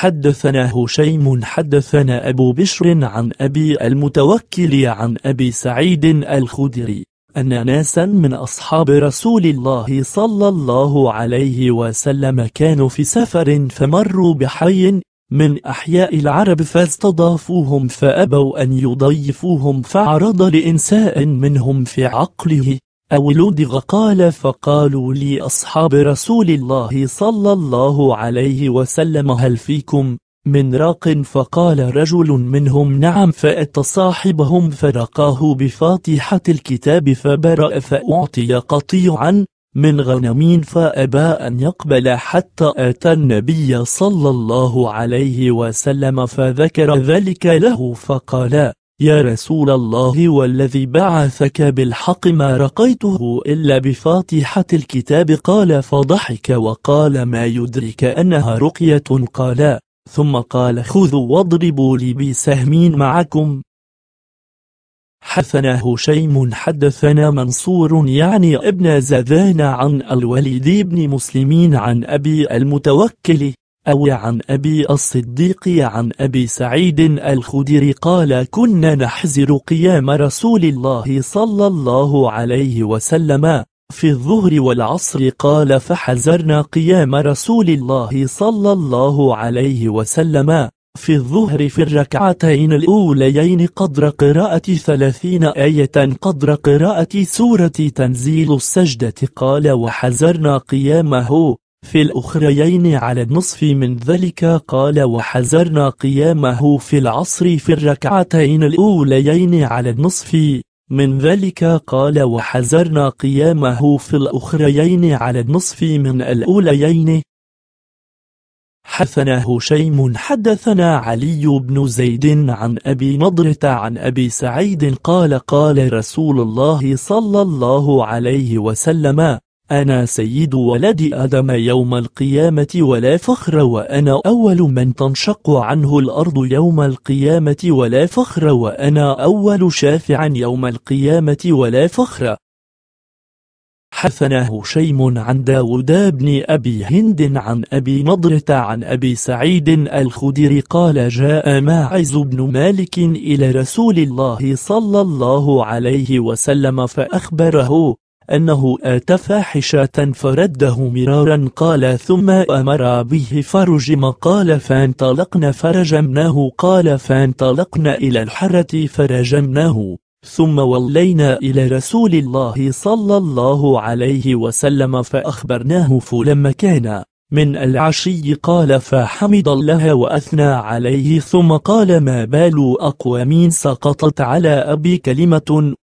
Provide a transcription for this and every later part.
حدثنا هشيم حدثنا أبو بشر عن أبي المتوكل عن أبي سعيد الخدري أن ناسا من أصحاب رسول الله صلى الله عليه وسلم كانوا في سفر فمروا بحي من أحياء العرب فاستضافوهم فأبوا أن يضيفوهم فعرض لإنساء منهم في عقله أو لدغ قال فقالوا لي أصحاب رسول الله صلى الله عليه وسلم هل فيكم من راق فقال رجل منهم نعم فأتى صاحبهم فرقاه بفاتحة الكتاب فبرأ فأعطي قطيعا من غنمين فأبى أن يقبل حتى أتى النبي صلى الله عليه وسلم فذكر ذلك له فقال يا رسول الله والذي بعثك بالحق ما رقيته إلا بفاتحة الكتاب قال فضحك وقال ما يدرك أنها رقية قال ثم قال خذوا واضربوا لي بسهمين معكم حدثنا هشيم حدثنا منصور يعني ابن زذان عن الوليد بن مسلمين عن أبي المتوكل أو عن أبي الصديق عن أبي سعيد الخدري قال كنا نحزر قيام رسول الله صلى الله عليه وسلم في الظهر والعصر قال فحزرنا قيام رسول الله صلى الله عليه وسلم في الظهر في الركعتين الأوليين قدر قراءة ثلاثين آية قدر قراءة سورة تنزيل السجدة قال وحزرنا قيامه في الأخريين على النصف من ذلك قال وحزرنا قيامه في العصر في الركعتين الأوليين على النصف من ذلك قال وحزرنا قيامه في الأخريين على النصف من الأوليين حدثنا هشيم حدثنا علي بن زيد عن أبي نضرة عن أبي سعيد قال قال رسول الله صلى الله عليه وسلم أنا سيد ولد آدم يوم القيامة ولا فخر وأنا أول من تنشق عنه الأرض يوم القيامة ولا فخر وأنا أول شافع يوم القيامة ولا فخر حثنا هشيم عن داود بن أبي هند عن أبي نضرة عن أبي سعيد الخدري قال جاء ماعز بن مالك إلى رسول الله صلى الله عليه وسلم فأخبره أنه آتى فاحشة فرده مرارا قال ثم أمر به فرجم قال فانطلقنا فرجمناه قال فانطلقنا إلى الحرة فرجمناه ثم ولينا إلى رسول الله صلى الله عليه وسلم فأخبرناه فلما كان من العشي قال فحمد الله وأثنى عليه ثم قال ما بال أقوام سقطت على أبي كلمة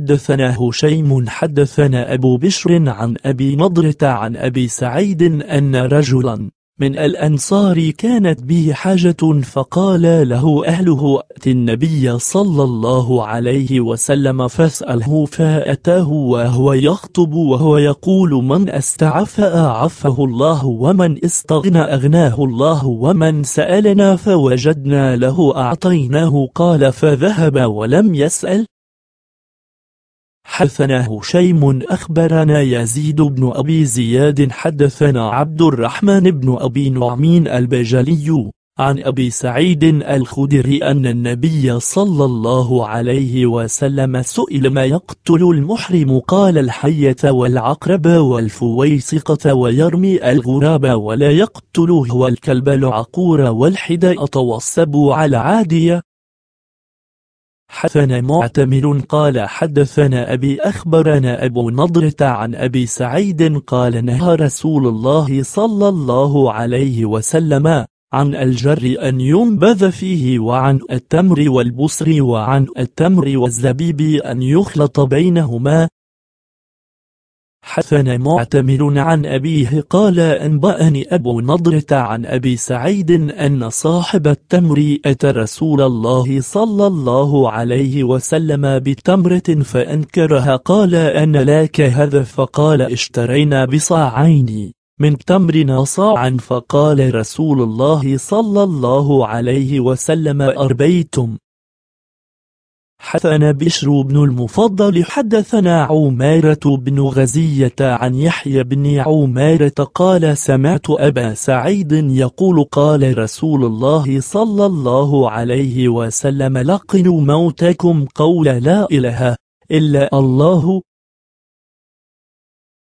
حدثنا هشيم حدثنا أبو بشر عن أبي نضرة عن أبي سعيد أن رجلا من الأنصار كانت به حاجة فقال له أهله أت النبي صلى الله عليه وسلم فاسأله فأتاه وهو يخطب وهو يقول من استعفأ عفه الله ومن استغنى أغناه الله ومن سألنا فوجدنا له أعطيناه قال فذهب ولم يسأل حدثنا هشيم أخبرنا يزيد بن أبي زياد حدثنا عبد الرحمن بن أبي نعمين البجلي عن أبي سعيد الخدري أن النبي صلى الله عليه وسلم سئل ما يقتل المحرم قال الحية والعقرب والفويسقة ويرمي الغراب ولا يقتل هو الكلب العقور والحداء والسبو على عادية حدثنا معتمر قال حدثنا أبي أخبرنا أبو نضرة عن أبي سعيد قال نهى رسول الله صلى الله عليه وسلم عن الجر أن ينبذ فيه وعن التمر والبصر وعن التمر والزبيب أن يخلط بينهما حسن معتمر عن أبيه قال أنبأني أبو نضرة عن أبي سعيد أن صاحب التمر أتى رسول الله صلى الله عليه وسلم بتمرة فأنكرها قال أن لك هذا فقال اشترينا بصاعين من تمرنا صاعا فقال رسول الله صلى الله عليه وسلم أربيتم حدثنا بشر بن المفضل حدثنا عمارة بن غزية عن يحيى بن عمارة قال سمعت أبا سعيد يقول قال رسول الله صلى الله عليه وسلم لقنوا موتكم قول لا إله إلا الله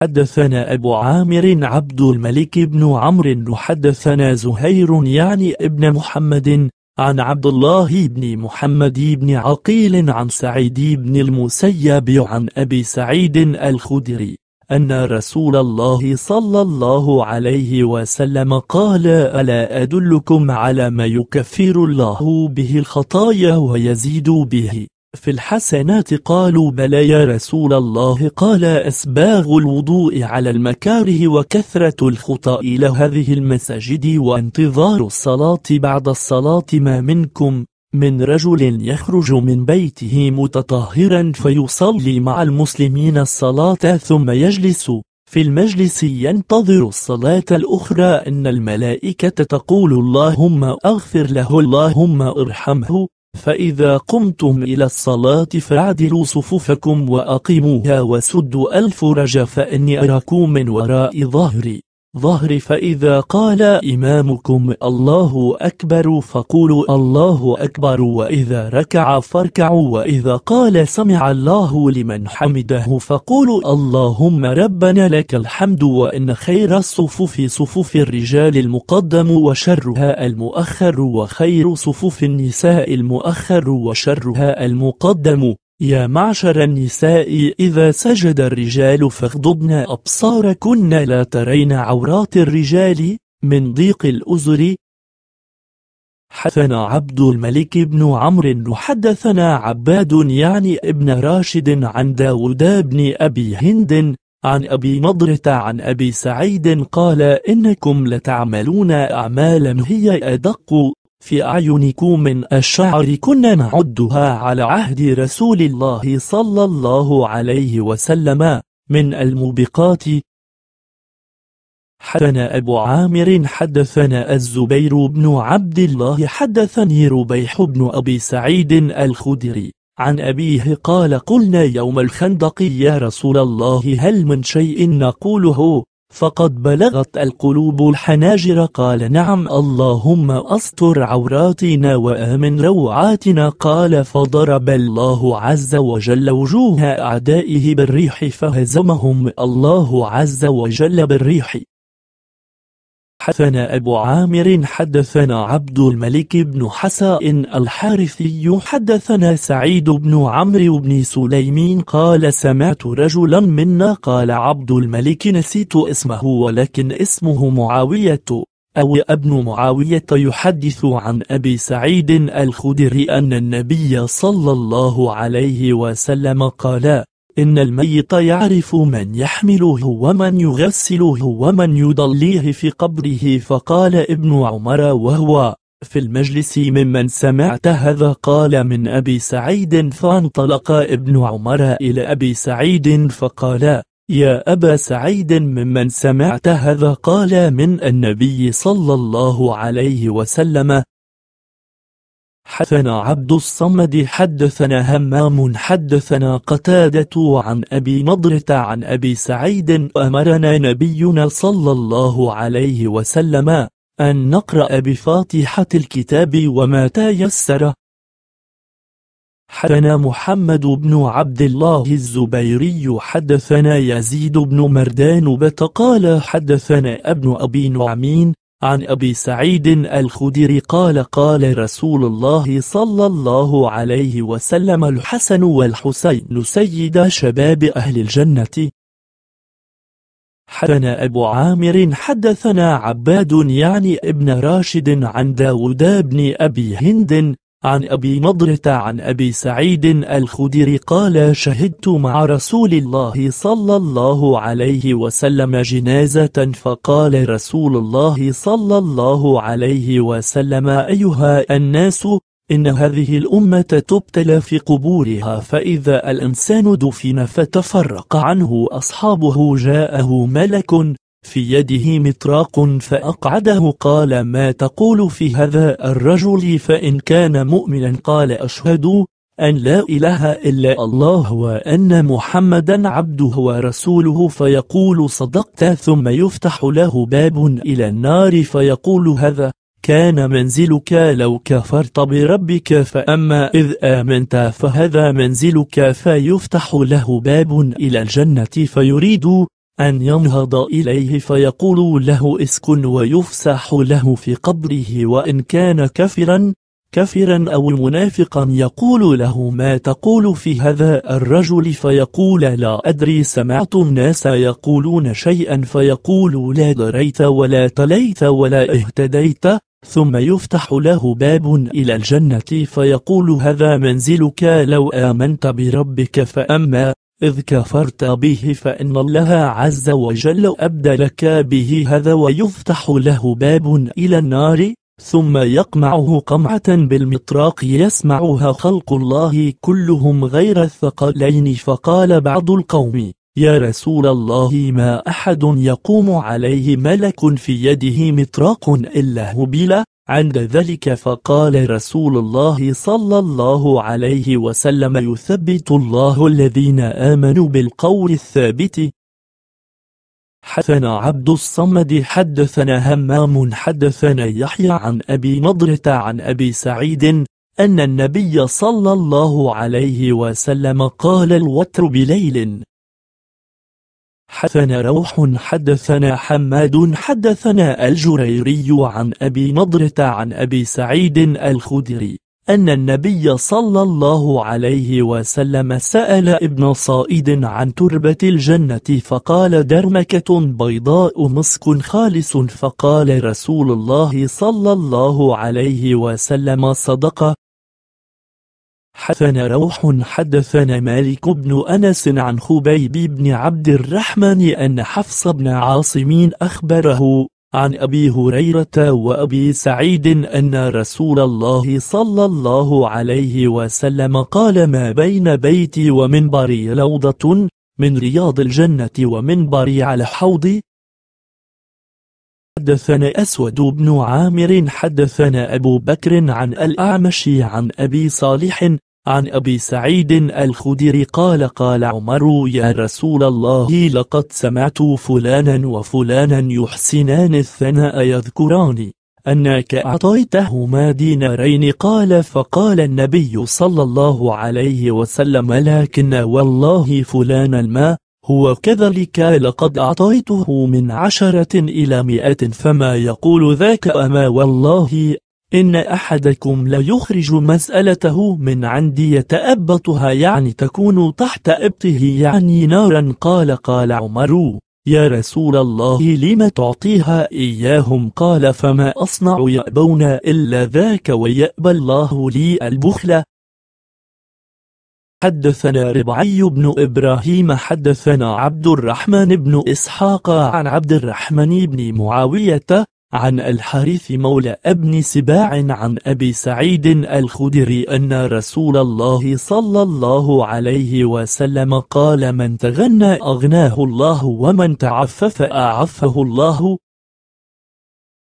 حدثنا أبو عامر عبد الملك بن عمرو حدثنا زهير يعني ابن محمد عن عبد الله بن محمد بن عقيل عن سعيد بن المسيب عن أبي سعيد الخدري أن رسول الله صلى الله عليه وسلم قال ألا أدلكم على ما يكفر الله به الخطايا ويزيد به في الحسنات قالوا بلى يا رسول الله قال أسباغ الوضوء على المكاره وكثرة الخطأ إلى هذه المساجد وانتظار الصلاة بعد الصلاة ما منكم من رجل يخرج من بيته متطهرا فيصلي مع المسلمين الصلاة ثم يجلس في المجلس ينتظر الصلاة الأخرى إن الملائكة تقول اللهم أغفر له اللهم ارحمه فإذا قمتم إلى الصلاة فاعدلوا صفوفكم وأقيموها وسدوا الفرج فإني أراكم من وراء ظهري ظهر فإذا قال إمامكم الله أكبر فقولوا الله أكبر وإذا ركع فاركعوا وإذا قال سمع الله لمن حمده فقولوا اللهم ربنا لك الحمد وإن خير الصفوف صفوف الرجال المقدم وشرها المؤخر وخير صفوف النساء المؤخر وشرها المقدم يا معشر النساء إذا سجد الرجال فاغضبن أبصاركن لا ترين عورات الرجال من ضيق الأزر حدثنا عبد الملك بن عمرو حدثنا عباد يعني ابن راشد عن داود بن أبي هند عن أبي نضرة عن أبي سعيد قال إنكم لتعملون أعمالا هي أدق في أعينكم من الشعر كنا نعدها على عهد رسول الله صلى الله عليه وسلم من الموبقات حدثنا أبو عامر حدثنا الزبير بن عبد الله حدثني ربيح بن أبي سعيد الخدري عن أبيه قال قلنا يوم الخندق يا رسول الله هل من شيء نقوله فقد بلغت القلوب الحناجر قال نعم اللهم أستر عوراتنا وآمن روعاتنا قال فضرب الله عز وجل وجوه أعدائه بالريح فهزمهم الله عز وجل بالريح حدثنا أبو عامر حدثنا عبد الملك بن حساء الحارثي حدثنا سعيد بن عمرو بن سليمين قال سمعت رجلا منا قال عبد الملك نسيت اسمه ولكن اسمه معاوية أو ابن معاوية يحدث عن أبي سعيد الخدري أن النبي صلى الله عليه وسلم قال إن الميت يعرف من يحمله ومن يغسله ومن يضليه في قبره فقال ابن عمر وهو في المجلس ممن سمعت هذا قال من أبي سعيد فانطلق ابن عمر إلى أبي سعيد فقال يا أبا سعيد ممن سمعت هذا قال من النبي صلى الله عليه وسلم حدثنا عبد الصمد حدثنا همام حدثنا قتادة عن أبي نضرة عن أبي سعيد أمرنا نبينا صلى الله عليه وسلم أن نقرأ بفاتحة الكتاب وما تيسر حدثنا محمد بن عبد الله الزبيري حدثنا يزيد بن مردان بتقال قال حدثنا ابن أبي نعمين عن أبي سعيد الخدري قال قال رسول الله صلى الله عليه وسلم الحسن والحسين سيد شباب أهل الجنة حدثنا أبو عامر حدثنا عباد يعني ابن راشد عن داود بن أبي هند عن أبي نضرة عن أبي سعيد الخدري قال شهدت مع رسول الله صلى الله عليه وسلم جنازة فقال رسول الله صلى الله عليه وسلم أيها الناس إن هذه الأمة تبتلى في قبورها فإذا الإنسان دفن فتفرق عنه أصحابه جاءه ملك في يده مطراق فأقعده قال ما تقول في هذا الرجل فإن كان مؤمنا قال أشهد أن لا إله إلا الله وأن محمدا عبده ورسوله فيقول صدقت ثم يفتح له باب إلى النار فيقول هذا كان منزلك لو كفرت بربك فأما إذ آمنت فهذا منزلك فيفتح له باب إلى الجنة فيريد أن ينهض إليه فيقول له اسكن ويفسح له في قبره وإن كان كفرا كافرا أو منافقا يقول له ما تقول في هذا الرجل فيقول لا أدري سمعت الناس يقولون شيئا فيقول لا دريت ولا تليت ولا اهتديت ثم يفتح له باب إلى الجنة فيقول هذا منزلك لو آمنت بربك فأما إذ كفرت به فإن الله عز وجل أبدلك به هذا ويفتح له باب إلى النار ثم يقمعه قمعة بالمطراق يسمعها خلق الله كلهم غير الثقلين فقال بعض القوم يا رسول الله ما أحد يقوم عليه ملك في يده مطراق إلا هبلة عند ذلك فقال رسول الله صلى الله عليه وسلم يثبت الله الذين آمنوا بالقول الثابت حدثنا عبد الصمد حدثنا همام حدثنا يحيى عن أبي نضرة عن أبي سعيد أن النبي صلى الله عليه وسلم قال الوتر بليل حدثنا روح حدثنا حماد حدثنا الجريري عن أبي نضرة عن أبي سعيد الخدري أن النبي صلى الله عليه وسلم سأل ابن صائد عن تربة الجنة فقال درمكة بيضاء مسك خالص فقال رسول الله صلى الله عليه وسلم صدقه حدثنا روح حدثنا مالك بن أنس عن خبيب بن عبد الرحمن أن حفص بن عاصم أخبره عن أبي هريرة وأبي سعيد أن رسول الله صلى الله عليه وسلم قال ما بين بيتي ومنبري روضة من رياض الجنة ومنبري على حوضي حدثنا أسود بن عامر حدثنا أبو بكر عن الأعمش عن أبي صالح عن أبي سعيد الخدري قال قال عمر يا رسول الله لقد سمعت فلانا وفلانا يحسنان الثناء يذكران أنك أعطيتهما دينارين قال فقال النبي صلى الله عليه وسلم لكن والله فلانا ما هو كذلك لقد أعطيته من عشرة إلى مئة فما يقول ذاك أما والله إن أحدكم ليخرج مسألته من عندي يتأبطها يعني تكون تحت إبطه يعني نارا قال قال عمر يا رسول الله لم تعطيها إياهم قال فما أصنع يأبون إلا ذاك ويأبى الله لي البخل حدثنا ربعي بن إبراهيم حدثنا عبد الرحمن بن إسحاق عن عبد الرحمن بن معاوية عن الحارث مولى ابن سباع عن أبي سعيد الخدري أن رسول الله صلى الله عليه وسلم قال من تغنى أغناه الله ومن تعفف أعفه الله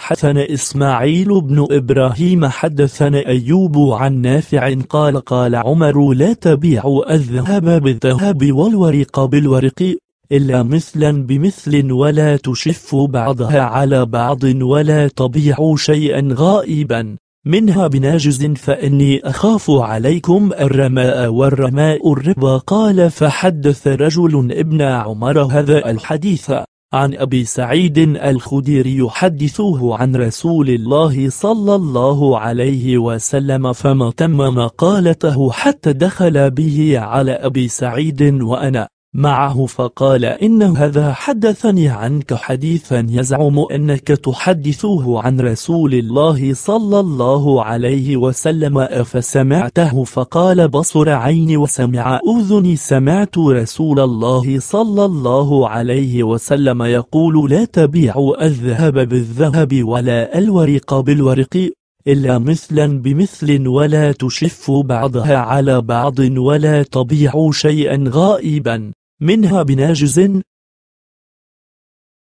حدثنا إسماعيل بن إبراهيم حدثنا أيوب عن نافع قال قال عمر لا تبيعوا الذهب بالذهب والورق بالورق إلا مثلا بمثل ولا تشف بعضها على بعض ولا تبيع شيئا غائبا منها بناجز فإني أخاف عليكم الرماء والرماء الربا قال فحدث رجل ابن عمر هذا الحديث عن أبي سعيد الخديري يحدثه عن رسول الله صلى الله عليه وسلم فما تم مقالته حتى دخل به على أبي سعيد وأنا معه فقال إنه هذا حدثني عنك حديثا يزعم أنك تحدثه عن رسول الله صلى الله عليه وسلم أفسمعته فقال بصر عيني وسمع أذني سمعت رسول الله صلى الله عليه وسلم يقول لا تبيعوا الذهب بالذهب ولا الورق بالورق إلا مثلا بمثل ولا تشف بعضها على بعض ولا تبيع شيئا غائبا منها بناجز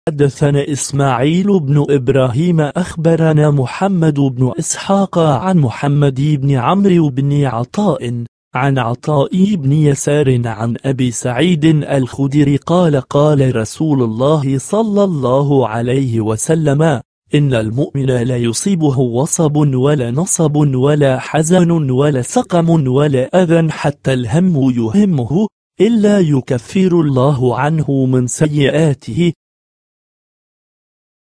حدثنا إسماعيل بن إبراهيم أخبرنا محمد بن إسحاق عن محمد بن عمرو بن عطاء عن عطاء بن يسار عن أبي سعيد الخدري قال قال رسول الله صلى الله عليه وسلم إن المؤمن لا يصيبه وصب ولا نصب ولا حزن ولا سقم ولا أذى حتى الهم يهمه إلا يكفر الله عنه من سيئاته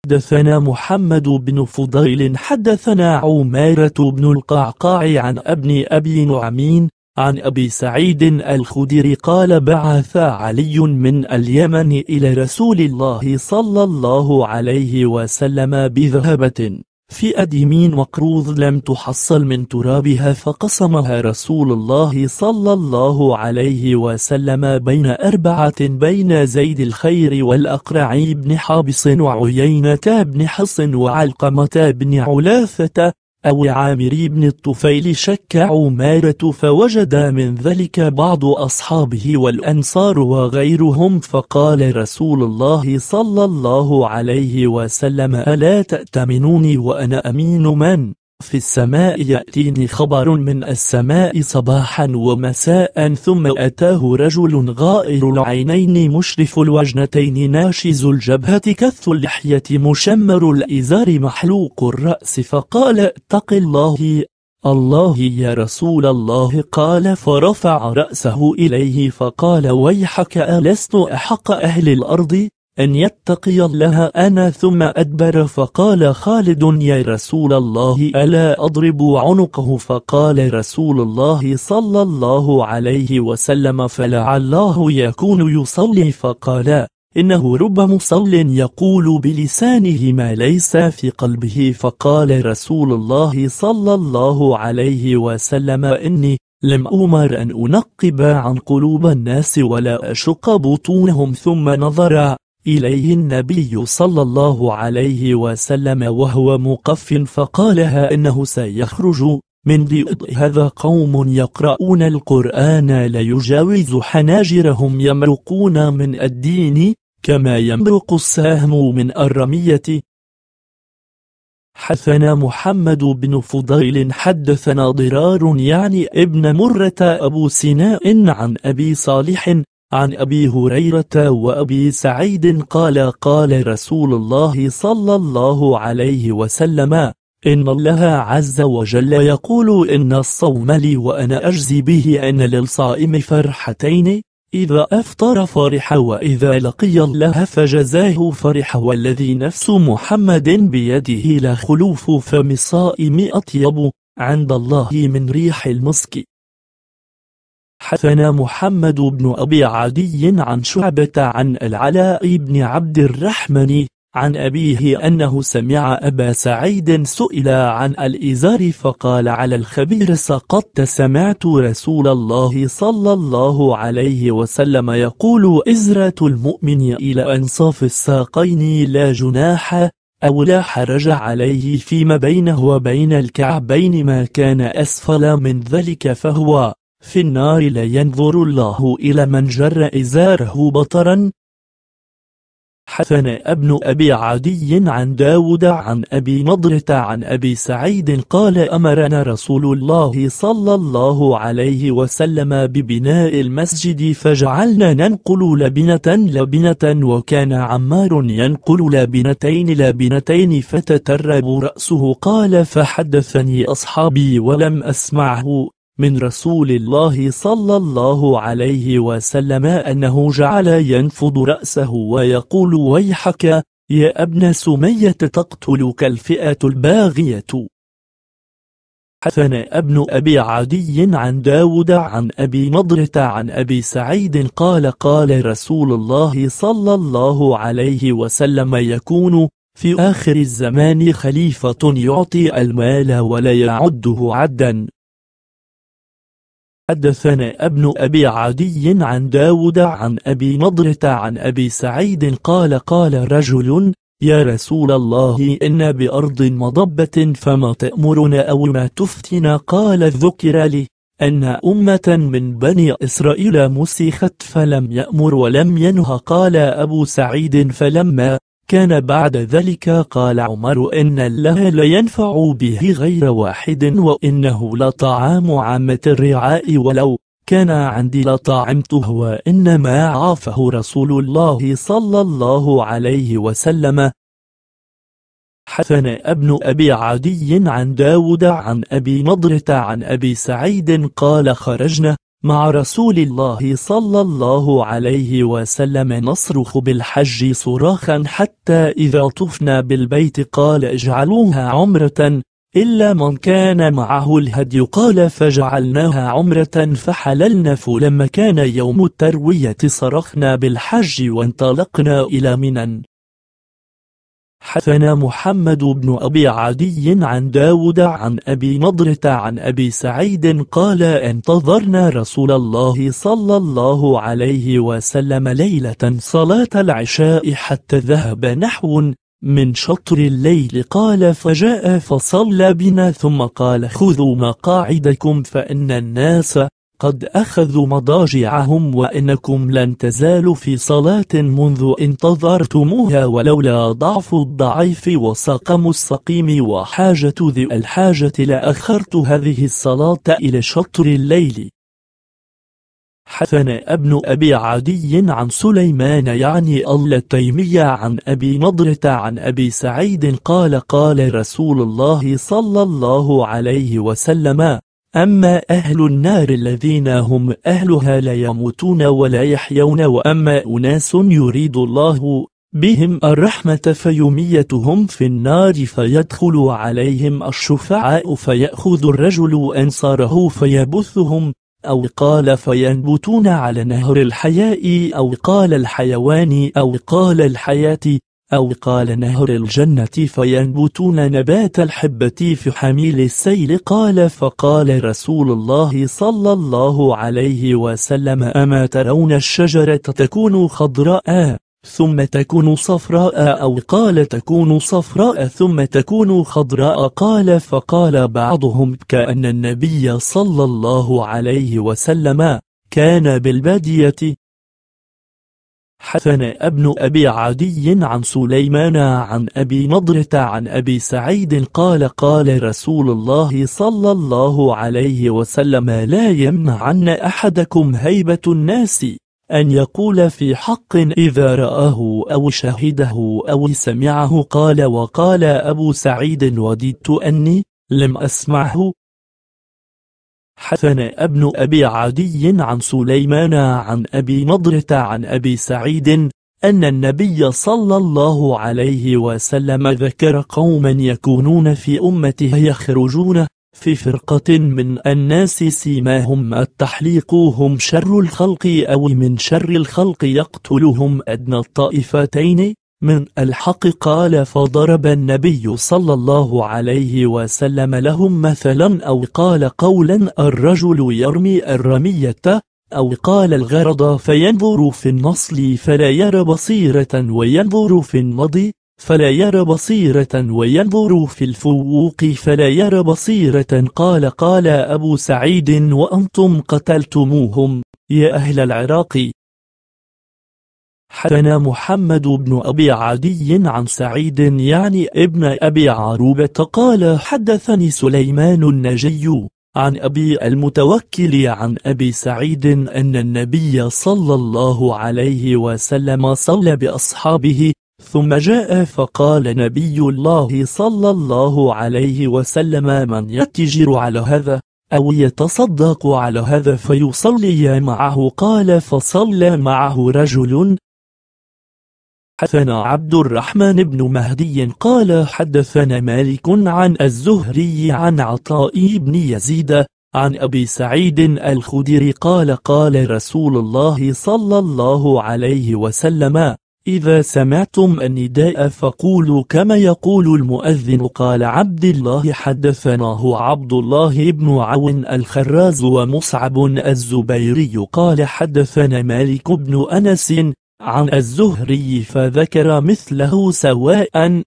حدثنا محمد بن فضيل حدثنا عمارة بن القعقاع عن ابن أبي نعمين عن أبي سعيد الخدري قال بعث علي من اليمن إلى رسول الله صلى الله عليه وسلم بذهبة فئة مين وقروض لم تحصل من ترابها فقسمها رسول الله صلى الله عليه وسلم بين أربعة بين زيد الخير والأقرع بن حابس وعيينة بن حص وعلقمة بن علاثة أو عامر بن الطفيل شك عمارة فوجد من ذلك بعض أصحابه والأنصار وغيرهم فقال رسول الله صلى الله عليه وسلم ألا تأتمنوني وأنا أمين من؟ في السماء يأتيني خبر من السماء صباحا ومساء ثم أتاه رجل غائر العينين مشرف الوجنتين ناشز الجبهة كث اللحية مشمر الإزار محلوق الرأس فقال اتق الله الله يا رسول الله قال فرفع رأسه إليه فقال ويحك ألست أحق أهل الأرض أن يتقي الله أنا ثم أدبر فقال خالد يا رسول الله ألا أضرب عنقه فقال رسول الله صلى الله عليه وسلم فلعله يكون يصلي فقال إنه رب مصل يقول بلسانه ما ليس في قلبه فقال رسول الله صلى الله عليه وسلم إني لم أمر أن أنقب عن قلوب الناس ولا أشق بطونهم ثم نظر إليه النبي صلى الله عليه وسلم وهو مقف فقالها إنه سيخرج من ضئض هذا قوم يقرؤون القرآن لا يجاوز حناجرهم يمرقون من الدين كما يمرق السهم من الرمية حثنا محمد بن فضيل حدثنا ضرار يعني ابن مرة أبو سناء عن أبي صالح عن أبي هريرة وأبي سعيد قال قال رسول الله صلى الله عليه وسلم إن الله عز وجل يقول إن الصوم لي وأنا أجزي به أن للصائم فرحتين إذا أفطر فرح وإذا لقي الله فجزاه فرح والذي نفس محمد بيده لا فم الصائم أطيب عند الله من ريح المسك حدثنا محمد بن أبي عدي عن شعبة عن العلاء بن عبد الرحمن عن أبيه أنه سمع أبا سعيد سئل عن الإزار فقال على الخبير سقطت سمعت رسول الله صلى الله عليه وسلم يقول إزرة المؤمن إلى أنصاف الساقين لا جناح أو لا حرج عليه فيما بينه وبين الكعبين ما كان أسفل من ذلك فهو في النار لا ينظر الله إلى من جر إزاره بطرا حثنا ابن أبي عدي عن داود عن أبي نضرة عن أبي سعيد قال أمرنا رسول الله صلى الله عليه وسلم ببناء المسجد فجعلنا ننقل لبنة لبنة وكان عمار ينقل لبنتين لبنتين فتترب رأسه قال فحدثني أصحابي ولم أسمعه من رسول الله صلى الله عليه وسلم أنه جعل ينفض رأسه ويقول ويحك يا ابن سمية تقتلك الفئة الباغية حثنا ابن أبي عدي عن داود عن أبي نضرة عن أبي سعيد قال قال رسول الله صلى الله عليه وسلم يكون في آخر الزمان خليفة يعطي المال ولا يعده عدا حدثنا ابن أبي عدي عن داود عن أبي نضرة عن أبي سعيد قال قال رجل يا رسول الله إن بأرض مضبة فما تأمرنا أو ما تفتنا قال ذكر لي أن أمة من بني إسرائيل مسخت فلم يأمر ولم ينه قال أبو سعيد فلما كان بعد ذلك قال عمر إن الله لا ينفع به غير واحد وإنه لطعام عامة الرعاء ولو كان عندي لطعمته وإنما عافه رسول الله صلى الله عليه وسلم حسن ابن أبي عدي عن داود عن أبي نضرة عن أبي سعيد قال خرجنا مع رسول الله صلى الله عليه وسلم نصرخ بالحج صراخا حتى إذا طفنا بالبيت قال اجعلوها عمرة إلا من كان معه الهدي قال فجعلناها عمرة فحللنا فلما كان يوم التروية صرخنا بالحج وانطلقنا إلى منن حدثنا محمد بن أبي عدي عن داود عن أبي نضرة عن أبي سعيد قال انتظرنا رسول الله صلى الله عليه وسلم ليلة صلاة العشاء حتى ذهب نحو من شطر الليل قال فجاء فصلى بنا ثم قال خذوا مقاعدكم فإن الناس قد أخذوا مضاجعهم وإنكم لن تزالوا في صلاة منذ انتظرتموها ولولا ضعف الضعيف وسقم السقيم وحاجة ذي الحاجة لأخرت هذه الصلاة إلى شطر الليل حثنا ابن أبي عدي عن سليمان يعني التيمية عن أبي نضرة عن أبي سعيد قال قال رسول الله صلى الله عليه وسلم أما أهل النار الذين هم أهلها لا يموتون ولا يحيون وأما أناس يريد الله بهم الرحمة فيميتهم في النار فيدخل عليهم الشفعاء فيأخذ الرجل أنصاره فيبثهم أو قال فينبتون على نهر الحياء أو قال الحيوان أو قال الحياة أو قال نهر الجنة فينبتون نبات الحبة في حميل السيل قال فقال رسول الله صلى الله عليه وسلم أما ترون الشجرة تكون خضراء ثم تكون صفراء أو قال تكون صفراء ثم تكون خضراء قال فقال بعضهم كأن النبي صلى الله عليه وسلم كان بالبادية حثنا ابن أبي عدي عن سليمان عن أبي نضرة عن أبي سعيد قال قال رسول الله صلى الله عليه وسلم لا يمنعن أحدكم هيبة الناس أن يقول في حق إذا رآه أو شهده أو سمعه قال وقال أبو سعيد وددت أني لم أسمعه حسن ابن أبي عدي عن سليمان عن أبي نضرة عن أبي سعيد أن النبي صلى الله عليه وسلم ذكر قوما يكونون في أمته يخرجون في فرقة من الناس سيماهم هم شر الخلق أو من شر الخلق يقتلهم أدنى الطائفتين من الحق قال فضرب النبي صلى الله عليه وسلم لهم مثلا أو قال قولا الرجل يرمي الرمية أو قال الغرض فينظر في النصل فلا يرى بصيرة وينظر في النضي فلا يرى بصيرة وينظر في الفوق فلا يرى بصيرة قال قال أبو سعيد وأنتم قتلتموهم يا أهل العراق حدنا محمد بن أبي عدي عن سعيد يعني ابن أبي عروبة قال حدثني سليمان النجي عن أبي المتوكل عن أبي سعيد أن النبي صلى الله عليه وسلم صلى بأصحابه ثم جاء فقال نبي الله صلى الله عليه وسلم من يتجر على هذا أو يتصدق على هذا فيصلي معه قال فصلى معه رجل حدثنا عبد الرحمن بن مهدي قال حدثنا مالك عن الزهري عن عطاء بن يزيد عن أبي سعيد الخدري قال قال رسول الله صلى الله عليه وسلم إذا سمعتم النداء فقولوا كما يقول المؤذن قال عبد الله حدثناه عبد الله بن عون الخراز ومصعب الزبيري قال حدثنا مالك بن أنس عن الزهري فذكر مثله سواء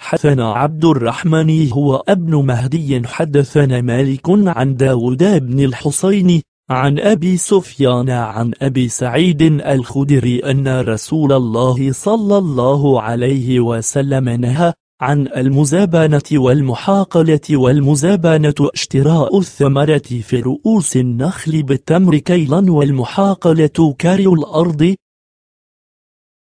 حدثنا عبد الرحمن هو ابن مهدي حدثنا مالك عن داود بن الحصين عن أبي سفيان عن أبي سعيد الخدري أن رسول الله صلى الله عليه وسلم نهى عن المزابنة والمحاقلة والمزابنة اشتراء الثمرة في رؤوس النخل بالتمر كيلا والمحاقلة كاري الأرض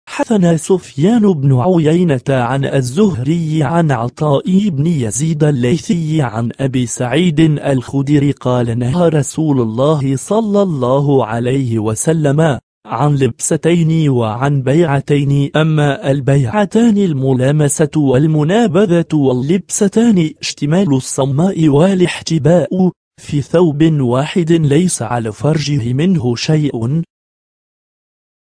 حثنا سفيان بن عيينة عن الزهري عن عطاء بن يزيد الليثي عن أبي سعيد الخدري قال نهى رسول الله صلى الله عليه وسلم عن لبستين وعن بيعتين أما البيعتان الملامسة والمنابذة واللبستان اشتمال الصماء والاحتباء في ثوب واحد ليس على فرجه منه شيء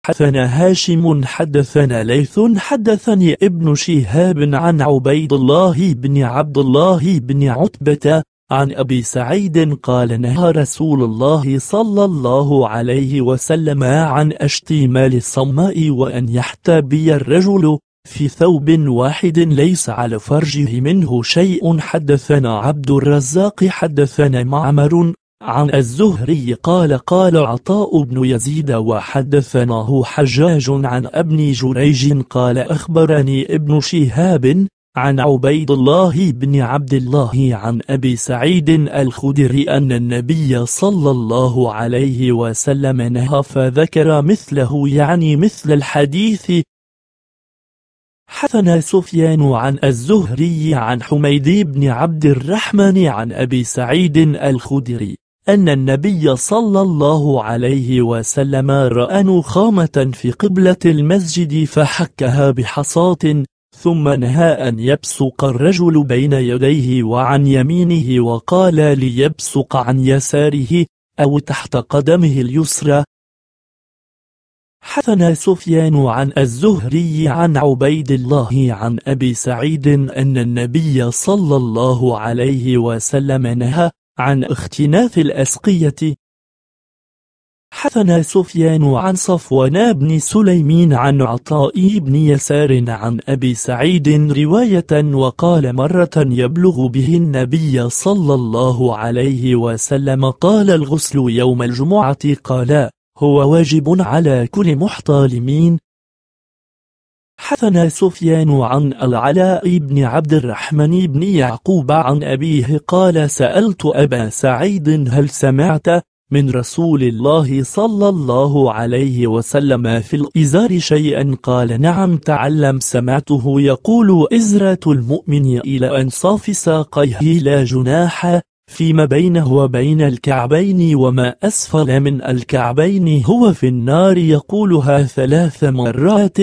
حدثنا هاشم حدثنا ليث حدثني ابن شهاب عن عبيد الله بن عبد الله بن عتبة عن أبي سعيد قال نهى رسول الله صلى الله عليه وسلم عن اشتمال الصماء وأن يحتبي الرجل في ثوب واحد ليس على فرجه منه شيء حدثنا عبد الرزاق حدثنا معمر عن الزهري قال قال عطاء بن يزيد وحدثناه حجاج عن ابن جريج قال أخبرني ابن شهاب عن عبيد الله بن عبد الله عن أبي سعيد الخدري أن النبي صلى الله عليه وسلم نهى فذكر مثله يعني مثل الحديث حثنا سفيان عن الزهري عن حميد بن عبد الرحمن عن أبي سعيد الخدري أن النبي صلى الله عليه وسلم رأى نخامة في قبلة المسجد فحكها بحصات ثم نهى أن يبصق الرجل بين يديه وعن يمينه وقال ليبصق عن يساره أو تحت قدمه اليسرى حثنا سفيان عن الزهري عن عبيد الله عن أبي سعيد أن النبي صلى الله عليه وسلم نهى عن اختناث الأسقية حثنا سفيان عن صفوان بن سليمين عن عطاء بن يسار عن أبي سعيد رواية وقال مرة يبلغ به النبي صلى الله عليه وسلم قال الغسل يوم الجمعة قال هو واجب على كل محتالمين حثنا سفيان عن العلاء بن عبد الرحمن بن يعقوب عن أبيه قال سألت أبا سعيد هل سمعت من رسول الله صلى الله عليه وسلم في الإزار شيئا قال نعم تعلم سمعته يقول إزرة المؤمن إلى أنصاف ساقيه لا جناح فيما بينه وبين الكعبين وما أسفل من الكعبين هو في النار يقولها ثلاث مرات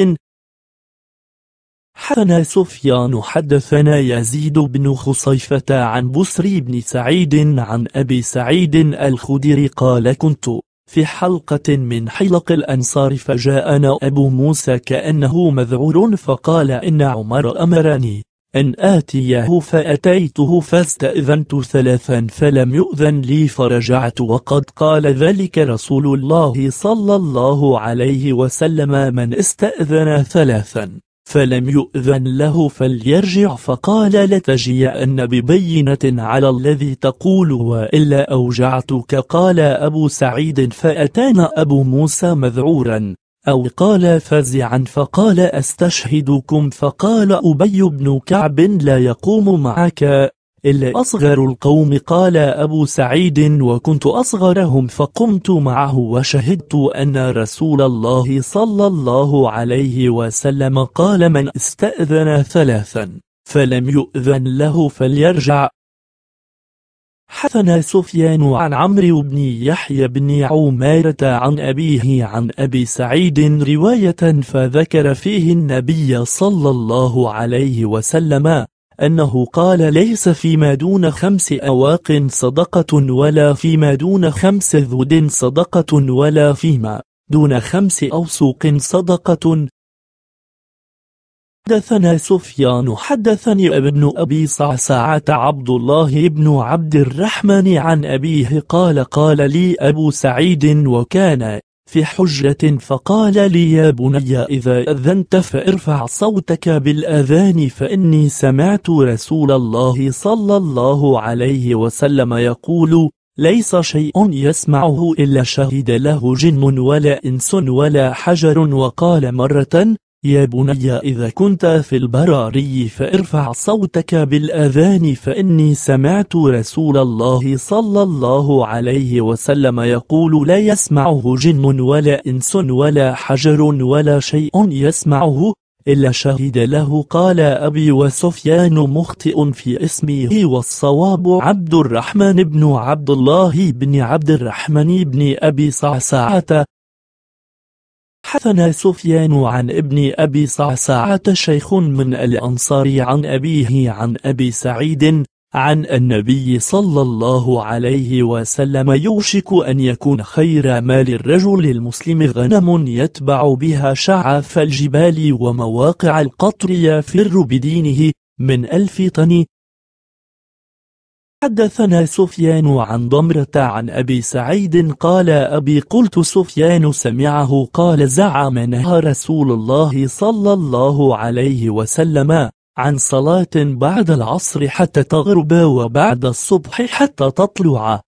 حدثنا سفيان حدثنا يزيد بن خصيفة عن بسري بن سعيد عن أبي سعيد الخدري قال كنت في حلقة من حلق الأنصار فجاءنا أبو موسى كأنه مذعور فقال إن عمر أمرني أن آتيه فأتيته فاستأذنت ثلاثا فلم يؤذن لي فرجعت وقد قال ذلك رسول الله صلى الله عليه وسلم من استأذن ثلاثا فلم يؤذن له فليرجع فقال أن ببينة على الذي تقول وإلا أوجعتك قال أبو سعيد فأتانا أبو موسى مذعورا أو قال فزعا فقال أستشهدكم فقال أبي بن كعب لا يقوم معك أصغر القوم قال أبو سعيد وكنت أصغرهم فقمت معه وشهدت أن رسول الله صلى الله عليه وسلم قال من استأذن ثلاثا فلم يؤذن له فليرجع حثنا سفيان عن عمرو بن يحيى بن عمارة عن أبيه عن أبي سعيد رواية فذكر فيه النبي صلى الله عليه وسلم أنه قال ليس فيما دون خمس أواق صدقة ولا فيما دون خمس ذود صدقة ولا فيما دون خمس أوسوق صدقة حدثنا سفيان حدثني ابن أبي صعصعة عبد الله بن عبد الرحمن عن أبيه قال قال لي أبو سعيد وكان في حجة فقال لي يا بني إذا أذنت فارفع صوتك بالأذان فإني سمعت رسول الله صلى الله عليه وسلم يقول ليس شيء يسمعه إلا شهد له جن ولا إنس ولا حجر وقال مرة يا بني إذا كنت في البراري فارفع صوتك بالأذان فإني سمعت رسول الله صلى الله عليه وسلم يقول لا يسمعه جن ولا إنس ولا حجر ولا شيء يسمعه إلا شهد له قال أبي وسفيان مخطئ في اسمه والصواب عبد الرحمن بن عبد الله بن عبد الرحمن بن أبي صعصعة حدثنا سفيان عن ابن أبي صعصعة شيخ من الأنصار عن أبيه عن أبي سعيد عن النبي صلى الله عليه وسلم يوشك أن يكون خير مال الرجل المسلم غنم يتبع بها شعف الجبال ومواقع القطر يفر بدينه من ألف طن حدثنا سفيان عن ضمرة عن أبي سعيد قال أبي قلت سفيان سمعه قال زعم نهى رسول الله صلى الله عليه وسلم عن صلاة بعد العصر حتى تغرب وبعد الصبح حتى تطلع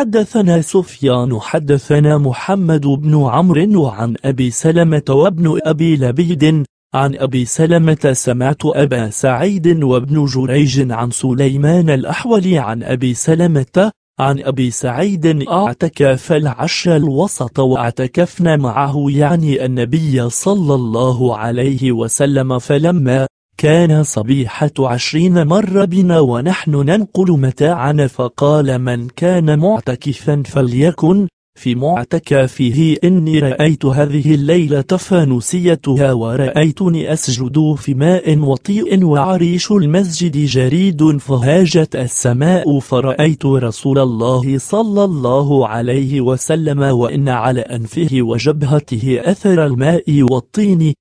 حدثنا سفيان حدثنا محمد بن عمرو وعن أبي سلمة وابن أبي لبيد عن أبي سلمة سمعت أبا سعيد وابن جريج عن سليمان الأحول عن أبي سلمة عن أبي سعيد اعتكف العشر الوسط واعتكفنا معه يعني النبي صلى الله عليه وسلم فلما كان صبيحة عشرين مر بنا ونحن ننقل متاعنا فقال من كان معتكفا فليكن في فيه إني رأيت هذه الليلة فانوسيتها ورأيتني أسجد في ماء وطيء وعريش المسجد جريد فهاجت السماء فرأيت رسول الله صلى الله عليه وسلم وإن على أنفه وجبهته أثر الماء والطين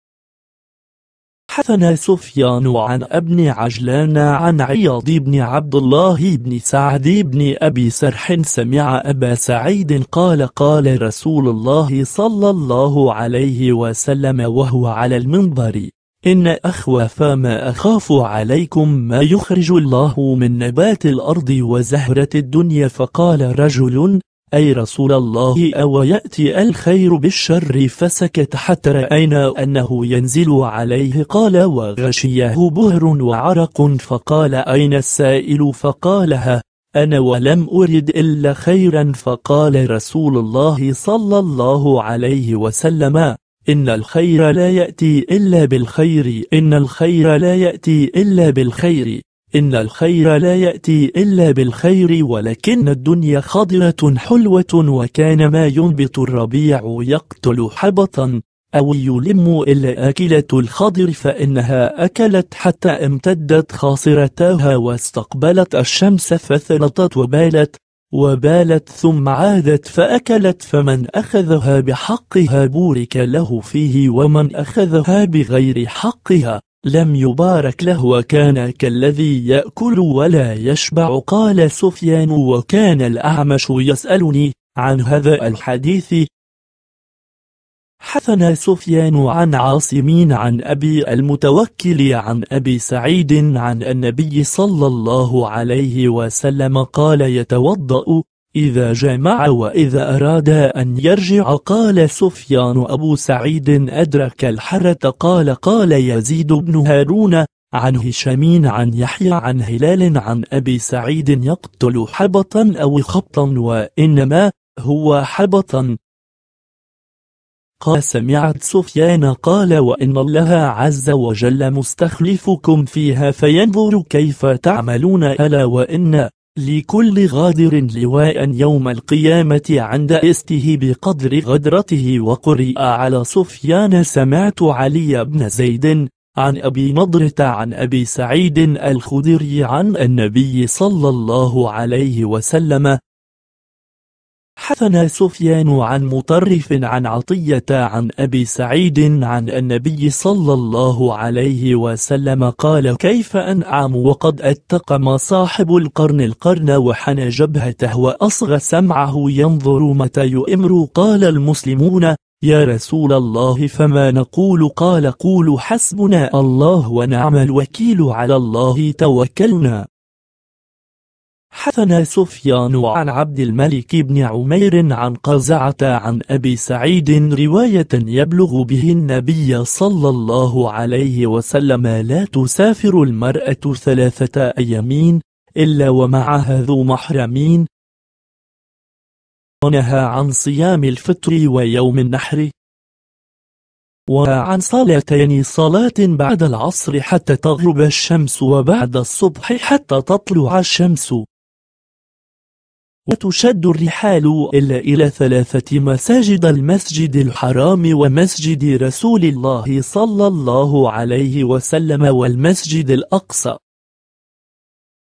حدثنا سفيان عن ابن عجلان عن عياض بن عبد الله بن سعد بن أبي سرح سمع أبا سعيد قال قال رسول الله صلى الله عليه وسلم وهو على المنبر إن أخوف ما أخاف عليكم ما يخرج الله من نبات الأرض وزهرة الدنيا فقال رجل أي رسول الله أو يأتي الخير بالشر فسكت حتى رأينا أنه ينزل عليه قال وغشيه بهر وعرق فقال أين السائل فقالها أنا ولم أرد إلا خيرا فقال رسول الله صلى الله عليه وسلم إن الخير لا يأتي إلا بالخير إن الخير لا يأتي إلا بالخير إن الخير لا يأتي إلا بالخير ولكن الدنيا خضرة حلوة وكان ما ينبت الربيع يقتل حبطا أو يلم إلا آكلة الخضر فإنها أكلت حتى امتدت خاصرتاها واستقبلت الشمس فثلطت وبالت وبالت ثم عادت فأكلت فمن أخذها بحقها بورك له فيه ومن أخذها بغير حقها لم يبارك له وكان كالذي يأكل ولا يشبع قال سفيان وكان الأعمش يسألني عن هذا الحديث حثنا سفيان عن عاصمين عن أبي المتوكل عن أبي سعيد عن النبي صلى الله عليه وسلم قال يتوضأ إذا جمع وإذا أراد أن يرجع قال سفيان أبو سعيد أدرك الحرة قال قال يزيد بن هارون عن هشامين عن يحيى عن هلال عن أبي سعيد يقتل حبطا أو خبطا وإنما هو حبطا قال سمعت سفيان قال وإن الله عز وجل مستخلفكم فيها فينظر كيف تعملون ألا وإن لكل غادر لواء يوم القيامة عند استه بقدر غدرته وقرئ على سفيان سمعت علي بن زيد عن أبي نضرة عن أبي سعيد الخدري عن النبي صلى الله عليه وسلم حثنا سفيان عن مطرف عن عطية عن أبي سعيد عن النبي صلى الله عليه وسلم قال كيف أنعم وقد أتقم صاحب القرن القرن وحن جبهته وأصغى سمعه ينظر متى يؤمر قال المسلمون يا رسول الله فما نقول قال قولوا حسبنا الله ونعم الوكيل على الله توكلنا حثنا سفيان عن عبد الملك بن عمير عن قزعة عن أبي سعيد رواية يبلغ به النبي صلى الله عليه وسلم لا تسافر المرأة ثلاثة أيامين إلا ومعها ذو محرمين ونهى عن صيام الفطر ويوم النحر وعن صلاتين صلاة بعد العصر حتى تغرب الشمس وبعد الصبح حتى تطلع الشمس وتشد الرحال إلا إلى ثلاثة مساجد المسجد الحرام ومسجد رسول الله صلى الله عليه وسلم والمسجد الأقصى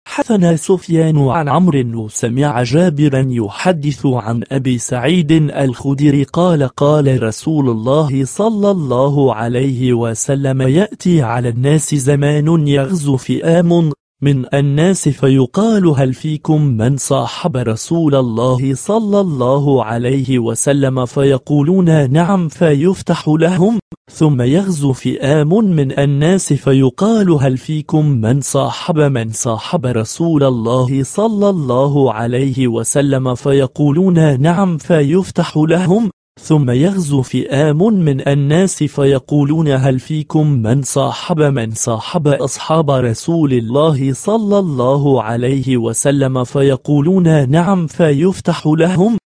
حثنا سفيان عن عمرو سمع جابرا يحدث عن أبي سعيد الخدري قال قال رسول الله صلى الله عليه وسلم يأتي على الناس زمان يغزو فئام من الناس فيقال هل فيكم من صاحب رسول الله صلى الله عليه وسلم فيقولون نعم فيفتح لهم ثم يغزو فئام من الناس فيقال هل فيكم من صاحب من صاحب رسول الله صلى الله عليه وسلم فيقولون نعم فيفتح لهم ثم يغزو فئام من الناس فيقولون هل فيكم من صاحب من صاحب أصحاب رسول الله صلى الله عليه وسلم فيقولون نعم فيفتح لهم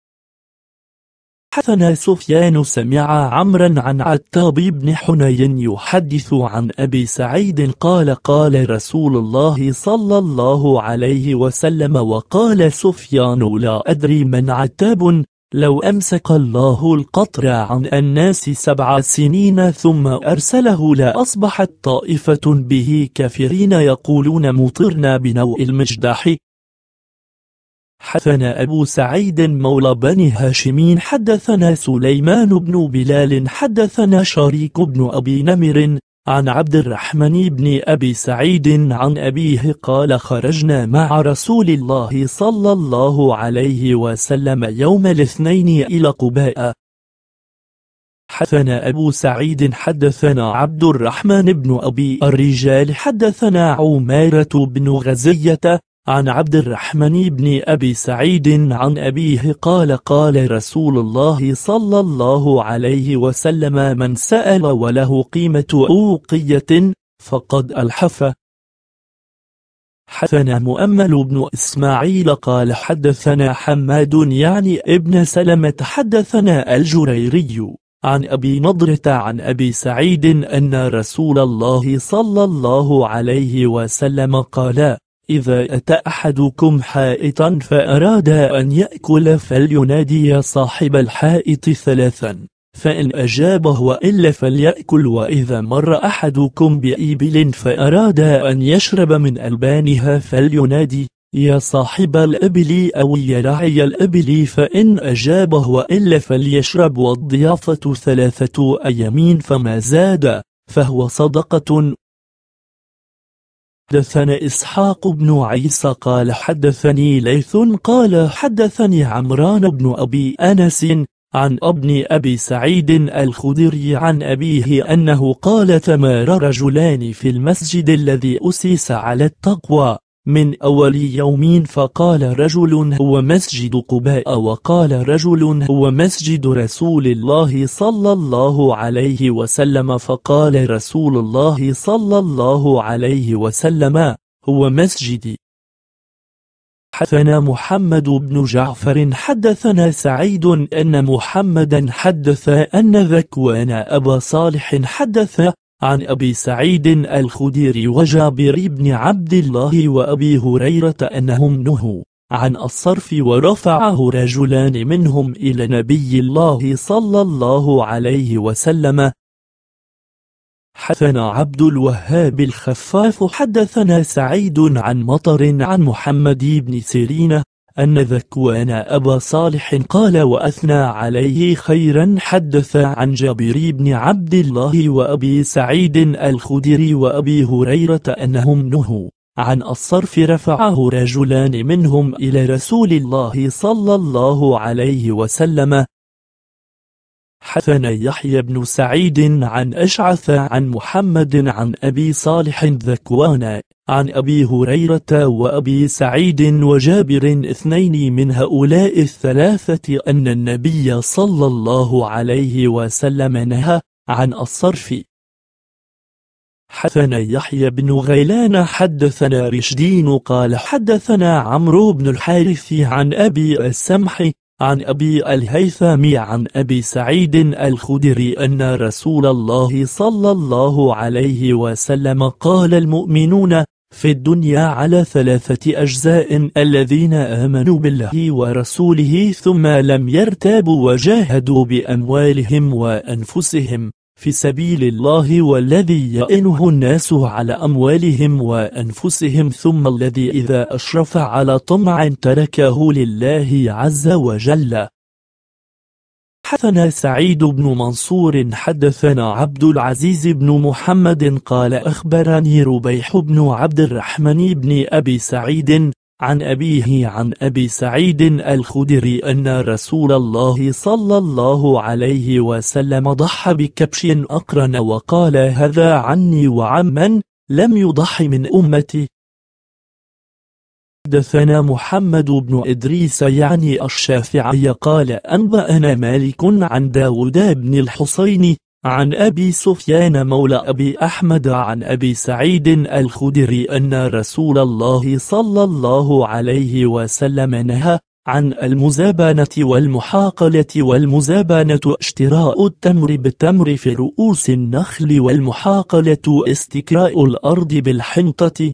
حثنا سفيان سمع عمرا عن عتاب بن حنين يحدث عن أبي سعيد قال قال رسول الله صلى الله عليه وسلم وقال سفيان لا أدري من عتاب لو أمسك الله القطر عن الناس سبع سنين ثم أرسله لأصبحت طائفة به كافرين يقولون مطرنا بنوء المجدح حدثنا أبو سعيد مولى بني هاشمين حدثنا سليمان بن بلال حدثنا شريك بن أبي نمر عن عبد الرحمن بن أبي سعيد عن أبيه قال خرجنا مع رسول الله صلى الله عليه وسلم يوم الاثنين إلى قباء حدثنا أبو سعيد حدثنا عبد الرحمن بن أبي الرجال حدثنا عمارة بن غزية عن عبد الرحمن بن أبي سعيد عن أبيه قال قال رسول الله صلى الله عليه وسلم من سأل وله قيمة أوقية فقد الحف حدثنا مؤمل بن إسماعيل قال حدثنا حماد يعني ابن سلمة حدثنا الجريري عن أبي نضرة عن أبي سعيد أن رسول الله صلى الله عليه وسلم قال إذا أتى أحدكم حائطا فأراد أن يأكل فلينادي صاحب الحائط ثلاثا فإن أجابه وإلا فليأكل وإذا مر أحدكم بإبل فأراد أن يشرب من ألبانها فلينادي يا صاحب الأبل أو يا راعي الأبل فإن أجابه وإلا فليشرب والضيافة ثلاثة أيامين فما زاد فهو صدقة حدثنا إسحاق بن عيسى قال حدثني ليث قال حدثني عمران بن أبي أنس عن ابن أبي سعيد الخدري عن أبيه أنه قال تمار رجلان في المسجد الذي أسيس على التقوى من أول يوم فقال رجل هو مسجد قباء وقال رجل هو مسجد رسول الله صلى الله عليه وسلم فقال رسول الله صلى الله عليه وسلم هو مسجدي حدثنا محمد بن جعفر حدثنا سعيد أن محمدا حدث أن ذكوان أبا صالح حدث عن أبي سعيد الخديري وجابر بن عبد الله وأبي هريرة أنهم نهوا عن الصرف ورفعه رجلان منهم إلى نبي الله صلى الله عليه وسلم حدثنا عبد الوهاب الخفاف حدثنا سعيد عن مطر عن محمد بن سيرين أن ذكوان أبا صالح قال وأثنى عليه خيرا حدث عن جابر بن عبد الله وأبي سعيد الخدري وأبي هريرة أنهم نهوا عن الصرف رفعه رجلان منهم إلى رسول الله صلى الله عليه وسلم حثنا يحيى بن سعيد عن أشعث عن محمد عن أبي صالح ذكوان عن أبي هريرة وأبي سعيد وجابر اثنين من هؤلاء الثلاثة أن النبي صلى الله عليه وسلم نهى عن الصرف حدثنا يحيى بن غيلان حدثنا رشدين قال حدثنا عمرو بن الحارث عن أبي السمح عن أبي الهيثم عن أبي سعيد الخدري أن رسول الله صلى الله عليه وسلم قال المؤمنون في الدنيا على ثلاثة أجزاء الذين آمنوا بالله ورسوله ثم لم يرتابوا وجاهدوا بأموالهم وأنفسهم في سبيل الله والذي يئنه الناس على أموالهم وأنفسهم ثم الذي إذا أشرف على طمع تركه لله عز وجل حدثنا سعيد بن منصور حدثنا عبد العزيز بن محمد قال أخبرني ربيح بن عبد الرحمن بن أبي سعيد عن أبيه عن أبي سعيد الخدري أن رسول الله صلى الله عليه وسلم ضحى بكبش أقرن وقال هذا عني وعمن لم يضح من أمتي حدثنا محمد بن إدريس يعني الشافعي قال أنبأنا مالك عن داود بن الحصين عن أبي سفيان مولى أبي أحمد عن أبي سعيد الخدري أن رسول الله صلى الله عليه وسلم نهى عن المزابنة والمحاقلة والمزابنة اشتراء التمر بالتمر في رؤوس النخل والمحاقلة استكراء الأرض بالحنطة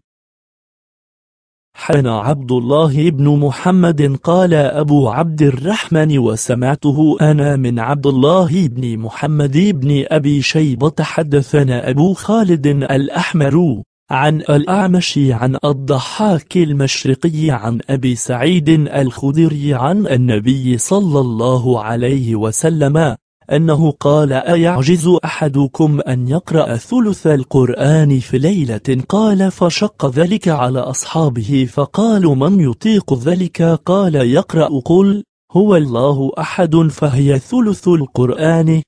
حن عبد الله بن محمد قال أبو عبد الرحمن وسمعته أنا من عبد الله بن محمد بن أبي شيبة حدثنا أبو خالد الأحمر عن الأعمش عن الضحاك المشرقي عن أبي سعيد الخدري عن النبي صلى الله عليه وسلم أنه قال أيعجز أحدكم أن يقرأ ثلث القرآن في ليلة قال فشق ذلك على أصحابه فقالوا من يطيق ذلك قال يقرأ قل هو الله أحد فهي ثلث القرآن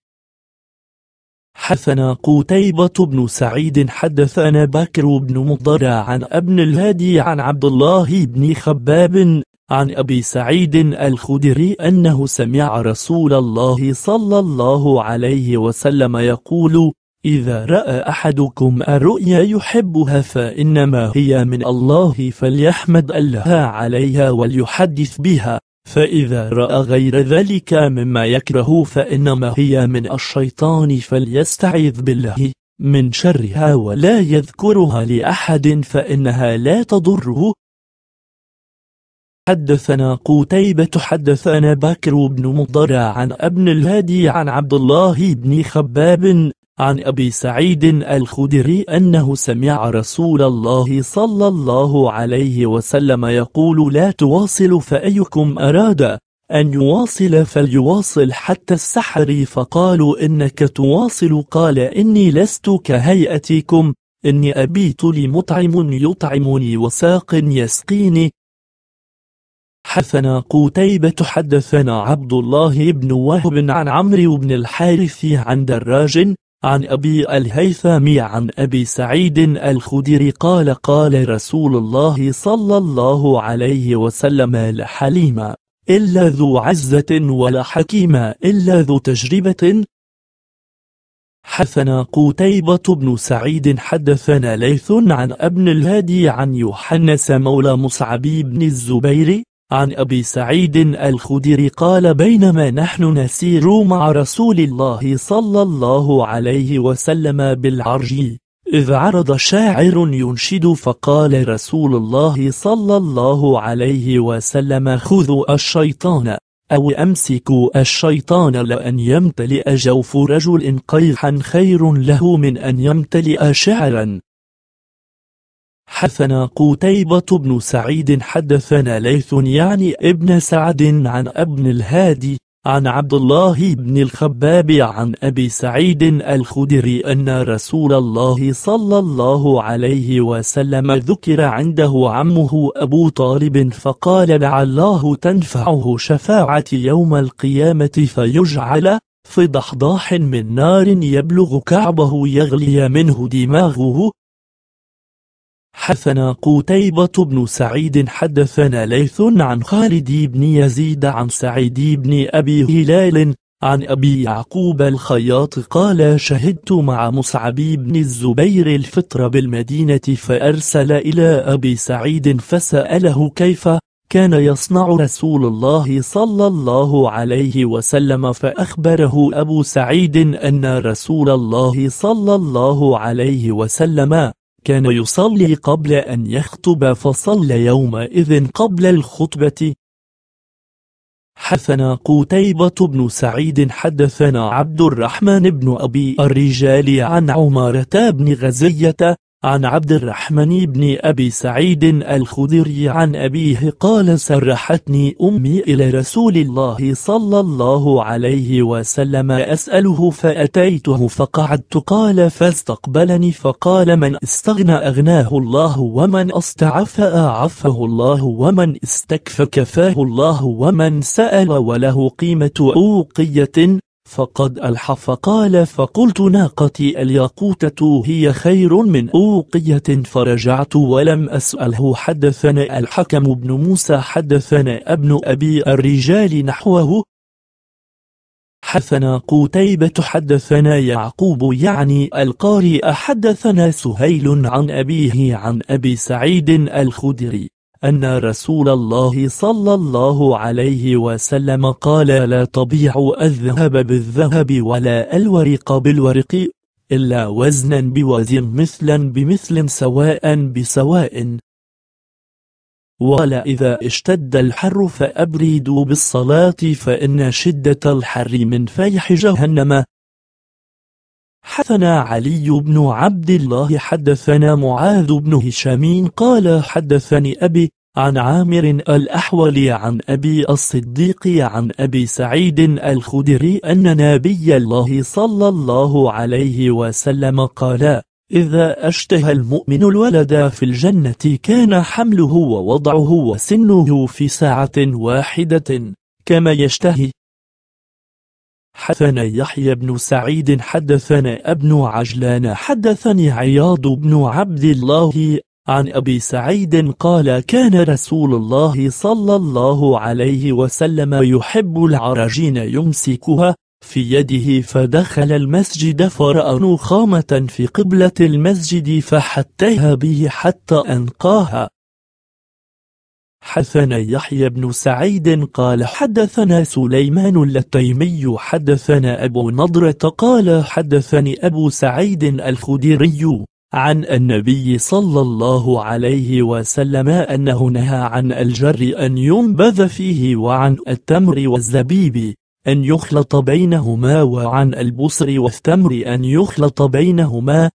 حدثنا قتيبة بن سعيد حدثنا بكر بن مضر عن ابن الهادي عن عبد الله بن خباب عن أبي سعيد الخدري أنه سمع رسول الله صلى الله عليه وسلم يقول إذا رأى أحدكم الرؤيا يحبها فإنما هي من الله فليحمد الله عليها وليحدث بها فإذا رأى غير ذلك مما يكره فإنما هي من الشيطان فليستعذ بالله من شرها ولا يذكرها لأحد فإنها لا تضره حدثنا قتيبة حدثنا بكر بن مضرع عن ابن الهادي عن عبد الله بن خباب عن أبي سعيد الخدري أنه سمع رسول الله صلى الله عليه وسلم يقول لا تواصل فأيكم أراد أن يواصل فليواصل حتى السحر فقالوا إنك تواصل قال إني لست كهيئتكم إني أبيت لمطعم يطعمني وساق يسقيني حدثنا قتيبة حدثنا عبد الله بن وهب عن عمرو بن الحارث عن دراج عن أبي الهيثم عن أبي سعيد الخدري قال قال رسول الله صلى الله عليه وسلم لا إلا ذو عزة ولا حكيمة إلا ذو تجربة حثنا قتيبة بن سعيد حدثنا ليث عن ابن الهادي عن يوحنس مولى مصعب بن الزبير عن أبي سعيد الخدري قال بينما نحن نسير مع رسول الله صلى الله عليه وسلم بالعرج إذ عرض شاعر ينشد فقال رسول الله صلى الله عليه وسلم خذوا الشيطان أو أمسكوا الشيطان لأن يمتلئ جوف رجل قيحا خير له من أن يمتلئ شعرا حدثنا قتيبة بن سعيد حدثنا ليث يعني ابن سعد عن ابن الهادي عن عبد الله بن الخباب عن أبي سعيد الخدري أن رسول الله صلى الله عليه وسلم ذكر عنده عمه أبو طالب فقال لعله تنفعه شفاعة يوم القيامة فيجعل في ضحضاح من نار يبلغ كعبه يغلي منه دماغه حدثنا قتيبة بن سعيد حدثنا ليث عن خالد بن يزيد عن سعيد بن أبي هلال عن أبي يعقوب الخياط قال شهدت مع مصعب بن الزبير الفطر بالمدينة فأرسل إلى أبي سعيد فسأله كيف كان يصنع رسول الله صلى الله عليه وسلم فأخبره أبو سعيد أن رسول الله صلى الله عليه وسلم كان يصلي قبل أن يخطب فصلى يومئذ قبل الخطبة حدثنا قتيبة بن سعيد حدثنا عبد الرحمن بن أبي الرجال عن عمارة بن غزية عن عبد الرحمن بن أبي سعيد الخدري عن أبيه قال سرحتني أمي إلى رسول الله صلى الله عليه وسلم أسأله فأتيته فقعدت قال فاستقبلني فقال من استغنى أغناه الله ومن استعفى أعفه الله ومن استكف كفاه الله ومن سأل وله قيمة أوقية فقد ألحف فقال فقلت ناقتي الياقوتة هي خير من أوقية فرجعت ولم أسأله حدثنا الحكم بن موسى حدثنا ابن أبي الرجال نحوه حدثنا قتيبة حدثنا يعقوب يعني القارئ حدثنا سهيل عن أبيه عن أبي سعيد الخدري أن رسول الله صلى الله عليه وسلم قال لا تبيع الذهب بالذهب ولا الورق بالورق إلا وزنا بوزن مثلا بمثل سواء بسواء ولا إذا اشتد الحر فأبريدوا بالصلاة فإن شدة الحر من فيح جهنم حدثنا علي بن عبد الله حدثنا معاذ بن هشام قال حدثني أبي عن عامر الأحول عن أبي الصديق عن أبي سعيد الخدري أن نبي الله صلى الله عليه وسلم قال إذا اشتهى المؤمن الولد في الجنة كان حمله ووضعه وسنه في ساعة واحدة كما يشتهي حدثنا يحيى بن سعيد حدثنا ابن عجلان حدثني عياض بن عبد الله عن أبي سعيد قال كان رسول الله صلى الله عليه وسلم يحب العراجين يمسكها في يده فدخل المسجد فرأى نخامة في قبلة المسجد فحتيها به حتى أنقاها حدثنا يحيى بن سعيد قال حدثنا سليمان التيمي حدثنا أبو نضرة قال حدثني أبو سعيد الخديري عن النبي صلى الله عليه وسلم أنه نهى عن الجر أن ينبذ فيه وعن التمر والزبيب أن يخلط بينهما وعن البصر والتمر أن يخلط بينهما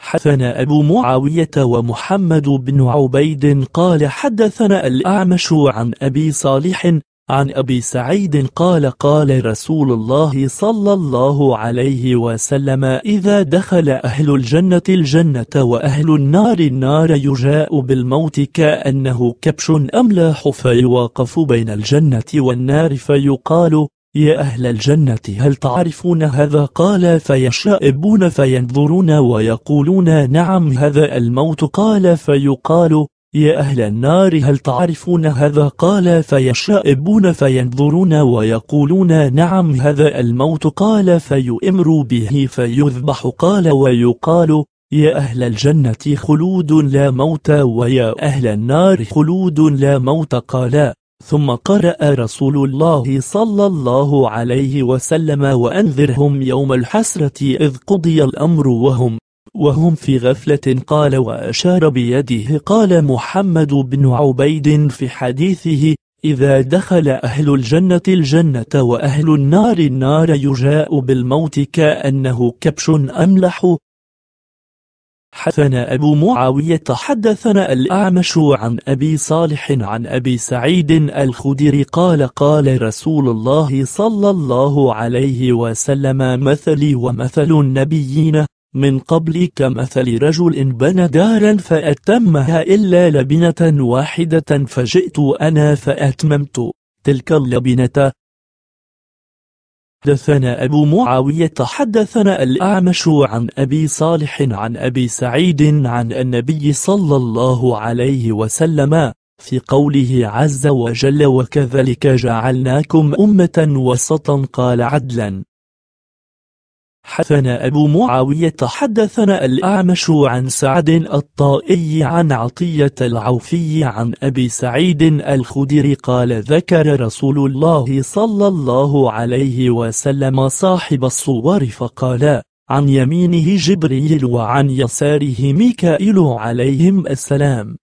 حدثنا أبو معاوية ومحمد بن عبيد قال حدثنا الأعمش عن أبي صالح عن أبي سعيد قال قال رسول الله صلى الله عليه وسلم إذا دخل أهل الجنة الجنة وأهل النار النار يجاء بالموت كأنه كبش أملاح فيوقف بين الجنة والنار فيقال يا أهل الجنة هل تعرفون هذا قال فيشائبون فينظرون ويقولون نعم هذا الموت قال فيقال يا أهل النار هل تعرفون هذا قال فيشائبون فينظرون ويقولون نعم هذا الموت قال فيؤمر به فيذبح قال ويقال يا أهل الجنة خلود لا موت ويا أهل النار خلود لا موت قالا ثم قرأ رسول الله صلى الله عليه وسلم وأنذرهم يوم الحسرة إذ قضي الأمر وهم وهم في غفلة قال وأشار بيده قال محمد بن عبيد في حديثه إذا دخل أهل الجنة الجنة وأهل النار النار يجاء بالموت كأنه كبش أملح حدثنا أبو معاوية حدثنا الأعمش عن أبي صالح عن أبي سعيد الخدري قال قال رسول الله صلى الله عليه وسلم مثلي ومثل النبيين من قبل كمثل رجل بنى دارا فأتمها إلا لبنة واحدة فجئت أنا فأتممت تلك اللبنة حدثنا أبو معاوية حدثنا الأعمش عن أبي صالح عن أبي سعيد عن النبي صلى الله عليه وسلم في قوله عز وجل وكذلك جعلناكم أمة وسطا قال عدلا حدثنا أبو معاوية حدثنا الأعمش عن سعد الطائي عن عطية العوفي عن أبي سعيد الخدري قال ذكر رسول الله صلى الله عليه وسلم صاحب الصور فقال عن يمينه جبريل وعن يساره ميكائيل عليهم السلام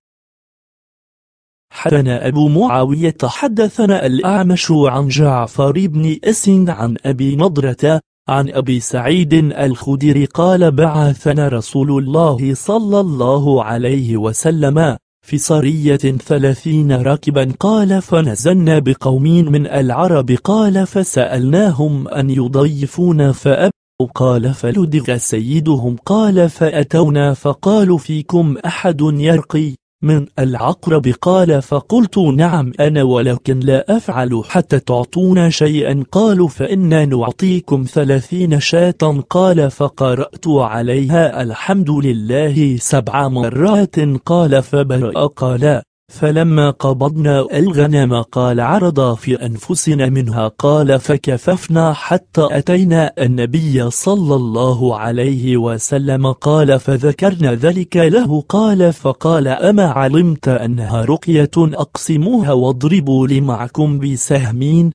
حدثنا أبو معاوية حدثنا الأعمش عن جعفر بن أس عن أبي نضرة عن أبي سعيد الخدري قال بعثنا رسول الله صلى الله عليه وسلم في صرية ثلاثين راكبا قال فنزلنا بقوم من العرب قال فسألناهم أن يضيفونا فأبوا قال فلدغ سيدهم قال فأتونا فقالوا فيكم أحد يرقي من العقرب قال فقلت نعم أنا ولكن لا أفعل حتى تعطونا شيئا قالوا فإنا نعطيكم ثلاثين شاة قال فقرأت عليها الحمد لله سبع مرات قال فبرأ قال فلما قبضنا الغنم قال عرض في أنفسنا منها قال فكففنا حتى أتينا النبي صلى الله عليه وسلم قال فذكرنا ذلك له قال فقال أما علمت أنها رقية أقسموها واضربوا لمعكم بسهمين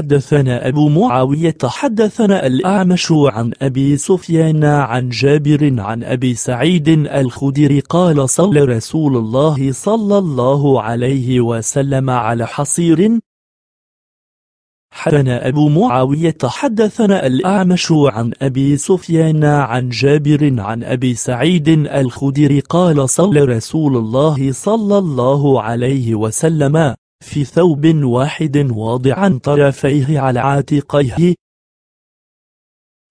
حدثنا أبو معاوية حدثنا الأعمش عن أبي سفيان عن جابر عن أبي سعيد الخدري قال صلى رسول الله صلى الله عليه وسلم على حصير حدثنا أبو معاوية حدثنا الأعمش عن أبي سفيان عن جابر عن أبي سعيد الخدري قال صلى رسول الله صلى الله عليه وسلم في ثوب واحد واضعا طرفيه على عاتقيه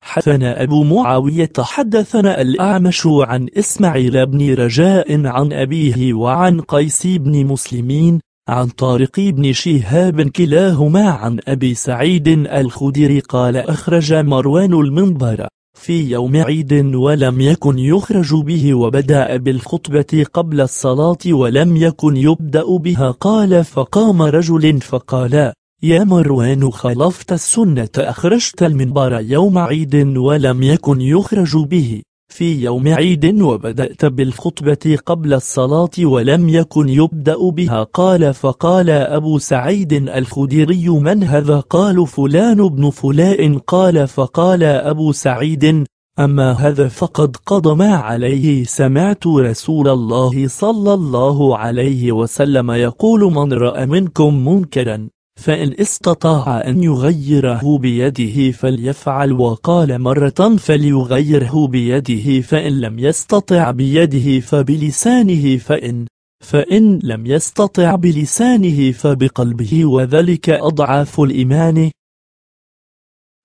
حدثنا أبو معاوية حدثنا الأعمش عن إسماعيل بن رجاء عن أبيه وعن قيس بن مسلمين عن طارق بن شهاب كلاهما عن أبي سعيد الخدري قال أخرج مروان المنبر في يوم عيد ولم يكن يخرج به وبدأ بالخطبة قبل الصلاة ولم يكن يبدأ بها قال فقام رجل فقال يا مروان خلفت السنة أخرجت المنبر يوم عيد ولم يكن يخرج به في يوم عيد وبدأت بالخطبة قبل الصلاة ولم يكن يبدأ بها قال فقال أبو سعيد الخدري من هذا قال فلان بن فلاء قال فقال أبو سعيد أما هذا فقد قضى ما عليه سمعت رسول الله صلى الله عليه وسلم يقول من رأى منكم منكرا فإن استطاع أن يغيره بيده فليفعل وقال مرة فليغيره بيده فإن لم يستطع بيده فبلسانه فإن فإن لم يستطع بلسانه فبقلبه وذلك أضعاف الإيمان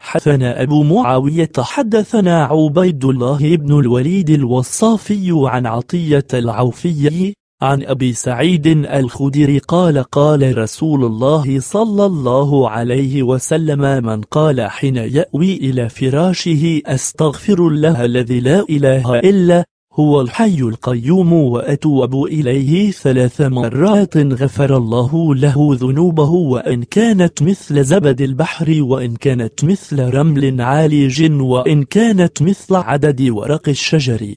حدثنا أبو معاوية حدثنا عبيد الله بن الوليد الوصافي عن عطية العوفي عن أبي سعيد الخدري قال قال رسول الله صلى الله عليه وسلم من قال حين يأوي إلى فراشه أستغفر الله الذي لا إله إلا هو الحي القيوم وأتوب إليه ثلاث مرات غفر الله له ذنوبه وإن كانت مثل زبد البحر وإن كانت مثل رمل عالج وإن كانت مثل عدد ورق الشجر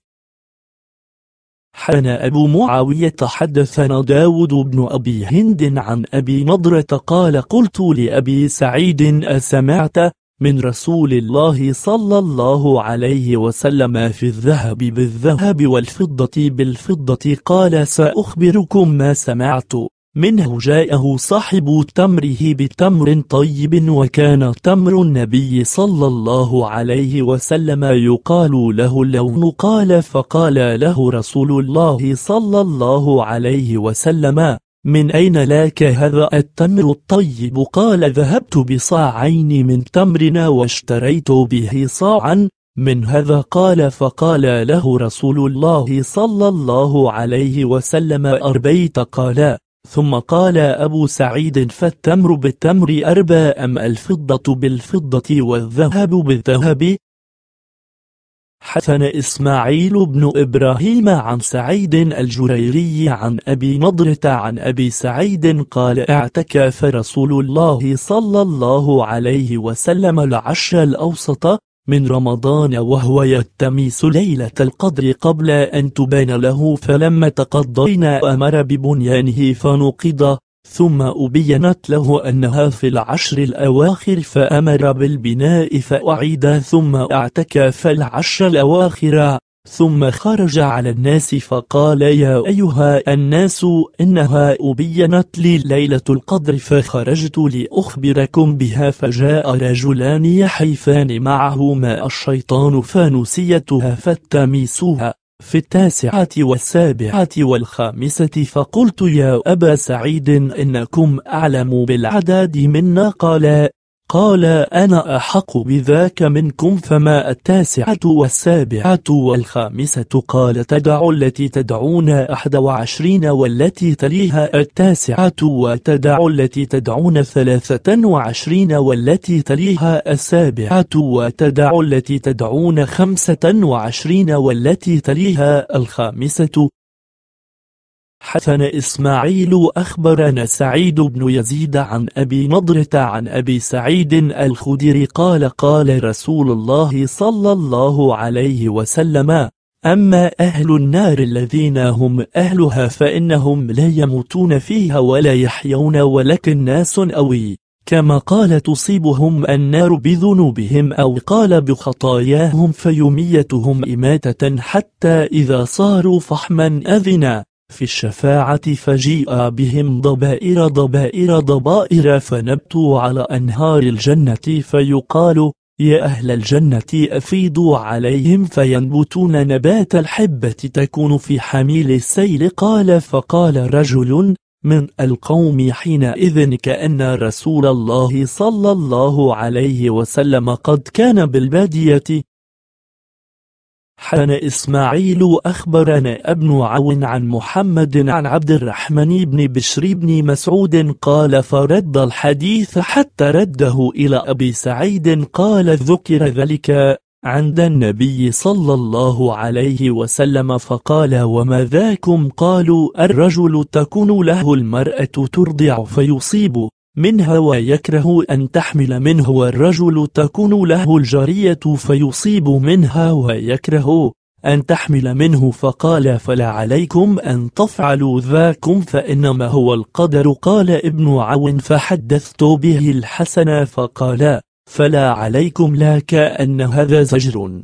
حدثنا أبو معاوية حدثنا داود بن أبي هند عن أبي نضرة قال قلت لأبي سعيد أسمعت من رسول الله صلى الله عليه وسلم في الذهب بالذهب والفضة بالفضة قال سأخبركم ما سمعت منه جاءه صاحب تمره بتمر طيب وكان تمر النبي صلى الله عليه وسلم يقال له اللون قال فقال له رسول الله صلى الله عليه وسلم من أين لك هذا التمر الطيب قال ذهبت بصاعين من تمرنا واشتريت به صاعا من هذا قال فقال له رسول الله صلى الله عليه وسلم أربيت قال ثم قال أبو سعيد فالتمر بالتمر أربى أم الفضة بالفضة والذهب بالذهب حسن إسماعيل بن إبراهيم عن سعيد الجريري عن أبي نضرة عن أبي سعيد قال اعتكف رسول الله صلى الله عليه وسلم العشر الأوسط من رمضان وهو يلتمس ليلة القدر قبل أن تبان له فلما تقضينا أمر ببنيانه فنقض ثم أبينت له أنها في العشر الأواخر فأمر بالبناء فأعيد ثم اعتكف العشر الأواخر ثم خرج على الناس فقال يا أيها الناس إنها أبينت لي ليلة القدر فخرجت لأخبركم بها فجاء رجلان يحيفان معهما الشيطان فنسيتها فالتمسوها في التاسعة والسابعة والخامسة فقلت يا أبا سعيد إنكم أعلم بالعدد منا قال قال أنا أحق بذاك منكم فما التاسعة والسابعة والخامسة قال تدع التي تدعون أحد وعشرين والتي تليها التاسعة وتدع التي تدعون ثلاثة وعشرين والتي تليها السابعة وتدع التي تدعون خمسة وعشرين والتي تليها الخامسة حسن إسماعيل أخبرنا سعيد بن يزيد عن أبي نضرة عن أبي سعيد الخدري قال قال رسول الله صلى الله عليه وسلم أما أهل النار الذين هم أهلها فإنهم لا يموتون فيها ولا يحيون ولكن ناس أوي كما قال تصيبهم النار بذنوبهم أو قال بخطاياهم فيميتهم إماتة حتى إذا صاروا فحما أذنا في الشفاعة فجيء بهم ضبائر ضبائر ضبائر فنبتوا على أنهار الجنة فيقال يا أهل الجنة أفيضوا عليهم فينبتون نبات الحبة تكون في حميل السيل قال فقال رجل من القوم حينئذ كأن رسول الله صلى الله عليه وسلم قد كان بالبادية حان إسماعيل أخبرنا ابن عون عن محمد عن عبد الرحمن بن بشر بن مسعود قال فرد الحديث حتى رده إلى أبي سعيد قال ذكر ذلك عند النبي صلى الله عليه وسلم فقال وما ذاكم قالوا الرجل تكون له المرأة ترضع فيصيب منها ويكره أن تحمل منه والرجل تكون له الجارية فيصيب منها ويكره أن تحمل منه فقال فلا عليكم أن تفعلوا ذاكم فإنما هو القدر قال ابن عون فحدثت به الحسن فقال فلا عليكم لا كأن هذا زجر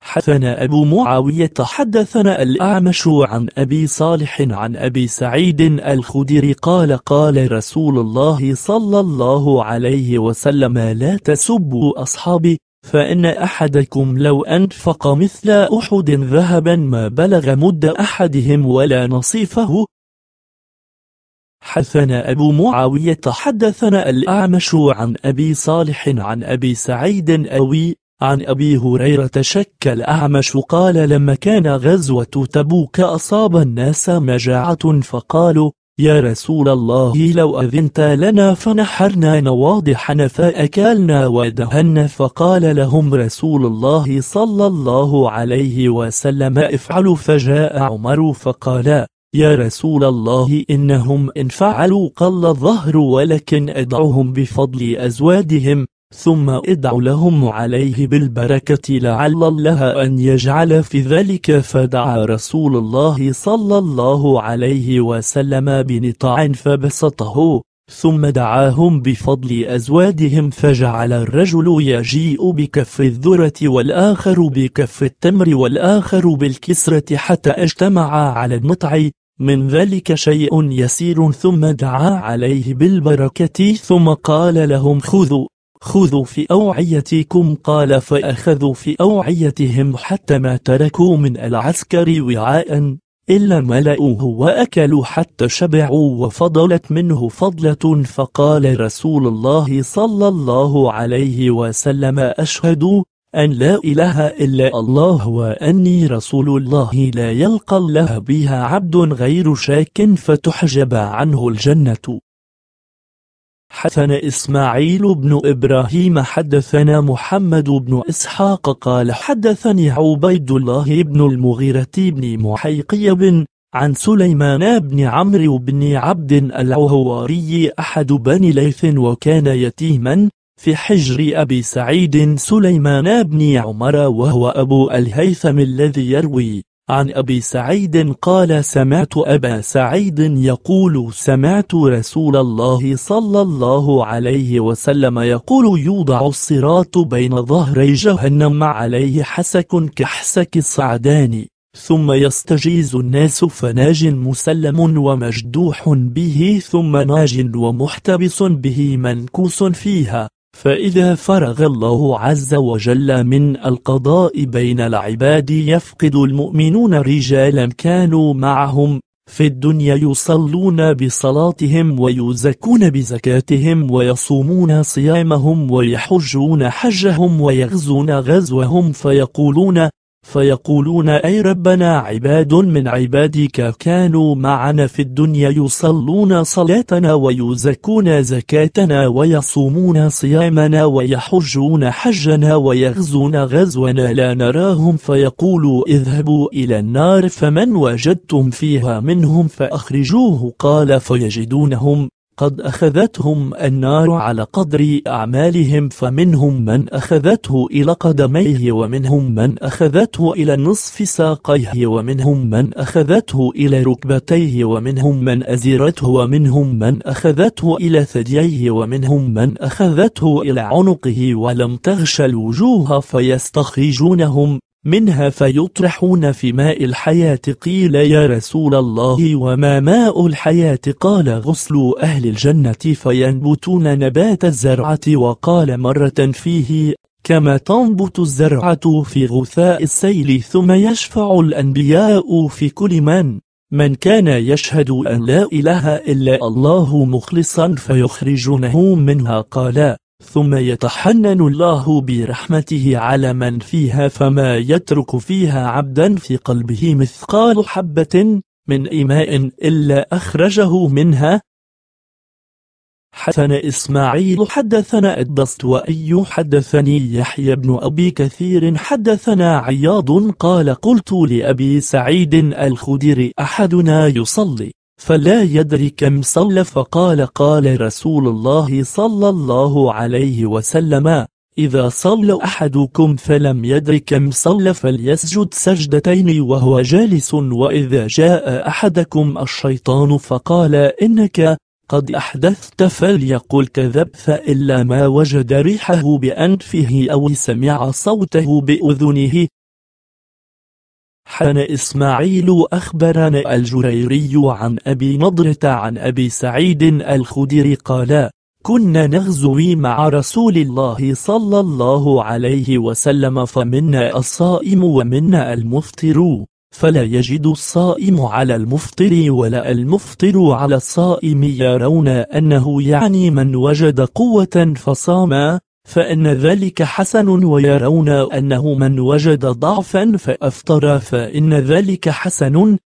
حدثنا أبو معاوية حدثنا الأعمش عن أبي صالح عن أبي سعيد الخدري قال قال رسول الله صلى الله عليه وسلم لا تسبوا أصحابي فإن أحدكم لو أنفق مثل أحد ذهبا ما بلغ مد أحدهم ولا نصيفه حدثنا أبو معاوية حدثنا الأعمش عن أبي صالح عن أبي سعيد أوي عن أبي هريرة شك الأعمش قال لما كان غزوة تبوك أصاب الناس مجاعة فقالوا يا رسول الله لو أذنت لنا فنحرنا نواضحنا فأكلنا ودهنا فقال لهم رسول الله صلى الله عليه وسلم افعلوا فجاء عمر فقال يا رسول الله إنهم إن فعلوا قل الظهر ولكن أدعهم بفضل أزوادهم ثم ادع لهم عليه بالبركة لعل الله أن يجعل في ذلك فدعا رسول الله صلى الله عليه وسلم بنطاع فبسطه ثم دعاهم بفضل أزوادهم فجعل الرجل يجيء بكف الذرة والآخر بكف التمر والآخر بالكسرة حتى اجتمع على المطع من ذلك شيء يسير ثم دعا عليه بالبركة ثم قال لهم خذوا خذوا في أوعيتكم قال فأخذوا في أوعيتهم حتى ما تركوا من العسكر وعاء إلا ملأوه وأكلوا حتى شبعوا وفضلت منه فضلة فقال رسول الله صلى الله عليه وسلم أشهد أن لا إله إلا الله وأني رسول الله لا يلقى الله بها عبد غير شاك فتحجب عنه الجنة حدثنا إسماعيل بن إبراهيم حدثنا محمد بن إسحاق قال حدثني عبيد الله بن المغيرة بن محيقي بن عن سليمان بن عمرو بن عبد العهواري أحد بني ليث وكان يتيما في حجر أبي سعيد سليمان بن عمر وهو أبو الهيثم الذي يروي عن أبي سعيد قال سمعت أبا سعيد يقول سمعت رسول الله صلى الله عليه وسلم يقول يوضع الصراط بين ظهري جهنم عليه حسك كحسك الصعدان ثم يستجيز الناس فناج مسلم ومجدوح به ثم ناج ومحتبس به منكوس فيها فإذا فرغ الله عز وجل من القضاء بين العباد يفقد المؤمنون رجالا كانوا معهم في الدنيا يصلون بصلاتهم ويزكون بزكاتهم ويصومون صيامهم ويحجون حجهم ويغزون غزوهم فيقولون فيقولون أي ربنا عباد من عبادك كانوا معنا في الدنيا يصلون صلاتنا ويزكون زكاتنا ويصومون صيامنا ويحجون حجنا ويغزون غزونا لا نراهم فيقولوا اذهبوا إلى النار فمن وجدتم فيها منهم فأخرجوه قال فيجدونهم قد أخذتهم النار على قدر أعمالهم فمنهم من أخذته إلى قدميه ومنهم من أخذته إلى نصف ساقيه ومنهم من أخذته إلى ركبتيه ومنهم من أزرته ومنهم من أخذته إلى ثدييه ومنهم من أخذته إلى عنقه ولم تغش الوجوه فيستخرجونهم منها فيطرحون في ماء الحياة قيل يا رسول الله وما ماء الحياة قال غسل أهل الجنة فينبتون نبات الزرعة وقال مرة فيه كما تنبت الزرعة في غثاء السيل ثم يشفع الأنبياء في كل من من كان يشهد أن لا إله إلا الله مخلصا فيخرجونه منها قال ثم يتحنن الله برحمته على من فيها فما يترك فيها عبدا في قلبه مثقال حبة من إيماء إلا أخرجه منها حدثنا إسماعيل حدثنا البسط وأي حدثني يحيى بن أبي كثير حدثنا عياض قال قلت لأبي سعيد الخدير أحدنا يصلي فلا يدري كم صلى فقال قال رسول الله صلى الله عليه وسلم إذا صلى أحدكم فلم يدر كم صلى فليسجد سجدتين وهو جالس وإذا جاء أحدكم الشيطان فقال إنك قد أحدثت فليقل كذب فإلا ما وجد ريحه بأنفه أو سمع صوته بأذنه حدثنا إسماعيل أخبرنا الجريري عن أبي نضرة عن أبي سعيد الخدري قال كنا نغزوي مع رسول الله صلى الله عليه وسلم فمنا الصائم ومنا المفطر فلا يجد الصائم على المفطر ولا المفطر على الصائم يرون أنه يعني من وجد قوة فصام فإن ذلك حسن ويرون أنه من وجد ضعفا فأفطر فإن ذلك حسن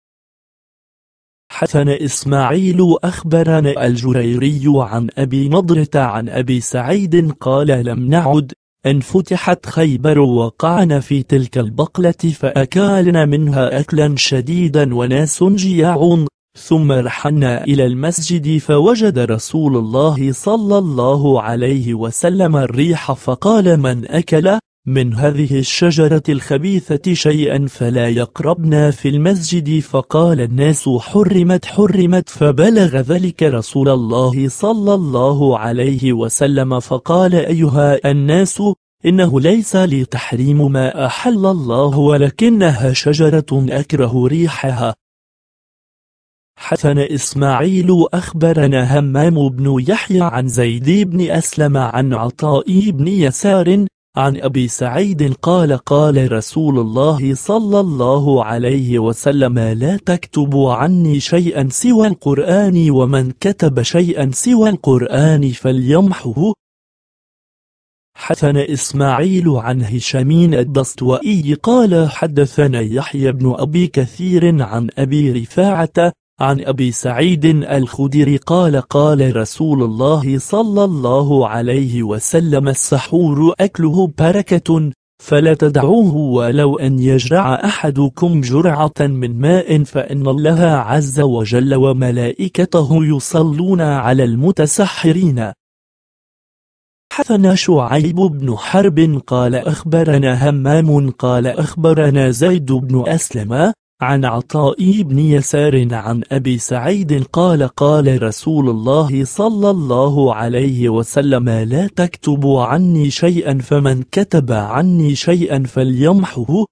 حسن إسماعيل أخبرنا الجريري عن أبي نضرة عن أبي سعيد قال لم نعد أن فتحت خيبر وقعنا في تلك البقلة فأكالنا منها أكلا شديدا وناس جياع ثم رحلنا إلى المسجد فوجد رسول الله صلى الله عليه وسلم الريح فقال من أكل من هذه الشجرة الخبيثة شيئا فلا يقربنا في المسجد فقال الناس حرمت حرمت فبلغ ذلك رسول الله صلى الله عليه وسلم فقال أيها الناس إنه ليس لتحريم ما أحل الله ولكنها شجرة أكره ريحها حسن إسماعيل أخبرنا همام بن يحيى عن زيد بن أسلم عن عطاء بن يسار عن أبي سعيد قال قال رسول الله صلى الله عليه وسلم لا تكتبوا عني شيئا سوى القرآن ومن كتب شيئا سوى القرآن فليمحه حسن إسماعيل عن هشامين الدستوائي قال حدثنا يحيى بن أبي كثير عن أبي رفاعة عن أبي سعيد الخدري قال قال رسول الله صلى الله عليه وسلم السحور أكله بركة فلا تدعوه ولو أن يجرع أحدكم جرعة من ماء فإن الله عز وجل وملائكته يصلون على المتسحرين حثنا شعيب بن حرب قال أخبرنا همام قال أخبرنا زيد بن أسلم عن عطاء بن يسار عن أبي سعيد قال قال رسول الله صلى الله عليه وسلم لا تكتبوا عني شيئا فمن كتب عني شيئا فليمحه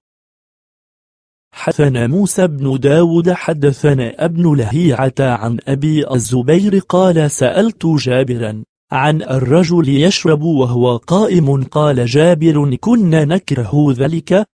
حدثنا موسى بن داود حدثنا ابن لهيعة عن أبي الزبير قال سألت جابرا عن الرجل يشرب وهو قائم قال جابر كنا نكره ذلك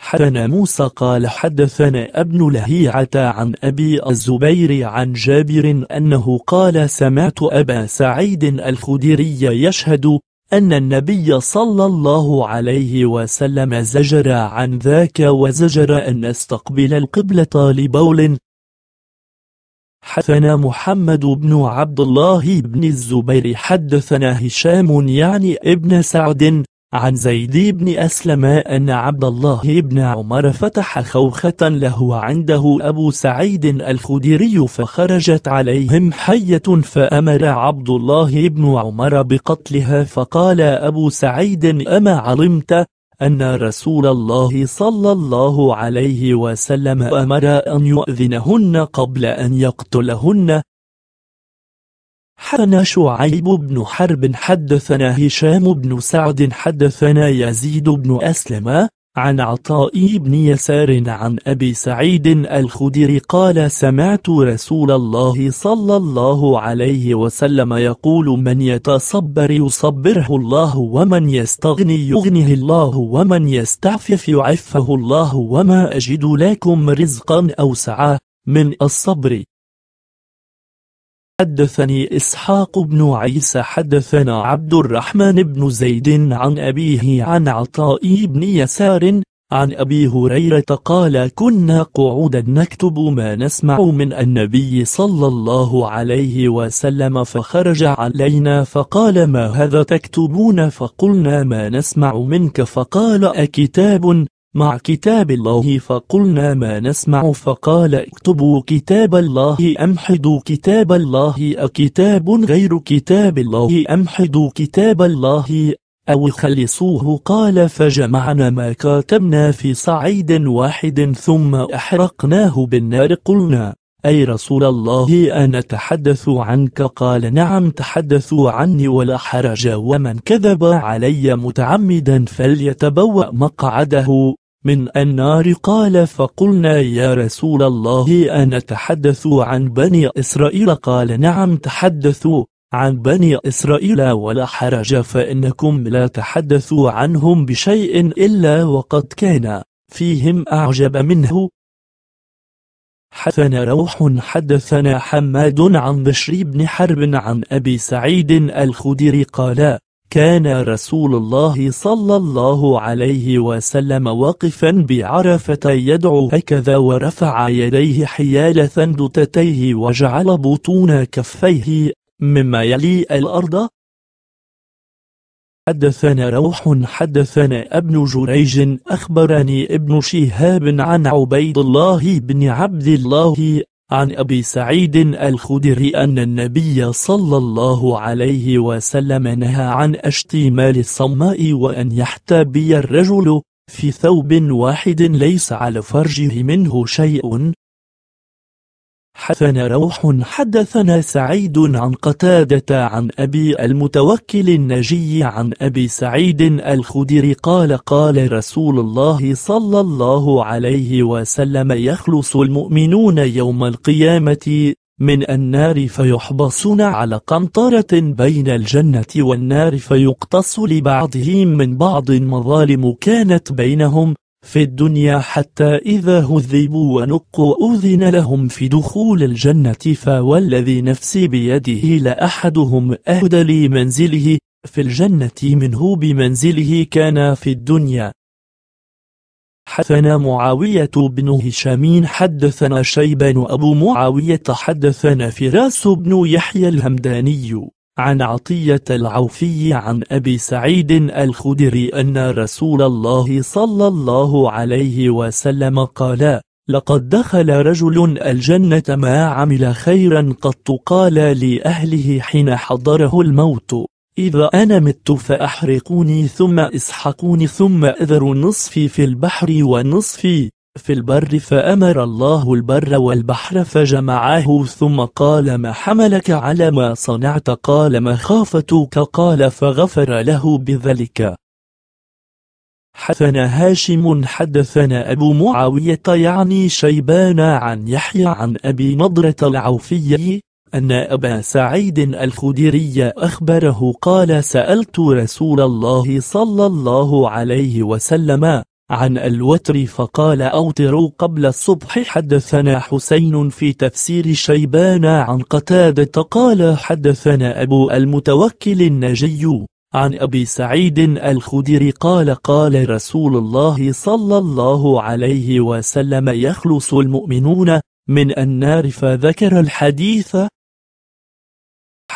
حدثنا موسى قال حدثنا ابن لهيعة عن أبي الزبير عن جابر أنه قال سمعت أبا سعيد الخدري يشهد أن النبي صلى الله عليه وسلم زجر عن ذاك وزجر أن استقبل القبلة لبول حدثنا محمد بن عبد الله بن الزبير حدثنا هشام يعني ابن سعد عن زيد بن أسلم أن عبد الله بن عمر فتح خوخة له عنده أبو سعيد الخدري فخرجت عليهم حية فأمر عبد الله بن عمر بقتلها فقال أبو سعيد أما علمت أن رسول الله صلى الله عليه وسلم أمر أن يؤذنهن قبل أن يقتلهن حدثنا شعيب بن حرب حدثنا هشام بن سعد حدثنا يزيد بن أسلم عن عطاء بن يسار عن أبي سعيد الخدر قال سمعت رسول الله صلى الله عليه وسلم يقول من يتصبر يصبره الله ومن يستغني يغنه الله ومن يستعفف يعفه الله وما أجد لكم رزقا أوسعا من الصبر حدثني إسحاق بن عيسى حدثنا عبد الرحمن بن زيد عن أبيه عن عطاء بن يسار عن أبي هريرة قال كنا قعودا نكتب ما نسمع من النبي صلى الله عليه وسلم فخرج علينا فقال ما هذا تكتبون فقلنا ما نسمع منك فقال أكتاب مع كتاب الله فقلنا ما نسمع فقال اكتبوا كتاب الله أمحدوا كتاب الله أكتاب غير كتاب الله أمحدوا كتاب الله أو خلصوه قال فجمعنا ما كاتبنا في صعيد واحد ثم أحرقناه بالنار قلنا أي رسول الله أنتحدث عنك قال نعم تحدثوا عني ولا حرج ومن كذب علي متعمدا فليتبوأ مقعده من النار قال فقلنا يا رسول الله أنتحدث عن بني إسرائيل قال نعم تحدثوا عن بني إسرائيل ولا حرج فإنكم لا تحدثوا عنهم بشيء إلا وقد كان فيهم أعجب منه حدثنا روح حدثنا حماد عن بشر بن حرب عن أبي سعيد الخدري قال كان رسول الله صلى الله عليه وسلم واقفا بعرفة يدعو هكذا ورفع يديه حيال ثندتتيه وجعل بطون كفيه مما يلي الأرض حدثنا روح حدثنا ابن جريج أخبرني ابن شهاب عن عبيد الله بن عبد الله عن أبي سعيد الخدري أن النبي صلى الله عليه وسلم نهى عن اشتمال الصماء وأن يحتبي الرجل في ثوب واحد ليس على فرجه منه شيء حدثنا روح حدثنا سعيد عن قتادة عن أبي المتوكل النجي عن أبي سعيد الخدري قال قال رسول الله صلى الله عليه وسلم يخلص المؤمنون يوم القيامة من النار فيحبسون على قنطرة بين الجنة والنار فيقتص لبعضهم من بعض مظالم كانت بينهم في الدنيا حتى إذا هذبوا ونقوا أذن لهم في دخول الجنة فوالذي نفسي بيده لأحدهم أهدى لي منزله في الجنة منه بمنزله كان في الدنيا حدثنا معاوية بن هشام حدثنا شيبان أبو معاوية حدثنا فراس بن يحيى الهمداني عن عطية العوفي عن أبي سعيد الخدري أن رسول الله صلى الله عليه وسلم قال لقد دخل رجل الجنة ما عمل خيرا قط قال لأهله حين حضره الموت إذا أنا مت فأحرقوني ثم اسحقوني ثم أذروا نصفي في البحر ونصفي في البر فأمر الله البر والبحر فجمعاه ثم قال ما حملك على ما صنعت قال مخافتك قال فغفر له بذلك حدثنا هاشم حدثنا أبو معاوية يعني شيبان عن يحيى عن أبي نضرة العوفي أن أبا سعيد الخدري أخبره قال سألت رسول الله صلى الله عليه وسلم عن الوتر فقال أوتروا قبل الصبح حدثنا حسين في تفسير شيبان عن قتادة قال حدثنا أبو المتوكل النجي عن أبي سعيد الخدر قال قال رسول الله صلى الله عليه وسلم يخلص المؤمنون من النار فذكر الحديث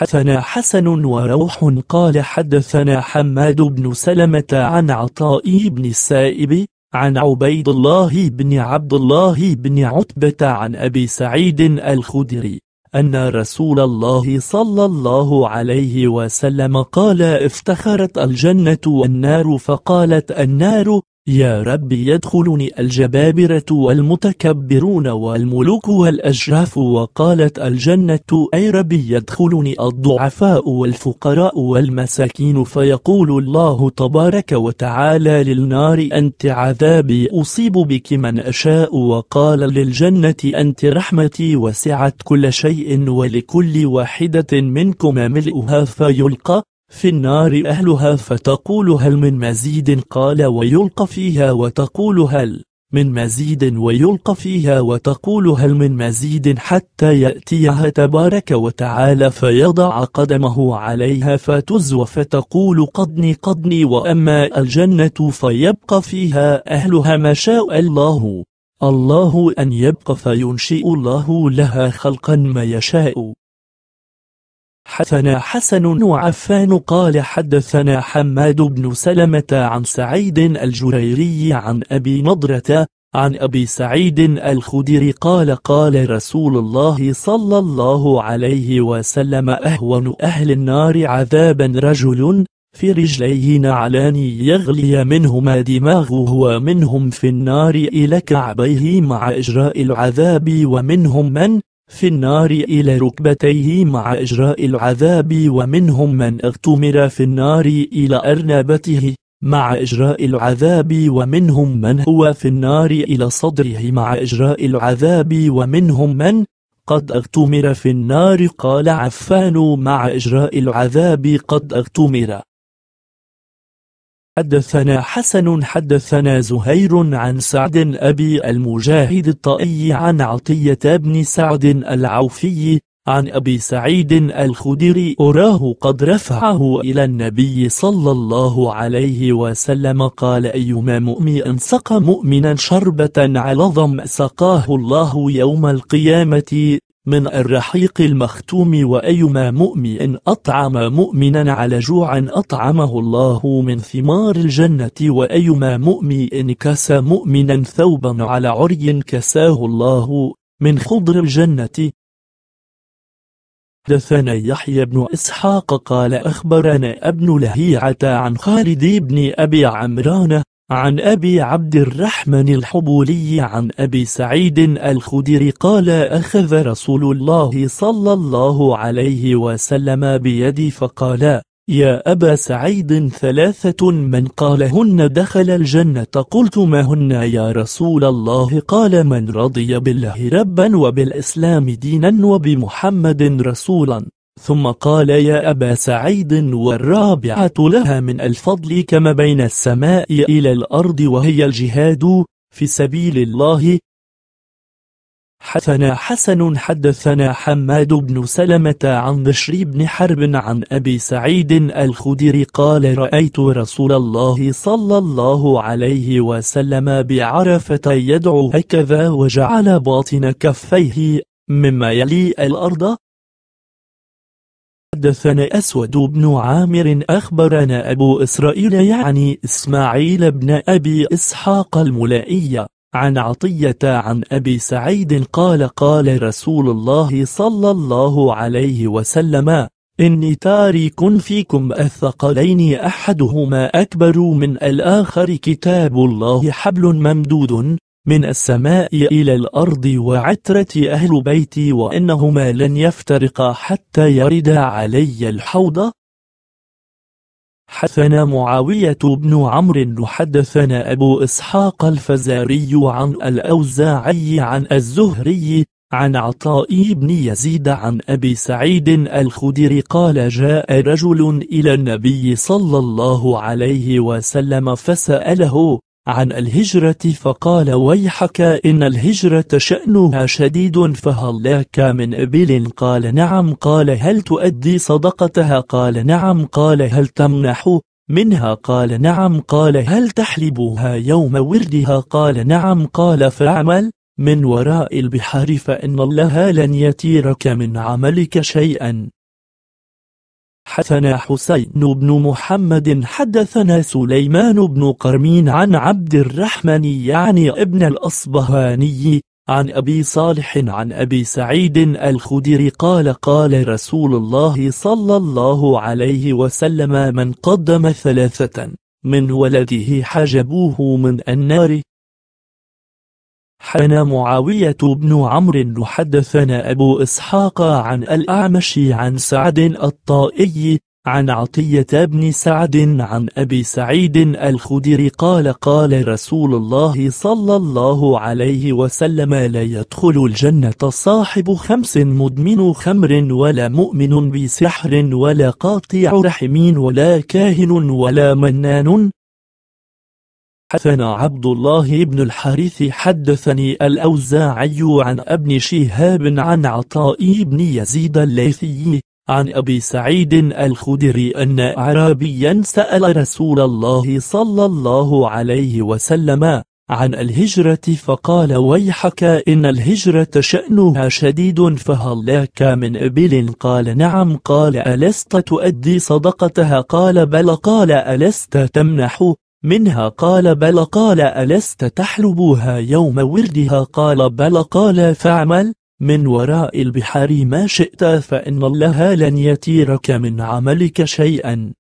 حدثنا حسن وروح قال حدثنا حماد بن سلمة عن عطاء بن السائب عن عبيد الله بن عبد الله بن عتبة عن أبي سعيد الخدري أن رسول الله صلى الله عليه وسلم قال افتخرت الجنة والنار فقالت النار يا رب يدخلني الجبابرة والمتكبرون والملوك والأشراف وقالت الجنة أي رب يدخلني الضعفاء والفقراء والمساكين فيقول الله تبارك وتعالى للنار أنت عذابي أصيب بك من أشاء وقال للجنة أنت رحمتي وسعت كل شيء ولكل واحدة منكم ملئها فيلقى في النار أهلها فتقول هل من مزيد قال ويلقى فيها وتقول هل من مزيد ويلقى فيها وتقول هل من مزيد حتى يأتيها تبارك وتعالى فيضع قدمه عليها فتزوى فتقول قدني قدني وأما الجنة فيبقى فيها أهلها ما شاء الله الله أن يبقى فينشئ الله لها خلقا ما يشاء حدثنا حسن وعفان قال حدثنا حماد بن سلمة عن سعيد الجريري عن أبي نضرة عن أبي سعيد الخدري قال قال رسول الله صلى الله عليه وسلم أهون أهل النار عذابا رجل في رجليه نعلان يغلي منهما دماغه ومنهم في النار إلى كعبيه مع إجراء العذاب ومنهم من في النار إلى ركبتيه مع إجراء العذاب ومنهم من اغتمر في النار إلى أرنبته مع إجراء العذاب ومنهم من هو في النار إلى صدره مع إجراء العذاب ومنهم من قد اغتمر في النار قال عفان مع إجراء العذاب قد اغتمر حدثنا حسن حدثنا زهير عن سعد أبي المجاهد الطائي عن عطية بن سعد العوفي عن أبي سعيد الخدري أراه قد رفعه إلى النبي صلى الله عليه وسلم قال أيما مؤمن سقى مؤمنا شربة على ظم سقاه الله يوم القيامة من الرحيق المختوم وأيما مؤمن أطعم مؤمنا على جوع أطعمه الله من ثمار الجنة وأيما مؤمن كسى مؤمنا ثوبا على عري كساه الله من خضر الجنة حدثنا يحيى بن إسحاق قال أخبرنا ابن لهيعة عن خالد بن أبي عمران عن أبي عبد الرحمن الحبولي عن أبي سعيد الخدري قال أخذ رسول الله صلى الله عليه وسلم بيدي فقال يا أبا سعيد ثلاثة من قالهن دخل الجنة قلت ما هن يا رسول الله قال من رضي بالله ربا وبالإسلام دينا وبمحمد رسولا ثم قال يا أبا سعيد والرابعة لها من الفضل كما بين السماء إلى الأرض وهي الجهاد في سبيل الله حدثنا حسن حدثنا حماد بن سلمة عن بشر بن حرب عن أبي سعيد الخدري قال رأيت رسول الله صلى الله عليه وسلم بعرفة يدعو هكذا وجعل باطن كفيه مما يلي الأرض حدثنا أسود بن عامر أخبرنا أبو إسرائيل يعني إسماعيل بن أبي إسحاق الملائية عن عطية عن أبي سعيد قال قال رسول الله صلى الله عليه وسلم إني تارك فيكم الثقلين أحدهما أكبر من الآخر كتاب الله حبل ممدود من السماء إلى الأرض وعترة أهل بيتي وأنهما لن يفترقا حتى يردا علي الحوض حدثنا معاوية بن عمرو حدثنا أبو إسحاق الفزاري عن الأوزاعي عن الزهري عن عطاء بن يزيد عن أبي سعيد الخدري قال جاء رجل إلى النبي صلى الله عليه وسلم فسأله عن الهجرة فقال ويحك إن الهجرة شأنها شديد فهل لك من إبل قال نعم قال هل تؤدي صدقتها قال نعم قال هل تمنح منها قال نعم قال هل تحلبها يوم وردها قال نعم قال فاعمل من وراء البحار فإن الله لن يتيرك من عملك شيئا حدثنا حسين بن محمد حدثنا سليمان بن قرمين عن عبد الرحمن يعني ابن الأصبهاني عن أبي صالح عن أبي سعيد الخدري قال قال رسول الله صلى الله عليه وسلم من قدم ثلاثة من ولده حجبوه من النار حنا معاوية بن عمرو حدثنا أبو إسحاق عن الأعمش عن سعد الطائي عن عطية بن سعد عن أبي سعيد الخدري قال قال رسول الله صلى الله عليه وسلم لا يدخل الجنة صاحب خمس مدمن خمر ولا مؤمن بسحر ولا قاطع رحمين ولا كاهن ولا منان حدثنا عبد الله بن الحارث حدثني الأوزاعي عن ابن شهاب عن عطاء بن يزيد الليثي عن أبي سعيد الخدري أن أعرابيا سأل رسول الله صلى الله عليه وسلم عن الهجرة فقال ويحك إن الهجرة شأنها شديد فهل لك من إبل قال نعم قال ألست تؤدي صدقتها قال بل قال ألست تمنح منها قال بل قال ألست تحلبها يوم وردها قال بل قال فاعمل من وراء البحار ما شئت فإن الله لن يتيرك من عملك شيئا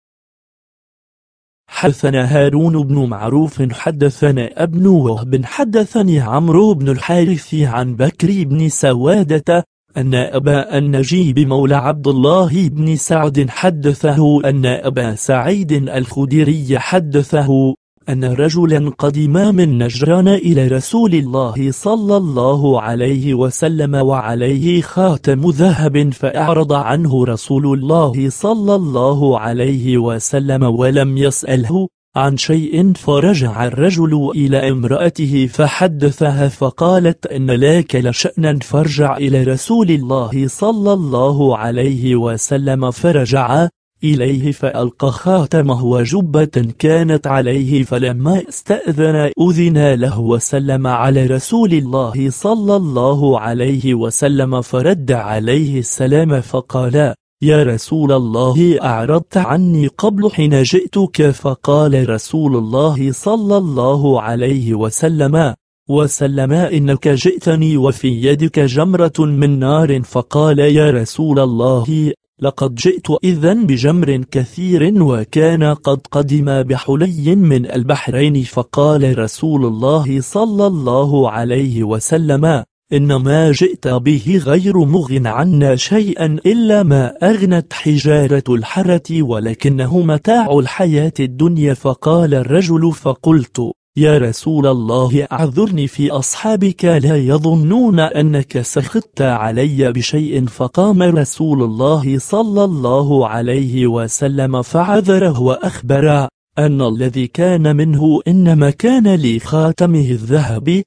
حدثنا هارون بن معروف حدثنا ابن وهب حدثني عمرو بن الحارث عن بكر بن سوادة أن أبا النجيب مولى عبد الله بن سعد حدثه أن أبا سعيد الخدري حدثه أن رجلا قدما من نجران إلى رسول الله صلى الله عليه وسلم وعليه خاتم ذهب فأعرض عنه رسول الله صلى الله عليه وسلم ولم يسأله عن شيء فرجع الرجل إلى امرأته فحدثها فقالت إن لك لشأنا فارجع إلى رسول الله صلى الله عليه وسلم فرجع إليه فألقى خاتمه وجبة كانت عليه فلما استأذن أذن له وسلم على رسول الله صلى الله عليه وسلم فرد عليه السلام فقال يا رسول الله أعرضت عني قبل حين جئتك فقال رسول الله صلى الله عليه وسلم وسلم إنك جئتني وفي يدك جمرة من نار فقال يا رسول الله لقد جئت إذا بجمر كثير وكان قد قدم بحلي من البحرين فقال رسول الله صلى الله عليه وسلم إن ما جئت به غير مغن عنا شيئا إلا ما أغنت حجارة الحرة ولكنه متاع الحياة الدنيا فقال الرجل فقلت يا رسول الله أعذرني في أصحابك لا يظنون أنك سخطت علي بشيء فقام رسول الله صلى الله عليه وسلم فعذره وأخبره أن الذي كان منه إنما كان لخاتمه الذهب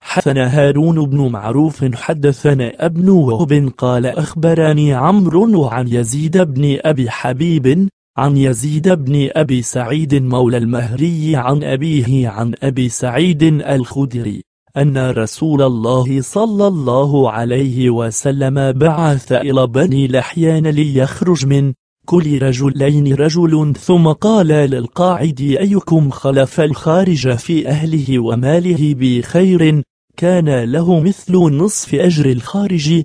حدثنا هارون بن معروف حدثنا ابن وهب قال أخبرني عمرو عن يزيد بن أبي حبيب عن يزيد بن أبي سعيد مولى المهري عن أبيه عن أبي سعيد الخدري أن رسول الله صلى الله عليه وسلم بعث إلى بني لحيان ليخرج من كل رجلين رجل ثم قال للقاعد أيكم خلف الخارج في أهله وماله بخير كان له مثل نصف أجر الخارج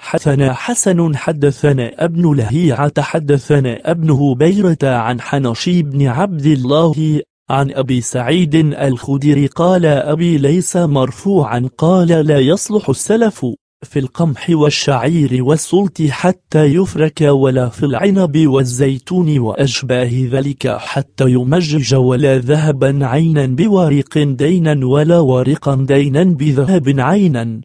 حدثنا حسن حدثنا ابن لهيعة حدثنا ابن هبيرة عن حنشي بن عبد الله عن أبي سعيد الخدري قال أبي ليس مرفوعا قال لا يصلح السلف في القمح والشعير والسلط حتى يفرك ولا في العنب والزيتون وأشباه ذلك حتى يمجج ولا ذهبا عينا بوريق دينا ولا ورقا دينا بذهب عينا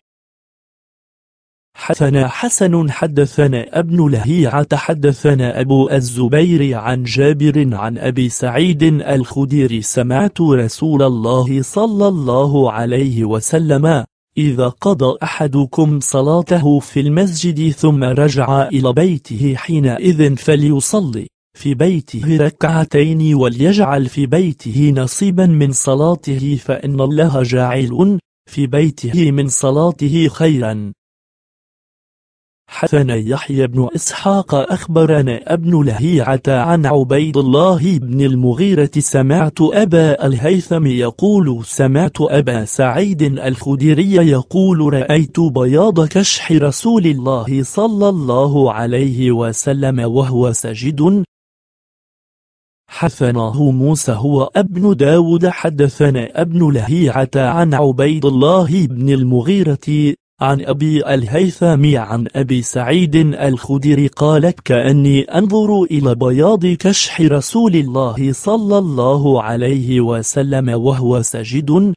حدثنا حسن حدثنا ابن لهيعة حدثنا أبو الزبير عن جابر عن أبي سعيد الخدير سمعت رسول الله صلى الله عليه وسلم إذا قضى أحدكم صلاته في المسجد ثم رجع إلى بيته حينئذ فليصلي في بيته ركعتين وليجعل في بيته نصيبا من صلاته فإن الله جاعل في بيته من صلاته خيرا حسن يحيى بن إسحاق أخبرنا ابن لهيعة عن عبيد الله بن المغيرة سمعت أبا الهيثم يقول سمعت أبا سعيد الخدري يقول رأيت بياض كشح رسول الله صلى الله عليه وسلم وهو سجد حثناه موسى هو ابن داود حدثنا ابن لهيعة عن عبيد الله بن المغيرة عن أبي الهيثم عن أبي سعيد الخدري قال كأني أنظر إلى بياض كشح رسول الله صلى الله عليه وسلم وهو سجد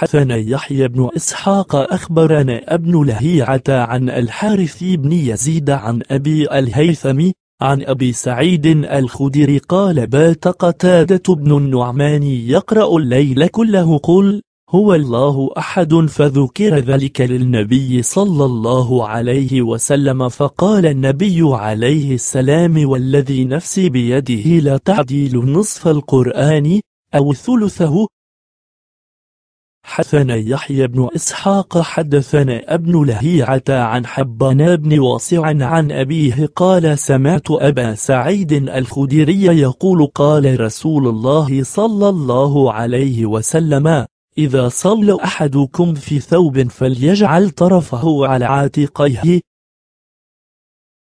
حثنا يحيى بن إسحاق أخبرنا ابن لهيعة عن الحارث بن يزيد عن أبي الهيثم عن أبي سعيد الخدري قال بات قتادة بن النعمان يقرأ الليل كله قل هو الله أحد فذكر ذلك للنبي صلى الله عليه وسلم فقال النبي عليه السلام والذي نفسي بيده لا تعديل نصف القرآن أو ثلثه حدثنا يحيى بن إسحاق حدثنا ابن لهيعة عن حبان بن واسع عن أبيه قال سمعت أبا سعيد الخدري يقول قال رسول الله صلى الله عليه وسلم إذا صلى أحدكم في ثوب فليجعل طرفه على عاتقيه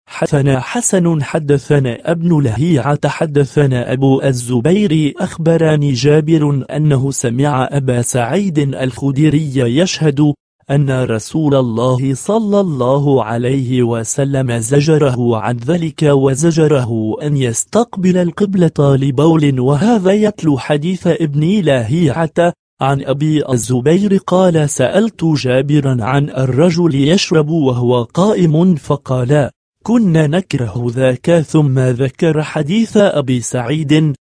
حدثنا حسن حدثنا ابن لهيعة حدثنا أبو الزبير أخبرني جابر أنه سمع أبا سعيد الخدري يشهد أن رسول الله صلى الله عليه وسلم زجره عن ذلك وزجره أن يستقبل القبلة لبول وهذا يتلو حديث ابن لهيعة عن أبي الزبير قال سألت جابرا عن الرجل يشرب وهو قائم فقال كنا نكره ذاك ثم ذكر حديث أبي سعيد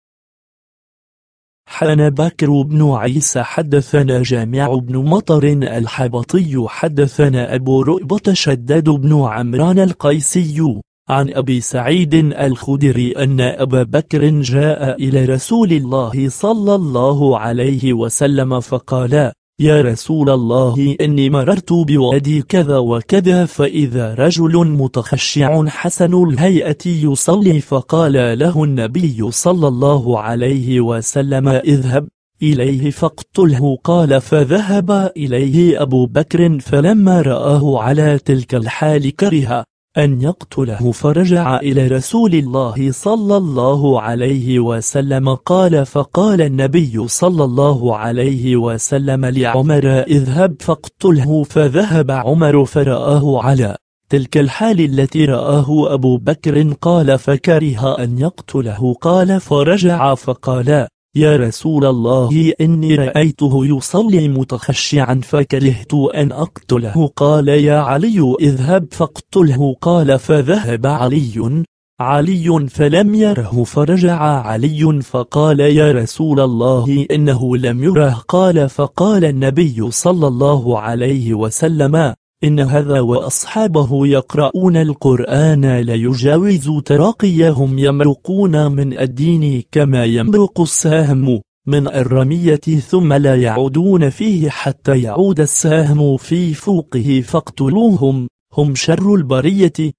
حان بكر بن عيسى حدثنا جامع بن مطر الحبطي حدثنا أبو رؤبة شداد بن عمران القيسي عن أبي سعيد الخدري أن أبا بكر جاء إلى رسول الله صلى الله عليه وسلم فقال يا رسول الله إني مررت بوادي كذا وكذا فإذا رجل متخشع حسن الهيئة يصلي فقال له النبي صلى الله عليه وسلم اذهب إليه فاقتله قال فذهب إليه أبو بكر فلما رآه على تلك الحال كرهه أن يقتله فرجع إلى رسول الله صلى الله عليه وسلم قال فقال النبي صلى الله عليه وسلم لعمر اذهب فاقتله فذهب عمر فرآه على تلك الحال التي رآه أبو بكر قال فكره أن يقتله قال فرجع فقال يا رسول الله إني رأيته يصلي متخشعا فكرهت أن أقتله قال يا علي اذهب فاقتله قال فذهب علي علي فلم يره فرجع علي فقال يا رسول الله إنه لم يره قال فقال النبي صلى الله عليه وسلم إن هذا وأصحابه يقرؤون القرآن لا يجاوز تراقيهم يمرقون من الدين كما يمرق السهم من الرمية ثم لا يعودون فيه حتى يعود السهم في فوقه فاقتلوهم هم شر البرية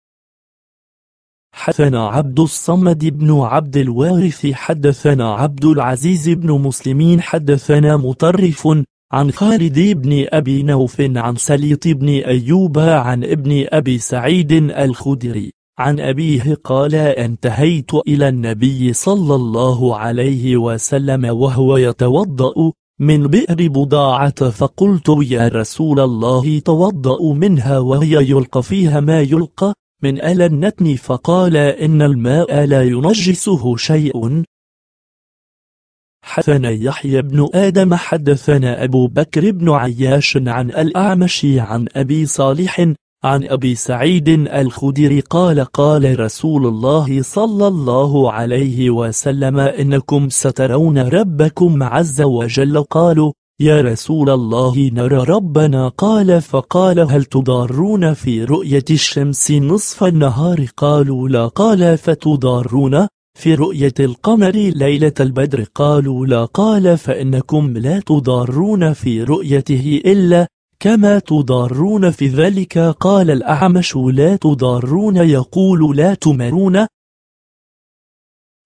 حدثنا عبد الصمد بن عبد الوارث حدثنا عبد العزيز بن مسلمين حدثنا مطرف عن خالد بن أبي نوف عن سليط بن أيوب عن ابن أبي سعيد الخدري عن أبيه قال انتهيت إلى النبي صلى الله عليه وسلم وهو يتوضأ من بئر بضاعة فقلت يا رسول الله توضأ منها وهي يلقى فيها ما يلقى من ألنتني النتن فقال إن الماء لا ينجسه شيء حدثنا يحيى بن آدم حدثنا أبو بكر بن عياش عن الأعمش عن أبي صالح عن أبي سعيد الخدري قال قال رسول الله صلى الله عليه وسلم إنكم سترون ربكم عز وجل قالوا يا رسول الله نرى ربنا قال فقال هل تضارون في رؤية الشمس نصف النهار قالوا لا قال فتضارون في رؤية القمر ليلة البدر قالوا لا قال فإنكم لا تضارون في رؤيته إلا كما تضارون في ذلك قال الأعمش لا تضارون يقول لا تمرون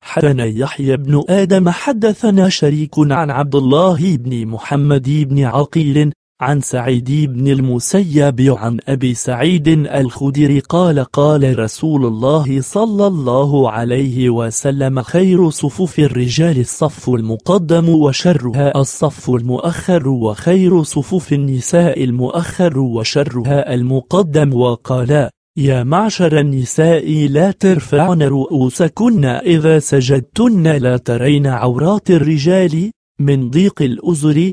حدثنا يحيى بن آدم حدثنا شريك عن عبد الله بن محمد بن عقيل عن سعيد بن المسيب عن أبي سعيد الخدري قال قال رسول الله صلى الله عليه وسلم خير صفوف الرجال الصف المقدم وشرها الصف المؤخر وخير صفوف النساء المؤخر وشرها المقدم وقال يا معشر النساء لا ترفعن رؤوسكن إذا سجدتن لا ترين عورات الرجال من ضيق الأزر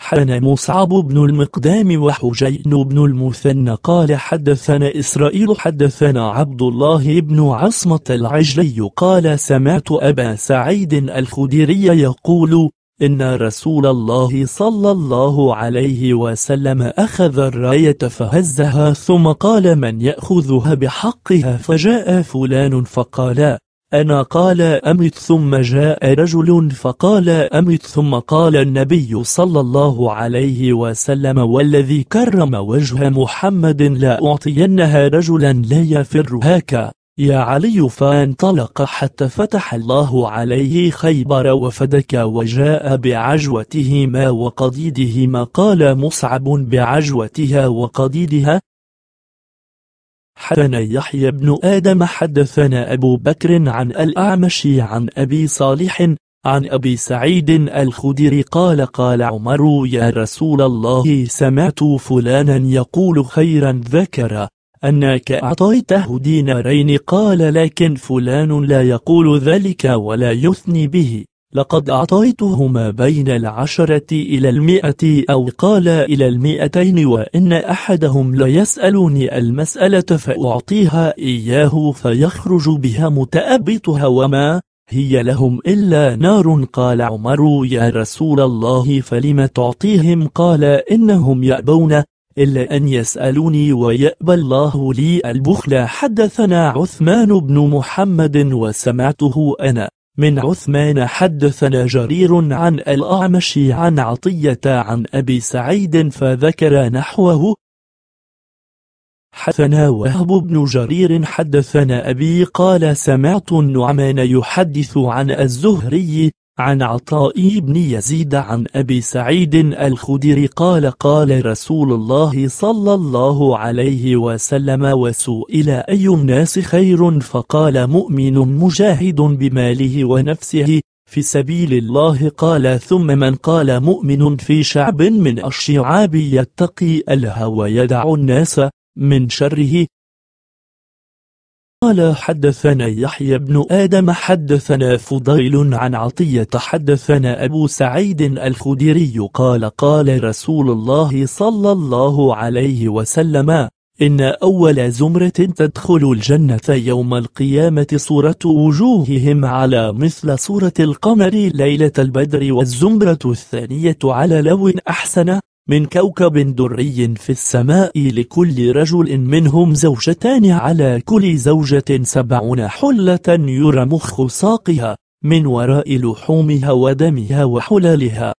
حدثنا مصعب بن المقدام وحجين بن المثنى قال حدثنا إسرائيل حدثنا عبد الله بن عصمة العجلي قال سمعت أبا سعيد الخديري يقول إن رسول الله صلى الله عليه وسلم أخذ الراية فهزها ثم قال من يأخذها بحقها فجاء فلان فقال أنا قال أمت ثم جاء رجل فقال أمت ثم قال النبي صلى الله عليه وسلم والذي كرم وجه محمد لا أعطينها رجلا لا يفر هكا يا علي فانطلق حتى فتح الله عليه خيبر وفدك وجاء بعجوتهما وقضيدهما قال مصعب بعجوتها وقضيدها حدثنا يحيى بن آدم حدثنا أبو بكر عن الأعمش عن أبي صالح عن أبي سعيد الخدري قال قال عمر يا رسول الله سمعت فلانا يقول خيرا ذكر أنك أعطيته دينارين قال لكن فلان لا يقول ذلك ولا يثني به لقد أعطيته ما بين العشرة إلى المئة أو قال إلى المئتين وإن أحدهم ليسألني المسألة فأعطيها إياه فيخرج بها متأبطها وما هي لهم إلا نار قال عمر يا رسول الله فلم تعطيهم قال إنهم يأبون إلا أن يسألوني ويأبى الله لي البخل حدثنا عثمان بن محمد وسمعته أنا من عثمان حدثنا جرير عن الأعمش عن عطية عن أبي سعيد فذكر نحوه حدثنا وهب بن جرير حدثنا أبي قال سمعت النعمان يحدث عن الزهري عن عطاء بن يزيد عن أبي سعيد الخدري قال قال رسول الله صلى الله عليه وسلم وسئل أي الناس خير فقال مؤمن مجاهد بماله ونفسه في سبيل الله قال ثم من قال مؤمن في شعب من الشعاب يتقي الهوى يدع الناس من شره قال حدثنا يحيى بن آدم حدثنا فضيل عن عطية حدثنا أبو سعيد الخدري قال قال رسول الله صلى الله عليه وسلم إن أول زمرة تدخل الجنة يوم القيامة صورة وجوههم على مثل صورة القمر ليلة البدر والزمرة الثانية على لون أحسن من كوكب دري في السماء لكل رجل منهم زوجتان على كل زوجة سبعون حلة يرى مخ ساقها من وراء لحومها ودمها وحلالها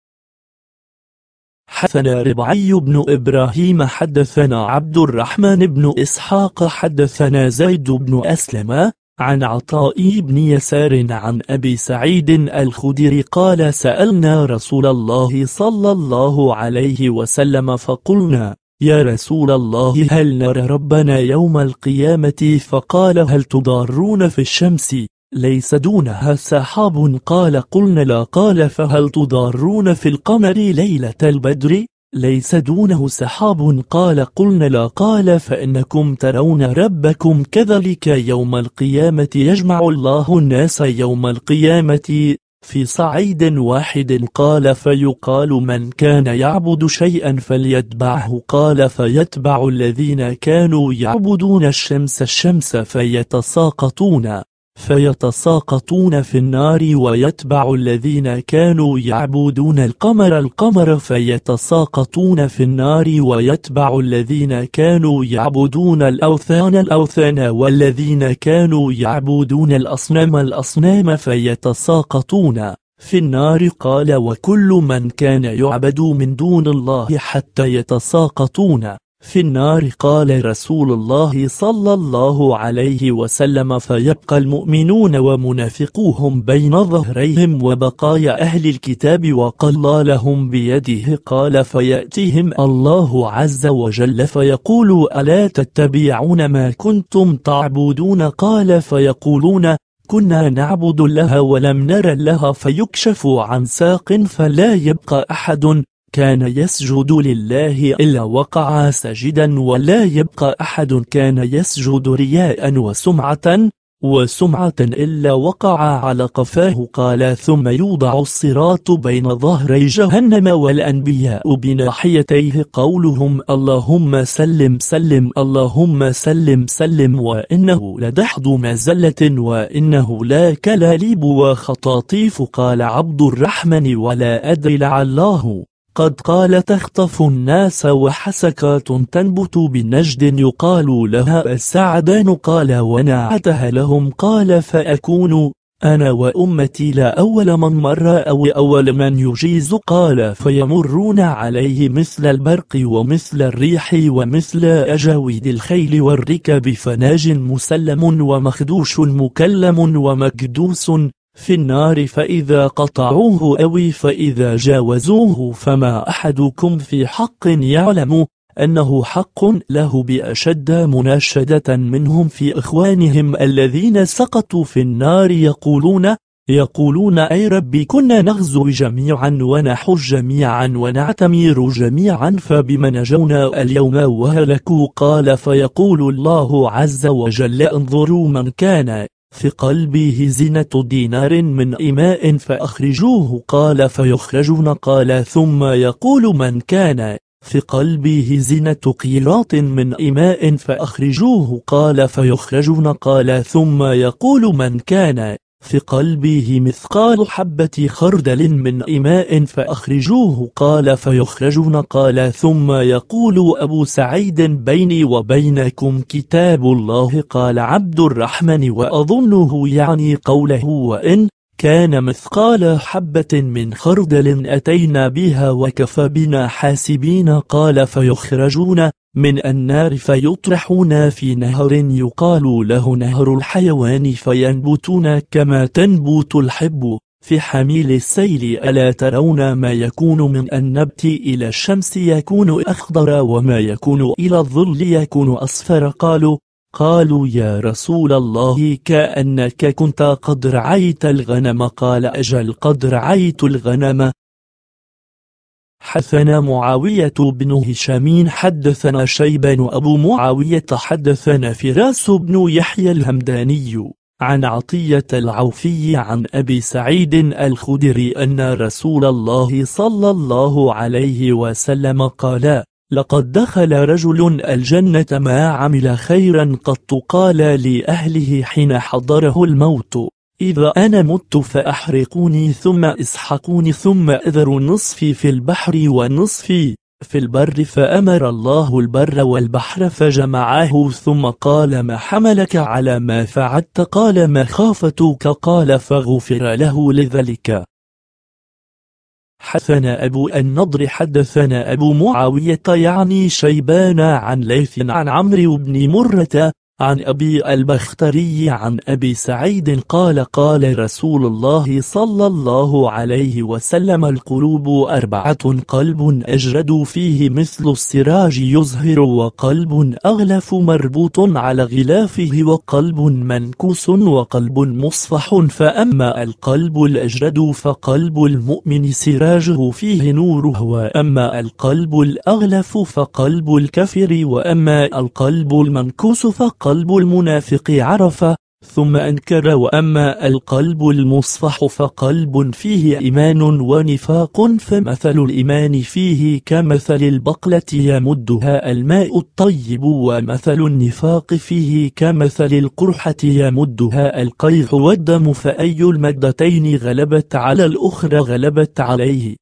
حدثنا ربعي بن إبراهيم حدثنا عبد الرحمن بن إسحاق حدثنا زيد بن أسلم عن عطاء بن يسار عن أبي سعيد الخدري قال سألنا رسول الله صلى الله عليه وسلم فقلنا يا رسول الله هل نرى ربنا يوم القيامة فقال هل تضارون في الشمس ليس دونها سحاب قال قلنا لا قال فهل تضارون في القمر ليلة البدر ليس دونه سحاب قال قلنا لا قال فإنكم ترون ربكم كذلك يوم القيامة يجمع الله الناس يوم القيامة في صعيد واحد قال فيقال من كان يعبد شيئا فليتبعه قال فيتبع الذين كانوا يعبدون الشمس الشمس فيتساقطون فيتساقطون في النار ويتبع الذين كانوا يعبدون القمر القمر فيتساقطون في النار ويتبع الذين كانوا يعبدون الأوثان الأوثان والذين كانوا يعبدون الأصنام الأصنام فيتساقطون في النار قال وكل من كان يعبد من دون الله حتى يتساقطون في النار قال رسول الله صلى الله عليه وسلم فيبقى المؤمنون ومنافقوهم بين ظهريهم وبقايا أهل الكتاب وقال لهم بيده قال فيأتيهم الله عز وجل فيقول ألا تتبعون ما كنتم تعبدون قال فيقولون كنا نعبد لها ولم نر لها فيكشف عن ساق فلا يبقى أحد كان يسجد لله إلا وقع ساجدا ولا يبقى أحد كان يسجد رياء وسمعة وسمعة إلا وقع على قفاه قال ثم يوضع الصراط بين ظهري جهنم والأنبياء بناحيتيه قولهم اللهم سلم سلم اللهم سلم سلم وإنه لدحض مزلة وإنه لا كلاليب وخطاطيف قال عبد الرحمن ولا أدري لعله قد قال تخطف الناس وحسكات تنبت بنجد يقال لها السعدان قال ونعتها لهم قال فأكون أنا وأمتي لا أول من مر أو أول من يجيز قال فيمرون عليه مثل البرق ومثل الريح ومثل أجاويد الخيل والركب فناج مسلم ومخدوش مكلم ومكدوس في النار فإذا قطعوه أو فإذا جاوزوه فما أحدكم في حق يعلم أنه حق له بأشد مناشدة منهم في إخوانهم الذين سقطوا في النار يقولون يقولون أي رب كنا نغزو جميعا ونحج جميعا ونعتمر جميعا فبما نجونا اليوم وهلكوا قال فيقول الله عز وجل انظروا من كان في قلبه زنة دينار من إماء فأخرجوه قال فيخرجون قال ثم يقول من كان في قلبه زنة قيراط من إماء فأخرجوه قال فيخرجون قال ثم يقول من كان في قلبه مثقال حبة خردل من إماء فأخرجوه قال فيخرجون قال ثم يقول أبو سعيد بيني وبينكم كتاب الله قال عبد الرحمن وأظنه يعني قوله وإن كان مثقال حبة من خردل أتينا بها وكفى بنا حاسبين قال فيخرجون من النار فيطرحون في نهر يقال له نهر الحيوان فينبتون كما تنبت الحب في حميل السيل ألا ترون ما يكون من النبت إلى الشمس يكون أخضر وما يكون إلى الظل يكون أصفر قالوا قالوا يا رسول الله كأنك كنت قد رعيت الغنم قال أجل قد رعيت الغنم حدثنا معاوية بن هشام حدثنا شيبان أبو معاوية حدثنا فراس بن يحيى الهمداني عن عطية العوفي عن أبي سعيد الخدري أن رسول الله صلى الله عليه وسلم قال لقد دخل رجل الجنة ما عمل خيرا قد قال لأهله حين حضره الموت إذا أنا مت فأحرقوني ثم اسحقوني ثم أذروا نصفي في البحر ونصفي في البر فأمر الله البر والبحر فجمعاه ثم قال ما حملك على ما فعلت قال ما خافتك قال فغفر له لذلك حدثنا أبو النضر حدثنا أبو معاوية يعني شيبان عن ليث عن عمرو بن مرة عن أبي البختري عن أبي سعيد قال قال رسول الله صلى الله عليه وسلم القلوب أربعة قلب أجرد فيه مثل السراج يزهر وقلب أغلف مربوط على غلافه وقلب منكوس وقلب مصفح فأما القلب الأجرد فقلب المؤمن سراجه فيه نوره وأما القلب الأغلف فقلب الكفر وأما القلب المنكوس فقلب قلب المنافق عرف ثم أنكر وأما القلب المصفح فقلب فيه إيمان ونفاق فمثل الإيمان فيه كمثل البقلة يمدها الماء الطيب ومثل النفاق فيه كمثل القرحة يمدها القيح والدم فأي المادتين غلبت على الأخرى غلبت عليه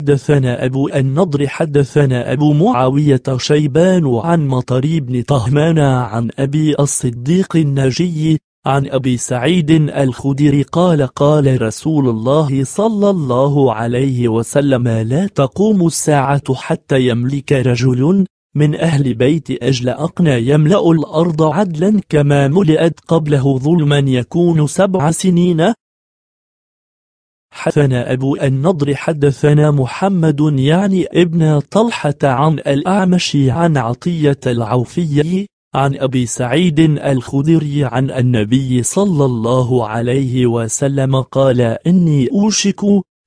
حدثنا أبو النضر حدثنا أبو معاوية شيبان عن مطر بن طهمان عن أبي الصديق الناجي عن أبي سعيد الخدير قال قال رسول الله صلى الله عليه وسلم لا تقوم الساعة حتى يملك رجل من أهل بيت أجل أقنى يملأ الأرض عدلا كما ملئت قبله ظلما يكون سبع سنين حدثنا أبو النضر حدثنا محمد يعني ابن طلحة عن الأعمش عن عطية العوفي عن أبي سعيد الخدري عن النبي صلى الله عليه وسلم قال إني أوشك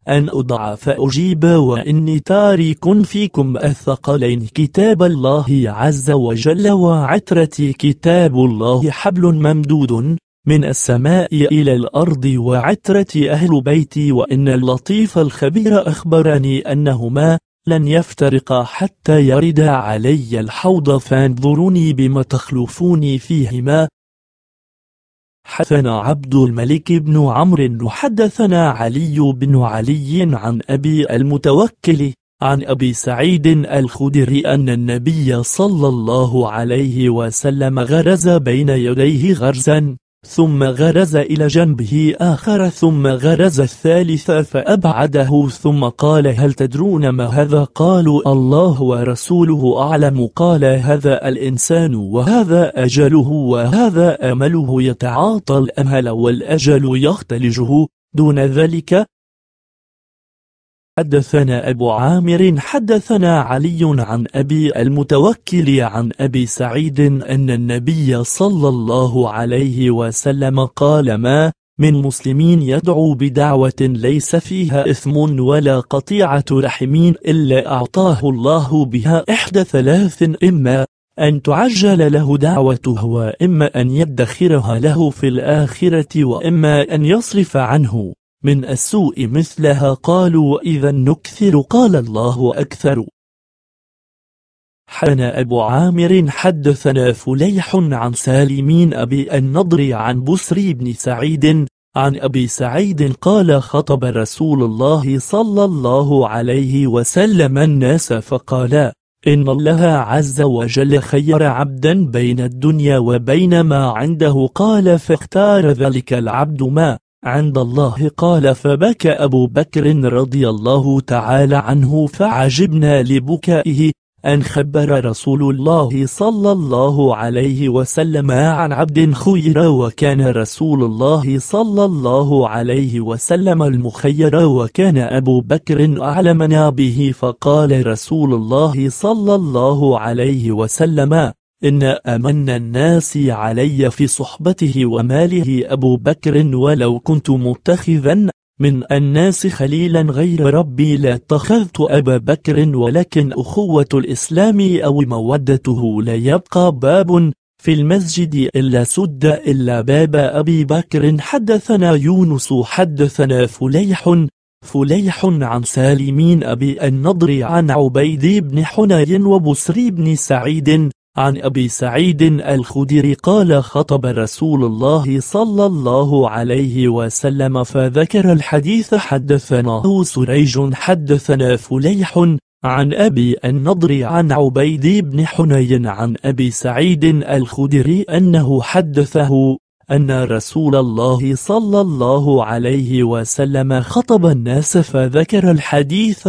أن أضع فأجيب وإني تارك فيكم الثقلين كتاب الله عز وجل وعترتي كتاب الله حبل ممدود من السماء إلى الأرض وعترة أهل بيتي وإن اللطيف الخبير أخبرني أنهما لن يفترقا حتى يردا علي الحوض فانظروني بما تخلفوني فيهما حدثنا عبد الملك بن عمرو وحدثنا علي بن علي عن أبي المتوكل عن أبي سعيد الخدري أن النبي صلى الله عليه وسلم غرز بين يديه غرزا ثم غرز إلى جنبه آخر ثم غرز الثالث فأبعده ثم قال هل تدرون ما هذا قالوا الله ورسوله أعلم قال هذا الإنسان وهذا أجله وهذا أمله يتعاطى الأمل والأجل يختلجه دون ذلك حدثنا أبو عامر حدثنا علي عن أبي المتوكل عن أبي سعيد أن النبي صلى الله عليه وسلم قال ما من مسلمين يدعو بدعوة ليس فيها إثم ولا قطيعة رحمين إلا أعطاه الله بها إحدى ثلاث إما أن تعجل له دعوته وإما أن يدخرها له في الآخرة وإما أن يصرف عنه من السوء مثلها قالوا وإذا نكثر قال الله أكثر حن أبو عامر حدثنا فليح عن سالمين أبي النضر عن بسري بن سعيد عن أبي سعيد قال خطب رسول الله صلى الله عليه وسلم الناس فقال إن الله عز وجل خير عبدا بين الدنيا وبين ما عنده قال فاختار ذلك العبد ما عند الله قال فبكى أبو بكر رضي الله تعالى عنه فعجبنا لبكائه أن خبر رسول الله صلى الله عليه وسلم عن عبد خير وكان رسول الله صلى الله عليه وسلم المخير وكان أبو بكر أعلمنا به فقال رسول الله صلى الله عليه وسلم إن أمن الناس علي في صحبته وماله أبو بكر ولو كنت متخذا من الناس خليلا غير ربي لا اتخذت أبا بكر ولكن أخوة الإسلام أو مودته لا يبقى باب في المسجد إلا سد إلا باب أبي بكر حدثنا يونس حدثنا فليح فليح عن سالمين أبي النضر عن عبيد بن حني وبسري بن سعيد عن أبي سعيد الخدري قال خطب رسول الله صلى الله عليه وسلم فذكر الحديث حدثناه سريج حدثنا فليح عن أبي النضر عن عبيد بن حنين عن أبي سعيد الخدري أنه حدثه أن رسول الله صلى الله عليه وسلم خطب الناس فذكر الحديث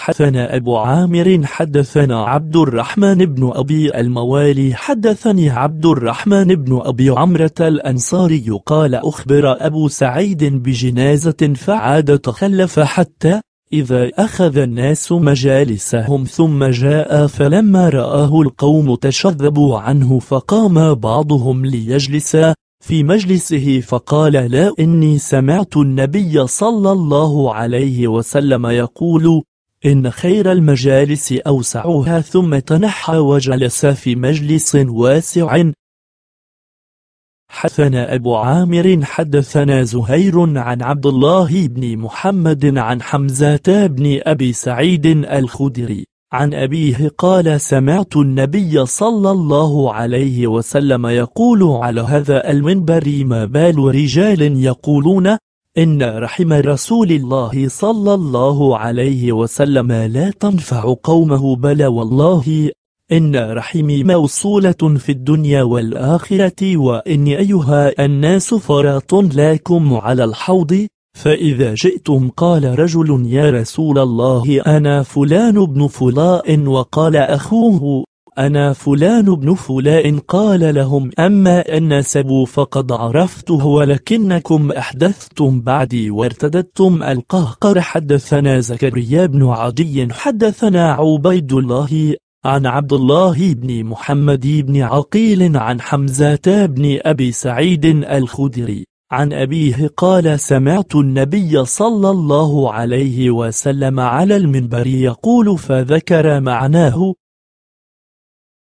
حدثنا أبو عامر حدثنا عبد الرحمن بن أبي الموالي حدثني عبد الرحمن بن أبي عمرة الأنصاري قال أخبر أبو سعيد بجنازة فعاد تخلف حتى إذا أخذ الناس مجالسهم ثم جاء فلما رآه القوم تشذبوا عنه فقام بعضهم ليجلس في مجلسه فقال لا إني سمعت النبي صلى الله عليه وسلم يقول إن خير المجالس أوسعها ثم تنحى وجلس في مجلس واسع حدثنا أبو عامر حدثنا زهير عن عبد الله بن محمد عن حمزة بن أبي سعيد الخدري عن أبيه قال سمعت النبي صلى الله عليه وسلم يقول على هذا المنبر ما بال رجال يقولون إن رحم رسول الله صلى الله عليه وسلم لا تنفع قومه بل والله إن رحمي موصولة في الدنيا والآخرة وإني أيها الناس فرات لكم على الحوض فإذا جئتم قال رجل يا رسول الله أنا فلان بن فلاء وقال أخوه أنا فلان بن فلان قال لهم أما النسب فقد عرفته ولكنكم أحدثتم بعدي وارتدتم القهقر حدثنا زكريا بن عدي حدثنا عبيد الله عن عبد الله بن محمد بن عقيل عن حمزة بن أبي سعيد الخدري عن أبيه قال سمعت النبي صلى الله عليه وسلم على المنبر يقول فذكر معناه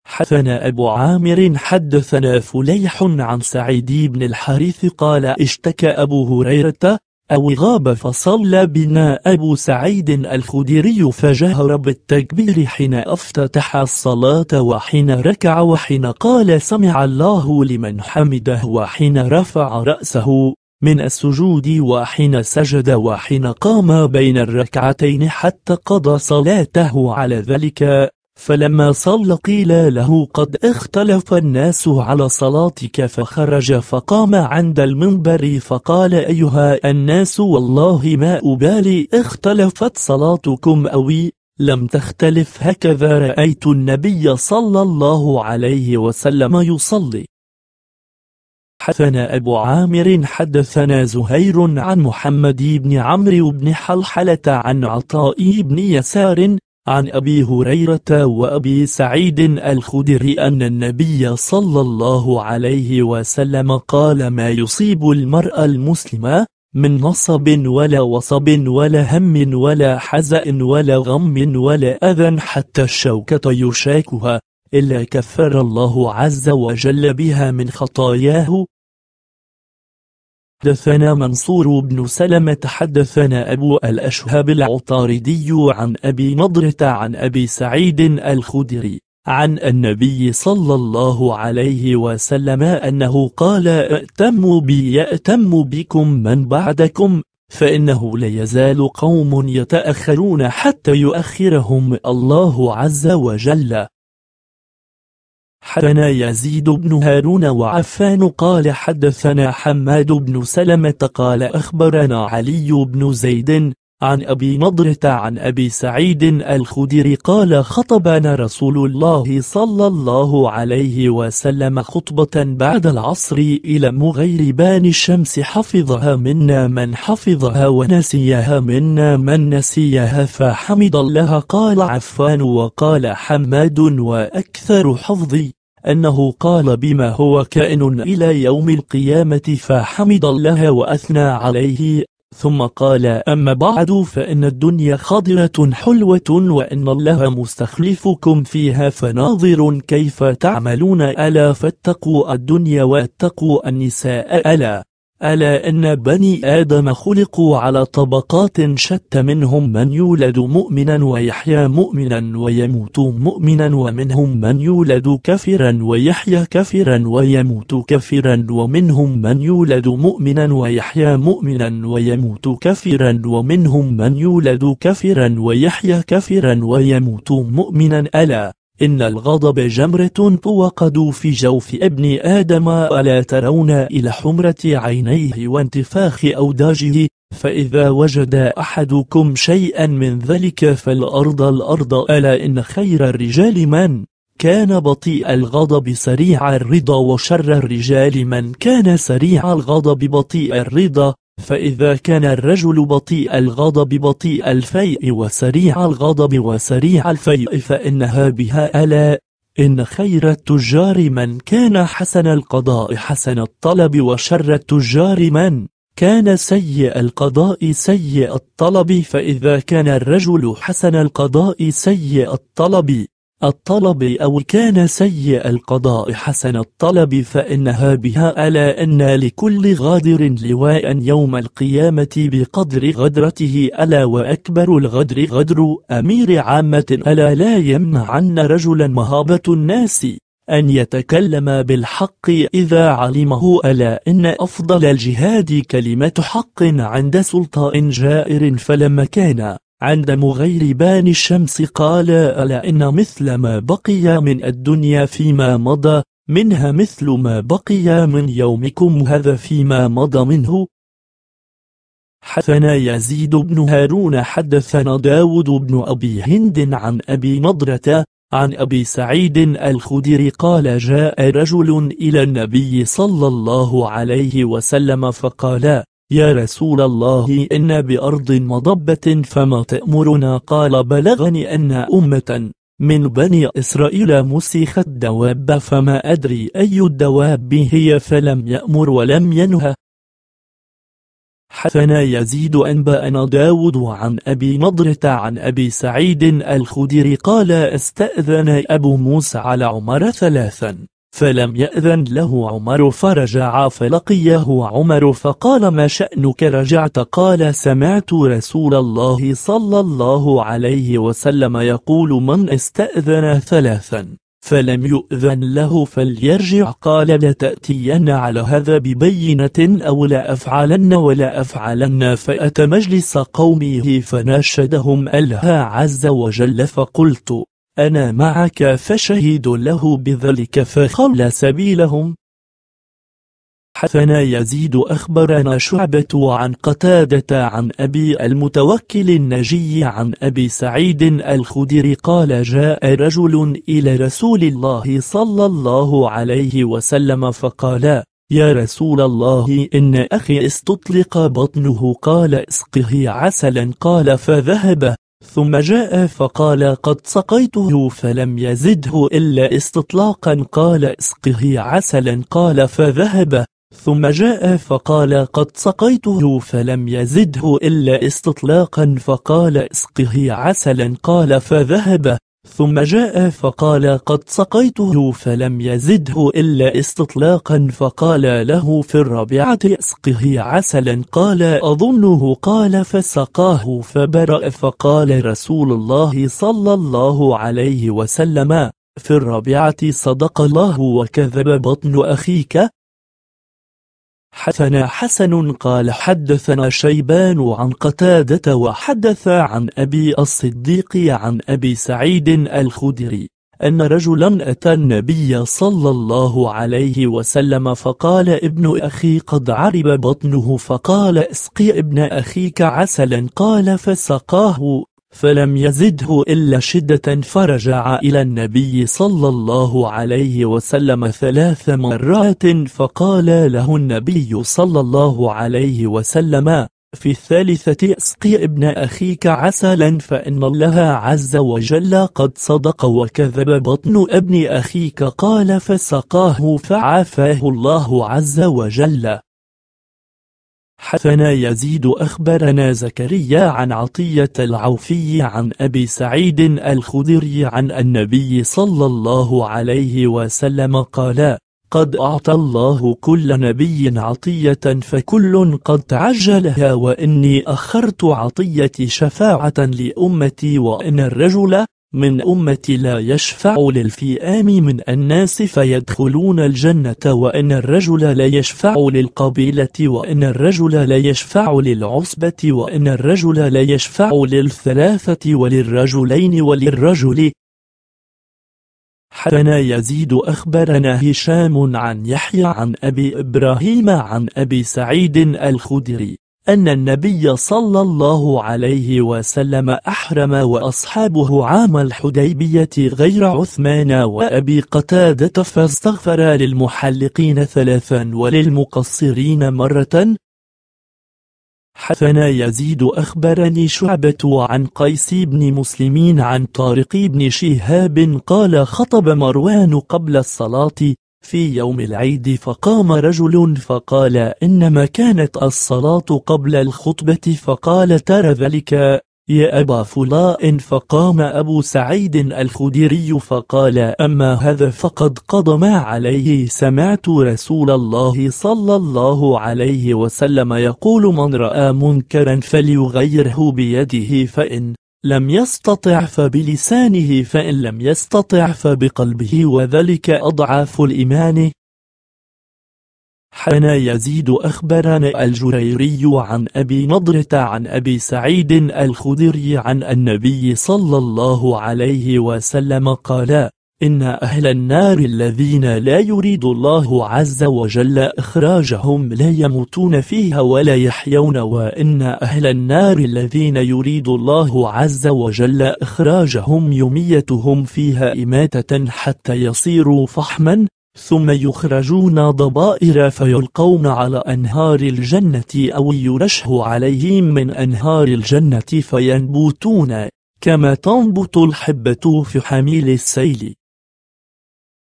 حدثنا أبو عامر حدثنا فليح عن سعيد بن الحارث قال اشتكى أبو هريرة أو غاب فصلى بنا أبو سعيد الخدري فجهر بالتكبير حين افتتح الصلاة وحين ركع وحين قال سمع الله لمن حمده وحين رفع رأسه من السجود وحين سجد وحين قام بين الركعتين حتى قضى صلاته على ذلك فلما صلى قيل له قد اختلف الناس على صلاتك فخرج فقام عند المنبر فقال أيها الناس والله ما أبالي اختلفت صلاتكم أوي لم تختلف هكذا رأيت النبي صلى الله عليه وسلم يصلي حدثنا أبو عامر حدثنا زهير عن محمد بن عمرو بن حلحلة عن عطاء بن يسار عن أبي هريرة وأبي سعيد الخدري أن النبي صلى الله عليه وسلم قال ما يصيب المرأة المسلمة من نصب ولا وصب ولا هم ولا حزأ ولا غم ولا أذى حتى الشوكة يشاكها إلا كفر الله عز وجل بها من خطاياه حدثنا منصور بن سلمة حدثنا أبو الأشهاب العطاردي عن أبي نضرة عن أبي سعيد الخدري عن النبي صلى الله عليه وسلم أنه قال ائتموا بي يأتم بكم من بعدكم فإنه لا يزال قوم يتأخرون حتى يؤخرهم الله عز وجل حدثنا يزيد بن هارون وعفان قال حدثنا حماد بن سلمة قال أخبرنا علي بن زيد عن أبي نضرة عن أبي سعيد الخدري قال خطبنا رسول الله صلى الله عليه وسلم خطبة بعد العصر إلى مغيربان الشمس حفظها منا من حفظها ونسيها منا من نسيها فحمد الله قال عفان وقال حماد وأكثر حفظي أنه قال بما هو كائن إلى يوم القيامة فحمد الله وأثنى عليه ثم قال أما بعد فإن الدنيا خضرة حلوة وإن الله مستخلفكم فيها فناظر كيف تعملون ألا فاتقوا الدنيا واتقوا النساء ألا ألا إن بني آدم خلقوا على طبقات شتى منهم من يولد مؤمنا ويحيا مؤمنا ويموت مؤمنا ومنهم من يولد كافرا ويحيا كافرا ويموت كافرا ومنهم من يولد مؤمنا ويحيا مؤمنا ويموت كافرا ومنهم من يولد كافرا ويحيا كافرا ويموت مؤمنا ألا إن الغضب جمرة توقد في جوف ابن آدم ألا ترون إلى حمرة عينيه وانتفاخ أوداجه فإذا وجد أحدكم شيئا من ذلك فالأرض الأرض ألا إن خير الرجال من كان بطيء الغضب سريع الرضا وشر الرجال من كان سريع الغضب بطيء الرضا فإذا كان الرجل بطيء الغضب بطيء الفيء وسريع الغضب وسريع الفيء فإنها بها ألا إن خير التجار من كان حسن القضاء حسن الطلب وشر التجار من كان سيء القضاء سيء الطلب فإذا كان الرجل حسن القضاء سيء الطلب الطلب أو كان سيء القضاء حسن الطلب فإنها بها ألا أن لكل غادر لواء يوم القيامة بقدر غدرته ألا وأكبر الغدر غدر أمير عامة ألا لا يمنعن رجلا مهابة الناس أن يتكلم بالحق إذا علمه ألا إن أفضل الجهاد كلمة حق عند سلطان جائر فلما كان عند مغيربان الشمس قال ألا إن مثل ما بقي من الدنيا فيما مضى منها مثل ما بقي من يومكم هذا فيما مضى منه حدثنا يزيد بن هارون حدثنا داود بن أبي هند عن أبي نضرة عن أبي سعيد الخدري قال جاء رجل إلى النبي صلى الله عليه وسلم فقال يا رسول الله إن بأرض مضبة فما تأمرنا قال بلغني أن أمة من بني إسرائيل مسخت دواب فما أدري أي الدواب هي فلم يأمر ولم ينهى حثنا يزيد أنبأنا داود عن أبي نضرة عن أبي سعيد الخدري قال استأذن أبو موسى على عمر ثلاثا فلم يأذن له عمر فرجع فلقيه عمر فقال ما شأنك رجعت قال سمعت رسول الله صلى الله عليه وسلم يقول من استأذن ثلاثا فلم يؤذن له فليرجع قال لتأتين على هذا ببينة أو لا أفعلن ولا أفعلن فأتى مجلس قومه فناشدهم ألها عز وجل فقلت أنا معك فشهد له بذلك فخل سبيلهم حثنا يزيد أخبرنا شعبة عن قتادة عن أبي المتوكل النجي عن أبي سعيد الخدري قال جاء رجل إلى رسول الله صلى الله عليه وسلم فقال يا رسول الله إن أخي استطلق بطنه قال اسقه عسلا قال فذهب ثم جاء فقال قد سقيته فلم يزده إلا استطلاقا قال اسقه عسلا قال فذهب ثم جاء فقال قد سقيته فلم يزده إلا استطلاقا فقال اسقه عسلا قال فذهب ثم جاء فقال قد سقيته فلم يزده إلا استطلاقا فقال له في الرابعة اسقه عسلا قال أظنه قال فسقاه فبرأ فقال رسول الله صلى الله عليه وسلم في الرابعة صدق الله وكذب بطن أخيك حدثنا حسن قال حدثنا شيبان عن قتادة وحدث عن أبي الصديق عن أبي سعيد الخدري أن رجلا أتى النبي صلى الله عليه وسلم فقال ابن أخي قد عرب بطنه فقال اسقي ابن أخيك عسلا قال فسقاه فلم يزده إلا شدة فرجع إلى النبي صلى الله عليه وسلم ثلاث مرات فقال له النبي صلى الله عليه وسلم في الثالثة اسقي ابن أخيك عسلا فإن الله عز وجل قد صدق وكذب بطن ابن أخيك قال فسقاه فعافاه الله عز وجل حدثنا يزيد أخبرنا زكريا عن عطية العوفي عن أبي سعيد الخدري عن النبي صلى الله عليه وسلم قال قد أعطى الله كل نبي عطية فكل قد تعجلها وإني أخرت عطية شفاعة لأمتي وإن الرجل من أمتي لا يشفع للفئام من الناس فيدخلون الجنة وإن الرجل لا يشفع للقبيلة وإن الرجل لا يشفع للعصبة وإن الرجل لا يشفع للثلاثة وللرجلين وللرجل حدنا يزيد أخبرنا هشام عن يحيى عن أبي إبراهيم عن أبي سعيد الخدري أن النبي صلى الله عليه وسلم أحرم وأصحابه عام الحديبية غير عثمان وأبي قتادة فاستغفر للمحلقين ثلاثا وللمقصرين مرة حثنا يزيد أخبرني شعبة عن قيس بن مسلمين عن طارق بن شهاب قال خطب مروان قبل الصلاة في يوم العيد فقام رجل فقال إنما كانت الصلاة قبل الخطبة فقال ترى ذلك يا أبا فلاء فقام أبو سعيد الخدري فقال أما هذا فقد قضى ما عليه سمعت رسول الله صلى الله عليه وسلم يقول من رأى منكرا فليغيره بيده فإن لم يستطع فبلسانه فإن لم يستطع فبقلبه وذلك أضعاف الإيمان حنا يزيد أخبرنا الجريري عن أبي نضرة عن أبي سعيد الخدري عن النبي صلى الله عليه وسلم قال إن أهل النار الذين لا يريد الله عز وجل إخراجهم لا يموتون فيها ولا يحيون وإن أهل النار الذين يريد الله عز وجل إخراجهم يميتهم فيها إماتة حتى يصيروا فحما ثم يخرجون ضبائر فيلقون على أنهار الجنة أو يرشه عليهم من أنهار الجنة فينبوتون كما تنبت الحبة في حميل السيل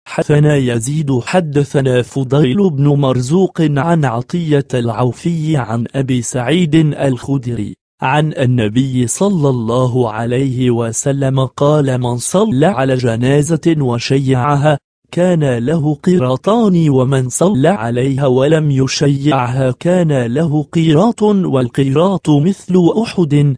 حدثنا يزيد حدثنا فضيل بن مرزوق عن عطية العوفي عن أبي سعيد الخدري عن النبي صلى الله عليه وسلم قال من صلى على جنازة وشيعها كان له قراطان ومن صلى عليها ولم يشيعها كان له قيراط والقيراط مثل أحد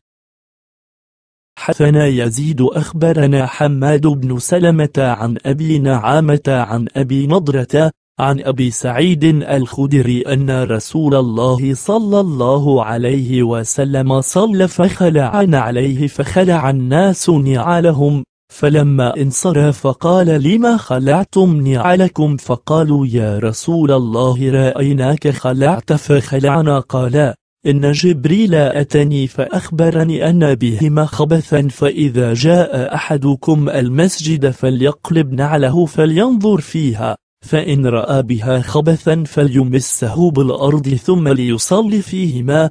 حثنا يزيد أخبرنا حماد بن سلمة عن أبي نعامة عن أبي نضرة عن أبي سعيد الخدري أن رسول الله صلى الله عليه وسلم صلى فخلع عليه فخلع الناس نعالهم فلما انصرف قال لما خلعتم نعالكم فقالوا يا رسول الله رأيناك خلعت فخلعنا قال إن جبريل أتني فأخبرني أن بهما خبثا فإذا جاء أحدكم المسجد فليقلب نعله فلينظر فيها فإن رأى بها خبثا فليمسه بالأرض ثم ليصلي فيهما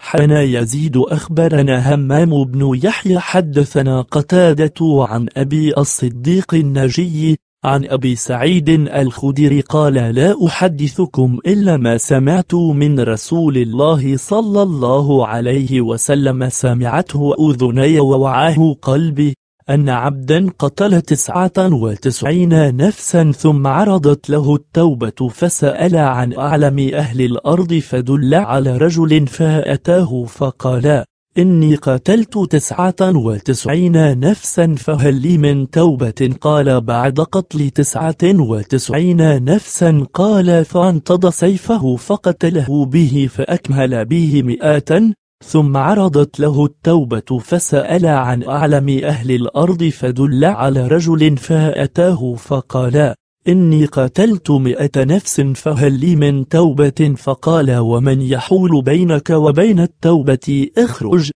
حنا يزيد أخبرنا همام بن يحيى حدثنا قتادة عن أبي الصديق النجي عن أبي سعيد الخدري قال لا أحدثكم إلا ما سمعت من رسول الله صلى الله عليه وسلم سمعته أذني ووعاه قلبي أن عبدا قتل تسعة وتسعين نفسا ثم عرضت له التوبة فسأل عن أعلم أهل الأرض فدل على رجل فأتاه فقال إني قتلت تسعة وتسعين نفسا فهل لي من توبة قال بعد قتل تسعة وتسعين نفسا قال فانتض سيفه فقتله به فأكمل به مئة ثم عرضت له التوبة فسأل عن أعلم أهل الأرض فدل على رجل فأتاه فقال إني قتلت مئة نفس فهل لي من توبة فقال ومن يحول بينك وبين التوبة اخرج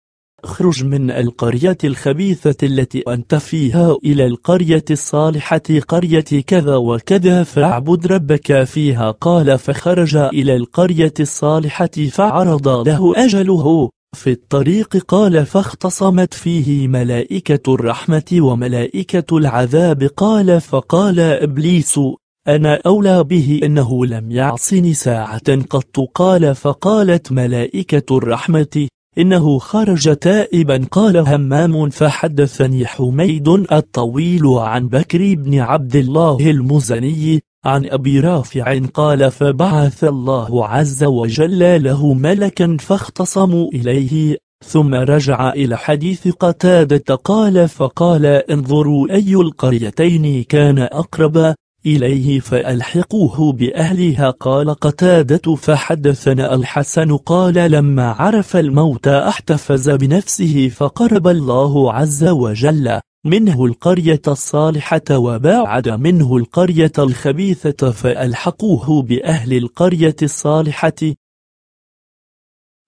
اخرج من القرية الخبيثة التي أنت فيها إلى القرية الصالحة قرية كذا وكذا فاعبد ربك فيها قال فخرج إلى القرية الصالحة فعرض له أجله في الطريق قال فاختصمت فيه ملائكة الرحمة وملائكة العذاب قال فقال إبليس أنا أولى به إنه لم يعصني ساعة قط قال فقالت ملائكة الرحمة إنه خرج تائبا قال همام فحدثني حميد الطويل عن بكر بن عبد الله المزني عن أبي رافع قال فبعث الله عز وجل له ملكا فاختصموا إليه ثم رجع إلى حديث قتادة قال فقال انظروا أي القريتين كان أقرب إليه فألحقوه بأهلها قال قتادة فحدثنا الحسن قال لما عرف الموت احتفز بنفسه فقرب الله عز وجل منه القرية الصالحة وباعد منه القرية الخبيثة فألحقوه بأهل القرية الصالحة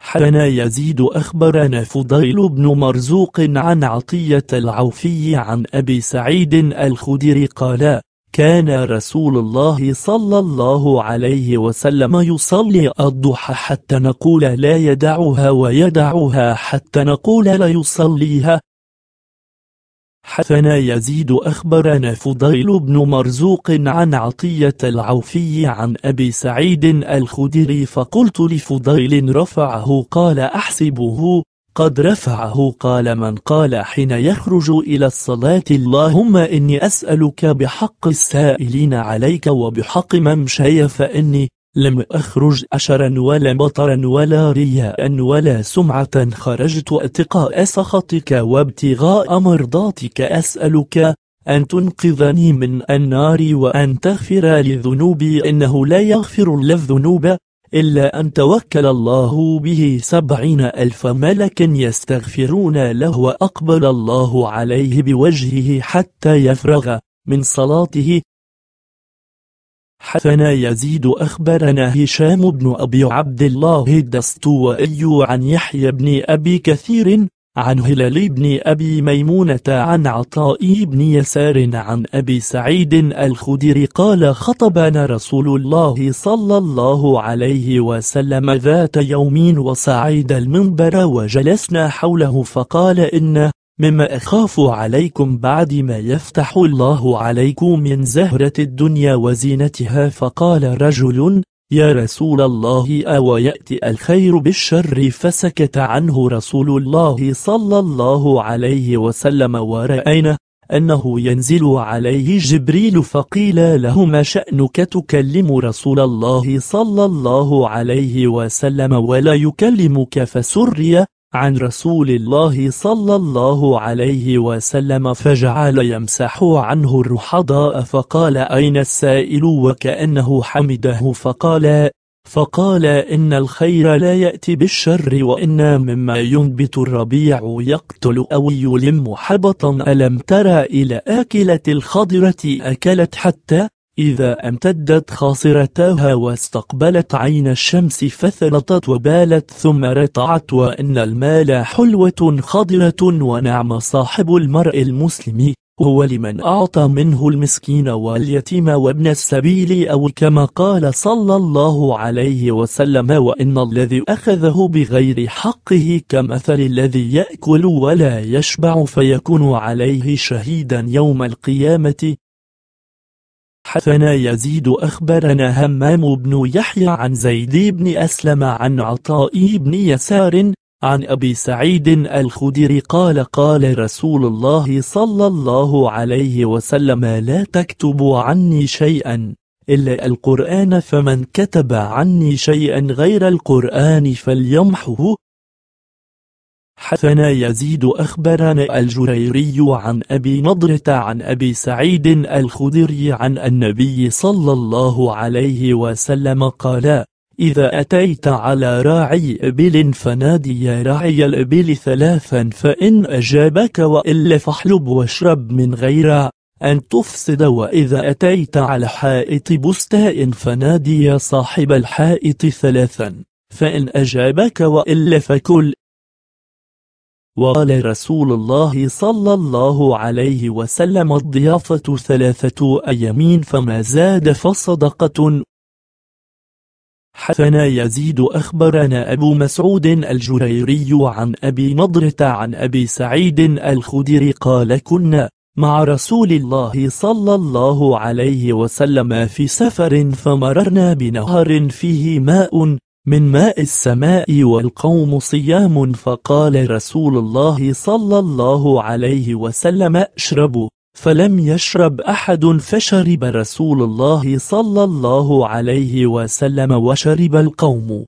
حنا يزيد أخبرنا فضيل بن مرزوق عن عطية العوفي عن أبي سعيد الخدري قال كان رسول الله صلى الله عليه وسلم يصلي الضحى حتى نقول لا يدعها ويدعها حتى نقول لا يصليها حثنا يزيد أخبرنا فضيل بن مرزوق عن عطية العوفي عن أبي سعيد الخدري فقلت لفضيل رفعه قال أحسبه قد رفعه قال من قال حين يخرج إلى الصلاة اللهم إني أسألك بحق السائلين عليك وبحق ممشي فإني لم أخرج أشرا ولا بطرا ولا رياء ولا سمعة خرجت اتقاء سخطك وابتغاء مرضاتك أسألك أن تنقذني من النار وأن تغفر لذنوبي إنه لا يغفر الذنوب إلا أن توكل الله به سبعين ألف ملك يستغفرون له وأقبل الله عليه بوجهه حتى يفرغ من صلاته حثنا يزيد أخبرنا هشام بن أبي عبد الله الدستوائي عن يحيى بن أبي كثير عن هلال بن أبي ميمونة عن عطاء بن يسار عن أبي سعيد الخدري قال خطبنا رسول الله صلى الله عليه وسلم ذات يوم وصعيد المنبر وجلسنا حوله فقال إن مما أخاف عليكم بعد ما يفتح الله عليكم من زهرة الدنيا وزينتها فقال رجل يا رسول الله أو يأتي الخير بالشر فسكت عنه رسول الله صلى الله عليه وسلم ورأينا أنه ينزل عليه جبريل فقيل له ما شأنك تكلم رسول الله صلى الله عليه وسلم ولا يكلمك فسري عن رسول الله صلى الله عليه وسلم فجعل يمسح عنه الرحضاء فقال أين السائل وكأنه حمده فقال فقال إن الخير لا يأتي بالشر وإن مما ينبت الربيع يقتل أو يلم حبطا ألم ترى إلى آكلة الخضرة أكلت حتى إذا امتدت خاصرتاها واستقبلت عين الشمس فثلطت وبالت ثم رتعت وإن المال حلوة خضرة ونعم صاحب المرء المسلم هو لمن أعطى منه المسكين واليتيم وابن السبيل أو كما قال صلى الله عليه وسلم وإن الذي أخذه بغير حقه كمثل الذي يأكل ولا يشبع فيكون عليه شهيدا يوم القيامة حدثنا يزيد أخبرنا همام بن يحيى عن زيد بن أسلم عن عطاء بن يسار عن أبي سعيد الخدري قال قال رسول الله صلى الله عليه وسلم لا تكتب عني شيئا إلا القرآن فمن كتب عني شيئا غير القرآن فليمحه حثنا يزيد أخبرنا الجريري عن أبي نضرة عن أبي سعيد الخدري عن النبي صلى الله عليه وسلم قال إذا أتيت على راعي إبل فنادي يا راعي الإبل ثلاثا فإن أجابك وإلا فاحلب واشرب من غير أن تفسد وإذا أتيت على حائط بستاء فنادي يا صاحب الحائط ثلاثا فإن أجابك وإلا فكل وقال رسول الله صلى الله عليه وسلم الضيافة ثلاثة أيامين فما زاد فصدقة حثنا يزيد أخبرنا أبو مسعود الجريري عن أبي نضرة عن أبي سعيد الخدري قال كنا مع رسول الله صلى الله عليه وسلم في سفر فمررنا بنهر فيه ماء من ماء السماء والقوم صيام فقال رسول الله صلى الله عليه وسلم اشربوا فلم يشرب أحد فشرب رسول الله صلى الله عليه وسلم وشرب القوم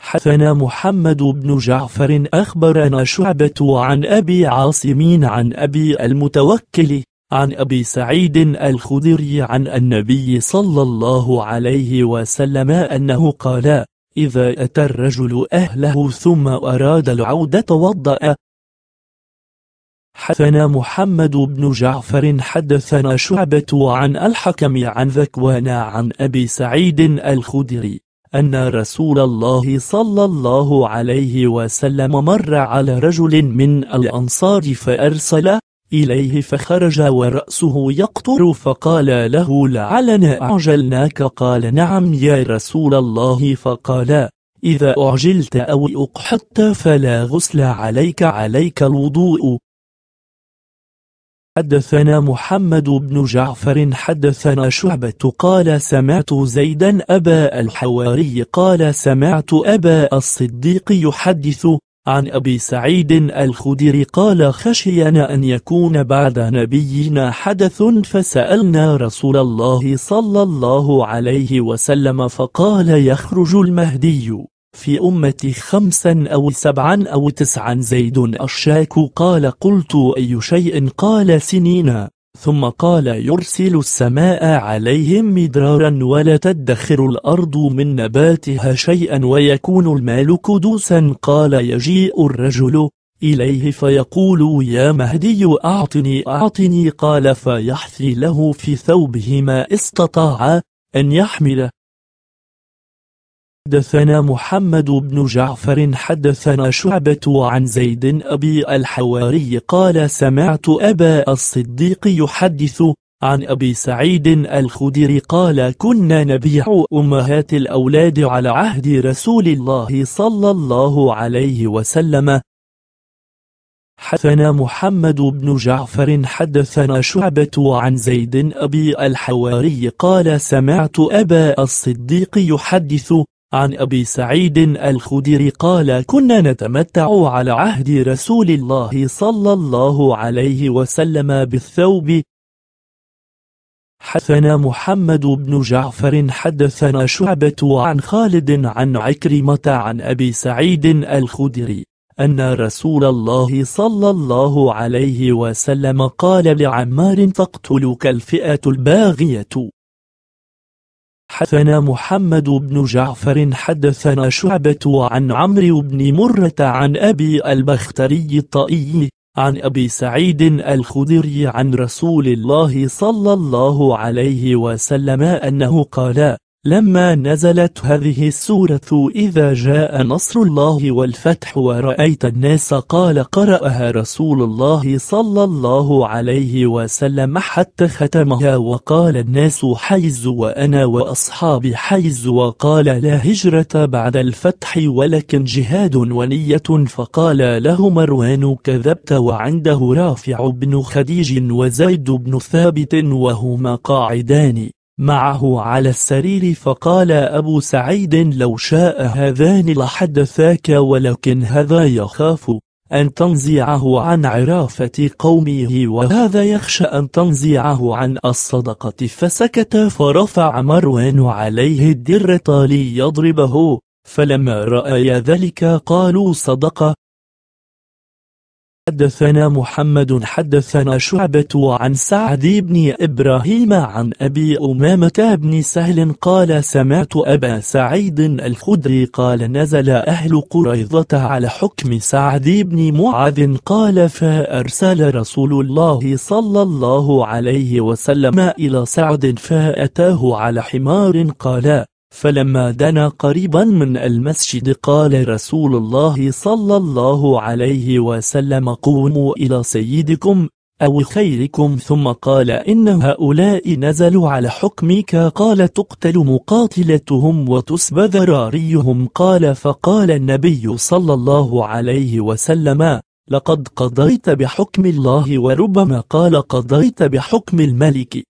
حدثنا محمد بن جعفر أخبرنا شعبة عن أبي عاصمين عن أبي المتوكل عن أبي سعيد الخدري عن النبي صلى الله عليه وسلم أنه قال إذا أتى الرجل أهله ثم أراد العودة توضأ حدثنا محمد بن جعفر حدثنا شعبة عن الحكم عن ذكوان عن أبي سعيد الخدري أن رسول الله صلى الله عليه وسلم مر على رجل من الأنصار فأرسل إليه فخرج ورأسه يقطر فقال له لعلنا أعجلناك قال نعم يا رسول الله فقال إذا أعجلت أو أقحطت فلا غسل عليك عليك الوضوء حدثنا محمد بن جعفر حدثنا شعبة قال سمعت زيدا أبا الحواري قال سمعت أبا الصديق يحدث عن أبي سعيد الخدري قال خشينا أن يكون بعد نبينا حدث فسألنا رسول الله صلى الله عليه وسلم فقال يخرج المهدي في أمتي خمسا أو سبعا أو تسعا زيد الشاك قال قلت أي شيء قال سنين ثم قال يرسل السماء عليهم مدرارا ولا تدخر الأرض من نباتها شيئا ويكون المال كدوسا قال يجيء الرجل إليه فيقول يا مهدي أعطني أعطني قال فيحثي له في ثوبه ما استطاع أن يحمله حدثنا محمد بن جعفر حدثنا شعبة عن زيد أبي الحواري قال سمعت أبا الصديق يحدث عن أبي سعيد الخدري قال كنا نبيع أمهات الأولاد على عهد رسول الله صلى الله عليه وسلم حدثنا محمد بن جعفر حدثنا شعبة عن زيد أبي الحواري قال سمعت أبا الصديق يحدث عن أبي سعيد الخدري قال كنا نتمتع على عهد رسول الله صلى الله عليه وسلم بالثوب حدثنا محمد بن جعفر حدثنا شعبة عن خالد عن عكرمة عن أبي سعيد الخدري أن رسول الله صلى الله عليه وسلم قال لعمار تقتلك الفئة الباغية حدثنا محمد بن جعفر حدثنا شعبة عن عمرو بن مرة عن أبي البختري الطائي عن أبي سعيد الخدري عن رسول الله صلى الله عليه وسلم أنه قال لما نزلت هذه السورة إذا جاء نصر الله والفتح ورأيت الناس قال قرأها رسول الله صلى الله عليه وسلم حتى ختمها وقال الناس حيز وأنا وأصحابي حيز وقال لا هجرة بعد الفتح ولكن جهاد ونية فقال له مروان كذبت وعنده رافع بن خديج وزيد بن ثابت وهما قاعدان معه على السرير فقال أبو سعيد لو شاء هذان لحدثاك ولكن هذا يخاف أن تنزعه عن عرافة قومه وهذا يخشى أن تنزعه عن الصدقة فسكت فرفع مروان عليه الدرة ليضربه فلما رأي ذلك قالوا صدقة حدثنا محمد حدثنا شعبة عن سعد بن إبراهيم عن أبي أمامة بن سهل قال سمعت أبا سعيد الخدري قال نزل أهل قريظة على حكم سعد بن معاذ قال فأرسل رسول الله صلى الله عليه وسلم إلى سعد فأتاه على حمار قال فلما دنا قريبا من المسجد قال رسول الله صلى الله عليه وسلم قوموا إلى سيدكم أو خيركم ثم قال إن هؤلاء نزلوا على حكمك قال تقتل مقاتلتهم وتسبى ذراريهم قال فقال النبي صلى الله عليه وسلم لقد قضيت بحكم الله وربما قال قضيت بحكم الملك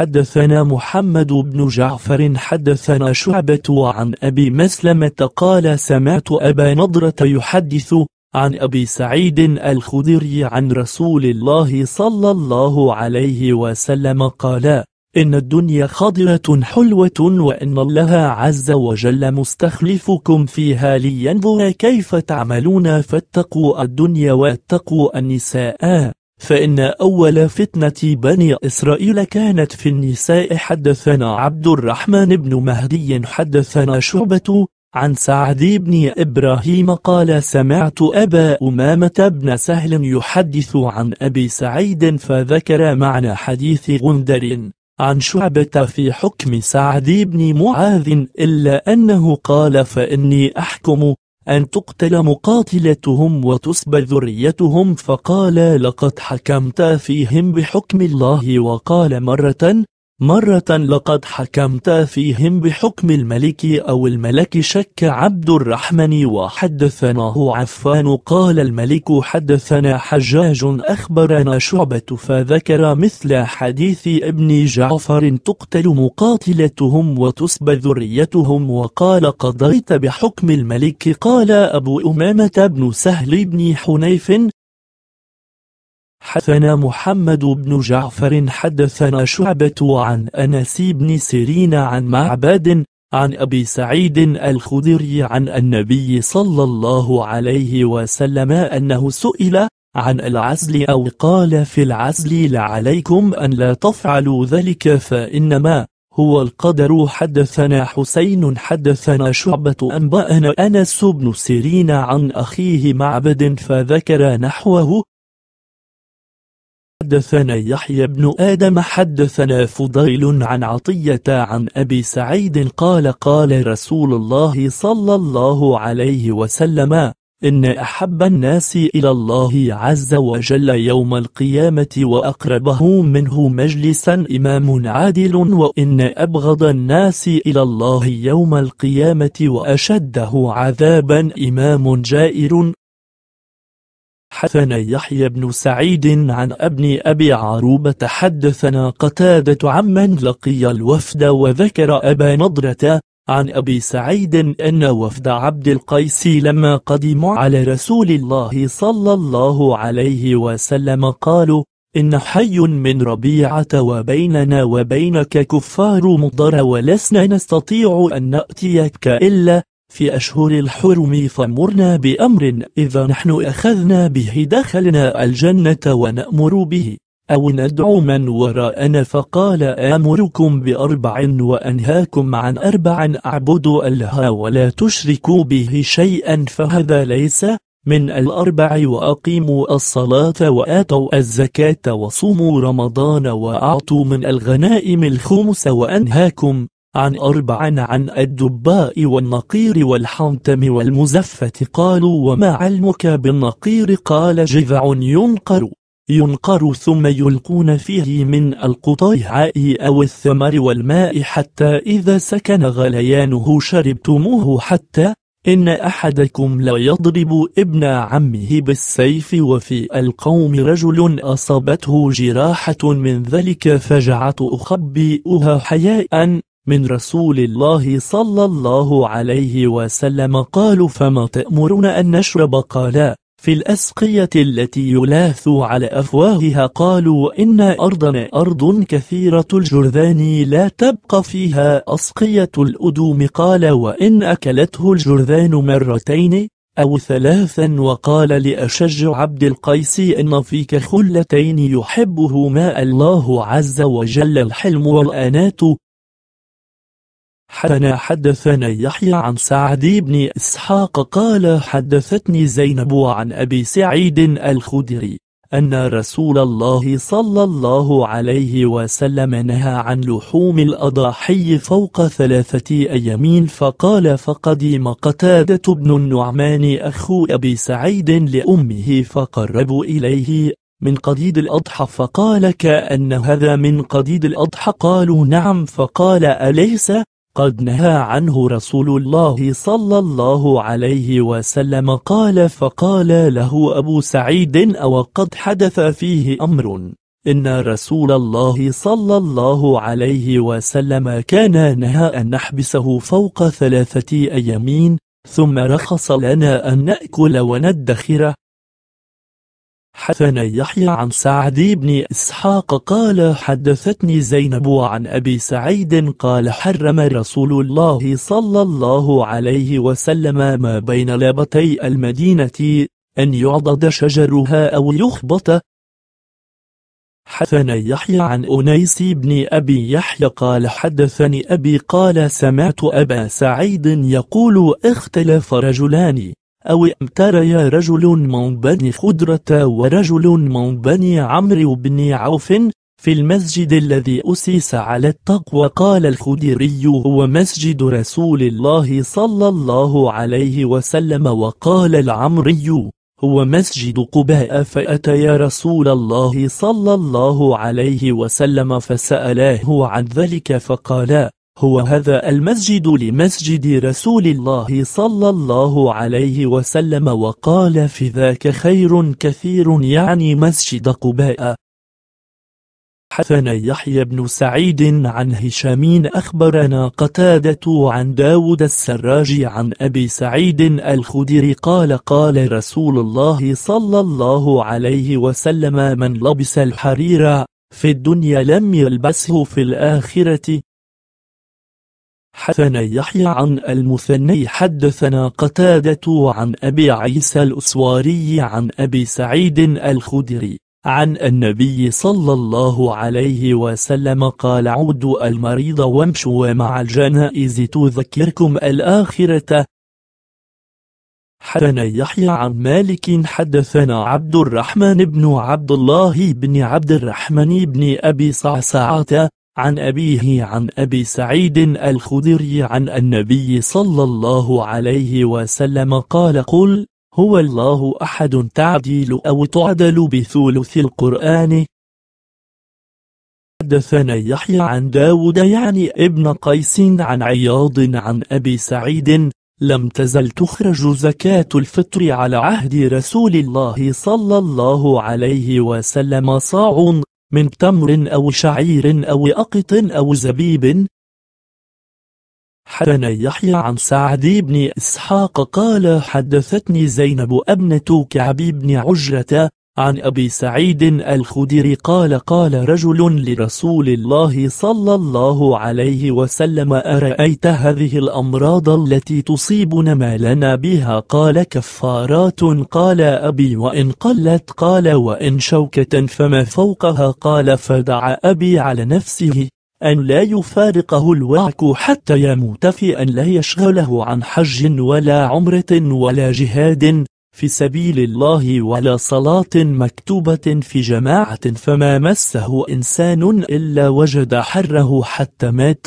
حدثنا محمد بن جعفر حدثنا شعبة عن أبي مسلمة قال سمعت أبا نضرة يحدث عن أبي سعيد الخدري عن رسول الله صلى الله عليه وسلم قال إن الدنيا خضرة حلوة وإن الله عز وجل مستخلفكم فيها لينظر كيف تعملون فاتقوا الدنيا واتقوا النساء فإن أول فتنة بني إسرائيل كانت في النساء حدثنا عبد الرحمن بن مهدي حدثنا شعبة عن سعد بن إبراهيم قال سمعت أبا أمامة بن سهل يحدث عن أبي سعيد فذكر معنى حديث غندر عن شعبة في حكم سعد بن معاذ إلا أنه قال فإني أحكم أن تقتل مقاتلتهم وتسبى ذريتهم فقال لقد حكمت فيهم بحكم الله وقال مرة مرة لقد حكمت فيهم بحكم الملك أو الملك شك عبد الرحمن وحدثناه عفان قال الملك حدثنا حجاج أخبرنا شعبة فذكر مثل حديث ابن جعفر تقتل مقاتلتهم وتسبى ذريتهم وقال قضيت بحكم الملك قال أبو أمامة بن سهل بن حنيف حدثنا محمد بن جعفر حدثنا شعبة عن أنس بن سيرين عن معبد عن أبي سعيد الخدري عن النبي صلى الله عليه وسلم أنه سئل عن العزل أو قال في العزل لعليكم أن لا تفعلوا ذلك فإنما هو القدر حدثنا حسين حدثنا شعبة أنبأنا أنس بن سيرين عن أخيه معبد فذكر نحوه حدثنا يحيى بن آدم حدثنا فضيل عن عطية عن أبي سعيد قال قال رسول الله صلى الله عليه وسلم إن أحب الناس إلى الله عز وجل يوم القيامة وأقربه منه مجلسا إمام عادل وإن أبغض الناس إلى الله يوم القيامة وأشده عذابا إمام جائر حدثنا يحيى بن سعيد عن ابن أبي عروبة حدثنا قتادة عمن لقي الوفد وذكر أبا نضرة عن أبي سعيد أن وفد عبد القيس لما قدموا على رسول الله صلى الله عليه وسلم قالوا إن حي من ربيعة وبيننا وبينك كفار مضر ولسنا نستطيع أن نأتيك إلا في أشهر الحرم فمرنا بأمر إذا نحن أخذنا به دخلنا الجنة ونأمر به أو ندعو من وراءنا فقال آمركم بأربع وأنهاكم عن أربع أعبدوا الله ولا تشركوا به شيئا فهذا ليس من الأربع وأقيموا الصلاة وآتوا الزكاة وصوموا رمضان وأعطوا من الغنائم الخمس وأنهاكم عن أربع عن الدباء والنقير والحنتم والمزفة قالوا وما علمك بالنقير قال جذع ينقر ينقر ثم يلقون فيه من القطيعاء أو الثمر والماء حتى إذا سكن غليانه شربتموه حتى إن أحدكم ليضرب ابن عمه بالسيف وفي القوم رجل أصابته جراحة من ذلك فجعت أخبئها حياء من رسول الله صلى الله عليه وسلم قالوا فما تأمرون أن نشرب قالا في الأسقية التي يلاث على أفواهها قالوا إن أرضنا أرض كثيرة الجرذان لا تبقى فيها أسقية الأدوم قال وإن أكلته الجرذان مرتين أو ثلاثا وقال لأشج عبد القيس إن فيك خلتين يحبهما الله عز وجل الحلم والأنات حدثنا حدثنا يحيى عن سعد بن إسحاق قال حدثتني زينب عن أبي سعيد الخدري أن رسول الله صلى الله عليه وسلم نهى عن لحوم الأضاحي فوق ثلاثة أيام فقال فقدم قتادة بن النعمان أخو أبي سعيد لأمه فقربوا إليه من قديد الأضحى فقال كأن هذا من قديد الأضحى قالوا نعم فقال أليس قد نهى عنه رسول الله صلى الله عليه وسلم قال فقال له أبو سعيد أو قد حدث فيه أمر إن رسول الله صلى الله عليه وسلم كان نهى أن نحبسه فوق ثلاثة أيامين ثم رخص لنا أن نأكل وندخره حدثنا يحيى عن سعد بن إسحاق قال حدثتني زينب عن أبي سعيد قال حرم رسول الله صلى الله عليه وسلم ما بين لابتي المدينة أن يعضد شجرها أو يخبط حدثنا يحيى عن أنيس بن أبي يحيى قال حدثني أبي قال سمعت أبا سعيد يقول اختلف رجلان أو يا رجل من بني خدرة ورجل من بني عمرو بن عوف في المسجد الذي أسس على التقوى قال الخديري هو مسجد رسول الله صلى الله عليه وسلم وقال العمري هو مسجد قباء فأتيا رسول الله صلى الله عليه وسلم فسألاه عن ذلك فقالا هو هذا المسجد لمسجد رسول الله صلى الله عليه وسلم وقال في ذاك خير كثير يعني مسجد قباء حثنا يحيى بن سعيد عن هشامين أخبرنا قتادة عن داود السراج عن أبي سعيد الخدري قال قال رسول الله صلى الله عليه وسلم من لبس الحرير في الدنيا لم يلبسه في الآخرة حدثنا يحيى عن المثني حدثنا قتادة عن أبي عيسى الأسواري عن أبي سعيد الخدري عن النبي صلى الله عليه وسلم قال عودوا المريض وامشوا مع الجنائز تذكركم الآخرة حدثنا يحيى عن مالك حدثنا عبد الرحمن بن عبد الله بن عبد الرحمن بن أبي صعصعة عن أبيه عن أبي سعيد الخدري عن النبي صلى الله عليه وسلم قال قل هو الله أحد تعديل أو تعدل بثلث القرآن حدثنا يحيى عن داود يعني ابن قيس عن عياض عن أبي سعيد لم تزل تخرج زكاة الفطر على عهد رسول الله صلى الله عليه وسلم صاع من تمر أو شعير أو أقط أو زبيب حدثنا يحيى عن سعد بن إسحاق قال حدثتني زينب أبنة كعب بن عجرة عن أبي سعيد الخدري قال قال رجل لرسول الله صلى الله عليه وسلم أرأيت هذه الأمراض التي تصيبنا ما لنا بها قال كفارات قال أبي وإن قلت قال وإن شوكة فما فوقها قال فدعا أبي على نفسه أن لا يفارقه الوعك حتى يموت في أن لا يشغله عن حج ولا عمرة ولا جهاد في سبيل الله ولا صلاة مكتوبة في جماعة فما مسه إنسان إلا وجد حره حتى مات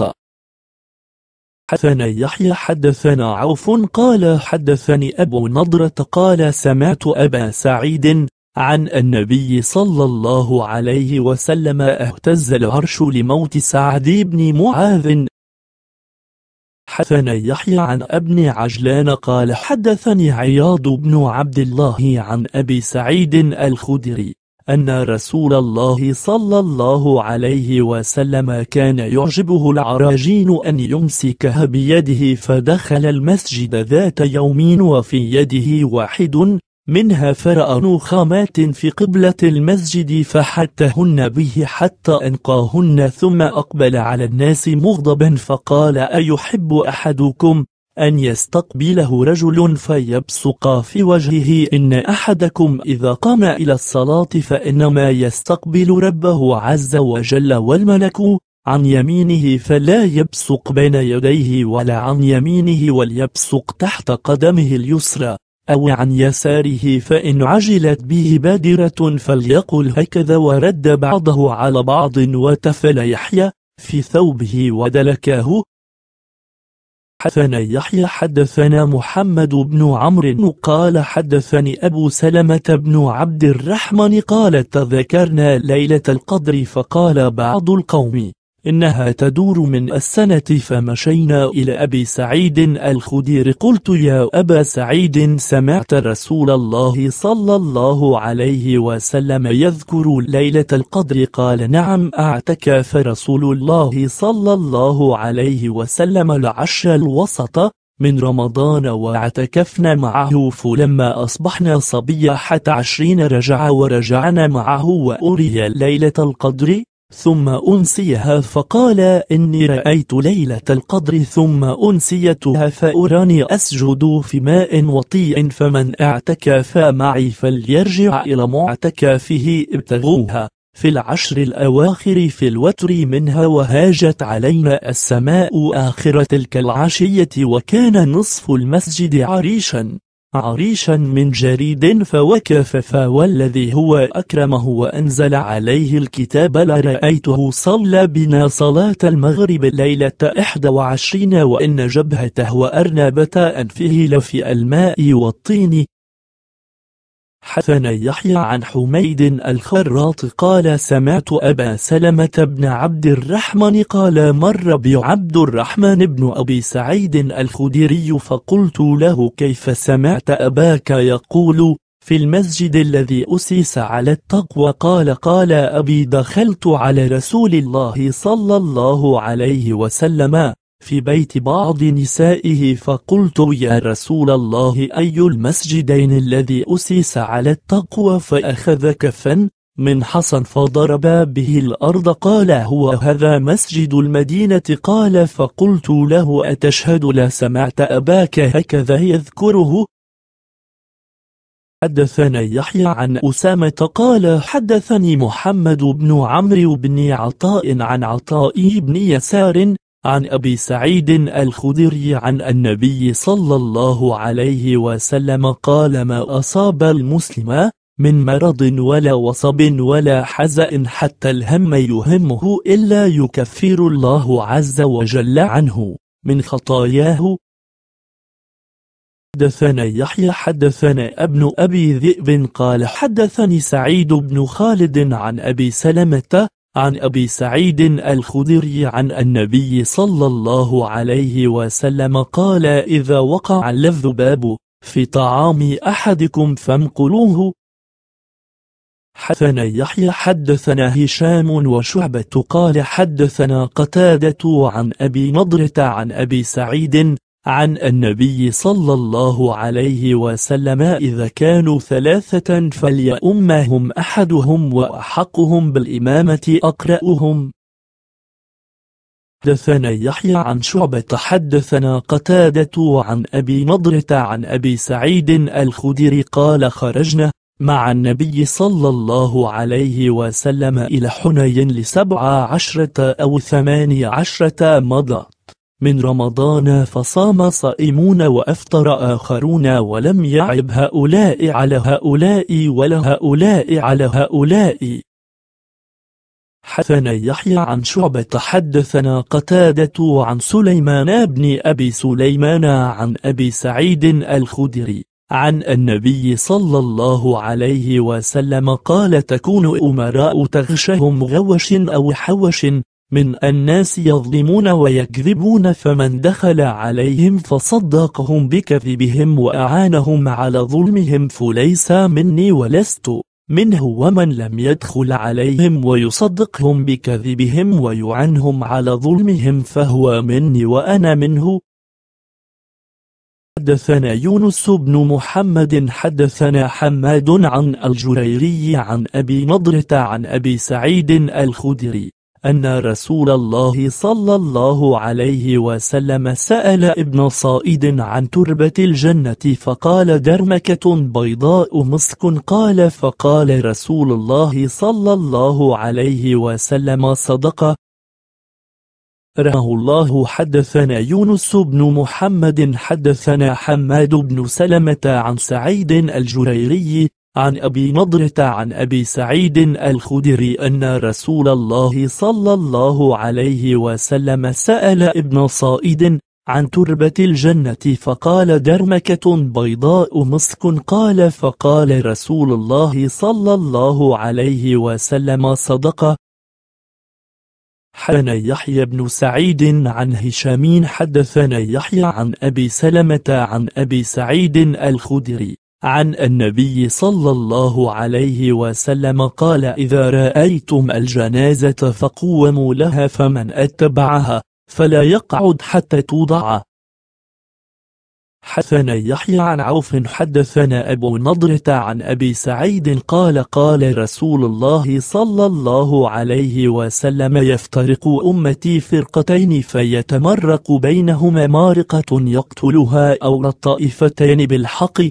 حدثنا يحيى حدثنا عوف قال حدثني أبو نضرة قال سمعت أبا سعيد عن النبي صلى الله عليه وسلم اهتز العرش لموت سعد بن معاذ حدثنا يحيى عن ابن عجلان قال حدثني عياض بن عبد الله عن أبي سعيد الخدري أن رسول الله صلى الله عليه وسلم كان يعجبه العراجين أن يمسكها بيده فدخل المسجد ذات يوم وفي يده واحد منها فرأ نخامات في قبلة المسجد فحتهن به حتى أنقاهن ثم أقبل على الناس مغضبا فقال أيحب أحدكم أن يستقبله رجل فيبصق في وجهه إن أحدكم إذا قام إلى الصلاة فإنما يستقبل ربه عز وجل والملك عن يمينه فلا يبصق بين يديه ولا عن يمينه وليبصق تحت قدمه اليسرى أو عن يساره فإن عجلت به بادرة فليقل هكذا ورد بعضه على بعض وتفل يحيى في ثوبه ودلكاه حدثنا يحيى حدثنا محمد بن عمرو قال حدثني أبو سلمة بن عبد الرحمن قال تذكرنا ليلة القدر فقال بعض القوم إنها تدور من السنة فمشينا إلى أبي سعيد الخدير قلت يا أبا سعيد سمعت رسول الله صلى الله عليه وسلم يذكر ليلة القدر قال نعم اعتكف رسول الله صلى الله عليه وسلم العشر الوسط من رمضان واعتكفنا معه فلما أصبحنا صبية حتى عشرين رجع ورجعنا معه وأري ليلة القدر ثم أنسيها فقال إني رأيت ليلة القدر ثم أنسيتها فأراني أسجد في ماء وطيء فمن اعتكف معي فليرجع إلى معتكفه ابتغوها في العشر الأواخر في الوتر منها وهاجت علينا السماء آخر تلك العشية وكان نصف المسجد عريشا عريشا من جريد فوكفف والذي هو أكرمه وأنزل عليه الكتاب لرأيته صلى بنا صلاة المغرب ليلة 21 وإن جبهته وأرنبة أنفه لفي الماء والطين حسن يحيى عن حميد الخراط قال سمعت أبا سلمة بن عبد الرحمن قال مر بعبد الرحمن بن أبي سعيد الخدري فقلت له كيف سمعت أباك يقول في المسجد الذي أسس على التقوى قال قال أبي دخلت على رسول الله صلى الله عليه وسلم في بيت بعض نسائه فقلت يا رسول الله أي المسجدين الذي أسس على التقوى فأخذ كفا من حصن فضرب به الأرض قال هو هذا مسجد المدينة قال فقلت له أتشهد لا سمعت أباك هكذا يذكره حدثنا يحيى عن أسامة قال حدثني محمد بن عمرو بن عطاء عن عطاء بن يسار عن أبي سعيد الخدري عن النبي صلى الله عليه وسلم قال ما أصاب المسلم من مرض ولا وصب ولا حزأ حتى الهم يهمه إلا يكفر الله عز وجل عنه من خطاياه حدثنا يحيى حدثنا ابن أبي ذئب قال حدثني سعيد بن خالد عن أبي سلمة عن أبي سعيد الخدري عن النبي صلى الله عليه وسلم قال إذا وقع اللذباب في طعام أحدكم فامقلوه حدثنا يحيى حدثنا هشام وشعبة قال حدثنا قتادة عن أبي نضرة عن أبي سعيد عن النبي صلى الله عليه وسلم إذا كانوا ثلاثة فليأمهم أحدهم وأحقهم بالإمامة أقرأهم حدثنا يحيى عن شعبة حدثنا قتادة عن أبي نضرة عن أبي سعيد الخدري قال خرجنا مع النبي صلى الله عليه وسلم إلى حنين لسبع عشرة أو ثمانية عشرة مضى من رمضان فصام صائمون وأفطر آخرون ولم يعب هؤلاء على هؤلاء ولا هؤلاء على هؤلاء حثنا يحيى عن شعبة حدثنا قتادة عن سليمان بن أبي سليمان عن أبي سعيد الخدري عن النبي صلى الله عليه وسلم قال تكون أمراء تغشهم غوش أو حوش من الناس يظلمون ويكذبون فمن دخل عليهم فصدقهم بكذبهم وأعانهم على ظلمهم فليس مني ولست منه ومن لم يدخل عليهم ويصدقهم بكذبهم ويعنهم على ظلمهم فهو مني وأنا منه حدثنا يونس بن محمد حدثنا حماد عن الجريري عن أبي نضرة عن أبي سعيد الخدري أن رسول الله صلى الله عليه وسلم سأل ابن صائد عن تربة الجنة فقال درمكة بيضاء مسك قال فقال رسول الله صلى الله عليه وسلم صدق رحمه الله حدثنا يونس بن محمد حدثنا حماد بن سلمة عن سعيد الجريري عن أبي نضرة عن أبي سعيد الخدري أن رسول الله صلى الله عليه وسلم سأل ابن صائد عن تربة الجنة فقال درمكة بيضاء مسك قال فقال رسول الله صلى الله عليه وسلم صدق حدثنا يحيى بن سعيد عن هشامين حدثنا يحيى عن أبي سلمة عن أبي سعيد الخدري عن النبي صلى الله عليه وسلم قال إذا رأيتم الجنازة فقوموا لها فمن أتبعها فلا يقعد حتى توضع حدثنا يحيى عن عوف حدثنا أبو نضرة عن أبي سعيد قال قال رسول الله صلى الله عليه وسلم يفترق أمتي فرقتين فيتمرق بينهما مارقة يقتلها أو الطائفتين بالحق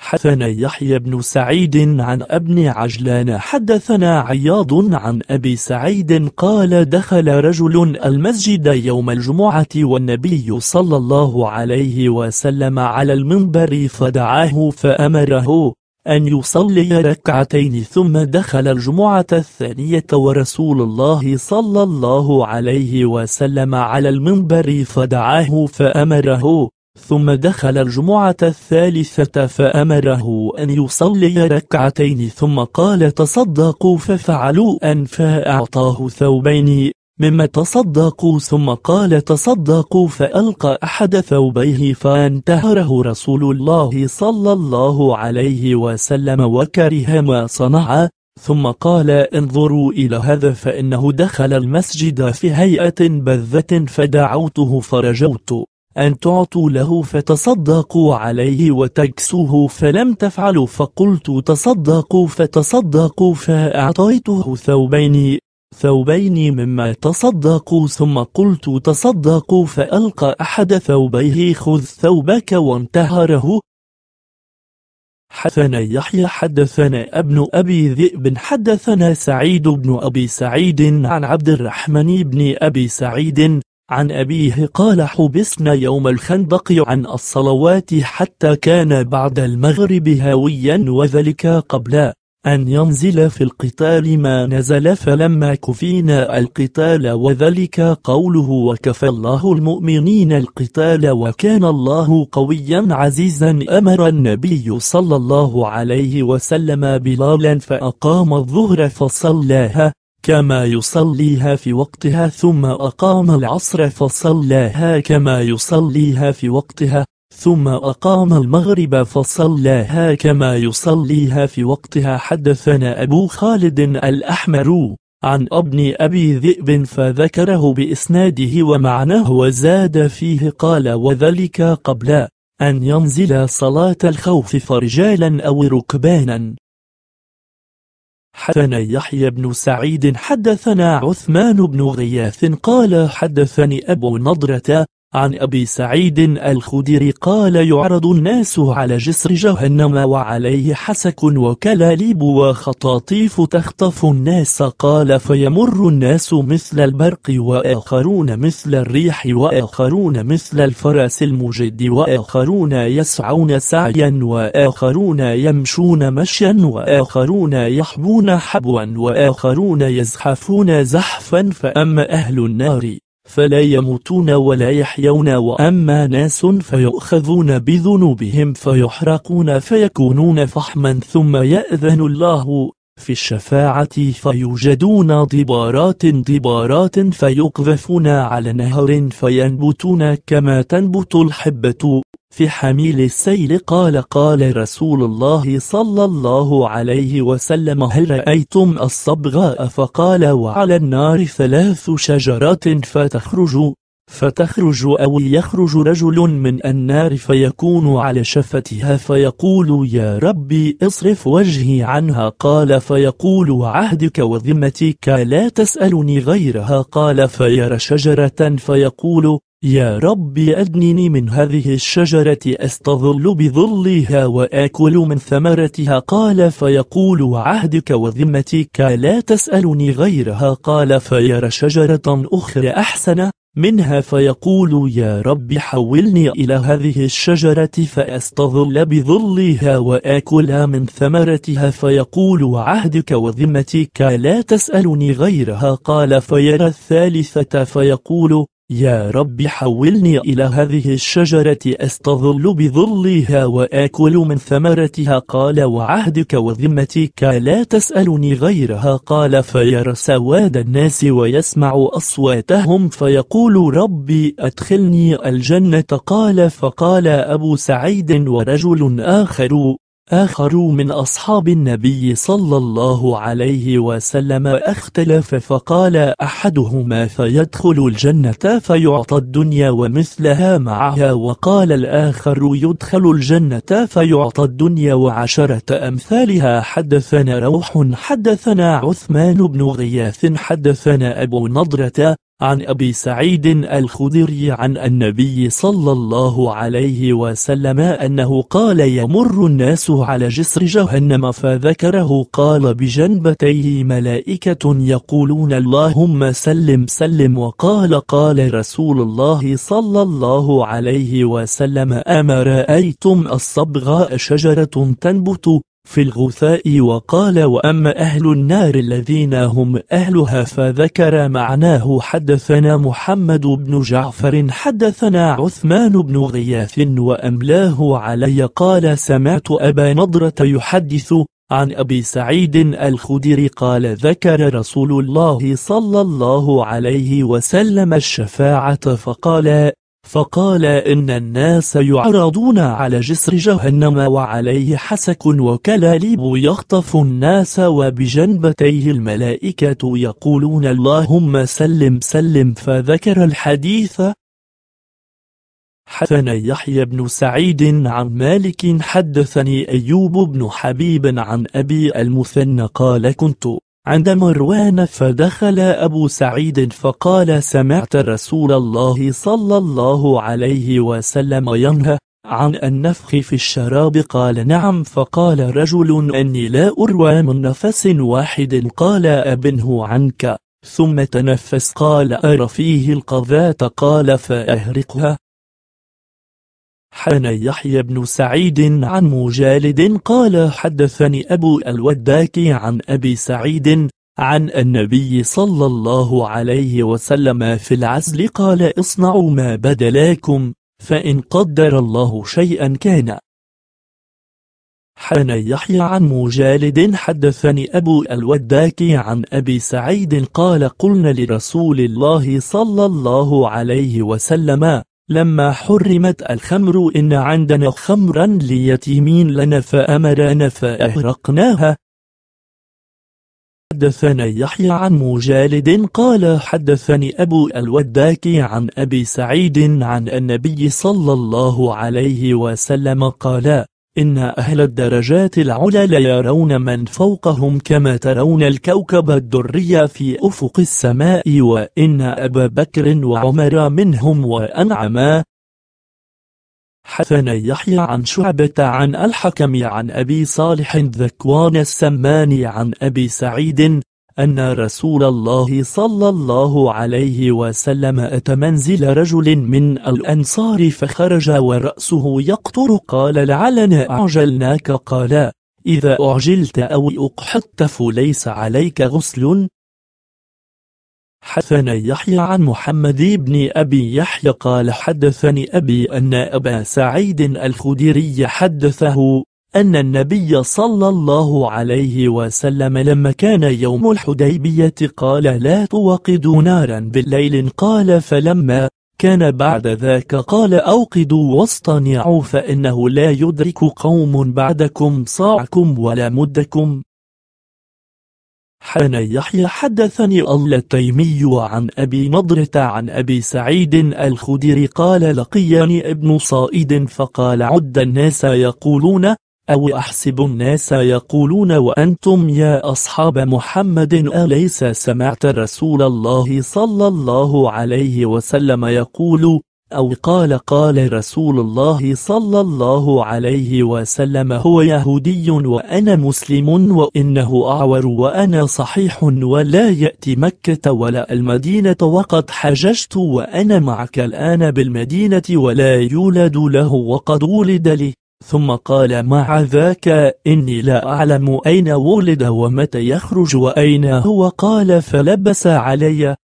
حدثنا يحيى بن سعيد عن ابن عجلان حدثنا عياض عن أبي سعيد قال دخل رجل المسجد يوم الجمعة والنبي صلى الله عليه وسلم على المنبر فدعاه فأمره أن يصلي ركعتين ثم دخل الجمعة الثانية ورسول الله صلى الله عليه وسلم على المنبر فدعاه فأمره ثم دخل الجمعة الثالثة فأمره أن يصلي ركعتين ثم قال تصدقوا ففعلوا أن فأعطاه ثوبين مما تصدقوا ثم قال تصدقوا فألقى أحد ثوبيه فانتهره رسول الله صلى الله عليه وسلم وكره ما صنع ثم قال انظروا إلى هذا فإنه دخل المسجد في هيئة بذة فدعوته فرجوت أن تعطوا له فتصدقوا عليه وتكسوه فلم تفعلوا فقلت تصدقوا فتصدقوا فأعطيته ثوبين ثوبين مما تصدقوا ثم قلت تصدقوا فألقى أحد ثوبيه خذ ثوبك وانتهره حدثنا يحيى حدثنا ابن أبي ذئب حدثنا سعيد بن أبي سعيد عن عبد الرحمن بن أبي سعيد عن أبيه قال حبسنا يوم الخندق عن الصلوات حتى كان بعد المغرب هاويا وذلك قبل أن ينزل في القتال ما نزل فلما كفينا القتال وذلك قوله وكفى الله المؤمنين القتال وكان الله قويا عزيزا أمر النبي صلى الله عليه وسلم بلالا فأقام الظهر فصلاها كما يصليها في وقتها ثم أقام العصر فصلاها كما يصليها في وقتها ثم أقام المغرب فصلاها كما يصليها في وقتها حدثنا أبو خالد الأحمر عن ابن أبي ذئب فذكره بإسناده ومعناه وزاد فيه قال وذلك قبل أن ينزل صلاة الخوف فرجالا أو ركبانا حدثنا يحيى بن سعيد حدثنا عثمان بن غياث قال حدثني أبو نضرة عن أبي سعيد الخدري قال يعرض الناس على جسر جهنم وعليه حسك وكلاليب وخطاطيف تخطف الناس قال فيمر الناس مثل البرق وآخرون مثل الريح وآخرون مثل الفرس المجد وآخرون يسعون سعيا وآخرون يمشون مشيا وآخرون يحبون حبوا وآخرون يزحفون زحفا فأما أهل النار فلا يموتون ولا يحيون وأما ناس فيؤخذون بذنوبهم فيحرقون فيكونون فحما ثم يأذن الله في الشفاعة فيوجدون ضبارات ضبارات فيقذفون على نهر فينبتون كما تنبت الحبة في حميل السيل قال قال رسول الله صلى الله عليه وسلم هل رأيتم الصبغاء فقال وعلى النار ثلاث شجرات فتخرج فتخرج أو يخرج رجل من النار فيكون على شفتها فيقول يا ربي اصرف وجهي عنها قال فيقول عهدك وذمتك لا تسألني غيرها قال فيرى شجرة فيقول يا ربي أدنني من هذه الشجرة أستظل بظلها وآكل من ثمرتها قال فيقول عهدك وذمتك لا تسألني غيرها قال فيرى شجرة أخرى أحسن منها فيقول يا رب حولني إلى هذه الشجرة فأستظل بظلها وآكل من ثمرتها فيقول عهدك وذمتك لا تسألني غيرها قال فيرى الثالثة فيقول يا رب حولني إلى هذه الشجرة أستظل بظلها وآكل من ثمرتها قال وعهدك وذمتك لا تسألني غيرها قال فيرى سواد الناس ويسمع أصواتهم فيقول ربي أدخلني الجنة قال فقال أبو سعيد ورجل آخر آخر من أصحاب النبي صلى الله عليه وسلم اختلف فقال أحدهما فيدخل الجنة فيعطى الدنيا ومثلها معها وقال الآخر يدخل الجنة فيعطى الدنيا وعشرة أمثالها حدثنا روح حدثنا عثمان بن غياث حدثنا أبو نضرة عن أبي سعيد الخدري عن النبي صلى الله عليه وسلم أنه قال يمر الناس على جسر جهنم فذكره قال بجنبتيه ملائكة يقولون اللهم سلم سلم وقال قال رسول الله صلى الله عليه وسلم أما رأيتم الصبغاء شجرة تنبت في الغثاء وقال وأما أهل النار الذين هم أهلها فذكر معناه حدثنا محمد بن جعفر حدثنا عثمان بن غياث وأملاه علي قال سمعت أبا نضرة يحدث عن أبي سعيد الخدري قال ذكر رسول الله صلى الله عليه وسلم الشفاعة فقال فقال إن الناس يعرضون على جسر جهنم وعليه حسك وكلاليب يخطف الناس وبجنبتيه الملائكة يقولون اللهم سلم سلم فذكر الحديث حدثنا يحيى بن سعيد عن مالك حدثني أيوب بن حبيب عن أبي المثنى قال كنت عند مروان فدخل أبو سعيد فقال سمعت رسول الله صلى الله عليه وسلم ينهى عن النفخ في الشراب قال نعم فقال رجل أني لا أروى من نفس واحد قال أبنه عنك ثم تنفس قال أرى فيه القذاة قال فأهرقها حان يحيى بن سعيد عن مجالد قال حدثني أبو الوداك عن أبي سعيد عن النبي صلى الله عليه وسلم في العزل قال اصنعوا ما بدلاكم فإن قدر الله شيئا كان حان يحيى عن مجالد حدثني أبو الوداك عن أبي سعيد قال قلنا لرسول الله صلى الله عليه وسلم لما حرمت الخمر إن عندنا خمرا ليتيمين لنا فأمرنا فأهرقناها حدثنا يحيى عن مجالد قال حدثني أبو الوداكي عن أبي سعيد عن النبي صلى الله عليه وسلم قال إن أهل الدرجات العلى ليرون من فوقهم كما ترون الكوكب الدري في أفق السماء وإن أبا بكر وعمر منهم وأنعما حثنا يحيى عن شعبة عن الحكم عن أبي صالح ذكوان السمان عن أبي سعيد أن رسول الله صلى الله عليه وسلم أتى منزل رجل من الأنصار فخرج ورأسه يقطر قال لعلنا أعجلناك قال إذا أعجلت أو أقحطت فليس عليك غسل حدثنا يحيى عن محمد بن أبي يحيى قال حدثني أبي أن أبا سعيد الخدري حدثه أن النبي صلى الله عليه وسلم لما كان يوم الحديبية قال لا توقدوا نارا بالليل قال فلما كان بعد ذاك قال أوقدوا واصطنعوا فإنه لا يدرك قوم بعدكم صاعكم ولا مدكم حان يحيى حدثني التيمي عن أبي نضرة عن أبي سعيد الخدير قال لقيني ابن صائد فقال عد الناس يقولون أو أحسب الناس يقولون وأنتم يا أصحاب محمد أليس سمعت رسول الله صلى الله عليه وسلم يقول أو قال قال رسول الله صلى الله عليه وسلم هو يهودي وأنا مسلم وإنه أعور وأنا صحيح ولا يأتي مكة ولا المدينة وقد حججت وأنا معك الآن بالمدينة ولا يولد له وقد ولد لي ثم قال مع ذاك إني لا أعلم أين ولد ومتى يخرج وأين هو قال فلبس علي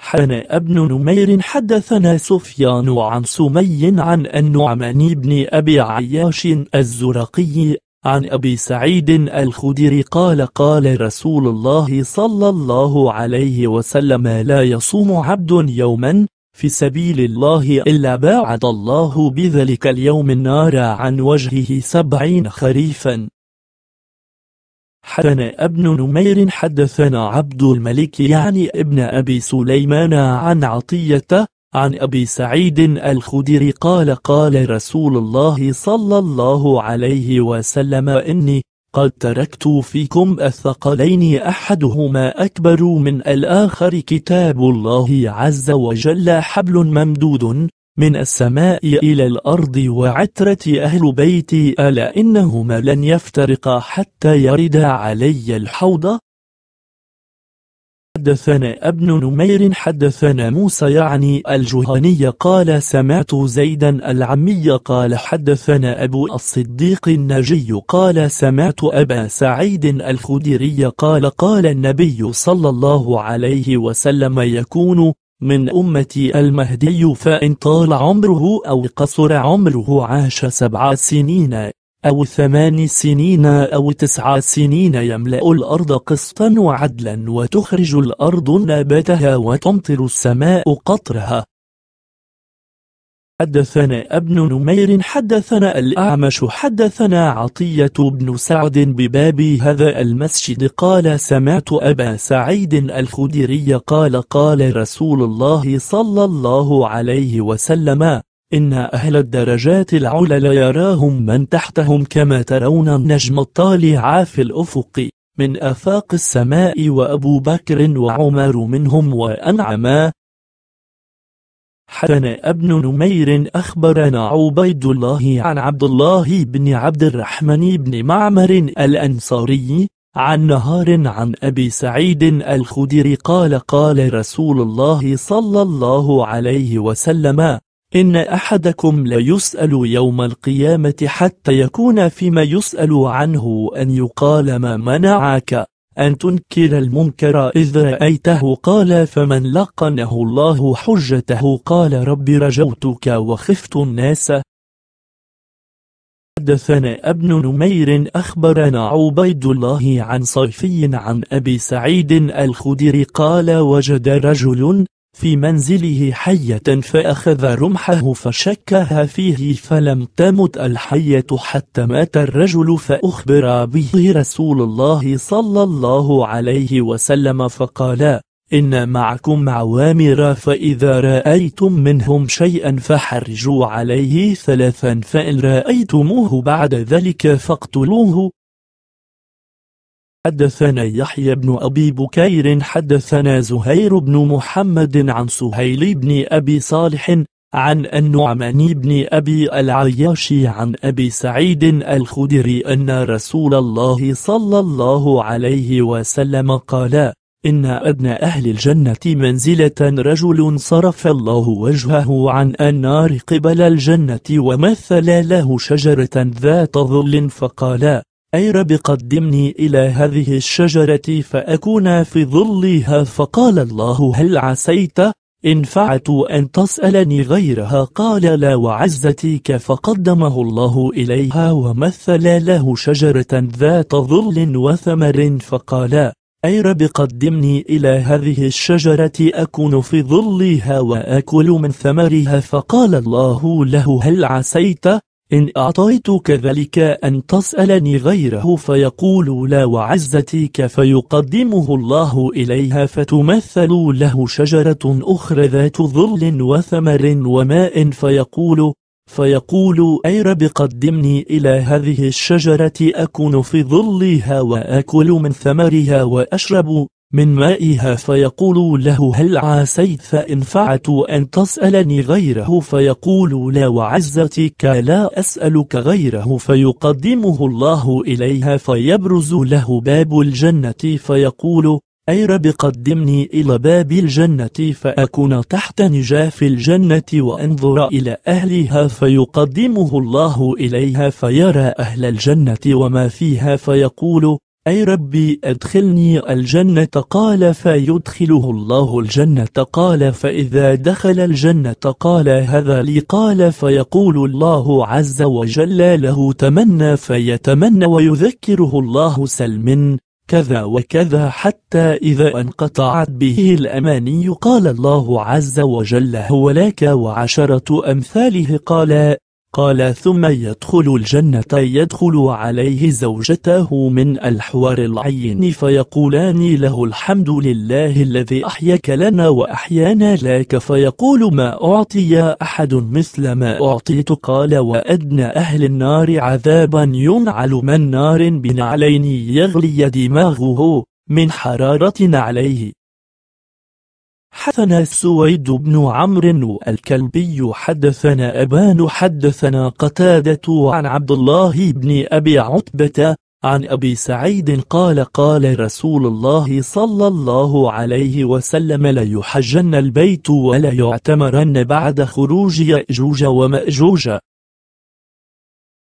حنا ابن نمير حدثنا سفيان عن سمي عن النعمان بن أبي عياش الزرقي عن أبي سعيد الخدري قال قال رسول الله صلى الله عليه وسلم لا يصوم عبد يوما في سبيل الله إلا باعد الله بذلك اليوم النار عن وجهه سبعين خريفا حدثنا ابن نمير حدثنا عبد الملك يعني ابن أبي سليمان عن عطية عن أبي سعيد الخدري قال قال رسول الله صلى الله عليه وسلم إني قد تركت فيكم الثقلين أحدهما أكبر من الآخر كتاب الله عز وجل حبل ممدود من السماء إلى الأرض وعترة أهل بيتي ألا إنهما لن يفترقا حتى يرد علي الحوض حدثنا ابن نمير حدثنا موسى يعني الجهني قال سمعت زيدا العمي قال حدثنا أبو الصديق النجي قال سمعت أبا سعيد الخدري قال قال النبي صلى الله عليه وسلم يكون من أمتي المهدي فإن طال عمره أو قصر عمره عاش سبع سنين أو ثمان سنين أو تسع سنين يملأ الأرض قسطا وعدلا وتخرج الأرض نباتها وتمطر السماء قطرها حدثنا ابن نمير حدثنا الأعمش حدثنا عطية بن سعد بباب هذا المسجد قال سمعت أبا سعيد الخدري قال قال رسول الله صلى الله عليه وسلم إن أهل الدرجات العلى ليراهم من تحتهم كما ترون النجم الطالع في الأفق من أفاق السماء وأبو بكر وعمر منهم وأنعما حسن ابن نمير أخبرنا عبيد الله عن عبد الله بن عبد الرحمن بن معمر الأنصاري عن نهار عن أبي سعيد الخدري قال قال رسول الله صلى الله عليه وسلم إن أحدكم لا يسأل يوم القيامة حتى يكون فيما يسأل عنه أن يقال ما منعك أن تنكر المنكر إذ رأيته قال فمن لقنه الله حجته قال رب رجوتك وخفت الناس حدثنا ابن نمير أخبرنا عبيد الله عن صيفي عن أبي سعيد الخدري قال وجد رجل في منزله حية فأخذ رمحه فشكها فيه فلم تمت الحية حتى مات الرجل فأخبر به رسول الله صلى الله عليه وسلم فقال إن معكم عوامر فإذا رأيتم منهم شيئا فحرجوا عليه ثلاثا فإن رأيتموه بعد ذلك فاقتلوه حدثنا يحيى بن أبي بكير حدثنا زهير بن محمد عن سهيل بن أبي صالح عن النعمان بن أبي العياشي عن أبي سعيد الخدري أن رسول الله صلى الله عليه وسلم قال إن أدنى أهل الجنة منزلة رجل صرف الله وجهه عن النار قبل الجنة ومثل له شجرة ذات ظل فقال أي رب قدمني إلى هذه الشجرة فأكون في ظلها فقال الله هل عسيت إن فعت أن تسألني غيرها قال لا وعزتك فقدمه الله إليها ومثل له شجرة ذات ظل وثمر فقال أي رب قدمني إلى هذه الشجرة أكون في ظلها وأكل من ثمرها فقال الله له هل عسيت إن أعطيت كذلك أن تسألني غيره فيقول لا وعزتك فيقدمه الله إليها فتمثل له شجرة أخرى ذات ظل وثمر وماء فيقول فيقول أي رب قدمني إلى هذه الشجرة أكون في ظلها وأكل من ثمرها وأشرب من مائها فيقول له هل عسيت فانفعت أن تسألني غيره فيقول لا وعزتك لا أسألك غيره فيقدمه الله إليها فيبرز له باب الجنة فيقول أي رب قدمني إلى باب الجنة فأكون تحت نجاف الجنة وأنظر إلى أهلها فيقدمه الله إليها فيرى أهل الجنة وما فيها فيقول أي ربي أدخلني الجنة قال فيدخله الله الجنة قال فإذا دخل الجنة قال هذا لي قال فيقول الله عز وجل له تمنى فيتمنى ويذكره الله سلم كذا وكذا حتى إذا انقطعت به الأماني قال الله عز وجل هو لك وعشرة أمثاله قال قال ثم يدخل الجنة يدخل عليه زوجته من الحوار العين فيقولان له الحمد لله الذي أحيك لنا وأحيانا لك فيقول ما أعطي أحد مثل ما أعطيت قال وأدنى أهل النار عذابا ينعل من نار بنعلين يغلي دماغه من حرارة عليه حدثنا السويد بن عمرو الكلبي حدثنا أبان حدثنا قتادة عن عبد الله بن أبي عتبة عن أبي سعيد قال قال رسول الله صلى الله عليه وسلم ليحجن البيت وليعتمرن بعد خروج يأجوج ومأجوج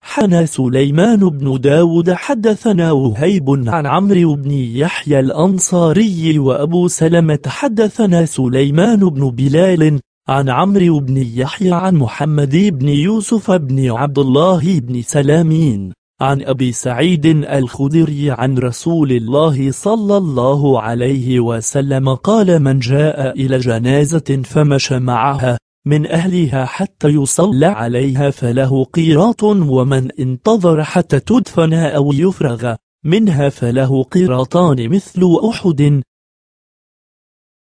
حنى سليمان بن داود حدثنا وهيب عن عمرو بن يحيى الأنصاري وأبو سلمة حدثنا سليمان بن بلال عن عمرو بن يحيى عن محمد بن يوسف بن عبد الله بن سلامين عن أبي سعيد الخدري عن رسول الله صلى الله عليه وسلم قال من جاء إلى جنازة فمشى معها من أهلها حتى يصلى عليها فله قيراط ومن انتظر حتى تدفن أو يفرغ منها فله قيراطان مثل أحد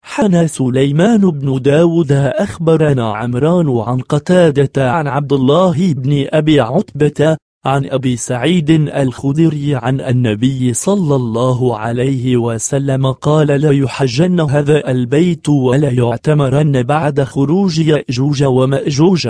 حنى سليمان بن داود أخبرنا عمران عن قتادة عن عبد الله بن أبي عتبة عن أبي سعيد الخدري عن النبي صلى الله عليه وسلم قال لا يحجن هذا البيت ولا يعتمرن بعد خروج يأجوج ومأجوج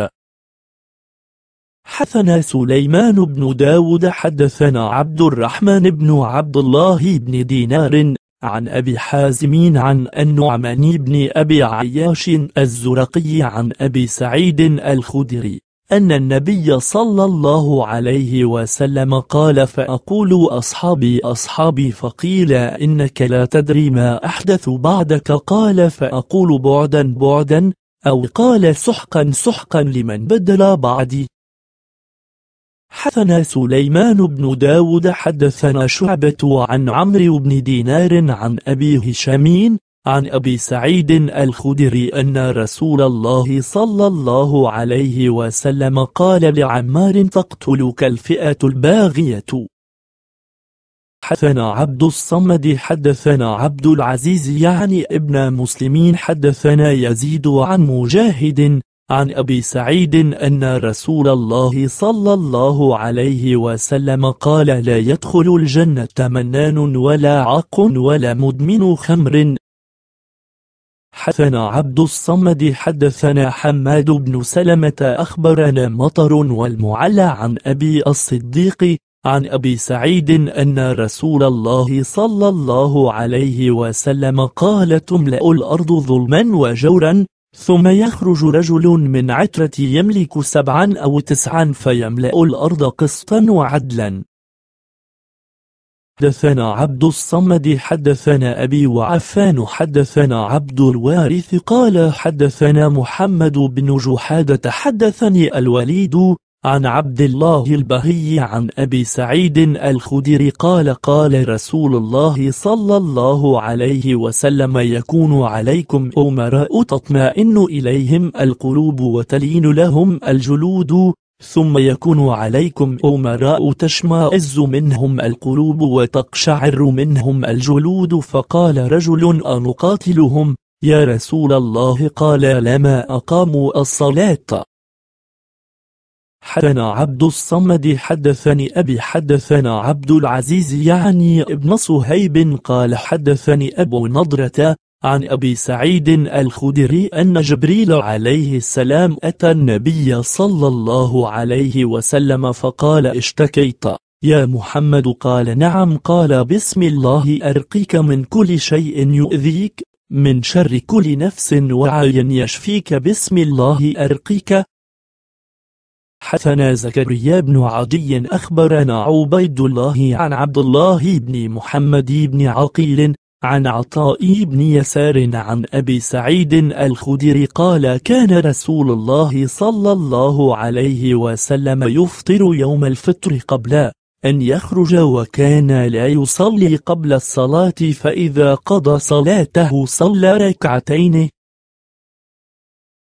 حثنا سليمان بن داود حدثنا عبد الرحمن بن عبد الله بن دينار عن أبي حازمين عن النعمان بن أبي عياش الزرقي عن أبي سعيد الخدري أن النبي صلى الله عليه وسلم قال فأقول أصحابي أصحابي فقيل إنك لا تدري ما أحدث بعدك قال فأقول بعدا بعدا أو قال سحقا سحقا لمن بدل بعدي حدثنا سليمان بن داود حدثنا شعبة عن عمرو بن دينار عن أبي هشامين عن أبي سعيد الخدري أن رسول الله صلى الله عليه وسلم قال لعمار تقتلك الفئة الباغية حدثنا عبد الصمد حدثنا عبد العزيز يعني ابن مسلمين حدثنا يزيد عن مجاهد عن أبي سعيد أن رسول الله صلى الله عليه وسلم قال لا يدخل الجنة منان ولا عق ولا مدمن خمر حدثنا عبد الصمد حدثنا حماد بن سلمة أخبرنا مطر والمعلى عن أبي الصديق عن أبي سعيد أن رسول الله صلى الله عليه وسلم قال تملأ الأرض ظلما وجورا ثم يخرج رجل من عترة يملك سبعا أو تسعا فيملأ الأرض قسطا وعدلا حدثنا عبد الصمد حدثنا أبي وعفان حدثنا عبد الوارث قال حدثنا محمد بن جحادة حدثني الوليد عن عبد الله البهي عن أبي سعيد الخدري قال قال رسول الله صلى الله عليه وسلم يكون عليكم أمراء تطمئن إليهم القلوب وتلين لهم الجلود ثم يكون عليكم أمراء تشمأز منهم القلوب وتقشعر منهم الجلود فقال رجل أنقاتلهم يا رسول الله قال لما أقاموا الصلاة حدثنا عبد الصمد حدثني أبي حدثنا عبد العزيز يعني ابن صهيب قال حدثني أبو نضرة عن أبي سعيد الخدري أن جبريل عليه السلام أتى النبي صلى الله عليه وسلم فقال اشتكيت يا محمد قال نعم قال بسم الله أرقيك من كل شيء يؤذيك من شر كل نفس وعين يشفيك بسم الله أرقيك حثنا زكريا بن عدي أخبرنا عبيد الله عن عبد الله بن محمد بن عقيل عن عطاء بن يسار عن أبي سعيد الخدري قال كان رسول الله صلى الله عليه وسلم يفطر يوم الفطر قبل أن يخرج وكان لا يصلي قبل الصلاة فإذا قضى صلاته صلى ركعتين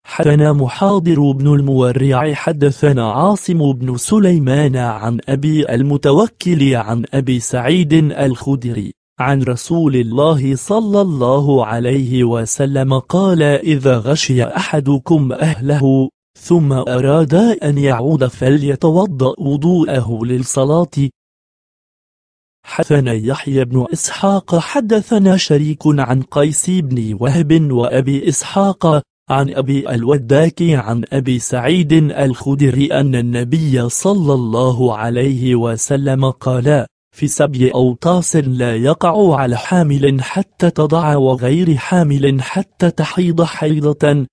حدثنا محاضر بن المورع حدثنا عاصم بن سليمان عن أبي المتوكل عن أبي سعيد الخدري عن رسول الله صلى الله عليه وسلم قال إذا غشي أحدكم أهله ثم أراد أن يعود فليتوضأ وضوءه للصلاة حدثنا يحيى بن إسحاق حدثنا شريك عن قيس بن وهب وأبي إسحاق عن أبي الوداك عن أبي سعيد الخدري أن النبي صلى الله عليه وسلم قال في سبي أوطاس لا يقع على حامل حتى تضع وغير حامل حتى تحيض حيضة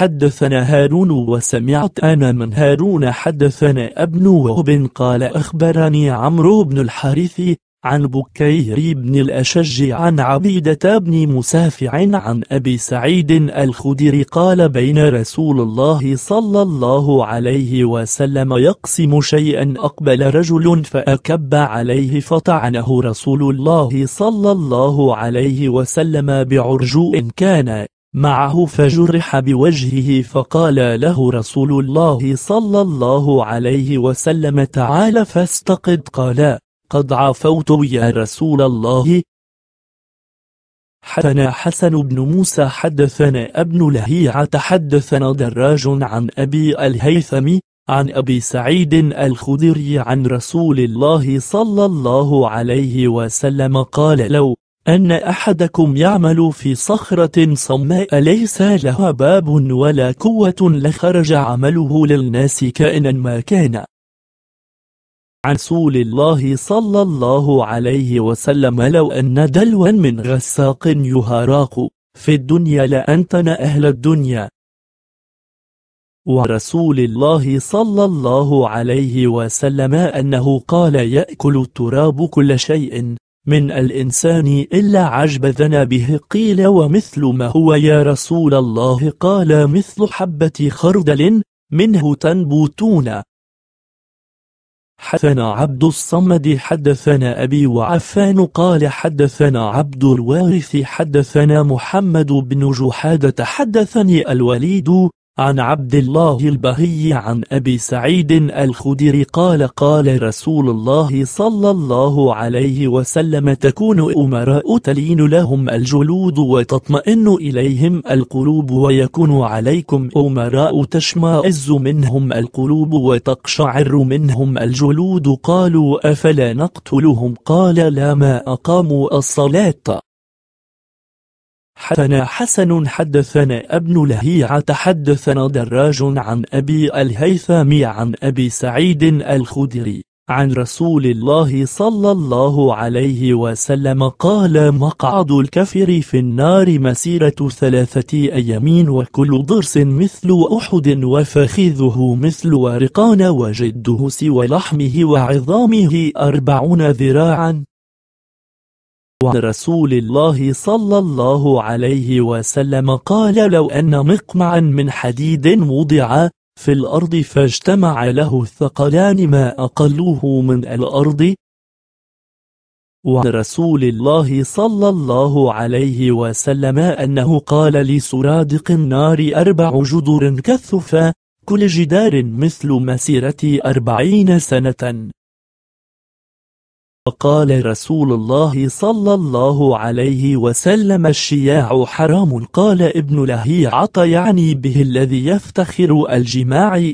حدثنا هارون وسمعت أنا من هارون حدثنا ابن وهب قال أخبرني عمرو بن الحارث عن بكير بن الأشج عن عبيدة بن مسافع عن أبي سعيد الخدري قال بين رسول الله صلى الله عليه وسلم يقسم شيئا أقبل رجل فأكب عليه فطعنه رسول الله صلى الله عليه وسلم بعرجوء كان معه فجرح بوجهه فقال له رسول الله صلى الله عليه وسلم تعال فاستقد قال قد عفوت يا رسول الله حدثنا حسن بن موسى حدثنا ابن لهيعة حدثنا دراج عن أبي الهيثم عن أبي سعيد الخدري عن رسول الله صلى الله عليه وسلم قال لو أن أحدكم يعمل في صخرة صماء ليس لها باب ولا قوة لخرج عمله للناس كائنا ما كان عن رسول الله صلى الله عليه وسلم لو أن دلوا من غساق يهاراق في الدنيا لأنتن أهل الدنيا ورسول الله صلى الله عليه وسلم أنه قال يأكل التراب كل شيء من الإنسان إلا عجب ذنبه قيل ومثل ما هو يا رسول الله قال مثل حبة خردل منه تنبوتون حدثنا عبد الصمد حدثنا أبي وعفان قال حدثنا عبد الوارث حدثنا محمد بن جحادة حدثني الوليد عن عبد الله البهي عن أبي سعيد الخدري قال قال رسول الله صلى الله عليه وسلم تكون أمراء تلين لهم الجلود وتطمئن إليهم القلوب ويكون عليكم أمراء تشمئز منهم القلوب وتقشعر منهم الجلود قالوا أفلا نقتلهم قال لا ما أقاموا الصلاة حدثنا حسن حدثنا ابن لهيعة حدثنا دراج عن أبي الهيثم عن أبي سعيد الخدري عن رسول الله صلى الله عليه وسلم قال مقعد الكفر في النار مسيرة ثلاثة أيام وكل ضرس مثل أحد وفخذه مثل ورقان وجده سوى لحمه وعظامه أربعون ذراعا ورسول الله صلى الله عليه وسلم قال لو أن مقمعا من حديد وضع في الأرض فاجتمع له الثقلان ما أقلوه من الأرض ورسول الله صلى الله عليه وسلم أنه قال لسرادق النار أربع جدر كثفا كل جدار مثل مسيرة أربعين سنة وقال رسول الله صلى الله عليه وسلم الشياع حرام قال ابن لهي عطى يعني به الذي يفتخر الجماع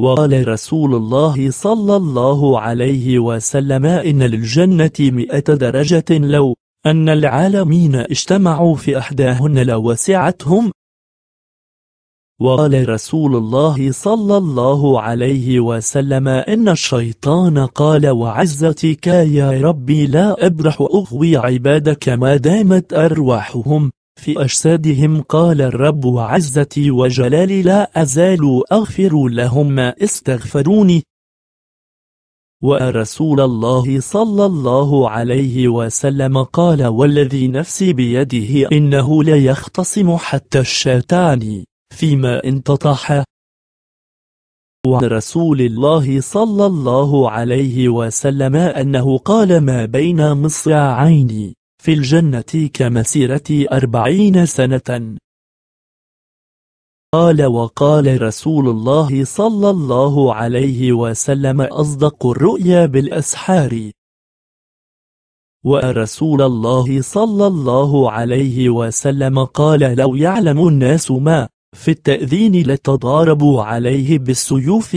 وقال رسول الله صلى الله عليه وسلم إن للجنة مئة درجة لو أن العالمين اجتمعوا في أحداهن لوسعتهم وقال رسول الله صلى الله عليه وسلم إن الشيطان قال وعزتك يا ربي لا أبرح أغوي عبادك ما دامت أرواحهم في أجسادهم قال الرب وعزتي وجلالي لا أزال أغفر لهم ما استغفروني ورسول الله صلى الله عليه وسلم قال والذي نفسي بيده إنه لا يختصم حتى الشيطان فيما انتطح وعن رسول الله صلى الله عليه وسلم أنه قال ما بين مصعين في الجنة كمسيرة أربعين سنة قال وقال رسول الله صلى الله عليه وسلم أصدق الرؤيا بالأسحار ورسول الله صلى الله عليه وسلم قال لو يعلم الناس ما في التأذين لتضاربوا عليه بالسيوف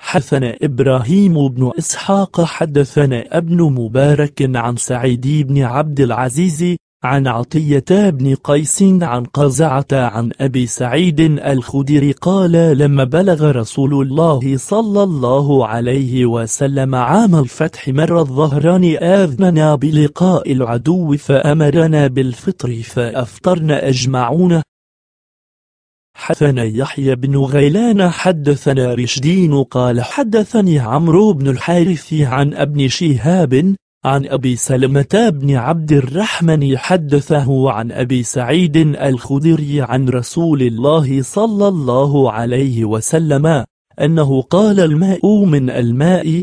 حثنا إبراهيم بن إسحاق حدثنا ابن مبارك عن سعيد بن عبد العزيز عن عطية بن قيس عن قزعة عن أبي سعيد الخدري قال لما بلغ رسول الله صلى الله عليه وسلم عام الفتح مر الظهران آذننا بلقاء العدو فأمرنا بالفطر فأفطرنا أجمعون حدثنا يحيى بن غيلان حدثنا رشدين قال حدثني عمرو بن الحارث عن ابن شهاب عن أبي سلمة بن عبد الرحمن حدثه عن أبي سعيد الخدري عن رسول الله صلى الله عليه وسلم أنه قال الماء من الماء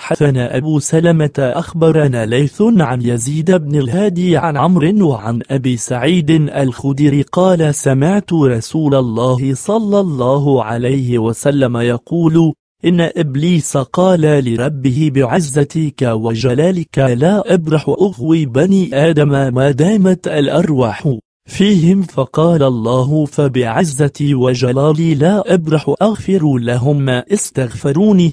حدثنا أبو سلمة أخبرنا ليث عن يزيد بن الهادي عن عمرو وعن أبي سعيد الخدري قال سمعت رسول الله صلى الله عليه وسلم يقول إن إبليس قال لربه بعزتك وجلالك لا أبرح أغوي بني آدم ما دامت الأرواح فيهم فقال الله فبعزتي وجلالي لا أبرح أغفر لهم ما استغفروني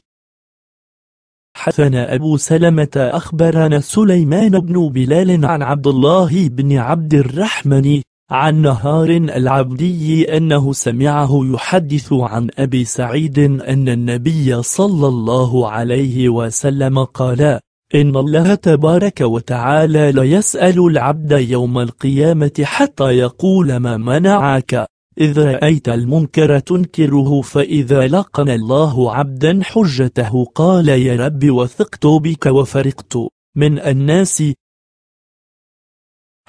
حدثنا أبو سلمة أخبرنا سليمان بن بلال عن عبد الله بن عبد الرحمن عن نهار العبدي أنه سمعه يحدث عن أبي سعيد أن النبي صلى الله عليه وسلم قال إن الله تبارك وتعالى ليسأل العبد يوم القيامة حتى يقول ما منعك إذا رأيت المنكر تنكره فإذا لقن الله عبدا حجته قال يا رب وثقت بك وفرقت من الناس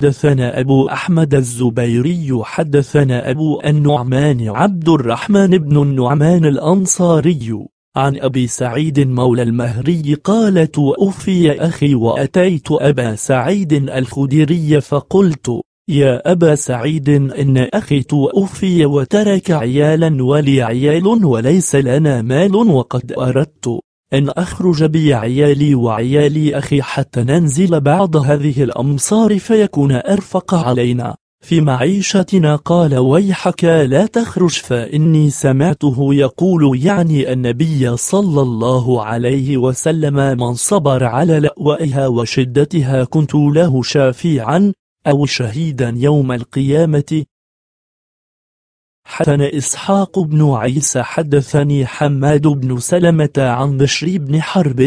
حدثنا أبو أحمد الزبيري حدثنا أبو النعمان عبد الرحمن بن النعمان الأنصاري عن أبي سعيد مولى المهري قالت أفي أخي وأتيت أبا سعيد الخدري فقلت يا أبا سعيد إن أخي توفي وترك عيالا ولي عيال وليس لنا مال وقد أردت أن أخرج بي عيالي وعيالي أخي حتى ننزل بعض هذه الأمصار فيكون أرفق علينا في معيشتنا قال ويحك لا تخرج فإني سمعته يقول يعني النبي صلى الله عليه وسلم من صبر على لأوائها وشدتها كنت له شافيعا أو شهيدا يوم القيامة حسن إسحاق بن عيسى حدثني حماد بن سلمة عن بشر بن حرب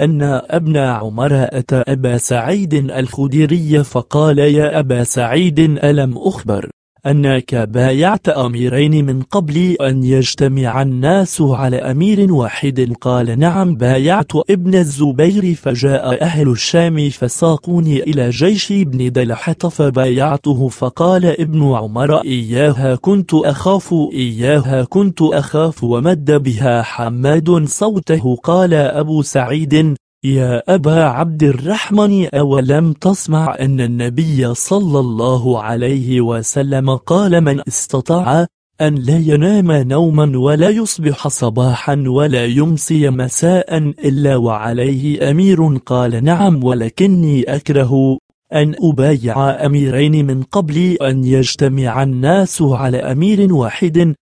أن ابن عمر أتى أبا سعيد الخدري فقال يا أبا سعيد ألم أخبر أنك بايعت أميرين من قبل أن يجتمع الناس على أمير واحد قال نعم بايعت ابن الزبير فجاء أهل الشام فساقوني إلى جيش ابن دلحة فبايعته فقال ابن عمر إياها كنت أخاف إياها كنت أخاف ومد بها حماد صوته قال أبو سعيد يا أبا عبد الرحمن أولم تسمع أن النبي صلى الله عليه وسلم قال من استطاع أن لا ينام نوما ولا يصبح صباحا ولا يمسي مساء إلا وعليه أمير قال نعم ولكني أكره أن أبايع أميرين من قبل أن يجتمع الناس على أمير واحد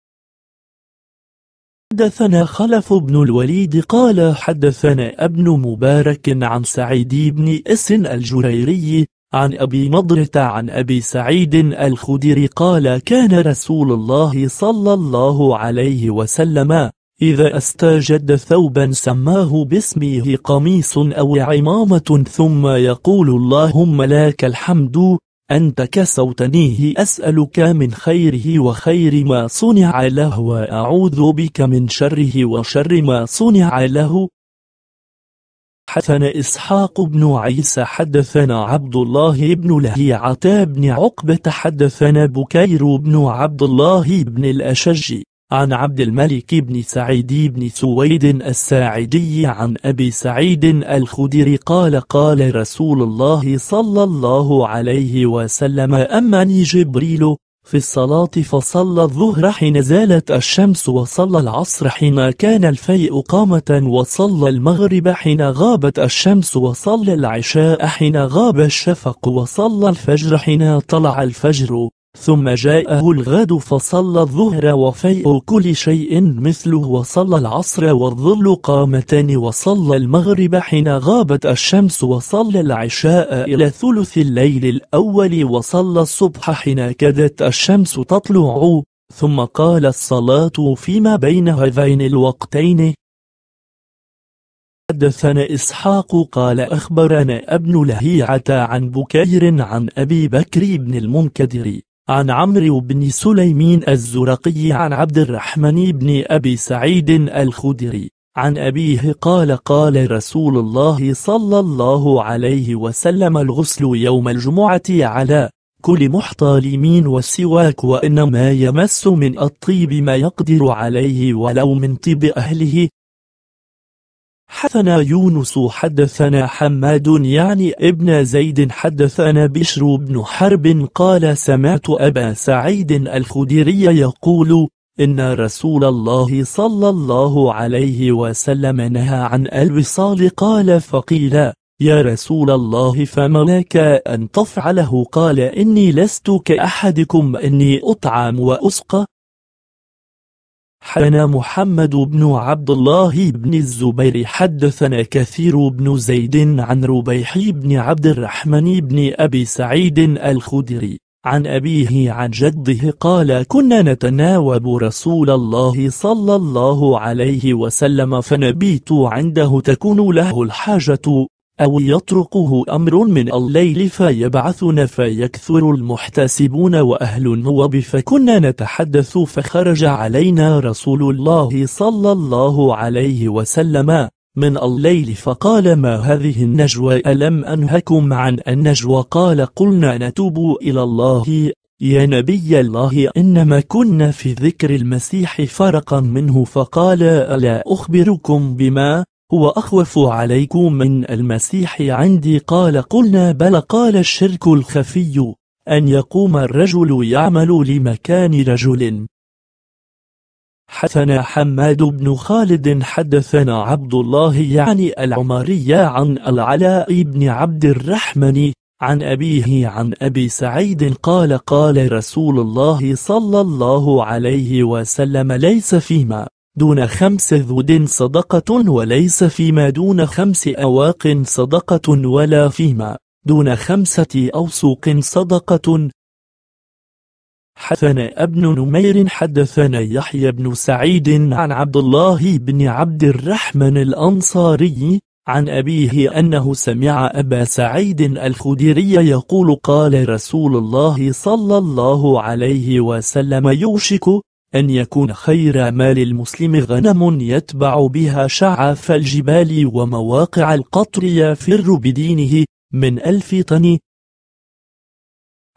حدثنا خلف بن الوليد قال حدثنا ابن مبارك عن سعيد بن اس الجريري عن أبي نضرة عن أبي سعيد الخدري قال كان رسول الله صلى الله عليه وسلم إذا استاجد ثوبا سماه باسمه قميص أو عمامة ثم يقول اللهم لك الحمد أنت كسوتنيه أسألك من خيره وخير ما صنع له وأعوذ بك من شره وشر ما صنع له حدثنا إسحاق بن عيسى حدثنا عبد الله بن لهيعة بن عقبة حدثنا بكير بن عبد الله بن الأشج عن عبد الملك بن سعيد بن سويد الساعدي عن أبي سعيد الخدري قال قال رسول الله صلى الله عليه وسلم أمني جبريل في الصلاة فصلى الظهر حين زالت الشمس وصلى العصر حين كان الفيء قامة وصلى المغرب حين غابت الشمس وصلى العشاء حين غاب الشفق وصلى الفجر حين طلع الفجر ثم جاءه الغد فصلى الظهر وفيء كل شيء مثله وصلى العصر والظل قامتان وصلى المغرب حين غابت الشمس وصلى العشاء إلى ثلث الليل الأول وصلى الصبح حين كدت الشمس تطلع ثم قال الصلاة فيما بين هذين الوقتين حدثنا إسحاق قال أخبرنا ابن لهيعة عن بكير عن أبي بكر بن المنكدر عن عمرو بن سليمين الزرقي عن عبد الرحمن بن أبي سعيد الخدري عن أبيه قال قال رسول الله صلى الله عليه وسلم الغسل يوم الجمعة على كل محتالمين والسواك وإنما يمس من الطيب ما يقدر عليه ولو من طيب أهله حدثنا يونس حدثنا حماد يعني ابن زيد حدثنا بشر بن حرب قال سمعت أبا سعيد الخدري يقول إن رسول الله صلى الله عليه وسلم نهى عن الوصال قال فقيل يا رسول الله لك أن تفعله قال إني لست كأحدكم إني أطعم وأسقى حدثنا محمد بن عبد الله بن الزبير حدثنا كثير بن زيد عن ربيحي بن عبد الرحمن بن أبي سعيد الخدري عن أبيه عن جده قال كنا نتناوب رسول الله صلى الله عليه وسلم فنبيت عنده تكون له الحاجة أو يطرقه أمر من الليل فيبعثنا فيكثر المحتسبون وأهل النوب فكنا نتحدث فخرج علينا رسول الله صلى الله عليه وسلم من الليل فقال ما هذه النجوى ألم أنهكم عن النجوى قال قلنا نتوب إلى الله يا نبي الله إنما كنا في ذكر المسيح فرقا منه فقال ألا أخبركم بما هو أخوف عليكم من المسيح عندي قال قلنا بل قال الشرك الخفي أن يقوم الرجل يعمل لمكان رجل حدثنا حماد بن خالد حدثنا عبد الله يعني العمري عن العلاء بن عبد الرحمن عن أبيه عن أبي سعيد قال قال رسول الله صلى الله عليه وسلم ليس فيما دون خمس ذود صدقة وليس فيما دون خمس أواق صدقة ولا فيما دون خمسة أوسوق صدقة حدثنا ابن نمير حدثنا يحيى بن سعيد عن عبد الله بن عبد الرحمن الأنصاري عن أبيه أنه سمع أبا سعيد الخدري يقول قال رسول الله صلى الله عليه وسلم يوشك أن يكون خير مال المسلم غنم يتبع بها شعاف الجبال ومواقع القطر يفر بدينه من ألف طن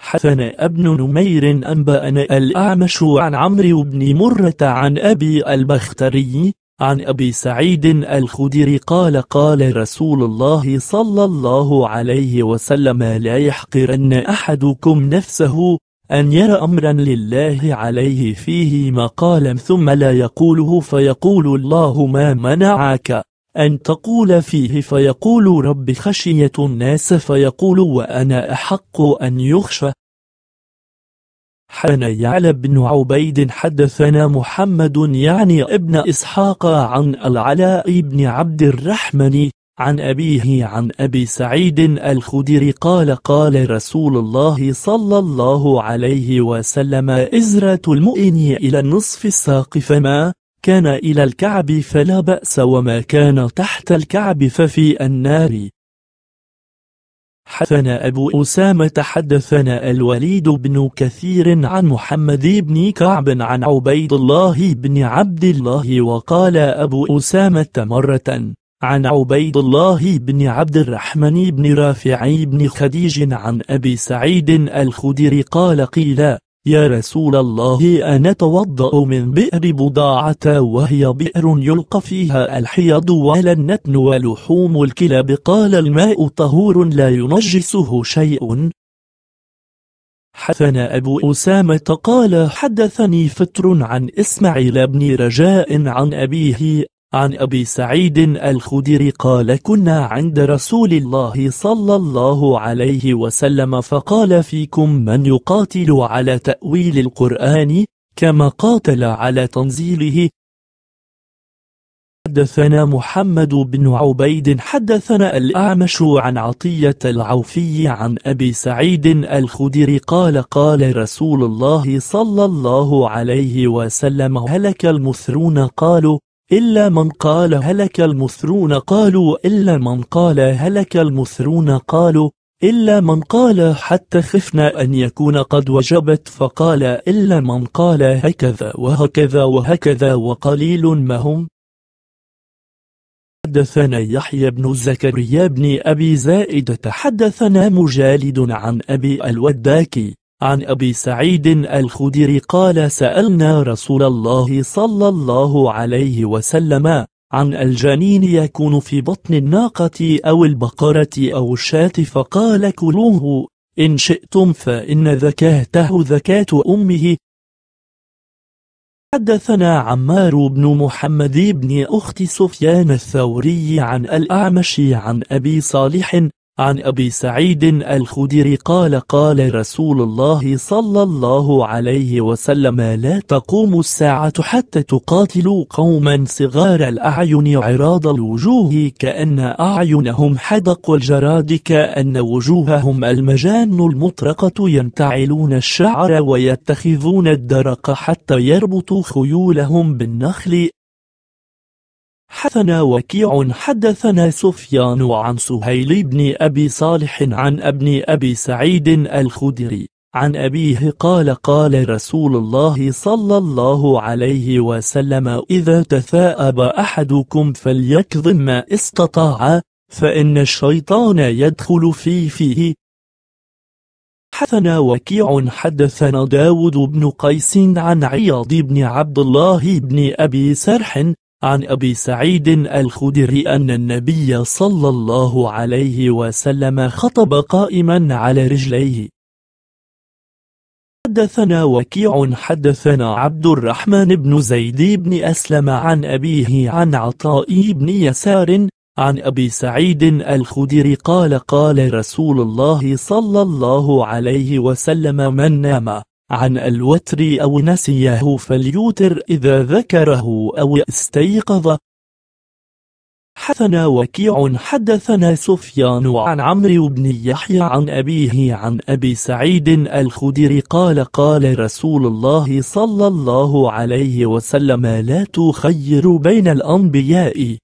حثنا ابن نمير أنبأنا الأعمش عن عمرو بن مرة عن أبي البختري عن أبي سعيد الخدري قال قال رسول الله صلى الله عليه وسلم لا يحقرن أحدكم نفسه أن يرى أمرا لله عليه فيه مقالا ثم لا يقوله فيقول الله ما منعك أن تقول فيه فيقول رب خشية الناس فيقول وأنا أحق أن يخشى حنا يعلى بن عبيد حدثنا محمد يعني ابن إسحاق عن العلاء بن عبد الرحمن عن أبيه عن أبي سعيد الخدري قال قال رسول الله صلى الله عليه وسلم إزرة المؤن إلى النصف الساق فما كان إلى الكعب فلا بأس وما كان تحت الكعب ففي النار حدثنا أبو أسامة حدثنا الوليد بن كثير عن محمد بن كعب عن عبيد الله بن عبد الله وقال أبو أسامة مرة عن عبيد الله بن عبد الرحمن بن رافع بن خديج عن أبي سعيد الخدري قال قيل يا رسول الله أنا توضأ من بئر بضاعة وهي بئر يلقى فيها الحيض ولا النتن ولحوم الكلاب قال الماء طهور لا ينجسه شيء حدثنا أبو أسامة قال حدثني فتر عن إسماعيل بن رجاء عن أبيه عن أبي سعيد الخدري قال كنا عند رسول الله صلى الله عليه وسلم فقال فيكم من يقاتل على تأويل القرآن كما قاتل على تنزيله حدثنا محمد بن عبيد حدثنا الأعمش عن عطية العوفي عن أبي سعيد الخدري قال قال رسول الله صلى الله عليه وسلم هلك المثرون قالوا إلا من قال هلك المثرون قالوا إلا من قال هلك المثرون قالوا إلا من قال حتى خفنا أن يكون قد وجبت فقال إلا من قال هكذا وهكذا وهكذا وقليل ما هم حدثنا يحيى بن زكريا بن أبي زائد تحدثنا مجالد عن أبي الوداكي عن أبي سعيد الخدري قال سألنا رسول الله صلى الله عليه وسلم عن الجنين يكون في بطن الناقة أو البقرة أو الشاة فقال كلوه إن شئتم فإن ذكاته ذكاة أمه حدثنا عمار بن محمد بن أخت سفيان الثوري عن الأعمش عن أبي صالح عن أبي سعيد الخدري قال قال رسول الله صلى الله عليه وسلم لا تقوم الساعة حتى تقاتلوا قوما صغار الأعين عراض الوجوه كأن أعينهم حدق الجراد كأن وجوههم المجان المطرقة ينتعلون الشعر ويتخذون الدرق حتى يربطوا خيولهم بالنخل حدثنا وكيع حدثنا سفيان عن سهيل بن أبي صالح عن ابن أبي سعيد الخدري عن أبيه قال قال رسول الله صلى الله عليه وسلم إذا تثاءب أحدكم فليكظم ما استطاع فإن الشيطان يدخل في فيه حدثنا وكيع حدثنا داود بن قيس عن عياض بن عبد الله بن أبي سرح عن أبي سعيد الخدري أن النبي صلى الله عليه وسلم خطب قائما على رجليه حدثنا وكيع حدثنا عبد الرحمن بن زيد بن أسلم عن أبيه عن عطاء بن يسار عن أبي سعيد الخدري قال قال رسول الله صلى الله عليه وسلم من نام عن الوتر أو نسيه فليوتر إذا ذكره أو استيقظ حثنا وكيع حدثنا سفيان عن عمرو بن يحيى عن أبيه عن أبي سعيد الخدري قال قال رسول الله صلى الله عليه وسلم لا تخير بين الأنبياء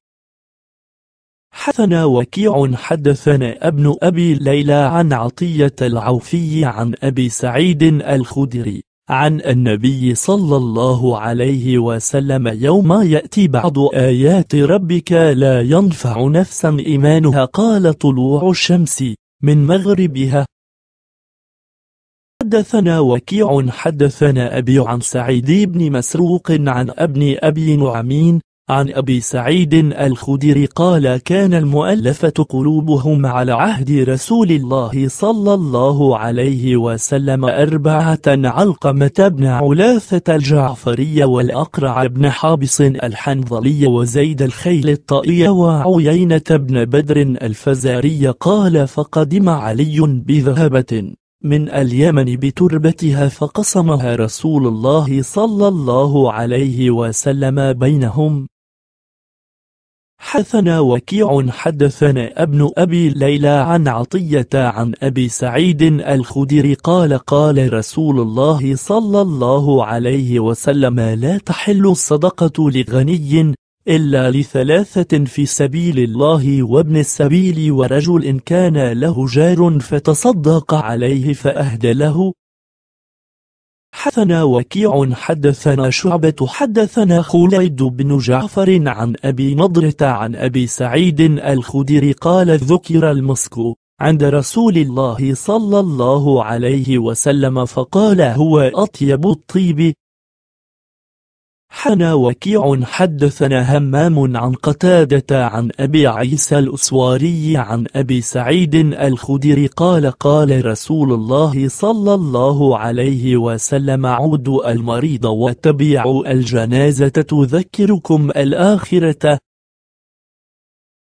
حدثنا وكيع حدثنا ابن أبي ليلى عن عطية العوفي عن أبي سعيد الخدري عن النبي صلى الله عليه وسلم يوم يأتي بعض آيات ربك لا ينفع نفسا إيمانها قال طلوع الشمس من مغربها حدثنا وكيع حدثنا أبي عن سعيد بن مسروق عن ابن أبي نعمين عن أبي سعيد الخدري قال كان المؤلفة قلوبهم على عهد رسول الله صلى الله عليه وسلم أربعة علقمة بن علاثة الجعفرية والأقرع بن حابس الحنظلي وزيد الخيل الطائية وعيينة بن بدر الفزاري قال فقدم علي بذهبة من اليمن بتربتها فقسمها رسول الله صلى الله عليه وسلم بينهم حدثنا وكيع حدثنا ابن أبي ليلى عن عطية عن أبي سعيد الخدري قال قال رسول الله صلى الله عليه وسلم لا تحل الصدقة لغني إلا لثلاثة في سبيل الله وابن السبيل ورجل إن كان له جار فتصدق عليه فأهدى له حدثنا وكيع حدثنا شعبة حدثنا خليد بن جعفر عن أبي نضرة عن أبي سعيد الخدري قال ذكر المسك عند رسول الله صلى الله عليه وسلم فقال هو أطيب الطيب حنا وكيع حدثنا همام عن قتادة عن أبي عيسى الأسواري عن أبي سعيد الخدري قال قال رسول الله صلى الله عليه وسلم عود المريض وتبيع الجنازة تذكركم الآخرة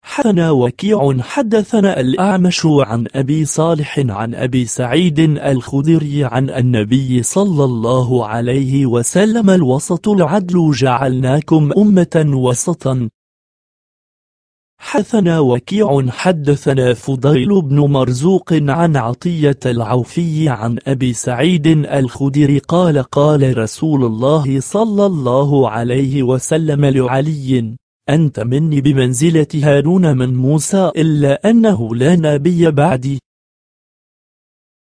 حدثنا وكيع حدثنا الأعمش عن أبي صالح عن أبي سعيد الخدري عن النبي صلى الله عليه وسلم الوسط العدل جعلناكم أمة وسطا حثنا وكيع حدثنا فضيل بن مرزوق عن عطية العوفي عن أبي سعيد الخدري قال قال رسول الله صلى الله عليه وسلم لعلي أنت مني بمنزلة هارون من موسى إلا أنه لا نبي بعدي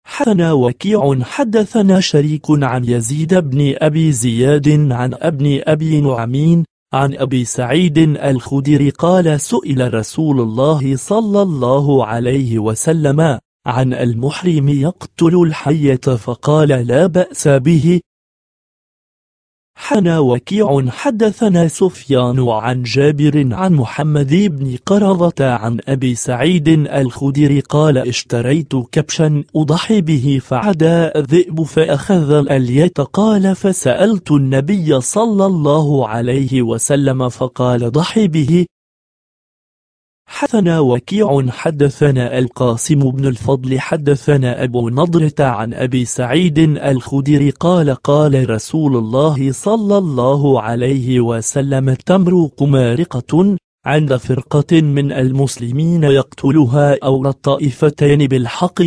حدثنا وكيع حدثنا شريك عن يزيد بن أبي زياد عن ابن أبي نعمين عن أبي سعيد الخدري قال سئل رسول الله صلى الله عليه وسلم عن المحرم يقتل الحية فقال لا بأس به حنا وكيع حدثنا سفيان عن جابر عن محمد بن قرظة عن أبي سعيد الخدري قال اشتريت كبشا أضحي به فعدا الذئب فأخذ الأليات قال فسألت النبي صلى الله عليه وسلم فقال ضحي به حدثنا وكيع حدثنا القاسم بن الفضل حدثنا أبو نضرة عن أبي سعيد الخدير قال قال رسول الله صلى الله عليه وسلم التمر قمارقة عند فرقة من المسلمين يقتلها أو الطائفتين بالحق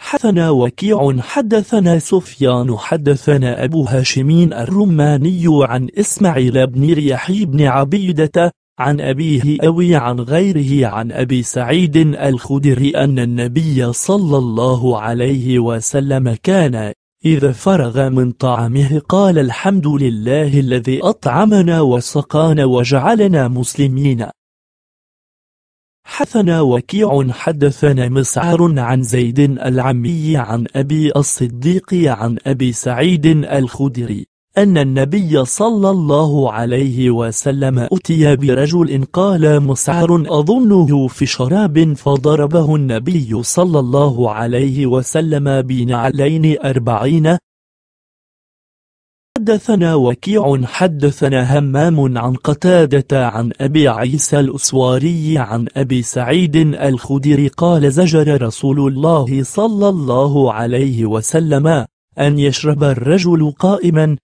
حدثنا وكيع حدثنا سفيان حدثنا أبو هاشمين الرماني عن إسماعيل بن ريحي بن عبيدة عن أبيه أو عن غيره عن أبي سعيد الخدري أن النبي صلى الله عليه وسلم كان إذا فرغ من طعامه قال الحمد لله الذي أطعمنا وسقانا وجعلنا مسلمين حثنا وكيع حدثنا مسعر عن زيد العمي عن أبي الصديق عن أبي سعيد الخدري أن النبي صلى الله عليه وسلم أتي برجل قال مسعر أظنه في شراب فضربه النبي صلى الله عليه وسلم بنعلين أربعين حدثنا وكيع حدثنا همام عن قتادة عن أبي عيسى الأسواري عن أبي سعيد الخدير قال زجر رسول الله صلى الله عليه وسلم أن يشرب الرجل قائما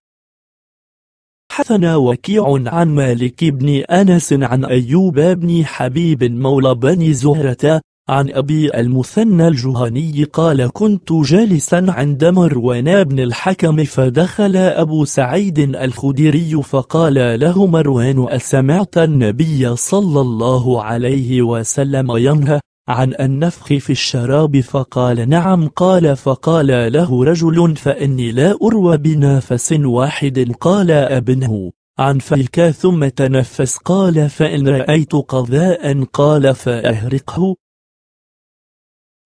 حثنا وكيع عن مالك بن أنس عن أيوب بن حبيب مولى بني زهرة عن أبي المثنى الجهني قال كنت جالسا عند مروان بن الحكم فدخل أبو سعيد الخدري فقال له مروان أسمعت النبي صلى الله عليه وسلم ينهى عن النفخ في الشراب فقال نعم قال فقال له رجل فإني لا أروى بنافس واحد قال أبنه عن فلك ثم تنفس قال فإن رأيت قضاء قال فأهرقه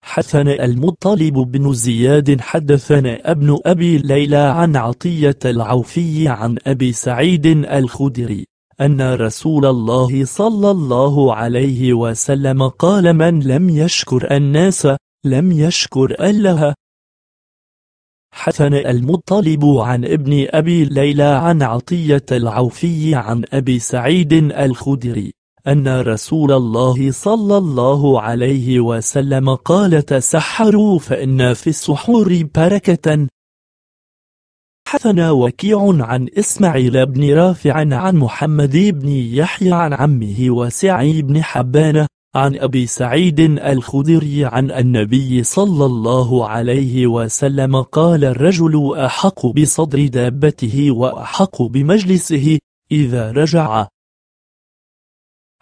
حثنا المطلب بن زياد حدثنا ابن أبي ليلى عن عطية العوفي عن أبي سعيد الخدري أن رسول الله صلى الله عليه وسلم قال من لم يشكر الناس لم يشكر الله حسن المطلب عن ابن أبي ليلى عن عطية العوفي عن أبي سعيد الخدري أن رسول الله صلى الله عليه وسلم قال تسحروا فإن في السحور بركة حدثنا وكيع عن إسماعيل بن رافع عن محمد بن يحيى عن عمه وسعي بن حبان عن أبي سعيد الخدري عن النبي صلى الله عليه وسلم قال الرجل أحق بصدر دابته وأحق بمجلسه إذا رجع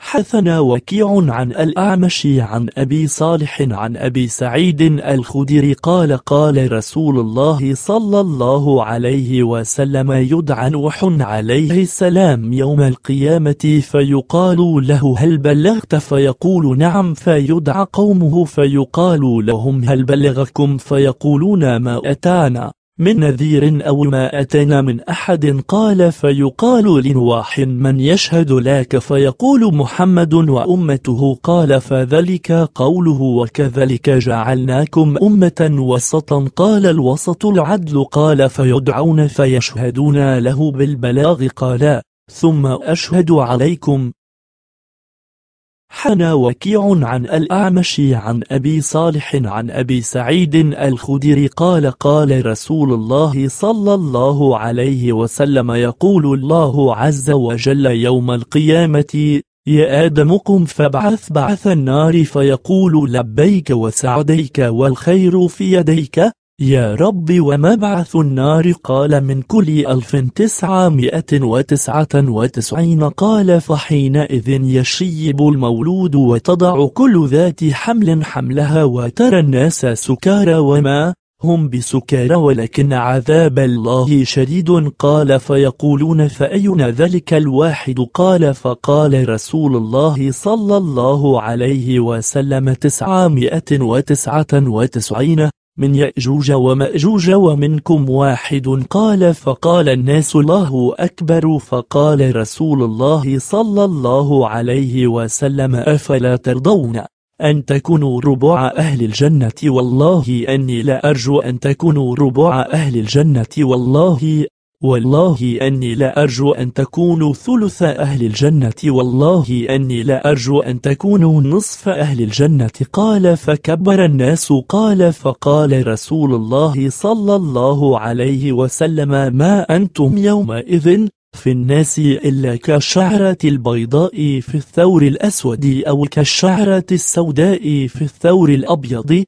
حدثنا وكيع عن الأعمش عن أبي صالح عن أبي سعيد الخدري قال قال رسول الله صلى الله عليه وسلم يدعى نوح عليه السلام يوم القيامة فيقال له هل بلغت فيقول نعم فيدعى قومه فيقال لهم هل بلغكم فيقولون ما أتانا من نذير أو ما أتينا من أحد قال فيقال لنواح من يشهد لك فيقول محمد وأمته قال فذلك قوله وكذلك جعلناكم أمة وسطا قال الوسط العدل قال فيدعون فيشهدون له بالبلاغ قال ثم أشهد عليكم حنى وكيع عن الأعمش عن أبي صالح عن أبي سعيد الخدري قال قال رسول الله صلى الله عليه وسلم يقول الله عز وجل يوم القيامة يا آدم قم فابعث بعث النار فيقول لبيك وسعديك والخير في يديك يا رب ومبعث النار قال من كل ألف تسعمائة وتسعة وتسعين قال فحينئذ يشيب المولود وتضع كل ذات حمل حملها وترى الناس سكارى وما هم بسكارى ولكن عذاب الله شديد قال فيقولون فأين ذلك الواحد قال فقال رسول الله صلى الله عليه وسلم تسعمائة وتسعة وتسعين من يأجوج ومأجوج ومنكم واحد قال فقال الناس الله أكبر فقال رسول الله صلى الله عليه وسلم أفلا ترضون أن تكونوا ربع أهل الجنة والله أني لا أرجو أن تكونوا ربع أهل الجنة والله والله أني لا أرجو أن تكونوا ثلث أهل الجنة والله أني لا أرجو أن تكونوا نصف أهل الجنة قال فكبر الناس قال فقال رسول الله صلى الله عليه وسلم ما أنتم يومئذ في الناس إلا كالشعرة البيضاء في الثور الأسود أو كالشعرة السوداء في الثور الأبيض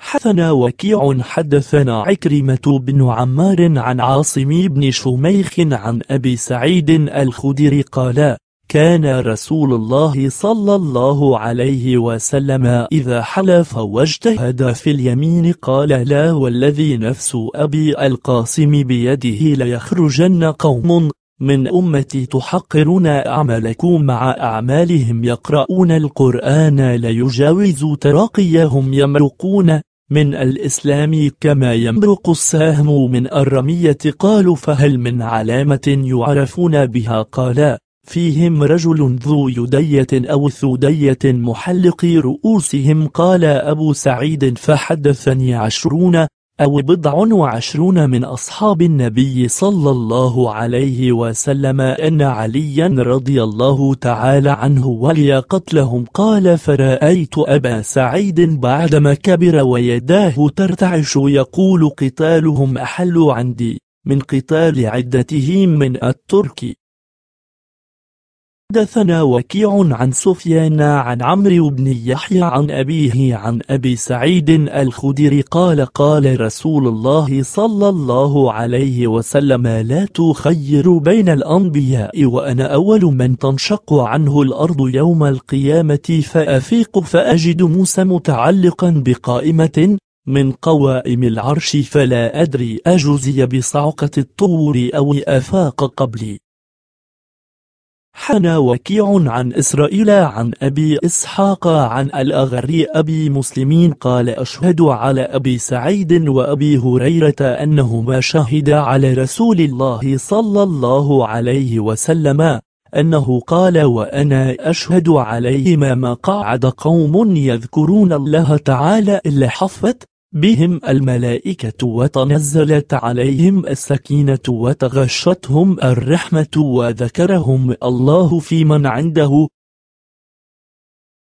حدثنا وكيع حدثنا عكرمة بن عمار عن عاصم بن شميخ عن أبي سعيد الخدري قال كان رسول الله صلى الله عليه وسلم إذا حلف واجتهد في اليمين قال لا والذي نفس أبي القاسم بيده ليخرجن قوم من أمتي تحقرون أعمالكم مع أعمالهم يقرؤون القرآن ليجاوزوا تراقيهم يمرقون من الإسلام كما يمرق السهم من الرمية قالوا فهل من علامة يعرفون بها قالا فيهم رجل ذو يدية أو ثدية محلق رؤوسهم قال أبو سعيد فحدثني عشرون أو بضع وعشرون من أصحاب النبي صلى الله عليه وسلم أن عليا رضي الله تعالى عنه ولي قتلهم قال فرأيت أبا سعيد بعدما كبر ويداه ترتعش يقول قتالهم أحل عندي من قتال عدتهم من الترك حدثنا وكيع عن سفيان عن عمرو بن يحيى عن أبيه عن أبي سعيد الخدري قال قال رسول الله صلى الله عليه وسلم لا تخير بين الأنبياء وأنا أول من تنشق عنه الأرض يوم القيامة فأفيق فأجد موسى متعلقا بقائمة من قوائم العرش فلا أدري أجزي بصعقة الطور أو أفاق قبلي حنى وكيع عن إسرائيل عن أبي إسحاق عن الأغري أبي مسلمين قال أشهد على أبي سعيد وأبي هريرة أنهما شهدا على رسول الله صلى الله عليه وسلم أنه قال وأنا أشهد عليهما ما قعد قوم يذكرون الله تعالى إلا حفت بهم الملائكة وتنزلت عليهم السكينة وتغشتهم الرحمة وذكرهم الله في من عنده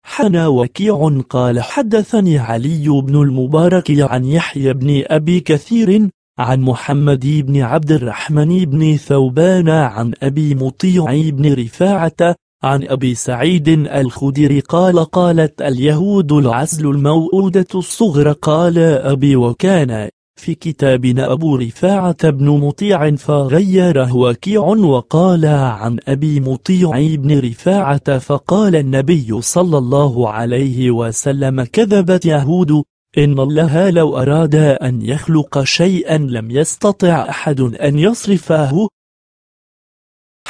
حنا وكيع قال حدثني علي بن المبارك عن يحيى بن أبي كثير عن محمد بن عبد الرحمن بن ثوبان عن أبي مطيع بن رفاعة عن أبي سعيد الخدري قال قالت اليهود العزل الموؤودة الصغرى قال أبي وكان في كتابنا أبو رفاعة بن مطيع فغيره وكيع وقال عن أبي مطيع بن رفاعة فقال النبي صلى الله عليه وسلم كذبت يهود إن الله لو أراد أن يخلق شيئا لم يستطع أحد أن يصرفه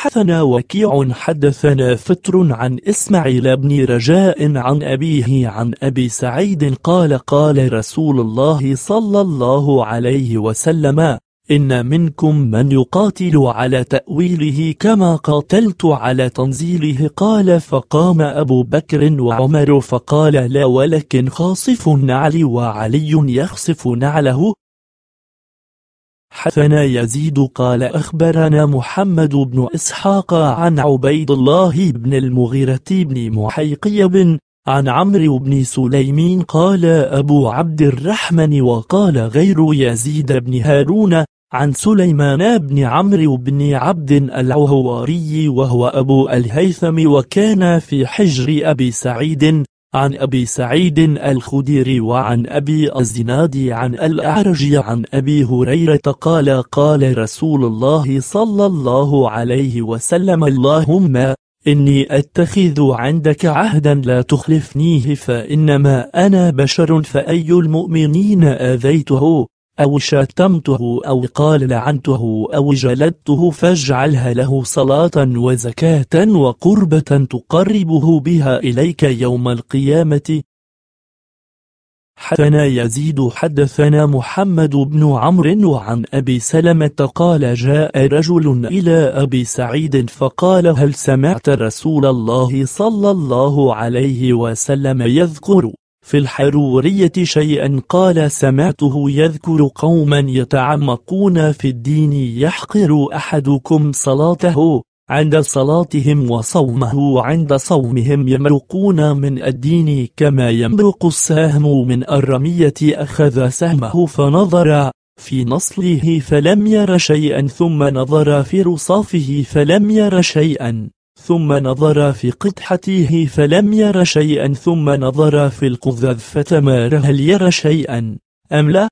حدثنا وكيع حدثنا فتر عن إسماعيل بن رجاء عن أبيه عن أبي سعيد قال قال رسول الله صلى الله عليه وسلم إن منكم من يقاتل على تأويله كما قاتلت على تنزيله قال فقام أبو بكر وعمر فقال لا ولكن خاصف النعل وعلي يخصف نعله حدثنا يزيد قال أخبرنا محمد بن إسحاق عن عبيد الله بن المغيرة بن محيقي بن عن عمرو بن سليمين قال أبو عبد الرحمن وقال غير يزيد بن هارون عن سليمان بن عمرو بن عبد العهواري وهو أبو الهيثم وكان في حجر أبي سعيد عن أبي سعيد الخديري وعن أبي الزناد عن الأعرج عن أبي هريرة قال قال رسول الله صلى الله عليه وسلم اللهم إني أتخذ عندك عهدا لا تخلفنيه فإنما أنا بشر فأي المؤمنين آذيته أو شتمته أو قال لعنته أو جلدته فاجعلها له صلاة وزكاة وقربة تقربه بها إليك يوم القيامة حدثنا يزيد حدثنا محمد بن عمرو وعن أبي سلمة قال جاء رجل إلى أبي سعيد فقال هل سمعت رسول الله صلى الله عليه وسلم يذكر في الحرورية شيئا قال سمعته يذكر قوما يتعمقون في الدين يحقر أحدكم صلاته عند صلاتهم وصومه عند صومهم يمرقون من الدين كما يمرق السهم من الرمية أخذ سهمه فنظر في نصله فلم ير شيئا ثم نظر في رصافه فلم ير شيئا ثم نظر في قدحته فلم ير شيئا ثم نظر في القذذ فتمار هل يرى شيئا أم لا؟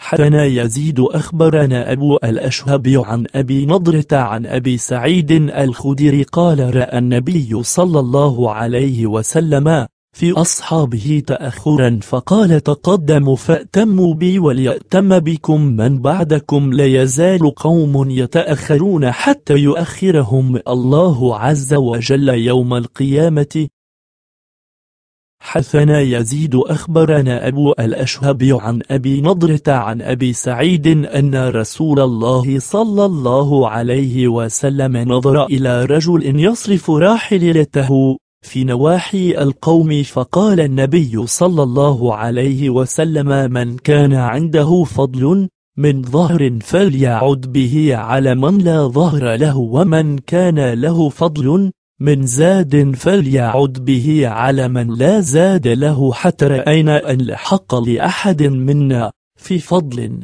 حدنا يزيد أخبرنا أبو الأشهب عن أبي نضرة عن أبي سعيد الخدري قال رأى النبي صلى الله عليه وسلم في أصحابه تأخرا فقال تقدموا فأتموا بي وليأتم بكم من بعدكم لا يزال قوم يتأخرون حتى يؤخرهم الله عز وجل يوم القيامة حثنا يزيد أخبرنا أبو الأشهب عن أبي نضرة عن أبي سعيد أن رسول الله صلى الله عليه وسلم نظر إلى رجل يصرف راحلته في نواحي القوم فقال النبي صلى الله عليه وسلم من كان عنده فضل من ظهر فليعد به على من لا ظهر له ومن كان له فضل من زاد فليعد به على من لا زاد له حتى رأينا أن الحق لأحد منا في فضل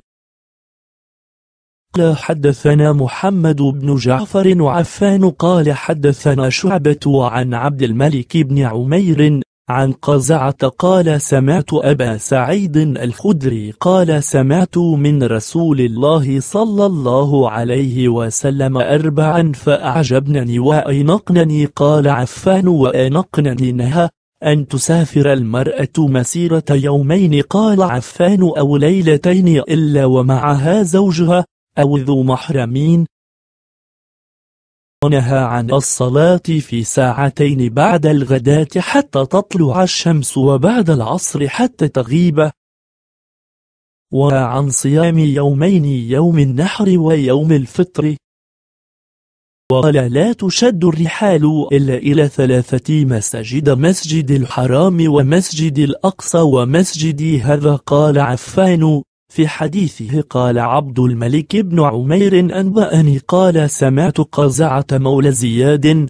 قال حدثنا محمد بن جعفر وعفان قال حدثنا شعبة عن عبد الملك بن عمير عن قزعة قال سمعت أبا سعيد الخدري قال سمعت من رسول الله صلى الله عليه وسلم أربعا فأعجبنني وأنقنني قال عفان وأنقنني نهى أن تسافر المرأة مسيرة يومين قال عفان أو ليلتين إلا ومعها زوجها أو ذو محرمين ونهى عن الصلاة في ساعتين بعد الغداة حتى تطلع الشمس وبعد العصر حتى تغيب وعن صيام يومين يوم النحر ويوم الفطر وقال لا تشد الرحال إلا إلى ثلاثة مساجد مسجد الحرام ومسجد الأقصى ومسجد هذا قال عفان في حديثه قال عبد الملك بن عمير أنبأني قال سمعت قزعة مولى زياد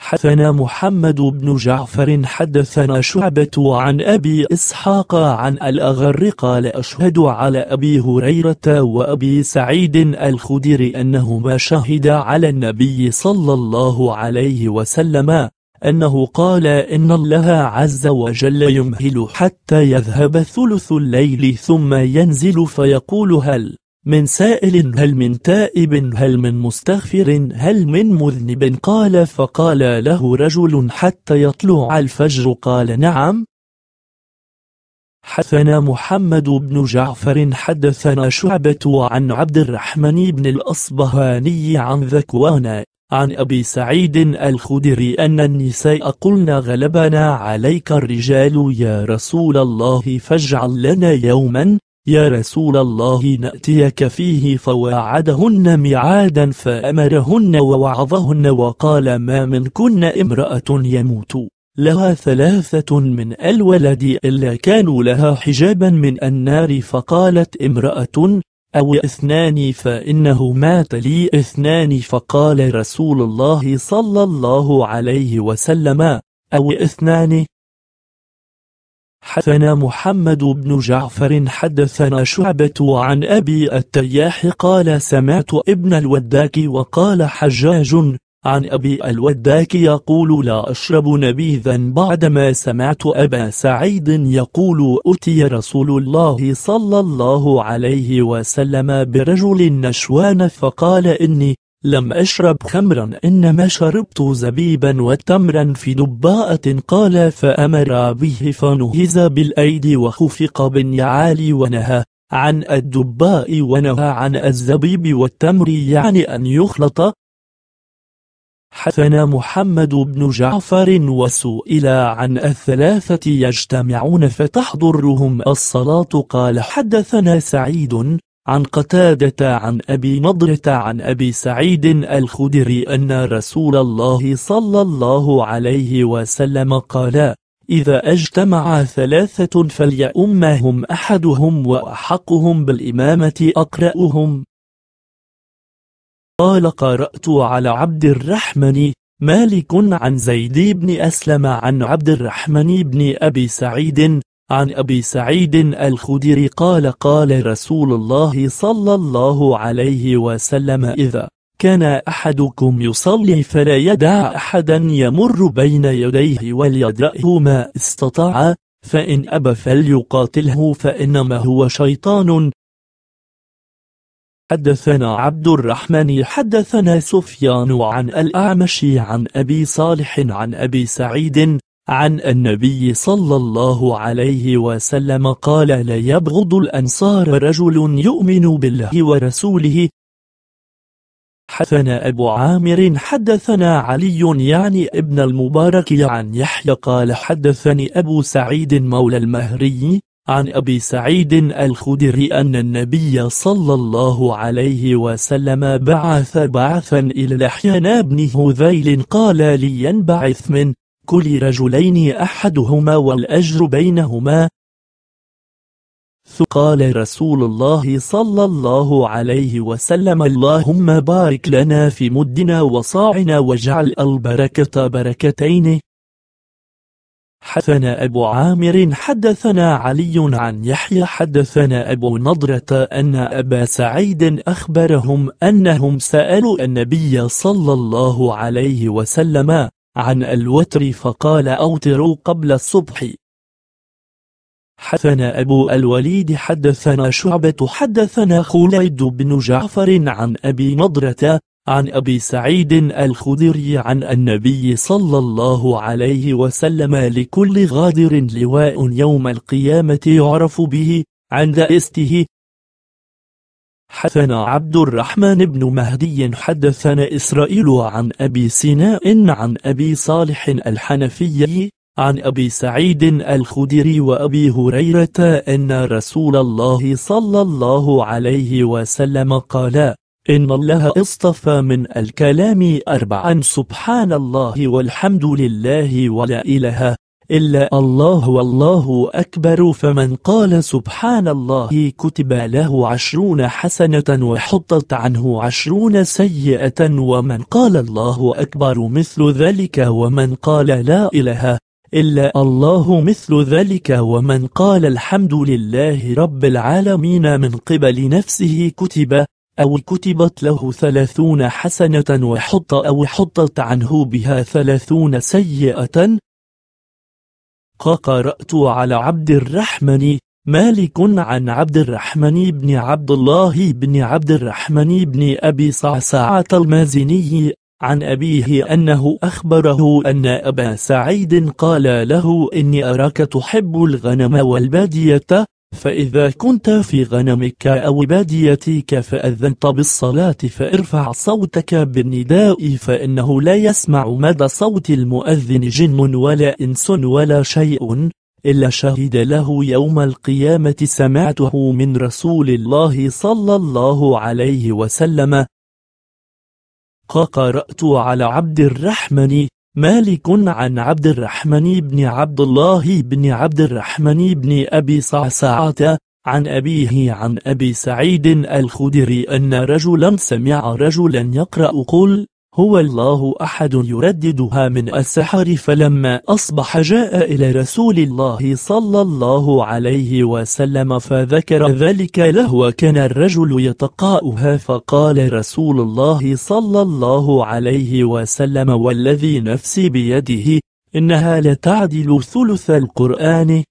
حدثنا محمد بن جعفر حدثنا شعبة عن أبي إسحاق عن الأغر قال أشهد على أبي هريرة وأبي سعيد الخدير أنهما شهدا على النبي صلى الله عليه وسلم أنه قال إن الله عز وجل يمهل حتى يذهب ثلث الليل ثم ينزل فيقول هل من سائل هل من تائب هل من مستغفر هل من مذنب قال فقال له رجل حتى يطلع الفجر قال نعم حدثنا محمد بن جعفر حدثنا شعبة عن عبد الرحمن بن الأصبهاني عن ذكوان عن أبي سعيد الخدري أن النساء قلن غلبنا عليك الرجال يا رسول الله فاجعل لنا يوما يا رسول الله نأتيك فيه فواعدهن ميعادا فأمرهن ووعظهن وقال ما منكن امرأة يموت لها ثلاثة من الولد إلا كانوا لها حجابا من النار فقالت امرأة أو اثنان فإنه مات لي اثنان فقال رسول الله صلى الله عليه وسلم أو اثنان حدثنا محمد بن جعفر حدثنا شعبة عن أبي التياح قال سمعت ابن الوداك وقال حجاج عن أبي الوداك يقول لا أشرب نبيذا بعدما سمعت أبا سعيد يقول أتي رسول الله صلى الله عليه وسلم برجل نشوان فقال إني لم أشرب خمرا إنما شربت زبيبا وتمرا في دباءة قال فأمر به فنهز بالأيدي وخفق بالنعال ونهى عن الدباء ونهى عن الزبيب والتمر يعني أن يخلط حدثنا محمد بن جعفر وسئل عن الثلاثة يجتمعون فتحضرهم الصلاة قال حدثنا سعيد عن قتادة عن أبي نضرة عن أبي سعيد الخدري أن رسول الله صلى الله عليه وسلم قال إذا اجتمع ثلاثة فليأمهم أحدهم وأحقهم بالإمامة أقرأهم قال قرأت على عبد الرحمن مالك عن زيد بن أسلم عن عبد الرحمن بن أبي سعيد عن أبي سعيد الخدري قال قال رسول الله صلى الله عليه وسلم إذا كان أحدكم يصلي فلا يدع أحدا يمر بين يديه وليدرأه ما استطاع فإن أبى فليقاتله فإنما هو شيطان حدثنا عبد الرحمن حدثنا سفيان عن الأعمش عن أبي صالح عن أبي سعيد عن النبي صلى الله عليه وسلم قال لا يبغض الأنصار رجل يؤمن بالله ورسوله حدثنا أبو عامر حدثنا علي يعني ابن المبارك عن يحيى قال حدثني أبو سعيد مولى المهري عن أبي سعيد الخدري أن النبي صلى الله عليه وسلم بعث بعثا إلى لحيان بن هذيل قال لينبعث من كل رجلين أحدهما والأجر بينهما قال رسول الله صلى الله عليه وسلم اللهم بارك لنا في مدنا وصاعنا واجعل البركة بركتين حدثنا أبو عامر حدثنا علي عن يحيى حدثنا أبو نضرة أن أبا سعيد أخبرهم أنهم سألوا النبي صلى الله عليه وسلم عن الوتر فقال أوتروا قبل الصبح حدثنا أبو الوليد حدثنا شعبة حدثنا خليد بن جعفر عن أبي نضرة عن أبي سعيد الخدري عن النبي صلى الله عليه وسلم لكل غادر لواء يوم القيامة يعرف به عند استه حدثنا عبد الرحمن بن مهدي حدثنا إسرائيل عن أبي سيناء عن أبي صالح الحنفي عن أبي سعيد الخدري وأبي هريرة أن رسول الله صلى الله عليه وسلم قال إن الله اصطفى من الكلام أربعا سبحان الله والحمد لله ولا إله إلا الله والله أكبر فمن قال سبحان الله كتب له عشرون حسنة وحطت عنه عشرون سيئة ومن قال الله أكبر مثل ذلك ومن قال لا إله إلا الله مثل ذلك ومن قال الحمد لله رب العالمين من قبل نفسه كتب أو كتبت له ثلاثون حسنة وحط أو حطت عنه بها ثلاثون سيئة قرأت على عبد الرحمن مالك عن عبد الرحمن بن عبد الله بن عبد الرحمن بن أبي صعصعة المازني عن أبيه أنه أخبره أن أبا سعيد قال له إني أراك تحب الغنم والبادية فإذا كنت في غنمك أو باديتك فأذنت بالصلاة فارفع صوتك بالنداء فإنه لا يسمع مدى صوت المؤذن جن ولا إنس ولا شيء إلا شهد له يوم القيامة سمعته من رسول الله صلى الله عليه وسلم قرأت على عبد الرحمن مالك عن عبد الرحمن بن عبد الله بن عبد الرحمن بن أبي صعصعة عن أبيه عن أبي سعيد الخدري أن رجلا سمع رجلا يقرأ قل هو الله أحد يرددها من السحر فلما أصبح جاء إلى رسول الله صلى الله عليه وسلم فذكر ذلك له وكان الرجل يتقاؤها فقال رسول الله صلى الله عليه وسلم والذي نفسي بيده إنها لتعدل ثلث القرآن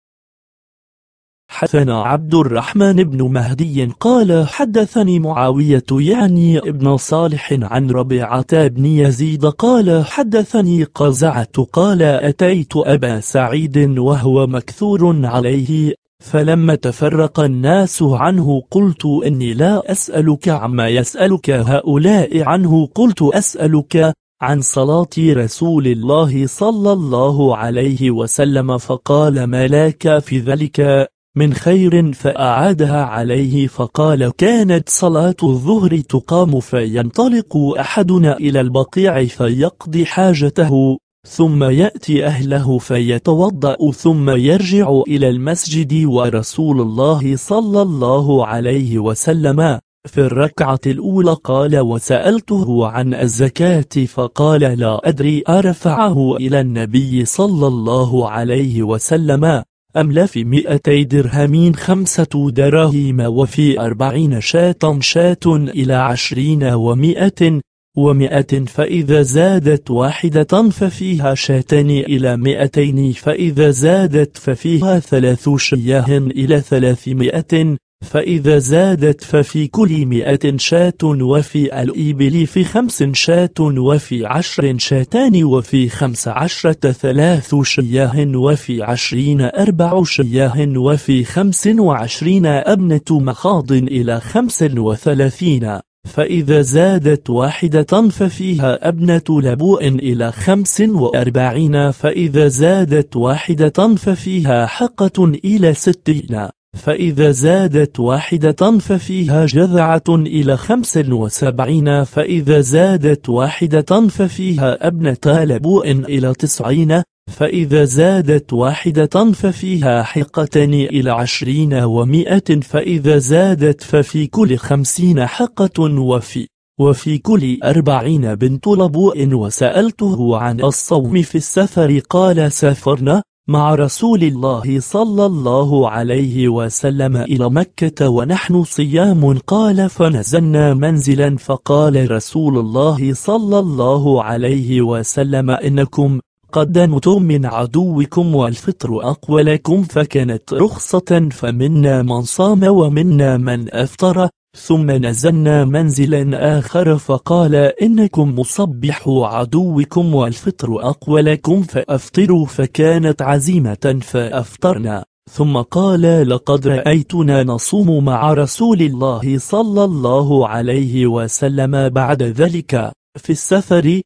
حدثنا عبد الرحمن بن مهدي قال حدثني معاوية يعني ابن صالح عن ربيعة بن يزيد قال حدثني قزعة قال أتيت أبا سعيد وهو مكثور عليه فلما تفرق الناس عنه قلت إني لا أسألك عما يسألك هؤلاء عنه قلت أسألك عن صلاة رسول الله صلى الله عليه وسلم فقال ما لك في ذلك من خير فأعادها عليه فقال كانت صلاة الظهر تقام فينطلق أحدنا إلى البقيع فيقضي حاجته ثم يأتي أهله فيتوضأ ثم يرجع إلى المسجد ورسول الله صلى الله عليه وسلم في الركعة الأولى قال وسألته عن الزكاة فقال لا أدري أرفعه إلى النبي صلى الله عليه وسلم أم لا في مئتي درهمين خمسة دراهم وفي أربعين شاة شاة إلى عشرين ومئة ومئة فإذا زادت واحدة ففيها شاتان إلى مئتين فإذا زادت ففيها ثلاث شياه إلى ثلاثمائة فإذا زادت ففي كل مئة شاة وفي الإبل في خمس شاة وفي عشر شاتان وفي خمس عشرة ثلاث شياه وفي عشرين أربع شياه وفي خمس وعشرين أبنة مخاض إلى خمس وثلاثين فإذا زادت واحدة ففيها أبنة لبوء إلى خمس وأربعين فإذا زادت واحدة ففيها حقة إلى ستين فإذا زادت واحدة ففيها جذعة إلى خمس وسبعين فإذا زادت واحدة ففيها أبنة لبوء إلى تسعين فإذا زادت واحدة ففيها حقتان إلى عشرين ومائة فإذا زادت ففي كل خمسين حقة وفي وفي كل أربعين بنت لبوء وسألته عن الصوم في السفر قال سافرنا مع رسول الله صلى الله عليه وسلم إلى مكة ونحن صيام قال فنزلنا منزلا فقال رسول الله صلى الله عليه وسلم إنكم قد نتم من عدوكم والفطر أقوى لكم فكانت رخصة فمنا من صام ومنا من أفطر ثم نزلنا منزلا آخر فقال إنكم مصبحوا عدوكم والفطر أقوى لكم فأفطروا فكانت عزيمة فأفطرنا ثم قال لقد رأيتنا نصوم مع رسول الله صلى الله عليه وسلم بعد ذلك في السفر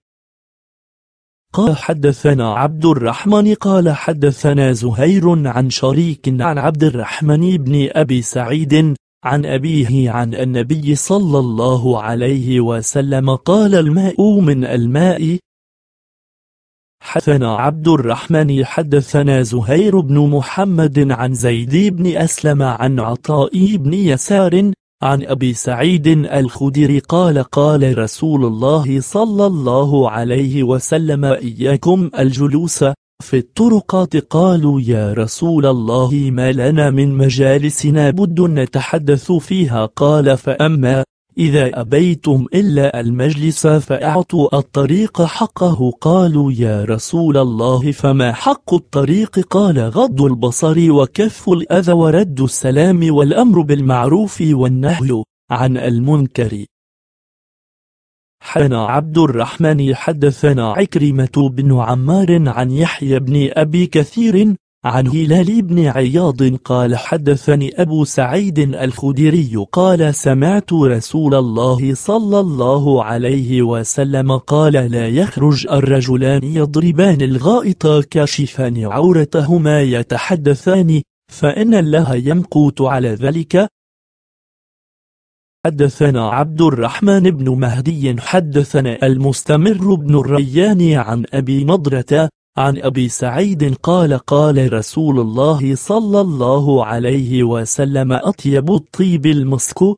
قال حدثنا عبد الرحمن قال حدثنا زهير عن شريك عن عبد الرحمن بن أبي سعيد عن أبيه عن النبي صلى الله عليه وسلم قال الماء من الماء حدثنا عبد الرحمن حدثنا زهير بن محمد عن زيد بن أسلم عن عطاء بن يسار عن أبي سعيد الخدري قال قال رسول الله صلى الله عليه وسلم إياكم الجلوس في الطرقات قالوا يا رسول الله ما لنا من مجالسنا بد نتحدث فيها قال فأما إذا أبيتم إلا المجلس فأعطوا الطريق حقه قالوا يا رسول الله فما حق الطريق قال غض البصر وكف الأذى ورد السلام والأمر بالمعروف والنهي عن المنكر حدثنا عبد الرحمن حدثنا عكرمة بن عمار عن يحيى بن أبي كثير عن هلال بن عياض قال حدثني أبو سعيد الخدري قال سمعت رسول الله صلى الله عليه وسلم قال لا يخرج الرجلان يضربان الغائط كاشفان عورتهما يتحدثان فإن الله يمقوت على ذلك حدثنا عبد الرحمن بن مهدي حدثنا المستمر بن الريان عن أبي نضرة عن أبي سعيد قال قال رسول الله صلى الله عليه وسلم أطيب الطيب المسك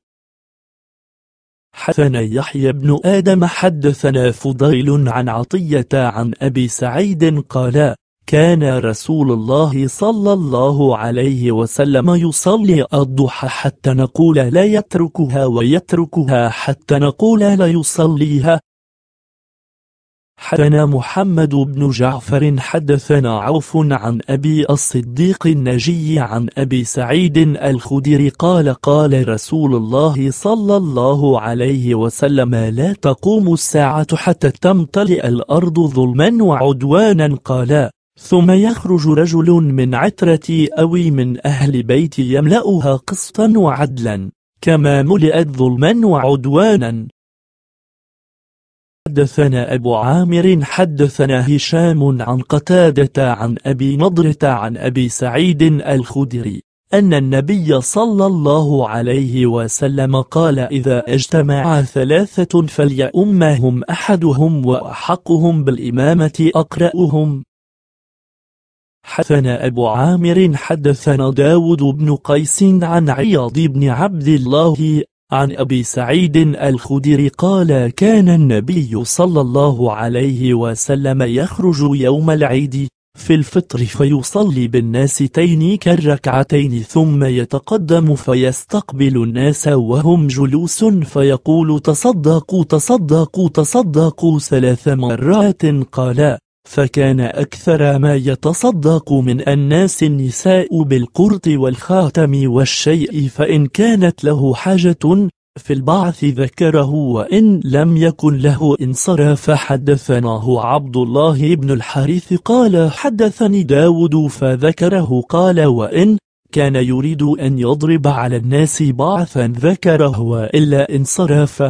حدثنا يحيى بن آدم حدثنا فضيل عن عطية عن أبي سعيد قال كان رسول الله صلى الله عليه وسلم يصلي الضحى حتى نقول لا يتركها ويتركها حتى نقول لا يصليها حدثنا محمد بن جعفر حدثنا عوف عن أبي الصديق النجي عن أبي سعيد الخدري قال قال رسول الله صلى الله عليه وسلم لا تقوم الساعة حتى تمتلئ الأرض ظلما وعدوانا قال ثم يخرج رجل من عترة أو من أهل بيتي يملأها قسطا وعدلا كما ملئت ظلما وعدوانا حدثنا أبو عامر حدثنا هشام عن قتادة عن أبي نضرة عن أبي سعيد الخدري أن النبي صلى الله عليه وسلم قال إذا اجتمع ثلاثة فليأمهم أحدهم وأحقهم بالإمامة أقرأهم حدثنا أبو عامر حدثنا داود بن قيس عن عياض بن عبد الله عن أبي سعيد الخدري قال كان النبي صلى الله عليه وسلم يخرج يوم العيد في الفطر فيصلي بالناس تينيك الركعتين ثم يتقدم فيستقبل الناس وهم جلوس فيقول تصدقوا تصدقوا تصدقوا ثلاث مرات قال فكان أكثر ما يتصدق من الناس النساء بالقرط والخاتم والشيء فإن كانت له حاجة في البعث ذكره وإن لم يكن له انصراف حدثناه عبد الله بن الحارث قال حدثني داود فذكره قال وإن كان يريد أن يضرب على الناس بعثا ذكره وإلا انصرف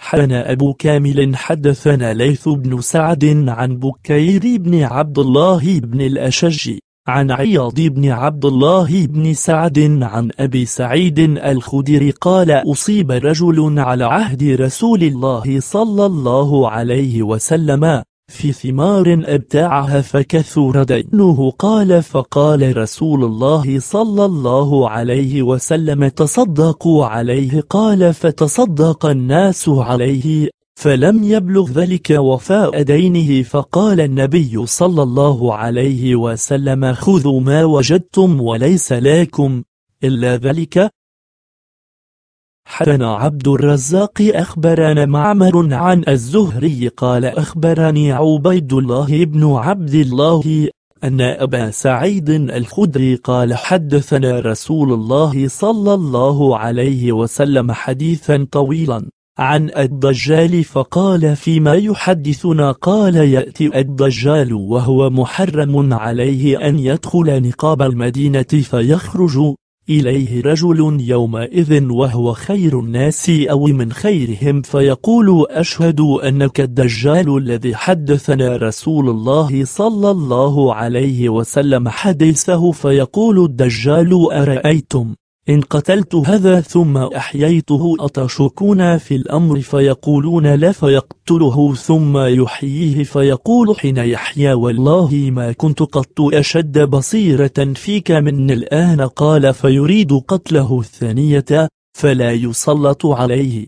حدثنا أبو كامل حدثنا ليث بن سعد عن بكير بن عبد الله بن الأشج عن عياض بن عبد الله بن سعد عن أبي سعيد الخدري قال أصيب رجل على عهد رسول الله صلى الله عليه وسلم في ثمار ابتاعها فكثر دينه قال فقال رسول الله صلى الله عليه وسلم تصدقوا عليه قال فتصدق الناس عليه فلم يبلغ ذلك وفاء دينه فقال النبي صلى الله عليه وسلم خذوا ما وجدتم وليس لكم إلا ذلك حدنا عبد الرزاق أخبرنا معمر عن الزهري قال أخبرني عبيد الله بن عبد الله أن أبا سعيد الخدري قال حدثنا رسول الله صلى الله عليه وسلم حديثا طويلا عن الدجال فقال فيما يحدثنا قال يأتي الدجال وهو محرم عليه أن يدخل نقاب المدينة فيخرج إليه رجل يومئذ وهو خير الناس أو من خيرهم فيقول أشهد أنك الدجال الذي حدثنا رسول الله صلى الله عليه وسلم حديثه فيقول الدجال أرأيتم إن قتلت هذا ثم أحييته أتشكون في الأمر فيقولون لا فيقتله ثم يحييه فيقول حين يحيى والله ما كنت قط أشد بصيرة فيك من الآن قال فيريد قتله الثانية فلا يسلط عليه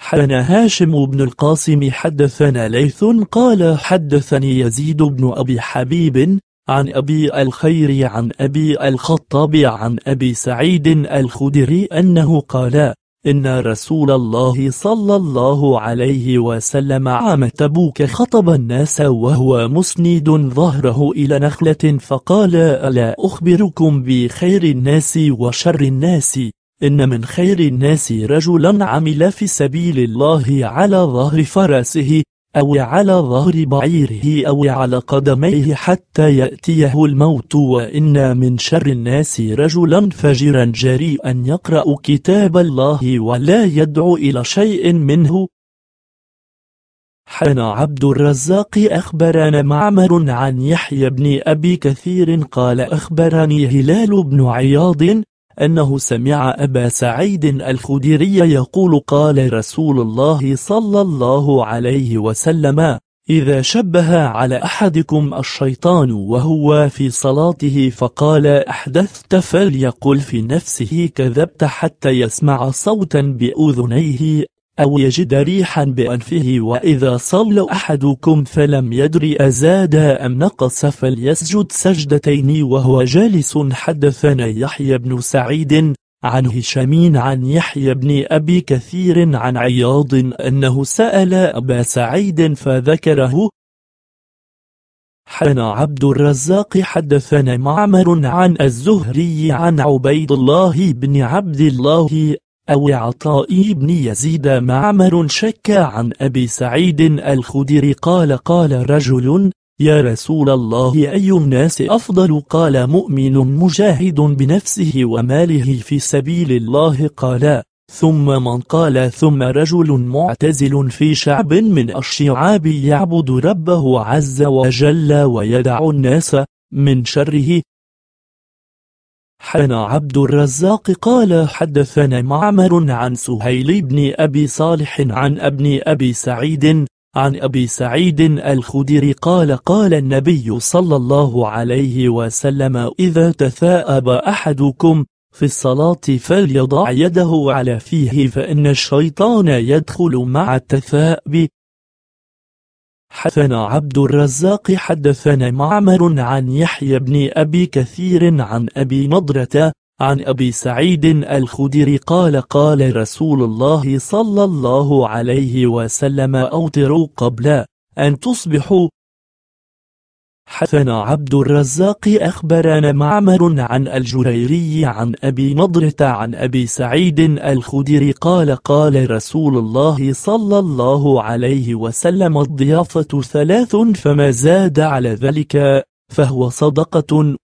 حدثنا هاشم بن القاسم حدثنا ليث قال حدثني يزيد بن أبي حبيب عن أبي الخير عن أبي الخطاب عن أبي سعيد الخدري أنه قال إن رسول الله صلى الله عليه وسلم عام تبوك خطب الناس وهو مسند ظهره إلى نخلة فقال ألا أخبركم بخير الناس وشر الناس إن من خير الناس رجلا عمل في سبيل الله على ظهر فرسه أو على ظهر بعيره أو على قدميه حتى يأتيه الموت وإن من شر الناس رجلا فجرا جريئا يقرأ كتاب الله ولا يدعو إلى شيء منه حان عبد الرزاق أخبرنا معمر عن يحيى بن أبي كثير قال أخبرني هلال بن عياض أنه سمع أبا سعيد الخدري يقول قال رسول الله صلى الله عليه وسلم إذا شبه على أحدكم الشيطان وهو في صلاته فقال أحدثت فليقل في نفسه كذبت حتى يسمع صوتا بأذنيه أو يجد ريحا بأنفه وإذا صلى أحدكم فلم يدري أزاد أم نقص فليسجد سجدتين وهو جالس حدثنا يحيى بن سعيد عن هشام عن يحيى بن أبي كثير عن عياض أنه سأل أبا سعيد فذكره حدثنا عبد الرزاق حدثنا معمر عن الزهري عن عبيد الله بن عبد الله أو عطاء بن يزيد معمر شك عن أبي سعيد الخدري قال قال رجل يا رسول الله أي الناس أفضل قال مؤمن مجاهد بنفسه وماله في سبيل الله قال ثم من قال ثم رجل معتزل في شعب من الشعاب يعبد ربه عز وجل ويدع الناس من شره حن عبد الرزاق قال حدثنا معمر عن سهيل بن أبي صالح عن ابن أبي سعيد عن أبي سعيد الخدري قال قال النبي صلى الله عليه وسلم إذا تثاءب أحدكم في الصلاة فليضع يده على فيه فإن الشيطان يدخل مع التثاءب حدثنا عبد الرزاق حدثنا معمر عن يحيى بن أبي كثير عن أبي نضرة عن أبي سعيد الخدري قال قال رسول الله صلى الله عليه وسلم أوتروا قبل أن تصبحوا حدثنا عبد الرزاق أخبرنا معمر عن الجريري عن أبي نضرة عن أبي سعيد الخدري قال قال رسول الله صلى الله عليه وسلم الضيافة ثلاث فما زاد على ذلك فهو صدقة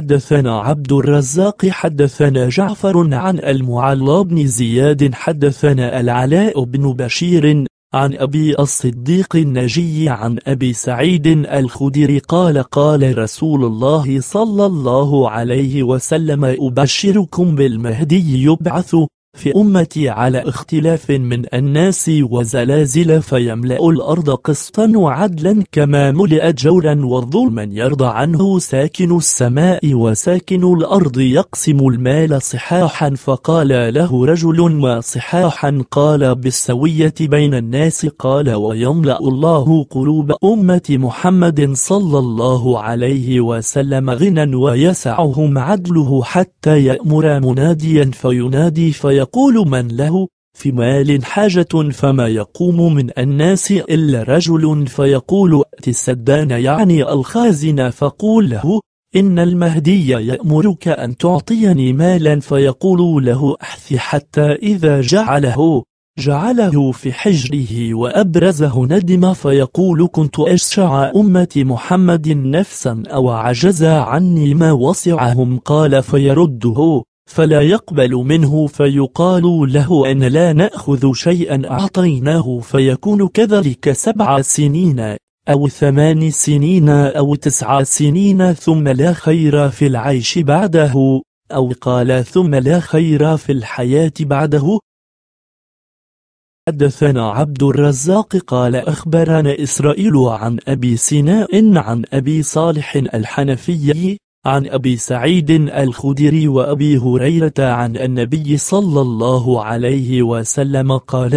حدثنا عبد الرزاق حدثنا جعفر عن المعلى بن زياد حدثنا العلاء بن بشير عن أبي الصديق النجي عن أبي سعيد الخدير قال قال رسول الله صلى الله عليه وسلم أبشركم بالمهدي يبعث في أمتي على اختلاف من الناس وزلازل فيملأ الأرض قسطا وعدلا كما ملئ جورا وظلما يرضى عنه ساكن السماء وساكن الأرض يقسم المال صحاحا فقال له رجل ما صحاحا قال بالسوية بين الناس قال ويملأ الله قلوب أمة محمد صلى الله عليه وسلم غنى ويسعهم عدله حتى يأمر مناديا فينادي فيقول يقول من له في مال حاجة فما يقوم من الناس إلا رجل فيقول أتي السدان يعني الخازن فقول له إن المهدي يأمرك أن تعطيني مالا فيقول له أحث حتى إذا جعله جعله في حجره وأبرزه ندم فيقول كنت أشجع أمة محمد نفسا أو عجز عني ما وسعهم قال فيرده فلا يقبل منه فيقال له أن لا نأخذ شيئا أعطيناه فيكون كذلك سبع سنين أو ثمان سنين أو تسع سنين ثم لا خير في العيش بعده أو قال ثم لا خير في الحياة بعده حدثنا عبد الرزاق قال أخبرنا إسرائيل عن أبي سناء عن أبي صالح الحنفي عن أبي سعيد الخدري وأبي هريرة عن النبي صلى الله عليه وسلم قال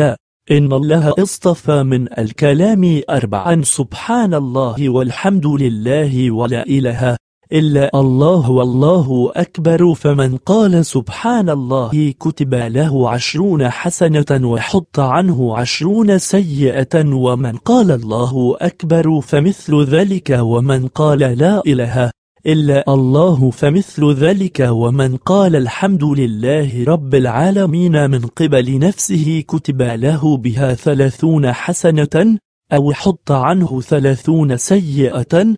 إن الله اصطفى من الكلام أربعا سبحان الله والحمد لله ولا إله إلا الله والله أكبر فمن قال سبحان الله كتب له عشرون حسنة وحط عنه عشرون سيئة ومن قال الله أكبر فمثل ذلك ومن قال لا إله إلا الله فمثل ذلك ومن قال الحمد لله رب العالمين من قبل نفسه كتب له بها ثلاثون حسنة أو حط عنه ثلاثون سيئة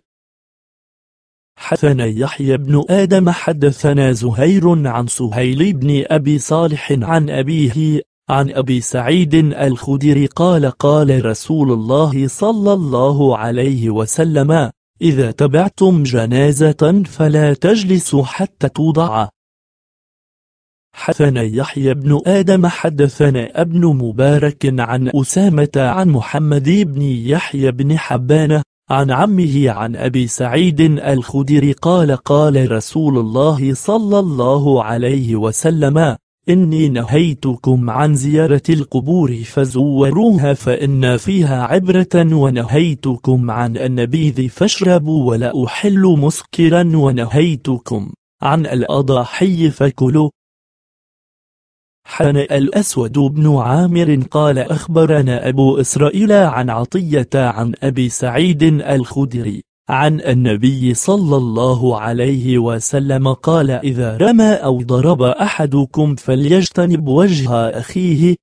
حثنا يحيى بن آدم حدثنا زهير عن سهيل بن أبي صالح عن أبيه عن أبي سعيد الخدري قال قال رسول الله صلى الله عليه وسلم إذا تبعتم جنازة فلا تجلسوا حتى توضع حدثنا يحيى بن آدم حدثنا ابن مبارك عن أسامة عن محمد بن يحيى بن حبان عن عمه عن أبي سعيد الخدري قال قال رسول الله صلى الله عليه وسلم إني نهيتكم عن زيارة القبور فزوروها فإن فيها عبرة ونهيتكم عن النبيذ فاشربوا ولا أحل مسكرا ونهيتكم عن الأضاحي فكلوا حناء الأسود بن عامر قال أخبرنا أبو إسرائيل عن عطية عن أبي سعيد الخدري عن النبي صلى الله عليه وسلم قال إذا رمى أو ضرب أحدكم فليجتنب وجه أخيه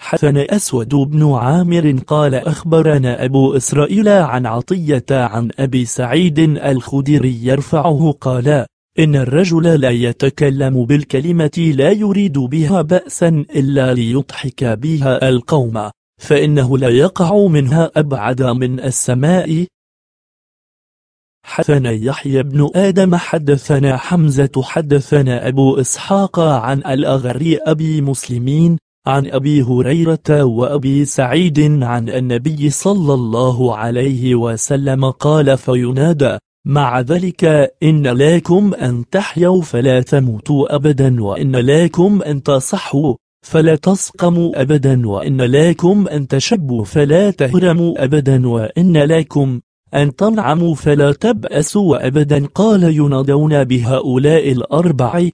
حسن أسود بن عامر قال أخبرنا أبو إسرائيل عن عطية عن أبي سعيد الخدري يرفعه قال إن الرجل لا يتكلم بالكلمة لا يريد بها بأسا إلا ليضحك بها القوم فإنه لا يقع منها أبعد من السماء حدثنا يحيى بن آدم حدثنا حمزة حدثنا أبو إسحاق عن الأغري أبي مسلمين عن أبي هريرة وأبي سعيد عن النبي صلى الله عليه وسلم قال فينادى مع ذلك إن لكم أن تحيوا فلا تموتوا أبدا وإن لكم أن تصحوا فلا تسقموا أبدا وإن لكم أن تشبوا فلا تهرموا أبدا وإن لكم أن تنعموا فلا تبأسوا أبدا قال ينادون بهؤلاء الأربع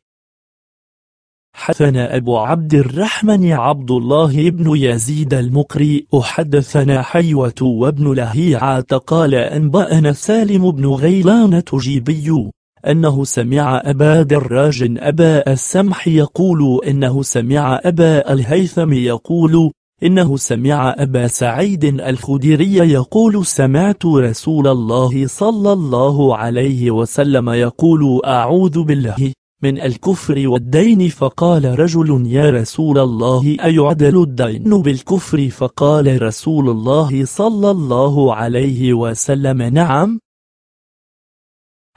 حدثنا أبو عبد الرحمن عبد الله بن يزيد المقري أحدثنا حيوة وابن لهيعة قال أنبأنا سالم بن غيلان تجيبي أنه سمع أبا دراج أبا السمح يقول إنه سمع أبا الهيثم يقول إنه سمع أبا سعيد الخديري يقول سمعت رسول الله صلى الله عليه وسلم يقول أعوذ بالله من الكفر والدين فقال رجل يا رسول الله أيعدل الدين بالكفر فقال رسول الله صلى الله عليه وسلم نعم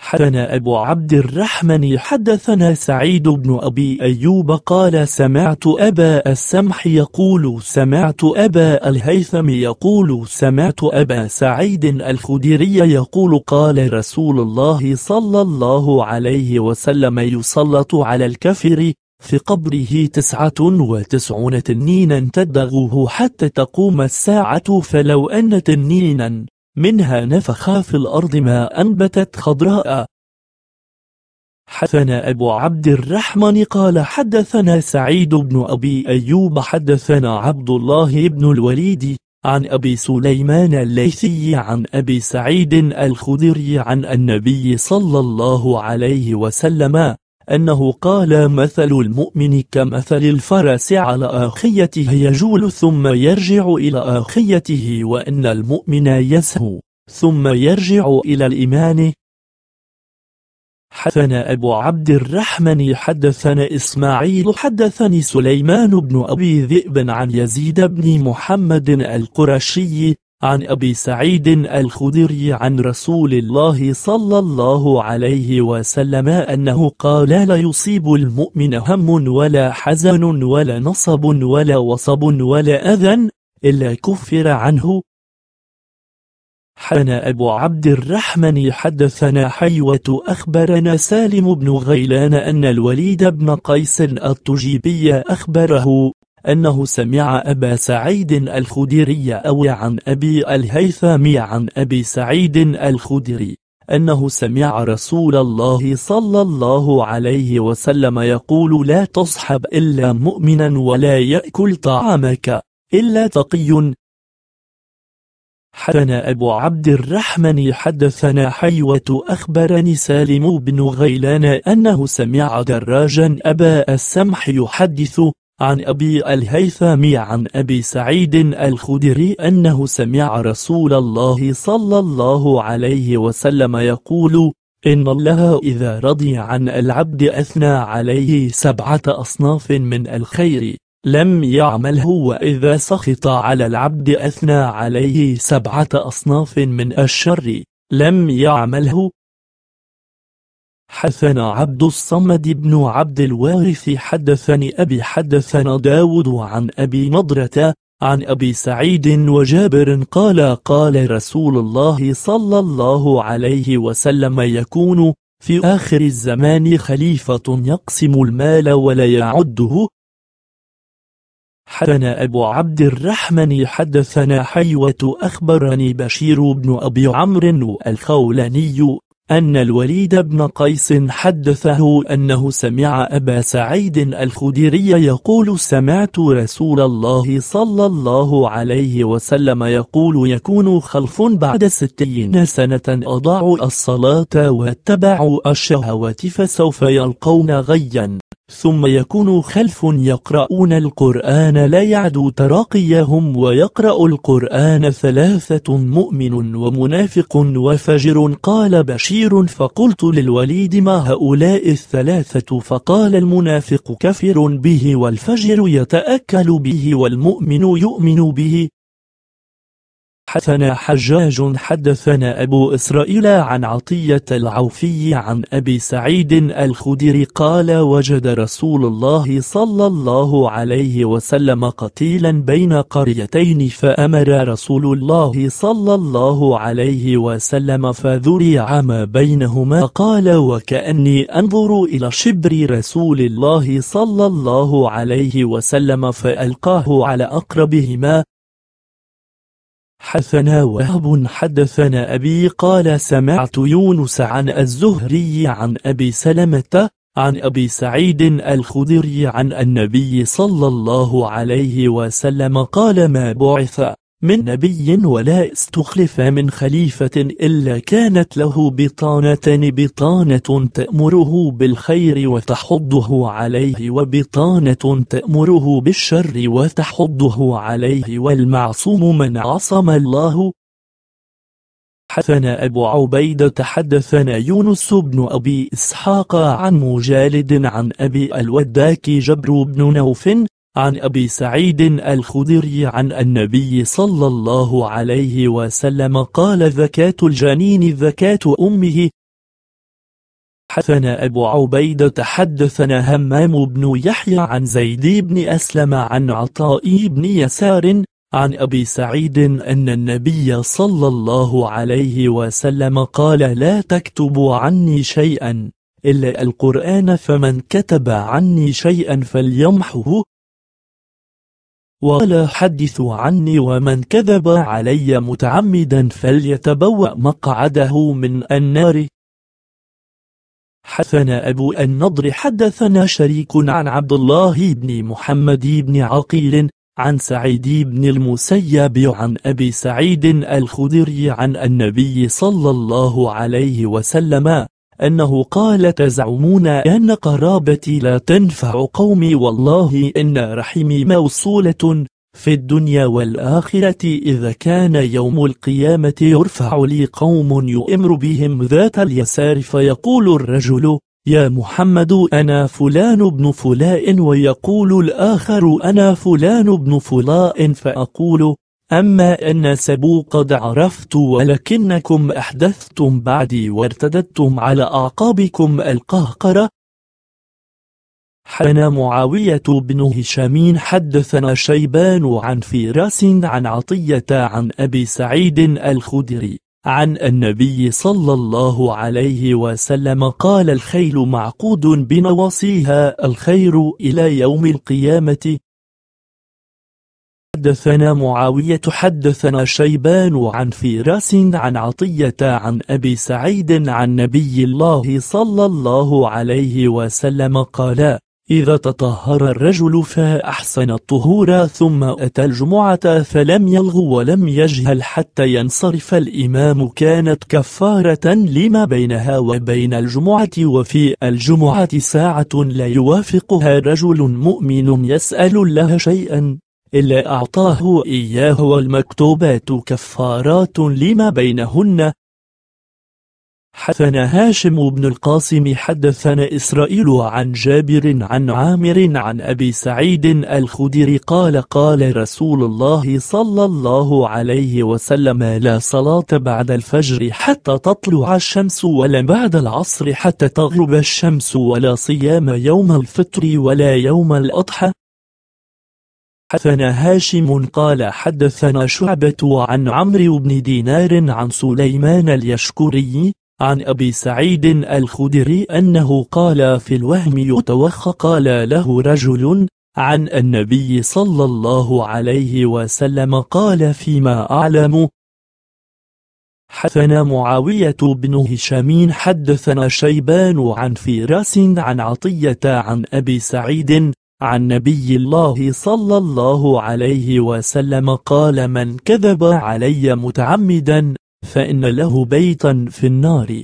حدثنا أبو عبد الرحمن حدثنا سعيد بن أبي أيوب قال سمعت أبا السمح يقول سمعت أبا الهيثم يقول سمعت أبا سعيد الخديري يقول قال رسول الله صلى الله عليه وسلم يسلط على الكفر في قبره تسعة وتسعون تنينا تدغوه حتى تقوم الساعة فلو أن تنينا منها نفخ في الأرض ما أنبتت خضراء حدثنا أبو عبد الرحمن قال حدثنا سعيد بن أبي أيوب حدثنا عبد الله بن الوليد عن أبي سليمان الليثي عن أبي سعيد الخدري عن النبي صلى الله عليه وسلم أنه قال مثل المؤمن كمثل الفرس على آخيته يجول ثم يرجع إلى آخيته وأن المؤمن يسهو ثم يرجع إلى الإيمان حدثنا أبو عبد الرحمن حدثنا إسماعيل حدثني سليمان بن أبي ذئب عن يزيد بن محمد القرشي عن أبي سعيد الخدري عن رسول الله صلى الله عليه وسلم أنه قال لا يصيب المؤمن هم ولا حزن ولا نصب ولا وصب ولا أذى إلا كفر عنه حدثنا أبو عبد الرحمن حدثنا حيوة أخبرنا سالم بن غيلان أن الوليد بن قيس التجيبي أخبره أنه سمع أبا سعيد الخدري أو عن أبي الهيثم عن أبي سعيد الخدري أنه سمع رسول الله صلى الله عليه وسلم يقول لا تصحب إلا مؤمنا ولا يأكل طعامك إلا تقي حدثنا أبو عبد الرحمن حدثنا حيوة أخبرني سالم بن غيلان أنه سمع دراجا أبا السمح يحدث عن أبي الهيثم عن أبي سعيد الخدري أنه سمع رسول الله صلى الله عليه وسلم يقول إن الله إذا رضي عن العبد أثنى عليه سبعة أصناف من الخير لم يعمله وإذا سخط على العبد أثنى عليه سبعة أصناف من الشر لم يعمله حدثنا عبد الصمد بن عبد الوارث حدثني أبي حدثنا داود عن أبي نضرة عن أبي سعيد وجابر قال قال رسول الله صلى الله عليه وسلم يكون في آخر الزمان خليفة يقسم المال ولا يعده حدثنا أبو عبد الرحمن حدثنا حيوة أخبرني بشير بن أبي عمرو الخولاني أن الوليد بن قيس حدثه أنه سمع أبا سعيد الخدري يقول سمعت رسول الله صلى الله عليه وسلم يقول يكون خلف بعد ستين سنة أضاعوا الصلاة واتبعوا الشهوات فسوف يلقون غيا ثم يكون خلف يقرؤون القرآن لا يعدو تراقيهم ويقرأ القرآن ثلاثة مؤمن ومنافق وفجر قال بشير فقلت للوليد ما هؤلاء الثلاثة فقال المنافق كفر به والفجر يتأكل به والمؤمن يؤمن به حدثنا حجاج حدثنا أبو إسرائيل عن عطية العوفي عن أبي سعيد الخدري قال وجد رسول الله صلى الله عليه وسلم قتيلا بين قريتين فأمر رسول الله صلى الله عليه وسلم فذرع ما بينهما قال وكأني أنظر إلى شبر رسول الله صلى الله عليه وسلم فألقاه على أقربهما حثنا وهب حدثنا أبي قال سمعت يونس عن الزهري عن أبي سلمة عن أبي سعيد الخدري عن النبي صلى الله عليه وسلم قال ما بعث من نبي ولا استخلف من خليفة إلا كانت له بطانتان بطانة تأمره بالخير وتحضه عليه وبطانة تأمره بالشر وتحضه عليه والمعصوم من عصم الله حدثنا أبو عبيدة حدثنا يونس بن أبي إسحاق عن مجالد عن أبي الوداك جبر بن نوف عن أبي سعيد الخدري عن النبي صلى الله عليه وسلم قال ذكاة الجنين ذكاة أمه حدثنا أبو عبيدة حدثنا همام بن يحيى عن زيد بن أسلم عن عطاء بن يسار عن أبي سعيد أن النبي صلى الله عليه وسلم قال لا تكتبوا عني شيئا إلا القرآن فمن كتب عني شيئا فليمحه ولا حدث عني ومن كذب علي متعمدا فليتبوأ مقعده من النار حدثنا أبو النضر حدثنا شريك عن عبد الله بن محمد بن عقيل عن سعيد بن المسيب عن أبي سعيد الخدري عن النبي صلى الله عليه وسلم أنه قال تزعمون أن قرابتي لا تنفع قومي والله إن رحمي موصولة في الدنيا والآخرة إذا كان يوم القيامة يرفع لي قوم يؤمر بهم ذات اليسار فيقول الرجل يا محمد أنا فلان بن فلاء ويقول الآخر أنا فلان بن فلاء فأقول أما أن سبو قد عرفت ولكنكم أحدثتم بعدي وارتدتم على أعقابكم القهقرة حنا معاوية بن هشام حدثنا شيبان عن فراس عن عطية عن أبي سعيد الخدري عن النبي صلى الله عليه وسلم قال الخيل معقود بنواصيها الخير إلى يوم القيامة حدثنا معاوية حدثنا شيبان عن فراس عن عطية عن أبي سعيد عن نبي الله صلى الله عليه وسلم قال إذا تطهر الرجل فأحسن الطهور ثم أتى الجمعة فلم يلغ ولم يجهل حتى ينصرف الإمام كانت كفارة لما بينها وبين الجمعة وفي الجمعة ساعة لا يوافقها رجل مؤمن يسأل الله شيئا إلا أعطاه إياه والمكتوبات كفارات لما بينهن حدثنا هاشم بن القاسم حدثنا إسرائيل عن جابر عن عامر عن أبي سعيد الخدري قال قال رسول الله صلى الله عليه وسلم لا صلاة بعد الفجر حتى تطلع الشمس ولا بعد العصر حتى تغرب الشمس ولا صيام يوم الفطر ولا يوم الأضحى حدثنا هاشم قال حدثنا شعبة عن عمرو بن دينار عن سليمان اليشكري عن أبي سعيد الخدري أنه قال في الوهم يتوخى قال له رجل عن النبي صلى الله عليه وسلم قال فيما أعلم حدثنا معاوية بن هشام حدثنا شيبان عن فراس عن عطية عن أبي سعيد عن نبي الله صلى الله عليه وسلم قال من كذب علي متعمدا فإن له بيتا في النار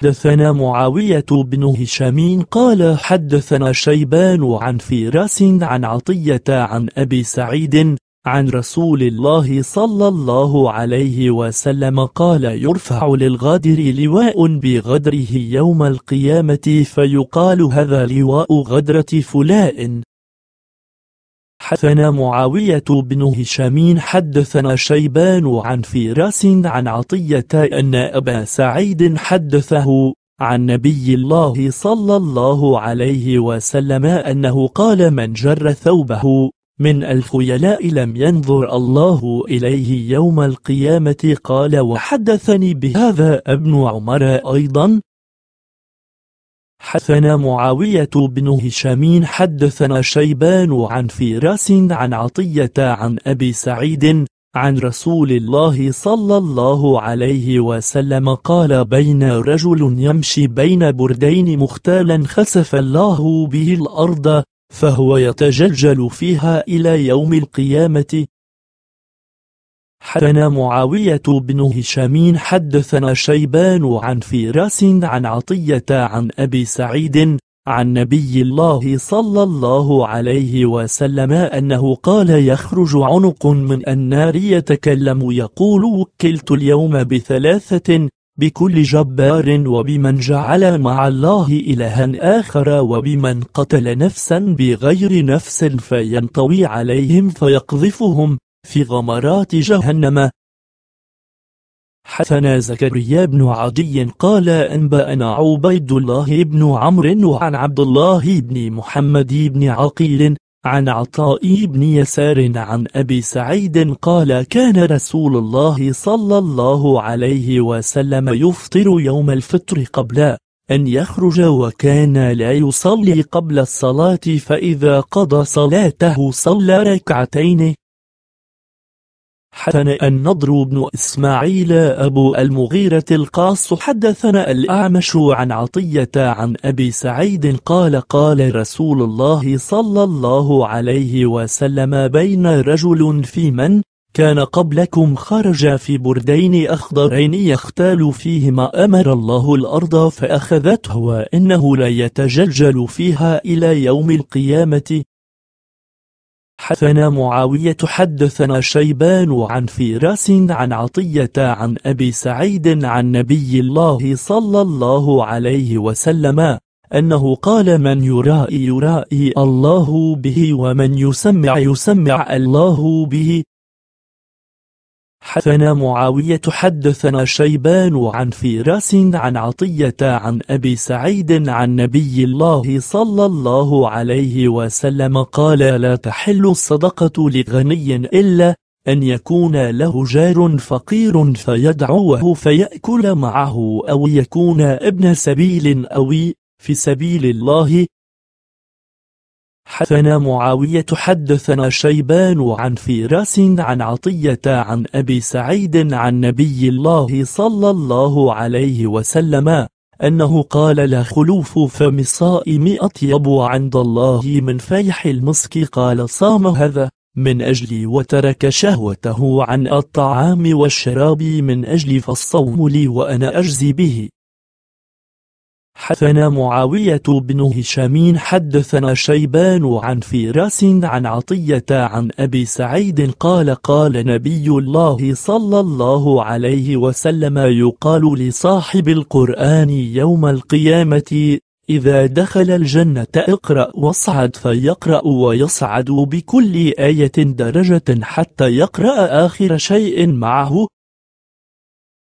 حدثنا معاوية بن هشام قال حدثنا شيبان عن فراس عن عطية عن أبي سعيد عن رسول الله صلى الله عليه وسلم قال يرفع للغادر لواء بغدره يوم القيامة فيقال هذا لواء غدرة فلان حدثنا معاوية بن هشام حدثنا شيبان عن فراس عن عطية أن أبا سعيد حدثه عن نبي الله صلى الله عليه وسلم أنه قال من جر ثوبه من الخيلاء لم ينظر الله إليه يوم القيامة قال وحدثني بهذا ابن عمر أيضا حدثنا معاوية بن هشامين حدثنا شيبان عن فراس عن عطية عن أبي سعيد عن رسول الله صلى الله عليه وسلم قال بين رجل يمشي بين بردين مختالا خسف الله به الأرض فهو يتجلجل فيها إلى يوم القيامة حدثنا معاوية بن هشام حدثنا شيبان عن فراس عن عطية عن أبي سعيد عن نبي الله صلى الله عليه وسلم أنه قال يخرج عنق من النار يتكلم يقول وكلت اليوم بثلاثة بكل جبار وبمن جعل مع الله إلها آخر وبمن قتل نفسا بغير نفس فينطوي عليهم فيقذفهم في غمرات جهنم حثنا زكريا بن عدي قال أنبأنا عبيد الله بن عمرو وعن عبد الله بن محمد بن عقيل عن عطاء بن يسار عن أبي سعيد قال كان رسول الله صلى الله عليه وسلم يفطر يوم الفطر قبل أن يخرج وكان لا يصلي قبل الصلاة فإذا قضى صلاته صلى ركعتين حدثنا النضر بن إسماعيل أبو المغيرة القاص حدثنا الأعمش عن عطية عن أبي سعيد قال قال رسول الله صلى الله عليه وسلم بين رجل في من كان قبلكم خرج في بردين أخضرين يختال فيهما أمر الله الأرض فأخذته وإنه لا يتجلجل فيها إلى يوم القيامة حدثنا معاوية حدثنا شيبان عن فراس عن عطية عن أبي سعيد عن نبي الله صلى الله عليه وسلم أنه قال من يرائي يرائي الله به ومن يسمع يسمع الله به حدثنا معاوية حدثنا شيبان عن فراس عن عطية عن أبي سعيد عن نبي الله صلى الله عليه وسلم قال لا تحل الصدقة لغني إلا أن يكون له جار فقير فيدعوه فيأكل معه أو يكون ابن سبيل أو في سبيل الله حدثنا معاوية حدثنا شيبان عن فراس عن عطية عن أبي سعيد عن نبي الله صلى الله عليه وسلم أنه قال لا خلوف فم الصائم أطيب عند الله من فيح المسك قال صام هذا من أجلي وترك شهوته عن الطعام والشراب من أجلي فالصوم لي وأنا أجزي به حدثنا معاوية بن هشام حدثنا شيبان عن فراس عن عطية عن أبي سعيد قال قال نبي الله صلى الله عليه وسلم يقال لصاحب القرآن يوم القيامة إذا دخل الجنة اقرأ واصعد فيقرأ ويصعد بكل آية درجة حتى يقرأ آخر شيء معه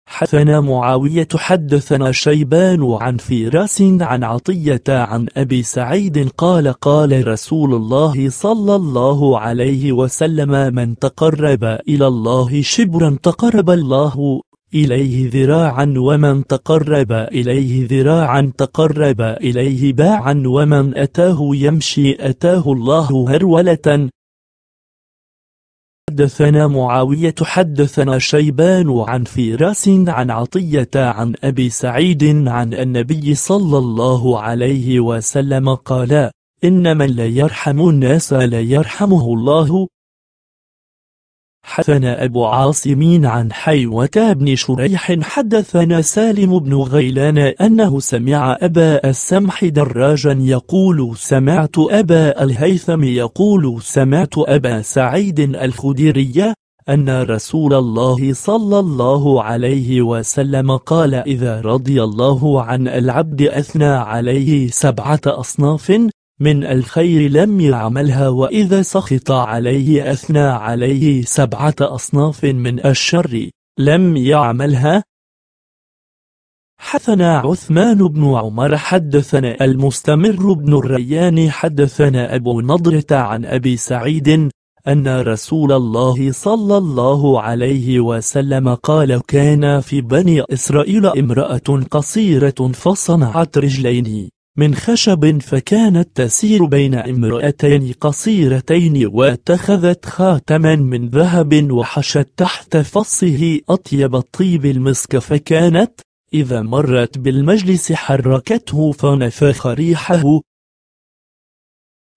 حدثنا معاوية حدثنا شيبان عن فراس عن عطية عن أبي سعيد قال قال رسول الله صلى الله عليه وسلم من تقرب إلى الله شبرا تقرب الله إليه ذراعا ومن تقرب إليه ذراعا تقرب إليه باعا ومن أتاه يمشي أتاه الله هرولة حدثنا معاوية حدثنا شيبان عن فراس عن عطية عن أبي سعيد عن النبي صلى الله عليه وسلم قال إن من لا يرحم الناس لا يرحمه الله حدثنا أبو عاصم عن حيوة بن شريح حدثنا سالم بن غيلان أنه سمع أبا السمح دراجا يقول سمعت أبا الهيثم يقول سمعت أبا سعيد الخديري أن رسول الله صلى الله عليه وسلم قال إذا رضي الله عن العبد أثنى عليه سبعة أصناف من الخير لم يعملها وإذا سخط عليه أثنى عليه سبعة أصناف من الشر لم يعملها حدثنا عثمان بن عمر حدثنا المستمر بن الريان حدثنا أبو نضرة عن أبي سعيد أن رسول الله صلى الله عليه وسلم قال كان في بني إسرائيل امرأة قصيرة فصنعت رجلين من خشب فكانت تسير بين امرأتين قصيرتين واتخذت خاتما من ذهب وحشت تحت فصه أطيب الطيب المسك فكانت إذا مرت بالمجلس حركته فنفخ ريحه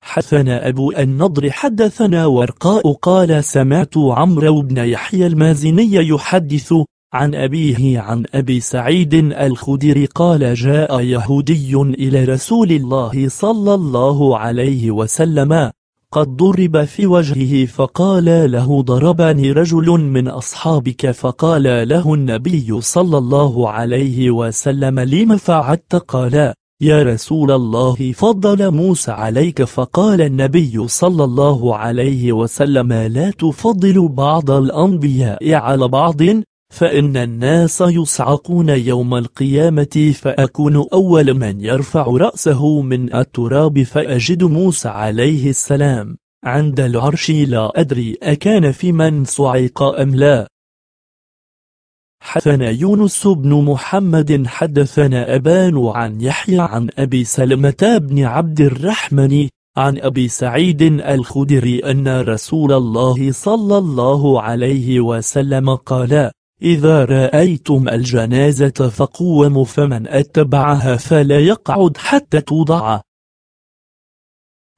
حدثنا أبو النضر حدثنا ورقاء قال سمعت عمرو بن يحيى المازني يحدث عن أبيه عن أبي سعيد الخدري قال جاء يهودي إلى رسول الله صلى الله عليه وسلم قد ضرب في وجهه فقال له ضربني رجل من أصحابك فقال له النبي صلى الله عليه وسلم لم فعلت قال يا رسول الله فضل موسى عليك فقال النبي صلى الله عليه وسلم لا تفضل بعض الأنبياء على بعض فإن الناس يصعقون يوم القيامة فأكون أول من يرفع رأسه من التراب فأجد موسى عليه السلام عند العرش لا أدري أكان في من صعق أم لا حدثنا يونس بن محمد حدثنا أبان عن يحيى عن أبي سلمة بن عبد الرحمن عن أبي سعيد الخدري أن رسول الله صلى الله عليه وسلم قال إذا رأيتم الجنازة فقوموا فمن أتبعها فلا يقعد حتى توضع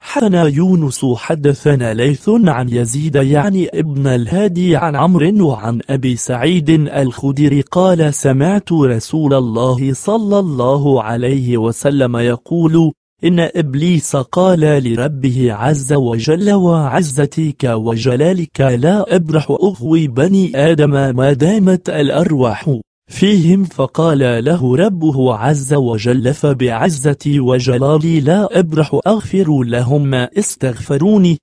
حدثنا يونس حدثنا ليث عن يزيد يعني ابن الهادي عن عمرو وعن أبي سعيد الخدري قال سمعت رسول الله صلى الله عليه وسلم يقول إن إبليس قال لربه عز وجل وعزتك وجلالك لا أبرح أغوي بني آدم ما دامت الأرواح فيهم فقال له ربه عز وجل فبعزتي وجلالي لا أبرح أغفر لهم ما استغفروني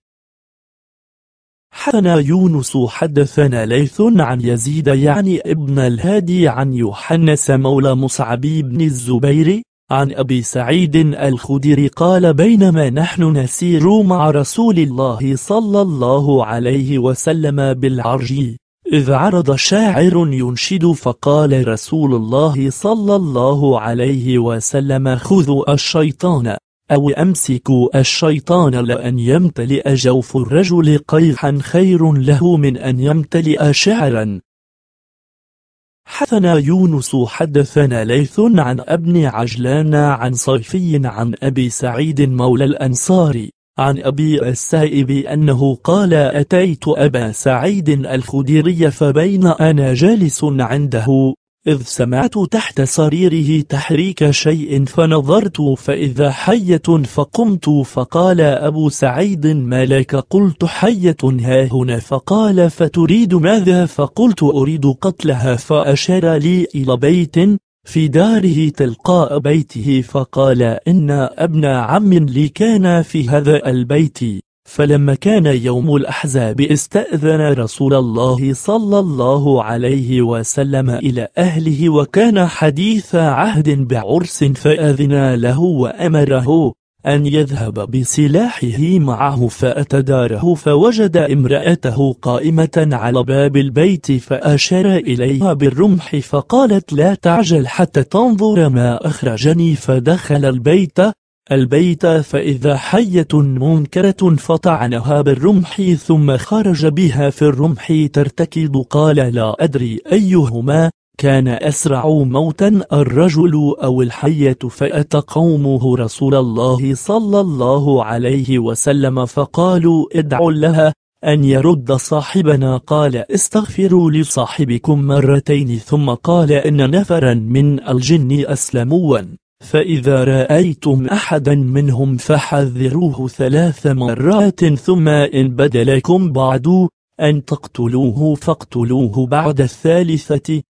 حدثنا يونس حدثنا ليث عن يزيد يعني ابن الهادي عن يوحنس مولى مصعب بن الزبير عن أبي سعيد الخدري قال بينما نحن نسير مع رسول الله صلى الله عليه وسلم بالعرج إذ عرض شاعر ينشد فقال رسول الله صلى الله عليه وسلم خذوا الشيطان أو أمسكوا الشيطان لأن يمتلئ جوف الرجل قيحا خير له من أن يمتلئ شعرا حدثنا يونس حدثنا ليث عن ابن عجلان عن صيفي عن أبي سعيد مولى الأنصار عن أبي السائب أنه قال أتيت أبا سعيد الخديري فبين أنا جالس عنده إذ سمعت تحت سريره تحريك شيء فنظرت فإذا حية فقمت فقال أبو سعيد ما لك قلت حية ها هنا فقال فتريد ماذا فقلت أريد قتلها فأشار لي إلى بيت في داره تلقاء بيته فقال إن ابن عم لي كان في هذا البيت فلما كان يوم الأحزاب استأذن رسول الله صلى الله عليه وسلم إلى أهله وكان حديث عهد بعرس فأذن له وأمره أن يذهب بسلاحه معه فأتداره فوجد امرأته قائمة على باب البيت فأشار إليها بالرمح فقالت لا تعجل حتى تنظر ما أخرجني فدخل البيت البيت فإذا حية منكرة فطعنها بالرمح ثم خرج بها في الرمح ترتكض قال لا أدري أيهما كان أسرع موتا الرجل أو الحية فأتى قومه رسول الله صلى الله عليه وسلم فقالوا ادعوا لها أن يرد صاحبنا قال استغفروا لصاحبكم مرتين ثم قال إن نفرا من الجن أسلموا فإذا رأيتم أحدا منهم فحذروه ثلاث مرات ثم إن بدلكم بعد أن تقتلوه فاقتلوه بعد الثالثة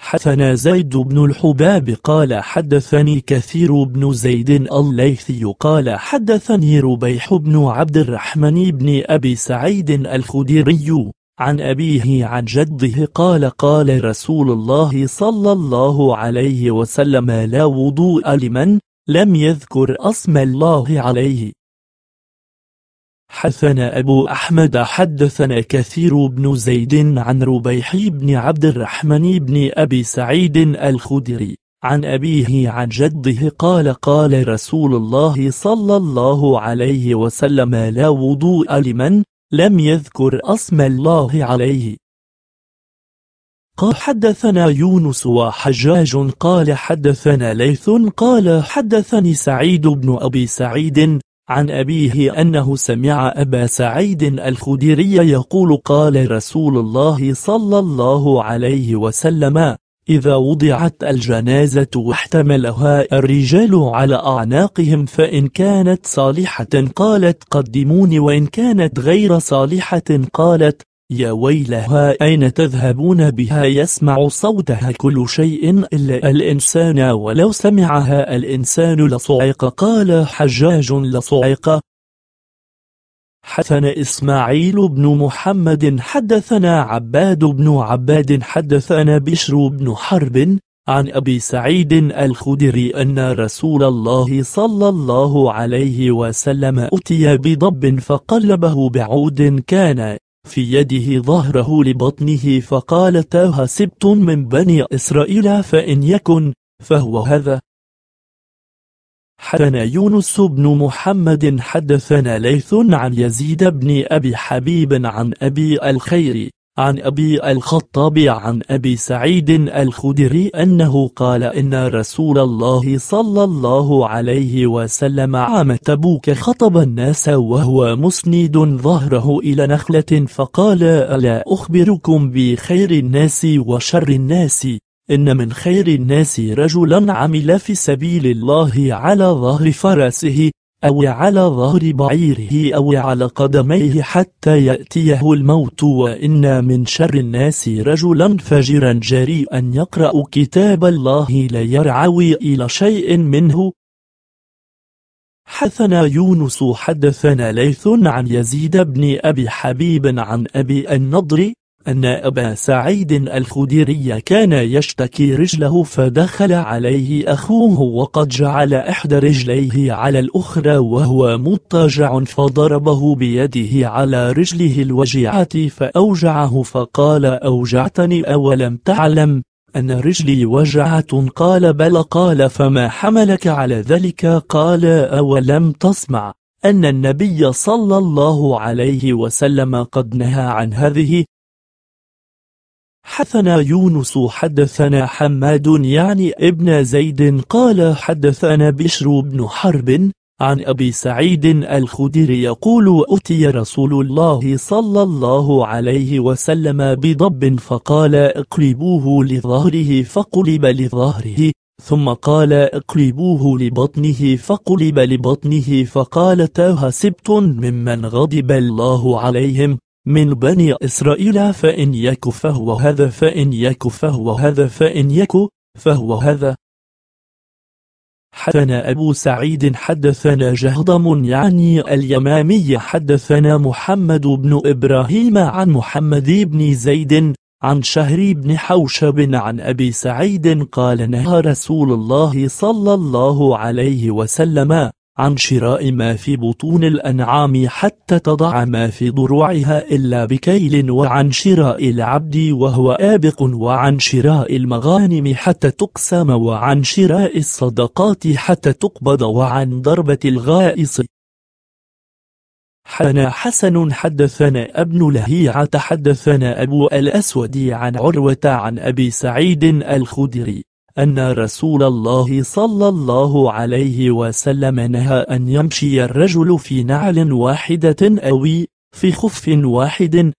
حدثنا زيد بن الحباب قال حدثني كثير بن زيد الليثي قال حدثني ربيح بن عبد الرحمن بن أبي سعيد الخديري عن أبيه عن جده قال قال رسول الله صلى الله عليه وسلم لا وضوء لمن لم يذكر اسم الله عليه حثنا أبو أحمد حدثنا كثير بن زيد عن ربيحي بن عبد الرحمن بن أبي سعيد الخدري عن أبيه عن جده قال قال رسول الله صلى الله عليه وسلم لا وضوء لمن لم يذكر اسم الله عليه قال حدثنا يونس وحجاج قال حدثنا ليث قال حدثني سعيد بن أبي سعيد عن أبيه أنه سمع أبا سعيد الخدري يقول قال رسول الله صلى الله عليه وسلم إذا وضعت الجنازة واحتملها الرجال على أعناقهم فإن كانت صالحة قالت قدموني وإن كانت غير صالحة قالت يا ويلها أين تذهبون بها يسمع صوتها كل شيء إلا الإنسان ولو سمعها الإنسان لصعق قال حجاج لصعق حدثنا إسماعيل بن محمد حدثنا عباد بن عباد حدثنا بشر بن حرب عن أبي سعيد الخدري أن رسول الله صلى الله عليه وسلم أتي بضب فقلبه بعود كان في يده ظهره لبطنه فقال تاه سبت من بني إسرائيل فإن يكن فهو هذا حدثنا يونس بن محمد حدثنا ليث عن يزيد بن أبي حبيب عن أبي الخير عن أبي الخطاب عن أبي سعيد الخدري أنه قال إن رسول الله صلى الله عليه وسلم عام تبوك خطب الناس وهو مسند ظهره إلى نخلة فقال ألا أخبركم بخير الناس وشر الناس إن من خير الناس رجلا عمل في سبيل الله على ظهر فرسه أو على ظهر بعيره أو على قدميه حتى يأتيه الموت وإن من شر الناس رجلا فجرا جريئا يقرأ كتاب الله لا يرعوي إلى شيء منه حثنا يونس حدثنا ليث عن يزيد بن أبي حبيب عن أبي النضر أن أبا سعيد الخديري كان يشتكي رجله فدخل عليه أخوه وقد جعل إحدى رجليه على الأخرى وهو مضطجع فضربه بيده على رجله الوجيعة فأوجعه فقال أوجعتني أولم تعلم أن رجلي وجعة قال بل قال فما حملك على ذلك قال أولم تسمع أن النبي صلى الله عليه وسلم قد نهى عن هذه حدثنا يونس حدثنا حماد يعني ابن زيد قال حدثنا بشر بن حرب عن أبي سعيد الخدري يقول أتي رسول الله صلى الله عليه وسلم بضب فقال اقلبوه لظهره فقلب لظهره ثم قال اقلبوه لبطنه فقلب لبطنه فقال تاه سبت ممن غضب الله عليهم من بني إسرائيل فإن يك فهو هذا فإن يك فهو هذا فإن يك فهو هذا حدثنا أبو سعيد حدثنا جهضم يعني اليمامي حدثنا محمد بن إبراهيم عن محمد بن زيد عن شهري بن حوشب عن أبي سعيد قال نهى رسول الله صلى الله عليه وسلم عن شراء ما في بطون الأنعام حتى تضع ما في ضروعها إلا بكيل وعن شراء العبد وهو آبق وعن شراء المغانم حتى تقسم وعن شراء الصدقات حتى تقبض وعن ضربة الغائص حنا حسن حدثنا ابن لهيعة حدثنا أبو الأسود عن عروة عن أبي سعيد الخدري أن رسول الله صلى الله عليه وسلم نهى أن يمشي الرجل في نعل واحدة أو في خف واحد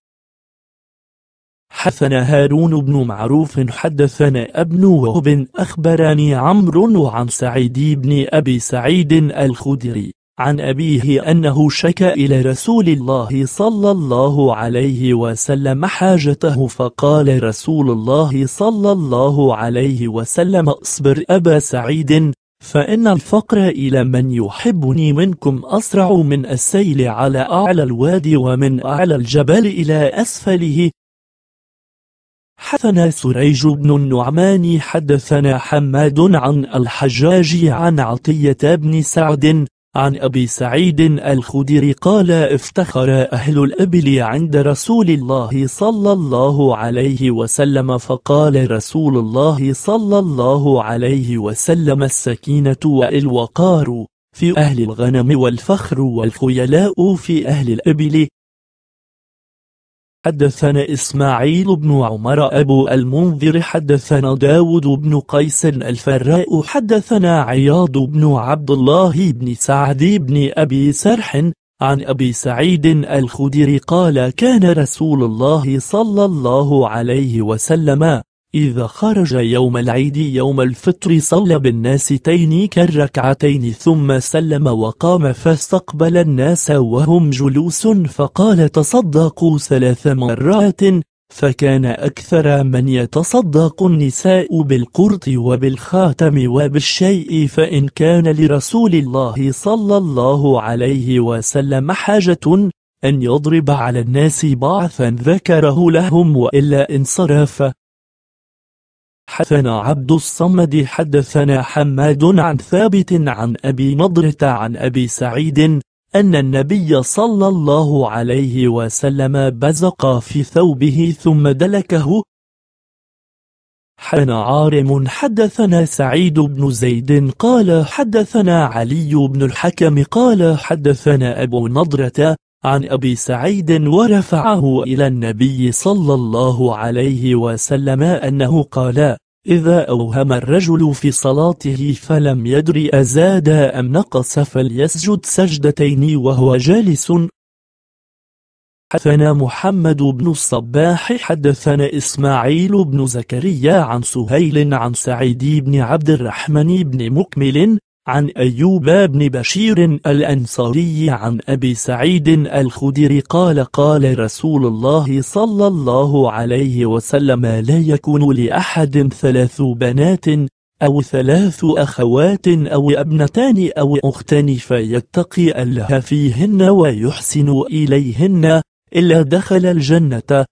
حثنا هارون بن معروف حدثنا ابن وهب أخبرني عمرو عن سعيد بن أبي سعيد الخدري عن أبيه أنه شكى إلى رسول الله صلى الله عليه وسلم حاجته فقال رسول الله صلى الله عليه وسلم اصبر أبا سعيد فإن الفقر إلى من يحبني منكم أسرع من السيل على أعلى الوادي ومن أعلى الجبل إلى أسفله حدثنا سريج بن النعمان حدثنا حماد عن الحجاج عن عطية بن سعد عن أبي سعيد الخدري قال افتخر أهل الإبل عند رسول الله صلى الله عليه وسلم فقال رسول الله صلى الله عليه وسلم السكينة والوقار في أهل الغنم والفخر والخيلاء في أهل الإبل حدثنا إسماعيل بن عمر أبو المنذر حدثنا داود بن قيس الفراء حدثنا عياض بن عبد الله بن سعد بن أبي سرح عن أبي سعيد الخدري قال كان رسول الله صلى الله عليه وسلم إذا خرج يوم العيد يوم الفطر صلى بالناس تينيك الركعتين ثم سلم وقام فاستقبل الناس وهم جلوس فقال تصدقوا ثلاث مرات فكان أكثر من يتصدق النساء بالقرط وبالخاتم وبالشيء فإن كان لرسول الله صلى الله عليه وسلم حاجة أن يضرب على الناس بعثا ذكره لهم وإلا انصرف حدثنا عبد الصمد حدثنا حماد عن ثابت عن أبي نضرة عن أبي سعيد أن النبي صلى الله عليه وسلم بزق في ثوبه ثم دلكه حدثنا عارم حدثنا سعيد بن زيد قال حدثنا علي بن الحكم قال حدثنا أبو نضرة عن أبي سعيد ورفعه إلى النبي صلى الله عليه وسلم أنه قال إذا أوهم الرجل في صلاته فلم يدر أزاد أم نقص فليسجد سجدتين وهو جالس حدثنا محمد بن الصباح حدثنا إسماعيل بن زكريا عن سهيل عن سعيد بن عبد الرحمن بن مكمل عن أيوب بن بشير الأنصاري عن أبي سعيد الخدري قال قال رسول الله صلى الله عليه وسلم لا يكون لأحد ثلاث بنات أو ثلاث أخوات أو ابنتان أو أختان فيتقي الله فيهن ويحسن إليهن إلا دخل الجنة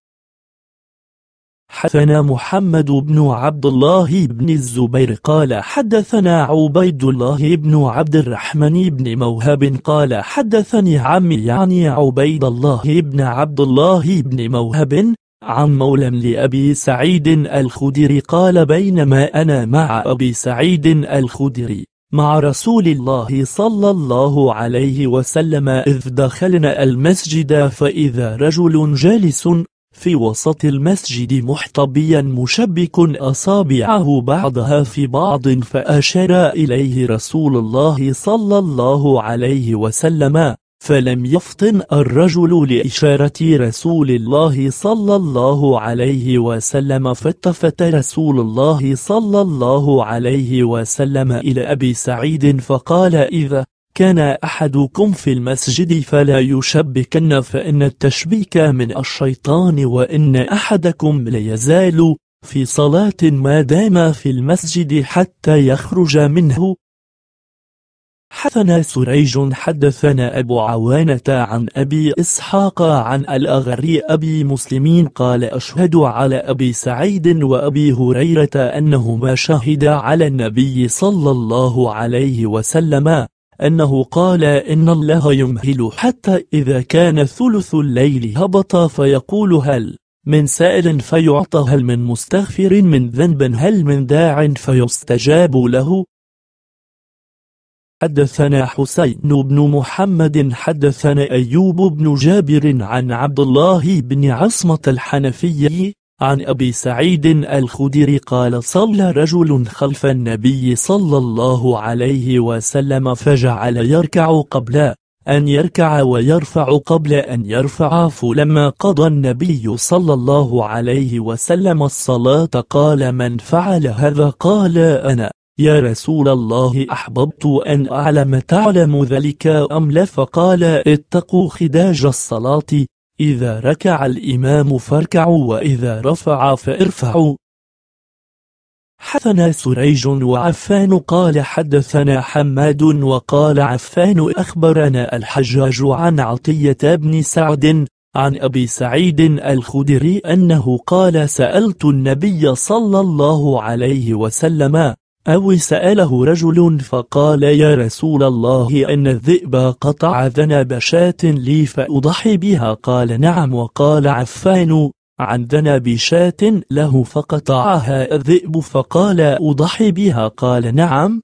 حدثنا محمد بن عبد الله بن الزبير قال حدثنا عبيد الله بن عبد الرحمن بن موهب قال حدثني عمي يعني عبيد الله بن عبد الله بن موهب عن مولى لأبي سعيد الخدري قال بينما أنا مع أبي سعيد الخدري مع رسول الله صلى الله عليه وسلم إذ دخلنا المسجد فإذا رجل جالس في وسط المسجد محتبيا مشبك أصابعه بعضها في بعض فأشار إليه رسول الله صلى الله عليه وسلم فلم يفطن الرجل لإشارة رسول الله صلى الله عليه وسلم فالتفت رسول الله صلى الله عليه وسلم إلى أبي سعيد فقال إذا كان أحدكم في المسجد فلا يشبكن فإن التشبيك من الشيطان وإن أحدكم ليزال في صلاة ما دام في المسجد حتى يخرج منه حدثنا سريج حدثنا أبو عوانة عن أبي إسحاق عن الأغري أبي مسلمين قال أشهد على أبي سعيد وأبي هريرة أنهما شهدا على النبي صلى الله عليه وسلم أنه قال إن الله يمهل حتى إذا كان ثلث الليل هبط فيقول هل من سائل فيعطى هل من مستغفر من ذنب هل من داع فيستجاب له حدثنا حسين بن محمد حدثنا أيوب بن جابر عن عبد الله بن عصمة الحنفي عن أبي سعيد الخدري قال صلى رجل خلف النبي صلى الله عليه وسلم فجعل يركع قبل أن يركع ويرفع قبل أن يرفع فلما قضى النبي صلى الله عليه وسلم الصلاة قال من فعل هذا قال أنا يا رسول الله أحببت أن أعلم تعلم ذلك أم لا فقال اتقوا خداج الصلاة إذا ركع الإمام فاركعوا وإذا رفع فارفعوا حدثنا سريج وعفان قال حدثنا حماد وقال عفان أخبرنا الحجاج عن عطية بن سعد عن أبي سعيد الخدري أنه قال سألت النبي صلى الله عليه وسلم أو سأله رجل فقال يا رسول الله أن الذئب قطع ذنب شاة لي فأضحي بها قال نعم وقال عفان عن ذنب شاة له فقطعها الذئب فقال أضحي بها قال نعم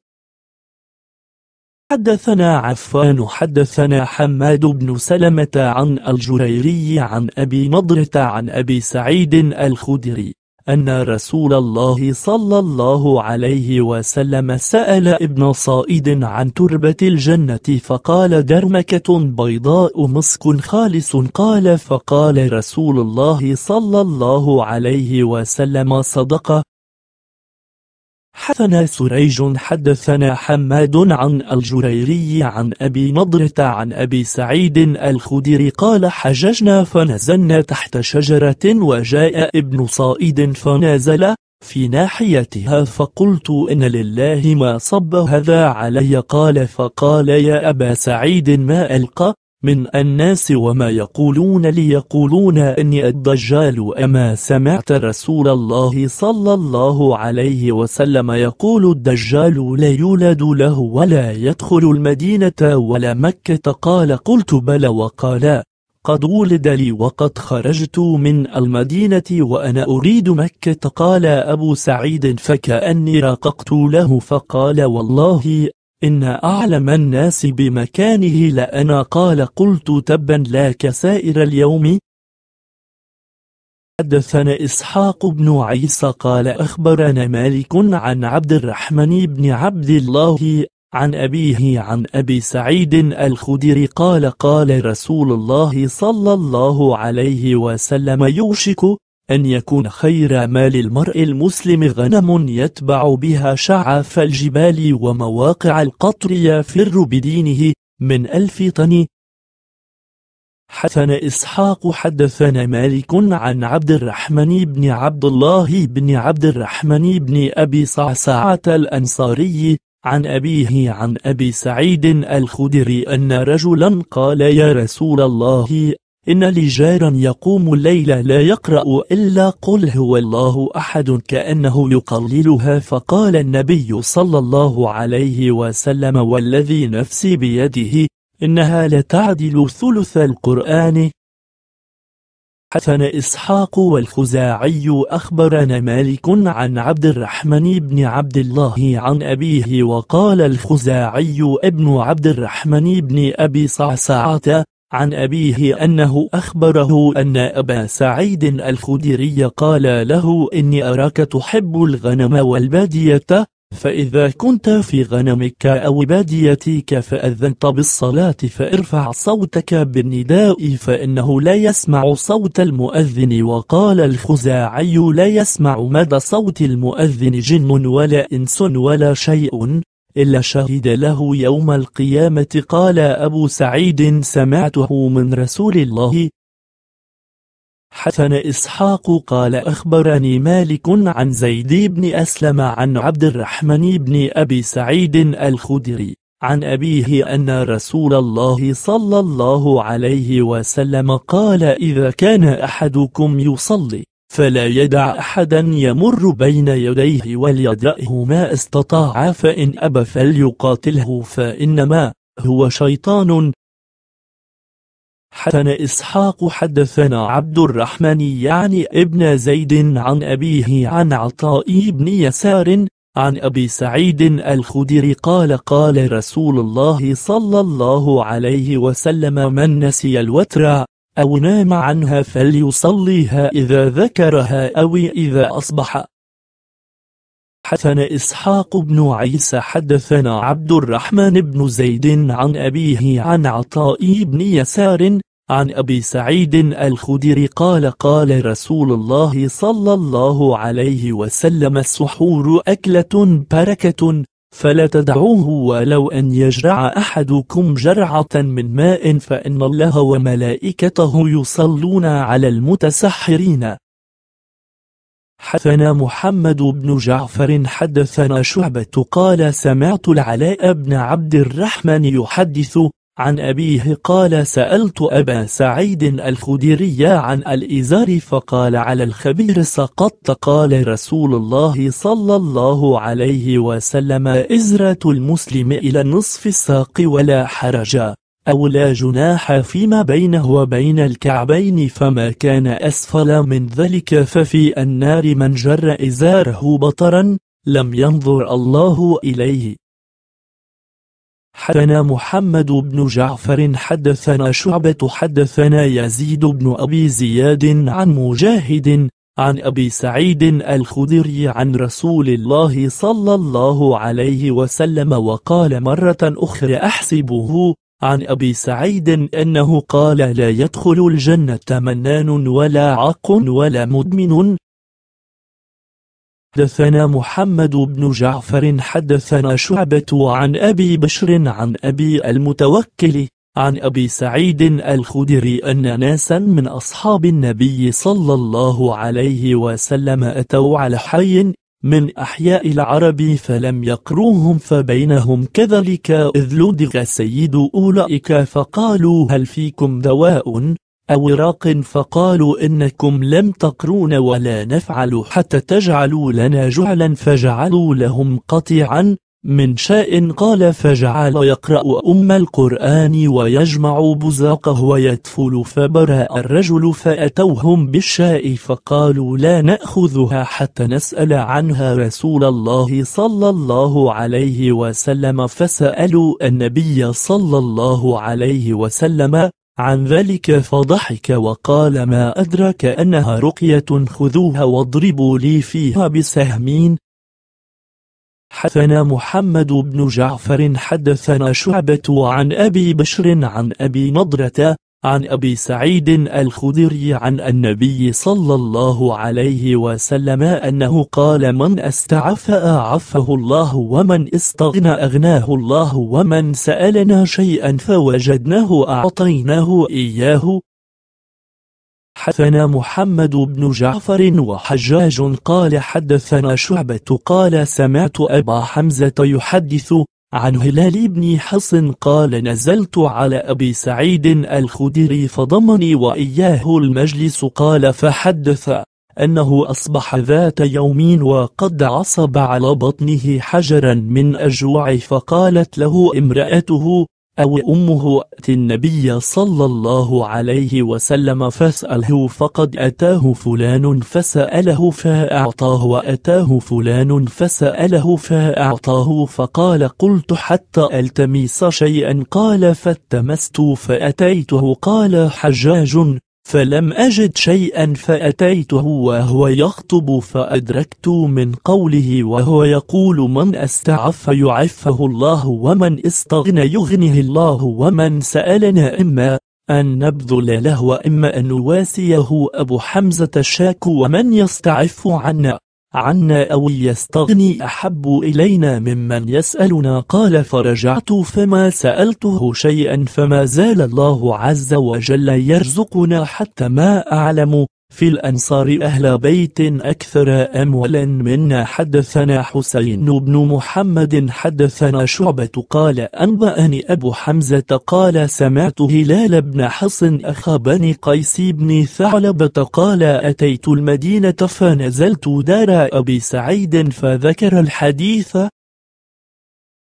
حدثنا عفان حدثنا حماد بن سلمة عن الجريري عن أبي نضرة عن أبي سعيد الخدري أن رسول الله صلى الله عليه وسلم سأل ابن صائد عن تربة الجنة فقال درمكة بيضاء مسك خالص قال فقال رسول الله صلى الله عليه وسلم صدق حدثنا سريج حدثنا حماد عن الجريري عن أبي نضرة عن أبي سعيد الخدري قال حججنا فنزلنا تحت شجرة وجاء ابن صائد فنازل في ناحيتها فقلت إن لله ما صب هذا علي قال فقال يا أبا سعيد ما ألقى من الناس وما يقولون ليقولون أني الدجال أما سمعت رسول الله صلى الله عليه وسلم يقول الدجال لا يولد له ولا يدخل المدينة ولا مكة قال قلت بلى وقال قد ولد لي وقد خرجت من المدينة وأنا أريد مكة قال أبو سعيد فكأني راققت له فقال والله إن أعلم الناس بمكانه لأنا قال قلت تبا لك سائر اليوم حدثنا إسحاق بن عيسى قال أخبرنا مالك عن عبد الرحمن بن عبد الله عن أبيه عن أبي سعيد الخدري قال قال رسول الله صلى الله عليه وسلم يوشك أن يكون خير مال المرء المسلم غنم يتبع بها شعف الجبال ومواقع القطر يفر بدينه من ألف طن حسن إسحاق حدثنا مالك عن عبد الرحمن بن عبد الله بن عبد الرحمن بن أبي صعصعة الأنصاري عن أبيه عن أبي سعيد الخدري أن رجلا قال يا رسول الله إن لي جارا يقوم الليل لا يقرأ إلا قل هو الله أحد كأنه يقللها فقال النبي صلى الله عليه وسلم والذي نفسي بيده إنها لتعدل ثلث القرآن حسن إسحاق والخزاعي أخبرنا مالك عن عبد الرحمن بن عبد الله عن أبيه وقال الخزاعي ابن عبد الرحمن بن أبي صعصعة عن أبيه أنه أخبره أن أبا سعيد الخدري قال له إني أراك تحب الغنم والبادية فإذا كنت في غنمك أو باديتك فأذنت بالصلاة فارفع صوتك بالنداء فإنه لا يسمع صوت المؤذن وقال الخزاعي لا يسمع مدى صوت المؤذن جن ولا إنس ولا شيء إلا شهد له يوم القيامة قال أبو سعيد سمعته من رسول الله حسن إسحاق قال أخبرني مالك عن زيد بن أسلم عن عبد الرحمن بن أبي سعيد الخدري عن أبيه أن رسول الله صلى الله عليه وسلم قال إذا كان أحدكم يصلي فلا يدع أحدا يمر بين يديه وليدرأه ما استطاع فإن أبى فليقاتله فإنما هو شيطان حدثنا إسحاق حدثنا عبد الرحمن يعني ابن زيد عن أبيه عن عطاء بن يسار عن أبي سعيد الخدري قال قال رسول الله صلى الله عليه وسلم من نسي الوتر أو نام عنها فليصليها إذا ذكرها أو إذا أصبح حدثنا إسحاق بن عيسى حدثنا عبد الرحمن بن زيد عن أبيه عن عطاء بن يسار عن أبي سعيد الخدري قال قال رسول الله صلى الله عليه وسلم السحور أكلة بركة فلا تدعوه ولو أن يجرع أحدكم جرعة من ماء فإن الله وملائكته يصلون على المتسحرين حدثنا محمد بن جعفر حدثنا شعبة قال سمعت العلاء بن عبد الرحمن يحدث عن أبيه قال سألت أبا سعيد الخديري عن الإزار فقال على الخبير سقطت قال رسول الله صلى الله عليه وسلم إزرة المسلم إلى نصف الساق ولا حرج أو لا جناح فيما بينه وبين الكعبين فما كان أسفل من ذلك ففي النار من جر إزاره بطرا لم ينظر الله إليه حدثنا محمد بن جعفر حدثنا شعبة حدثنا يزيد بن أبي زياد عن مجاهد عن أبي سعيد الخدري عن رسول الله صلى الله عليه وسلم وقال مرة أخرى أحسبه عن أبي سعيد أنه قال لا يدخل الجنة منان ولا عق ولا مدمن حدثنا محمد بن جعفر حدثنا شعبة عن أبي بشر عن أبي المتوكل عن أبي سعيد الخدري أن ناسا من أصحاب النبي صلى الله عليه وسلم أتوا على حي من أحياء العرب فلم يقروهم فبينهم كذلك إذ لدغ سيد أولئك فقالوا هل فيكم دواء أوراق فقالوا إنكم لم تقرون ولا نفعل حتى تجعلوا لنا جعلا فجعلوا لهم قطيعا من شاء قال فجعل يقرأ أم القرآن ويجمع بزاقه ويدفل فبرأ الرجل فأتوهم بالشاء فقالوا لا نأخذها حتى نسأل عنها رسول الله صلى الله عليه وسلم فسألوا النبي صلى الله عليه وسلم عن ذلك فضحك وقال ما أدرك أنها رقية خذوها واضربوا لي فيها بسهمين حدثنا محمد بن جعفر حدثنا شعبة عن أبي بشر عن أبي نضرة عن أبي سعيد الخدري عن النبي صلى الله عليه وسلم أنه قال من استعف أعفه الله ومن استغنى أغناه الله ومن سألنا شيئا فوجدناه أعطيناه إياه حدثنا محمد بن جعفر وحجاج قال حدثنا شعبة قال سمعت أبا حمزة يحدث عن هلال بن حصن قال نزلت على أبي سعيد الخدري فضمني وإياه المجلس قال فحدث أنه أصبح ذات يوم وقد عصب على بطنه حجرا من الجوع فقالت له امرأته أو أمه النبي صلى الله عليه وسلم فاسأله فقد أتاه فلان فسأله فأعطاه وأتاه فلان فسأله فأعطاه فقال قلت حتى ألتمس شيئا قال فالتمست فأتيته قال حجاج فلم أجد شيئا فأتيته وهو يخطب فأدركت من قوله وهو يقول من استعف يعفه الله ومن استغنى يغنه الله ومن سألنا إما أن نبذل له وإما أن نواسيه أبو حمزة الشاك ومن يستعف عنا عنا أو يستغني أحب إلينا ممن يسألنا قال فرجعت فما سألته شيئا فما زال الله عز وجل يرزقنا حتى ما أعلم في الأنصار أهل بيت أكثر أموالا منا حدثنا حسين بن محمد حدثنا شعبة قال أنبأني أبو حمزة قال سمعت هلال بن حصن أخا بني قيس بن ثعلبة قال أتيت المدينة فنزلت دار أبي سعيد فذكر الحديث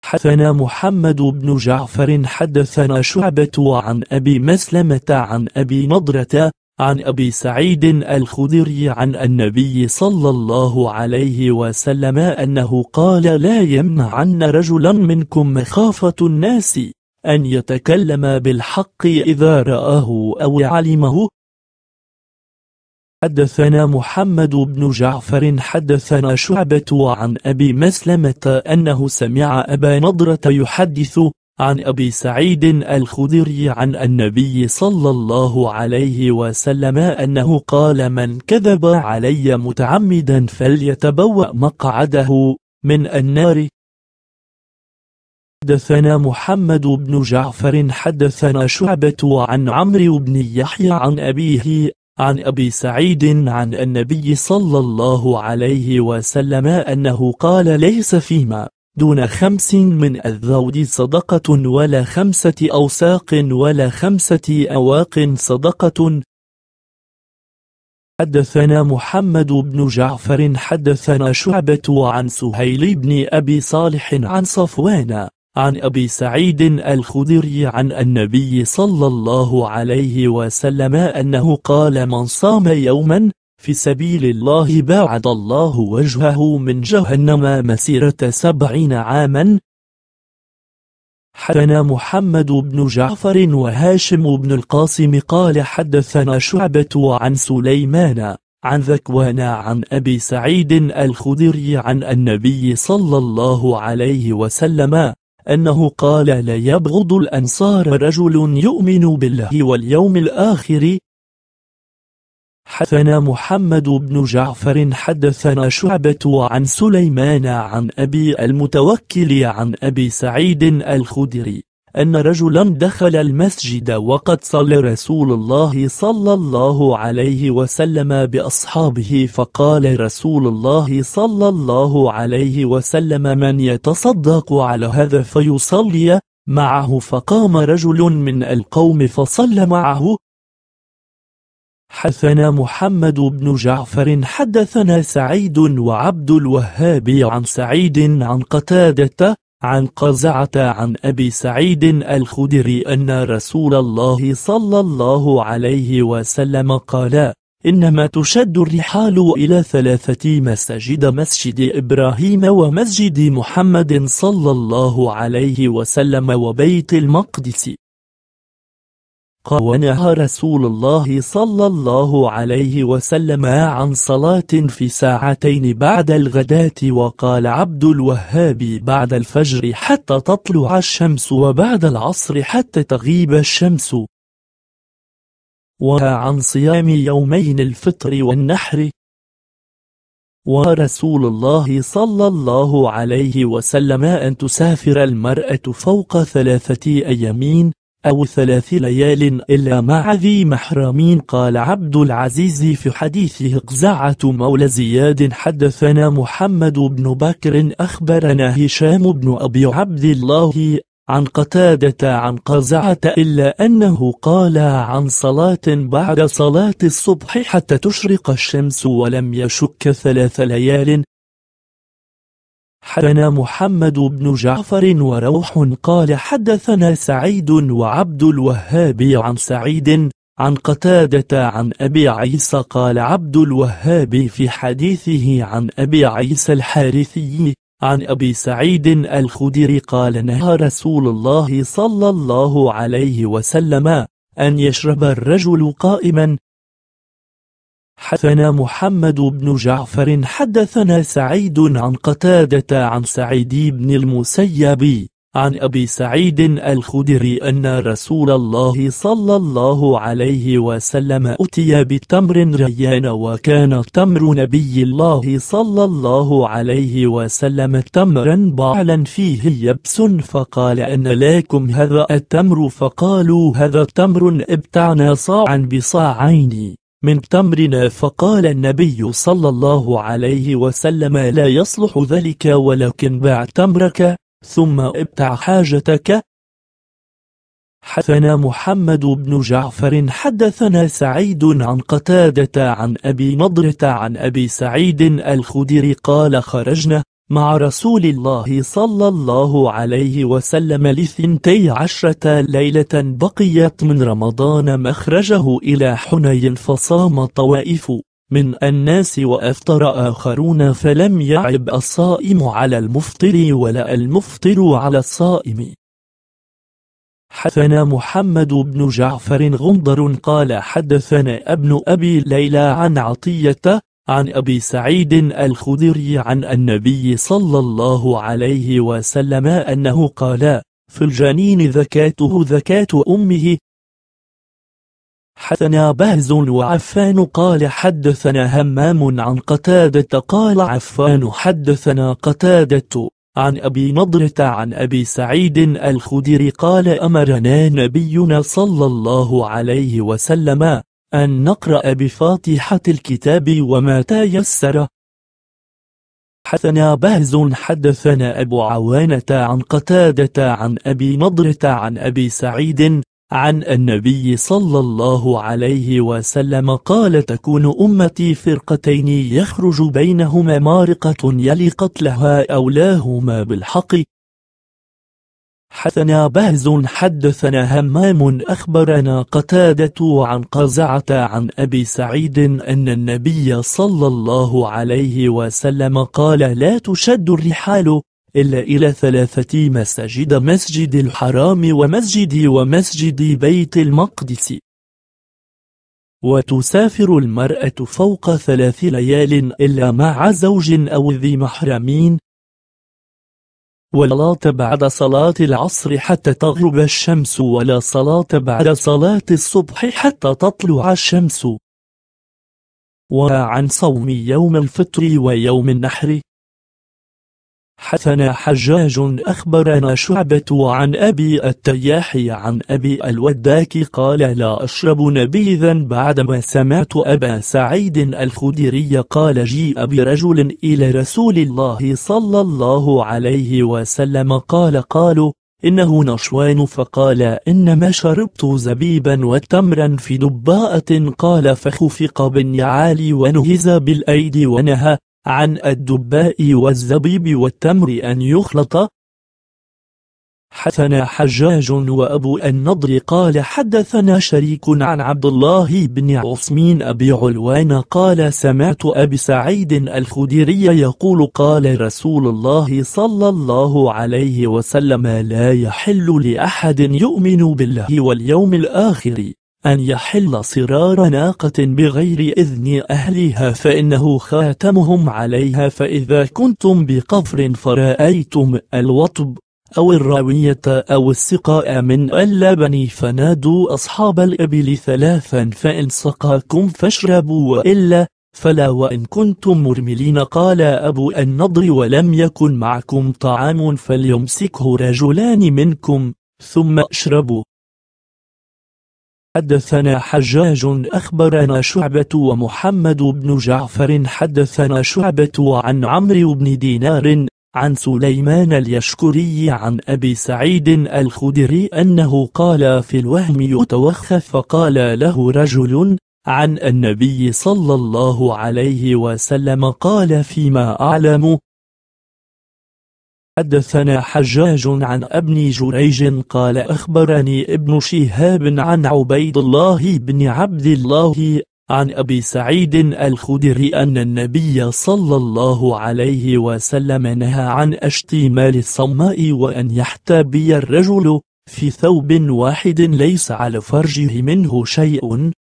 حدثنا محمد بن جعفر حدثنا شعبة عن أبي مسلمة عن أبي نضرة عن أبي سعيد الخدري عن النبي صلى الله عليه وسلم أنه قال لا يمنعن رجلا منكم مخافة الناس أن يتكلم بالحق إذا رآه أو علمه حدثنا محمد بن جعفر حدثنا شعبة عن أبي مسلمة أنه سمع أبا نضرة يحدث عن أبي سعيد الخدري عن النبي صلى الله عليه وسلم أنه قال من كذب علي متعمدا فليتبوأ مقعده من النار حدثنا محمد بن جعفر حدثنا شعبة عن عمرو بن يحيى عن أبيه عن أبي سعيد عن النبي صلى الله عليه وسلم أنه قال ليس فيما دون خمس من الذود صدقة ولا خمسة أوساق ولا خمسة أواق صدقة حدثنا محمد بن جعفر حدثنا شعبة عن سهيل بن أبي صالح عن صفوان عن أبي سعيد الخدري عن النبي صلى الله عليه وسلم أنه قال من صام يوما في سبيل الله باعد الله وجهه من جهنم مسيرة سبعين عاما حدثنا محمد بن جعفر وهاشم بن القاسم قال حدثنا شعبة عن سليمان عن ذكوان عن أبي سعيد الخدري عن النبي صلى الله عليه وسلم أنه قال لا يبغض الأنصار رجل يؤمن بالله واليوم الآخر حدثنا محمد بن جعفر حدثنا شعبة عن سليمان عن أبي المتوكل عن أبي سعيد الخدري أن رجلا دخل المسجد وقد صلى رسول الله صلى الله عليه وسلم بأصحابه فقال رسول الله صلى الله عليه وسلم من يتصدق على هذا فيصلي معه فقام رجل من القوم فصلى معه حدثنا محمد بن جعفر حدثنا سعيد وعبد الوهاب عن سعيد عن قتادة عن قزعة عن أبي سعيد الخدري أن رسول الله صلى الله عليه وسلم قال إنما تشد الرحال إلى ثلاثة مساجد مسجد إبراهيم ومسجد محمد صلى الله عليه وسلم وبيت المقدس قال ونهى رسول الله صلى الله عليه وسلم عن صلاة في ساعتين بعد الغداة وقال عبد الوهاب بعد الفجر حتى تطلع الشمس وبعد العصر حتى تغيب الشمس ونهى عن صيام يومين الفطر والنحر ورسول الله صلى الله عليه وسلم أن تسافر المرأة فوق ثلاثة أيامين أو ثلاث ليال إلا مع ذي محرمين قال عبد العزيز في حديثه قزعة مولى زياد حدثنا محمد بن بكر أخبرنا هشام بن أبي عبد الله عن قتادة عن قزعة إلا أنه قال عن صلاة بعد صلاة الصبح حتى تشرق الشمس ولم يشك ثلاث ليال حدثنا محمد بن جعفر وروح قال حدثنا سعيد وعبد الوهاب عن سعيد عن قتادة عن أبي عيسى قال عبد الوهاب في حديثه عن أبي عيسى الحارثي عن أبي سعيد الخدري قال نهى رسول الله صلى الله عليه وسلم أن يشرب الرجل قائما حدثنا محمد بن جعفر حدثنا سعيد عن قتادة عن سعيد بن المسيب عن أبي سعيد الخدري أن رسول الله صلى الله عليه وسلم أتي بتمر ريان وكان تمر نبي الله صلى الله عليه وسلم تمرا بعلا فيه يبس فقال أن لكم هذا التمر فقالوا هذا تمر ابتعنا صاعا بصاعين من تمرنا فقال النبي صلى الله عليه وسلم لا يصلح ذلك ولكن باع تمرك ثم ابتع حاجتك حدثنا محمد بن جعفر حدثنا سعيد عن قتادة عن أبي نضرة عن أبي سعيد الخدري قال خرجنا مع رسول الله صلى الله عليه وسلم لثنتي عشرة ليلة بقيت من رمضان مخرجه إلى حنين فصام طوائف من الناس وأفطر آخرون فلم يعب الصائم على المفطر ولا المفطر على الصائم حدثنا محمد بن جعفر غندر قال حدثنا ابن أبي ليلى عن عطية عن أبي سعيد الخدري عن النبي صلى الله عليه وسلم أنه قال في الجنين ذكاته ذكاة أمه حدثنا بهز وعفان قال حدثنا همام عن قتادة قال عفان حدثنا قتادة عن أبي نضرة عن أبي سعيد الخدري قال أمرنا نبينا صلى الله عليه وسلم أن نقرأ بفاتحة الكتاب وما تيسر حدثنا بهز حدثنا أبو عوانة عن قتادة عن أبي نضرة عن أبي سعيد عن النبي صلى الله عليه وسلم قال تكون أمتي فرقتين يخرج بينهما مارقة يلي قتلها أولاهما بالحق حدثنا بهز حدثنا همام أخبرنا قتادة عن قزعة عن أبي سعيد أن النبي صلى الله عليه وسلم قال لا تشد الرحال إلا إلى ثلاثة مساجد مسجد الحرام ومسجد ومسجد بيت المقدس وتسافر المرأة فوق ثلاث ليال إلا مع زوج أو ذي محرمين ولا بعد صلاة العصر حتى تغرب الشمس ولا صلاة بعد صلاة الصبح حتى تطلع الشمس وعن صوم يوم الفطر ويوم النحر حسن حجاج أخبرنا شعبة عن أبي التياح عن أبي الوداك قال لا أشرب نبيذا بعدما سمعت أبا سعيد الخدري قال جيء برجل إلى رسول الله صلى الله عليه وسلم قال قالوا إنه نشوان فقال إنما شربت زبيبا وتمرا في دباءة قال فخفق بالنعال ونهز بالأيدي ونهى عن الدباء والزبيب والتمر أن يخلط حدثنا حجاج وأبو النضر قال حدثنا شريك عن عبد الله بن عثمين أبي علوان قال سمعت أبي سعيد الخديري يقول قال رسول الله صلى الله عليه وسلم لا يحل لأحد يؤمن بالله واليوم الآخر أن يحل صرار ناقة بغير إذن أهلها فإنه خاتمهم عليها فإذا كنتم بقفر فرأيتم الوطب أو الراوية أو السقاء من اللبن فنادوا أصحاب الإبل ثلاثا فإن سقاكم فاشربوا وإلا فلا وإن كنتم مرملين قال أبو النضر ولم يكن معكم طعام فليمسكه رجلان منكم ثم اشربوا حدثنا حجاج أخبرنا شعبة ومحمد بن جعفر حدثنا شعبة عن عمرو بن دينار عن سليمان اليشكري عن أبي سعيد الخدري أنه قال في الوهم يتوخى فقال له رجل عن النبي صلى الله عليه وسلم قال فيما أعلم حدثنا حجاج عن ابن جريج قال أخبرني ابن شهاب عن عبيد الله بن عبد الله عن أبي سعيد الخدري أن النبي صلى الله عليه وسلم نهى عن اشتمال الصماء وأن يحتبي الرجل في ثوب واحد ليس على فرجه منه شيء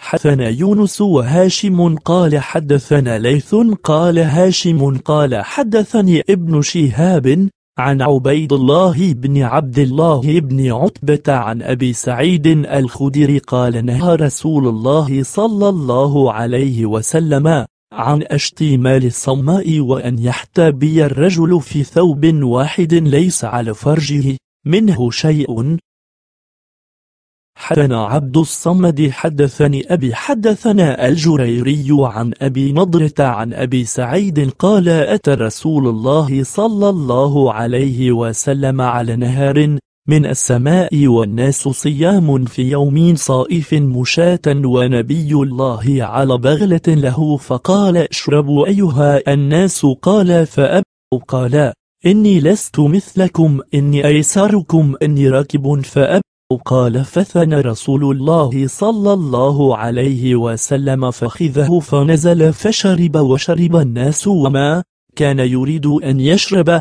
حدثنا يونس وهاشم قال حدثنا ليث قال هاشم قال حدثني ابن شهاب عن عبيد الله بن عبد الله بن عتبة عن أبي سعيد الخدري قال نهى رسول الله صلى الله عليه وسلم عن اشتمال الصماء وأن يحتبي الرجل في ثوب واحد ليس على فرجه منه شيء حدثنا عبد الصمد حدثني أبي حدثنا الجريري عن أبي نضرة عن أبي سعيد قال أتى رسول الله صلى الله عليه وسلم على نهر من السماء والناس صيام في يوم صائف مشاة ونبي الله على بغلة له فقال اشربوا أيها الناس قال فأبوا قال إني لست مثلكم إني أيسركم إني راكب فأب قال فثن رسول الله صلى الله عليه وسلم فخذه فنزل فشرب وشرب الناس وما كان يريد أن يشرب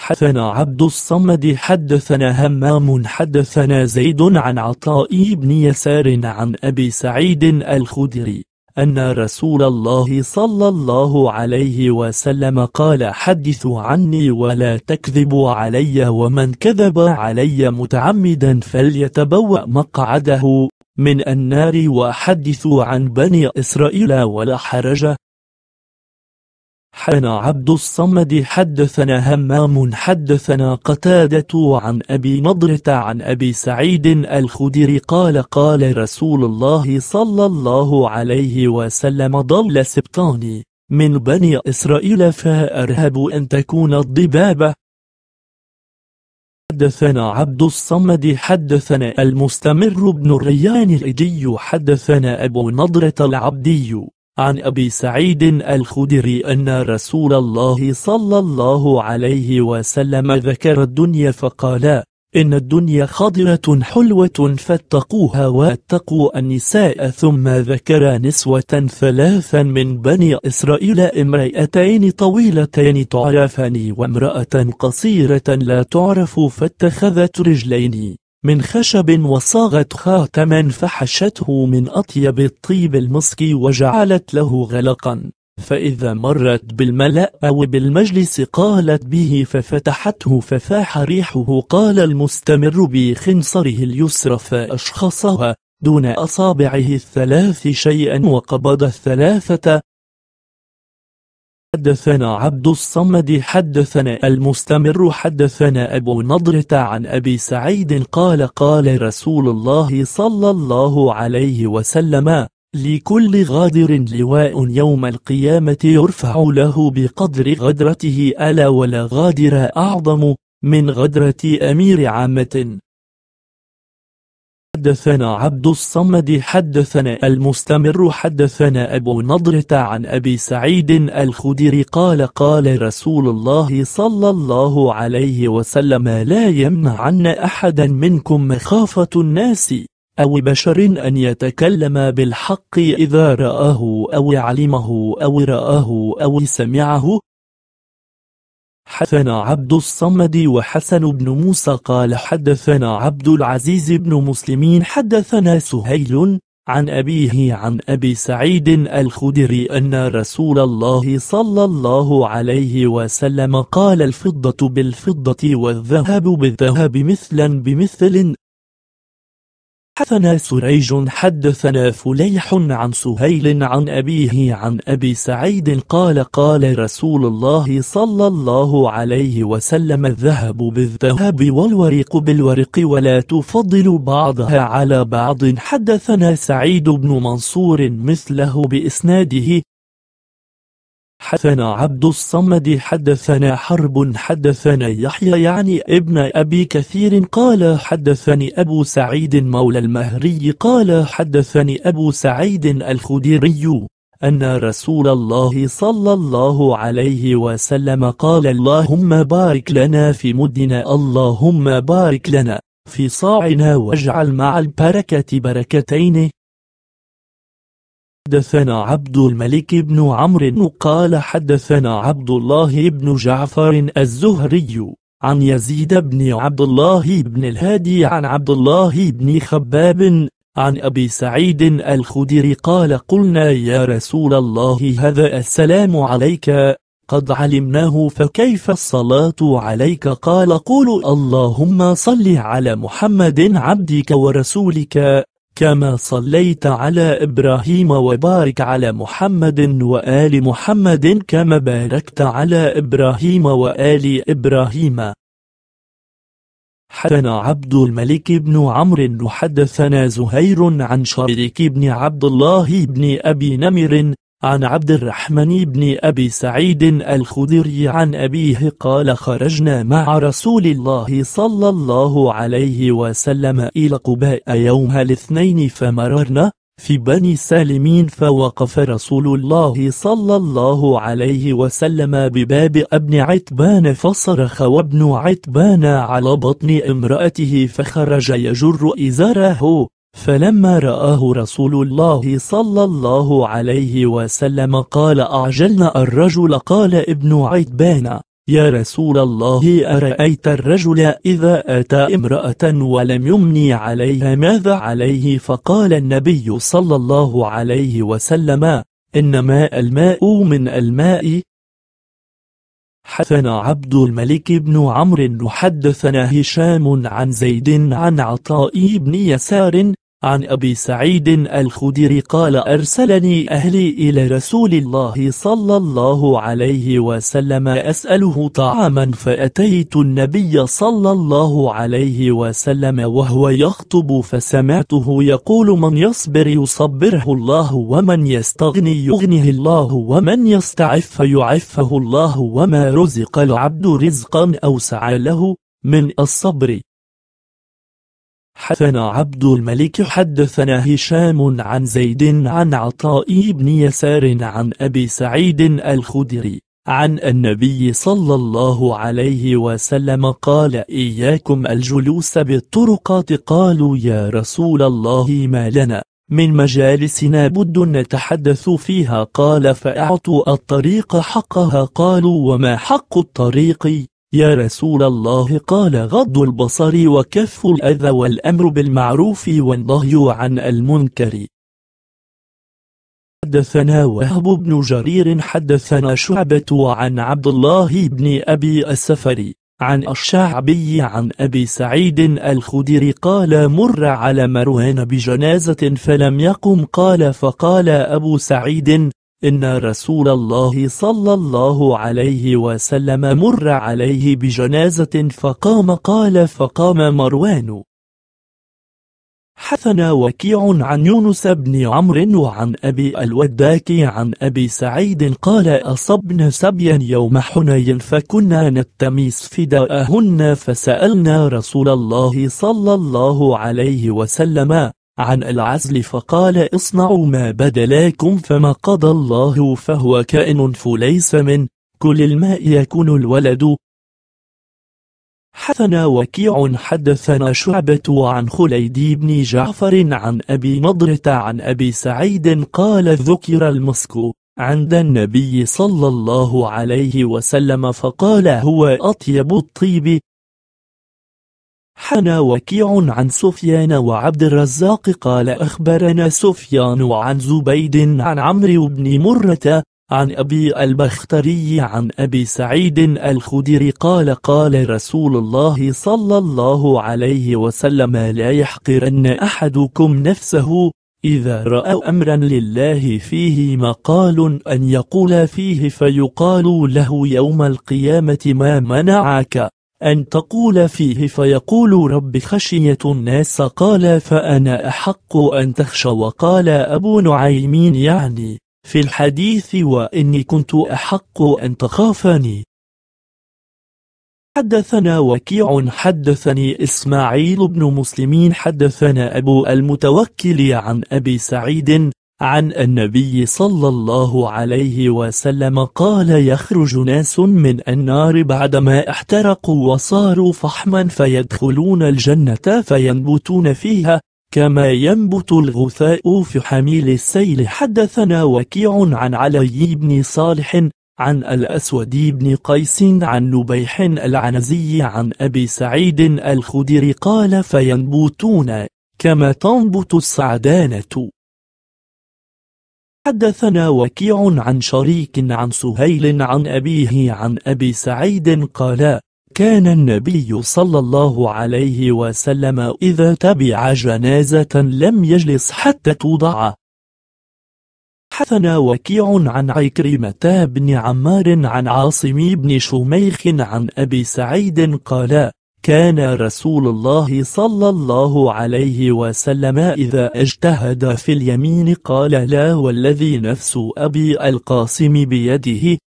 حثنا عبد الصمد حدثنا همام حدثنا زيد عن عطاء بن يسار عن أبي سعيد الخدري أن رسول الله صلى الله عليه وسلم قال حدثوا عني ولا تكذبوا علي ومن كذب علي متعمدا فليتبوأ مقعده من النار وحدثوا عن بني إسرائيل ولا حرج حدثنا عبد الصمد حدثنا همام حدثنا قتادة عن أبي نضرة عن أبي سعيد الخدري قال قال رسول الله صلى الله عليه وسلم ضل سبطاني من بني إسرائيل فأرهب أن تكون الضبابة حدثنا عبد الصمد حدثنا المستمر بن الريان الإجي حدثنا أبو نضرة العبدي عن أبي سعيد الخدري أن رسول الله صلى الله عليه وسلم ذكر الدنيا فقال إن الدنيا خضرة حلوة فاتقوها واتقوا النساء ثم ذكر نسوة ثلاثا من بني إسرائيل امرأتين طويلتين تعرفني وامرأة قصيرة لا تعرف فاتخذت رجلين من خشب وصاغت خاتما فحشته من أطيب الطيب المسكي وجعلت له غلقا فإذا مرت بالملأ أو بالمجلس قالت به ففتحته ففاح ريحه قال المستمر بخنصره اليسرى فأشخصها دون أصابعه الثلاث شيئا وقبض الثلاثة حدثنا عبد الصمد حدثنا المستمر حدثنا أبو نضرة عن أبي سعيد قال قال رسول الله صلى الله عليه وسلم لكل غادر لواء يوم القيامة يرفع له بقدر غدرته ألا ولا غادر أعظم من غدرة أمير عامة حدثنا عبد الصمد حدثنا المستمر حدثنا أبو نضرة عن أبي سعيد الخدري قال قال رسول الله صلى الله عليه وسلم لا يمنعن أحدا منكم مخافة الناس أو بشر أن يتكلم بالحق إذا رآه أو علمه أو رآه أو سمعه حدثنا عبد الصمد وحسن بن موسى قال حدثنا عبد العزيز بن مسلمين حدثنا سهيل عن أبيه عن أبي سعيد الخدري أن رسول الله صلى الله عليه وسلم قال الفضة بالفضة والذهب بالذهب مثلا بمثل حدثنا سريج حدثنا فليح عن سهيل عن أبيه عن أبي سعيد قال قال رسول الله صلى الله عليه وسلم الذهب بالذهب والورق بالورق ولا تفضل بعضها على بعض حدثنا سعيد بن منصور مثله بإسناده حدثنا عبد الصمد حدثنا حرب حدثنا يحيى يعني ابن أبي كثير قال حدثني أبو سعيد مولى المهري قال حدثني أبو سعيد الخديري أن رسول الله صلى الله عليه وسلم قال اللهم بارك لنا في مدنا اللهم بارك لنا في صاعنا واجعل مع البركة بركتين حدثنا عبد الملك بن عمرو قال حدثنا عبد الله بن جعفر الزهري عن يزيد بن عبد الله بن الهادي عن عبد الله بن خباب عن أبي سعيد الخدري قال قلنا يا رسول الله هذا السلام عليك قد علمناه فكيف الصلاة عليك قال قولوا اللهم صل على محمد عبدك ورسولك كما صليت على إبراهيم وبارك على محمد وآل محمد كما باركت على إبراهيم وآل إبراهيم حدثنا عبد الملك بن عمرو حدثنا زهير عن شريك بن عبد الله بن أبي نمر عن عبد الرحمن بن أبي سعيد الخدري عن أبيه قال خرجنا مع رسول الله صلى الله عليه وسلم إلى قباء يوم الاثنين فمررنا في بني سالمين فوقف رسول الله صلى الله عليه وسلم بباب ابن عتبان فصرخ وابن عتبان على بطن امرأته فخرج يجر إزاره فلما رآه رسول الله صلى الله عليه وسلم قال أعجلنا الرجل قال ابن عتبان يا رسول الله أرأيت الرجل إذا أتى امرأة ولم يمني عليها ماذا عليه فقال النبي صلى الله عليه وسلم إنما الماء من الماء حدثنا عبد الملك بن عمرو حدثنا هشام عن زيد عن عطاء بن يسار عن أبي سعيد الخدري قال أرسلني أهلي إلى رسول الله صلى الله عليه وسلم أسأله طعاما فأتيت النبي صلى الله عليه وسلم وهو يخطب فسمعته يقول من يصبر يصبره الله ومن يستغني يغنه الله ومن يستعف يعفه الله وما رزق العبد رزقا أوسع له من الصبر حدثنا عبد الملك حدثنا هشام عن زيد عن عطاء بن يسار عن أبي سعيد الخدري عن النبي صلى الله عليه وسلم قال إياكم الجلوس بالطرقات قالوا يا رسول الله ما لنا من مجالسنا بد نتحدث فيها قال فأعطوا الطريق حقها قالوا وما حق الطريق يا رسول الله قال غض البصر وكف الأذى والأمر بالمعروف والنهي عن المنكر حدثنا وهب بن جرير حدثنا شعبة عن عبد الله بن أبي السفري عن الشعبي عن أبي سعيد الخدري قال مر على مروان بجنازة فلم يقم قال فقال أبو سعيد إن رسول الله صلى الله عليه وسلم مر عليه بجنازة فقام قال فقام مروان حثنا وكيع عن يونس بن عمرو وعن أبي الوداك عن أبي سعيد قال أصبنا سبيا يوم حنين فكنا نتميس فداءهن فسألنا رسول الله صلى الله عليه وسلم عن العزل فقال اصنعوا ما بدلاكم فما قضى الله فهو كائن فليس من كل الماء يكون الولد حدثنا وكيع حدثنا شعبة عن خليد بن جعفر عن أبي نضرة عن أبي سعيد قال ذكر المسك عند النبي صلى الله عليه وسلم فقال هو أطيب الطيب حنا وكيع عن سفيان وعبد الرزاق قال أخبرنا سفيان عن زبيد عن عمرو بن مرة عن أبي البختري عن أبي سعيد الخدري قال قال رسول الله صلى الله عليه وسلم لا يحقرن أحدكم نفسه إذا رأى أمرا لله فيه مقال أن يقول فيه فيقال له يوم القيامة ما منعك أن تقول فيه فيقول رب خشية الناس قال فأنا أحق أن تخشى وقال أبو نعيم يعني في الحديث وإني كنت أحق أن تخافني حدثنا وكيع حدثني إسماعيل بن مسلمين حدثنا أبو المتوكل عن أبي سعيد عن النبي صلى الله عليه وسلم قال يخرج ناس من النار بعدما احترقوا وصاروا فحما فيدخلون الجنة فينبتون فيها كما ينبت الغثاء في حميل السيل حدثنا وكيع عن علي بن صالح عن الأسود بن قيس عن نبيح العنزي عن أبي سعيد الخدر قال فينبتون كما تنبت السعدانة حدثنا وكيع عن شريك عن سهيل عن أبيه عن أبي سعيد قال كان النبي صلى الله عليه وسلم إذا تبع جنازة لم يجلس حتى توضع حثنا وكيع عن عكرمة بن عمار عن عاصم بن شميخ عن أبي سعيد قال كان رسول الله صلى الله عليه وسلم إذا اجتهد في اليمين قال لا والذي نفس أبي القاسم بيده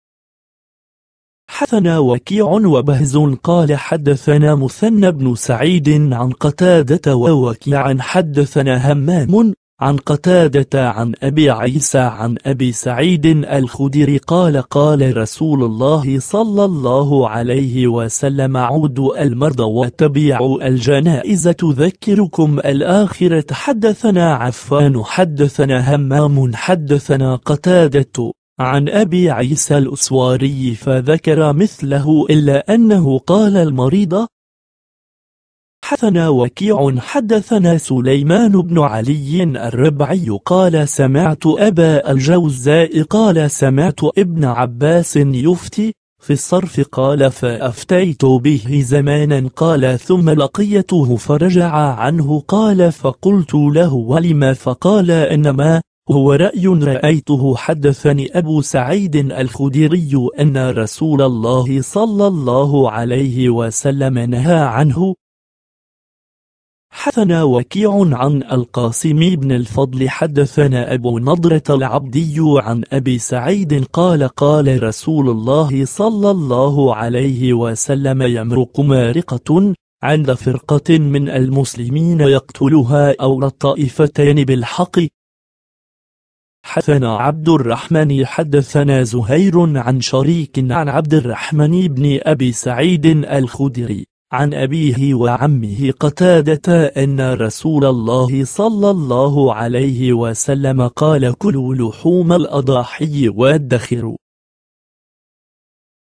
حثنا وكيع وبهز قال حدثنا مثنى بن سعيد عن قتادة ووكيعا حدثنا همام عن قتادة عن أبي عيسى عن أبي سعيد الخدري قال قال رسول الله صلى الله عليه وسلم عود المرضى وتبيع الجنائز تذكركم الآخرة حدثنا عفان حدثنا همام حدثنا قتادة عن أبي عيسى الأسواري فذكر مثله إلا أنه قال المريضة حدثنا وكيع حدثنا سليمان بن علي الربعي قال سمعت أبا الجوزاء قال سمعت ابن عباس يفتي في الصرف قال فأفتيت به زمانا قال ثم لقيته فرجع عنه قال فقلت له ولما فقال إنما هو رأي رأيته حدثني أبو سعيد الخديري أن رسول الله صلى الله عليه وسلم نهى عنه حدثنا وكيع عن القاسم بن الفضل حدثنا أبو نضرة العبدي عن أبي سعيد قال قال رسول الله صلى الله عليه وسلم يمرق مارقة عند فرقة من المسلمين يقتلها أو الطائفتين بالحق حدثنا عبد الرحمن حدثنا زهير عن شريك عن عبد الرحمن بن أبي سعيد الخدري عن أبيه وعمه قتادة أن رسول الله صلى الله عليه وسلم قال كلوا لحوم الأضاحي وادخروا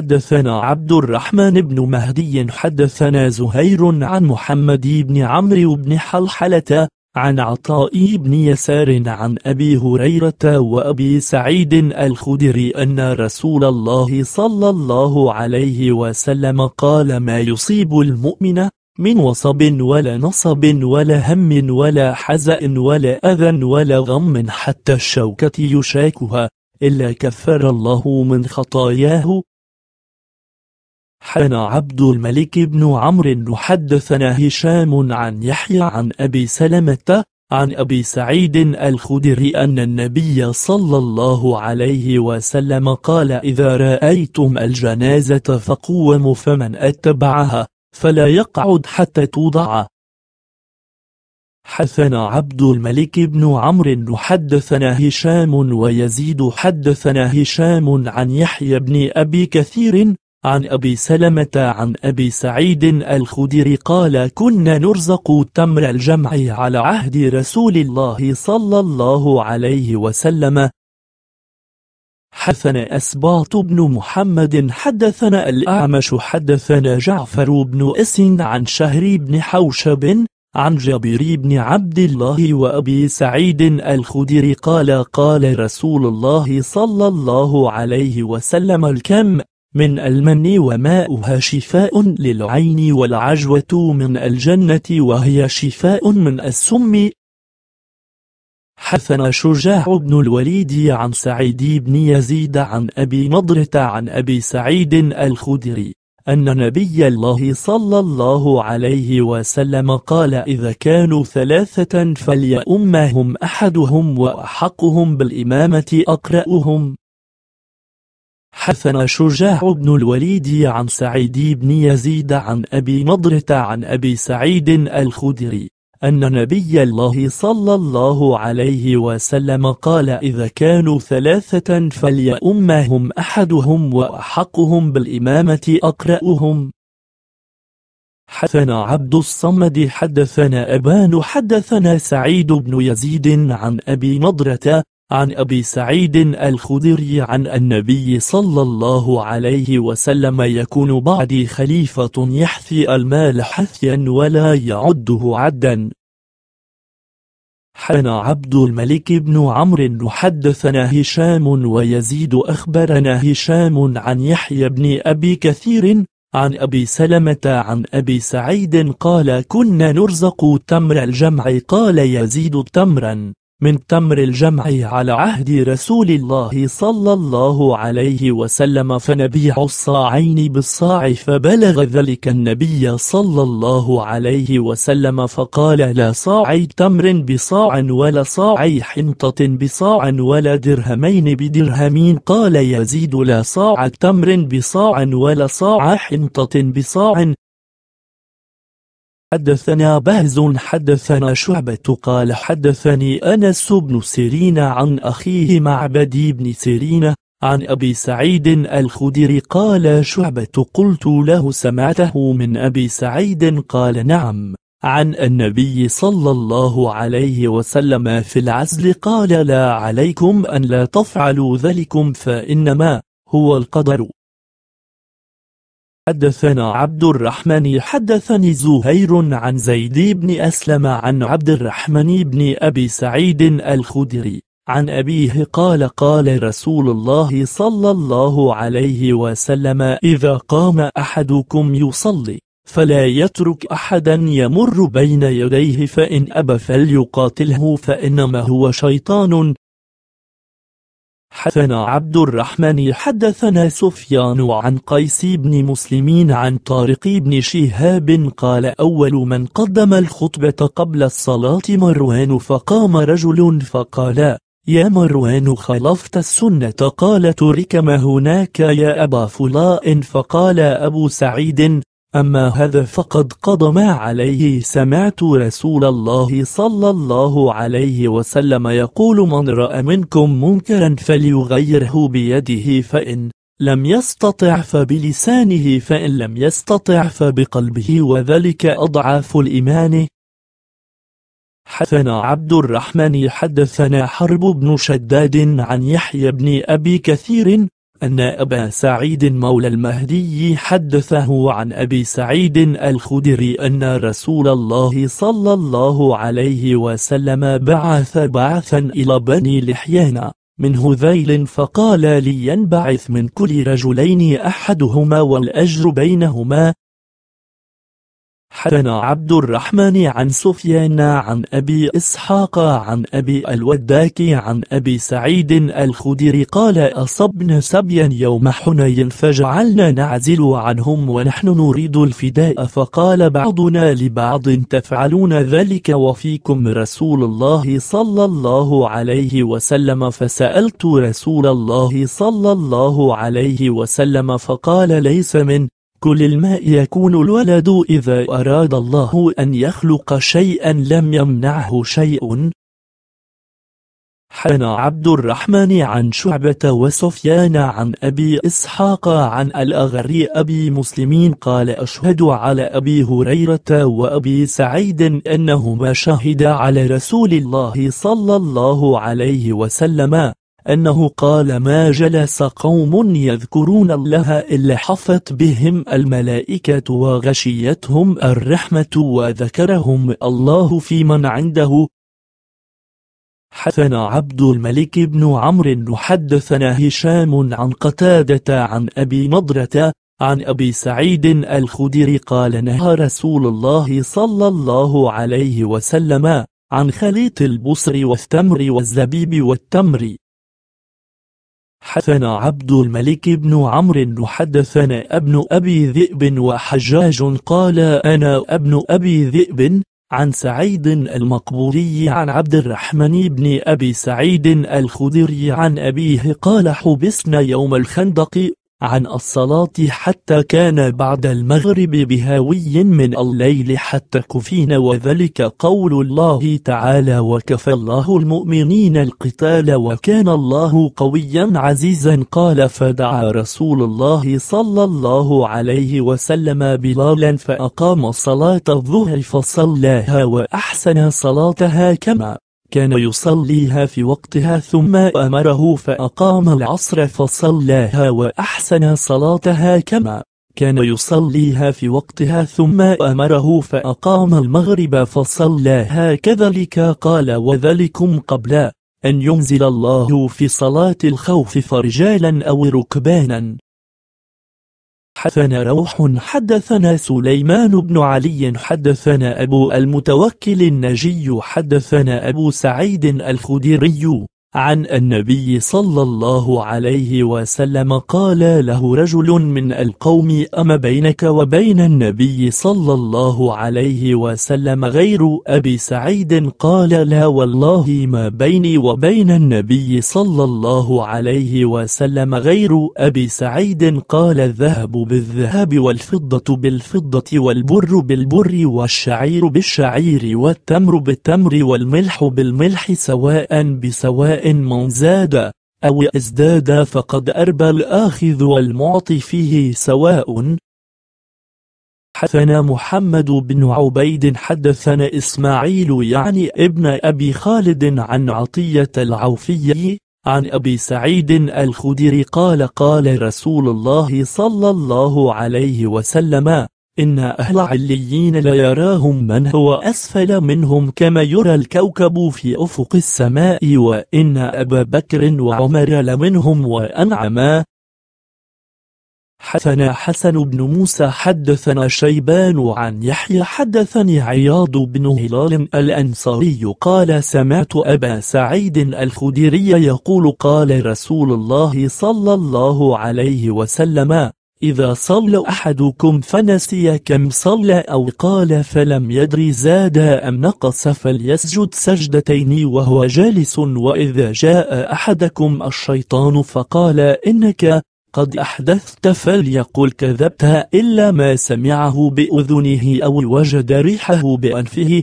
حدثنا عبد الرحمن بن مهدي حدثنا زهير عن محمد بن عمرو بن حلحلة عن عطاء بن يسار عن أبي هريرة وأبي سعيد الخدري أن رسول الله صلى الله عليه وسلم قال ما يصيب المؤمن من وصب ولا نصب ولا هم ولا حزأ ولا أذى ولا غم حتى الشوكة يشاكها إلا كفر الله من خطاياه حدثنا عبد الملك بن عمرو وحدثنا هشام عن يحيى عن أبي سلمة عن أبي سعيد الخدري أن النبي صلى الله عليه وسلم قال إذا رأيتم الجنازة فقوموا فمن أتبعها فلا يقعد حتى توضع حثنا عبد الملك بن عمرو حدثنا هشام ويزيد حدثنا هشام عن يحيى بن أبي كثير عن أبي سلمة عن أبي سعيد الخدري قال كنا نرزق تمر الجمع على عهد رسول الله صلى الله عليه وسلم حدثنا أسباط بن محمد حدثنا الأعمش حدثنا جعفر بن أس عن شهري بن حوشب عن جابر بن عبد الله وأبي سعيد الخدري قال قال رسول الله صلى الله عليه وسلم الكم من المن وماؤها شفاء للعين والعجوة من الجنة وهي شفاء من السم حثنا شجاع بن الوليد عن سعيد بن يزيد عن أبي نضرة عن أبي سعيد الخدري أن نبي الله صلى الله عليه وسلم قال إذا كانوا ثلاثة فليأمهم أحدهم وأحقهم بالإمامة أقرأهم حدثنا شجاع بن الوليد عن سعيد بن يزيد عن أبي نضرة عن أبي سعيد الخدري أن نبي الله صلى الله عليه وسلم قال إذا كانوا ثلاثة فليأمهم أحدهم وأحقهم بالإمامة أقرأهم حدثنا عبد الصمد حدثنا أبان حدثنا سعيد بن يزيد عن أبي نضرة عن أبي سعيد الخدري عن النبي صلى الله عليه وسلم يكون بعدي خليفة يحثي المال حثيا ولا يعده عدا حان عبد الملك بن عمرو حدثنا هشام ويزيد أخبرنا هشام عن يحيى بن أبي كثير عن أبي سلمة عن أبي سعيد قال كنا نرزق تمر الجمع قال يزيد تمرا من تمر الجمع على عهد رسول الله صلى الله عليه وسلم فنبيع الصاعين بالصاع فبلغ ذلك النبي صلى الله عليه وسلم فقال لا صاعي تمر بصاع ولا صاعي حنطة بصاع ولا درهمين بدرهمين قال يزيد لا صاع تمر بصاع ولا صاع حنطة بصاع حدثنا بهز حدثنا شعبة قال حدثني أنس بن سيرين عن أخيه معبد بن سيرين عن أبي سعيد الخدري قال شعبة قلت له سمعته من أبي سعيد قال نعم عن النبي صلى الله عليه وسلم في العزل قال لا عليكم أن لا تفعلوا ذلكم فإنما هو القدر حدثنا عبد الرحمن حدثني زهير عن زيد بن أسلم عن عبد الرحمن بن أبي سعيد الخدري عن أبيه قال قال رسول الله صلى الله عليه وسلم إذا قام أحدكم يصلي فلا يترك أحدا يمر بين يديه فإن أبى فليقاتله فإنما هو شيطان حدثنا عبد الرحمن حدثنا سفيان عن قيس بن مسلمين عن طارق بن شهاب قال أول من قدم الخطبة قبل الصلاة مروان فقام رجل فقال يا مروان خلفت السنة قال ترك ما هناك يا أبا فلاء فقال أبو سعيد أما هذا فقد قضى ما عليه سمعت رسول الله صلى الله عليه وسلم يقول من رأى منكم منكرا فليغيره بيده فإن لم يستطع فبلسانه فإن لم يستطع فبقلبه وذلك أضعف الإيمان حدثنا عبد الرحمن حدثنا حرب بن شداد عن يحيى بن أبي كثير أن أبا سعيد مولى المهدي حدثه عن أبي سعيد الخدري أن رسول الله صلى الله عليه وسلم بعث بعثا إلى بني لحيان من هذيل فقال لينبعث من كل رجلين أحدهما والأجر بينهما حدنا عبد الرحمن عن سفيان عن أبي إسحاق عن أبي الوداك عن أبي سعيد الخدري قال أصبنا سبيا يوم حنين فجعلنا نعزل عنهم ونحن نريد الفداء فقال بعضنا لبعض تفعلون ذلك وفيكم رسول الله صلى الله عليه وسلم فسألت رسول الله صلى الله عليه وسلم فقال ليس من كل الماء يكون الولد إذا أراد الله أن يخلق شيئا لم يمنعه شيء حن عبد الرحمن عن شعبة وسفيان عن أبي إسحاق عن الأغري أبي مسلمين قال أشهد على أبي هريرة وأبي سعيد أنهما شهد على رسول الله صلى الله عليه وسلم أنه قال ما جلس قوم يذكرون الله إلا حفت بهم الملائكة وغشيتهم الرحمة وذكرهم الله في من عنده حدثنا عبد الملك بن عمرو حدثنا هشام عن قتادة عن أبي نضرة عن أبي سعيد الخدري قال نهى رسول الله صلى الله عليه وسلم عن خليط البصر والتمر والزبيب والتمر حدثنا عبد الملك بن عمرو حدثنا ابن أبي ذئب وحجاج قال أنا ابن أبي ذئب عن سعيد المقبوري عن عبد الرحمن بن أبي سعيد الخدري عن أبيه قال حبسنا يوم الخندق عن الصلاة حتى كان بعد المغرب بهاوي من الليل حتى كفين وذلك قول الله تعالى وكفى الله المؤمنين القتال وكان الله قويا عزيزا قال فدعا رسول الله صلى الله عليه وسلم بلالا فأقام صلاة الظهر فصلاها وأحسن صلاتها كما كان يصليها في وقتها ثم أمره فأقام العصر فصلاها وأحسن صلاتها كما كان يصليها في وقتها ثم أمره فأقام المغرب فصلاها كذلك قال وذلكم قبل أن ينزل الله في صلاة الخوف فرجالا أو ركبانا حدثنا روح حدثنا سليمان بن علي حدثنا أبو المتوكل النجي حدثنا أبو سعيد الخديري عن النبي صلى الله عليه وسلم قال له رجل من القوم أما بينك وبين النبي صلى الله عليه وسلم غير أبي سعيد قال لا والله ما بيني وبين النبي صلى الله عليه وسلم غير أبي سعيد قال الذهب بالذهب والفضة بالفضة والبر بالبر والشعير بالشعير والتمر بالتمر والملح بالملح سواء بسواء من زاد أو ازداد فقد أربى الآخذ والمعطي فيه سواء حدثنا محمد بن عبيد حدثنا إسماعيل يعني ابن أبي خالد عن عطية العوفي عن أبي سعيد الخدري قال قال رسول الله صلى الله عليه وسلم إن أهل عليين ليراهم من هو أسفل منهم كما يرى الكوكب في أفق السماء وإن أبا بكر وعمر لمنهم وأنعما حدثنا حسن بن موسى حدثنا شيبان عن يحيى حدثني عياض بن هلال الأنصاري قال سمعت أبا سعيد الخدري يقول قال رسول الله صلى الله عليه وسلم إذا صلى أحدكم فنسي كم صلى أو قال فلم يدري زاد أم نقص فليسجد سجدتين وهو جالس وإذا جاء أحدكم الشيطان فقال إنك قد أحدثت فليقل كذبت إلا ما سمعه بأذنه أو وجد ريحه بأنفه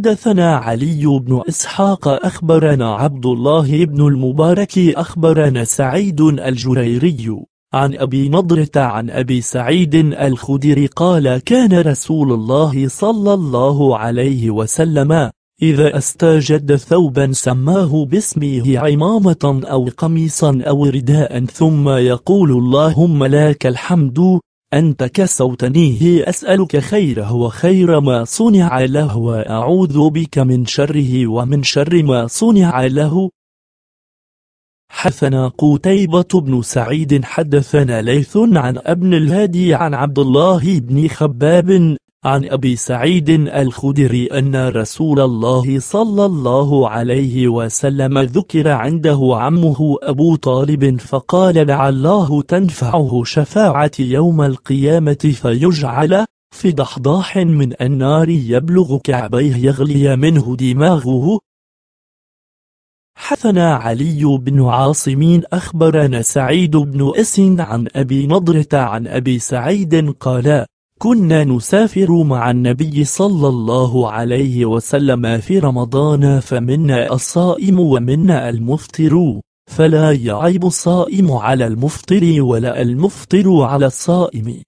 حدثنا علي بن إسحاق أخبرنا عبد الله بن المبارك أخبرنا سعيد الجريري عن أبي نضرة عن أبي سعيد الخدري قال كان رسول الله صلى الله عليه وسلم إذا استاجد ثوبا سماه باسمه عمامة أو قميصا أو رداء ثم يقول اللهم لك الحمد أنت كسوتنيه أسألك خيره وخير ما صنع له وأعوذ بك من شره ومن شر ما صنع له حدثنا قتيبة بن سعيد حدثنا ليث عن ابن الهادي عن عبد الله بن خباب عن أبي سعيد الخدري أن رسول الله صلى الله عليه وسلم ذكر عنده عمه أبو طالب فقال لعله تنفعه شفاعة يوم القيامة فيجعل في ضحضاح من النار يبلغ كعبيه يغلي منه دماغه حثنا علي بن عاصم أخبرنا سعيد بن أس عن أبي نضرة عن أبي سعيد قال كنا نسافر مع النبي صلى الله عليه وسلم في رمضان فمنا الصائم ومنا المفطر فلا يعيب الصائم على المفطر ولا المفطر على الصائم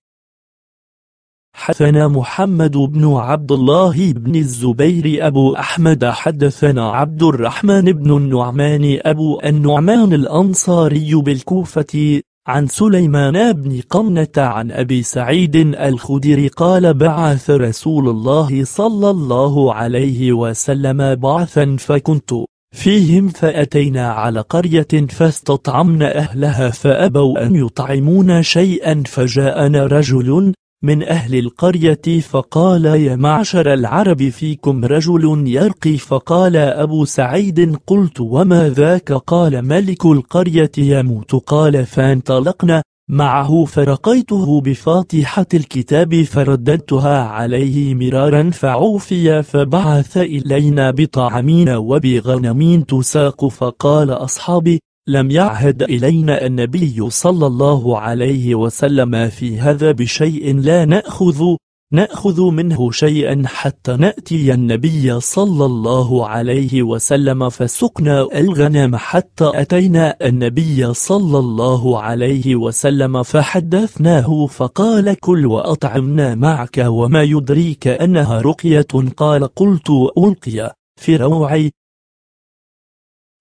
حدثنا محمد بن عبد الله بن الزبير أبو أحمد حدثنا عبد الرحمن بن النعمان أبو النعمان الأنصاري بالكوفة عن سليمان بن قنة عن أبي سعيد الخدري قال بعث رسول الله صلى الله عليه وسلم بعثا فكنت فيهم فأتينا على قرية فاستطعمنا أهلها فأبوا أن يطعمون شيئا فجاءنا رجل من أهل القرية فقال يا معشر العرب فيكم رجل يرقي فقال أبو سعيد قلت وما ذاك قال ملك القرية يموت قال فانطلقنا معه فرقيته بفاتحة الكتاب فرددتها عليه مرارا فعوفي فبعث إلينا بطعامين وبغنمين تساق فقال أصحابي لم يعهد إلينا النبي صلى الله عليه وسلم في هذا بشيء لا نأخذ نأخذ منه شيئا حتى نأتي النبي صلى الله عليه وسلم فسقنا الغنم حتى أتينا النبي صلى الله عليه وسلم فحدثناه فقال كل وأطعمنا معك وما يدريك أنها رقية قال قلت ألقي في روعي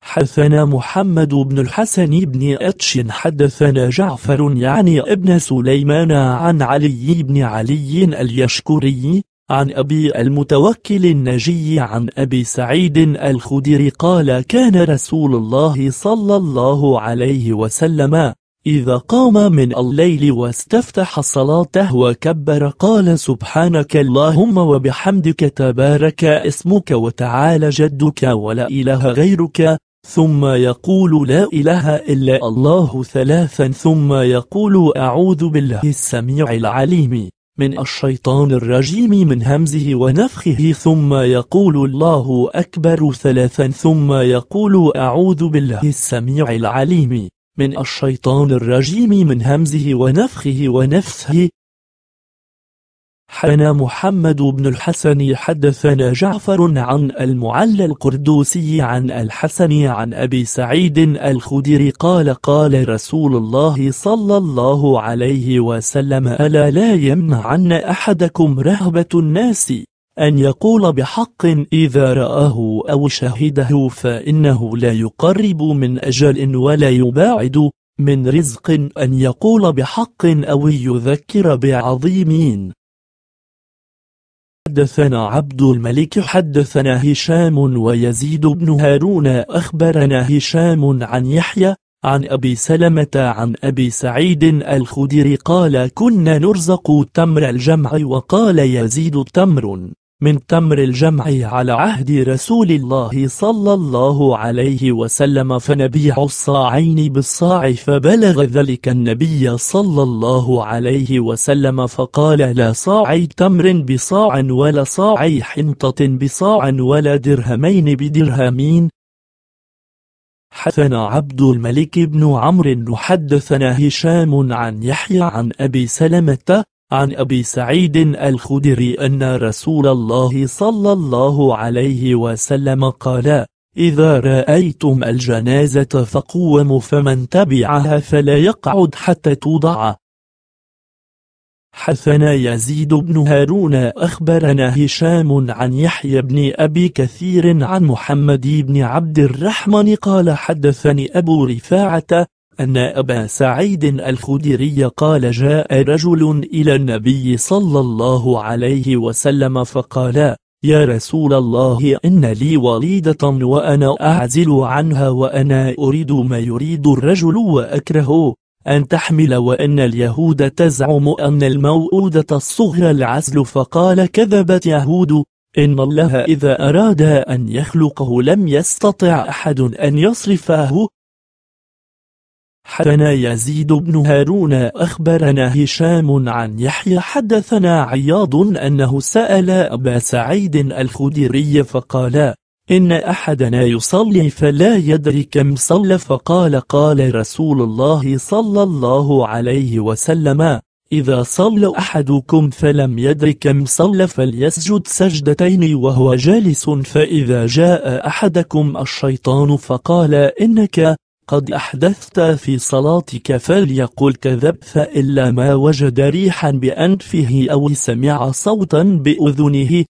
حدثنا محمد بن الحسن بن أتش حدثنا جعفر يعني ابن سليمان عن علي بن علي اليشكري عن أبي المتوكل النجي عن أبي سعيد الخدري قال كان رسول الله صلى الله عليه وسلم إذا قام من الليل واستفتح صلاته وكبر قال سبحانك اللهم وبحمدك تبارك اسمك وتعالى جدك ولا إله غيرك ثم يقول لا إله إلا الله ثلاثا ثم يقول أعوذ بالله السميع العليم من الشيطان الرجيم من همزه ونفخه ثم يقول الله أكبر ثلاثا ثم يقول أعوذ بالله السميع العليم من الشيطان الرجيم من همزه ونفخه ونفسه حنا محمد بن الحسن حدثنا جعفر عن المعلى القردوسي عن الحسن عن أبي سعيد الخدري قال قال رسول الله صلى الله عليه وسلم ألا لا يمنعن أحدكم رهبة الناس أن يقول بحق إذا رآه أو شهده فإنه لا يقرب من أجل ولا يباعد من رزق أن يقول بحق أو يذكر بعظيمين حدثنا عبد الملك حدثنا هشام ويزيد بن هارون أخبرنا هشام عن يحيى عن أبي سلمة عن أبي سعيد الخدري قال كنا نرزق تمر الجمع وقال يزيد تمر من تمر الجمع على عهد رسول الله صلى الله عليه وسلم فنبيع الصاعين بالصاع فبلغ ذلك النبي صلى الله عليه وسلم فقال لا صاعي تمر بصاع ولا صاعي حنطة بصاع ولا درهمين بدرهمين حدثنا عبد الملك بن عمرو حدثنا هشام عن يحيى عن أبي سلمة عن أبي سعيد الخدري أن رسول الله صلى الله عليه وسلم قال إذا رأيتم الجنازة فقوموا فمن تبعها فلا يقعد حتى توضع حثنا يزيد بن هارون أخبرنا هشام عن يحيى بن أبي كثير عن محمد بن عبد الرحمن قال حدثني أبو رفاعة أن أبا سعيد الخدري قال جاء رجل إلى النبي صلى الله عليه وسلم فقال يا رسول الله إن لي وليدة وأنا أعزل عنها وأنا أريد ما يريد الرجل وأكره أن تحمل وأن اليهود تزعم أن الموؤودة الصغرى العزل فقال كذبت يهود إن الله إذا أراد أن يخلقه لم يستطع أحد أن يصرفه حدثنا يزيد بن هارون أخبرنا هشام عن يحيى حدثنا عياض أنه سأل أبا سعيد الخدري فقال إن أحدنا يصلي فلا يدري كم صلى فقال قال رسول الله صلى الله عليه وسلم إذا صلى أحدكم فلم يدر كم صلى فليسجد سجدتين وهو جالس فإذا جاء أحدكم الشيطان فقال إنك قد أحدثت في صلاتك فليقل كذب فإلا ما وجد ريحا بأنفه أو سمع صوتا بأذنه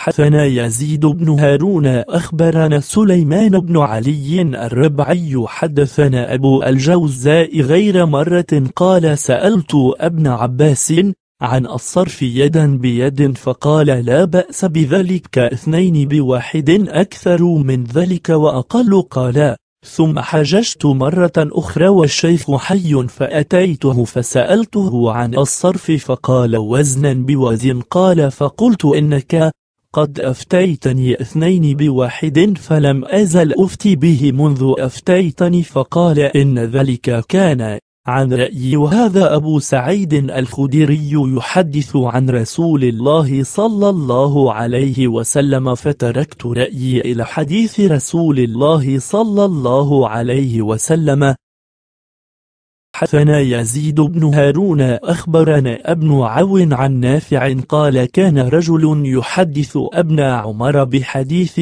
حدثنا يزيد بن هارون أخبرنا سليمان بن علي الربعي حدثنا أبو الجوزاء غير مرة قال سألت ابن عباس عن الصرف يدا بيد فقال لا بأس بذلك اثنين بواحد أكثر من ذلك وأقل قال ثم حججت مرة أخرى والشيخ حي فأتيته فسألته عن الصرف فقال وزنا بوزن قال فقلت إنك قد أفتيتني اثنين بواحد فلم أزل أفتي به منذ أفتيتني فقال إن ذلك كان عن رأيي وهذا أبو سعيد الخدري يحدث عن رسول الله صلى الله عليه وسلم فتركت رأيي إلى حديث رسول الله صلى الله عليه وسلم حثنا يزيد بن هارون أخبرنا ابن عون عن نافع قال كان رجل يحدث ابن عمر بحديث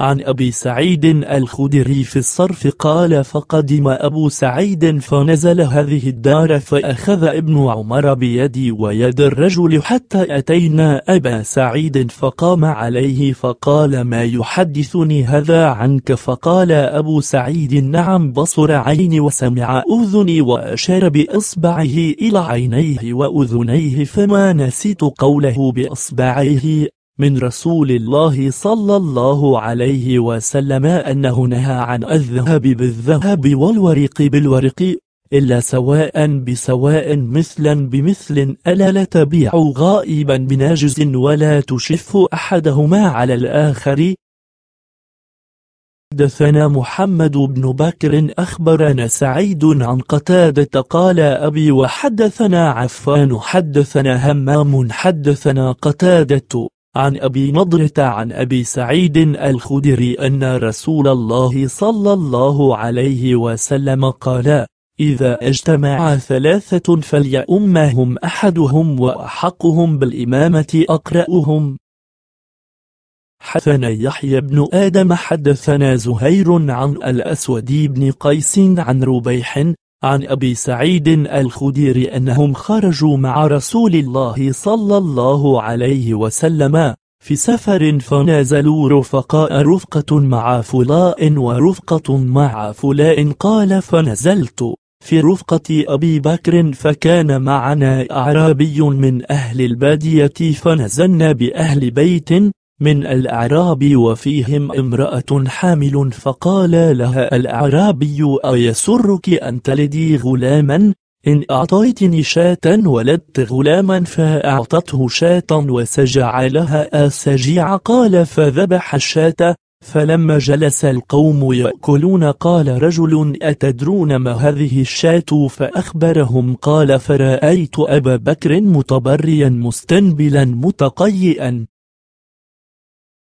عن أبي سعيد الخدري في الصرف قال فقدم أبو سعيد فنزل هذه الدار فأخذ ابن عمر بيدي ويد الرجل حتى أتينا أبا سعيد فقام عليه فقال ما يحدثني هذا عنك فقال أبو سعيد نعم بصر عيني وسمع أذني وأشار بإصبعه إلى عينيه وأذنيه فما نسيت قوله بإصبعه من رسول الله صلى الله عليه وسلم أنه نهى عن الذهب بالذهب والورق بالورق إلا سواء بسواء مثلا بمثل ألا لا تبيع غائبا بناجز ولا تشف أحدهما على الآخر حدثنا محمد بن بكر أخبرنا سعيد عن قتادة قال أبي وحدثنا عفان حدثنا همام حدثنا قتادة عن أبي نضرة عن أبي سعيد الخدري أن رسول الله صلى الله عليه وسلم قال إذا اجتمع ثلاثة فليأمهم أحدهم وأحقهم بالإمامة أقرأهم حدثنا يحيى بن آدم حدثنا زهير عن الأسود بن قيس عن ربيح عن أبي سعيد الخدير أنهم خرجوا مع رسول الله صلى الله عليه وسلم في سفر فنازلوا رفقاء رفقة مع فلاء ورفقة مع فلاء قال فنزلت في رفقة أبي بكر فكان معنا أعرابي من أهل البادية فنزلنا بأهل بيت من الأعراب وفيهم امرأة حامل فقال لها الأعرابي أيسرك أن تلدي غلاما إن أعطيتني شاة ولدت غلاما فأعطته شاة وسجع لها السجيع قال فذبح الشاة فلما جلس القوم يأكلون قال رجل أتدرون ما هذه الشاة فأخبرهم قال فرأيت أبا بكر متبريا مستنبلا متقيئا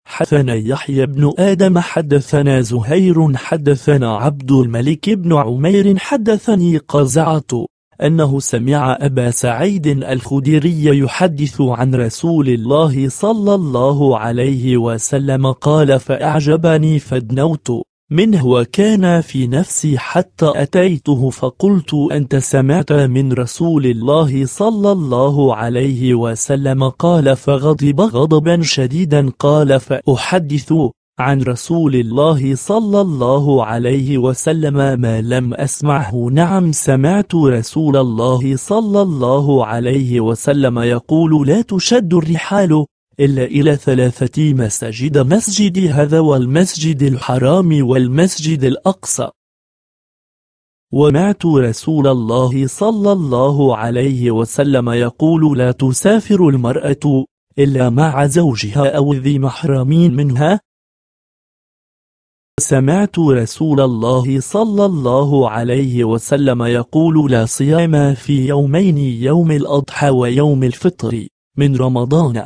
حدثنا يحيى بن آدم حدثنا زهير حدثنا عبد الملك بن عمير حدثني قزعة أنه سمع أبا سعيد الخديري يحدث عن رسول الله صلى الله عليه وسلم قال فأعجبني فدنوت منه وكان في نفسي حتى أتيته فقلت أنت سمعت من رسول الله صلى الله عليه وسلم قال فغضب غضبا شديدا قال فأحدث عن رسول الله صلى الله عليه وسلم ما لم أسمعه نعم سمعت رسول الله صلى الله عليه وسلم يقول لا تشد الرحال إلا إلى ثلاثة مساجد مسجد هذا والمسجد الحرام والمسجد الأقصى ومعت رسول الله صلى الله عليه وسلم يقول لا تسافر المرأة إلا مع زوجها أو ذي محرم منها سمعت رسول الله صلى الله عليه وسلم يقول لا صيام في يومين يوم الأضحى ويوم الفطر من رمضان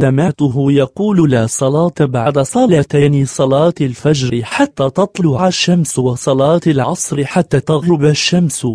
سمعته يقول لا صلاة بعد صلاتين صلاة الفجر حتى تطلع الشمس وصلاة العصر حتى تغرب الشمس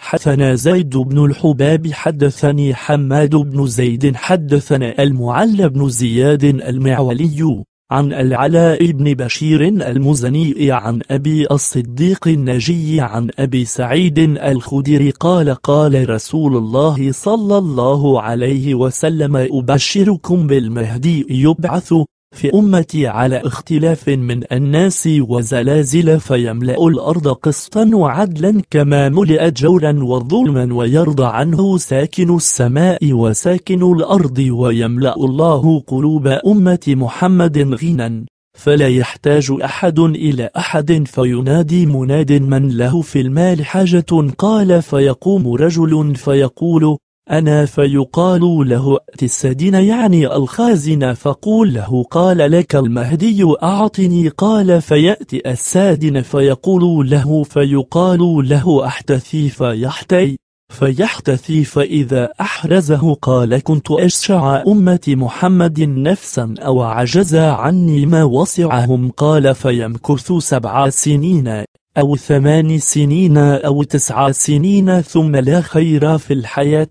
حدثنا زيد بن الحباب حدثني حماد بن زيد حدثنا المعلى بن زياد المعولي عن العلاء بن بشير المزني عن أبي الصديق النجي عن أبي سعيد الخدري قال قال رسول الله صلى الله عليه وسلم أبشركم بالمهدي يبعث في أمتي على اختلاف من الناس وزلازل فيملأ الأرض قسطا وعدلا كما ملئت جورا وظلما ويرضى عنه ساكن السماء وساكن الأرض ويملأ الله قلوب أمة محمد غنى فلا يحتاج أحد إلى أحد فينادي مناد من له في المال حاجة قال فيقوم رجل فيقول أنا فيقال له ائت السدين يعني الخازن فقول له قال لك المهدي أعطني قال فيأتي السادن فيقول له فيقال له أحتثي فيحتي فيحتثي فإذا أحرزه قال كنت أشجع أمة محمد نفسا أو عجز عني ما وسعهم قال فيمكث سبع سنين أو ثمان سنين أو تسع سنين ثم لا خير في الحياة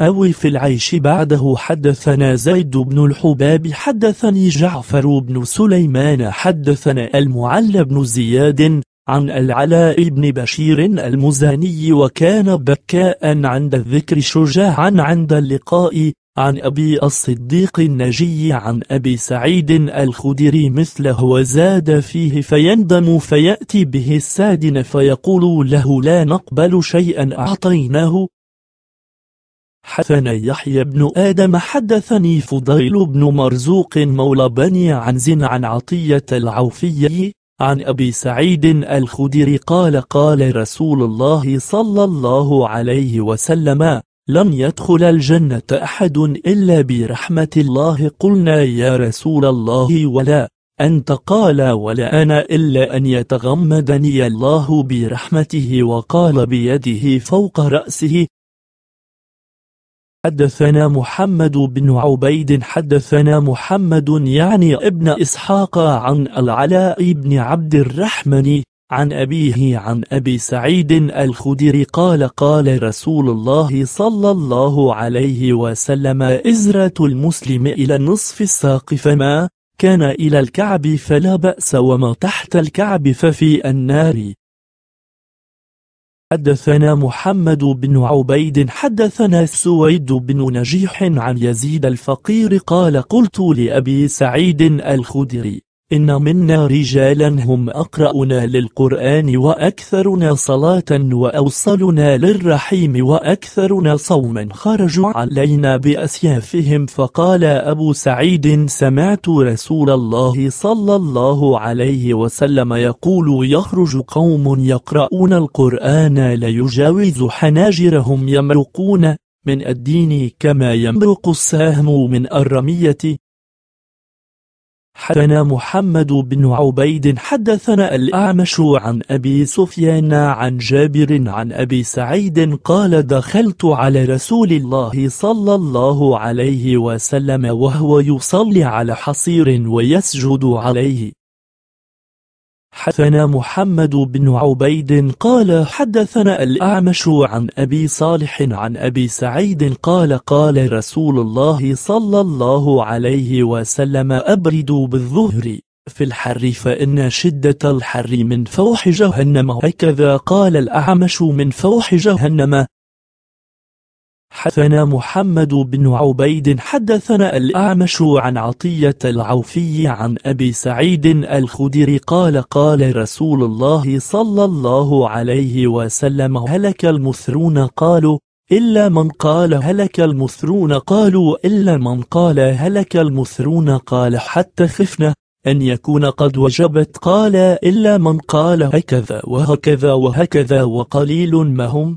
أو في العيش بعده حدثنا زيد بن الحباب حدثني جعفر بن سليمان حدثنا المعلى بن زياد عن العلاء بن بشير المزاني وكان بكاء عند الذكر شجاعا عند اللقاء عن أبي الصديق النجي عن أبي سعيد الخدري مثله وزاد فيه فيندم فيأتي به السادن فيقول له لا نقبل شيئا أعطيناه حدثنا يحيى بن آدم حدثني فضيل بن مرزوق مولى بني عنز عن عطية العوفي عن أبي سعيد الخدري قال قال رسول الله صلى الله عليه وسلم لن يدخل الجنة أحد إلا برحمة الله قلنا يا رسول الله ولا أنت قال ولا أنا إلا أن يتغمدني الله برحمته وقال بيده فوق رأسه حدثنا محمد بن عبيد حدثنا محمد يعني ابن إسحاق عن العلاء بن عبد الرحمن عن أبيه عن أبي سعيد الخدير قال قال رسول الله صلى الله عليه وسلم إزرة المسلم إلى نصف الساق فما كان إلى الكعب فلا بأس وما تحت الكعب ففي النار حدثنا محمد بن عبيد حدثنا السويد بن نجيح عن يزيد الفقير قال قلت لأبي سعيد الخدري إن منا رجالا هم أقرأنا للقرآن وأكثرنا صلاة وأوصلنا للرحيم وأكثرنا صوما خرجوا علينا بأسيافهم فقال أبو سعيد سمعت رسول الله صلى الله عليه وسلم يقول يخرج قوم يقرؤون القرآن ليجاوز حناجرهم يمرقون من الدين كما يمرق السهم من الرمية حدثنا محمد بن عبيد حدثنا الأعمش عن أبي سفيان عن جابر عن أبي سعيد قال دخلت على رسول الله صلى الله عليه وسلم وهو يصلي على حصير ويسجد عليه حدثنا محمد بن عبيد قال حدثنا الأعمش عن أبي صالح عن أبي سعيد قال قال رسول الله صلى الله عليه وسلم أبرد بالظهر في الحر فإن شدة الحر من فوح جهنم هكذا قال الأعمش من فوح جهنم حدثنا محمد بن عبيد حدثنا الأعمش عن عطية العوفي عن أبي سعيد الخدري قال قال رسول الله صلى الله عليه وسلم هلك المثرون قالوا إلا من قال هلك المثرون قالوا إلا من قال هلك المثرون قال حتى خفنا أن يكون قد وجبت قال إلا من قال هكذا وهكذا وهكذا وقليل ما هم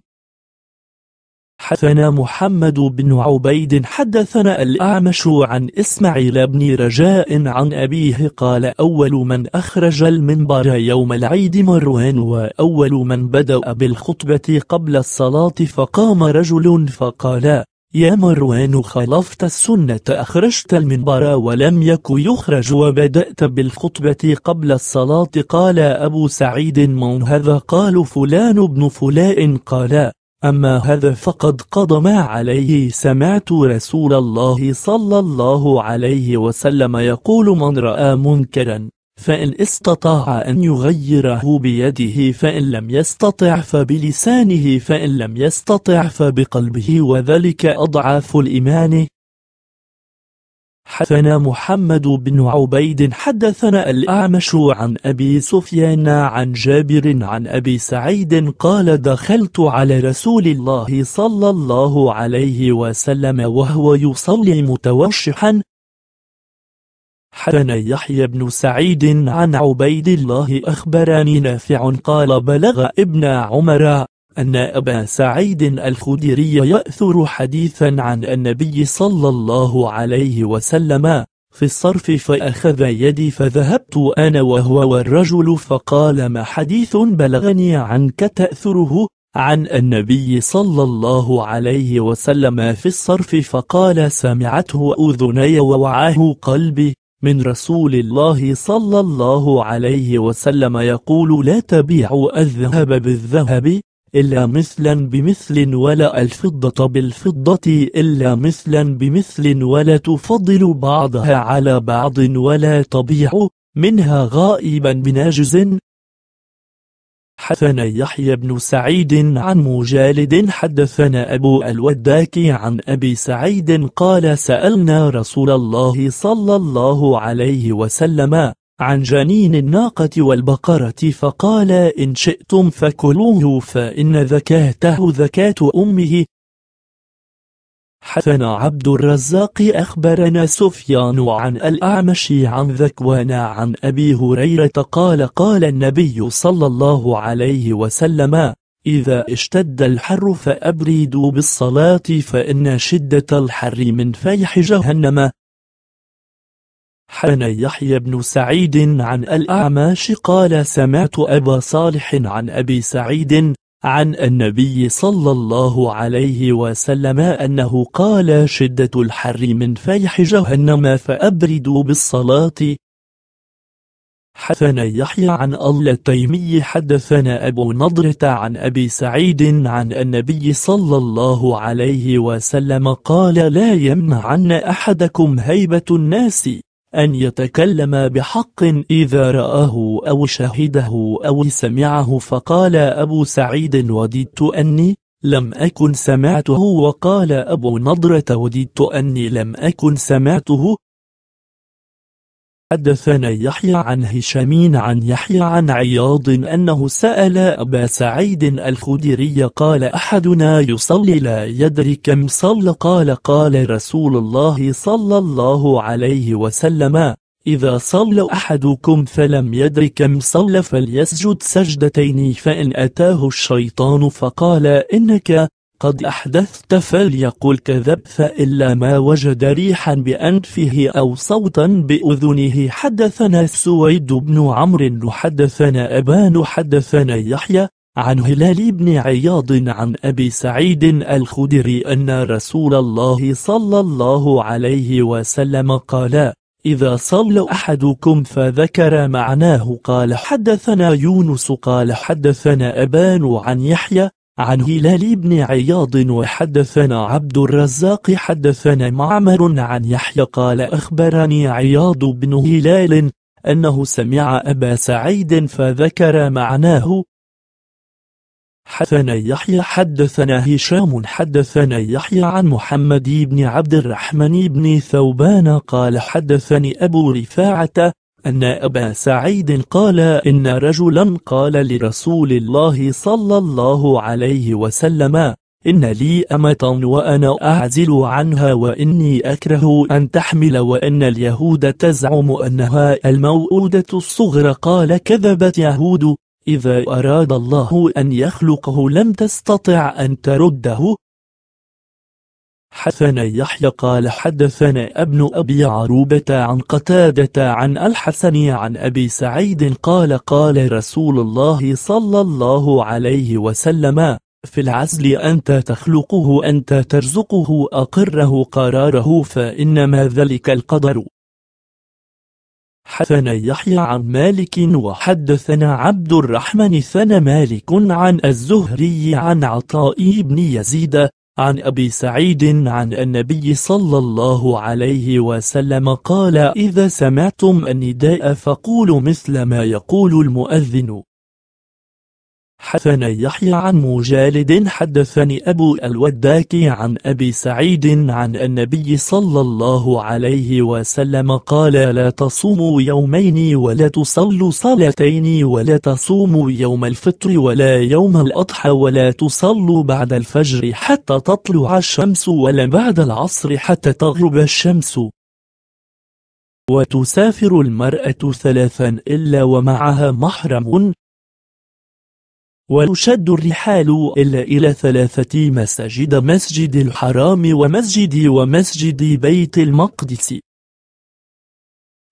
حدثنا محمد بن عبيد حدثنا الأعمش عن إسماعيل بن رجاء عن أبيه قال أول من أخرج المنبر يوم العيد مروان وأول من بدأ بالخطبة قبل الصلاة فقام رجل فقال يا مروان خلفت السنة أخرجت المنبر ولم يك يخرج وبدأت بالخطبة قبل الصلاة قال أبو سعيد من هذا قال فلان بن فلاء قال أما هذا فقد قضى ما عليه سمعت رسول الله صلى الله عليه وسلم يقول من رأى منكرا فإن استطاع أن يغيره بيده فإن لم يستطع فبلسانه فإن لم يستطع فبقلبه وذلك أضعاف الإيمان حدثنا محمد بن عبيد حدثنا الأعمش عن أبي سفيان عن جابر عن أبي سعيد قال دخلت على رسول الله صلى الله عليه وسلم وهو يصلي متوشحا حدثنا يحيى بن سعيد عن عبيد الله أخبرني نافع قال بلغ ابن عمر أن أبا سعيد الخدري يأثر حديثا عن النبي صلى الله عليه وسلم في الصرف فأخذ يدي فذهبت أنا وهو والرجل فقال ما حديث بلغني عنك تأثره عن النبي صلى الله عليه وسلم في الصرف فقال سمعته أذني ووعاه قلبي من رسول الله صلى الله عليه وسلم يقول لا تبيعوا الذهب بالذهب إلا مثلا بمثل ولا الفضة بالفضة إلا مثلا بمثل ولا تفضل بعضها على بعض ولا تبيع منها غائبا بناجز حدثنا يحيى بن سعيد عن مجالد حدثنا أبو الوداك عن أبي سعيد قال سألنا رسول الله صلى الله عليه وسلم عن جنين الناقة والبقرة فقال إن شئتم فكلوه فإن ذكاته ذكاة أمه حسن عبد الرزاق أخبرنا سفيان عن الأعمش عن ذكوان عن أبي هريرة قال قال النبي صلى الله عليه وسلم إذا اشتد الحر فأبريدوا بالصلاة فإن شدة الحر من فيح جهنم حدثنا يحيى بن سعيد عن الأعماش قال سمعت أبا صالح عن أبي سعيد عن النبي صلى الله عليه وسلم أنه قال شدة الحر من فيح جهنم فأبردوا بالصلاة حدثنا يحيى عن الله تيمي حدثنا أبو نضرة عن أبي سعيد عن النبي صلى الله عليه وسلم قال لا يمنعن أحدكم هيبة الناس أن يتكلم بحق إذا رآه أو شهده أو سمعه فقال أبو سعيد وددت أني لم أكن سمعته وقال أبو نضرة وددت أني لم أكن سمعته حدثنا يحيى عن هشام عن يحيى عن عياض أنه سأل أبا سعيد الخدري قال أحدنا يصلي لا يدري كم صلى قال قال رسول الله صلى الله عليه وسلم إذا صلى أحدكم فلم يدر كم صلى فليسجد سجدتين فإن أتاه الشيطان فقال إنك قد أحدثت فليقل كذب فإلا ما وجد ريحا بأنفه أو صوتا بأذنه حدثنا السويد بن عمرو حدثنا أبان حدثنا يحيى عن هلال بن عياض عن أبي سعيد الخدري أن رسول الله صلى الله عليه وسلم قال إذا صلى أحدكم فذكر معناه قال حدثنا يونس قال حدثنا أبان عن يحيى عن هلال بن عياض وحدثنا عبد الرزاق حدثنا معمر عن يحيى قال أخبرني عياض بن هلال أنه سمع أبا سعيد فذكر معناه حدثنا يحيى حدثنا هشام حدثنا يحيى عن محمد بن عبد الرحمن بن ثوبان قال حدثني أبو رفاعة أن أبا سعيد قال إن رجلا قال لرسول الله صلى الله عليه وسلم إن لي أمة وأنا أعزل عنها وإني أكره أن تحمل وأن اليهود تزعم أنها الموؤودة الصغرى قال كذبت يهود إذا أراد الله أن يخلقه لم تستطع أن ترده حدثنا يحيى قال حدثنا ابن أبي عروبة عن قتادة عن الحسن عن أبي سعيد قال قال رسول الله صلى الله عليه وسلم في العزل أنت تخلقه أنت ترزقه أقره قراره فإنما ذلك القدر حدثنا يحيى عن مالك وحدثنا عبد الرحمن ثنا مالك عن الزهري عن عطاء بن يزيد عن أبي سعيد عن النبي صلى الله عليه وسلم قال إذا سمعتم النداء فقولوا مثل ما يقول المؤذن حدثنا يحيى عن مجالد حدثني أبو الوداك عن أبي سعيد عن النبي صلى الله عليه وسلم قال لا تصوموا يومين ولا تصلوا صلاتين ولا تصوموا يوم الفطر ولا يوم الأضحى ولا تصلوا بعد الفجر حتى تطلع الشمس ولا بعد العصر حتى تغرب الشمس وتسافر المرأة ثلاثا إلا ومعها محرم وتشد الرحال إلا إلى ثلاثة مساجد مسجد الحرام ومسجد ومسجد بيت المقدس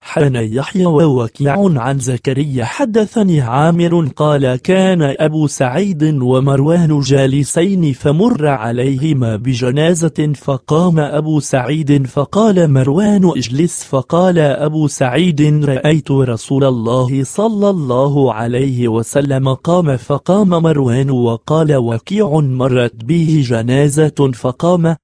حدثنا يحيى ووكيع عن زكريا حدثني عامر قال كان أبو سعيد ومروان جالسين فمر عليهما بجنازة فقام أبو سعيد فقال مروان اجلس فقال أبو سعيد رأيت رسول الله صلى الله عليه وسلم قام فقام مروان وقال وكيع مرت به جنازة فقام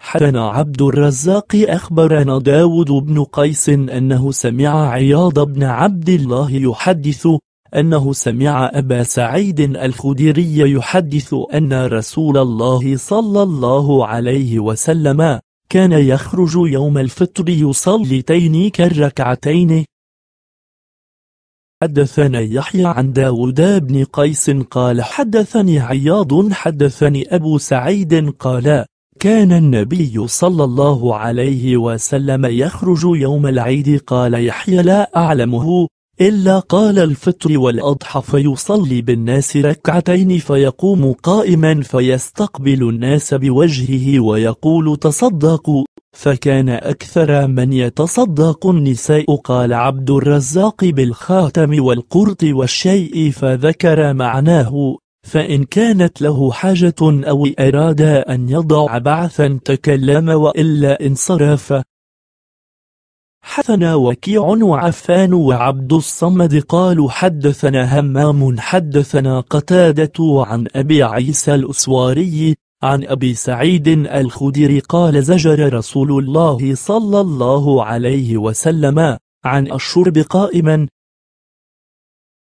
حدثنا عبد الرزاق أخبرنا داود بن قيس أنه سمع عياض بن عبد الله يحدث أنه سمع أبا سعيد الخديري يحدث أن رسول الله صلى الله عليه وسلم كان يخرج يوم الفطر يصليتين كالركعتين حدثنا يحيى عن داود بن قيس قال حدثني عياض حدثني أبو سعيد قال كان النبي صلى الله عليه وسلم يخرج يوم العيد قال يحيى لا أعلمه إلا قال الفطر والأضحى فيصلي بالناس ركعتين فيقوم قائما فيستقبل الناس بوجهه ويقول تصدقوا فكان أكثر من يتصدق النساء قال عبد الرزاق بالخاتم والقرط والشيء فذكر معناه فإن كانت له حاجة أو أراد أن يضع بعثا تكلم وإلا انصرف حدثنا وكيع وعفان وعبد الصمد قالوا حدثنا همام حدثنا قتادة عن أبي عيسى الأسواري عن أبي سعيد الخدري قال زجر رسول الله صلى الله عليه وسلم عن الشرب قائما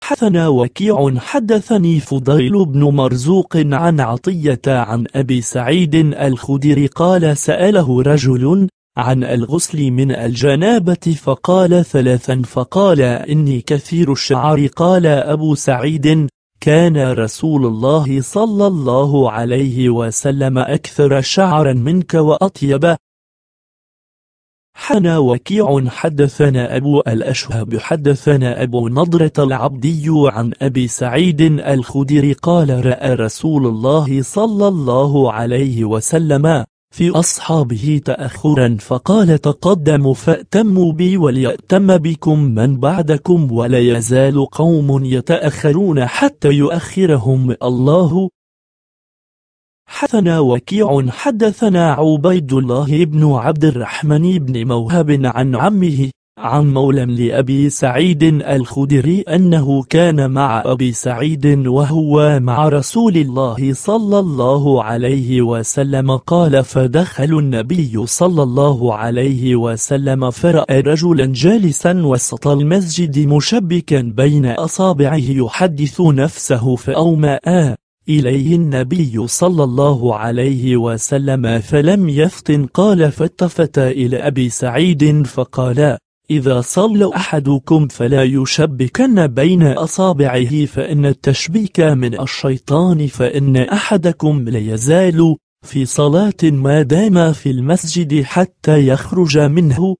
حدثنا وكيع حدثني فضيل بن مرزوق عن عطية عن أبي سعيد الخدري قال سأله رجل عن الغسل من الجنابة فقال ثلاثا فقال إني كثير الشعر قال أبو سعيد كان رسول الله صلى الله عليه وسلم أكثر شعرا منك وأطيبه حنا وكيع حدثنا أبو الأشهب حدثنا أبو نضرة العبدي عن أبي سعيد الخدري قال رأى رسول الله صلى الله عليه وسلم في أصحابه تأخرا فقال تقدموا فأتموا بي وليأتم بكم من بعدكم ولا يزال قوم يتأخرون حتى يؤخرهم الله حدثنا وكيع حدثنا عبيد الله بن عبد الرحمن بن موهب عن عمه عن مولى لأبي سعيد الخدري أنه كان مع أبي سعيد وهو مع رسول الله صلى الله عليه وسلم قال فدخل النبي صلى الله عليه وسلم فرأى رجلا جالسا وسط المسجد مشبكا بين أصابعه يحدث نفسه فأومأ إليه النبي صلى الله عليه وسلم فلم يفطن قال فالتفت إلى أبي سعيد فقال إذا صلى أحدكم فلا يشبكن بين أصابعه فإن التشبيك من الشيطان فإن أحدكم ليزال في صلاة ما دام في المسجد حتى يخرج منه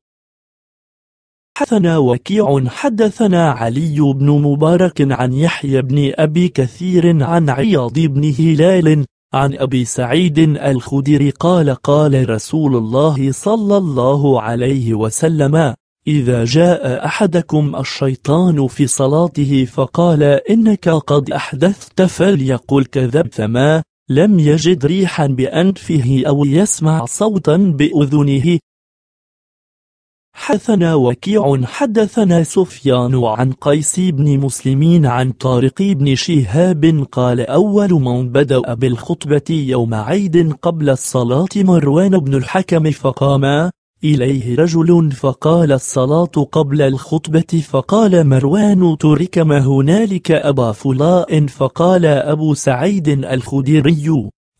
حدثنا وكيع حدثنا علي بن مبارك عن يحيى بن أبي كثير عن عياض بن هلال عن أبي سعيد الخدري قال قال رسول الله صلى الله عليه وسلم إذا جاء أحدكم الشيطان في صلاته فقال إنك قد أحدثت فليقل كذب فما لم يجد ريحا بأنفه أو يسمع صوتا بأذنه حدثنا وكيع حدثنا سفيان عن قيس بن مسلمين عن طارق بن شهاب قال أول من بدأ بالخطبة يوم عيد قبل الصلاة مروان بن الحكم فقام إليه رجل فقال الصلاة قبل الخطبة فقال مروان ترك ما هنالك أبا فلاء فقال أبو سعيد الخديري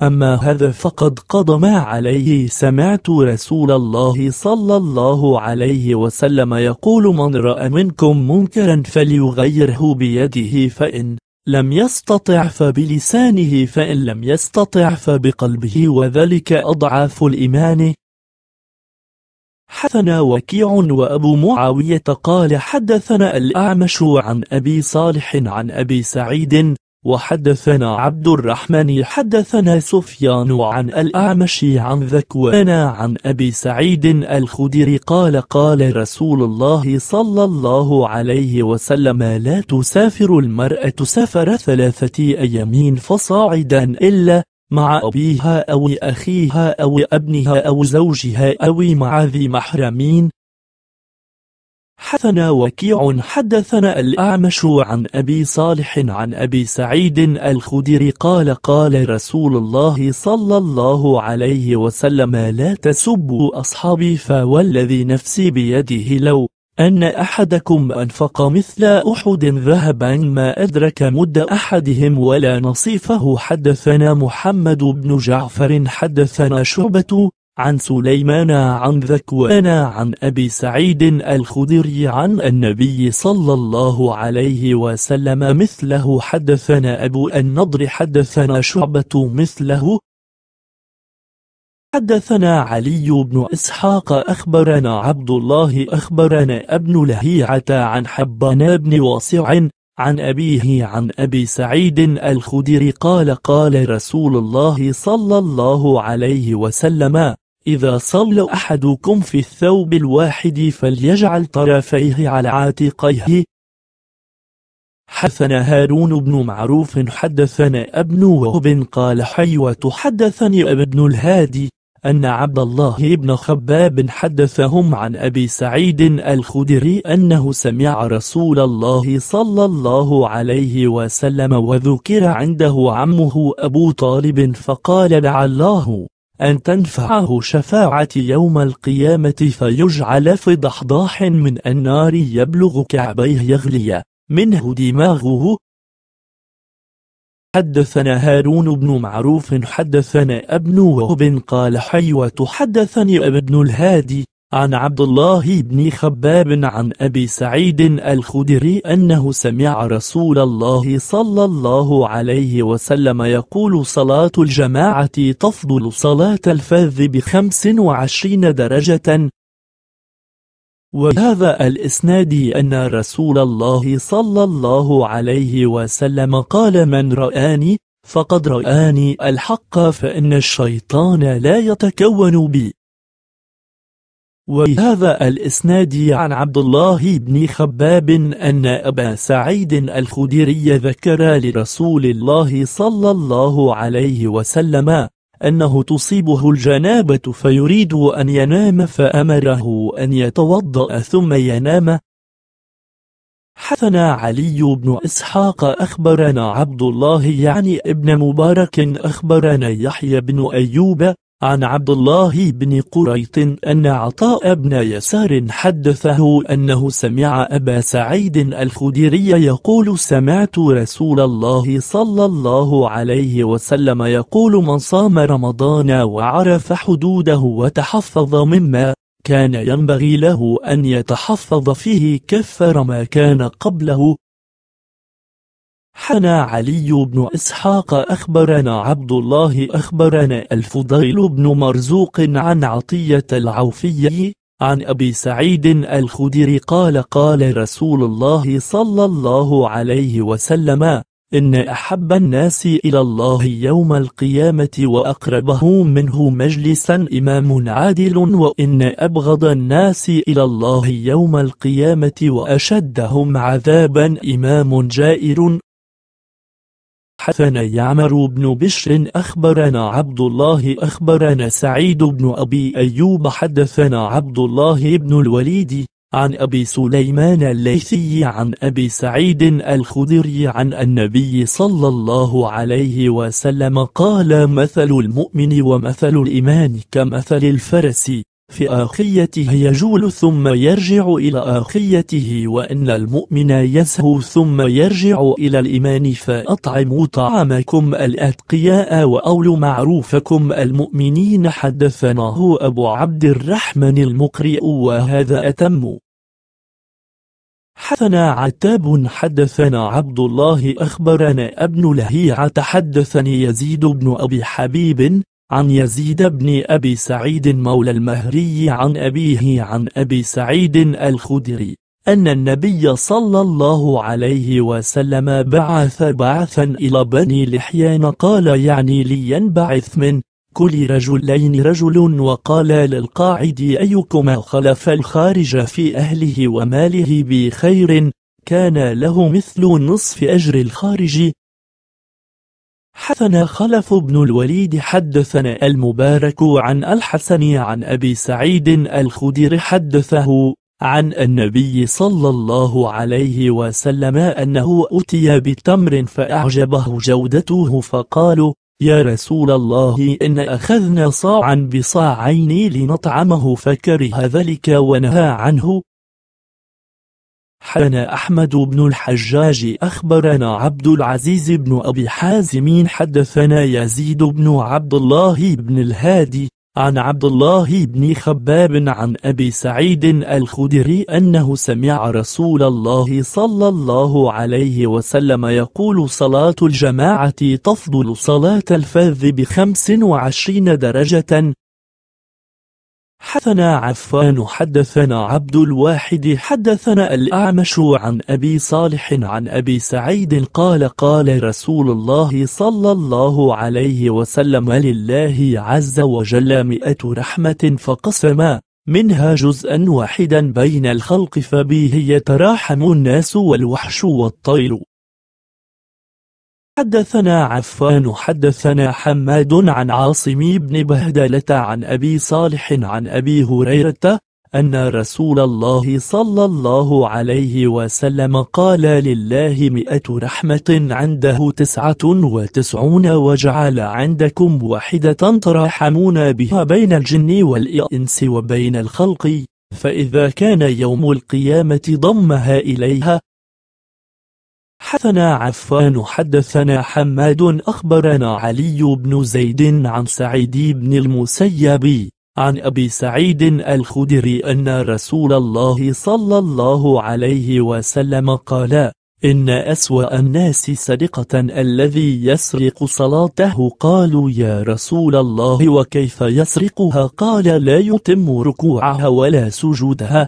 أما هذا فقد قضى ما عليه سمعت رسول الله صلى الله عليه وسلم يقول من رأى منكم منكرا فليغيره بيده فإن لم يستطع فبلسانه فإن لم يستطع فبقلبه وذلك أضعاف الإيمان حدثنا وكيع وأبو معاوية قال حدثنا الأعمش عن أبي صالح عن أبي سعيد وحدثنا عبد الرحمن حدثنا سفيان عن الأعمش عن ذكوانا عن أبي سعيد الخدري قال قال رسول الله صلى الله عليه وسلم لا تسافر المرأة سفر ثلاثة أيام فصاعدا إلا مع أبيها أو أخيها أو ابنها أو زوجها أو مع ذي محرمين حدثنا وكيع حدثنا الأعمش عن أبي صالح عن أبي سعيد الخدري قال قال رسول الله صلى الله عليه وسلم لا تسبوا أصحابي فوالذي نفسي بيده لو أن أحدكم أنفق مثل أحد ذهبا ما أدرك مد أحدهم ولا نصيفه حدثنا محمد بن جعفر حدثنا شعبة عن سليمان عن ذكوان عن أبي سعيد الخدري عن النبي صلى الله عليه وسلم مثله حدثنا أبو النضر حدثنا شعبة مثله حدثنا علي بن إسحاق أخبرنا عبد الله أخبرنا ابن لهيعة عن حبان بن واسع عن أبيه عن أبي سعيد الخدري قال قال رسول الله صلى الله عليه وسلم إذا صلى أحدكم في الثوب الواحد فليجعل طرفيه على عاتقيه حدثنا هارون بن معروف حدثنا ابن وهب قال حيوة حدثني ابن الهادي أن عبد الله بن خباب حدثهم عن أبي سعيد الخدري أنه سمع رسول الله صلى الله عليه وسلم وذكر عنده عمه أبو طالب فقال لعله أن تنفعه شفاعة يوم القيامة فيجعل في ضحضاح من النار يبلغ كعبيه يغلي منه دماغه حدثنا هارون بن معروف حدثنا ابن وهب قال حيوة حدثني ابن الهادي عن عبد الله بن خباب عن أبي سعيد الخدري أنه سمع رسول الله صلى الله عليه وسلم يقول صلاة الجماعة تفضل صلاة الفذ بخمس وعشرين درجة وهذا الإسناد أن رسول الله صلى الله عليه وسلم قال من رآني فقد رآني الحق فإن الشيطان لا يتكون بي وبهذا الإسناد عن عبد الله بن خباب أن أبا سعيد الخدري ذكر لرسول الله صلى الله عليه وسلم أنه تصيبه الجنابة فيريد أن ينام فأمره أن يتوضأ ثم ينام حثنا علي بن إسحاق أخبرنا عبد الله يعني ابن مبارك أخبرنا يحيى بن أيوب عن عبد الله بن قريط أن عطاء بن يسار حدثه أنه سمع أبا سعيد الخدري يقول سمعت رسول الله صلى الله عليه وسلم يقول من صام رمضان وعرف حدوده وتحفظ مما كان ينبغي له أن يتحفظ فيه كفر ما كان قبله حنا علي بن إسحاق أخبرنا عبد الله أخبرنا الفضيل بن مرزوق عن عطية العوفي عن أبي سعيد الخدري قال قال رسول الله صلى الله عليه وسلم إن أحب الناس إلى الله يوم القيامة وأقربه منه مجلسا إمام عادل وإن أبغض الناس إلى الله يوم القيامة وأشدهم عذابا إمام جائر حدثنا يعمر بن بشر أخبرنا عبد الله أخبرنا سعيد بن أبي أيوب حدثنا عبد الله بن الوليد عن أبي سليمان الليثي عن أبي سعيد الخدري عن النبي صلى الله عليه وسلم قال مثل المؤمن ومثل الإيمان كمثل الفرس في آخيته يجول ثم يرجع إلى آخيته وأن المؤمن يسهو ثم يرجع إلى الإيمان فأطعموا طعامكم الأتقياء وأولوا معروفكم المؤمنين حدثناه أبو عبد الرحمن المقرئ وهذا أتم حدثنا عتاب حدثنا عبد الله أخبرنا ابن لهيعة حدثني يزيد بن أبي حبيب عن يزيد بن أبي سعيد مولى المهري عن أبيه عن أبي سعيد الخدري أن النبي صلى الله عليه وسلم بعث بعثا إلى بني لحيان قال يعني لينبعث من كل رجلين رجل وقال للقاعد أيكما خلف الخارج في أهله وماله بخير كان له مثل نصف أجر الخارج حدثنا خلف بن الوليد حدثنا المبارك عن الحسن عن أبي سعيد الخدير حدثه عن النبي صلى الله عليه وسلم أنه أتي بتمر فأعجبه جودته فقالوا يا رسول الله إن أخذنا صاعا بصاعين لنطعمه فكره ذلك ونهى عنه حدثنا أحمد بن الحجاج أخبرنا عبد العزيز بن أبي حازم حدثنا يزيد بن عبد الله بن الهادي عن عبد الله بن خباب عن أبي سعيد الخدري أنه سمع رسول الله صلى الله عليه وسلم يقول صلاة الجماعة تفضل صلاة الفذ بخمس وعشرين درجة حدثنا عفان حدثنا عبد الواحد حدثنا الأعمش عن أبي صالح عن أبي سعيد قال قال رسول الله صلى الله عليه وسلم لله عز وجل مئة رحمة فقسم منها جزءا واحدا بين الخلق فبيه يتراحم الناس والوحش والطير حدثنا عفان حدثنا حماد عن عاصم بن بهدلة عن أبي صالح عن أبي هريرة أن رسول الله صلى الله عليه وسلم قال لله مئة رحمة عنده تسعة وتسعون وجعل عندكم واحدة ترحمون بها بين الجن والإنس وبين الخلق فإذا كان يوم القيامة ضمها إليها حدثنا عفان حدثنا حماد أخبرنا علي بن زيد عن سعيد بن المسيب عن أبي سعيد الخدري أن رسول الله صلى الله عليه وسلم قال إن أسوأ الناس صدقة الذي يسرق صلاته قالوا يا رسول الله وكيف يسرقها قال لا يتم ركوعها ولا سجودها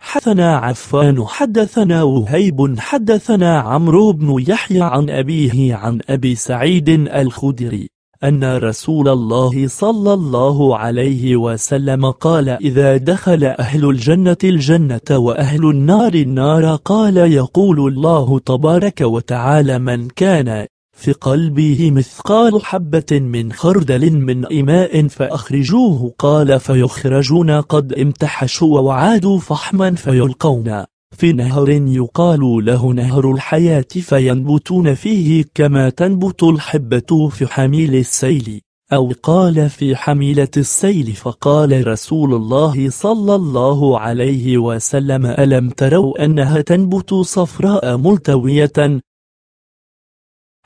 حدثنا عفان حدثنا وهيب حدثنا عمرو بن يحيى عن أبيه عن أبي سعيد الخدري أن رسول الله صلى الله عليه وسلم قال إذا دخل أهل الجنة الجنة وأهل النار النار قال يقول الله تبارك وتعالى من كان في قلبه مثقال حبة من خردل من إماء فأخرجوه قال فيخرجون قد امتحشوا وعادوا فحما فيلقون في نهر يقال له نهر الحياة فينبتون فيه كما تنبت الحبة في حميل السيل أو قال في حميلة السيل فقال رسول الله صلى الله عليه وسلم ألم تروا أنها تنبت صفراء ملتوية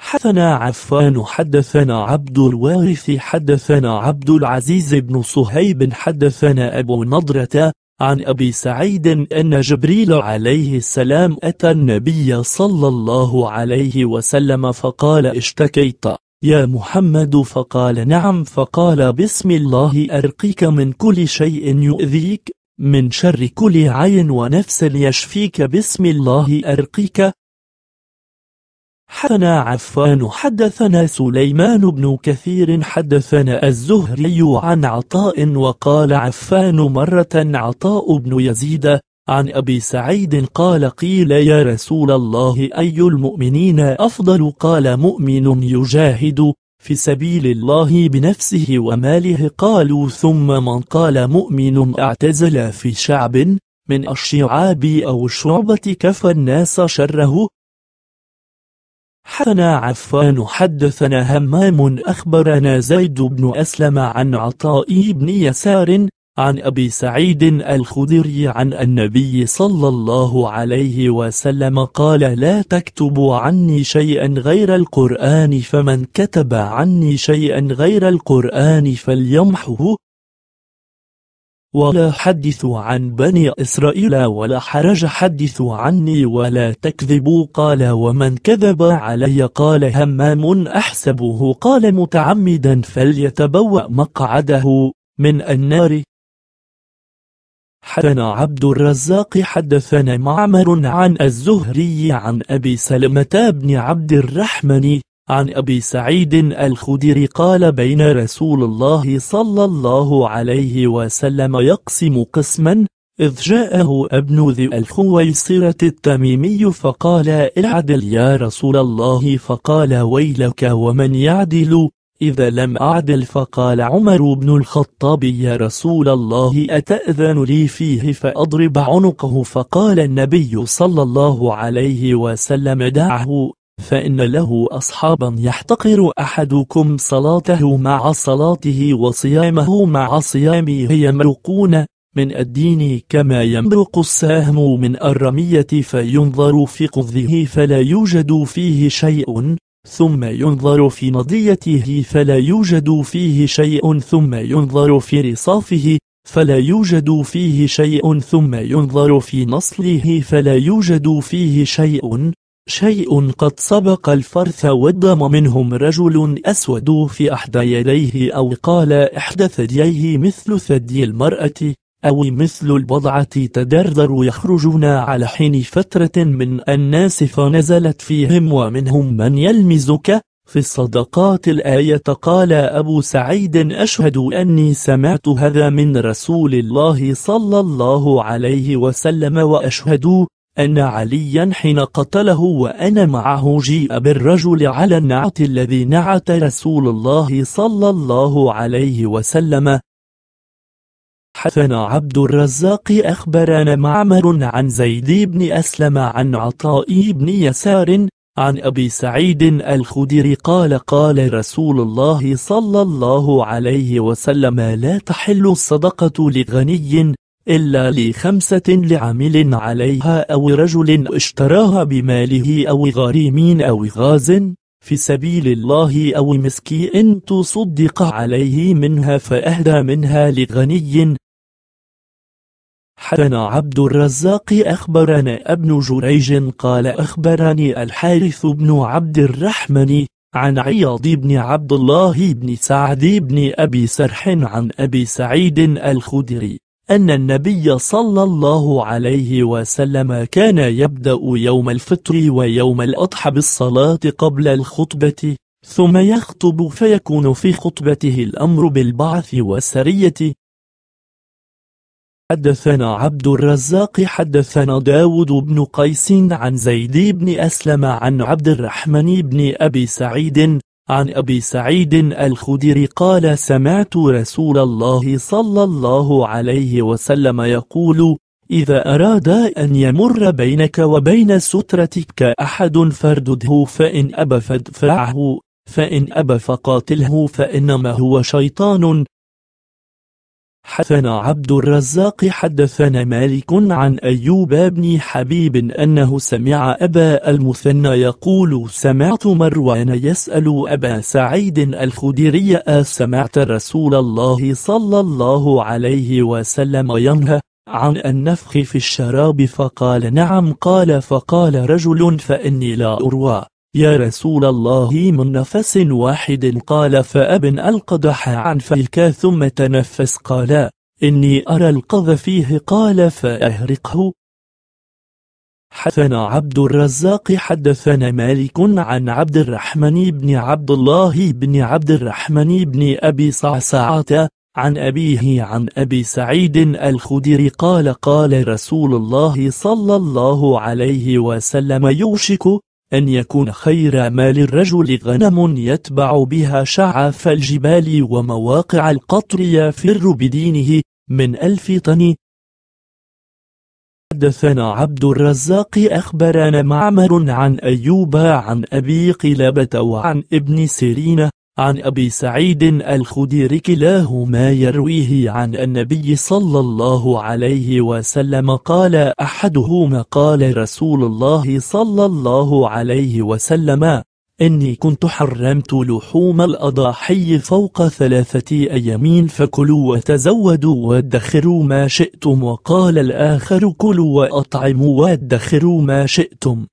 حدثنا عفان حدثنا عبد الوارث حدثنا عبد العزيز بن صهيب حدثنا أبو نضرة عن أبي سعيد أن جبريل عليه السلام أتى النبي صلى الله عليه وسلم فقال اشتكيت يا محمد فقال نعم فقال بسم الله أرقيك من كل شيء يؤذيك من شر كل عين ونفس يشفيك بسم الله أرقيك حدثنا عفان حدثنا سليمان بن كثير حدثنا الزهري عن عطاء وقال عفان مرة عطاء بن يزيد عن أبي سعيد قال قيل يا رسول الله أي المؤمنين أفضل قال مؤمن يجاهد في سبيل الله بنفسه وماله قالوا ثم من قال مؤمن اعتزل في شعب من الشعاب أو الشعبة كفى الناس شره حدثنا عفان حدثنا همام أخبرنا زيد بن أسلم عن عطاء بن يسار عن أبي سعيد الخدري عن النبي صلى الله عليه وسلم قال لا تكتبوا عني شيئا غير القرآن فمن كتب عني شيئا غير القرآن فليمحه ولا حدث عن بني إسرائيل ولا حرج حدث عني ولا تكذبوا قال ومن كذب علي قال همام أحسبه قال متعمدا فليتبوأ مقعده من النار حدثنا عبد الرزاق حدثنا معمر عن الزهري عن أبي سلمة بن عبد الرحمن عن أبي سعيد الخدري قال بين رسول الله صلى الله عليه وسلم يقسم قسما إذ جاءه ابن ذي الخويصرة التميمي فقال اعدل يا رسول الله فقال ويلك ومن يعدل إذا لم أعدل فقال عمر بن الخطاب يا رسول الله أتأذن لي فيه فأضرب عنقه فقال النبي صلى الله عليه وسلم دعه فإن له أصحابا يحتقر أحدكم صلاته مع صلاته وصيامه مع صيامه يمرقون من الدين كما يمرق السهم من الرمية فينظر في قضه فلا يوجد فيه شيء ثم ينظر في نضيته فلا يوجد فيه شيء ثم ينظر في رصافه فلا يوجد فيه شيء ثم ينظر في نصله فلا يوجد فيه شيء شيء قد سبق الفرث والدم منهم رجل أسود في أحدى يديه أو قال إحدى ثدييه مثل ثدي المرأة أو مثل البضعة تدردر يخرجون على حين فترة من الناس فنزلت فيهم ومنهم من يلمزك في الصدقات الآية قال أبو سعيد أشهد أني سمعت هذا من رسول الله صلى الله عليه وسلم وأشهد أن عليا حين قتله وأنا معه جيء بالرجل على النعت الذي نعت رسول الله صلى الله عليه وسلم حثنا عبد الرزاق أخبرنا معمر عن زيد بن أسلم عن عطاء بن يسار عن أبي سعيد الخدري قال قال رسول الله صلى الله عليه وسلم لا تحل الصدقة لغني إلا لخمسة لعامل عليها أو رجل اشتراها بماله أو غريم أو غاز في سبيل الله أو مسكين تصدق عليه منها فأهدى منها لغني حدنا عبد الرزاق أخبرنا ابن جريج قال أخبرني الحارث بن عبد الرحمن عن عياض بن عبد الله بن سعد بن أبي سرح عن أبي سعيد الخدري أن النبي صلى الله عليه وسلم كان يبدأ يوم الفطر ويوم الأضحى بالصلاة قبل الخطبة ثم يخطب فيكون في خطبته الأمر بالبعث والسرية حدثنا عبد الرزاق حدثنا داود بن قيس عن زيد بن أسلم عن عبد الرحمن بن أبي سعيد عن أبي سعيد الخدري قال سمعت رسول الله صلى الله عليه وسلم يقول إذا أراد أن يمر بينك وبين سترتك أحد فاردده فإن أبى فادفعه فإن أبى فقاتله فإنما هو شيطان حدثنا عبد الرزاق حدثنا مالك عن أيوب بن حبيب أنه سمع أبا المثنى يقول سمعت مروان يسأل أبا سعيد الخدري أسمعت آه، رسول الله صلى الله عليه وسلم ينهى عن النفخ في الشراب فقال نعم قال فقال رجل فإني لا أروى يا رسول الله من نفس واحد قال فأب القدح عن فيك ثم تنفس قال إني أرى القذ فيه قال فأهرقه حدثنا عبد الرزاق حدثنا مالك عن عبد الرحمن بن عبد الله بن عبد الرحمن بن أبي صعصعة عن أبيه عن أبي سعيد الخدري قال قال رسول الله صلى الله عليه وسلم يوشك أن يكون خير ما للرجل غنم يتبع بها شعاف الجبال ومواقع القطر يفر بدينه من ألف طن حدثنا عبد الرزاق أخبرنا معمر عن أيوب عن أبي قلابة وعن ابن سيرين عن أبي سعيد الخدير كلاهما يرويه عن النبي صلى الله عليه وسلم قال أحدهما قال رسول الله صلى الله عليه وسلم إني كنت حرمت لحوم الأضاحي فوق ثلاثة أيامين فكلوا وتزودوا وادخروا ما شئتم وقال الآخر كلوا وأطعموا وادخروا ما شئتم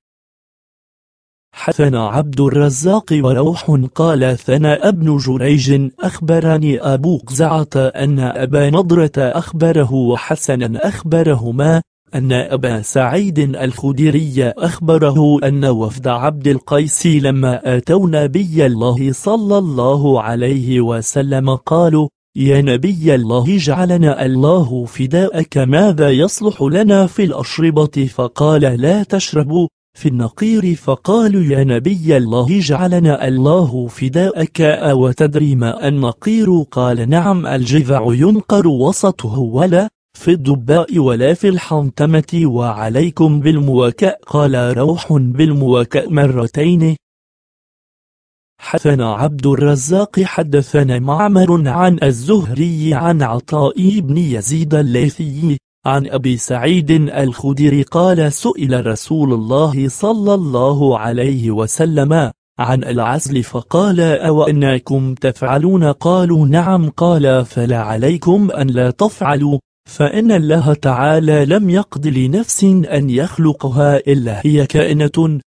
حثنا عبد الرزاق وروح قال ثنا ابن جريج أخبرني أبو قزعة أن أبا نضرة أخبره وحسنا أخبرهما أن أبا سعيد الخدري أخبره أن وفد عبد القيس لما آتوا نبي الله صلى الله عليه وسلم قالوا يا نبي الله اجعلنا الله فداءك ماذا يصلح لنا في الأشربة فقال لا تشربوا في النقير فقالوا يا نبي الله اجعلنا الله فداءك تدري ما النقير قال نعم الجذع ينقر وسطه ولا في الدباء ولا في الحنتمة وعليكم بالمواكاء قال روح بالمواكاء مرتين حدثنا عبد الرزاق حدثنا معمر عن الزهري عن عطاء بن يزيد الليثي عن أبي سعيد الخدري قال سئل رسول الله صلى الله عليه وسلم عن العزل فقال أوأنكم تفعلون قالوا نعم قال فلا عليكم أن لا تفعلوا فإن الله تعالى لم يقض لنفس أن يخلقها إلا هي كائنة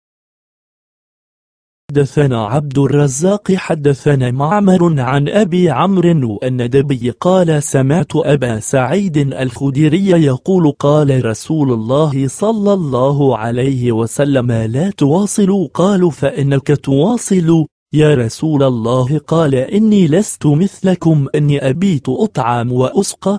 حدثنا عبد الرزاق حدثنا معمر عن أبي عمرو دبي قال سمعت أبا سعيد الخدري يقول قال رسول الله صلى الله عليه وسلم لا تواصلوا قالوا فإنك تواصل يا رسول الله قال إني لست مثلكم إني أبيت أطعم وأسقى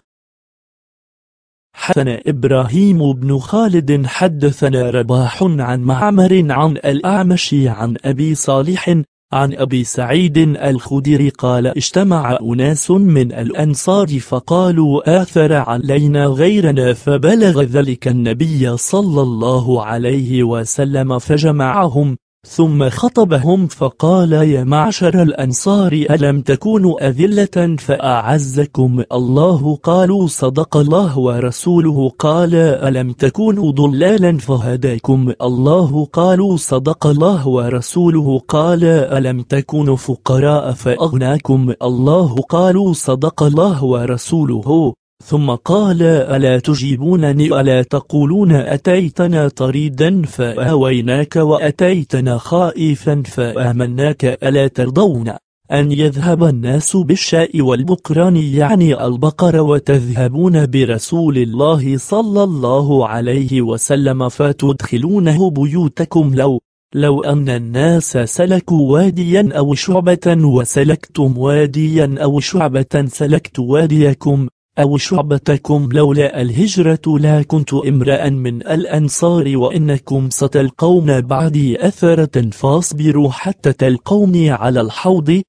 حدثنا إبراهيم بن خالد حدثنا رباح عن معمر عن الأعمش عن أبي صالح عن أبي سعيد الخدري قال اجتمع أناس من الأنصار فقالوا آثر علينا غيرنا فبلغ ذلك النبي صلى الله عليه وسلم فجمعهم ثم خطبهم فقال يا معشر الأنصار ألم تكونوا أذلة فأعزكم الله قالوا صدق الله ورسوله قال ألم تكونوا ضلالا فهداكم الله قالوا صدق الله ورسوله قال ألم تكونوا فقراء فأغناكم الله قالوا صدق الله ورسوله ثم قال ألا تجيبونني ألا تقولون أتيتنا طريدا فآويناك وأتيتنا خائفا فآمناك ألا ترضون أن يذهب الناس بالشاء والبقران يعني البقر وتذهبون برسول الله صلى الله عليه وسلم فتدخلونه بيوتكم لو لو أن الناس سلكوا واديا أو شعبة وسلكتم واديا أو شعبة سلكت واديكم أو شعبتكم لولا الهجرة لا كنت امرأ من الأنصار وإنكم ستلقون بعدي أثرة فاصبروا حتى تلقوني على الحوض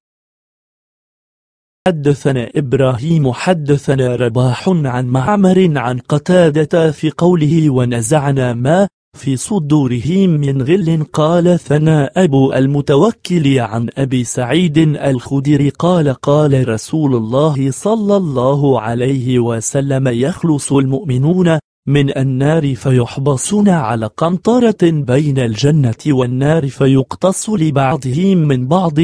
حدثنا إبراهيم حدثنا رباح عن معمر عن قتادة في قوله ونزعنا ما في صدورهم من غل قال ثنى أبو المتوكل عن أبي سعيد الخدر قال قال رسول الله صلى الله عليه وسلم يخلص المؤمنون من النار فيحبسون على قنطرة بين الجنة والنار فيقتص لبعضهم من بعض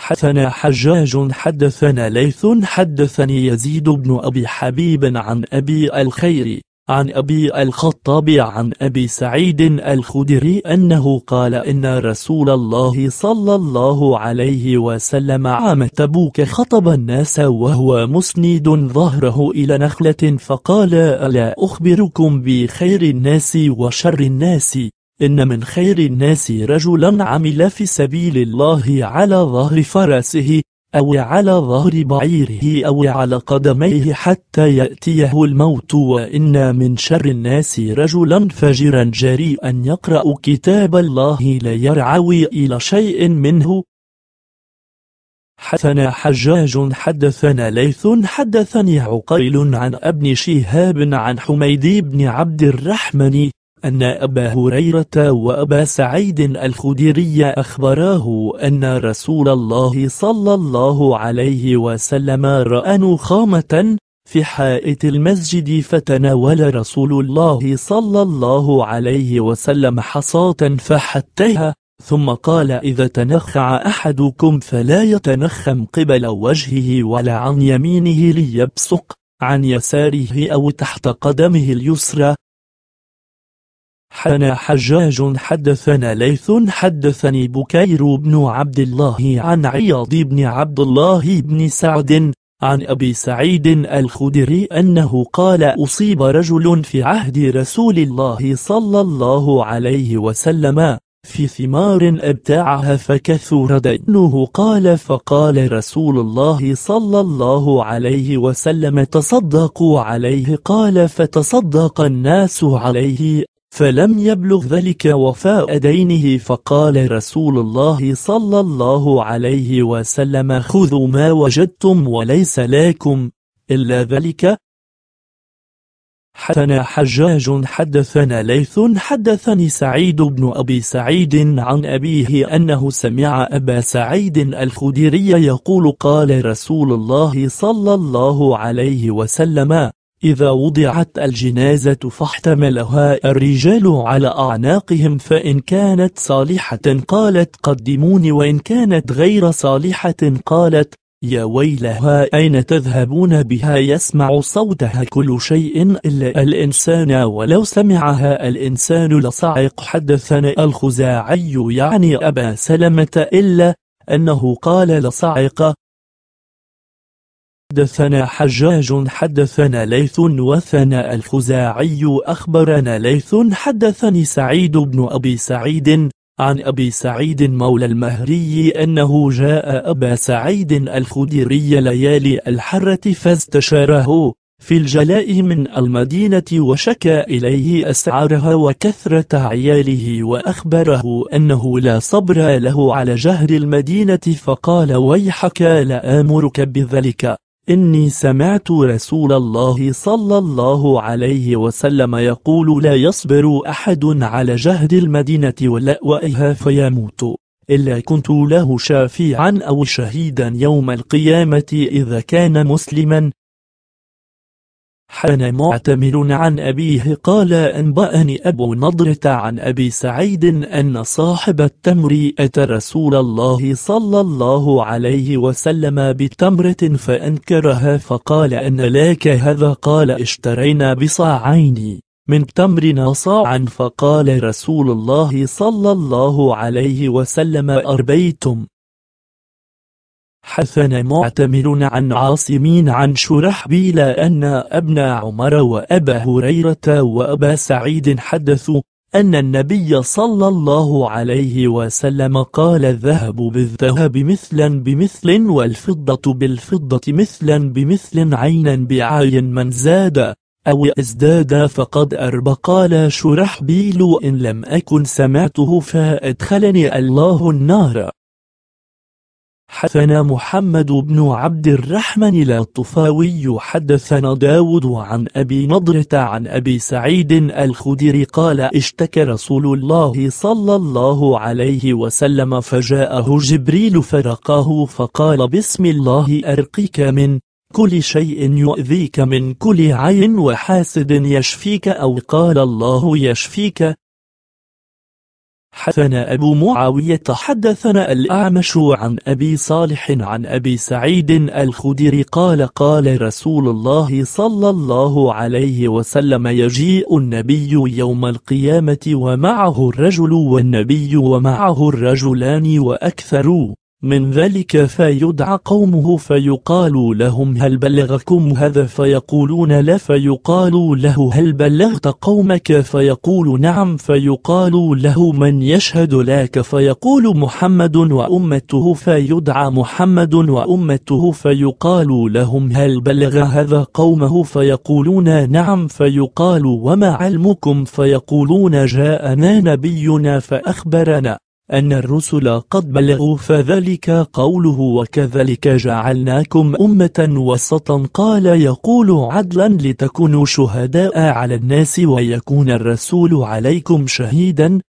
حدثنا حجاج حدثنا ليث حدثني يزيد بن أبي حبيب عن أبي الخير عن أبي الخطاب عن أبي سعيد الخدري أنه قال إن رسول الله صلى الله عليه وسلم عام تبوك خطب الناس وهو مسند ظهره إلى نخلة فقال ألا أخبركم بخير الناس وشر الناس إن من خير الناس رجلا عمل في سبيل الله على ظهر فرسه أو على ظهر بعيره أو على قدميه حتى يأتيه الموت وإن من شر الناس رجلا فجرا جريئا يقرأ كتاب الله لا يرعوي إلى شيء منه حدثنا حجاج حدثنا ليث حدثني عقيل عن ابن شهاب عن حميدي بن عبد الرحمن أن أبا هريرة وأبا سعيد الخدري أخبراه أن رسول الله صلى الله عليه وسلم رأى نخامة في حائط المسجد فتناول رسول الله صلى الله عليه وسلم حصاة فحتها ثم قال إذا تنخع أحدكم فلا يتنخم قبل وجهه ولا عن يمينه ليبصق عن يساره أو تحت قدمه اليسرى حنا حجاج حدثنا ليث حدثني بكير بن عبد الله عن عياض بن عبد الله بن سعد عن أبي سعيد الخدري أنه قال أصيب رجل في عهد رسول الله صلى الله عليه وسلم في ثمار ابتاعها فكثر دينه قال فقال رسول الله صلى الله عليه وسلم تصدقوا عليه قال فتصدق الناس عليه فلم يبلغ ذلك وفاء دينه فقال رسول الله صلى الله عليه وسلم خذوا ما وجدتم وليس لكم إلا ذلك حدثنا حجاج حدثنا ليث حدثني سعيد بن أبي سعيد عن أبيه أنه سمع أبا سعيد الخديري يقول قال رسول الله صلى الله عليه وسلم إذا وضعت الجنازة فاحتملها الرجال على أعناقهم فإن كانت صالحة قالت قدموني وإن كانت غير صالحة قالت يا ويلها أين تذهبون بها يسمع صوتها كل شيء إلا الإنسان ولو سمعها الإنسان لصعق حدثنا الخزاعي يعني أبا سلمة إلا أنه قال لصعق حدثنا حجاج حدثنا ليث وثنا الخزاعي أخبرنا ليث حدثني سعيد بن أبي سعيد عن أبي سعيد مولى المهري أنه جاء أبا سعيد الخدري ليالي الحرة فاستشاره في الجلاء من المدينة وشكى إليه أسعارها وكثرة عياله وأخبره أنه لا صبر له على جهر المدينة فقال ويحك لآمرك بذلك إني سمعت رسول الله صلى الله عليه وسلم يقول لا يصبر أحد على جهد المدينة ولأوائها فيموت إلا كنت له شافعا أو شهيدا يوم القيامة إذا كان مسلما حان معتمر عن أبيه قال أنبأني أبو نضرة عن أبي سعيد أن صاحب التمر أتى رسول الله صلى الله عليه وسلم بتمرة فأنكرها فقال أن لاك هذا قال اشترينا بصاعين من تمرنا صاعا فقال رسول الله صلى الله عليه وسلم أربيتم حثنا معتمر عن عاصمين عن شرحبيل أن أبن عمر وأبا هريرة وأبا سعيد حدثوا أن النبي صلى الله عليه وسلم قال الذهب بالذهب مثلا بمثل والفضة بالفضة مثلا بمثل عينا بعين من زاد أو ازداد فقد أرب قال شرحبيل إن لم أكن سمعته فأدخلني الله النار حدثنا محمد بن عبد الرحمن الطفاوي حدثنا داود عن أبي نضرة عن أبي سعيد الخدري قال اشتكى رسول الله صلى الله عليه وسلم فجاءه جبريل فرقاه فقال بسم الله أرقيك من كل شيء يؤذيك من كل عين وحاسد يشفيك أو قال الله يشفيك حدثنا أبو معاوية حدثنا الأعمش عن أبي صالح عن أبي سعيد الخدري قال قال رسول الله صلى الله عليه وسلم يجيء النبي يوم القيامة ومعه الرجل والنبي ومعه الرجلان وأكثر من ذلك فيدعى قومه فيقال لهم هل بلغكم هذا فيقولون لا فيقال له هل بلغت قومك فيقول نعم فيقال له من يشهد لك فيقول محمد وأمته فيدعى محمد وأمته فيقال لهم هل بلغ هذا قومه فيقولون نعم فيقال وما علمكم فيقولون جاءنا نبينا فأخبرنا أن الرسل قد بلغوا فذلك قوله وكذلك جعلناكم أمة وسطا قال يقول عدلا لتكونوا شهداء على الناس ويكون الرسول عليكم شهيدا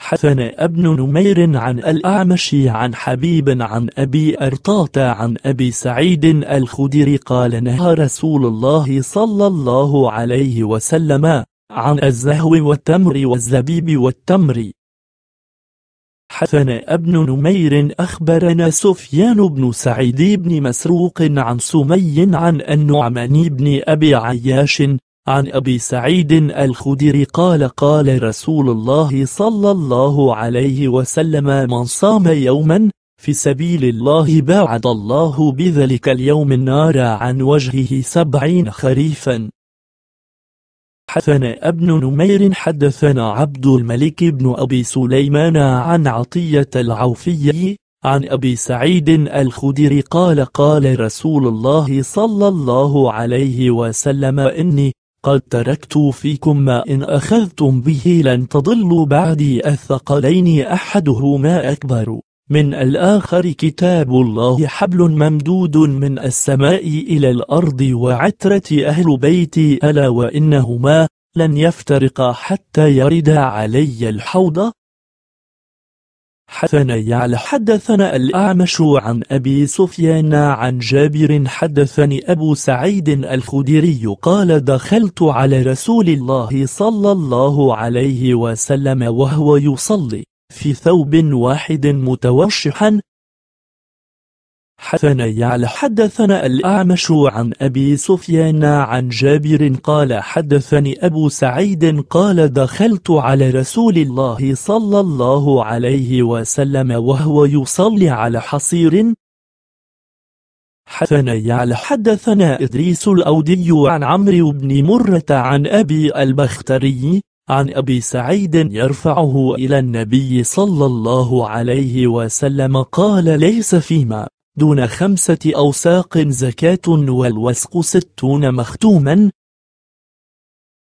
حثنا ابن نمير عن الأعمش عن حبيب عن أبي أرطاط عن أبي سعيد الخدري قال نهى رسول الله صلى الله عليه وسلم عن الزهو والتمر والزبيب والتمر حسن ابن نمير أخبرنا سفيان بن سعيد بن مسروق عن سمي عن النعمان بن أبي عياش عن أبي سعيد الخدري قال قال رسول الله صلى الله عليه وسلم من صام يوما في سبيل الله باعد الله بذلك اليوم النار عن وجهه سبعين خريفا حدثنا ابن نمير حدثنا عبد الملك بن أبي سليمان عن عطية العوفي عن أبي سعيد الخدري قال قال رسول الله صلى الله عليه وسلم إني قد تركت فيكم ما إن أخذتم به لن تضلوا بعدي الثقلين أحدهما أكبر من الآخر كتاب الله حبل ممدود من السماء إلى الأرض وعترة أهل بيتي ألا وإنهما لن يفترقا حتى يردا علي الحوض حدثنا يعلى حدثنا الأعمش عن أبي سفيان عن جابر حدثني أبو سعيد الخدري قال دخلت على رسول الله صلى الله عليه وسلم وهو يصلي في ثوب واحد متوشحا حدثنا يعلى حدثنا الأعمش عن أبي سفيان عن جابر قال حدثني أبو سعيد قال دخلت على رسول الله صلى الله عليه وسلم وهو يصلي على حصير حدثنا يعلى حدثنا إدريس الأودي عن عمرو بن مرة عن أبي البختري عن أبي سعيد يرفعه إلى النبي صلى الله عليه وسلم قال ليس فيما دون خمسة أوساق زكاة والوسق ستون مختوما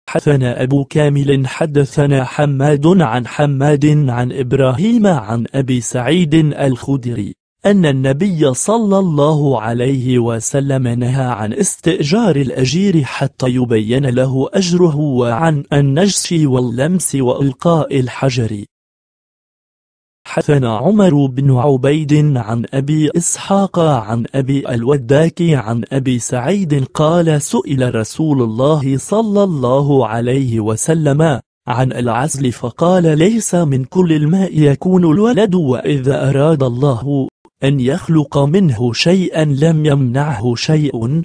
حدثنا أبو كامل حدثنا حماد عن حماد عن إبراهيم عن أبي سعيد الخدري أن النبي صلى الله عليه وسلم نهى عن استئجار الأجير حتى يبين له أجره وعن النجس واللمس وإلقاء الحجر حدثنا عمر بن عبيد عن أبي إسحاق عن أبي الوداك عن أبي سعيد قال سئل رسول الله صلى الله عليه وسلم عن العزل فقال ليس من كل الماء يكون الولد وإذا أراد الله أن يخلق منه شيئا لم يمنعه شيء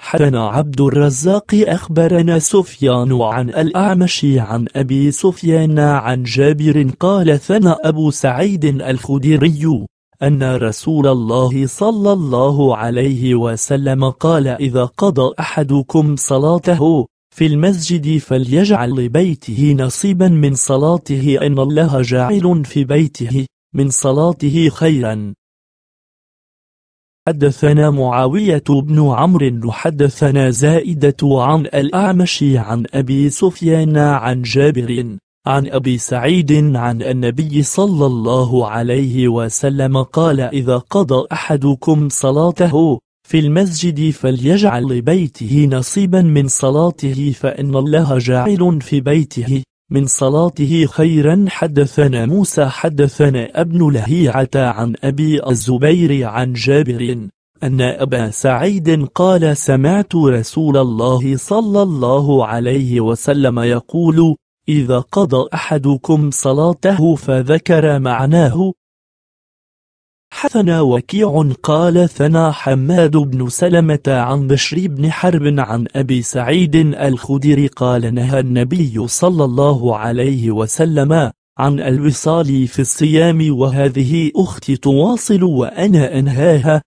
حدنا عبد الرزاق أخبرنا سفيان عن الأعمش عن أبي سفيان عن جابر قال ثنى أبو سعيد الخدري أن رسول الله صلى الله عليه وسلم قال إذا قضى أحدكم صلاته في المسجد فليجعل لبيته نصيبا من صلاته إن الله جاعل في بيته من صلاته خيرا حدثنا معاوية بن عمرو حدثنا زائدة عن الأعمش عن أبي سفيان عن جابر عن أبي سعيد عن النبي صلى الله عليه وسلم قال إذا قضى أحدكم صلاته في المسجد فليجعل لبيته نصيبا من صلاته فإن الله جاعل في بيته من صلاته خيرا حدثنا موسى حدثنا ابن لهيعة عن أبي الزبير عن جابر أن أبا سعيد قال سمعت رسول الله صلى الله عليه وسلم يقول إذا قضى أحدكم صلاته فذكر معناه حثن وكيع قال ثنى حماد بن سلمة عن بشر بن حرب عن أبي سعيد الخدري قال نهى النبي صلى الله عليه وسلم عن الوصال في الصيام وهذه أختي تواصل وأنا أنهاها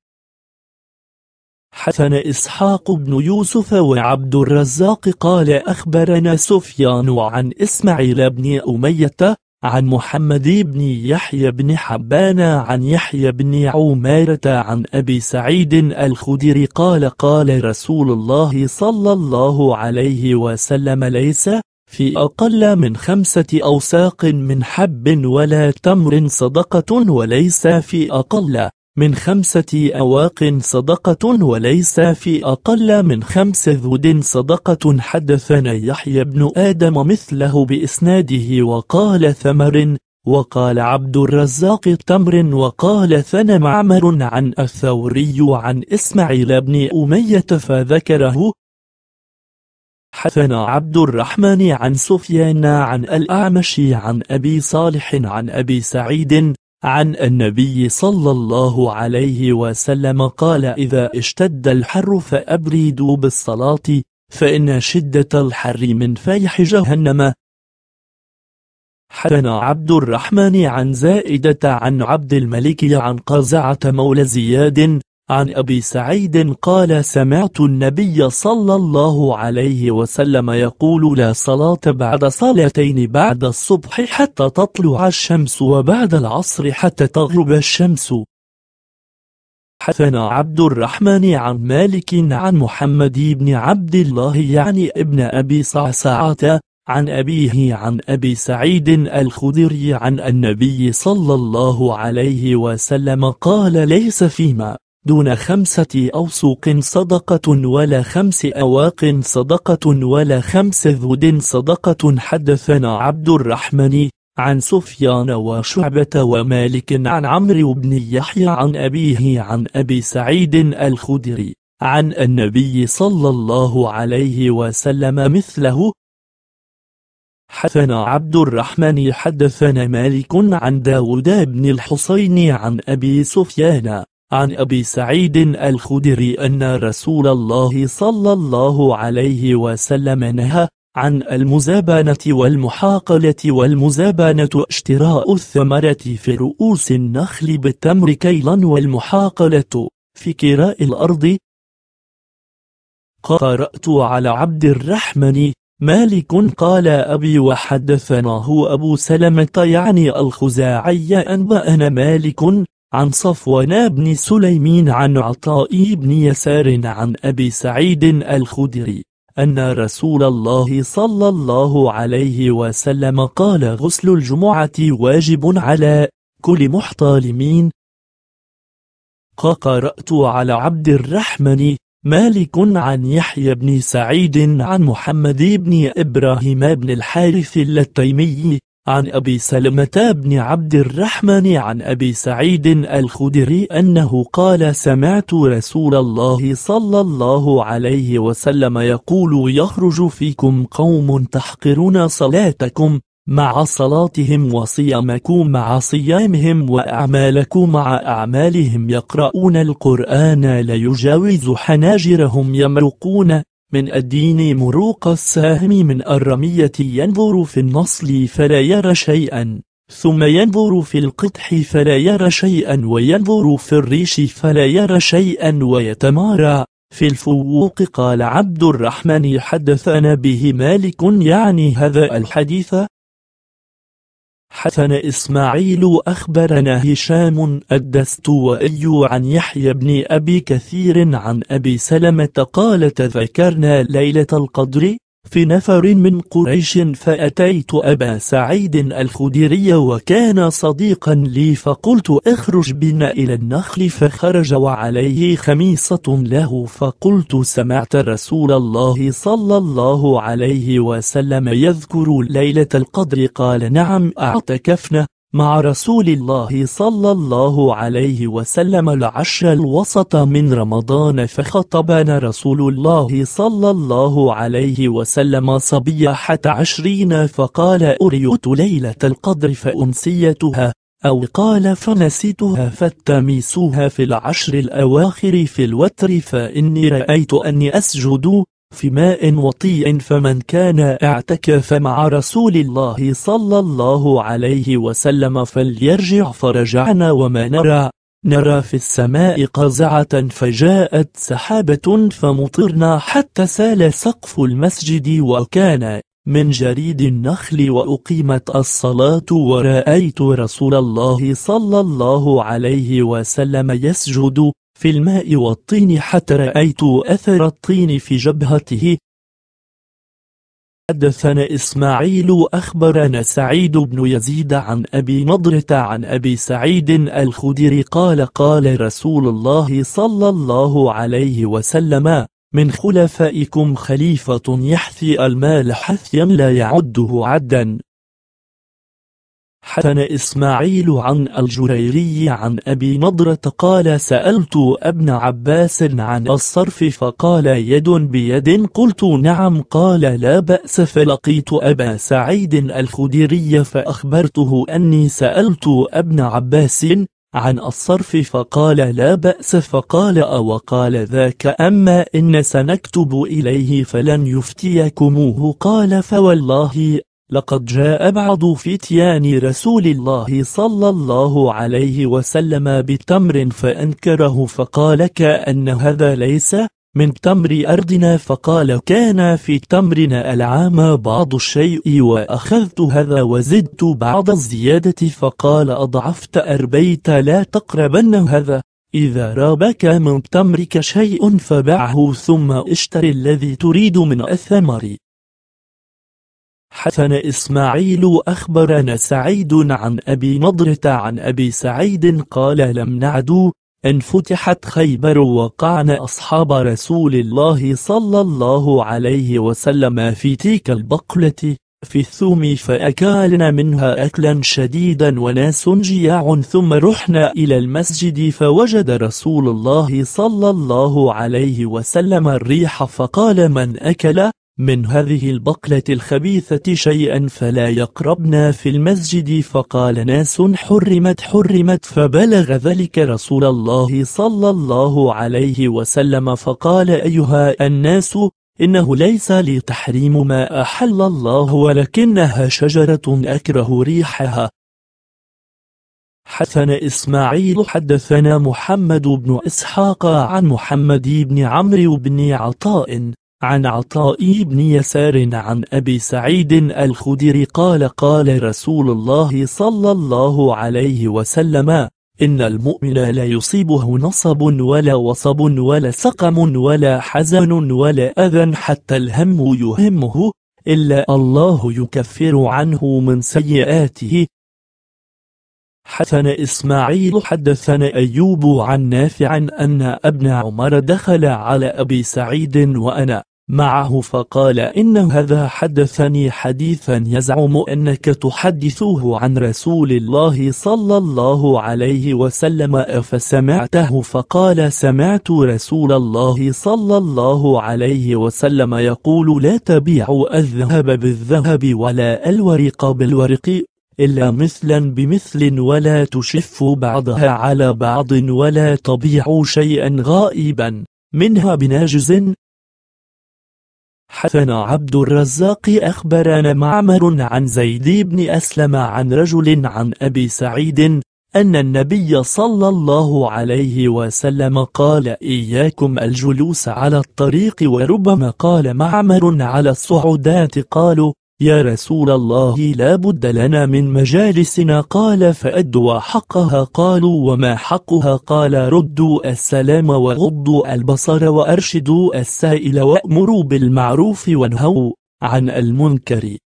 حثن إسحاق بن يوسف وعبد الرزاق قال أخبرنا سفيان عن إسماعيل بن أمية عن محمد بن يحيى بن حبان عن يحيى بن عمارة عن أبي سعيد الخدري قال قال رسول الله صلى الله عليه وسلم ليس في أقل من خمسة أوساق من حب ولا تمر صدقة وليس في أقل من خمسة أواق صدقة وليس في أقل من خمس ذود صدقة حدثنا يحيى بن آدم مثله بإسناده وقال ثمر وقال عبد الرزاق تمر وقال ثنى معمر عن الثوري عن إسماعيل بن أمية فذكره حثنا عبد الرحمن عن سفيان عن الأعمش عن أبي صالح عن أبي سعيد عن النبي صلى الله عليه وسلم قال إذا اشتد الحر فأبردوا بالصلاة فإن شدة الحر من فيح جهنم حدنا عبد الرحمن عن زائدة عن عبد الملك عن قزعة مولى زياد عن أبي سعيد قال سمعت النبي صلى الله عليه وسلم يقول لا صلاة بعد صلاتين بعد الصبح حتى تطلع الشمس وبعد العصر حتى تغرب الشمس حدثنا عبد الرحمن عن مالك عن محمد بن عبد الله يعني ابن أبي صعصعة عن أبيه عن أبي سعيد الخدري عن النبي صلى الله عليه وسلم قال ليس فيما دون خمسة أوسوق صدقة ولا خمس أواق صدقة ولا خمس ذود صدقة حدثنا عبد الرحمن عن سفيان وشعبة ومالك عن عمرو بن يحيى عن أبيه عن أبي سعيد الخدري عن النبي صلى الله عليه وسلم مثله حدثنا عبد الرحمن حدثنا مالك عن داود بن الحسين عن أبي سفيان عن أبي سعيد الخدري أن رسول الله صلى الله عليه وسلم نهى عن المزابنة والمحاقلة والمزابنة اشتراء الثمرة في رؤوس النخل بالتمر كيلا والمحاقلة في كراء الأرض قرأت على عبد الرحمن مالك قال أبي وحدثنا هو أبو سلمة يعني الخزاعي أنبأنا مالك عن صفوان بن سليمين عن عطاء بن يسار عن أبي سعيد الخدري أن رسول الله صلى الله عليه وسلم قال غسل الجمعة واجب على كل محتالمين قرأت على عبد الرحمن مالك عن يحيى بن سعيد عن محمد بن إبراهيم بن الحارث التيمي عن أبي سلمة بن عبد الرحمن عن أبي سعيد الخدري أنه قال سمعت رسول الله صلى الله عليه وسلم يقول يخرج فيكم قوم تحقرون صلاتكم مع صلاتهم وصيامكم مع صيامهم وأعمالكم مع أعمالهم يقرؤون القرآن لا يجاوز حناجرهم يمرقون من الدين مروق الساهم من الرمية ينظر في النصل فلا يرى شيئا ثم ينظر في القدح فلا يرى شيئا وينظر في الريش فلا يرى شيئا ويتمارى في الفوق قال عبد الرحمن حدثنا به مالك يعني هذا الحديث حسن إسماعيل أخبرنا هشام الدستوائي عن يحيى بن أبي كثير عن أبي سلمة قال تذكرنا ليلة القدر في نفر من قريش فأتيت أبا سعيد الخدري وكان صديقا لي فقلت اخرج بنا إلى النخل فخرج وعليه خميصة له فقلت سمعت رسول الله صلى الله عليه وسلم يذكر ليلة القدر قال نعم أعتكفنا مع رسول الله صلى الله عليه وسلم العشر الوسط من رمضان فخطبنا رسول الله صلى الله عليه وسلم صبيحة عشرين فقال أريت ليلة القدر فأنسيتها أو قال فنسيتها فاتميسوها في العشر الأواخر في الوتر فإني رأيت أني أسجد في ماء وطيء فمن كان اعتكف مع رسول الله صلى الله عليه وسلم فليرجع فرجعنا وما نرى نرى في السماء قزعة فجاءت سحابة فمطرنا حتى سال سقف المسجد وكان من جريد النخل وأقيمت الصلاة ورأيت رسول الله صلى الله عليه وسلم يسجد في الماء والطين حتى رأيت أثر الطين في جبهته حدثنا إسماعيل أخبرنا سعيد بن يزيد عن أبي نضرة عن أبي سعيد الخدري قال قال رسول الله صلى الله عليه وسلم من خلفائكم خليفة يحثي المال حثيا لا يعده عدا حدثنا إسماعيل عن الجريري عن أبي نضرة قال سألت ابن عباس عن الصرف فقال يد بيد قلت نعم قال لا بأس فلقيت أبا سعيد الخديري فأخبرته أني سألت ابن عباس عن الصرف فقال لا بأس فقال قال ذاك أما إن سنكتب إليه فلن يفتيكموه قال فوالله لقد جاء بعض فتيان رسول الله صلى الله عليه وسلم بتمر فأنكره فقال كأن هذا ليس من تمر أرضنا فقال كان في تمرنا العام بعض الشيء وأخذت هذا وزدت بعض الزيادة فقال أضعفت أربيت لا تقربن هذا إذا رابك من تمرك شيء فبعه ثم اشتر الذي تريد من الثمر حسن إسماعيل أخبرنا سعيد عن أبي نضرة عن أبي سعيد قال لم نعدو أن فتحت خيبر وقعن أصحاب رسول الله صلى الله عليه وسلم في تلك البقلة في الثوم فأكالنا منها أكلا شديدا وناس جياع ثم رحنا إلى المسجد فوجد رسول الله صلى الله عليه وسلم الريح فقال من أكل من هذه البقلة الخبيثة شيئا فلا يقربنا في المسجد فقال ناس حرمت حرمت فبلغ ذلك رسول الله صلى الله عليه وسلم فقال أيها الناس إنه ليس لي تحريم ما أحل الله ولكنها شجرة أكره ريحها حدثنا إسماعيل حدثنا محمد بن إسحاق عن محمد بن عمرو بن عطاء عن عطاء بن يسار عن أبي سعيد الخدري قال قال رسول الله صلى الله عليه وسلم إن المؤمن لا يصيبه نصب ولا وصب ولا سقم ولا حزن ولا أذى حتى الهم يهمه إلا الله يكفر عنه من سيئاته حدثنا إسماعيل حدثنا أيوب عن نافع أن ابن عمر دخل على أبي سعيد وأنا معه فقال إن هذا حدثني حديثا يزعم أنك تحدثه عن رسول الله صلى الله عليه وسلم أفسمعته فقال سمعت رسول الله صلى الله عليه وسلم يقول لا تبيعوا الذهب بالذهب ولا الورق بالورق إلا مثلا بمثل ولا تشف بعضها على بعض ولا تبيعوا شيئا غائبا منها بناجز حسن عبد الرزاق أخبرنا معمر عن زيد بن أسلم عن رجل عن أبي سعيد أن النبي صلى الله عليه وسلم قال إياكم الجلوس على الطريق وربما قال معمر على الصعودات قالوا يا رسول الله لا بد لنا من مجالسنا قال فأدوا حقها قالوا وما حقها قال ردوا السلام وغضوا البصر وأرشدوا السائل وأمروا بالمعروف وانهوا عن المنكر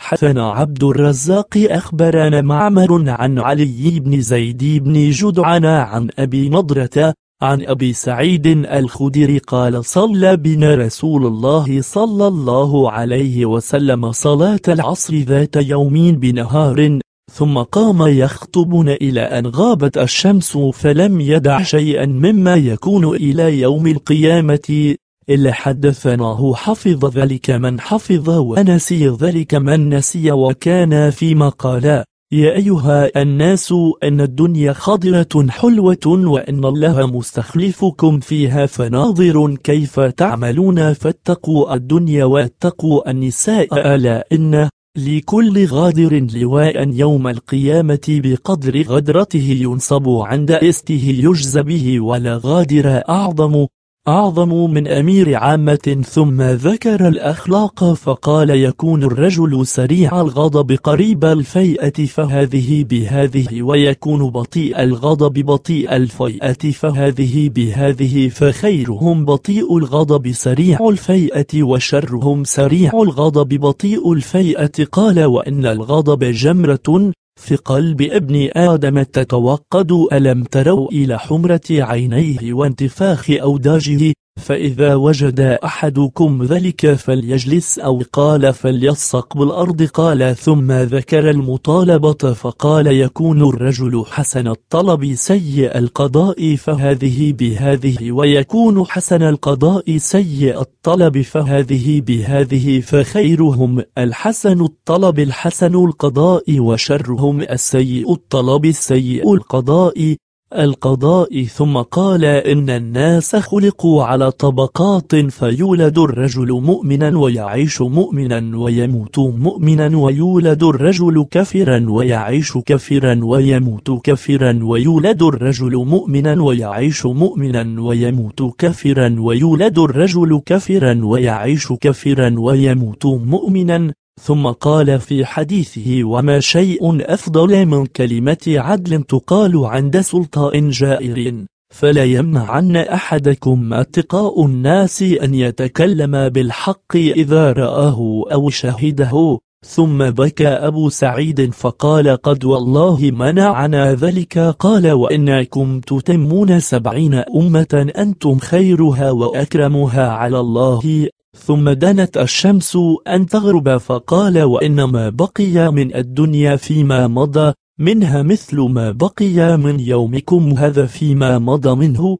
حسن عبد الرزاق أخبرنا معمر عن علي بن زيد بن جدعنا عن أبي نضرة عن أبي سعيد الخدري قال صلى بنا رسول الله صلى الله عليه وسلم صلاة العصر ذات يوم بنهار ثم قام يخطبنا إلى أن غابت الشمس فلم يدع شيئا مما يكون إلى يوم القيامة إلا حدثناه حفظ ذلك من حفظ ونسي ذلك من نسي وكان فيما قالا يا أيها الناس أن الدنيا خضرة حلوة وأن الله مستخلفكم فيها فناظر كيف تعملون فاتقوا الدنيا واتقوا النساء ألا إن لكل غادر لواء يوم القيامة بقدر غدرته ينصب عند استه يجز به ولا غادر أعظم أعظم من أمير عامة ثم ذكر الأخلاق فقال يكون الرجل سريع الغضب قريب الفيئة فهذه بهذه ويكون بطيء الغضب بطيء الفيئة فهذه بهذه فخيرهم بطيء الغضب سريع الفيئة وشرهم سريع الغضب بطيء الفيئة قال وإن الغضب جمرة في قلب ابن آدم تتوقد ألم تروا إلى حمرة عينيه وانتفاخ أوداجه فإذا وجد أحدكم ذلك فليجلس أو قال فليلصق بالأرض قال ثم ذكر المطالبة فقال يكون الرجل حسن الطلب سيء القضاء فهذه بهذه ويكون حسن القضاء سيء الطلب فهذه بهذه فخيرهم الحسن الطلب الحسن القضاء وشرهم السيء الطلب السيء القضاء القضاء ثم قال إن الناس خلقوا على طبقات فيولد الرجل مؤمنا ويعيش مؤمنا ويموت مؤمنا ويولد الرجل كافرا ويعيش كافرا ويموت كافرا ويولد الرجل مؤمنا ويعيش مؤمنا ويموت كافرا ويولد الرجل كافرا ويعيش كافرا ويموت مؤمنا ثم قال في حديثه وما شيء أفضل من كلمة عدل تقال عند سلطان جائر فلا يمنعن أحدكم اتقاء الناس أن يتكلم بالحق إذا رآه أو شهده ثم بكى أبو سعيد فقال قد والله منعنا ذلك قال وإنكم تتمون سبعين أمة أنتم خيرها وأكرمها على الله ثم دنت الشمس أن تغرب فقال وإنما بقي من الدنيا فيما مضى منها مثل ما بقي من يومكم هذا فيما مضى منه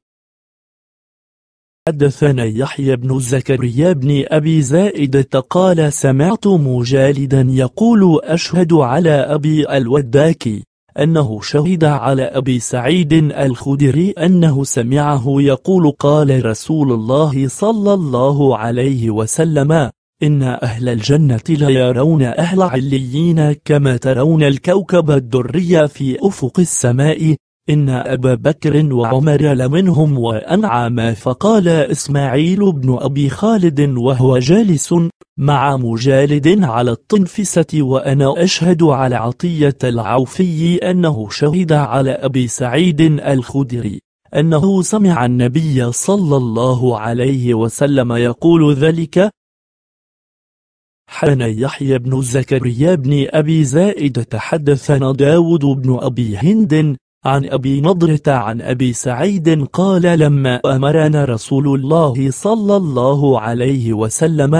حدثنا يحيى بن زكريا بن أبي زائدة قال سمعت مجالدا يقول أشهد على أبي الوداكي أنه شهد على أبي سعيد الخدري أنه سمعه يقول قال رسول الله صلى الله عليه وسلم إن أهل الجنة لا يرون أهل عليين كما ترون الكوكب الدري في أفق السماء إن أبا بكر وعمر لمنهم وأنعما فقال إسماعيل بن أبي خالد وهو جالس مع مجالد على الطنفسة وأنا أشهد على عطية العوفي أنه شهد على أبي سعيد الخدري أنه سمع النبي صلى الله عليه وسلم يقول ذلك حان يحيى بن زكريا بن أبي زائد تحدثنا داود بن أبي هند عن أبي نضرة عن أبي سعيد قال لما أمرنا رسول الله صلى الله عليه وسلم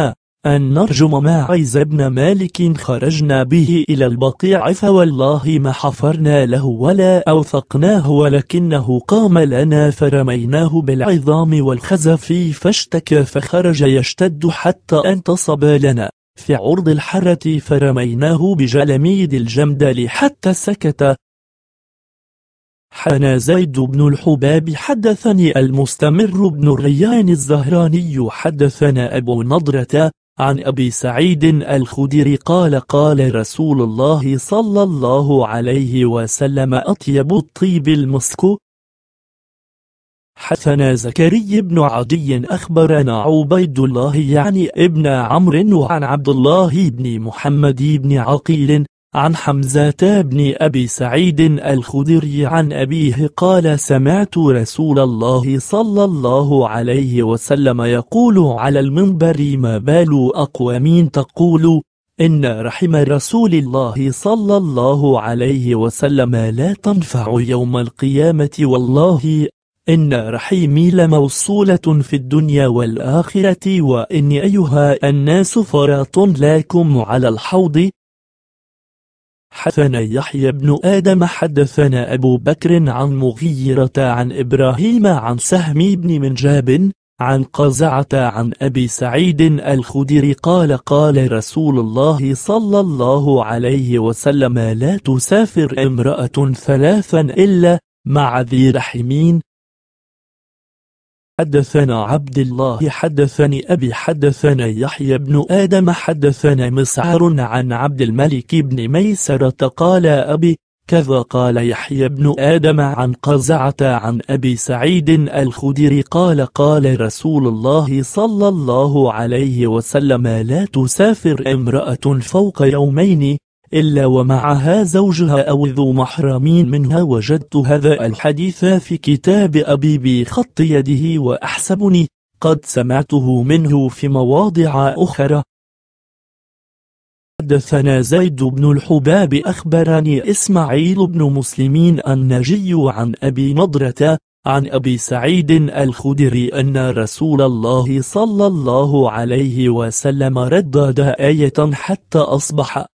أن نرجم ما عيز بن مالك خرجنا به إلى البقيع فوالله ما حفرنا له ولا أوثقناه ولكنه قام لنا فرميناه بالعظام والخزف فاشتكى فخرج يشتد حتى انتصب لنا في عرض الحرة فرميناه بجلميد الجمدل حتى سكت حنا زيد بن الحباب حدثني المستمر بن الريان الزهراني حدثنا أبو نضرة عن أبي سعيد الخدري قال قال رسول الله صلى الله عليه وسلم أطيب الطيب المسك حثنا زكري بن عدي أخبرنا عبيد الله يعني ابن عمرو وعن عبد الله بن محمد بن عقيل عن حمزة بن أبي سعيد الخدري عن أبيه قال سمعت رسول الله صلى الله عليه وسلم يقول على المنبر ما بال أقوام تقول إن رحم رسول الله صلى الله عليه وسلم لا تنفع يوم القيامة والله إن رحيمي لموصولة في الدنيا والآخرة وإني أيها الناس فراط لكم على الحوض حدثنا يحيى بن آدم حدثنا أبو بكر عن مغيرة عن إبراهيم عن سهم بن منجاب عن قزعة عن أبي سعيد الخدري قال قال رسول الله صلى الله عليه وسلم لا تسافر امرأة ثلاثا إلا مع ذي رحمين حدثنا عبد الله حدثني أبي حدثنا يحيى بن آدم حدثنا مسعر عن عبد الملك بن ميسرة قال أبي كذا قال يحيى بن آدم عن قزعة عن أبي سعيد الخدري قال قال رسول الله صلى الله عليه وسلم لا تسافر امرأة فوق يومين إلا ومعها زوجها أو ذو محرم منها وجدت هذا الحديث في كتاب أبي بخط يده وأحسبني قد سمعته منه في مواضع أخرى حدثنا زيد بن الحباب أخبرني إسماعيل بن مسلمين النجي عن أبي نضرة عن أبي سعيد الخدري أن رسول الله صلى الله عليه وسلم ردد آية حتى أصبح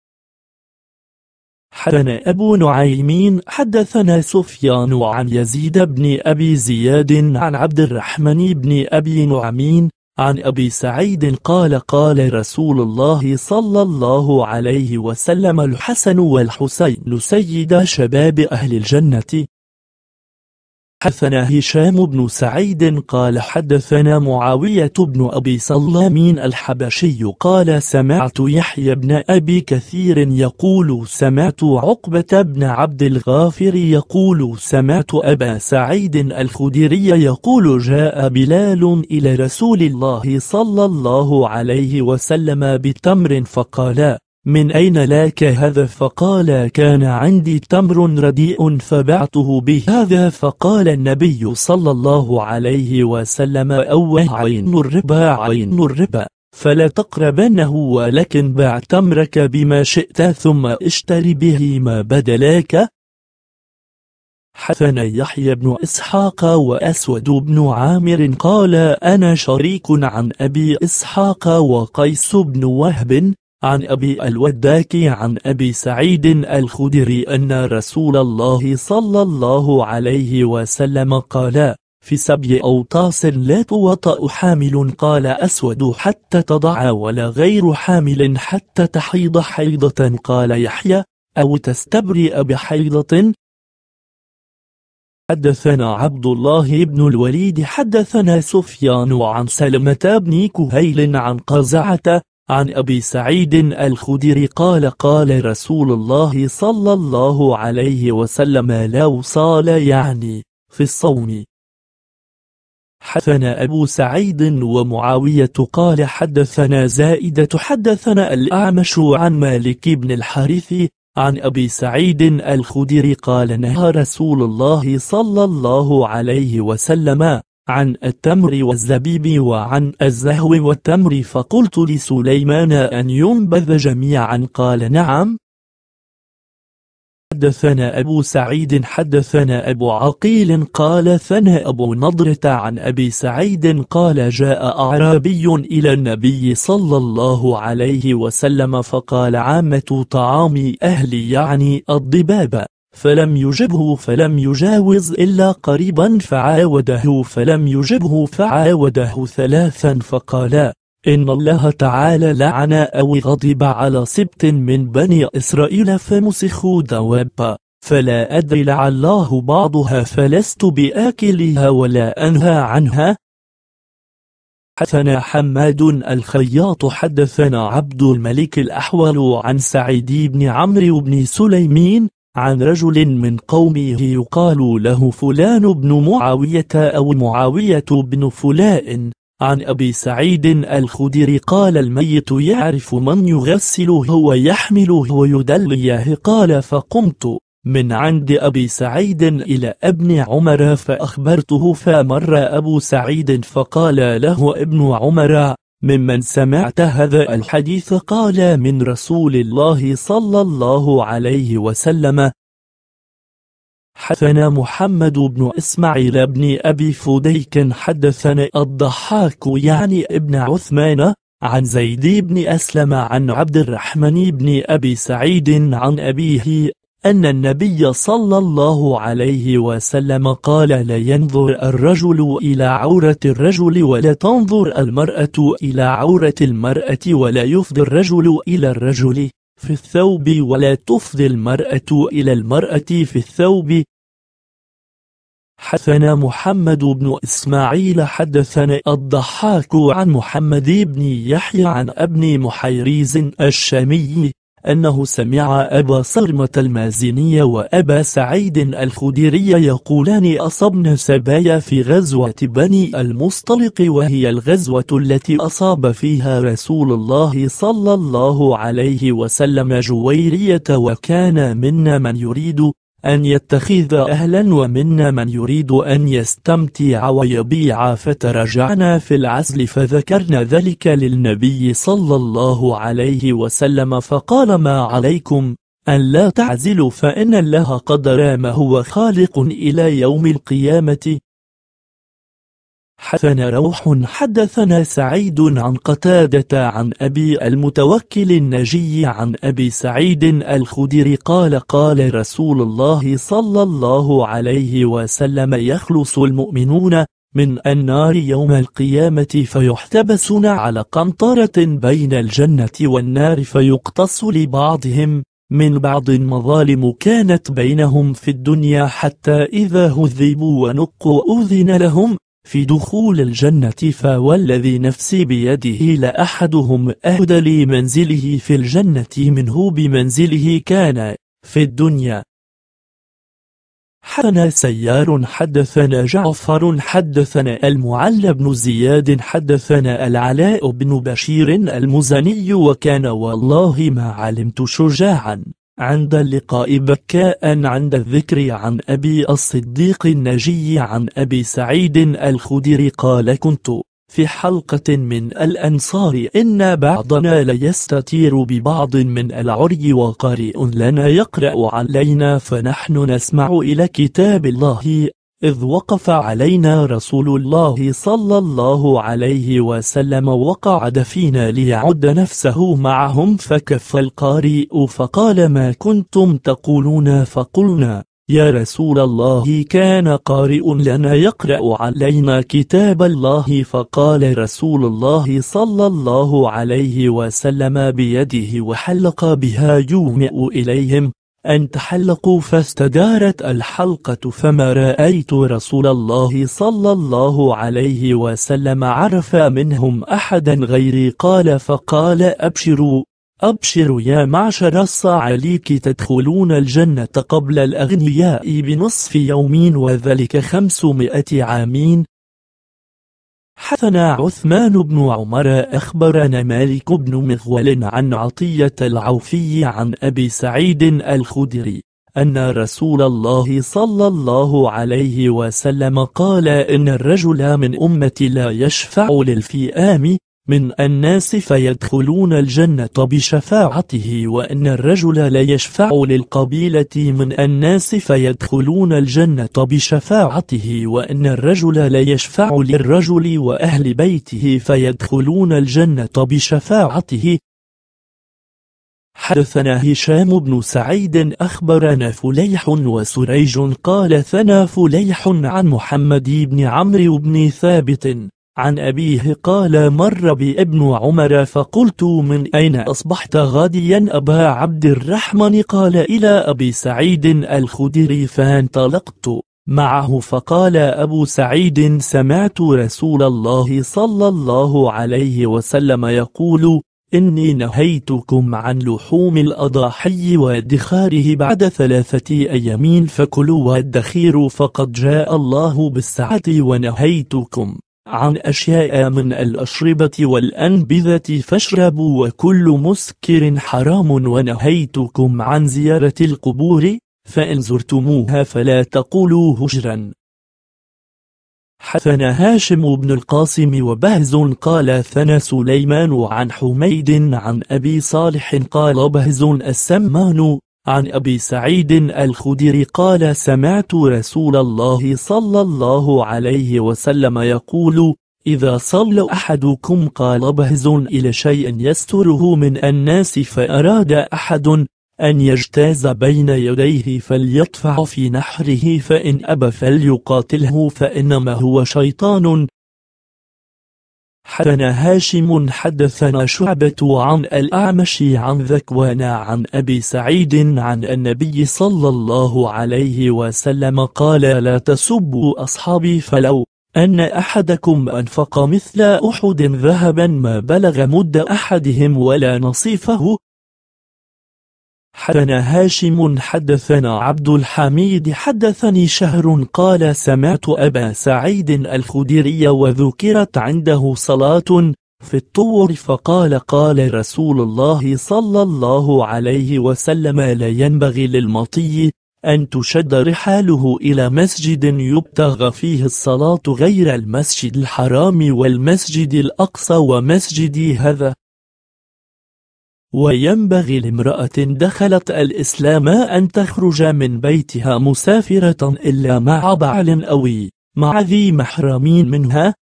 حدثنا أبو نعيمين حدثنا سفيان عن يزيد بن أبي زياد عن عبد الرحمن بن أبي نعمين عن أبي سعيد قال قال رسول الله صلى الله عليه وسلم الحسن والحسين سيد شباب أهل الجنة حدثنا هشام بن سعيد قال حدثنا معاوية بن أبي سلامين الحبشي قال سمعت يحيى بن أبي كثير يقول سمعت عقبة بن عبد الغافر يقول سمعت أبا سعيد الخدري يقول جاء بلال إلى رسول الله صلى الله عليه وسلم بتمر فقال من أين لك هذا فقال كان عندي تمر رديء فبعته به هذا فقال النبي صلى الله عليه وسلم أوه عين الربا عين الربا فلا تقربنه ولكن باع تمرك بما شئت ثم اشتري به ما بدلاك حسن يحيى بن إسحاق وأسود بن عامر قال أنا شريك عن أبي إسحاق وقيس بن وهب عن أبي الوداك عن أبي سعيد الخدري أن رسول الله صلى الله عليه وسلم قال في سبي أوطاس لا توطأ حامل قال أسود حتى تضع ولا غير حامل حتى تحيض حيضة قال يحيى أو تستبرئ بحيضة حدثنا عبد الله بن الوليد حدثنا سفيان عن سلمة بن كهيل عن قزعة عن أبي سعيد الخدري قال قال رسول الله صلى الله عليه وسلم لا وصال يعني في الصوم حدثنا أبو سعيد ومعاوية قال حدثنا زائدة حدثنا الأعمش عن مالك بن الحارث عن أبي سعيد الخدري قال نهى رسول الله صلى الله عليه وسلم عن التمر والزبيب وعن الزهو والتمر فقلت لسليمان أن ينبذ جميعا قال نعم حدثنا أبو سعيد حدثنا أبو عقيل قال ثنى أبو نضرة عن أبي سعيد قال جاء أعرابي إلى النبي صلى الله عليه وسلم فقال عامة طعام أهلي يعني الضباب فلم يجبه فلم يجاوز إلا قريبا فعاوده فلم يجبه فعاوده ثلاثا فقال إن الله تعالى لعن أو غضب على سبت من بني إسرائيل فمسخوا دوابا فلا أدري لعله بعضها فلست بآكلها ولا أنهى عنها حدثنا حماد الخياط حدثنا عبد الملك الأحول عن سعيد بن عمرو بن سليمين عن رجل من قومه يقال له فلان بن معاوية أو معاوية بن فلان عن أبي سعيد الخدير قال الميت يعرف من يغسله ويحمله ويدليه قال فقمت من عند أبي سعيد إلى ابن عمر فأخبرته فمر أبو سعيد فقال له ابن عمر ممن سمعت هذا الحديث قال من رسول الله صلى الله عليه وسلم حدثنا محمد بن إسماعيل بن أبي فديك حدثنا الضحاك يعني ابن عثمان عن زيد بن أسلم عن عبد الرحمن بن أبي سعيد عن أبيه أن النبي صلى الله عليه وسلم قال لا ينظر الرجل إلى عورة الرجل ولا تنظر المرأة إلى عورة المرأة ولا يفضي الرجل إلى الرجل في الثوب ولا تفضي المرأة إلى المرأة في الثوب حدثنا محمد بن إسماعيل حدثنا الضحاك عن محمد بن يحيى عن أبن محيريز الشامي أنه سمع أبا صرمة المازني وأبا سعيد الخديري يقولان أصبنا سبايا في غزوة بني المصطلق وهي الغزوة التي أصاب فيها رسول الله صلى الله عليه وسلم جويرية وكان منا من يريد أن يتخذ أهلا ومنا من يريد أن يستمتع ويبيع فترجعنا في العزل فذكرنا ذلك للنبي صلى الله عليه وسلم فقال ما عليكم أن لا تعزلوا فإن الله قدر ما هو خالق إلى يوم القيامة حدثنا روح حدثنا سعيد عن قتادة عن أبي المتوكل النجي عن أبي سعيد الخدري قال قال رسول الله صلى الله عليه وسلم يخلص المؤمنون من النار يوم القيامة فيحتبسون على قنطرة بين الجنة والنار فيقتص لبعضهم من بعض المظالم كانت بينهم في الدنيا حتى إذا هذبوا ونقوا أذن لهم في دخول الجنة فوالذي نفسي بيده لأحدهم أهدى لمنزله في الجنة منه بمنزله كان في الدنيا حدثنا سيار حدثنا جعفر حدثنا المعلى بن زياد حدثنا العلاء بن بشير المزني وكان والله ما علمت شجاعا عند اللقاء بكاء عند الذكر عن أبي الصديق النجي عن أبي سعيد الخدري قال كنت في حلقة من الأنصار إن بعضنا ليستطير ببعض من العري وقارئ لنا يقرأ علينا فنحن نسمع إلى كتاب الله إذ وقف علينا رسول الله صلى الله عليه وسلم وقعد فينا ليعد نفسه معهم فكف القارئ فقال ما كنتم تقولون فقلنا يا رسول الله كان قارئ لنا يقرأ علينا كتاب الله فقال رسول الله صلى الله عليه وسلم بيده وحلق بها يومئ إليهم أن تحلقوا فاستدارت الحلقة فما رأيت رسول الله صلى الله عليه وسلم عرف منهم أحدا غيري قال فقال أبشروا أبشروا يا معشر الصعاليك تدخلون الجنة قبل الأغنياء بنصف يوم وذلك خمسمائة عامين حثنا عثمان بن عمر أخبرنا مالك بن مغول عن عطية العوفي عن أبي سعيد الخدري أن رسول الله صلى الله عليه وسلم قال إن الرجل من أمتي لا يشفع للفئام من الناس فيدخلون الجنة بشفاعته وأن الرجل لا يشفع للقبيلة من الناس فيدخلون الجنة بشفاعته وأن الرجل لا يشفع للرجل وأهل بيته فيدخلون الجنة بشفاعته حدثنا هشام بن سعيد أخبرنا فليح وسريج قال ثنا فليح عن محمد بن عمرو بن ثابت عن أبيه قال مر بابن عمر فقلت من أين أصبحت غاديا أبا عبد الرحمن قال إلى أبي سعيد الخدري فانطلقت معه فقال أبو سعيد سمعت رسول الله صلى الله عليه وسلم يقول إني نهيتكم عن لحوم الأضاحي وادخاره بعد ثلاثة أيام فكلوا الدخير فقد جاء الله بالسعة ونهيتكم عن أشياء من الأشربة والأنبذة فاشربوا وكل مسكر حرام ونهيتكم عن زيارة القبور فإن زرتموها فلا تقولوا هجرا حثنا هاشم بن القاسم وبهز قال ثنى سليمان عن حميد عن أبي صالح قال بهز السمان عن أبي سعيد الخدري قال سمعت رسول الله صلى الله عليه وسلم يقول إذا صلى أحدكم قال بهز إلى شيء يستره من الناس فأراد أحد أن يجتاز بين يديه فليطفع في نحره فإن أبى فليقاتله فإنما هو شيطان حدثنا هاشم حدثنا شعبة عن الأعمش عن ذكوان عن أبي سعيد عن النبي صلى الله عليه وسلم قال لا تسبوا أصحابي فلو أن أحدكم أنفق مثل أحد ذهبا ما بلغ مد أحدهم ولا نصيفه حدثنا هاشم حدثنا عبد الحميد حدثني شهر قال سمعت أبا سعيد الخدري وذكرت عنده صلاة في الطور فقال قال رسول الله صلى الله عليه وسلم لا ينبغي للمطي أن تشد رحاله إلى مسجد يبتغى فيه الصلاة غير المسجد الحرام والمسجد الأقصى ومسجدي هذا وينبغي لامرأة دخلت الإسلام أن تخرج من بيتها مسافرة إلا مع بعل أو مع ذي محرمين منها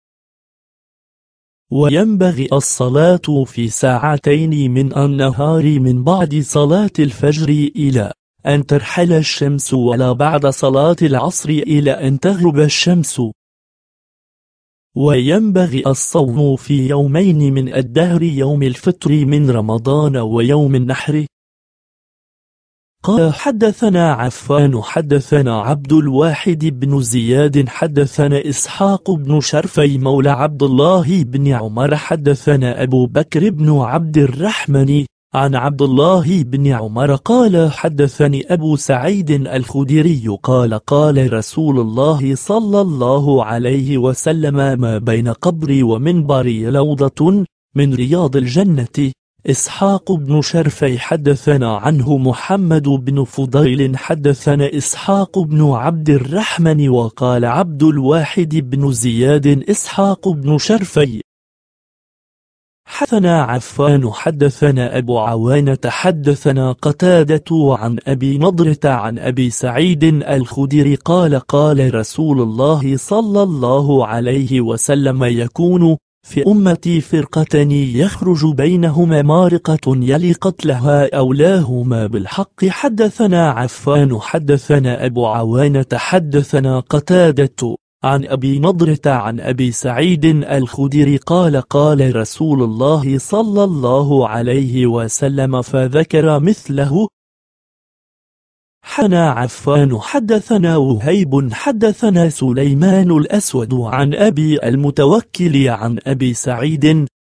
وينبغي الصلاة في ساعتين من النهار من بعد صلاة الفجر إلى أن ترحل الشمس ولا بعد صلاة العصر إلى أن تغرب الشمس وينبغي الصوم في يومين من الدهر يوم الفطر من رمضان ويوم النحر قال حدثنا عفان حدثنا عبد الواحد بن زياد حدثنا إسحاق بن شرفي مولى عبد الله بن عمر حدثنا أبو بكر بن عبد الرحمن عن عبد الله بن عمر قال حدثني أبو سعيد الخدري قال قال رسول الله صلى الله عليه وسلم ما بين قبري ومنبري روضة من رياض الجنة إسحاق بن شرفي حدثنا عنه محمد بن فضيل حدثنا إسحاق بن عبد الرحمن وقال عبد الواحد بن زياد إسحاق بن شرفي حدثنا عفان حدثنا أبو عوانة حدثنا قتادة عن أبي نضرة عن أبي سعيد الخدري قال قال رسول الله صلى الله عليه وسلم يكون في أمتي فرقتان يخرج بينهما مارقة يلي قتلها أولاهما بالحق حدثنا عفان حدثنا أبو عوانة حدثنا قتادة عن أبي نضرة عن أبي سعيد الخدري قال قال رسول الله صلى الله عليه وسلم فذكر مثله حنا عفان حدثنا وهيب حدثنا سليمان الأسود عن أبي المتوكل عن أبي سعيد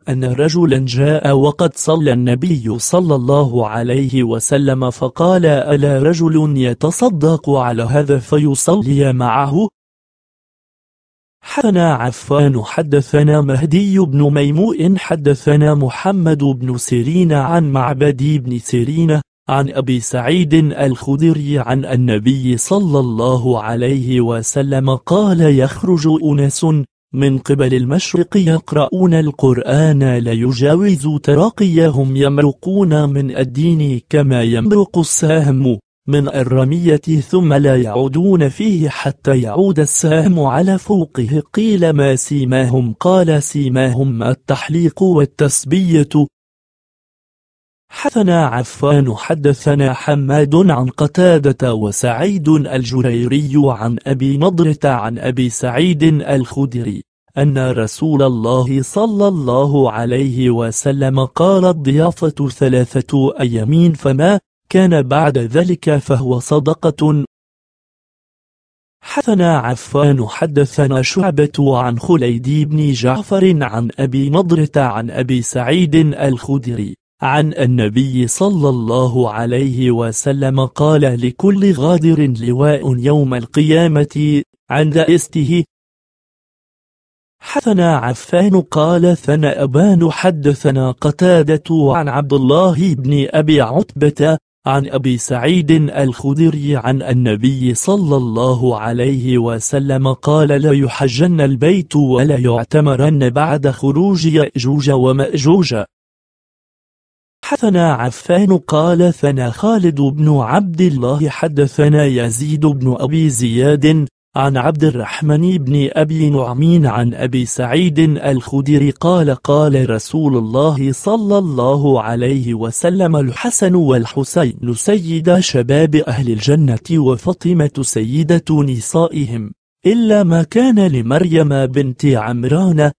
أن رجلا جاء وقد صلى النبي صلى الله عليه وسلم فقال ألا رجل يتصدق على هذا فيصلي معه؟ حدثنا عفان حدثنا مهدي بن ميموء حدثنا محمد بن سيرين عن معبد بن سيرين عن أبي سعيد الخدري عن النبي صلى الله عليه وسلم قال يخرج أناس من قبل المشرق يقرؤون القرآن لا يجاوز تراقيهم يمرقون من الدين كما يمرق السهم من الرمية ثم لا يعودون فيه حتى يعود السهم على فوقه قيل ما سيماهم قال سيماهم التحليق والتسبية حدثنا عفان حدثنا حماد عن قتادة وسعيد الجريري عن أبي نضرة عن أبي سعيد الخدري أن رسول الله صلى الله عليه وسلم قال الضيافة ثلاثة أيامين فما كان بعد ذلك فهو صدقة حثنا عفان حدثنا شعبة عن خليد بن جعفر عن أبي نضرة عن أبي سعيد الخدري عن النبي صلى الله عليه وسلم قال لكل غادر لواء يوم القيامة عند إسته حثنا عفان قال ثنا أبان حدثنا قتادة عن عبد الله بن أبي عتبة عن أبي سعيد الخدري عن النبي صلى الله عليه وسلم قال لا يحجن البيت ولا يعتمرن بعد خروج يأجوج ومأجوج حدثنا عفان قال ثنا خالد بن عبد الله حدثنا يزيد بن أبي زياد عن عبد الرحمن بن أبي نعمين عن أبي سعيد الخدري قال قال رسول الله صلى الله عليه وسلم الحسن والحسين سيد شباب أهل الجنة وفاطمة سيدة نسائهم إلا ما كان لمريم بنت عمران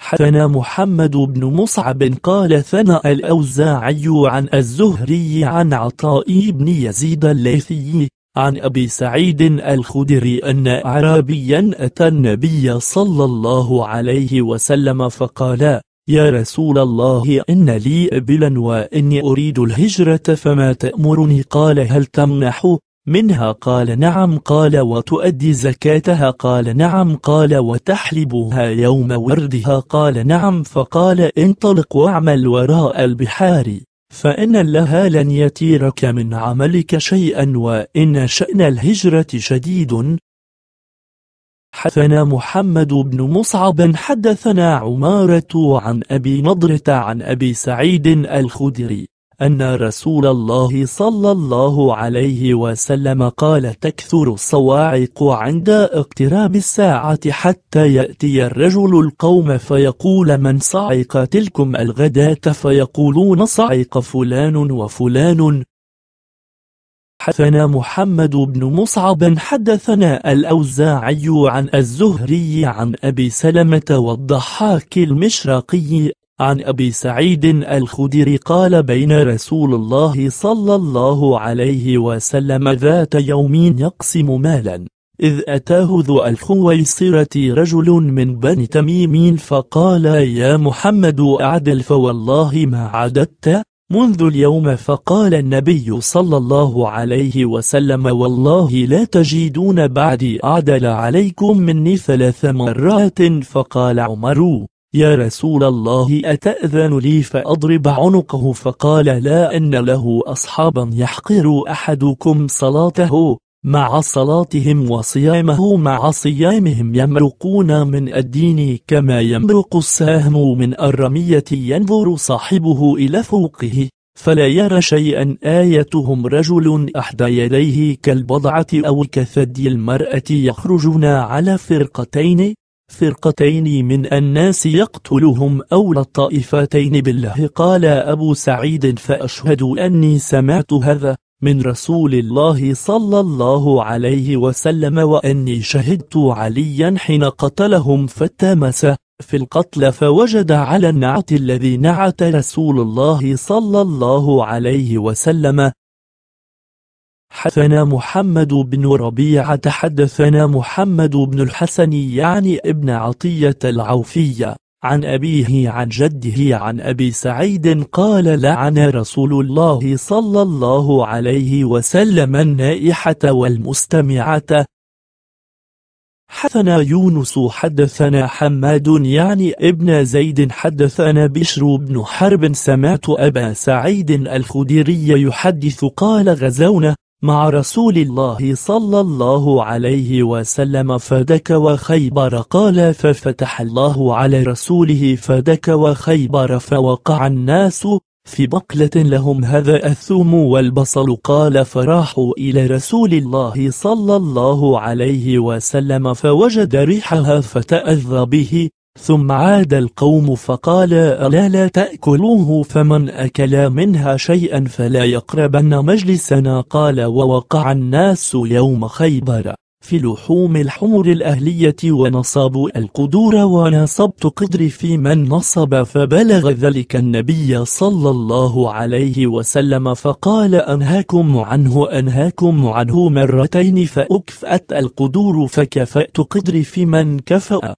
حدثنا محمد بن مصعب قال ثنى الأوزاعي عن الزهري عن عطاء بن يزيد الليثي عن أبي سعيد الخدري أن أعرابيا أتى النبي صلى الله عليه وسلم فقال يا رسول الله إن لي إبلا وإني أريد الهجرة فما تأمرني قال هل تمنح منها قال نعم قال وتؤدي زكاتها قال نعم قال وتحلبها يوم وردها قال نعم فقال انطلق واعمل وراء البحار فإن الله لن يتيرك من عملك شيئا وإن شأن الهجرة شديد حدثنا محمد بن مصعب حدثنا عمارة عن أبي نضرة عن أبي سعيد الخدري أن رسول الله صلى الله عليه وسلم قال تكثر الصواعق عند اقتراب الساعة حتى يأتي الرجل القوم فيقول من صعق تلكم الغداة فيقولون صعق فلان وفلان حدثنا محمد بن مصعب حدثنا الأوزاعي عن الزهري عن أبي سلمة والضحاك المشرقي عن أبي سعيد الخدري قال بين رسول الله صلى الله عليه وسلم ذات يوم يقسم مالا إذ أتاه ذو الخويصرة رجل من بني تميم فقال يا محمد أعدل فوالله ما عددت منذ اليوم فقال النبي صلى الله عليه وسلم والله لا تجدون بعدي أعدل عليكم مني ثلاث مرات فقال عمر يا رسول الله أتأذن لي فأضرب عنقه فقال لا أن له أصحابا يحقر أحدكم صلاته مع صلاتهم وصيامه مع صيامهم يمرقون من الدين كما يمرق السهم من الرمية ينظر صاحبه إلى فوقه فلا يرى شيئا آيتهم رجل أحدى يديه كالبضعة أو كثدي المرأة يخرجون على فرقتين فرقتين من الناس يقتلهم أو الطائفتين بالله قال أبو سعيد فأشهد أني سمعت هذا من رسول الله صلى الله عليه وسلم وأني شهدت عليا حين قتلهم فالتمس في القتل فوجد على النعت الذي نعت رسول الله صلى الله عليه وسلم حدثنا محمد بن ربيعة حدثنا محمد بن الحسن يعني ابن عطية العوفية عن أبيه عن جده عن أبي سعيد قال لعن رسول الله صلى الله عليه وسلم النائحة والمستمعة حدثنا يونس حدثنا حماد يعني ابن زيد حدثنا بشر بن حرب سمعت أبا سعيد الخديري يحدث قال غزونا مع رسول الله صلى الله عليه وسلم فدك وخيبر قال ففتح الله على رسوله فدك وخيبر فوقع الناس في بقلة لهم هذا الثوم والبصل قال فراحوا إلى رسول الله صلى الله عليه وسلم فوجد ريحها فتأذى به ثم عاد القوم فقال ألا لا تأكلوه فمن أكل منها شيئا فلا يقربن مجلسنا قال ووقع الناس يوم خيبر في لحوم الحمر الأهلية ونصبوا القدور ونصبت قدري في من نصب فبلغ ذلك النبي صلى الله عليه وسلم فقال أنهاكم عنه أنهاكم عنه مرتين فأكفأت القدور فكفأت قدري في من كفأ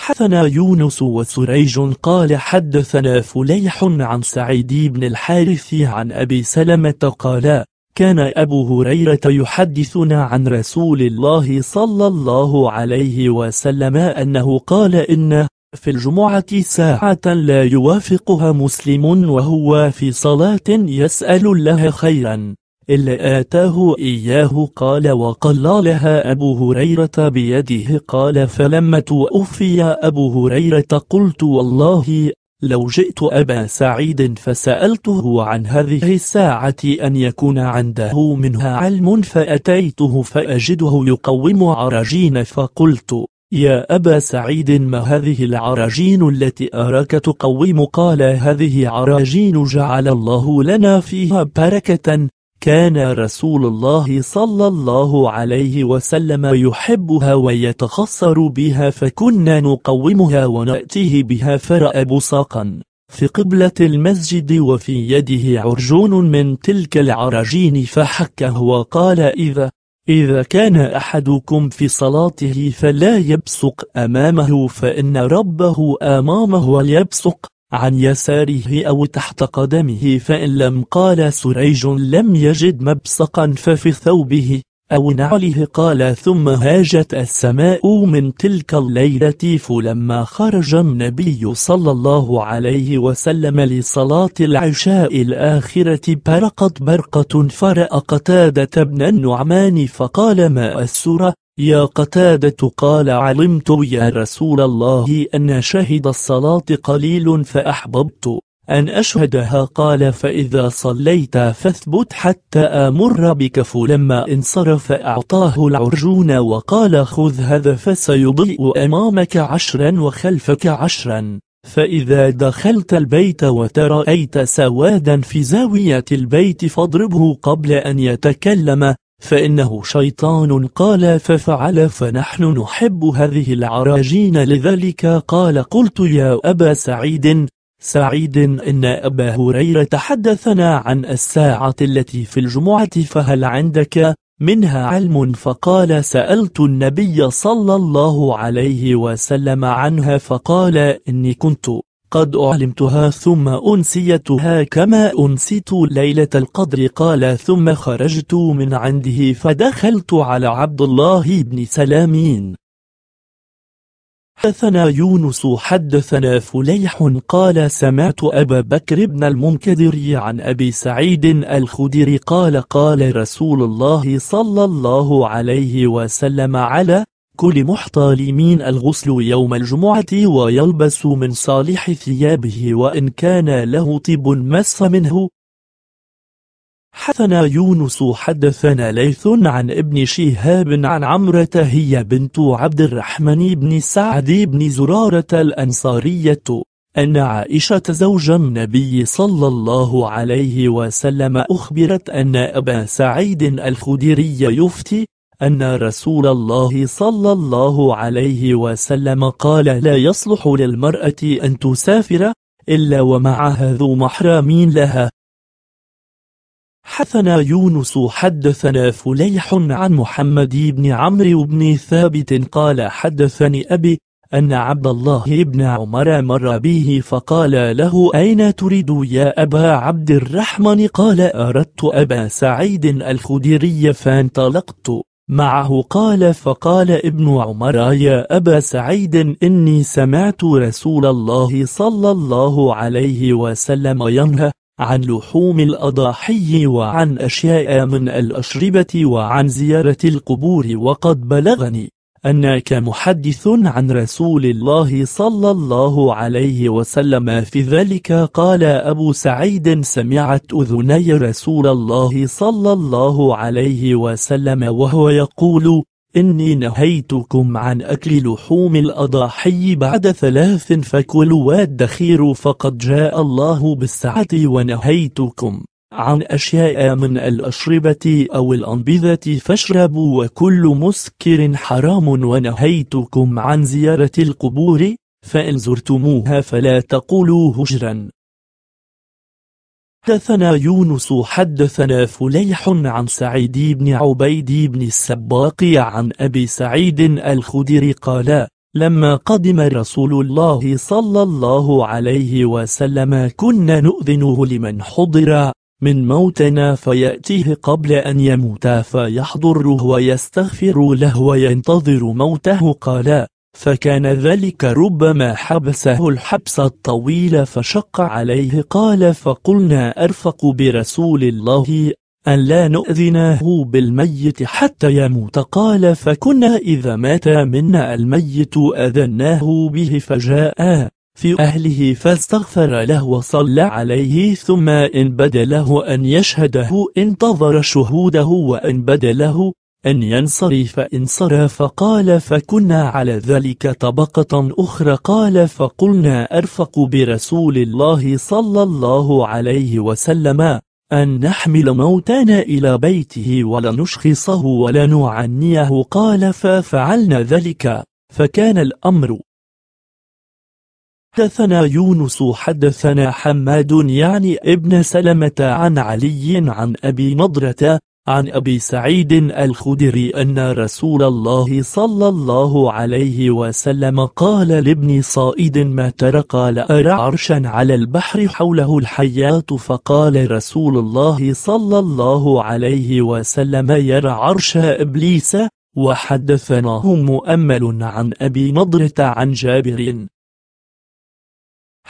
حدثنا يونس وسريج قال حدثنا فليح عن سعيد بن الحارث عن أبي سلمة قال كان أبو هريرة يحدثنا عن رسول الله صلى الله عليه وسلم أنه قال إن في الجمعة ساعة لا يوافقها مسلم وهو في صلاة يسأل الله خيرا إلا آتاه إياه قال لها أبو هريرة بيده قال فلما توفي أبو هريرة قلت والله لو جئت أبا سعيد فسألته عن هذه الساعة أن يكون عنده منها علم فأتيته فأجده يقوم عرجين فقلت يا أبا سعيد ما هذه العراجين التي أراك تقوم قال هذه عراجين جعل الله لنا فيها بركة كان رسول الله صلى الله عليه وسلم يحبها ويتخصر بها فكنا نقومها ونأتيه بها فرأى بصاقا في قبلة المسجد وفي يده عرجون من تلك العراجين فحكه وقال إذا إذا كان أحدكم في صلاته فلا يبصق أمامه فإن ربه أمامه وليبصق عن يساره أو تحت قدمه فإن لم قال سريج لم يجد مبصقا ففي ثوبه أو نعله قال ثم هاجت السماء من تلك الليلة فلما خرج النبي صلى الله عليه وسلم لصلاة العشاء الآخرة برقت برقة فرأى قتادة بن النعمان فقال ما السورة يا قتادة قال علمت يا رسول الله أن شهد الصلاة قليل فأحببت أن أشهدها قال فإذا صليت فاثبت حتى أمر بك فلما انصرف أعطاه العرجون وقال خذ هذا فسيضيء أمامك عشرا وخلفك عشرا فإذا دخلت البيت وترأيت سوادا في زاوية البيت فاضربه قبل أن يتكلم فإنه شيطان قال ففعل فنحن نحب هذه العراجين لذلك قال قلت يا أبا سعيد سعيد إن أبا هريرة حدثنا عن الساعة التي في الجمعة فهل عندك منها علم فقال سألت النبي صلى الله عليه وسلم عنها فقال إني كنت قد أعلمتها ثم أنسيتها كما أنسيت ليلة القدر قال ثم خرجت من عنده فدخلت على عبد الله بن سلامين حدثنا يونس حدثنا فليح قال سمعت أبا بكر بن المنكدر عن أبي سعيد الخدر قال قال رسول الله صلى الله عليه وسلم على كل محتالمين الغسل يوم الجمعة ويلبس من صالح ثيابه وإن كان له طب مس منه حدثنا يونس حدثنا ليث عن ابن شهاب عن عمرة هي بنت عبد الرحمن بن سعد بن زرارة الأنصارية أن عائشة زوج النبي صلى الله عليه وسلم أخبرت أن أبا سعيد الخدري يفتي أن رسول الله صلى الله عليه وسلم قال لا يصلح للمرأة أن تسافر إلا ومعها ذو محرمين لها حثنا يونس حدثنا فليح عن محمد بن عمرو بن ثابت قال حدثني أبي أن عبد الله بن عمر مر به فقال له أين تريد يا أبا عبد الرحمن قال أردت أبا سعيد الخدري فانطلقت معه قال فقال ابن عمر يا أبا سعيد إني سمعت رسول الله صلى الله عليه وسلم ينهى عن لحوم الأضاحي وعن أشياء من الأشربة وعن زيارة القبور وقد بلغني أنك محدث عن رسول الله صلى الله عليه وسلم في ذلك قال أبو سعيد سمعت أذني رسول الله صلى الله عليه وسلم وهو يقول إني نهيتكم عن أكل لحوم الأضاحي بعد ثلاث فكلوا والدخير فقد جاء الله بالسعة ونهيتكم عن أشياء من الأشربة أو الأنبذة فاشربوا وكل مسكر حرام ونهيتكم عن زيارة القبور فإن زرتموها فلا تقولوا هجرا حدثنا يونس حدثنا فليح عن سعيد بن عبيد بن السباق عن أبي سعيد الخدري قال لما قدم رسول الله صلى الله عليه وسلم كنا نؤذنه لمن حضر من موتنا فيأتيه قبل أن يموت فيحضره ويستغفر له وينتظر موته قال فكان ذلك ربما حبسه الحبس الطويل فشق عليه قال فقلنا أرفق برسول الله أن لا نؤذناه بالميت حتى يموت قال فكنا إذا مات منا الميت أذناه به فجاء في أهله فاستغفر له وصلى عليه ثم إن بدله أن يشهده انتظر شهوده وإن بدله أن ينصرف انصرف قال فكنا على ذلك طبقة أخرى قال فقلنا أرفق برسول الله صلى الله عليه وسلم أن نحمل موتانا إلى بيته ولا نشخصه ولا نعنيه قال ففعلنا ذلك فكان الأمر حدثنا يونس حدثنا حماد يعني ابن سلمة عن علي عن أبي نضرة عن أبي سعيد الخدري أن رسول الله صلى الله عليه وسلم قال لابن صائد ما ترى قال أرى عرشا على البحر حوله الحياة فقال رسول الله صلى الله عليه وسلم يرى عرش إبليس وحدثناه مؤمل عن أبي نضرة عن جابر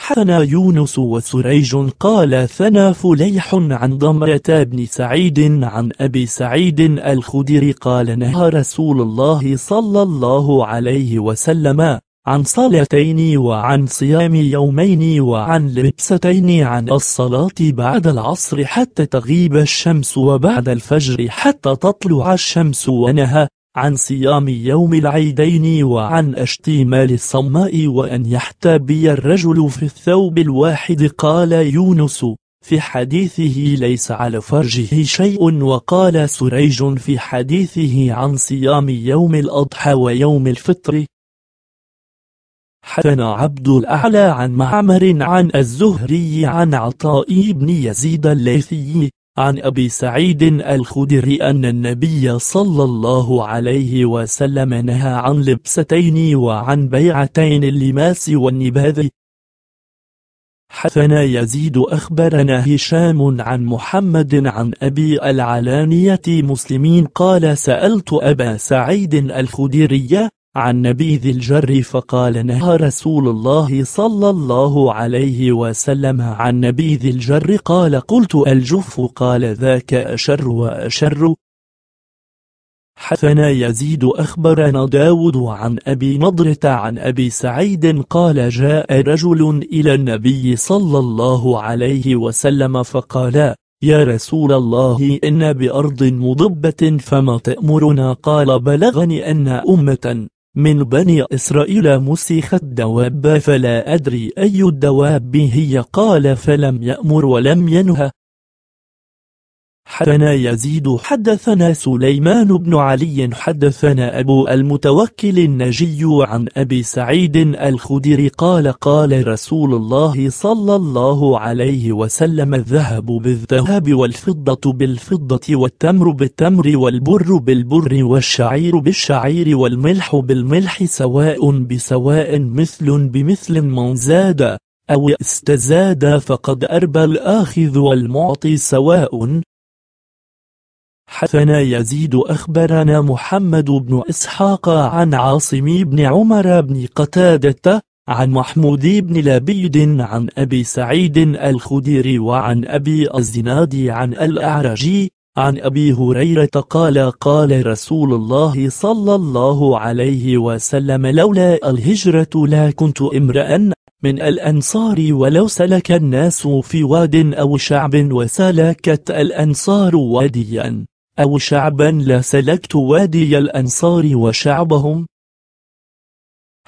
حثنا يونس وسريج قال ثنا فليح عن ضمرة بن سعيد عن أبي سعيد الخدير قال نهى رسول الله صلى الله عليه وسلم عن صلاتين وعن صيام يومين وعن لبستين عن الصلاة بعد العصر حتى تغيب الشمس وبعد الفجر حتى تطلع الشمس ونهى عن صيام يوم العيدين وعن اشتمال الصماء وأن يحتبي الرجل في الثوب الواحد قال يونس في حديثه ليس على فرجه شيء وقال سريج في حديثه عن صيام يوم الأضحى ويوم الفطر حدثنا عبد الأعلى عن معمر عن الزهري عن عطاء بن يزيد الليثي عن أبي سعيد الخدري أن النبي صلى الله عليه وسلم نهى عن لبستين وعن بيعتين اللماس والنباذ حثنا يزيد أخبرنا هشام عن محمد عن أبي العلانية مسلمين قال سألت أبا سعيد الخدري عن نبيذ الجر فقال نهى رسول الله صلى الله عليه وسلم عن نبيذ الجر قال قلت الجف قال ذاك أشر وأشر حثنا يزيد أخبرنا داود عن أبي نضرة عن أبي سعيد قال جاء رجل إلى النبي صلى الله عليه وسلم فقال يا رسول الله إن بأرض مضبة فما تأمرنا قال بلغني أن أمة من بني إسرائيل مسخت دواب فلا أدري أي الدواب هي قال فلم يأمر ولم ينه حدثنا يزيد حدثنا سليمان بن علي حدثنا أبو المتوكل النجي عن أبي سعيد الخدري قال قال رسول الله صلى الله عليه وسلم الذهب بالذهب والفضة بالفضة والتمر بالتمر والبر بالبر والشعير بالشعير والملح بالملح سواء بسواء مثل بمثل من زاد أو استزاد فقد أربى الآخذ والمعطي سواء حدثنا يزيد أخبرنا محمد بن إسحاق عن عاصم بن عمر بن قتادة عن محمود بن لبيد عن أبي سعيد الخديري وعن أبي الزناد عن الأعرجي عن أبي هريرة قال قال رسول الله صلى الله عليه وسلم لولا الهجرة لا كنت امرأ من الأنصار ولو سلك الناس في واد أو شعب وسلكت الأنصار واديا أو شعبا لسلكت وادي الأنصار وشعبهم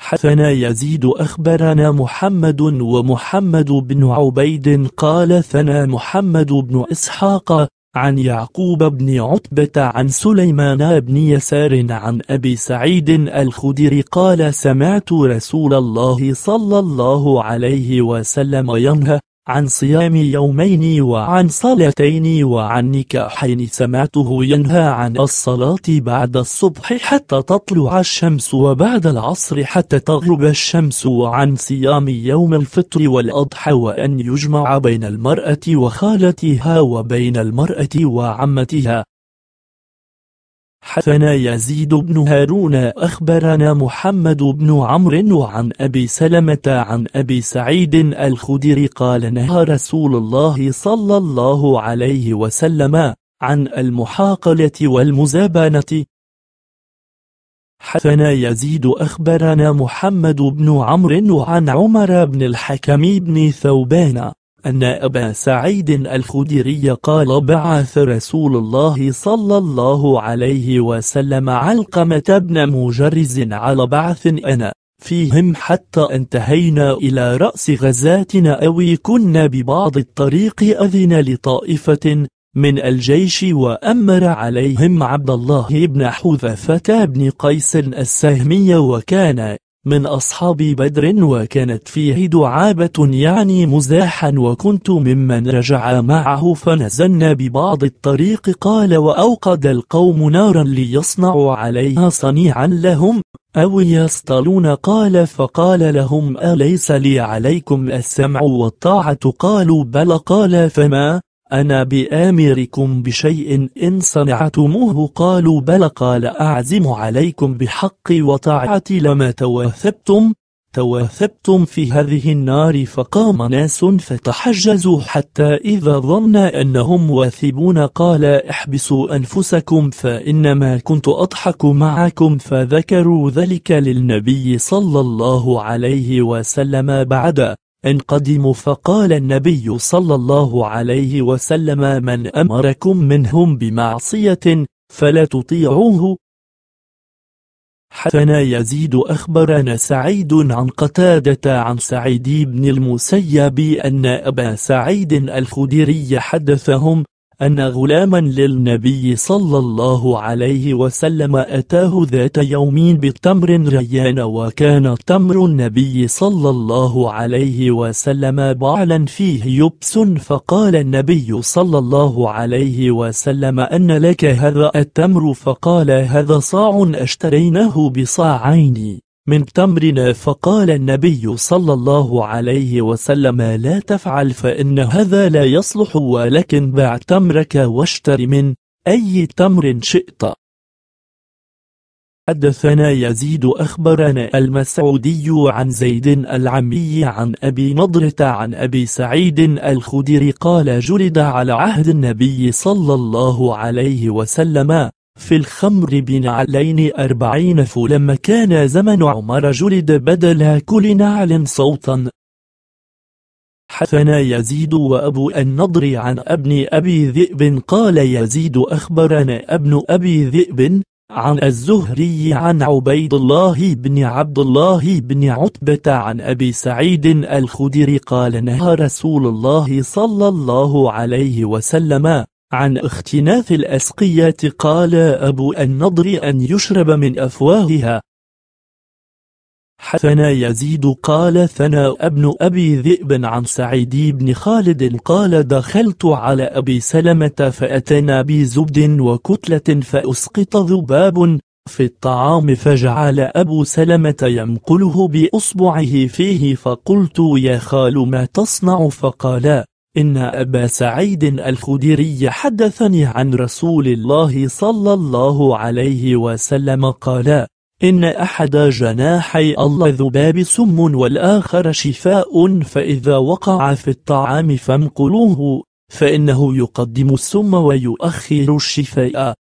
حثنا يزيد أخبرنا محمد ومحمد بن عبيد قال ثنا محمد بن إسحاق عن يعقوب بن عتبة عن سليمان بن يسار عن أبي سعيد الخدري قال سمعت رسول الله صلى الله عليه وسلم ينهى عن صيام يومين وعن صلاتين وعن نكاحين سمعته ينهى عن الصلاة بعد الصبح حتى تطلع الشمس وبعد العصر حتى تغرب الشمس وعن صيام يوم الفطر والأضحى وأن يجمع بين المرأة وخالتها وبين المرأة وعمتها حدثنا يزيد بن هارون أخبرنا محمد بن عمرو عن أبي سلمة عن أبي سعيد الخدري قال نهى رسول الله صلى الله عليه وسلم عن المحاقلة والمزابنة حدثنا يزيد أخبرنا محمد بن عمرو عن عمر بن الحكم بن ثوبان أن أبا سعيد الخدري قال بعث رسول الله صلى الله عليه وسلم علقمة بن مجرز على بعث أنا فيهم حتى انتهينا إلى رأس غزاتنا أو كنا ببعض الطريق أذن لطائفة من الجيش وأمر عليهم عبد الله بن حذفة بن قيس السهمي وكان من أصحاب بدر وكانت فيه دعابة يعني مزاحا وكنت ممن رجع معه فنزلنا ببعض الطريق قال وأوقد القوم نارا ليصنعوا عليها صنيعا لهم أو يصطلون قال فقال لهم أليس لي عليكم السمع والطاعة قالوا بل قال فما أنا بآمركم بشيء إن صنعتموه قالوا بل قال أعزم عليكم بحق وطاعتي لما تواثبتم تواثبتم في هذه النار فقام ناس فتحجزوا حتى إذا ظن أنهم واثبون قال احبسوا أنفسكم فإنما كنت أضحك معكم فذكروا ذلك للنبي صلى الله عليه وسلم بعد انقدموا فقال النبي صلى الله عليه وسلم من أمركم منهم بمعصية فلا تطيعوه حتى يزيد أخبرنا سعيد عن قتادة عن سعيد بن المسيب أن أبا سعيد الخدري حدثهم أن غلاما للنبي صلى الله عليه وسلم أتاه ذات يوم بتمر ريان وكان تمر النبي صلى الله عليه وسلم بعلا فيه يبس فقال النبي صلى الله عليه وسلم أن لك هذا التمر فقال هذا صاع اشتريناه بصاعين من تمرنا فقال النبي صلى الله عليه وسلم لا تفعل فإن هذا لا يصلح ولكن باع تمرك واشتر من أي تمر شئت حدثنا يزيد أخبرنا المسعودي عن زيد العمي عن أبي نضرة عن أبي سعيد الخدري قال جلد على عهد النبي صلى الله عليه وسلم في الخمر بنعلين أربعين فلما كان زمن عمر جلد بدل كل نعل صوتا حثنا يزيد وأبو النضر عن ابن أبي ذئب قال يزيد أخبرنا ابن أبي ذئب عن الزهري عن عبيد الله بن عبد الله بن عتبة عن أبي سعيد الخدري قال نهى رسول الله صلى الله عليه وسلم عن اختناث الأسقية قال أبو النضر أن يشرب من أفواهها حثنا يزيد قال ثنى ابن أبي ذئب عن سعيد بن خالد قال دخلت على أبي سلمة فأتنا بزبد وكتلة فأسقط ذباب في الطعام فجعل أبو سلمة يمقله بأصبعه فيه فقلت يا خال ما تصنع فقال إن أبا سعيد الخدري حدثني عن رسول الله صلى الله عليه وسلم قال إن أحد جناحي الله ذباب سم والآخر شفاء فإذا وقع في الطعام فامقلوه فإنه يقدم السم ويؤخر الشفاء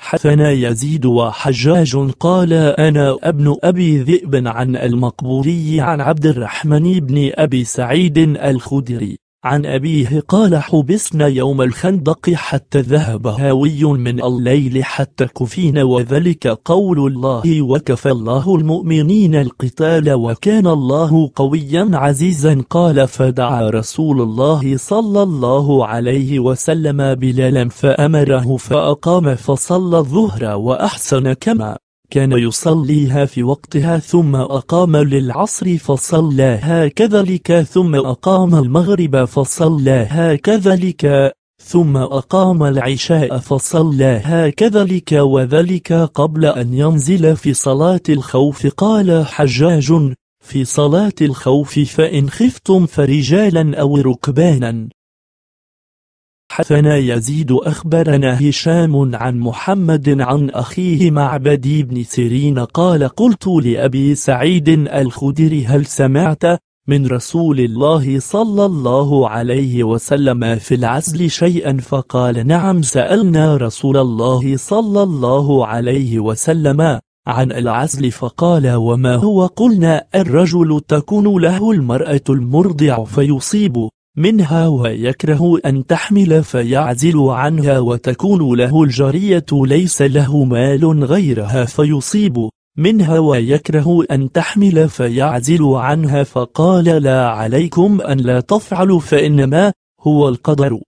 حثنا يزيد وحجاج قال أنا ابن أبي ذئب عن المقبوري عن عبد الرحمن بن أبي سعيد الخدري عن أبيه قال حبسنا يوم الخندق حتى ذهب هاوي من الليل حتى كفينا وذلك قول الله وكفى الله المؤمنين القتال وكان الله قويا عزيزا قال فدعا رسول الله صلى الله عليه وسلم بلالا فأمره فأقام فصلى الظهر وأحسن كما كان يصليها في وقتها ثم أقام للعصر فصلاها كذلك ثم أقام المغرب فصلاها كذلك ثم أقام العشاء فصلاها كذلك وذلك قبل أن ينزل في صلاة الخوف قال حجاج في صلاة الخوف فإن خفتم فرجالا أو ركبانا حثنا يزيد أخبرنا هشام عن محمد عن أخيه معبد بن سيرين قال قلت لأبي سعيد الخدري هل سمعت من رسول الله صلى الله عليه وسلم في العزل شيئا فقال نعم سألنا رسول الله صلى الله عليه وسلم عن العزل فقال وما هو قلنا الرجل تكون له المرأة المرضع فيصيب منها ويكره أن تحمل فيعزل عنها وتكون له الجارية ليس له مال غيرها فيصيب منها ويكره أن تحمل فيعزل عنها فقال لا عليكم أن لا تفعلوا فإنما هو القدر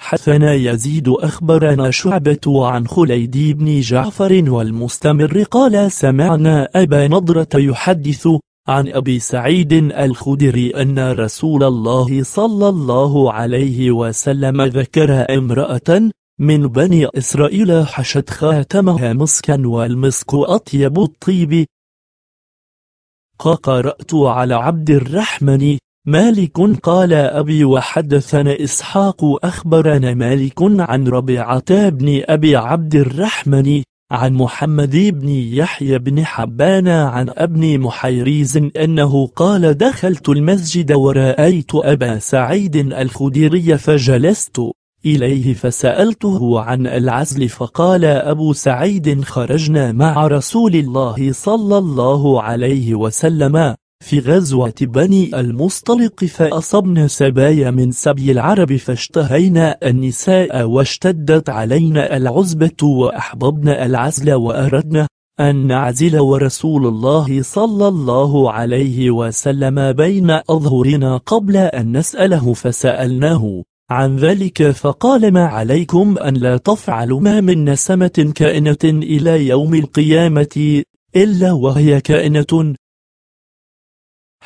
حدثنا يزيد أخبرنا شعبة عن خليد بن جعفر والمستمر قال سمعنا أبا نضرة يحدث عن أبي سعيد الخدري أن رسول الله صلى الله عليه وسلم ذكر امرأة من بني إسرائيل حشت خاتمها مسكا والمسك أطيب الطيب قرأت على عبد الرحمن مالك قال أبي وحدثنا إسحاق أخبرنا مالك عن ربيعة بن أبي عبد الرحمن عن محمد بن يحيى بن حبان عن ابن محيريز أنه قال دخلت المسجد ورأيت أبا سعيد الخديري فجلست إليه فسألته عن العزل فقال أبو سعيد خرجنا مع رسول الله صلى الله عليه وسلم في غزوة بني المصطلق فأصبنا سبايا من سبي العرب فاشتهينا النساء واشتدت علينا العزبة وأحببنا العزل وأردنا أن نعزل ورسول الله صلى الله عليه وسلم بين أظهرنا قبل أن نسأله فسألناه عن ذلك فقال ما عليكم أن لا تفعلوا ما من نسمة كائنة إلى يوم القيامة إلا وهي كائنة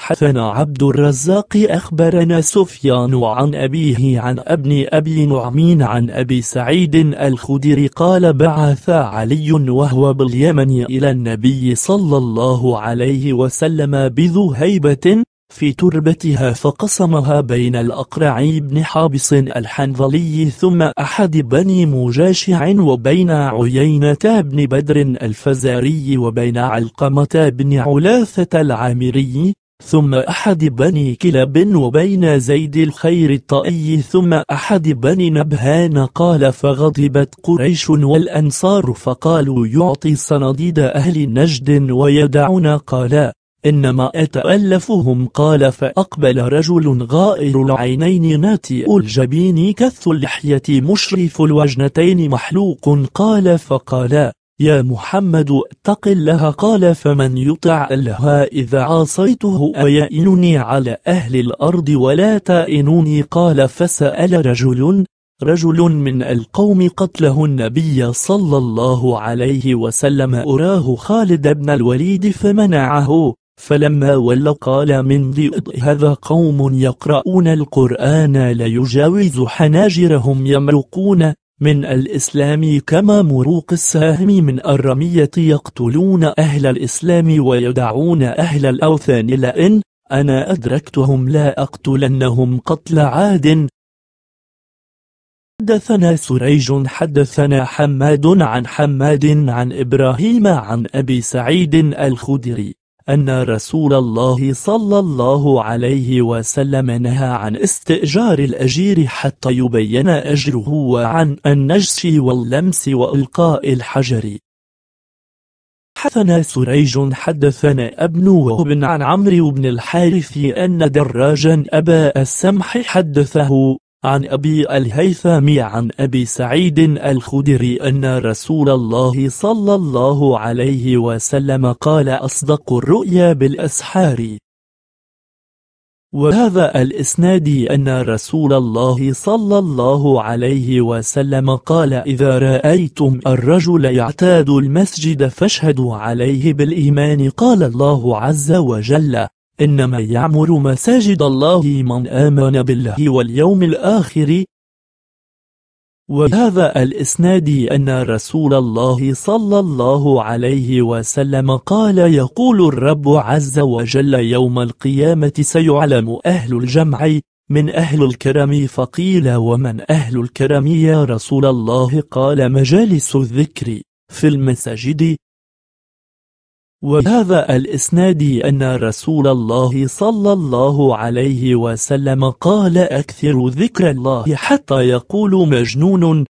حثنا عبد الرزاق أخبرنا سفيان عن أبيه عن ابن أبي نعمين عن أبي سعيد الخدري قال بعث علي وهو باليمن إلى النبي صلى الله عليه وسلم بذهيبة في تربتها فقسمها بين الأقرعي بن حابس الحنظلي ثم أحد بني مجاشع وبين عيينة بن بدر الفزاري وبين علقمة بن علاثة العامري ثم أحد بني كلاب وبين زيد الخير الطائي ثم أحد بني نبهان قال فغضبت قريش والأنصار فقالوا يعطي صناديد أهل نجد ويدعنا قالا إنما أتألفهم قال فأقبل رجل غائر العينين ناتئ الجبين كث اللحية مشرف الوجنتين محلوق قال فقالا يا محمد اتق الله قال فمن يطع الله إذا عاصيته أيئنني على أهل الأرض ولا تائنوني قال فسأل رجل رجل من القوم قتله النبي صلى الله عليه وسلم أراه خالد بن الوليد فمنعه فلما ول قال من ضئض هذا قوم يقرؤون القرآن لا يجاوز حناجرهم يمرقون من الإسلام كما مروق السهم من الرمية يقتلون أهل الإسلام ويدعون أهل الأوثان لئن أنا أدركتهم لا أقتلنهم قتل عاد حدثنا سريج حدثنا حماد عن حماد عن إبراهيم عن أبي سعيد الخدري أن رسول الله صلى الله عليه وسلم نهى عن استئجار الأجير حتى يبين أجره وعن النجش واللمس وإلقاء الحجر حدثنا سريج حدثنا ابن وهب عن عمرو بن الحارث أن دراجا أبا السمح حدثه عن أبي الهيثم عن أبي سعيد الخدري أن رسول الله صلى الله عليه وسلم قال أصدق الرؤيا بالأسحار وهذا الإسناد أن رسول الله صلى الله عليه وسلم قال إذا رأيتم الرجل يعتاد المسجد فاشهدوا عليه بالإيمان قال الله عز وجل إنما يعمر مساجد الله من آمن بالله واليوم الآخر وهذا الإسناد أن رسول الله صلى الله عليه وسلم قال يقول الرب عز وجل يوم القيامة سيعلم أهل الجمع من أهل الكرم فقيل ومن أهل الكرم يا رسول الله قال مجالس الذكر في المساجد وهذا الإسناد أن رسول الله صلى الله عليه وسلم قال أكثر ذكر الله حتى يقول مجنون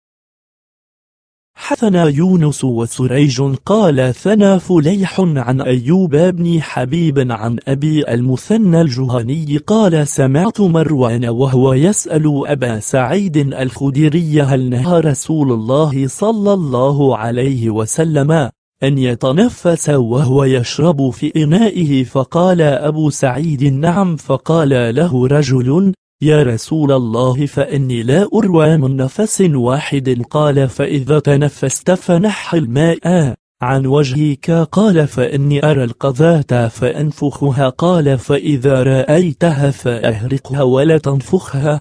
حثنا يونس وسريج قال ثنى فليح عن أيوب بن حبيب عن أبي المثنى الجهني قال سمعت مروان وهو يسأل أبا سعيد الخدري هل نهى رسول الله صلى الله عليه وسلم أن يتنفس وهو يشرب في إنائه فقال أبو سعيد نعم فقال له رجل يا رسول الله فإني لا أروى من نفس واحد قال فإذا تنفست فنح الماء عن وجهك قال فإني أرى القذاة فأنفخها قال فإذا رأيتها فأهرقها ولا تنفخها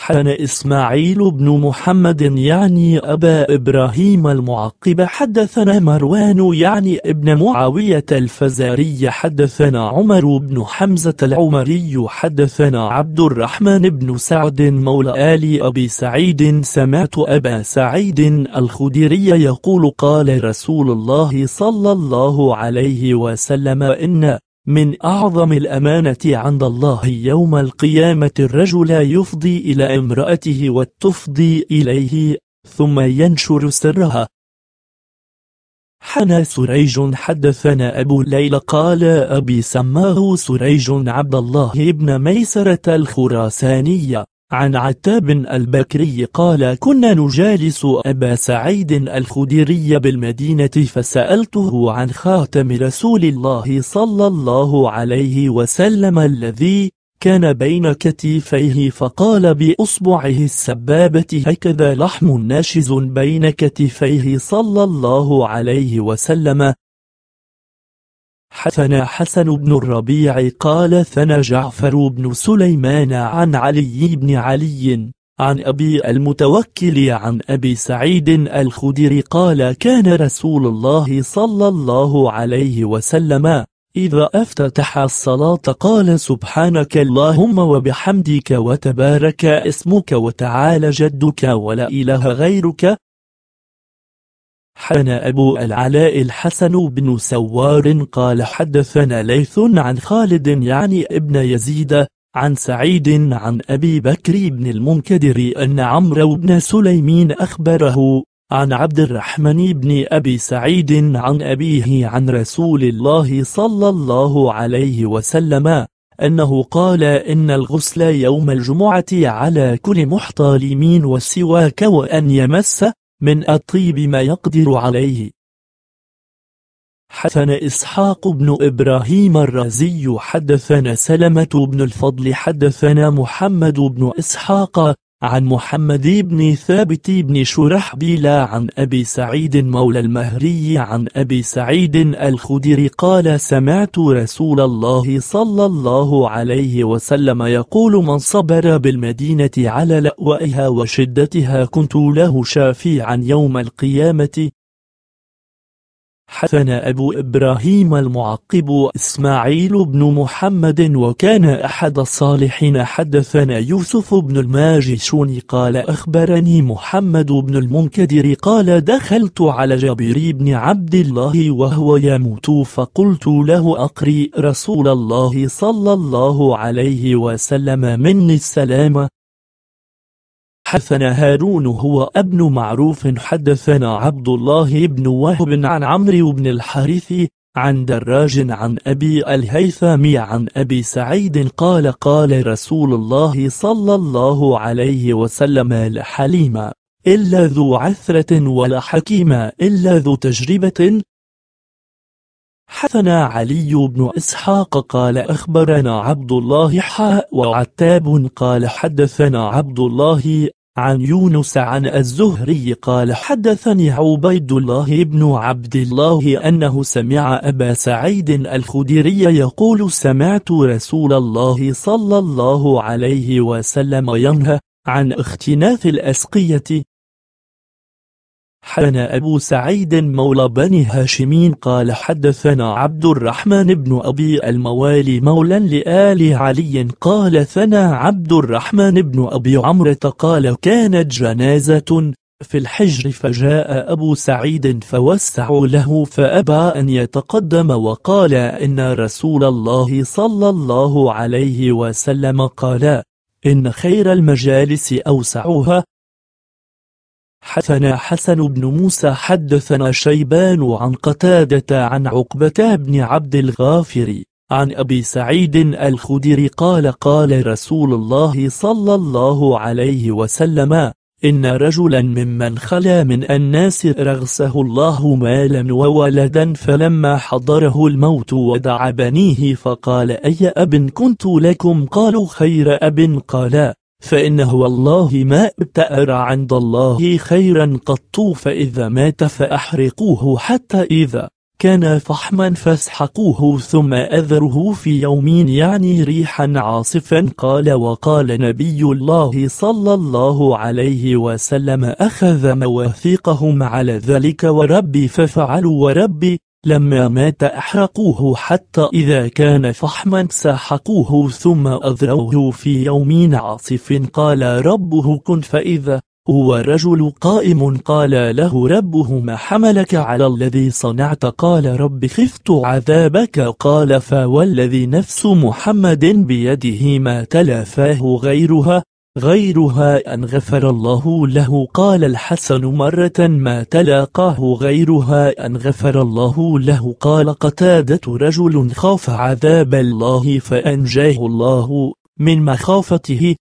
حدثنا إسماعيل بن محمد يعني أبا إبراهيم المعقب حدثنا مروان يعني ابن معاوية الفزاري حدثنا عمر بن حمزة العمري حدثنا عبد الرحمن بن سعد مولى آل أبي سعيد سمعت أبا سعيد الخدري يقول قال رسول الله صلى الله عليه وسلم إن من أعظم الأمانة عند الله يوم القيامة الرجل يفضي إلى امرأته وتفضي إليه ثم ينشر سرها حنى سريج حدثنا أبو ليلى قال أبي سماه سريج عبد الله بن ميسرة الخراسانية عن عتاب البكري قال كنا نجالس أبا سعيد الخديري بالمدينة فسألته عن خاتم رسول الله صلى الله عليه وسلم الذي كان بين كتفيه فقال بأصبعه السبابة هكذا لحم ناشز بين كتفيه صلى الله عليه وسلم حدثنا حسن بن الربيع قال ثنى جعفر بن سليمان عن علي بن علي عن أبي المتوكل عن أبي سعيد الخدري قال كان رسول الله صلى الله عليه وسلم إذا افتتح الصلاة قال سبحانك اللهم وبحمدك وتبارك اسمك وتعالى جدك ولا إله غيرك حدثنا أبو العلاء الحسن بن سوار قال حدثنا ليث عن خالد يعني ابن يزيد عن سعيد عن أبي بكر بن المنكدر أن عمرو بن سليمين أخبره عن عبد الرحمن بن أبي سعيد عن أبيه عن رسول الله صلى الله عليه وسلم أنه قال إن الغسل يوم الجمعة على كل محتالمين والسواك وأن يمس من الطيب ما يقدر عليه حدثنا إسحاق بن إبراهيم الرازي حدثنا سلمة بن الفضل حدثنا محمد بن إسحاق عن محمد بن ثابت بن شرحبيل عن أبي سعيد مولى المهري عن أبي سعيد الخدري قال سمعت رسول الله صلى الله عليه وسلم يقول من صبر بالمدينة على لأوائها وشدتها كنت له شافعا يوم القيامة حسن أبو إبراهيم المعقب إسماعيل بن محمد وكان أحد الصالحين حدثنا يوسف بن الماجشون قال أخبرني محمد بن المنكدر قال دخلت على جابر بن عبد الله وهو يموت فقلت له أقري رسول الله صلى الله عليه وسلم مني السلام حدثنا هارون هو ابن معروف حدثنا عبد الله بن وهب عن عمرو بن الحارث عن دراج عن أبي الهيثم عن أبي سعيد قال قال رسول الله صلى الله عليه وسلم لا إلا ذو عثرة ولا حكيمة إلا ذو تجربة حثنا علي بن إسحاق قال أخبرنا عبد الله حاء وعتاب قال حدثنا عبد الله عن يونس عن الزهري قال حدثني عبيد الله بن عبد الله أنه سمع أبا سعيد الخدري يقول سمعت رسول الله صلى الله عليه وسلم ينهى عن اختناث الأسقية حدثنا أبو سعيد مولى بني هاشم قال حدثنا عبد الرحمن بن أبي الموالي مولا لآل علي قال ثنا عبد الرحمن بن أبي عمرة قال كانت جنازة في الحجر فجاء أبو سعيد فوسعوا له فأبى أن يتقدم وقال إن رسول الله صلى الله عليه وسلم قال إن خير المجالس أوسعها حدثنا حسن بن موسى حدثنا شيبان عن قتادة عن عقبة بن عبد الغافر عن أبي سعيد الخدري قال قال رسول الله صلى الله عليه وسلم إن رجلا ممن خلا من الناس رغسه الله مالا وولدا فلما حضره الموت ودع بنيه فقال أي أب كنت لكم قالوا خير أب قال فإنه والله ما ابتأر عند الله خيرا قط فإذا مات فأحرقوه حتى إذا كان فحما فاسحقوه ثم أذره في يومين يعني ريحا عاصفا قال وقال نبي الله صلى الله عليه وسلم أخذ مواثيقهم على ذلك وربي ففعلوا وربي لما مات أحرقوه حتى إذا كان فحما سحقوه ثم أذروه في يوم عاصف قال ربه كن فإذا هو رجل قائم قال له ربه ما حملك على الذي صنعت قال رب خفت عذابك قال فوالذي نفس محمد بيده ما تلافاه غيرها غيرها أن غفر الله له قال الحسن مرة ما تلاقاه غيرها أن غفر الله له قال قتادة رجل خاف عذاب الله فأنجاه الله من مخافته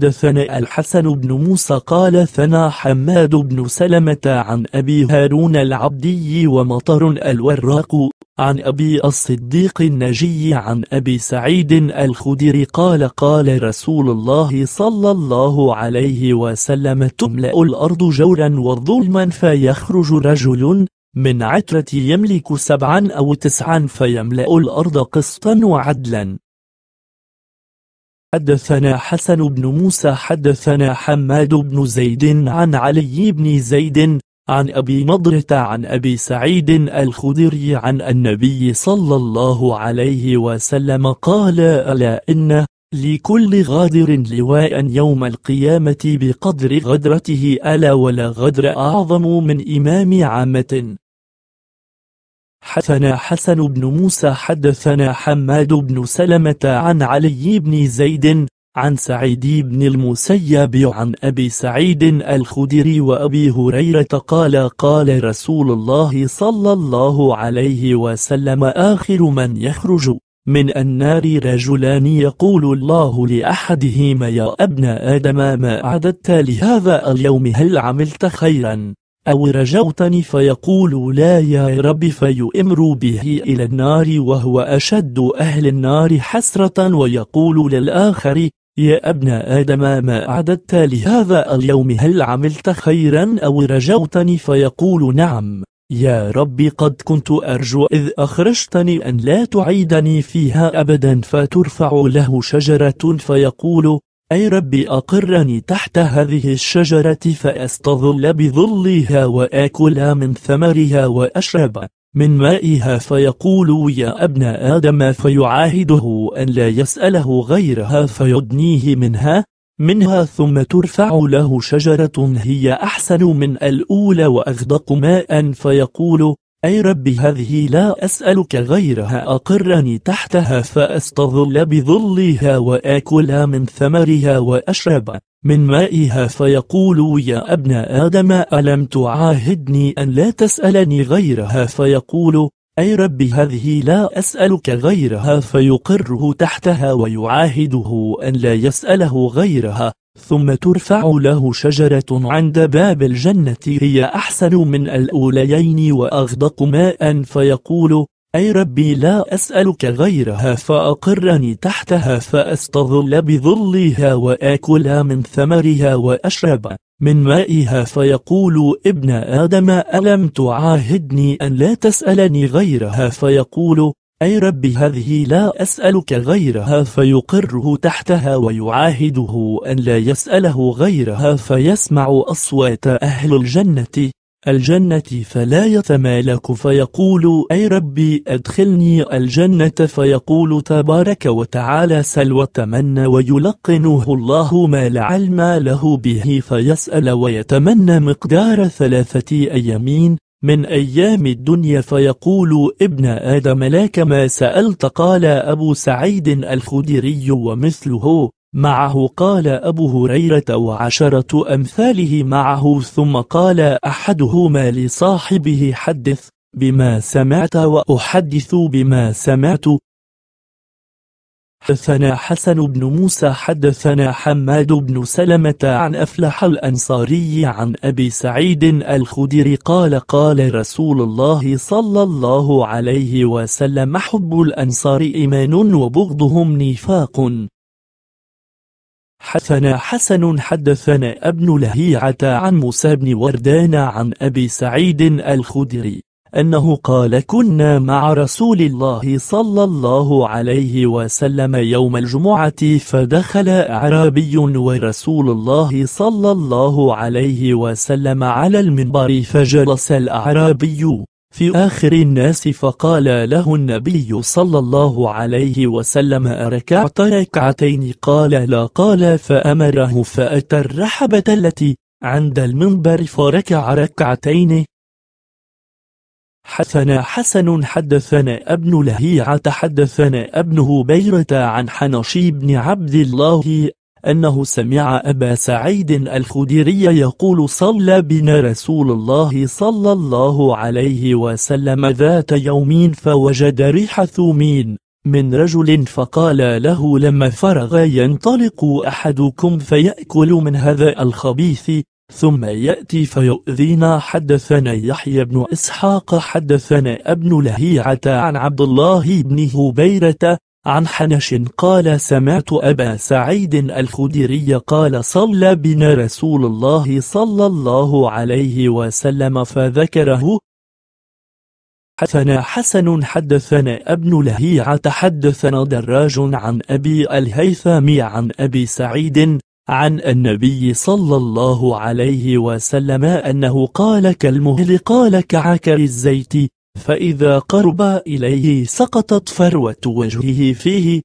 حدثنا الحسن بن موسى قال ثنى حماد بن سلمة عن أبي هارون العبدي ومطر الوراق عن أبي الصديق النجي عن أبي سعيد الخدري قال قال رسول الله صلى الله عليه وسلم تملأ الأرض جورا وظلما فيخرج رجل من عترة يملك سبعا أو تسعا فيملأ الأرض قسطا وعدلا حدثنا حسن بن موسى حدثنا حماد بن زيد عن علي بن زيد عن أبي نضرة عن أبي سعيد الخدري عن النبي صلى الله عليه وسلم قال ألا إن لكل غادر لواء يوم القيامة بقدر غدرته ألا ولا غدر أعظم من إمام عامة حدثنا حسن بن موسى حدثنا حماد بن سلمة عن علي بن زيد عن سعيد بن المسيب عن أبي سعيد الخدري وأبي هريرة قال قال رسول الله صلى الله عليه وسلم آخر من يخرج من النار رجلان يقول الله لأحدهما يا ابن آدم ما أعددت لهذا اليوم هل عملت خيرا أو رجوتني فيقول لا يا رب فيؤمر به إلى النار وهو أشد أهل النار حسرة ويقول للآخر يا ابن آدم ما أعددت لهذا اليوم هل عملت خيرا أو رجوتني فيقول نعم يا رب قد كنت أرجو إذ أخرجتني أن لا تعيدني فيها أبدا فترفع له شجرة فيقول أي رب أقرني تحت هذه الشجرة فأستظل بظلها وآكل من ثمرها وأشرب من مائها فيقول يا ابن آدم فيعاهده أن لا يسأله غيرها فيدنيه منها منها ثم ترفع له شجرة هي أحسن من الأولى وأغدق ماء فيقول أي رب هذه لا أسألك غيرها أقرني تحتها فأستظل بظلها وآكل من ثمرها وأشرب من مائها فيقول يا ابن آدم ألم تعاهدني أن لا تسألني غيرها فيقول أي رب هذه لا أسألك غيرها فيقره تحتها ويعاهده أن لا يسأله غيرها ثم ترفع له شجرة عند باب الجنة هي أحسن من الأوليين وأغدق ماء فيقول أي ربي لا أسألك غيرها فأقرني تحتها فأستظل بظلها وآكل من ثمرها وأشرب من مائها فيقول ابن آدم ألم تعاهدني أن لا تسألني غيرها فيقول أي رب هذه لا أسألك غيرها فيقره تحتها ويعاهده أن لا يسأله غيرها فيسمع أصوات أهل الجنة الجنة فلا يتمالك فيقول أي ربي أدخلني الجنة فيقول تبارك وتعالى سل وتمنى ويلقنه الله ما لا علم له به فيسأل ويتمنى مقدار ثلاثة أيامين من أيام الدنيا فيقول ابن آدم لا كما سألت قال أبو سعيد الخدري ومثله معه قال أبو هريرة وعشرة أمثاله معه ثم قال أحدهما لصاحبه حدث بما سمعت وأحدث بما سمعت حدثنا حسن بن موسى حدثنا حماد بن سلمة عن أفلح الأنصاري عن أبي سعيد الخدري قال قال رسول الله صلى الله عليه وسلم حب الأنصار إيمان وبغضهم نفاق حدثنا حسن حدثنا ابن لهيعة عن موسى بن وردان عن أبي سعيد الخدري أنه قال كنا مع رسول الله صلى الله عليه وسلم يوم الجمعة فدخل أعرابي ورسول الله صلى الله عليه وسلم على المنبر فجلس الأعرابي في آخر الناس فقال له النبي صلى الله عليه وسلم أركعت ركعتين قال لا قال فأمره فأتى الرحبة التي عند المنبر فركع ركعتين حدثنا حسن حدثنا ابن لهيعة حدثنا ابن هبيرة عن حنشي بن عبد الله أنه سمع أبا سعيد الخدري يقول صلى بنا رسول الله صلى الله عليه وسلم ذات يوم فوجد ريح ثومين من رجل فقال له لما فرغ ينطلق أحدكم فيأكل من هذا الخبيث ثم يأتي فيؤذينا حدثنا يحيى بن إسحاق حدثنا ابن لهيعة عن عبد الله بن هبيرة عن حنش قال سمعت أبا سعيد الخدري قال صلى بنا رسول الله صلى الله عليه وسلم فذكره حدثنا حسن حدثنا ابن لهيعة حدثنا دراج عن أبي الهيثم عن أبي سعيد عن النبي صلى الله عليه وسلم أنه قال كالمهل قال كعكر الزيت فإذا قرب إليه سقطت فروة وجهه فيه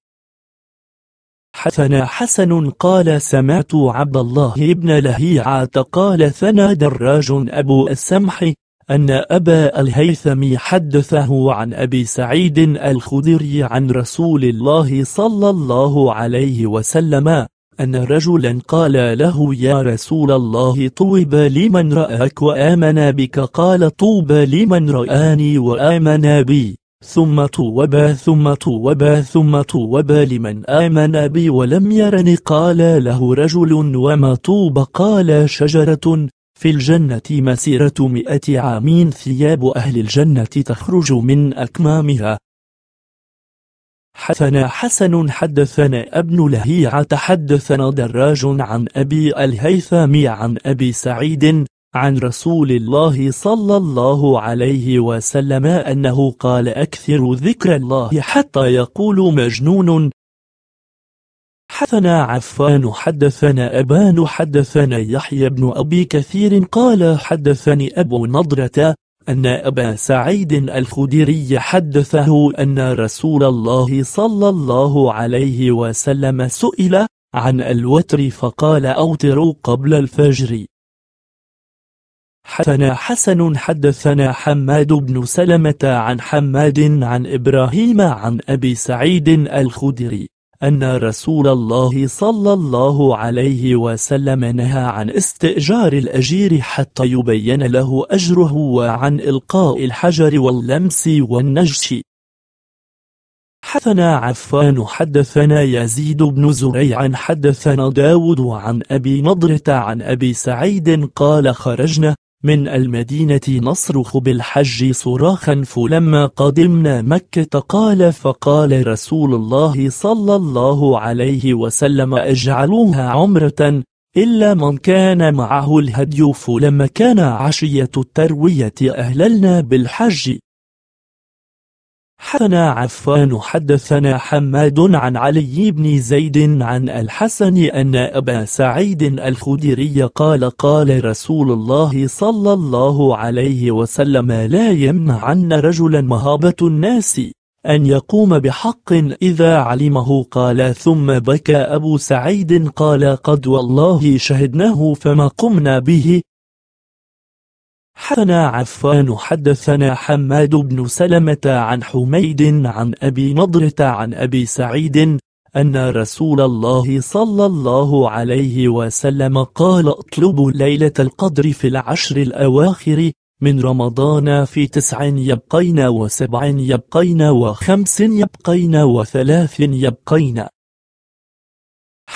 حثنا حسن قال سمعت عبد الله بن لهيعة قال ثنى دراج أبو السمح أن أبا الهيثم حدثه عن أبي سعيد الخدري عن رسول الله صلى الله عليه وسلم أن رجلا قال له يا رسول الله طوبى لمن رآك وآمن بك قال طوبى لمن رآني وآمن بي ثم توبى ثم توبى ثم توبى لمن آمن بي ولم يرني قال له رجل وما طوب قال شجرة في الجنة مسيرة مئة عامين ثياب أهل الجنة تخرج من أكمامها حدثنا حسن حدثنا ابن لهيعة حدثنا دراج عن أبي الهيثم عن أبي سعيد عن رسول الله صلى الله عليه وسلم أنه قال أكثر ذكر الله حتى يقول مجنون حدثنا عفان حدثنا أبان حدثنا يحيى بن أبي كثير قال حدثني أبو نضرة أن أبا سعيد الخدري حدثه أن رسول الله صلى الله عليه وسلم سئل عن الوتر فقال أوتروا قبل الفجر حدثنا حسن حدثنا حماد بن سلمة عن حماد عن إبراهيم عن أبي سعيد الخدري أن رسول الله صلى الله عليه وسلم نهى عن استئجار الأجير حتى يبين له أجره وعن إلقاء الحجر واللمس والنجش حدثنا عفان حدثنا يزيد بن زريع حدثنا داود عن أبي نضرة عن أبي سعيد قال خرجنا من المدينة نصرخ بالحج صراخا فلما قدمنا مكة قال فقال رسول الله صلى الله عليه وسلم اجعلوها عمرة إلا من كان معه الهدي فلما كان عشية التروية أهللنا بالحج حدثنا عفان حدثنا حماد عن علي بن زيد عن الحسن أن أبا سعيد الخدري قال قال رسول الله صلى الله عليه وسلم لا يمنعن رجلا مهابة الناس أن يقوم بحق إذا علمه قال ثم بكى أبو سعيد قال قد والله شهدناه فما قمنا به حدثنا عفان حدثنا حماد بن سلمة عن حميد عن أبي نضرة عن أبي سعيد أن رسول الله صلى الله عليه وسلم قال اطلبوا ليلة القدر في العشر الأواخر من رمضان في تسع يبقين وسبع يبقين وخمس يبقين وثلاث يبقين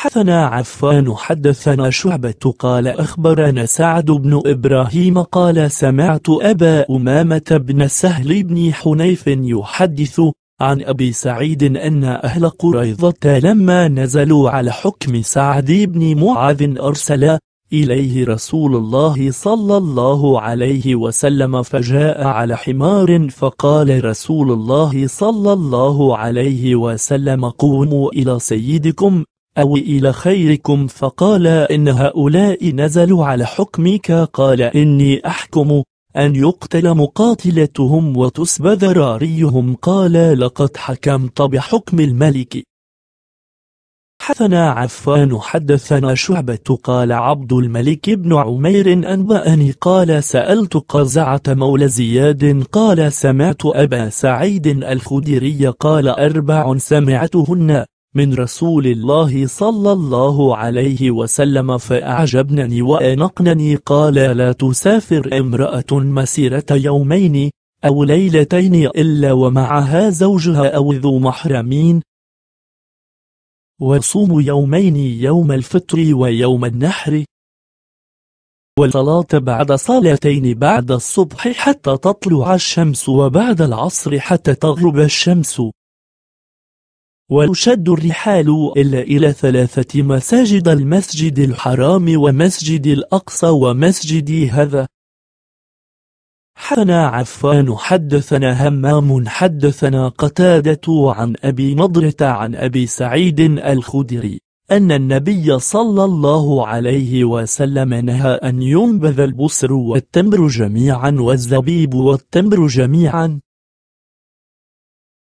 حدثنا عفان حدثنا شعبة قال أخبرنا سعد بن إبراهيم قال سمعت أبا أمامة بن سهل بن حنيف يحدث عن أبي سعيد أن أهل قريظة لما نزلوا على حكم سعد بن معاذ أرسل إليه رسول الله صلى الله عليه وسلم فجاء على حمار فقال رسول الله صلى الله عليه وسلم قوموا إلى سيدكم أو إلى خيركم فقال إن هؤلاء نزلوا على حكمك قال إني أحكم أن يقتل مقاتلتهم وتسب ذراريهم قال لقد حكمت بحكم الملك حثنا عفان حدثنا شعبة قال عبد الملك بن عمير أنبأني قال سألت قزعة مولى زياد قال سمعت أبا سعيد الخدري قال أربع سمعتهن من رسول الله صلى الله عليه وسلم فأعجبنني وأنقنني قال لا تسافر امرأة مسيرة يومين أو ليلتين إلا ومعها زوجها أو ذو محرمين وصوم يومين يوم الفطر ويوم النحر والصلاة بعد صلاتين بعد الصبح حتى تطلع الشمس وبعد العصر حتى تغرب الشمس وتشد الرحال إلا إلى ثلاثة مساجد المسجد الحرام ومسجد الأقصى ومسجد هذا حدثنا عفان حدثنا همام حدثنا قتادة عن أبي نضرة عن أبي سعيد الخدري أن النبي صلى الله عليه وسلم نهى أن ينبذ البصر والتمر جميعا والزبيب والتمر جميعا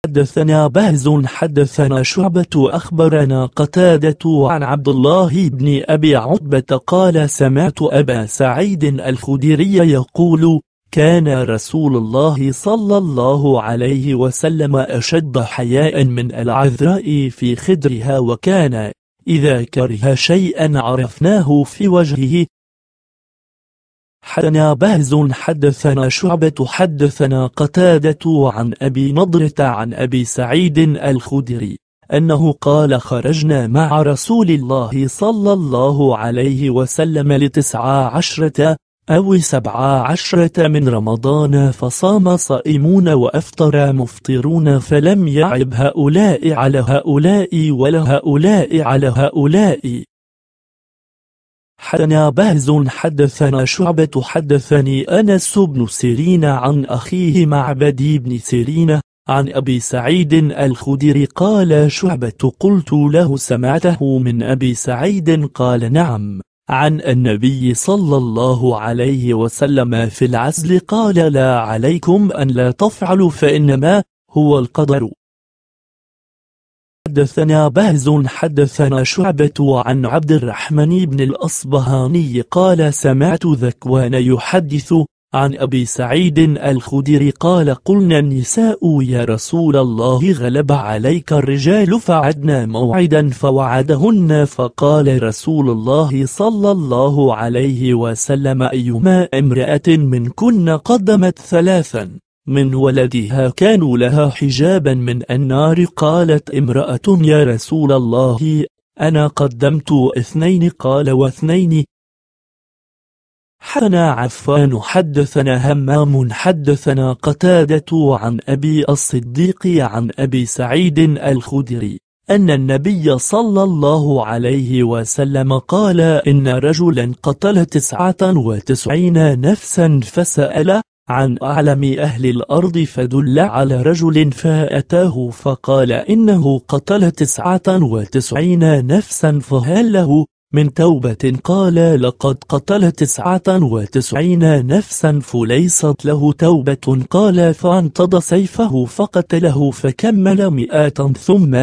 حدثنا بهز حدثنا شعبة أخبرنا قتادة عن عبد الله بن أبي عتبة قال سمعت أبا سعيد الخدري يقول كان رسول الله صلى الله عليه وسلم أشد حياء من العذراء في خدرها وكان إذا كره شيئا عرفناه في وجهه حدثنا بهز حدثنا شعبة حدثنا قتادة عن أبي نضرة عن أبي سعيد الخدري أنه قال خرجنا مع رسول الله صلى الله عليه وسلم لتسعة عشرة أو سبعة عشرة من رمضان فصام صائمون وأفطر مفطرون فلم يعب هؤلاء على هؤلاء ولا هؤلاء على هؤلاء حدثنا بهز حدثنا شعبة حدثني أنس بن سيرين عن أخيه معبد بن سيرين عن أبي سعيد الخدير قال شعبة قلت له سمعته من أبي سعيد قال نعم عن النبي صلى الله عليه وسلم في العزل قال لا عليكم أن لا تفعلوا فإنما هو القدر حدثنا بهز حدثنا شعبة عن عبد الرحمن بن الأصبهاني قال سمعت ذكوان يحدث عن أبي سعيد الخدري قال قلنا النساء يا رسول الله غلب عليك الرجال فعدنا موعدا فوعدهن فقال رسول الله صلى الله عليه وسلم أيما امرأة منكن قدمت ثلاثا من ولدها كانوا لها حجابا من النار قالت امرأة يا رسول الله أنا قدمت اثنين قال واثنين حدثنا عفان حدثنا همام حدثنا قتادة عن أبي الصديق عن أبي سعيد الخدري أن النبي صلى الله عليه وسلم قال إن رجلا قتل تسعة وتسعين نفسا فسأل عن أعلم أهل الأرض فدل على رجل فأتاه فقال إنه قتل تسعة وتسعين نفسا فهل له من توبة قال لقد قتل تسعة وتسعين نفسا فليست له توبة قال فانتض سيفه فقتله فكمل مئة ثم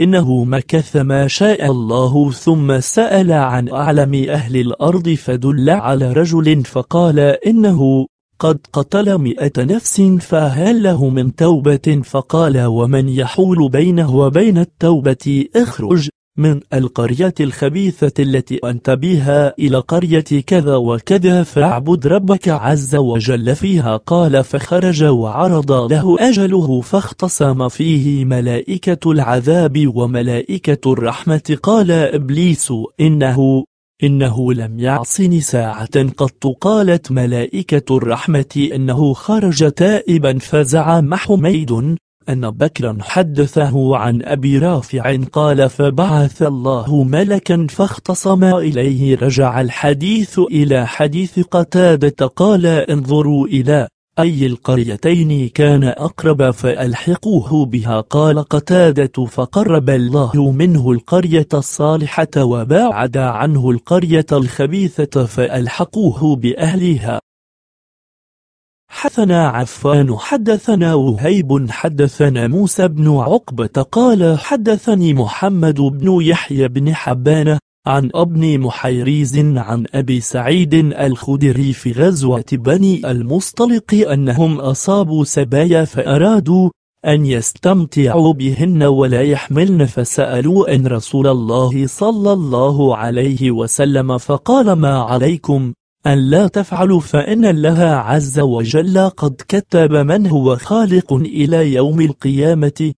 إنه مكث ما شاء الله ثم سأل عن أعلم أهل الأرض فدل على رجل فقال إنه قد قتل مئة نفس فهل له من توبة فقال ومن يحول بينه وبين التوبة اخرج من القرية الخبيثة التي أنت بها إلى قرية كذا وكذا فاعبد ربك عز وجل فيها قال فخرج وعرض له أجله فاختصم فيه ملائكة العذاب وملائكة الرحمة قال إبليس إنه إنه لم يعصني ساعة قط قالت ملائكة الرحمة أنه خرج تائبا فزعم حميد أن بكرا حدثه عن أبي رافع قال فبعث الله ملكا فاختصم إليه رجع الحديث إلى حديث قتادة قال انظروا إلى أي القريتين كان أقرب فألحقوه بها قال قتادة فقرب الله منه القرية الصالحة وباعد عنه القرية الخبيثة فألحقوه بأهلها حدثنا عفان حدثنا وهيب حدثنا موسى بن عقبة قال حدثني محمد بن يحيى بن حبان عن ابن محيريز عن أبي سعيد الخدري في غزوة بني المصطلق أنهم أصابوا سبايا فأرادوا أن يستمتعوا بهن ولا يحملن فسألوا أن رسول الله صلى الله عليه وسلم فقال ما عليكم أن لا تفعلوا فإن الله عز وجل قد كتب من هو خالق إلى يوم القيامة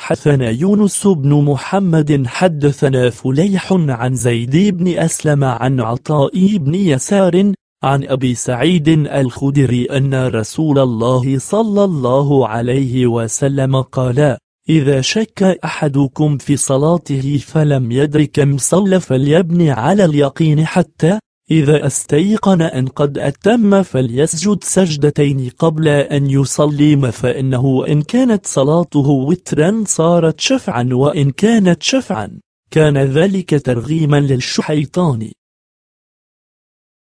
حدثنا يونس بن محمد حدثنا فليح عن زيد بن أسلم عن عطاء بن يسار عن أبي سعيد الخدري أن رسول الله صلى الله عليه وسلم قال إذا شك أحدكم في صلاته فلم يدر كم صلى فليبني على اليقين حتى إذا استيقن أن قد أتم فليسجد سجدتين قبل أن يصلي ما فإنه إن كانت صلاته وترا صارت شفعا وإن كانت شفعا كان ذلك ترغيما للشحيطان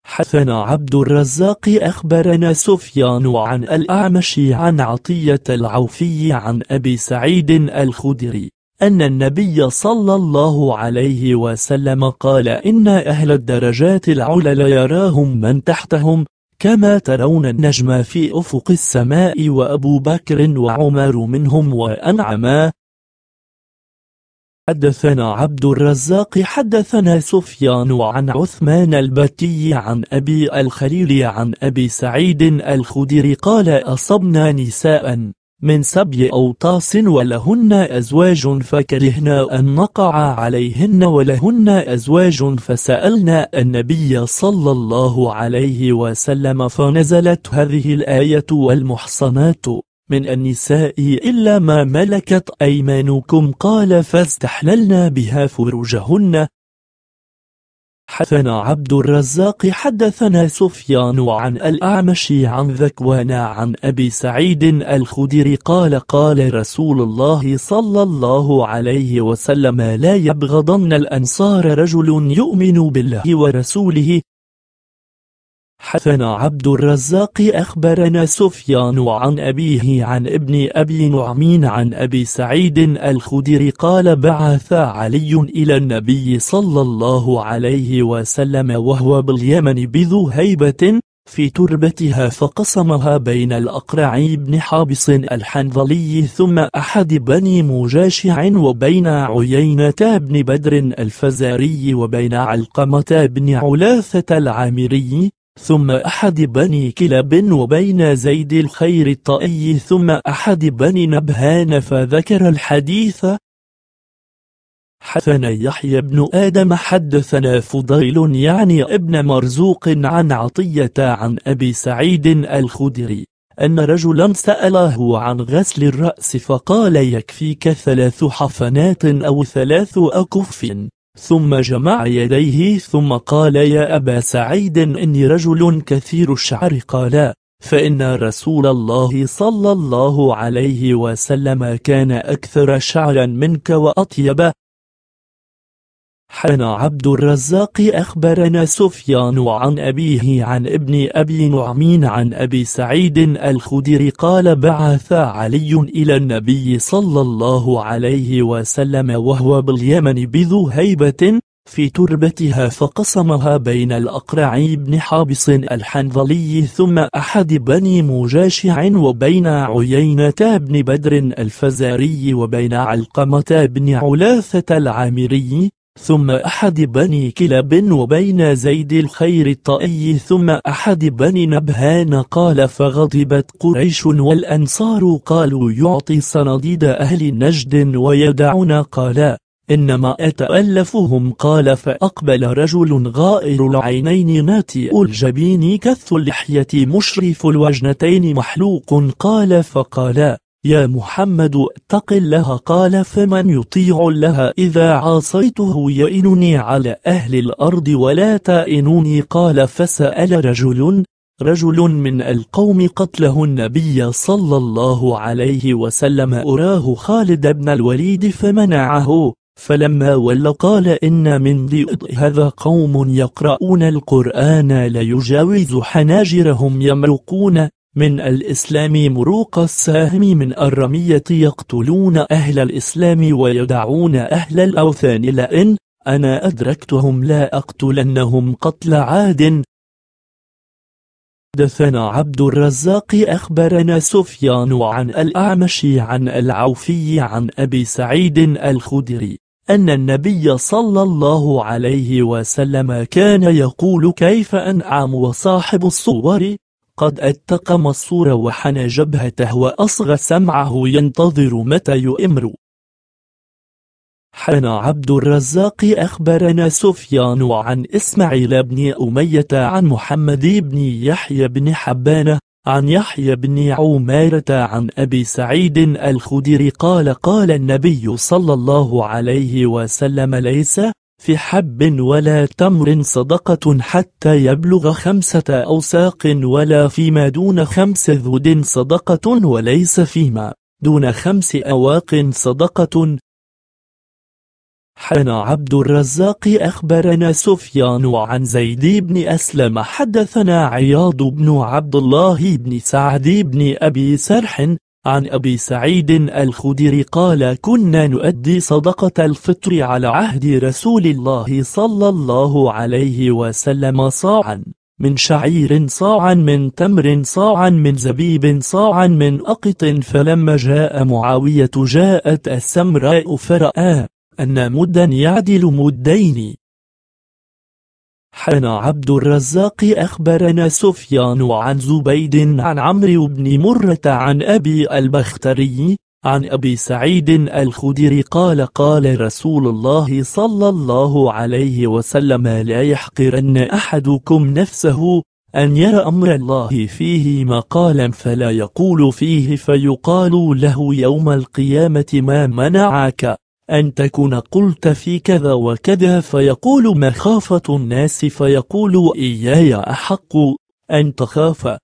حثنا عبد الرزاق أخبرنا سفيان عن الأعمش عن عطية العوفي عن أبي سعيد الخدري أن النبي صلى الله عليه وسلم قال إن أهل الدرجات العلى ليراهم من تحتهم كما ترون النجم في أفق السماء وأبو بكر وعمر منهم وأنعما حدثنا عبد الرزاق حدثنا سفيان عن عثمان البتي عن أبي الخليل عن أبي سعيد الخدري قال أصبنا نساء من سبي أوطاس ولهن أزواج فكرهنا أن نقع عليهن ولهن أزواج فسألنا النبي صلى الله عليه وسلم فنزلت هذه الآية والمحصنات من النساء إلا ما ملكت أيمانكم قال فاستحللنا بها فرجهن حدثنا عبد الرزاق حدثنا سفيان عن الأعمش عن ذكوان عن أبي سعيد الخدري قال قال رسول الله صلى الله عليه وسلم لا يبغضن الأنصار رجل يؤمن بالله ورسوله حسن عبد الرزاق أخبرنا سفيان عن أبيه عن ابن أبي نعمين عن أبي سعيد الخدري قال بعث علي إلى النبي صلى الله عليه وسلم وهو باليمن بذو هيبة في تربتها فقسمها بين الأقرع بن حابس الحنظلي ثم أحد بني مجاشع وبين عيينة بن بدر الفزاري وبين علقمة بن علاثة العامري ثم أحد بني كلاب وبين زيد الخير الطائي ثم أحد بني نبهان فذكر الحديث حثنا يحيى بن آدم حدثنا فضيل يعني ابن مرزوق عن عطية عن أبي سعيد الخدري أن رجلا سأله عن غسل الرأس فقال يكفيك ثلاث حفنات أو ثلاث أكف ثم جمع يديه ثم قال يا أبا سعيد إني رجل كثير الشعر قال فإن رسول الله صلى الله عليه وسلم كان أكثر شعرا منك وأطيبه حنى عبد الرزاق أخبرنا سفيان عن أبيه عن ابن أبي نعمين عن أبي سعيد الخدري قال بعث علي إلى النبي صلى الله عليه وسلم وهو باليمن بذو هيبة في تربتها فقسمها بين الأقرع بن حابس الحنظلي ثم أحد بني مجاشع وبين عيينة بن بدر الفزاري وبين علقمة بن علاثة العامري ثم أحد بني كلاب وبين زيد الخير الطائي ثم أحد بني نبهان قال فغضبت قريش والأنصار قالوا يعطي صناديد أهل نجد ويدعنا قالا إنما أتألفهم قال فأقبل رجل غائر العينين ناتئ الجبين كث اللحية مشرف الوجنتين محلوق قال فقالا يا محمد اتق الله قال فمن يطيع الله إذا عاصيته يئنني على أهل الأرض ولا تائنوني قال فسأل رجل رجل من القوم قتله النبي صلى الله عليه وسلم أراه خالد بن الوليد فمنعه فلما ول قال إن من ذئض هذا قوم يقرؤون القرآن لا يجاوز حناجرهم يمرقون من الإسلام مروق الساهم من الرمية يقتلون أهل الإسلام ويدعون أهل الأوثان لئن أنا أدركتهم لا أقتلنهم قتل عاد دثنا عبد الرزاق أخبرنا سفيان عن الأعمش عن العوفي عن أبي سعيد الخدري أن النبي صلى الله عليه وسلم كان يقول كيف أنعم وصاحب الصور قد اتقم الصورة وحنى جبهته وأصغى سمعه ينتظر متى يؤمر حنى عبد الرزاق أخبرنا سفيان عن إسماعيل بن أمية عن محمد بن يحيى بن حبانة عن يحيى بن عمارة عن أبي سعيد الخدري قال قال النبي صلى الله عليه وسلم ليس في حب ولا تمر صدقة حتى يبلغ خمسة أوساق ولا فيما دون خمس ذود صدقة وليس فيما دون خمس أواق صدقة حان عبد الرزاق أخبرنا سفيان عن زيد بن أسلم حدثنا عياض بن عبد الله بن سعد بن أبي سرح عن أبي سعيد الخدري قال كنا نؤدي صدقة الفطر على عهد رسول الله صلى الله عليه وسلم صاعا من شعير صاعا من تمر صاعا من زبيب صاعا من أقط فلما جاء معاوية جاءت السمراء فرأى أن مدا يعدل مدين حنا عبد الرزاق أخبرنا سفيان عن زبيد عن عمرو بن مرة عن أبي البختري عن أبي سعيد الخدري قال قال رسول الله صلى الله عليه وسلم لا يحقرن أحدكم نفسه أن يرى أمر الله فيه مقالا فلا يقول فيه فيقال له يوم القيامة ما منعك أن تكون قلت في كذا وكذا فيقول مخافة الناس فيقول إياي أحق أن تخاف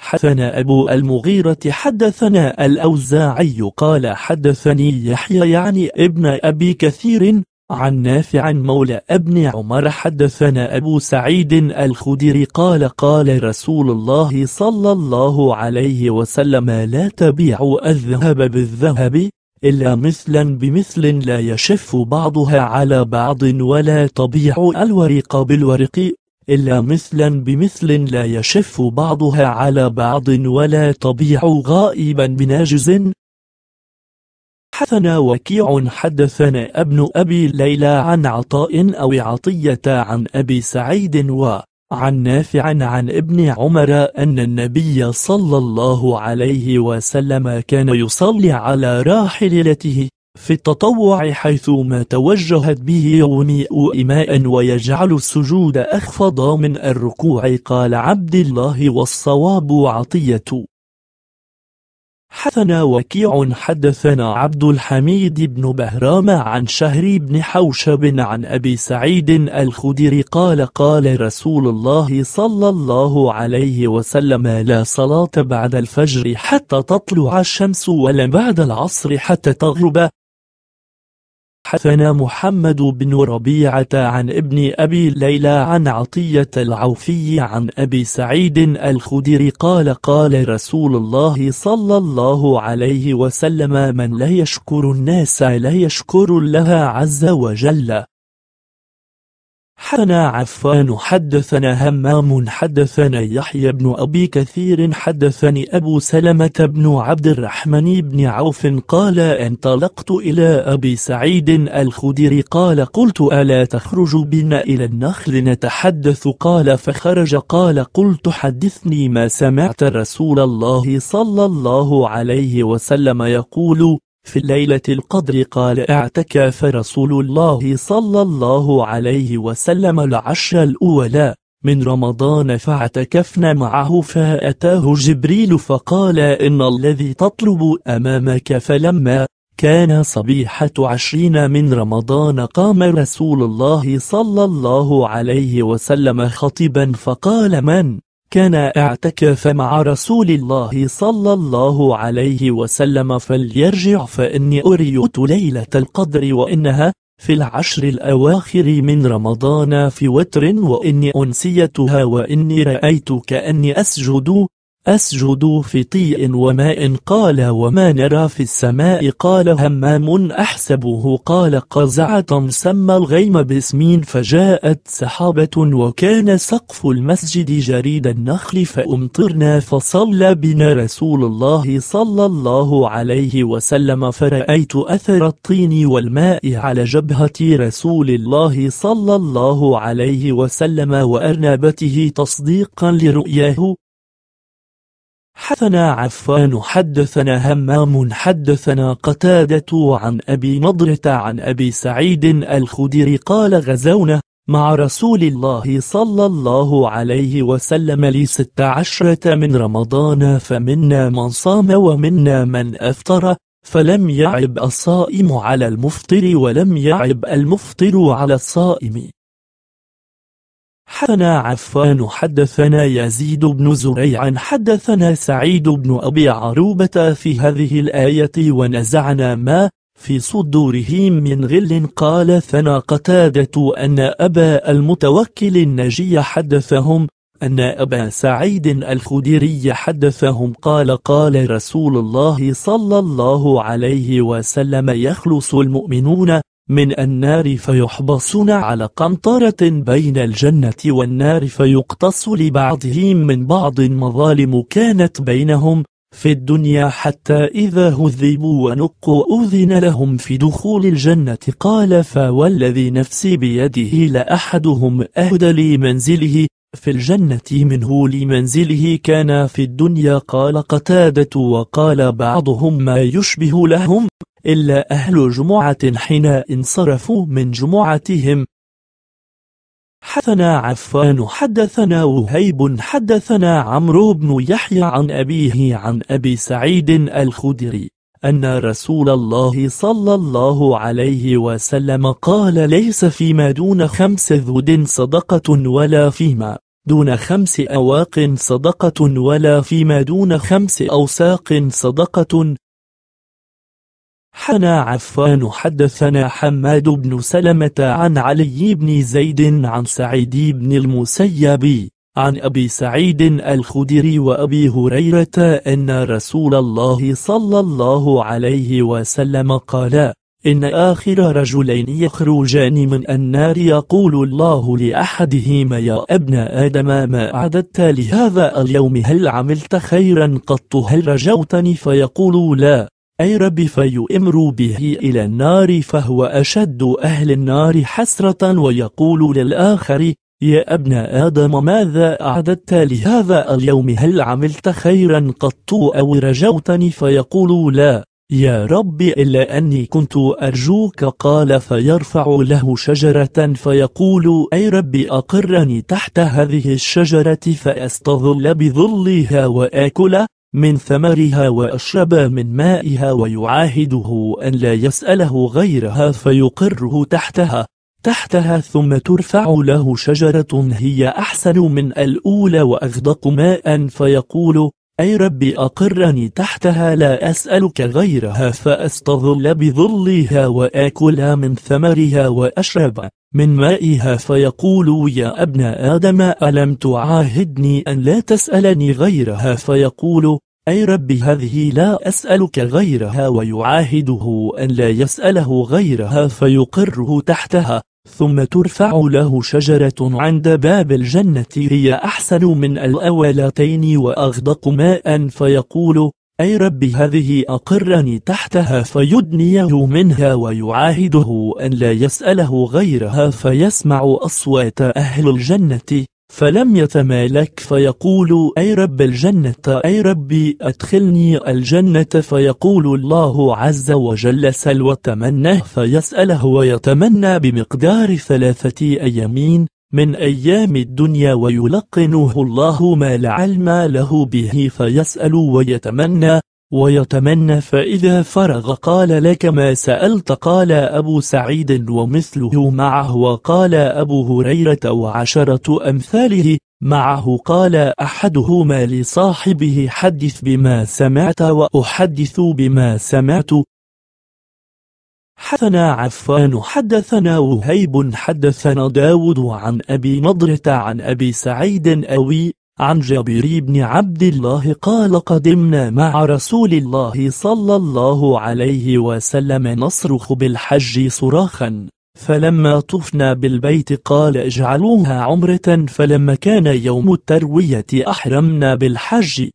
حدثنا أبو المغيرة حدثنا الأوزاعي قال حدثني يحيى يعني ابن أبي كثير عن نافع مولى ابن عمر حدثنا أبو سعيد الخدري قال قال رسول الله صلى الله عليه وسلم لا تبيعوا الذهب بالذهب إلا مثلا بمثل لا يشف بعضها على بعض ولا تبيع الورق بالورق إلا مثلا بمثل لا يشف بعضها على بعض ولا تبيع غائبا بناجز حثنا وكيع حدثنا ابن أبي ليلى عن عطاء أو عطية عن أبي سعيد و عن نافع عن ابن عمر أن النبي صلى الله عليه وسلم كان يصلي على راحلته في التطوع حيث ما توجهت به يومئ إماء ويجعل السجود أخفض من الركوع قال عبد الله والصواب عطية حدثنا وكيع حدثنا عبد الحميد بن بهرام عن شهر بن حوشب عن أبي سعيد الخدري قال قال رسول الله صلى الله عليه وسلم لا صلاة بعد الفجر حتى تطلع الشمس ولا بعد العصر حتى تغرب حثنا محمد بن ربيعة عن ابن أبي ليلى عن عطية العوفي عن أبي سعيد الخدري قال قال رسول الله صلى الله عليه وسلم من لا يشكر الناس لا يشكر الله عز وجل حدثنا عفان حدثنا همام حدثنا يحيى بن أبي كثير حدثني أبو سلمة بن عبد الرحمن بن عوف قال انطلقت إلى أبي سعيد الخدري قال قلت ألا تخرج بنا إلى النخل نتحدث قال فخرج قال قلت حدثني ما سمعت رسول الله صلى الله عليه وسلم يقول في الليلة القدر قال اعتكف رسول الله صلى الله عليه وسلم العشر الأولى من رمضان فاعتكفنا معه فأتاه جبريل فقال إن الذي تطلب أمامك فلما كان صبيحة عشرين من رمضان قام رسول الله صلى الله عليه وسلم خطبا فقال من؟ كان اعتكف مع رسول الله صلى الله عليه وسلم فليرجع فإني أريت ليلة القدر وإنها في العشر الأواخر من رمضان في وتر وإني أنسيتها وإني رأيت كأني أسجد أسجد في طيء وماء قال وما نرى في السماء قال همام أحسبه قال قزعة سمى الغيم باسمين فجاءت سحابة وكان سقف المسجد جريد النخل فأمطرنا فصلى بنا رسول الله صلى الله عليه وسلم فرأيت أثر الطين والماء على جبهة رسول الله صلى الله عليه وسلم وأرنابته تصديقا لرؤياه حدثنا عفان حدثنا همام حدثنا قتادة عن أبي نضرة عن أبي سعيد الخدري قال غزونا مع رسول الله صلى الله عليه وسلم لست عشرة من رمضان فمنا من صام ومنا من أفطر فلم يعب الصائم على المفطر ولم يعب المفطر على الصائم حدثنا عفان حدثنا يزيد بن زريع حدثنا سعيد بن أبي عروبة في هذه الآية ونزعنا ما في صدورهم من غل قال ثنا قتادة أن أبا المتوكل النجي حدثهم أن أبا سعيد الخدري حدثهم قال قال رسول الله صلى الله عليه وسلم يخلص المؤمنون من النار فيحبسون على قنطرة بين الجنة والنار فيقتص لبعضهم من بعض مظالم كانت بينهم في الدنيا حتى إذا هذبوا ونقوا أذن لهم في دخول الجنة قال فوالذي نفسي بيده لأحدهم أهدى لمنزله في الجنة منه لمنزله كان في الدنيا قال قتادة وقال بعضهم ما يشبه لهم إلا أهل جمعة حين انصرفوا من جمعتهم حدثنا عفان حدثنا وهيب حدثنا عمرو بن يحيى عن أبيه عن أبي سعيد الخدري أن رسول الله صلى الله عليه وسلم قال ليس فيما دون خمس ذود صدقة ولا فيما دون خمس أواق صدقة ولا فيما دون خمس أوساق صدقة حنا عفان حدثنا حماد بن سلمة عن علي بن زيد عن سعيد بن المسيب عن أبي سعيد الخدري وأبي هريرة أن رسول الله صلى الله عليه وسلم قال إن آخر رجلين يخرجان من النار يقول الله لأحدهما يا ابن آدم ما أعددت لهذا اليوم هل عملت خيرا قط هل رجوتني فيقول لا أي رب فيؤمر به إلى النار فهو أشد أهل النار حسرة ويقول للآخر يا ابن آدم ماذا أعددت لهذا اليوم هل عملت خيرا قط أو رجوتني فيقول لا يا رب إلا أني كنت أرجوك قال فيرفع له شجرة فيقول أي رب أقرني تحت هذه الشجرة فأستظل بظلها وآكله من ثمرها وأشرب من مائها ويعاهده أن لا يسأله غيرها فيقره تحتها تحتها ثم ترفع له شجرة هي أحسن من الأولى وأغدق ماء فيقول أي رب أقرني تحتها لا أسألك غيرها فأستظل بظلها وآكل من ثمرها وأشرب من مائها فيقول يا ابن آدم ألم تعاهدني أن لا تسألني غيرها فيقول أي رب هذه لا أسألك غيرها ويعاهده أن لا يسأله غيرها فيقره تحتها ثم ترفع له شجرة عند باب الجنة هي أحسن من الأولتين وأغدق ماء فيقول أي رب هذه أقرني تحتها فيدنيه منها ويعاهده أن لا يسأله غيرها فيسمع أصوات أهل الجنة فلم يتمالك فيقول أي رب الجنة أي ربي أدخلني الجنة فيقول الله عز وجل سل وتمنه فيسأله ويتمنى بمقدار ثلاثة أيامين من أيام الدنيا ويلقنه الله ما لا علم له به فيسأل ويتمنى ويتمنى فإذا فرغ قال لك ما سألت قال أبو سعيد ومثله معه وقال أبو هريرة وعشرة أمثاله معه قال أحدهما لصاحبه حدث بما سمعت وأحدث بما سمعت حدثنا عفان حدثنا وهيب حدثنا داود عن أبي نضرة عن أبي سعيد أوي عن جابر بن عبد الله قال قدمنا مع رسول الله صلى الله عليه وسلم نصرخ بالحج صراخا فلما طفنا بالبيت قال اجعلوها عمرة فلما كان يوم التروية أحرمنا بالحج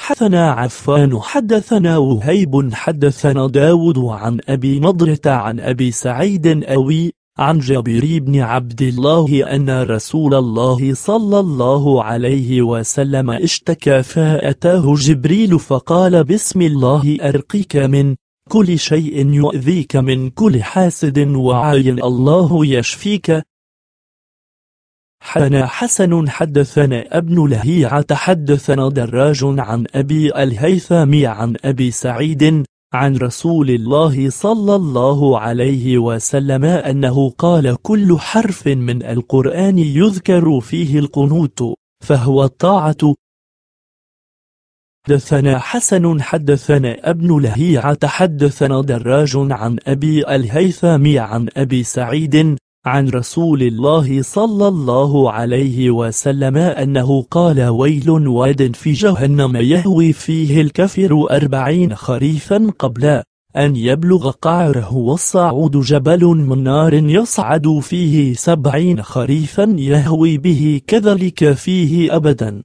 حدثنا عفان حدثنا وهيب حدثنا داود عن أبي نضرة عن أبي سعيد أوي عن جابر بن عبد الله أن رسول الله صلى الله عليه وسلم اشتكى فأتاه جبريل فقال بسم الله أرقيك من كل شيء يؤذيك من كل حاسد وعين الله يشفيك حنا حسن حدثنا ابن لهيعة حدثنا دراج عن أبي الهيثم عن أبي سعيد عن رسول الله صلى الله عليه وسلم أنه قال كل حرف من القرآن يذكر فيه القنوت فهو الطاعة حدثنا حسن حدثنا ابن لهيعة حدثنا دراج عن أبي الهيثم عن أبي سعيد عن رسول الله صلى الله عليه وسلم أنه قال ويل واد في جهنم يهوي فيه الكفر أربعين خريفا قبل أن يبلغ قعره والصعود جبل من نار يصعد فيه سبعين خريفا يهوي به كذلك فيه أبدا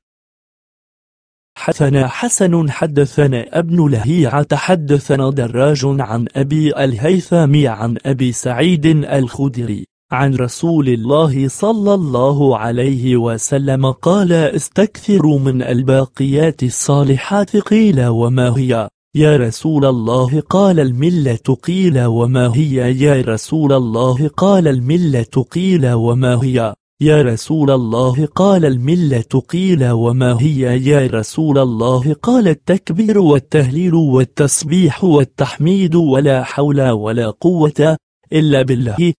حدثنا حسن حدثنا ابن لهيعة حدثنا دراج عن أبي الهيثم عن أبي سعيد الخدري عن رسول الله صلى الله عليه وسلم قال استكثروا من الباقيات الصالحات قيل وما هي يا رسول الله قال الملة قيل وما هي يا رسول الله قال الملة قيل وما هي يا رسول الله قال الملة قيل وما هي يا رسول الله قال التكبير والتهليل والتسبيح والتحميد ولا حول ولا قوة إلا بالله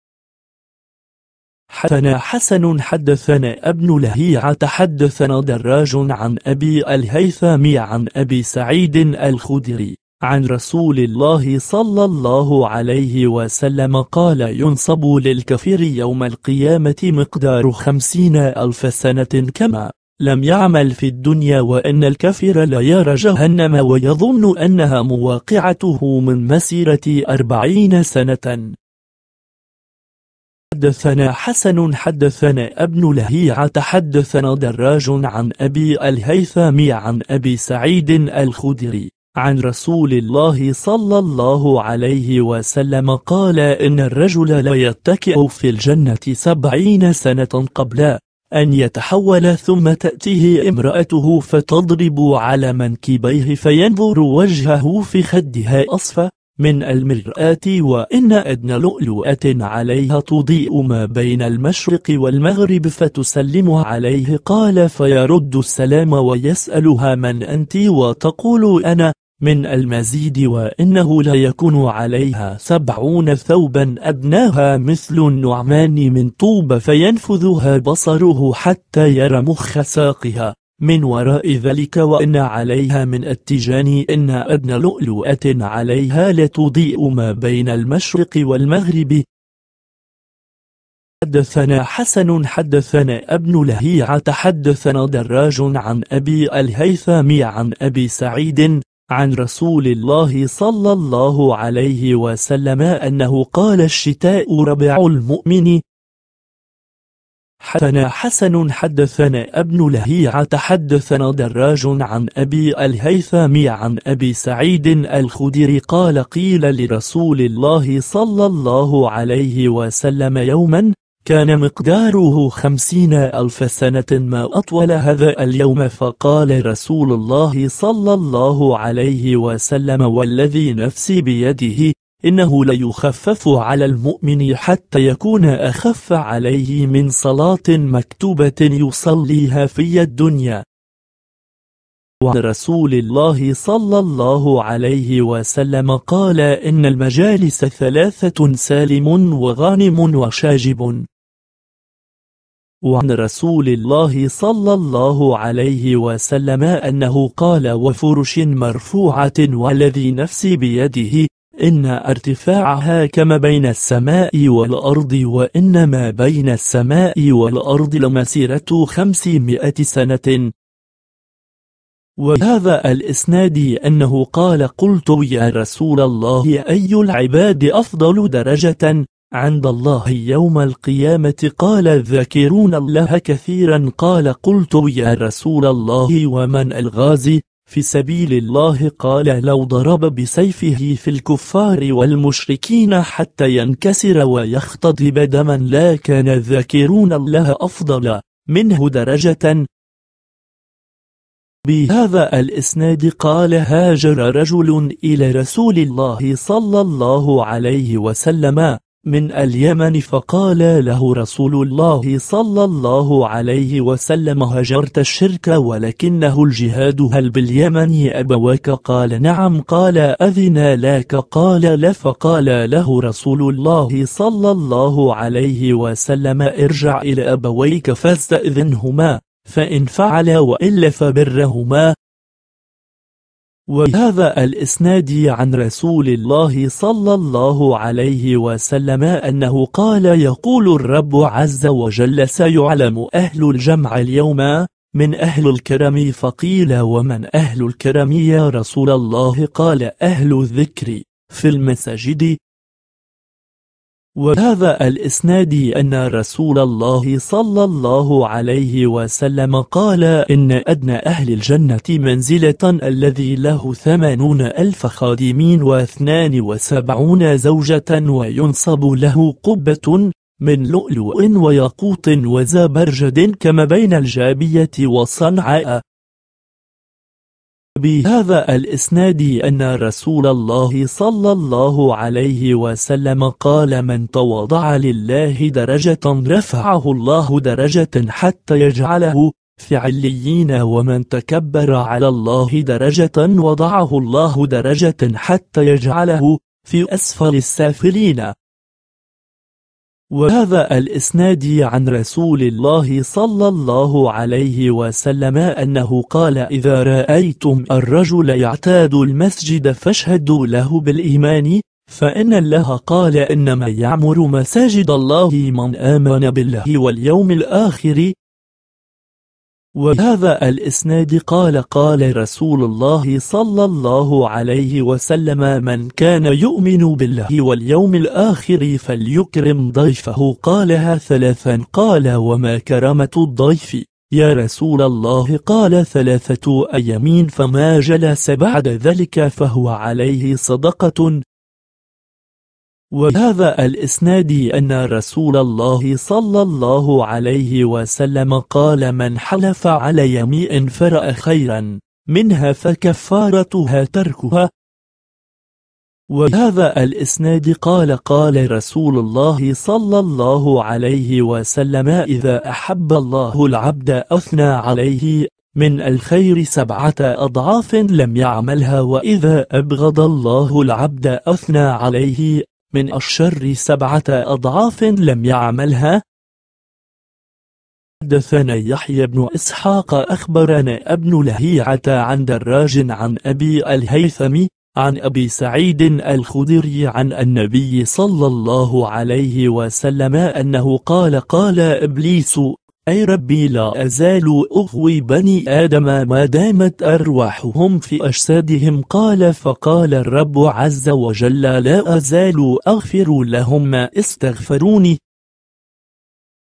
حدثنا حسن حدثنا ابن لهيعة حدثنا دراج عن أبي الهيثم عن أبي سعيد الخدري عن رسول الله صلى الله عليه وسلم قال ينصب للكفير يوم القيامة مقدار خمسين ألف سنة كما لم يعمل في الدنيا وأن لا ليرى جهنم ويظن أنها مواقعته من مسيرة أربعين سنة حدثنا حسن حدثنا ابن لهيعة حدثنا دراج عن أبي الهيثم عن أبي سعيد الخدري عن رسول الله صلى الله عليه وسلم قال إن الرجل لا يتكئ في الجنة سبعين سنة قبل أن يتحول ثم تأتيه امرأته فتضرب على منكبيه فينظر وجهه في خدها أصفى من المرآة وإن أدنى لؤلؤة عليها تضيء ما بين المشرق والمغرب فتسلم عليه قال فيرد السلام ويسألها من أنت وتقول أنا من المزيد وإنه لا يكون عليها سبعون ثوبا أدناها مثل النعمان من طوب فينفذها بصره حتى يرى مخ ساقها من وراء ذلك وإن عليها من التيجان إن أدنى لؤلؤة عليها لتضيء ما بين المشرق والمغرب حدثنا حسن حدثنا ابن لهيعة حدثنا دراج عن أبي الهيثم عن أبي سعيد عن رسول الله صلى الله عليه وسلم أنه قال الشتاء ربع المؤمن حدثنا حسن حدثنا ابن لهيعة حدثنا دراج عن أبي الهيثم عن أبي سعيد الخدري قال قيل لرسول الله صلى الله عليه وسلم يوما كان مقداره خمسين ألف سنة ما أطول هذا اليوم فقال رسول الله صلى الله عليه وسلم والذي نفسي بيده إنه ليخفف على المؤمن حتى يكون أخف عليه من صلاة مكتوبة يصليها في الدنيا وعن رسول الله صلى الله عليه وسلم قال إن المجالس ثلاثة سالم وغانم وشاجب وعن رسول الله صلى الله عليه وسلم أنه قال وفرش مرفوعة والذي نفسي بيده إن ارتفاعها كما بين السماء والأرض وإن ما بين السماء والأرض لمسيرة خمسمائة سنة وهذا الإسناد أنه قال قلت يا رسول الله أي العباد أفضل درجة عند الله يوم القيامة قال الذاكرون الله كثيرا قال قلت يا رسول الله ومن الغازي في سبيل الله قال لو ضرب بسيفه في الكفار والمشركين حتى ينكسر ويختضب دما لا كان الذاكرون الله أفضل منه درجة بهذا الإسناد قال هاجر رجل إلى رسول الله صلى الله عليه وسلم من اليمن فقال له رسول الله صلى الله عليه وسلم هجرت الشرك ولكنه الجهاد هل باليمن أبواك قال نعم قال أذن لك قال لا فقال له رسول الله صلى الله عليه وسلم ارجع إلى أبويك فاستأذنهما فإن فعل وإلا فبرهما وبهذا الإسناد عن رسول الله صلى الله عليه وسلم أنه قال يقول الرب عز وجل سيعلم أهل الجمع اليوم من أهل الكرم فقيل ومن أهل الكرم يا رسول الله قال أهل الذكر في المساجد وهذا الإسناد أن رسول الله صلى الله عليه وسلم قال إن أدنى أهل الجنة منزلة الذي له ثمانون ألف خادمين واثنان وسبعون زوجة وينصب له قبة من لؤلؤ وياقوت وزبرجد كما بين الجابية وصنعاء بهذا الإسناد أن رسول الله صلى الله عليه وسلم قال من تواضع لله درجة رفعه الله درجة حتى يجعله فعليين ومن تكبر على الله درجة وضعه الله درجة حتى يجعله في أسفل السافلين وهذا الإسناد عن رسول الله صلى الله عليه وسلم أنه قال إذا رأيتم الرجل يعتاد المسجد فاشهدوا له بالإيمان فإن الله قال إنما يعمر مساجد الله من آمن بالله واليوم الآخر وبهذا الإسناد قال قال رسول الله صلى الله عليه وسلم من كان يؤمن بالله واليوم الآخر فليكرم ضيفه قالها ثلاثا قال وما كرامة الضيف يا رسول الله قال ثلاثة أيمين فما جلس بعد ذلك فهو عليه صدقة وهذا الإسناد أن رسول الله صلى الله عليه وسلم قال من حلف على يمين فرأ خيرا منها فكفارتها تركها وهذا الإسناد قال قال رسول الله صلى الله عليه وسلم إذا أحب الله العبد أثنى عليه من الخير سبعة أضعاف لم يعملها وإذا أبغض الله العبد أثنى عليه من الشر سبعة أضعاف لم يعملها حدثنا يحيى بن إسحاق أخبرنا ابن لهيعة عن دراج عن أبي الهيثم عن أبي سعيد الخدري عن النبي صلى الله عليه وسلم أنه قال قال إبليس أي ربي لا أزال أغوي بني آدم ما دامت أرواحهم في أجسادهم قال فقال الرب عز وجل لا أزال أغفر لهم ما استغفروني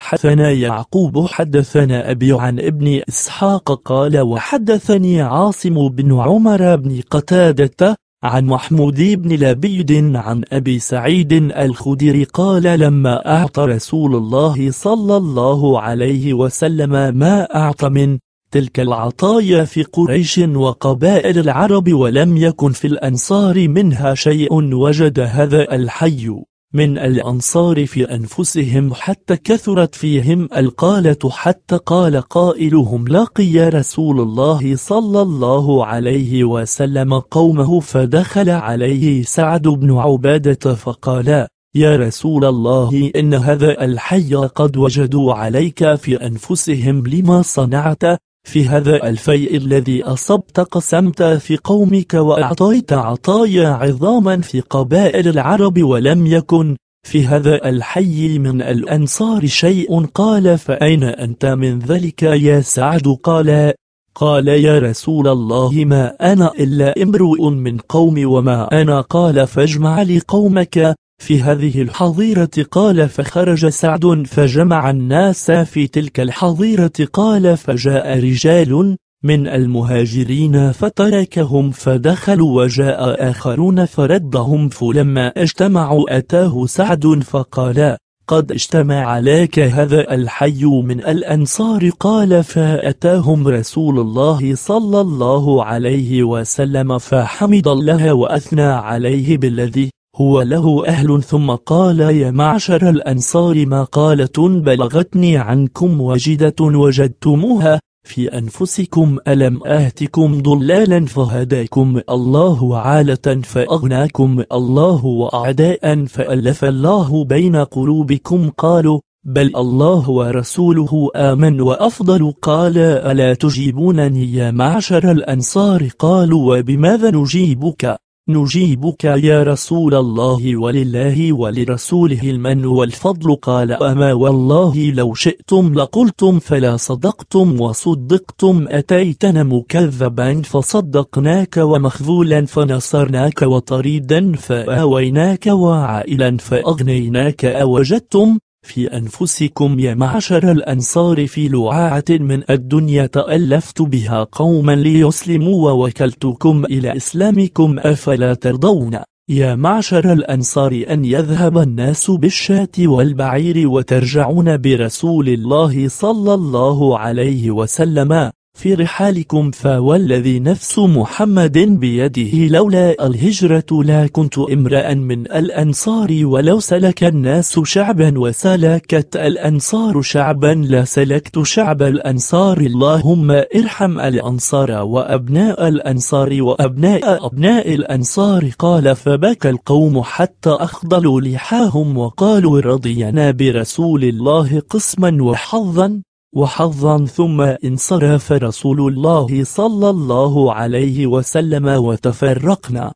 حدثنا يعقوب حدثنا أبي عن ابن إسحاق قال وحدثني عاصم بن عمر بن قتادة عن محمود بن لبيد عن أبي سعيد الخدري قال لما أعطى رسول الله صلى الله عليه وسلم ما أعطى من تلك العطايا في قريش وقبائل العرب ولم يكن في الأنصار منها شيء وجد هذا الحي من الأنصار في أنفسهم حتى كثرت فيهم القالة حتى قال قائلهم لقي رسول الله صلى الله عليه وسلم قومه فدخل عليه سعد بن عبادة فقال يا رسول الله إن هذا الحي قد وجدوا عليك في أنفسهم لما صنعت في هذا الفيء الذي أصبت قسمت في قومك وأعطيت عطايا عظاما في قبائل العرب ولم يكن في هذا الحي من الأنصار شيء قال فأين أنت من ذلك يا سعد قال قال يا رسول الله ما أنا إلا امرؤ من قوم وما أنا قال فاجمع لي قومك في هذه الحظيرة قال فخرج سعد فجمع الناس في تلك الحظيرة قال فجاء رجال من المهاجرين فتركهم فدخلوا وجاء آخرون فردهم فلما اجتمعوا أتاه سعد فقال قد اجتمع لك هذا الحي من الأنصار قال فأتاهم رسول الله صلى الله عليه وسلم فحمد الله وأثنى عليه بالذي هو له أهل ثم قال يا معشر الأنصار ما قالة بلغتني عنكم وجدة وجدتموها في أنفسكم ألم أهتكم ضلالا فهداكم الله عالة فأغناكم الله وأعداء فألف الله بين قلوبكم قالوا بل الله ورسوله آمن وأفضل قال ألا تجيبونني يا معشر الأنصار قالوا وبماذا نجيبك نجيبك يا رسول الله ولله ولرسوله المن والفضل قال أما والله لو شئتم لقلتم فلا صدقتم وصدقتم أتيتنا مكذبا فصدقناك ومخذولا فنصرناك وطريدا فآويناك وعائلا فأغنيناك أوجدتم في أنفسكم يا معشر الأنصار في لعاعة من الدنيا تألفت بها قوما ليسلموا ووكلتكم إلى إسلامكم أفلا ترضون يا معشر الأنصار أن يذهب الناس بالشاة والبعير وترجعون برسول الله صلى الله عليه وسلم في رحالكم فوالذي نفس محمد بيده لولا الهجرة لا كنت امرأ من الأنصار ولو سلك الناس شعبا وسلكت الأنصار شعبا لسلكت شعب الأنصار اللهم ارحم الأنصار وأبناء الأنصار وأبناء أبناء الأنصار قال فبكى القوم حتى أخضلوا لحاهم وقالوا رضينا برسول الله قسما وحظا وحظا ثم انصرف رسول الله صلى الله عليه وسلم وتفرقنا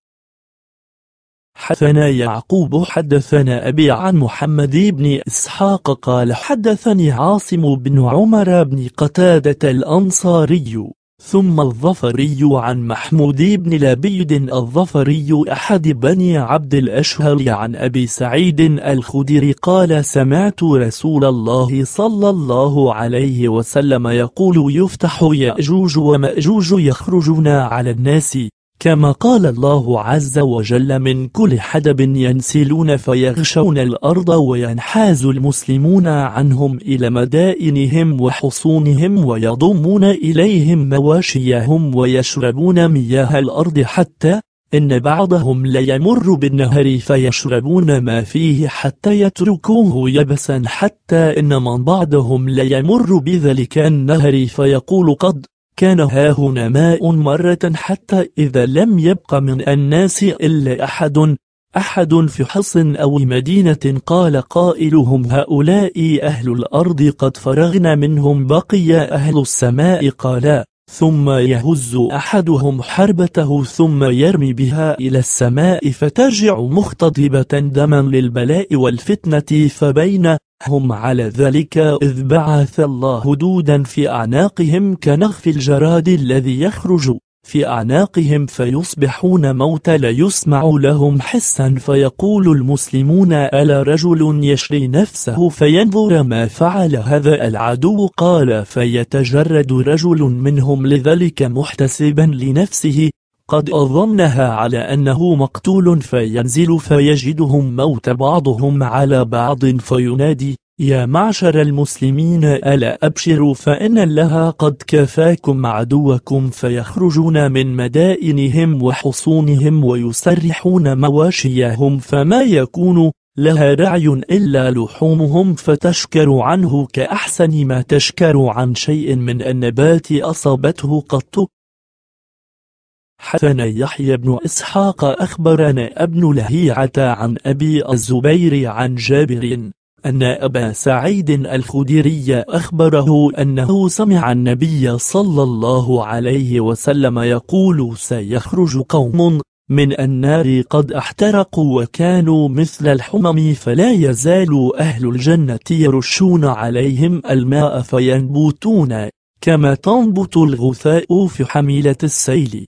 حدثنا يعقوب حدثنا أبي عن محمد بن إسحاق قال حدثني عاصم بن عمر بن قتادة الأنصاري ثم الظفري عن محمود بن لبيد الظفري أحد بني عبد الأشهر عن أبي سعيد الخدري قال سمعت رسول الله صلى الله عليه وسلم يقول يفتح يأجوج ومأجوج يخرجون على الناس كما قال الله عز وجل من كل حدب ينسلون فيغشون الأرض وينحاز المسلمون عنهم إلى مدائنهم وحصونهم ويضمون إليهم مواشيهم ويشربون مياه الأرض حتى إن بعضهم ليمر بالنهر فيشربون ما فيه حتى يتركوه يبسا حتى إن من بعضهم ليمر بذلك النهر فيقول قد كان هاهنا ماء مرة حتى إذا لم يبق من الناس إلا أحد أحد في حص أو مدينة قال قائلهم هؤلاء أهل الأرض قد فرغنا منهم بقي أهل السماء قالا ثم يهز أحدهم حربته ثم يرمي بها إلى السماء فترجع مختضبة دما للبلاء والفتنة فبين هم على ذلك إذ بعث الله دودا في أعناقهم كنغف الجراد الذي يخرج في أعناقهم فيصبحون موت لا يسمع لهم حسا فيقول المسلمون ألا رجل يشري نفسه فينظر ما فعل هذا العدو قال فيتجرد رجل منهم لذلك محتسبا لنفسه قد أظنها على أنه مقتول فينزل فيجدهم موت بعضهم على بعض فينادي يا معشر المسلمين ألا أبشروا فإن الله قد كفاكم عدوكم فيخرجون من مدائنهم وحصونهم ويسرحون مواشيهم فما يكون لها رعي إلا لحومهم فتشكر عنه كأحسن ما تشكر عن شيء من النبات أصابته قط حدثنا يحيى بن إسحاق أخبرنا ابن لهيعة عن أبي الزبير عن جابر أن أبا سعيد الخدري أخبره أنه سمع النبي صلى الله عليه وسلم يقول سيخرج قوم من النار قد احترقوا وكانوا مثل الحمم فلا يزال أهل الجنة يرشون عليهم الماء فينبوتون كما تنبت الغثاء في حميلة السيل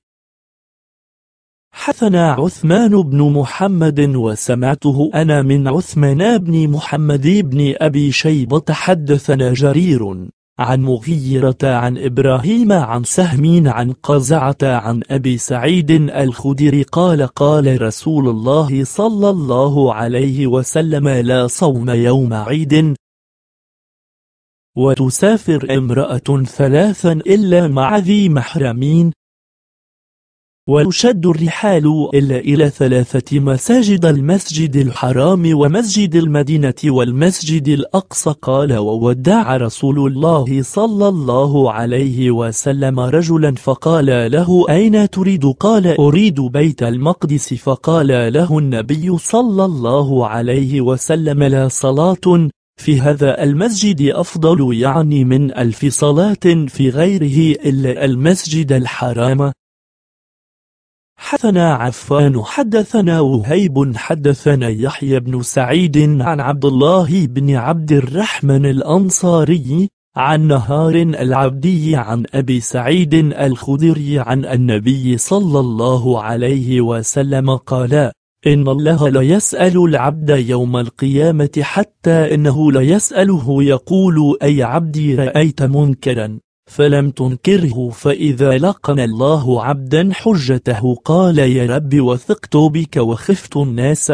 حثنا عثمان بن محمد وسمعته أنا من عثمان بن محمد بن أبي شيبة حدثنا جرير عن مغيرة عن إبراهيم عن سهمين عن قزعة عن أبي سعيد الخدري قال قال رسول الله صلى الله عليه وسلم لا صوم يوم عيد وتسافر امرأة ثلاثا إلا مع ذي محرمين وتشد الرحال إلا إلى ثلاثة مساجد المسجد الحرام ومسجد المدينة والمسجد الأقصى قال وودع رسول الله صلى الله عليه وسلم رجلا فقال له أين تريد قال أريد بيت المقدس فقال له النبي صلى الله عليه وسلم لا صلاة في هذا المسجد أفضل يعني من ألف صلاة في غيره إلا المسجد الحرام حدثنا عفان حدثنا وهيب حدثنا يحيى بن سعيد عن عبد الله بن عبد الرحمن الأنصاري عن نهار العبدي عن أبي سعيد الخدري عن النبي صلى الله عليه وسلم قال إن الله لا يسأل العبد يوم القيامة حتى إنه لا يسأله يقول أي عبدي رأيت منكرا فلم تنكره فإذا لقن الله عبدا حجته قال يا رب وثقت بك وخفت الناس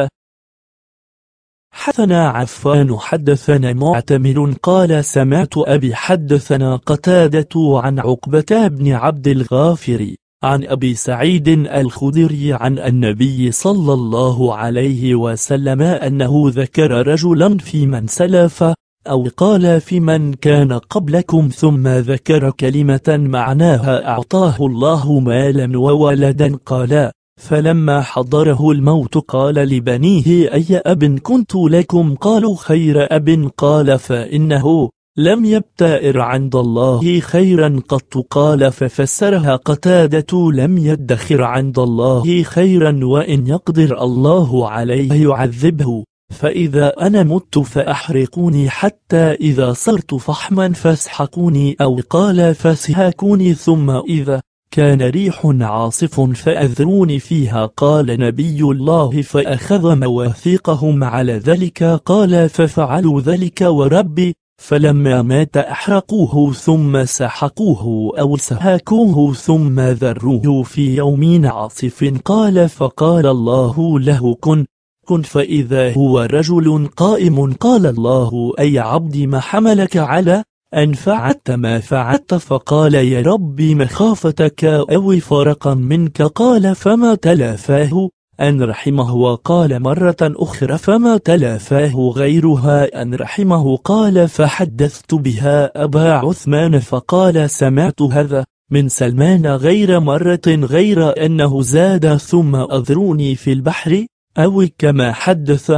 حثنا عفان حدثنا معتمر قال سمعت أبي حدثنا قتادة عن عقبة بن عبد الغافر عن أبي سعيد الخدري عن النبي صلى الله عليه وسلم أنه ذكر رجلا في من سلف أو قال في من كان قبلكم ثم ذكر كلمة معناها أعطاه الله مالا وولدا قال فلما حضره الموت قال لبنيه أي أب كنت لكم قالوا خير أب قال فإنه لم يبتئر عند الله خيرا قط قال ففسرها قتادة لم يدخر عند الله خيرا وإن يقدر الله عليه يعذبه فإذا أنا مت فأحرقوني حتى إذا صرت فحما فاسحقوني أو قال فاسهاكوني ثم إذا كان ريح عاصف فأذروني فيها قال نبي الله فأخذ مواثيقهم على ذلك قال ففعلوا ذلك وربي فلما مات أحرقوه ثم سحقوه أو سهاكوه ثم ذروه في يوم عاصف قال فقال الله له كن كن فإذا هو رجل قائم قال الله أي عبد ما حملك على أن فعلت ما فعلت فقال يا ربي مخافتك أو فرقا منك قال فما تلافاه أن رحمه وقال مرة أخرى فما تلافاه غيرها أن رحمه قال فحدثت بها أبا عثمان فقال سمعت هذا من سلمان غير مرة غير أنه زاد ثم أذروني في البحر أو كما حدث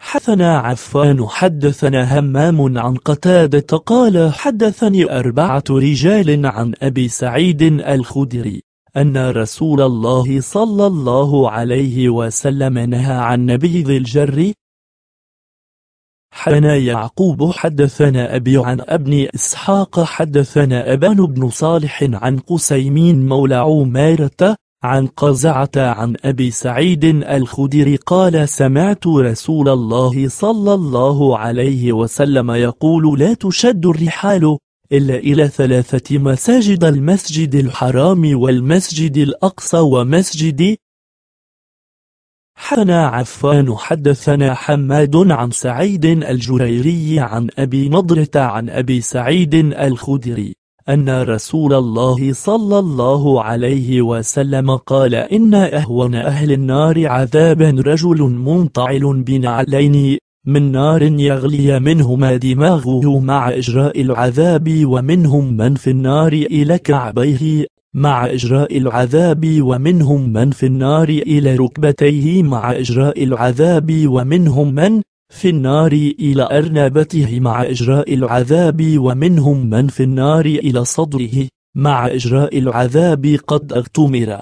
حثنا عفان حدثنا همام عن قتادة قال حدثني أربعة رجال عن أبي سعيد الخدري أن رسول الله صلى الله عليه وسلم نهى عن نبيذ الجر حنا يعقوب حدثنا أبي عن ابن إسحاق حدثنا أبان بن صالح عن قسيمين مولى عمارة عن قزعة عن أبي سعيد الخدري قال سمعت رسول الله صلى الله عليه وسلم يقول لا تشد الرحال إلا إلى ثلاثة مساجد المسجد الحرام والمسجد الأقصى ومسجد حنا عفان حدثنا حماد عن سعيد الجريري عن أبي نضرة عن أبي سعيد الخدري أن رسول الله صلى الله عليه وسلم قال إن أهون أهل النار عذابا رجل منطعل بنعلين من نار يغلي منهما دماغه مع إجراء العذاب ومنهم من في النار إلى كعبيه مع إجراء العذاب ومنهم من في النار إلى ركبتيه مع إجراء العذاب ومنهم من في النار إلى أرنبته مع إجراء العذاب ومنهم من في النار إلى صدره مع إجراء العذاب قد اغتمر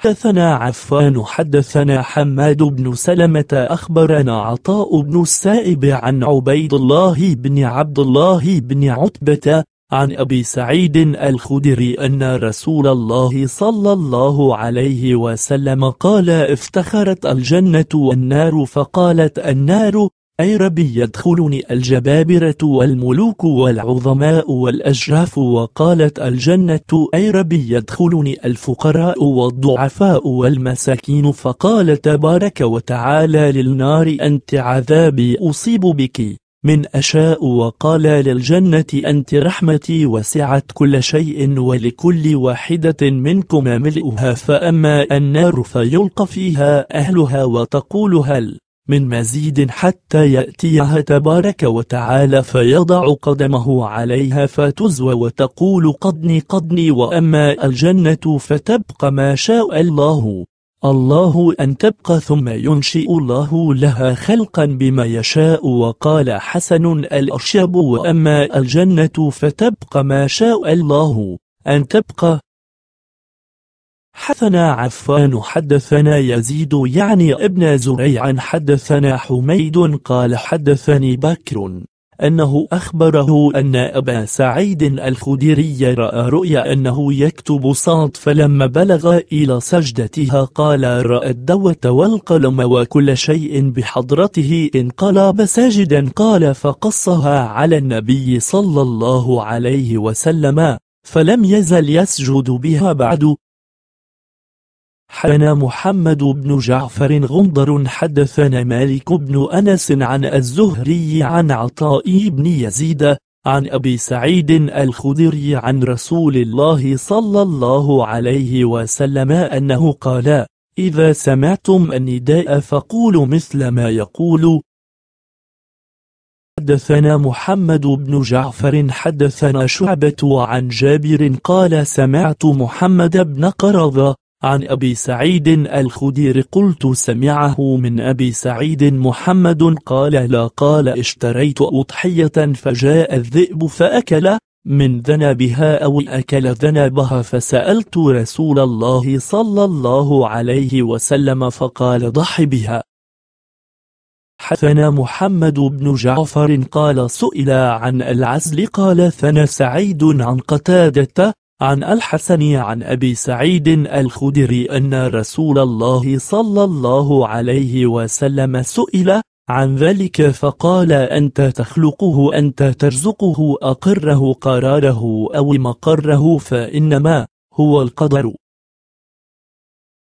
حدثنا عفان حدثنا حماد بن سلمة أخبرنا عطاء بن السائب عن عبيد الله بن عبد الله بن عتبة عن أبي سعيد الخدري أن رسول الله صلى الله عليه وسلم قال افتخرت الجنة والنار فقالت النار أي ربي يدخلني الجبابرة والملوك والعظماء والأجراف وقالت الجنة أي ربي يدخلني الفقراء والضعفاء والمساكين فقال تبارك وتعالى للنار أنت عذابي أصيب بك من أشاء وقال للجنة أنت رحمتي وسعت كل شيء ولكل واحدة منكما ملئها فأما النار فيلقى فيها أهلها وتقول هل من مزيد حتى يأتيها تبارك وتعالى فيضع قدمه عليها فتزوى وتقول قدني قدني وأما الجنة فتبقى ما شاء الله الله أن تبقى ثم ينشئ الله لها خلقا بما يشاء وقال حسن الأرشب وأما الجنة فتبقى ما شاء الله أن تبقى حثنا عفان حدثنا يزيد يعني ابن زريع حدثنا حميد قال حدثني بكر أنه أخبره أن أبا سعيد الخدري رأى رؤيا أنه يكتب صاد فلما بلغ إلى سجدتها قال رأى الدوة والقلم وكل شيء بحضرته انقلب ساجدا قال فقصها على النبي صلى الله عليه وسلم فلم يزل يسجد بها بعد حدثنا محمد بن جعفر غندر حدثنا مالك بن أنس عن الزهري عن عطاء بن يزيد عن أبي سعيد الخدري عن رسول الله صلى الله عليه وسلم أنه قال إذا سمعتم النداء فقولوا مثل ما يقول حدثنا محمد بن جعفر حدثنا شعبة عن جابر قال سمعت محمد بن قرظة عن أبي سعيد الخدير قلت سمعه من أبي سعيد محمد قال لا قال اشتريت أضحية فجاء الذئب فأكل من ذنبها أو أكل ذنبها فسألت رسول الله صلى الله عليه وسلم فقال ضح بها حثنا محمد بن جعفر قال سئل عن العزل قال ثنى سعيد عن قتادة عن الحسن عن أبي سعيد الخدري أن رسول الله صلى الله عليه وسلم سئل عن ذلك فقال أنت تخلقه أنت ترزقه أقره قراره أو مقره فإنما هو القدر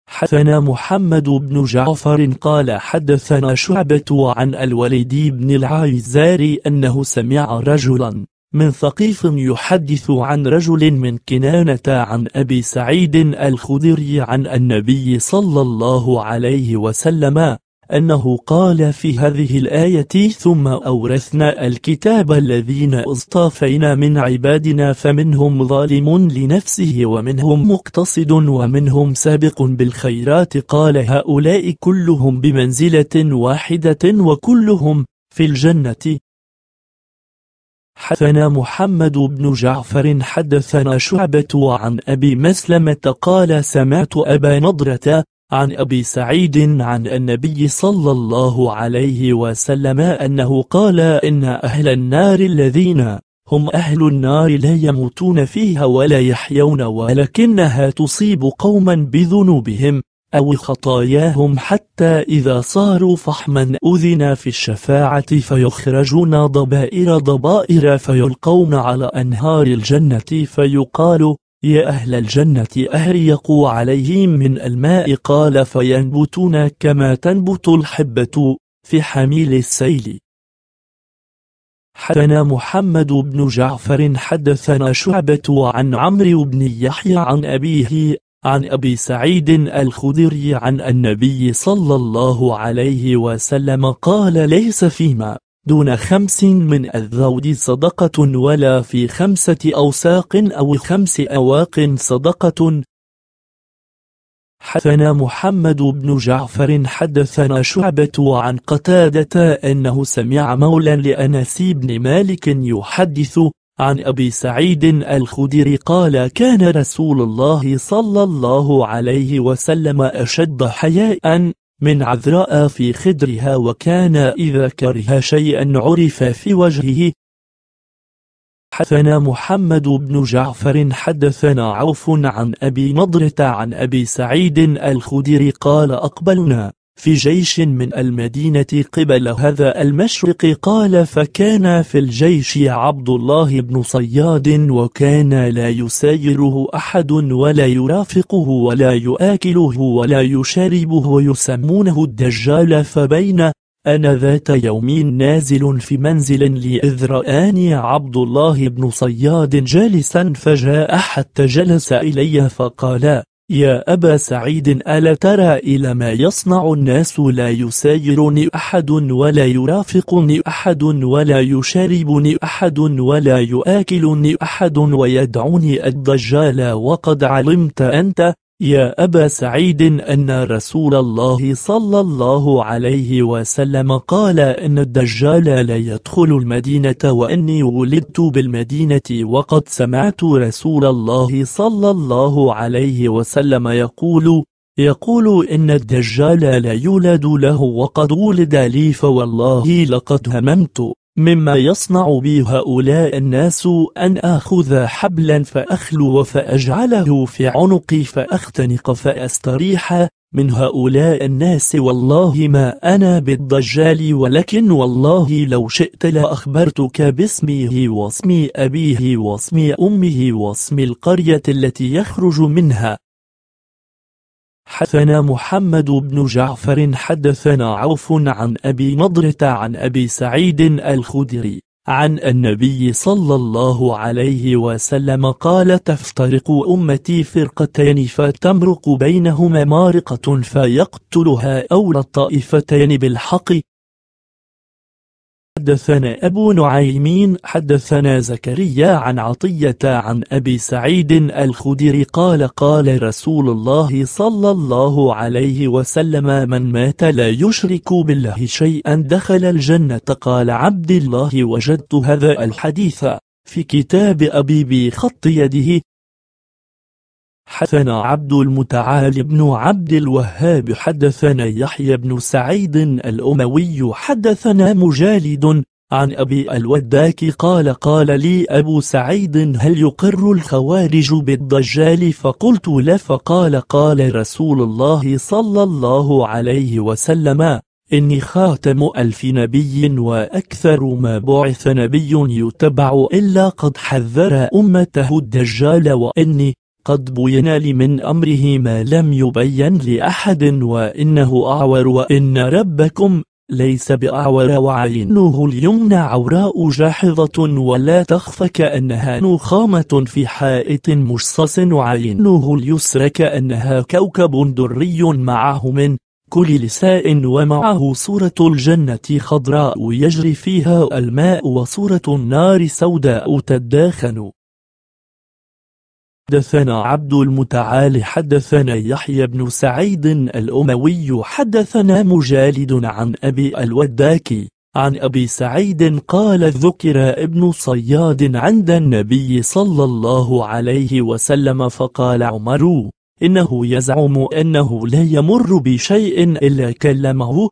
حدثنا محمد بن جعفر قال حدثنا شعبة عن الوليد بن العيزار أنه سمع رجلا من ثقيف يحدث عن رجل من كنانة عن أبي سعيد الخدري عن النبي صلى الله عليه وسلم أنه قال في هذه الآية ثم أورثنا الكتاب الذين اصطافينا من عبادنا فمنهم ظالم لنفسه ومنهم مقتصد ومنهم سابق بالخيرات قال هؤلاء كلهم بمنزلة واحدة وكلهم في الجنة حدثنا محمد بن جعفر حدثنا شعبة عن أبي مسلمة قال سمعت أبا نضرة عن أبي سعيد عن النبي صلى الله عليه وسلم أنه قال إن أهل النار الذين هم أهل النار لا يموتون فيها ولا يحيون ولكنها تصيب قوما بذنوبهم أو خطاياهم حتى إذا صاروا فحما أذن في الشفاعة فيخرجون ضبائر ضبائر فيلقون على أنهار الجنة فيقال يا أهل الجنة أهريقوا عليهم من الماء قال فينبتون كما تنبت الحبة في حميل السيل حدثنا محمد بن جعفر حدثنا شعبة عن عمرو بن يحيى عن أبيه عن أبي سعيد الخدري عن النبي صلى الله عليه وسلم قال ليس فيما دون خمس من الذود صدقة ولا في خمسة أوساق أو خمس أواق صدقة حدثنا محمد بن جعفر حدثنا شعبة عن قتادة أنه سمع مولا لأنس بن مالك يحدث عن أبي سعيد الخدري قال كان رسول الله صلى الله عليه وسلم أشد حياء من عذراء في خدرها وكان إذا كره شيئا عرف في وجهه حدثنا محمد بن جعفر حدثنا عوف عن أبي نضرة عن أبي سعيد الخدري قال أقبلنا في جيش من المدينة قبل هذا المشرق قال فكان في الجيش عبد الله بن صياد وكان لا يسايره أحد ولا يرافقه ولا يآكله ولا يشاربه ويسمونه الدجال فبين أنا ذات يوم نازل في منزل لإذ رآني عبد الله بن صياد جالسا فجاء حتى جلس إلي فقال يا أبا سعيد ألا ترى إلى ما يصنع الناس لا يسايرني أحد ولا يرافقني أحد ولا يشاربني أحد ولا يآكلني أحد ويدعوني الدجال وقد علمت أنت يا أبا سعيد أن رسول الله صلى الله عليه وسلم قال أن الدجال لا يدخل المدينة وأني ولدت بالمدينة وقد سمعت رسول الله صلى الله عليه وسلم يقول يقول إن الدجال لا يولد له وقد ولد لي فوالله لقد هممت مما يصنع بي هؤلاء الناس أن آخذ حبلا فأخلو فأجعله في عنقي فأختنق فأستريح من هؤلاء الناس والله ما أنا بالدجال ولكن والله لو شئت لأخبرتك باسمه واسم أبيه واسم أمه واسم القرية التي يخرج منها حدثنا محمد بن جعفر حدثنا عوف عن أبي نضرة عن أبي سعيد الخدري عن النبي صلى الله عليه وسلم قال تفترق أمتي فرقتين فتمرق بينهما مارقة فيقتلها أولى الطائفتين بالحق حدثنا أبو نعيم حدثنا زكريا عن عطية عن أبي سعيد الخدري قال قال رسول الله صلى الله عليه وسلم من مات لا يشرك بالله شيئا دخل الجنة قال عبد الله وجدت هذا الحديث في كتاب أبي بخط يده حدثنا عبد المتعال بن عبد الوهاب حدثنا يحيى بن سعيد الأموي حدثنا مجالد عن أبي الوداك قال قال لي أبو سعيد هل يقر الخوارج بالدجال فقلت لا فقال قال رسول الله صلى الله عليه وسلم إني خاتم ألف نبي وأكثر ما بعث نبي يتبع إلا قد حذر أمته الدجال وإني قد بين لمن أمره ما لم يبين لأحد وإنه أعور وإن ربكم ليس بأعور وعينه اليمنى عوراء جاحظة ولا تخفى كأنها نخامة في حائط مشصص وعينه اليسرى كأنها كوكب دري معه من كل لساء ومعه صورة الجنة خضراء يجري فيها الماء وصورة النار سوداء تداخن حدثنا عبد المتعال حدثنا يحيى بن سعيد الأموي حدثنا مجالد عن أبي الوداكي عن أبي سعيد قال ذكر ابن صياد عند النبي صلى الله عليه وسلم فقال عمر إنه يزعم أنه لا يمر بشيء إلا كلمه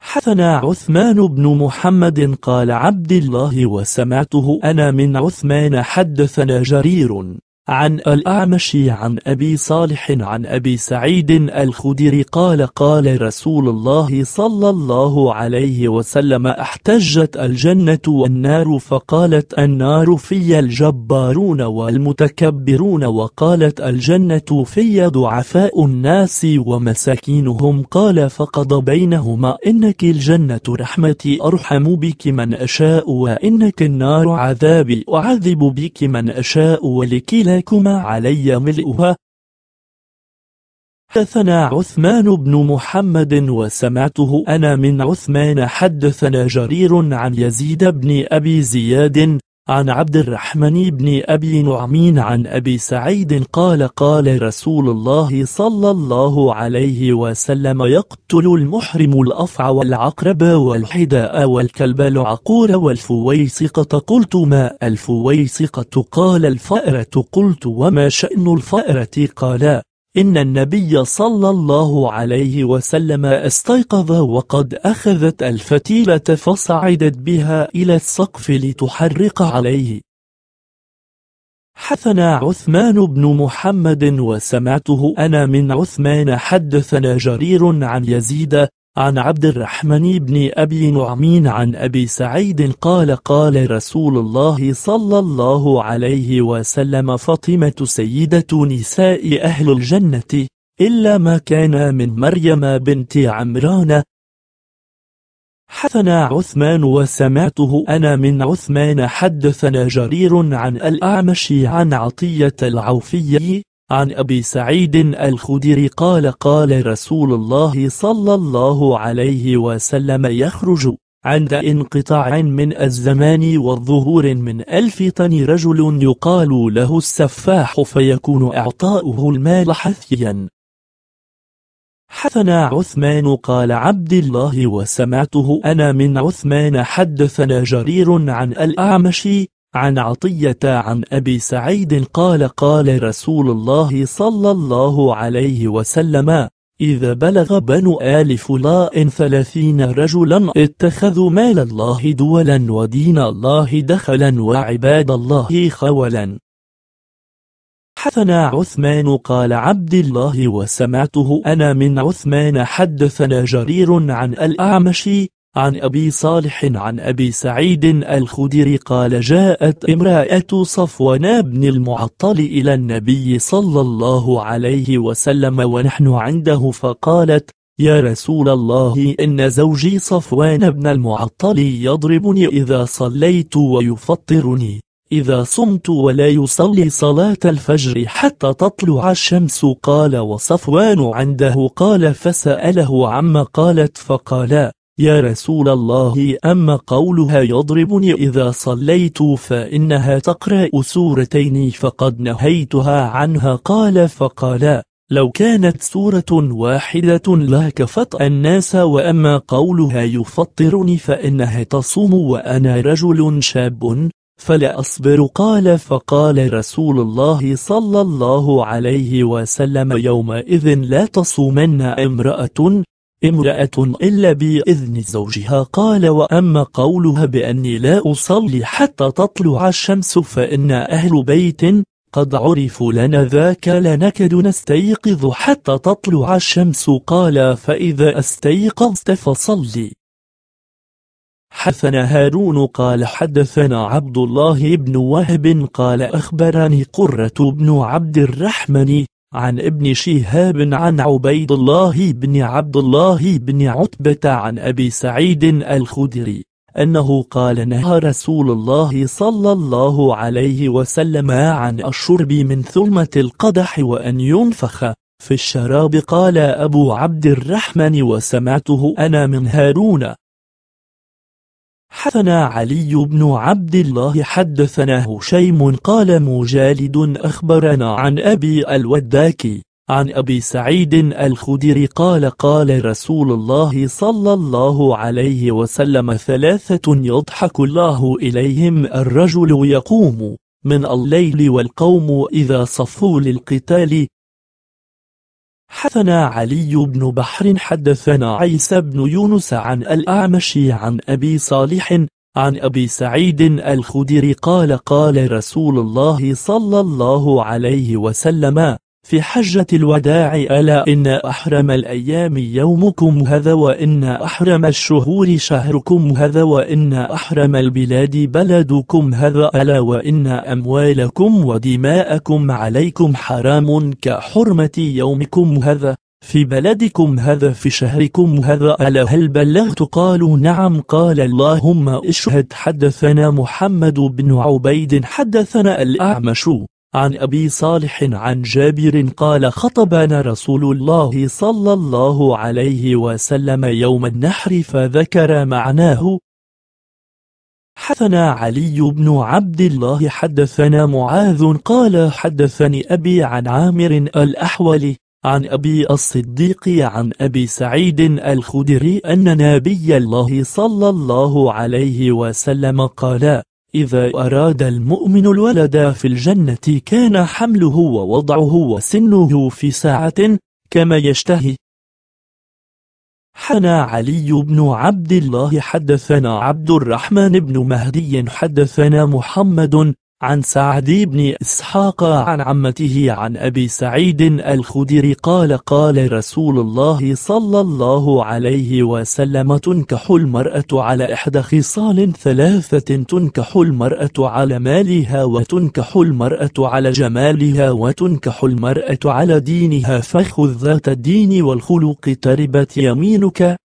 حثنا عثمان بن محمد قال عبد الله وسمعته أنا من عثمان حدثنا جرير عن الأعمش عن أبي صالح عن أبي سعيد الخدري قال قال رسول الله صلى الله عليه وسلم احتجت الجنة والنار فقالت النار في الجبارون والمتكبرون وقالت الجنة في ضعفاء الناس ومساكينهم قال فقض بينهما إنك الجنة رحمتي أرحم بك من أشاء وإنك النار عذابي أعذب بك من أشاء ولكلا أتاكما علي ملؤها حدثنا عثمان بن محمد وسمعته أنا من عثمان حدثنا جرير عن يزيد بن أبي زياد عن عبد الرحمن بن أبي نعمين عن أبي سعيد قال قال رسول الله صلى الله عليه وسلم يقتل المحرم الأفع والعقرب والحداء والكلب العقور والفويسقة قلت ما الفويسقة قال الفأرة قلت وما شأن الفأرة قال إن النبي صلى الله عليه وسلم استيقظ وقد أخذت الفتيلة فصعدت بها إلى السقف لتحرق عليه حثنا عثمان بن محمد وسمعته أنا من عثمان حدثنا جرير عن يزيد عن عبد الرحمن بن أبي نعمين عن أبي سعيد قال قال رسول الله صلى الله عليه وسلم فاطمة سيدة نساء أهل الجنة إلا ما كان من مريم بنت عمران حدثنا عثمان وسمعته أنا من عثمان حدثنا جرير عن الأعمش عن عطية العوفي عن أبي سعيد الخدري قال قال رسول الله صلى الله عليه وسلم يخرج عند انقطاع من الزمان والظهور من ألف طن رجل يقال له السفاح فيكون إعطاؤه المال حثيا حثنا عثمان قال عبد الله وسمعته أنا من عثمان حدثنا جرير عن الأعمش عن عطية عن أبي سعيد قال قال رسول الله صلى الله عليه وسلم إذا بلغ بنو آل فلاء ثلاثين رجلا اتخذوا مال الله دولا ودين الله دخلا وعباد الله خولا حدثنا عثمان قال عبد الله وسمعته أنا من عثمان حدثنا جرير عن الأعمش عن أبي صالح عن أبي سعيد الخدري قال جاءت امرأة صفوان بن المعطل إلى النبي صلى الله عليه وسلم ونحن عنده فقالت يا رسول الله إن زوجي صفوان بن المعطل يضربني إذا صليت ويفطرني إذا صمت ولا يصلي صلاة الفجر حتى تطلع الشمس قال وصفوان عنده قال فسأله عما قالت فقال يا رسول الله أما قولها يضربني إذا صليت فإنها تقرأ سورتين فقد نهيتها عنها قال فقال لو كانت سورة واحدة لكفت الناس وأما قولها يفطرني فإنها تصوم وأنا رجل شاب فلا أصبر قال فقال رسول الله صلى الله عليه وسلم يومئذ لا تصومن امرأة امرأة إلا بإذن زوجها قال وأما قولها بأني لا أصلي حتى تطلع الشمس فإن أهل بيت قد عرفوا لنا ذاك لنكد نستيقظ حتى تطلع الشمس قال فإذا استيقظت فصلي حدثنا هارون قال حدثنا عبد الله بن وهب قال أخبرني قرة بن عبد الرحمن عن ابن شهاب عن عبيد الله بن عبد الله بن عتبة عن أبي سعيد الخدري أنه قال نهى رسول الله صلى الله عليه وسلم عن الشرب من ثلمة القدح وأن ينفخ في الشراب قال أبو عبد الرحمن وسمعته أنا من هارون حدثنا علي بن عبد الله حدثنا هشيم قال مجالد أخبرنا عن أبي الوداكي عن أبي سعيد الخدري قال قال رسول الله صلى الله عليه وسلم ثلاثة يضحك الله إليهم الرجل يقوم من الليل والقوم إذا صفوا للقتال حدثنا علي بن بحر حدثنا عيسى بن يونس عن الأعمش عن أبي صالح عن أبي سعيد الخدري قال قال رسول الله صلى الله عليه وسلم في حجة الوداع ألا إن أحرم الأيام يومكم هذا وإن أحرم الشهور شهركم هذا وإن أحرم البلاد بلدكم هذا ألا وإن أموالكم ودماءكم عليكم حرام كحرمة يومكم هذا في بلدكم هذا في شهركم هذا ألا هل بلغت قالوا نعم قال اللهم اشهد حدثنا محمد بن عبيد حدثنا الأعمش عن أبي صالح عن جابر قال خطبنا رسول الله صلى الله عليه وسلم يوم النحر فذكر معناه حدثنا علي بن عبد الله حدثنا معاذ قال حدثني أبي عن عامر الأحول عن أبي الصديق عن أبي سعيد الخدري أن نبي الله صلى الله عليه وسلم قال إذا أراد المؤمن الولد في الجنة كان حمله ووضعه وسنه في ساعة كما يشتهي حنا علي بن عبد الله حدثنا عبد الرحمن بن مهدي حدثنا محمد عن سعد بن إسحاق عن عمته عن أبي سعيد الخدري قال قال رسول الله صلى الله عليه وسلم تنكح المرأة على إحدى خصال ثلاثة تنكح المرأة على مالها وتنكح المرأة على جمالها وتنكح المرأة على دينها فخذ ذات الدين والخلق تربت يمينك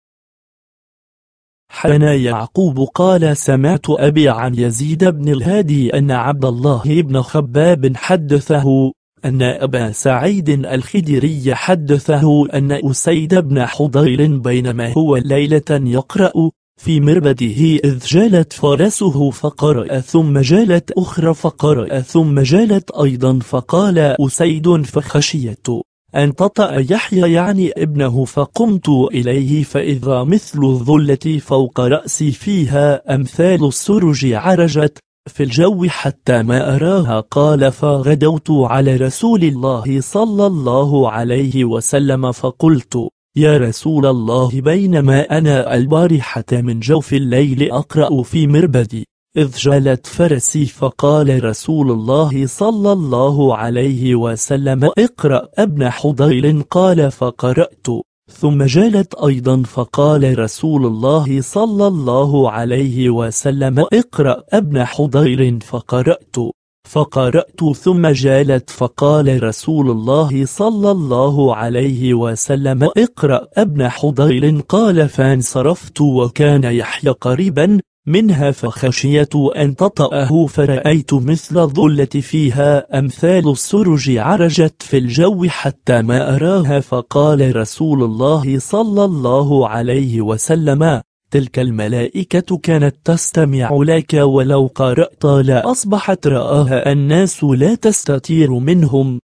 حدثنا يعقوب قال سمعت أبي عن يزيد بن الهادي أن عبد الله بن خباب حدثه أن أبا سعيد الخدري حدثه أن أسيد بن حضير بينما هو ليلة يقرأ في مربده إذ جالت فرسه فقرأ ثم جالت أخرى فقرأ ثم جالت أيضا فقال أسيد فخشيت أن تطأ يحيى يعني ابنه فقمت إليه فإذا مثل الظلة فوق رأسي فيها أمثال السرج عرجت في الجو حتى ما أراها قال فغدوت على رسول الله صلى الله عليه وسلم فقلت يا رسول الله بينما أنا البارحة من جوف الليل أقرأ في مربدي إذ جالت فرسي فقال رسول الله صلى الله عليه وسلم اقرأ ابن حضيل قال فقرأت ثم جالت أيضا فقال رسول الله صلى الله عليه وسلم اقرأ ابن حضير فقرأت فقرأت ثم جالت فقال رسول الله صلى الله عليه وسلم اقرأ ابن حضير قال فانصرفت وكان يحيى قريبا منها فخشيت أن تطأه فرأيت مثل الظلة فيها أمثال السرج عرجت في الجو حتى ما أراها فقال رسول الله صلى الله عليه وسلم تلك الملائكة كانت تستمع لك ولو قرأت لأصبحت رآها الناس لا تستطير منهم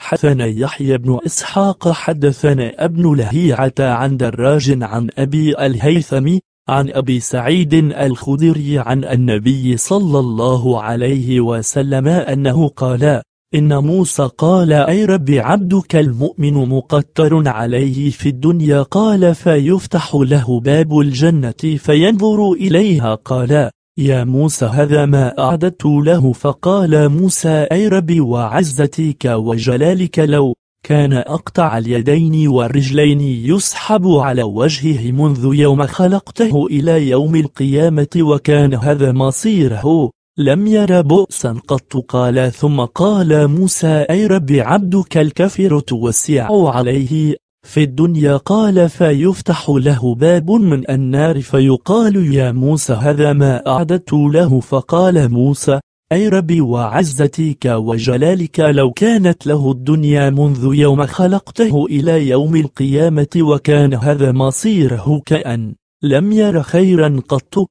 حدثنا يحيى بن إسحاق حدثنا ابن لهيعة عن دراج عن أبي الهيثم عن أبي سعيد الخدري عن النبي صلى الله عليه وسلم أنه قال إن موسى قال أي رب عبدك المؤمن مقتر عليه في الدنيا قال فيفتح له باب الجنة فينظر إليها قال يا موسى هذا ما أعددت له فقال موسى أي ربي وعزتك وجلالك لو كان أقطع اليدين والرجلين يسحب على وجهه منذ يوم خلقته إلى يوم القيامة وكان هذا مصيره لم ير بؤسا قط قال ثم قال موسى أي رب عبدك الكفر توسع عليه في الدنيا قال فيفتح له باب من النار فيقال يا موسى هذا ما أعددت له فقال موسى أي ربي وعزتك وجلالك لو كانت له الدنيا منذ يوم خلقته إلى يوم القيامة وكان هذا مصيره كأن لم ير خيرا قط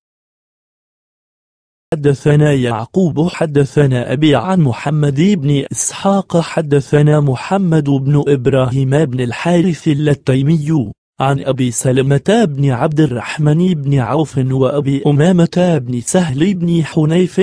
حدثنا يعقوب حدثنا أبي عن محمد بن إسحاق حدثنا محمد بن إبراهيم بن الحارث اللتيمي عن أبي سلمة بن عبد الرحمن بن عوف وأبي أمامة بن سهل بن حنيف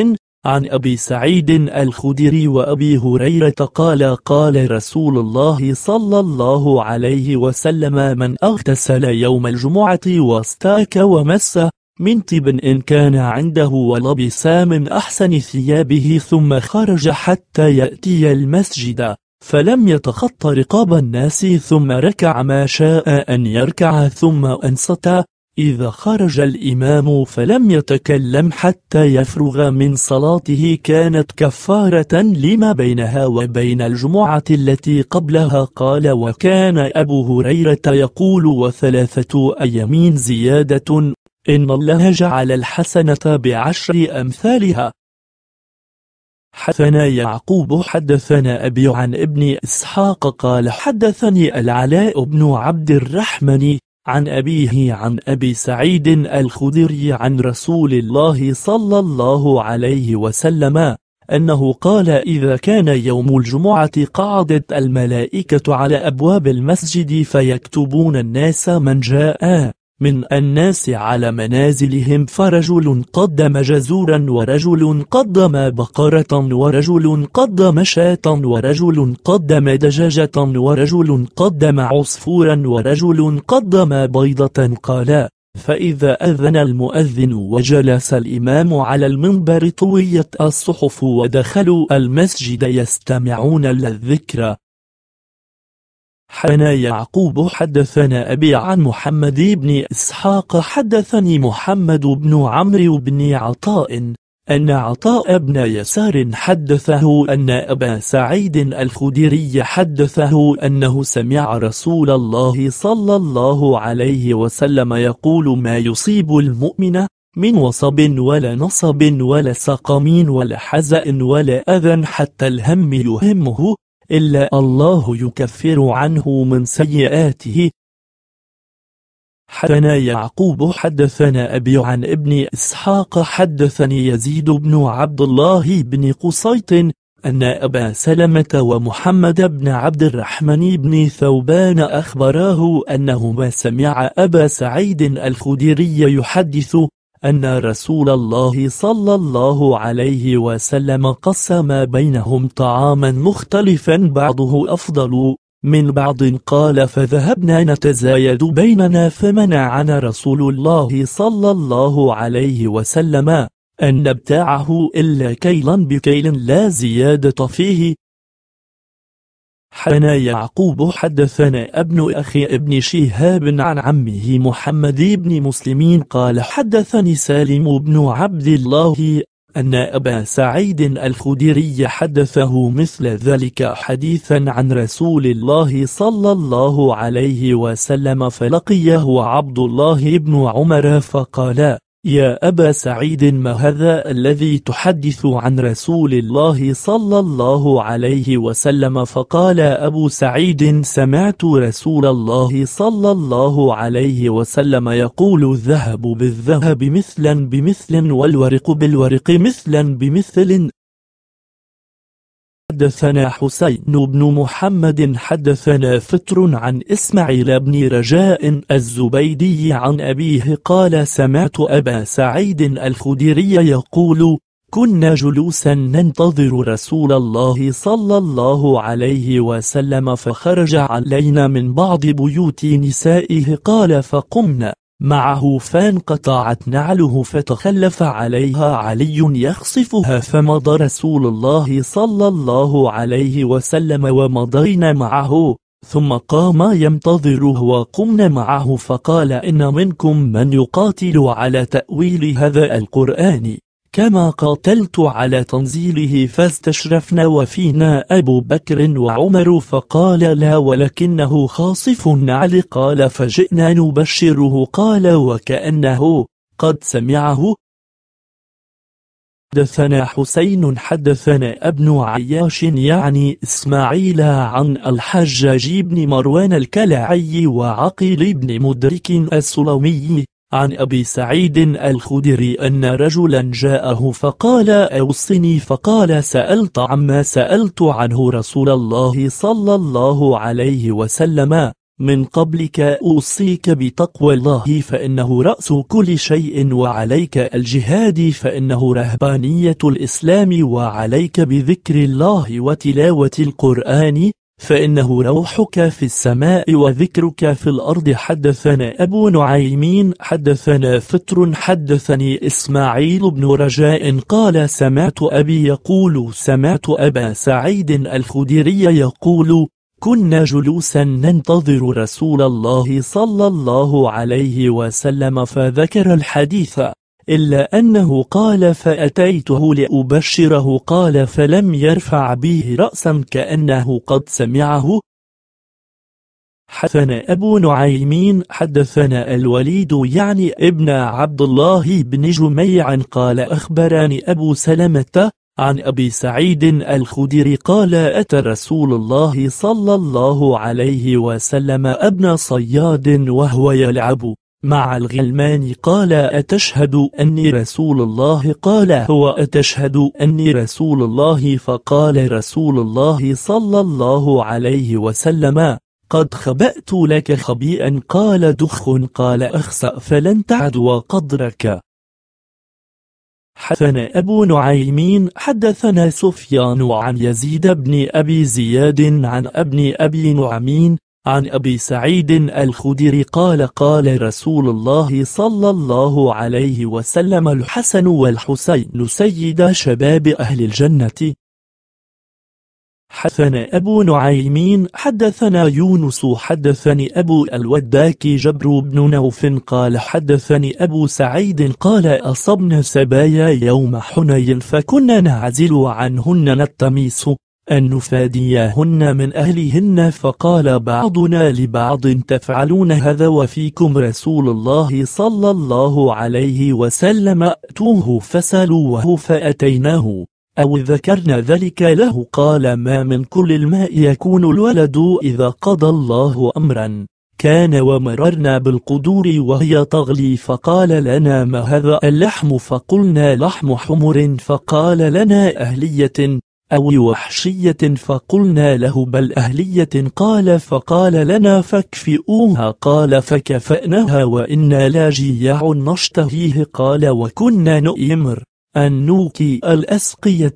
عن أبي سعيد الخدري وأبي هريرة قال قال رسول الله صلى الله عليه وسلم من أغتسل يوم الجمعة واستاك ومس من طب إن كان عنده ولبس من أحسن ثيابه ثم خرج حتى يأتي المسجد فلم يتخط رقاب الناس ثم ركع ما شاء أن يركع ثم أنصت إذا خرج الإمام فلم يتكلم حتى يفرغ من صلاته كانت كفارة لما بينها وبين الجمعة التي قبلها قال وكان أبو هريرة يقول وثلاثة أيمين زيادة إن الله جعل الحسنة بعشر أمثالها حدثنا يعقوب حدثنا أبي عن ابن إسحاق قال حدثني العلاء بن عبد الرحمن عن أبيه عن أبي سعيد الخدري عن رسول الله صلى الله عليه وسلم أنه قال إذا كان يوم الجمعة قعدت الملائكة على أبواب المسجد فيكتبون الناس من جاء من الناس على منازلهم فرجل قدم جزورا ورجل قدم بقرة ورجل قدم شاة ورجل قدم دجاجة ورجل قدم عصفورا ورجل قدم بيضة قالا فإذا أذن المؤذن وجلس الإمام على المنبر طويت الصحف ودخلوا المسجد يستمعون للذكرى حدثنا يعقوب حدثنا أبي عن محمد بن إسحاق حدثني محمد بن عمرو بن عطاء أن عطاء بن يسار حدثه أن أبا سعيد الخدري حدثه أنه سمع رسول الله صلى الله عليه وسلم يقول ما يصيب المؤمن من وصب ولا نصب ولا سقم ولا حزأ ولا أذى حتى الهم يهمه إلا الله يكفر عنه من سيئاته حدثنا يعقوب حدثنا أبي عن ابن إسحاق حدثني يزيد بن عبد الله بن قصيط أن أبا سلمة ومحمد بن عبد الرحمن بن ثوبان أخبراه أنهما سمع أبا سعيد الخدري يحدث أن رسول الله صلى الله عليه وسلم قسم بينهم طعاما مختلفا بعضه أفضل من بعض قال فذهبنا نتزايد بيننا فمنعنا رسول الله صلى الله عليه وسلم أن نبتاعه إلا كيلا بكيل لا زيادة فيه حدثنا يعقوب حدثنا ابن أخي ابن شهاب عن عمه محمد بن مسلمين قال حدثني سالم بن عبد الله أن أبا سعيد الخدري حدثه مثل ذلك حديثا عن رسول الله صلى الله عليه وسلم فلقيه عبد الله بن عمر فقال يا أبا سعيد ما هذا الذي تحدث عن رسول الله صلى الله عليه وسلم فقال أبو سعيد سمعت رسول الله صلى الله عليه وسلم يقول الذهب بالذهب مثلا بمثل والورق بالورق مثلا بمثل حدثنا حسين بن محمد حدثنا فتر عن إسماعيل بن رجاء الزبيدي عن أبيه قال سمعت أبا سعيد الخدري يقول كنا جلوسا ننتظر رسول الله صلى الله عليه وسلم فخرج علينا من بعض بيوت نسائه قال فقمنا معه فانقطعت نعله فتخلف عليها علي يخصفها فمضى رسول الله صلى الله عليه وسلم ومضينا معه ثم قام ينتظره وقمنا معه فقال إن منكم من يقاتل على تأويل هذا القرآن كما قاتلت على تنزيله فاستشرفنا وفينا أبو بكر وعمر فقال لا ولكنه خاصف النعل قال فجئنا نبشره قال وكأنه قد سمعه حدثنا حسين حدثنا ابن عياش يعني إسماعيل عن الحجاج بن مروان الكلعي وعقيل بن مدرك السلمي عن أبي سعيد الخدري أن رجلا جاءه فقال أوصني فقال سألت عما سألت عنه رسول الله صلى الله عليه وسلم من قبلك أوصيك بتقوى الله فإنه رأس كل شيء وعليك الجهاد فإنه رهبانية الإسلام وعليك بذكر الله وتلاوة القرآن فإنه روحك في السماء وذكرك في الأرض حدثنا أبو نعيمين حدثنا فتر حدثني إسماعيل بن رجاء قال سمعت أبي يقول سمعت أبا سعيد الخدري يقول كنا جلوسا ننتظر رسول الله صلى الله عليه وسلم فذكر الحديث إلا أنه قال فأتيته لأبشره قال فلم يرفع به رأسا كأنه قد سمعه حدثنا أبو نعيمين حدثنا الوليد يعني ابن عبد الله بن جميع قال أخبرني أبو سلمة عن أبي سعيد الخدري قال أتى رسول الله صلى الله عليه وسلم أبن صياد وهو يلعب مع الغلمان قال أتشهد أني رسول الله قال هو أتشهد أني رسول الله فقال رسول الله صلى الله عليه وسلم قد خبأت لك خبيئا قال دخ قال أخسأ فلن تعدو قدرك حدثنا أبو نعيمين حدثنا سفيان عن يزيد بن أبي زياد عن ابن أبي نعمين عن أبي سعيد الخدري قال قال رسول الله صلى الله عليه وسلم الحسن والحسين سيد شباب أهل الجنة حدثنا أبو نعيمين حدثنا يونس حدثني أبو الوداك جبر بن نوف قال حدثني أبو سعيد قال أصبنا سبايا يوم حنين فكنا نعزل عنهن التميس أن نفاديهن من أهلهن فقال بعضنا لبعض تفعلون هذا وفيكم رسول الله صلى الله عليه وسلم أتوه فسلوه فأتيناه أو ذكرنا ذلك له قال ما من كل الماء يكون الولد إذا قضى الله أمرا كان ومررنا بالقدور وهي تغلي فقال لنا ما هذا اللحم فقلنا لحم حمر فقال لنا أهلية أو وحشية فقلنا له بل أهلية قال فقال لنا فاكفئوها قال فكفأناها وإنا لاجياع نشتهيه قال وكنا نؤمر أن نوكي الأسقية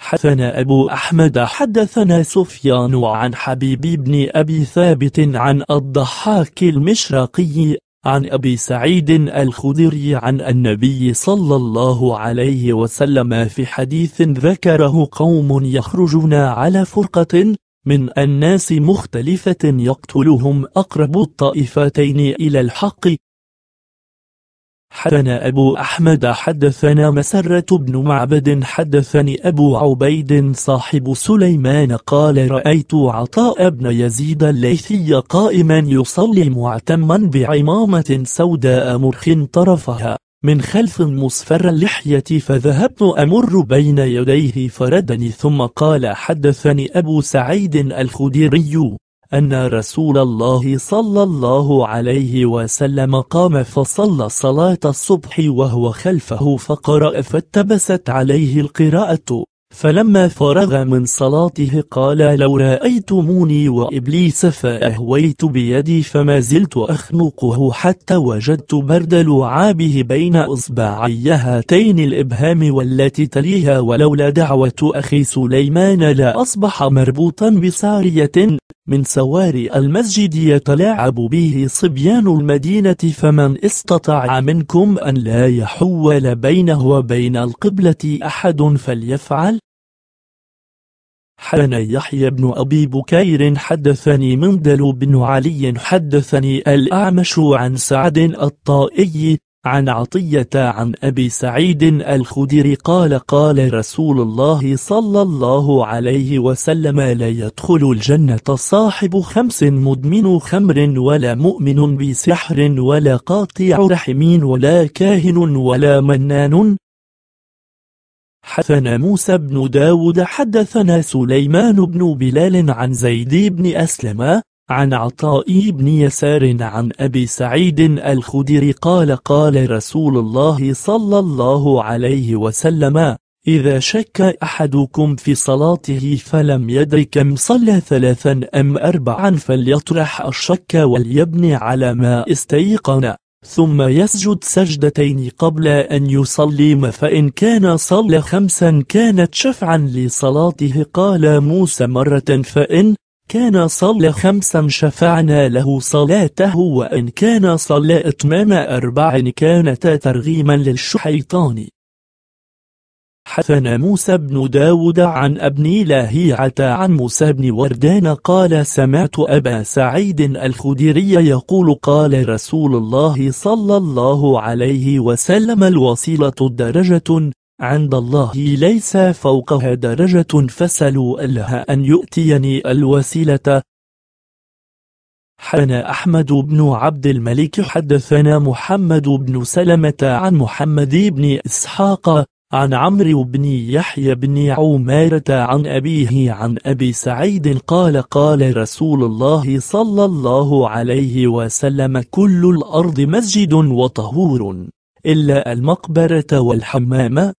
حدثنا أبو أحمد حدثنا سفيان عن حبيب بن أبي ثابت عن الضحاك المشرقي عن أبي سعيد الخدري عن النبي صلى الله عليه وسلم في حديث ذكره قوم يخرجون على فرقة من الناس مختلفة يقتلهم أقرب الطائفتين إلى الحق حدثنا أبو أحمد حدثنا مسرة بن معبد حدثني أبو عبيد صاحب سليمان قال رأيت عطاء بن يزيد الليثي قائما يصلي معتما بعمامة سوداء مرخ طرفها من خلف مصفر اللحية فذهبت أمر بين يديه فردني ثم قال حدثني أبو سعيد الخديري أن رسول الله صلى الله عليه وسلم قام فصلى صلاة الصبح وهو خلفه فقرأ فاتبست عليه القراءة فلما فرغ من صلاته قال لو رأيتموني وإبليس فأهويت بيدي فما زلت أخنقه حتى وجدت برد لعابه بين إصبعي هاتين الإبهام والتي تليها ولولا دعوة أخي سليمان لأصبح مربوطا بسارية من سواري المسجد يتلاعب به صبيان المدينة فمن استطاع منكم أن لا يحول بينه وبين القبلة أحد فليفعل حدثني يحيى بن أبي بكير حدثني مندل بن علي حدثني الأعمش عن سعد الطائي عن عطية عن أبي سعيد الخدري قال قال رسول الله صلى الله عليه وسلم لا يدخل الجنة صاحب خمس مدمن خمر ولا مؤمن بسحر ولا قاطع رحم ولا كاهن ولا منان حدثنا موسى بن داود حدثنا سليمان بن بلال عن زيد بن أسلم عن عطاء بن يسار عن أبي سعيد الخدري قال قال رسول الله صلى الله عليه وسلم إذا شك أحدكم في صلاته فلم يدر كم صلى ثلاثا أم أربعا فليطرح الشك وليبني على ما استيقن ثم يسجد سجدتين قبل أن يصلي ما فإن كان صلى خمسا كانت شفعا لصلاته قال موسى مرة فإن كان صلى خمسا شفعنا له صلاته وإن كان صلى إتمام أربع كانت ترغيما للشيطان. حثنا موسى بن داود عن ابن لاهيعة عن موسى بن وردان قال سمعت أبا سعيد الخدري يقول قال رسول الله صلى الله عليه وسلم الوصيلة درجة عند الله ليس فوقها درجة فسلوا الله أن يؤتيني الوسيلة حنا أحمد بن عبد الملك حدثنا محمد بن سلمة عن محمد بن إسحاق عن عمرو بن يحيى بن عمارة عن أبيه عن أبي سعيد قال قال رسول الله صلى الله عليه وسلم كل الأرض مسجد وطهور إلا المقبرة والحمام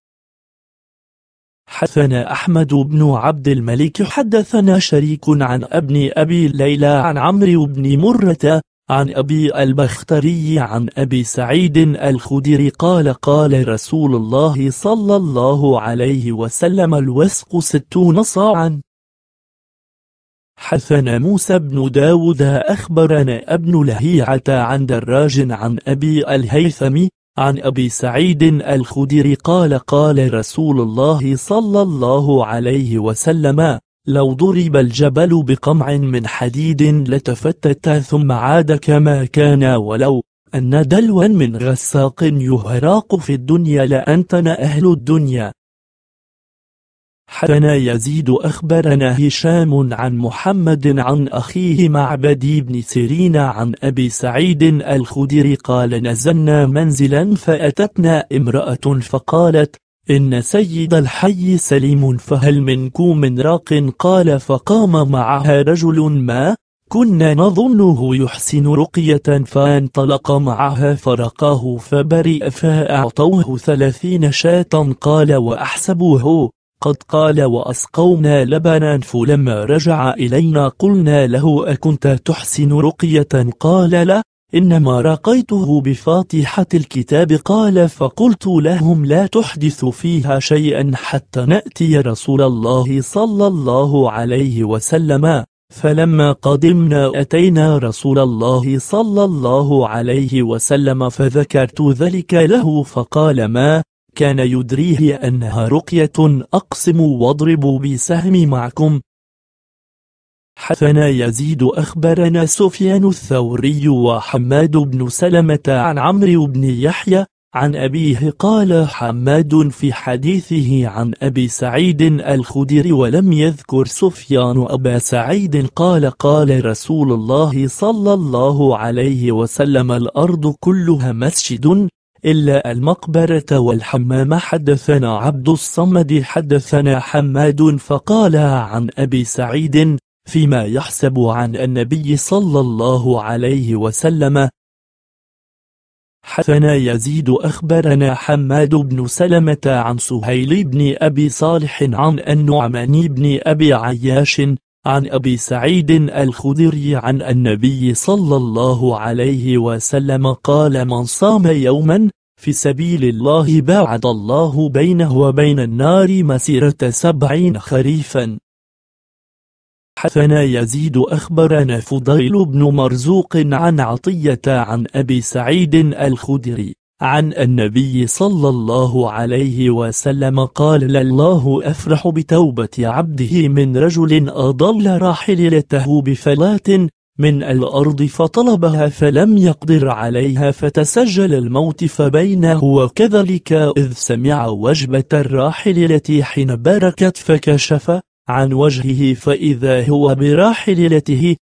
حدثنا أحمد بن عبد الملك حدثنا شريك عن ابن أبي ليلى عن عمرو بن مرة عن أبي البختري عن أبي سعيد الخدري قال قال رسول الله صلى الله عليه وسلم الوسق ستون صاعا حثنا موسى بن داود أخبرنا ابن لهيعة عن دراج عن أبي الهيثم عن أبي سعيد الخدري قال قال رسول الله صلى الله عليه وسلم لو ضرب الجبل بقمع من حديد لتفتت ثم عاد كما كان ولو أن دلوا من غساق يهراق في الدنيا لأنتن أهل الدنيا حدنا يزيد أخبرنا هشام عن محمد عن أخيه معبد بن سيرين عن أبي سعيد الخدري قال نزلنا منزلا فأتتنا امرأة فقالت إن سيد الحي سليم فهل منكم من راق قال فقام معها رجل ما كنا نظنه يحسن رقية فانطلق معها فرقاه فبرئ فأعطوه ثلاثين شاة قال وأحسبوه قد قال وأسقونا لبنا فلما رجع إلينا قلنا له أكنت تحسن رقية قال لا إنما رقيته بفاتحة الكتاب قال فقلت لهم لا تحدث فيها شيئا حتى نأتي رسول الله صلى الله عليه وسلم فلما قدمنا أتينا رسول الله صلى الله عليه وسلم فذكرت ذلك له فقال ما كان يدريه أنها رقية أقسم واضرب بسهم معكم حثنا يزيد أخبرنا سفيان الثوري وحماد بن سلمة عن عمرو بن يحيى عن أبيه قال حماد في حديثه عن أبي سعيد الخدري ولم يذكر سفيان أبا سعيد قال قال رسول الله صلى الله عليه وسلم الأرض كلها مسجد إلا المقبرة والحمام حدثنا عبد الصمد حدثنا حماد فقال عن أبي سعيد فيما يحسب عن النبي صلى الله عليه وسلم حدثنا يزيد أخبرنا حماد بن سلمة عن سهيل بن أبي صالح عن النعمان بن أبي عياش عن أبي سعيد الخدري عن النبي صلى الله عليه وسلم قال من صام يوما في سبيل الله بعد الله بينه وبين النار مسيرة سبعين خريفا حثنا يزيد أخبرنا فضيل بن مرزوق عن عطية عن أبي سعيد الخدري عن النبي صلى الله عليه وسلم قال الله أفرح بتوبة عبده من رجل أضل راحلته بفلاة من الأرض فطلبها فلم يقدر عليها فتسجل الموت فبينه وكذلك إذ سمع وجبة الراحل التي حين بركت فكشف عن وجهه فإذا هو براحلته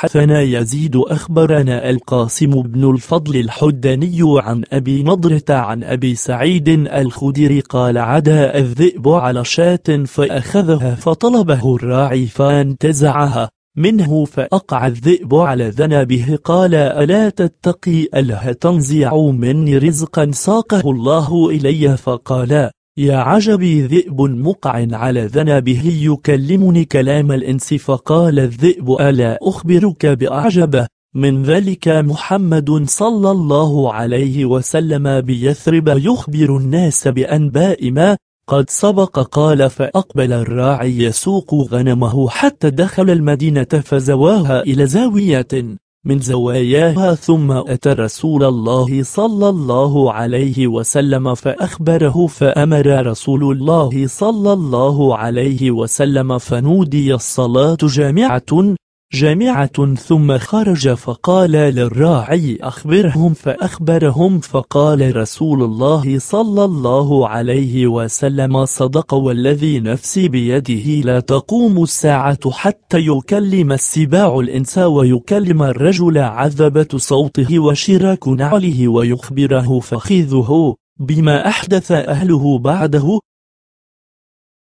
حدثنا يزيد أخبرنا القاسم بن الفضل الحداني عن أبي نضرة عن أبي سعيد الخدري قال عدا الذئب على شاة فأخذها فطلبه الراعي فانتزعها منه فأقع الذئب على ذنبه قال ألا تتقي ألا تنزع مني رزقا ساقه الله إلي فقال يا عجبي ذئب مقع على ذنبه يكلمني كلام الإنس فقال الذئب ألا أخبرك بأعجبه من ذلك محمد صلى الله عليه وسلم بيثرب يخبر الناس بأنباء ما قد سبق قال فأقبل الراعي يسوق غنمه حتى دخل المدينة فزواها إلى زاوية من زواياها ثم أتى رسول الله صلى الله عليه وسلم فأخبره فأمر رسول الله صلى الله عليه وسلم فنودي الصلاة جامعة جامعة ثم خرج فقال للراعي أخبرهم فأخبرهم فقال رسول الله صلى الله عليه وسلم صدق والذي نفسي بيده لا تقوم الساعة حتى يكلم السباع الإنس ويكلم الرجل عذبة صوته وشراك نعله ويخبره فخذه بما أحدث أهله بعده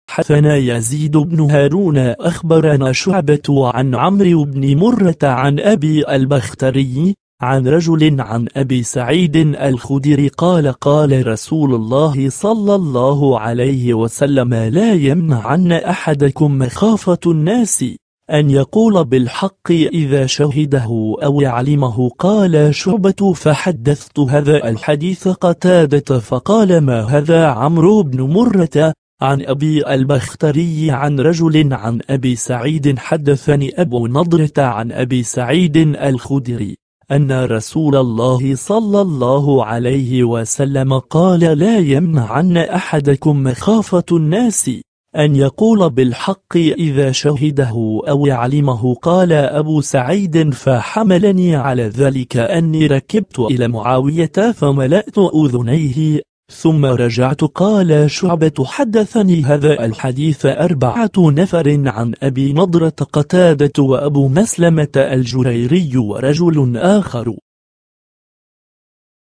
حثنا يزيد بن هارون أخبرنا شعبة عن عمرو بن مرة عن أبي البختري عن رجل عن أبي سعيد الخدري قال قال رسول الله صلى الله عليه وسلم لا يمنعن أحدكم مخافة الناس أن يقول بالحق إذا شهده أو علمه قال شعبة فحدثت هذا الحديث قتادة فقال ما هذا عمرو بن مرة عن أبي البختري عن رجل عن أبي سعيد حدثني أبو نضرة عن أبي سعيد الخدري أن رسول الله صلى الله عليه وسلم قال لا يمنعن أحدكم مخافة الناس أن يقول بالحق إذا شهده أو علمه قال أبو سعيد فحملني على ذلك أني ركبت إلى معاوية فملأت أذنيه ثم رجعت قال شعبة حدثني هذا الحديث أربعة نفر عن أبي نضرة قتادة وأبو مسلمة الجريري ورجل آخر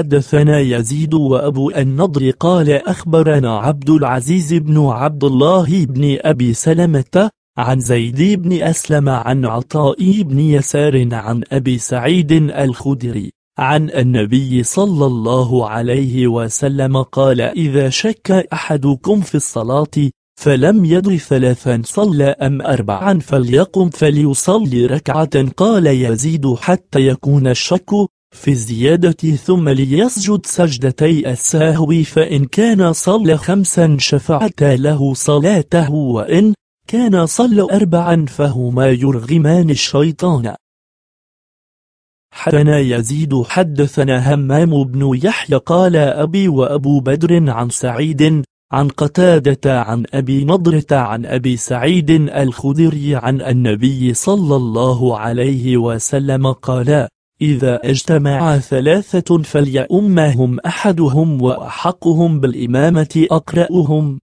حدثنا يزيد وأبو النضر قال أخبرنا عبد العزيز بن عبد الله بن أبي سلمة عن زيد بن أسلم عن عطاء بن يسار عن أبي سعيد الخدري عن النبي صلى الله عليه وسلم قال إذا شك أحدكم في الصلاة فلم يدر ثلاثا صلى أم أربعا فليقم فليصلي ركعة قال يزيد حتى يكون الشك في الزيادة ثم ليسجد سجدتي السهو فإن كان صلى خمسا شفعت له صلاته وإن كان صلى أربعا فهما يرغمان الشيطان حدثنا يزيد حدثنا همام بن يحيى قال أبي وأبو بدر عن سعيد عن قتادة عن أبي نضرة عن أبي سعيد الخدري عن النبي صلى الله عليه وسلم قال إذا اجتمع ثلاثة فليأمهم أحدهم وأحقهم بالإمامة أقرأهم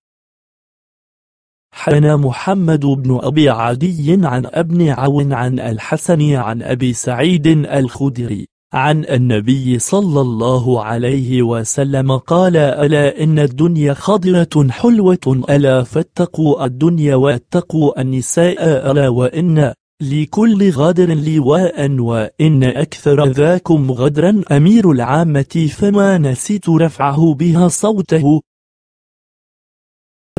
حدثنا محمد بن أبي عدي عن ابن عون عن الحسن عن أبي سعيد الخدري عن النبي صلى الله عليه وسلم قال ألا إن الدنيا خضرة حلوة ألا فاتقوا الدنيا واتقوا النساء ألا وإن لكل غادر لواء وإن أكثر ذاكم غدرا أمير العامة فما نسيت رفعه بها صوته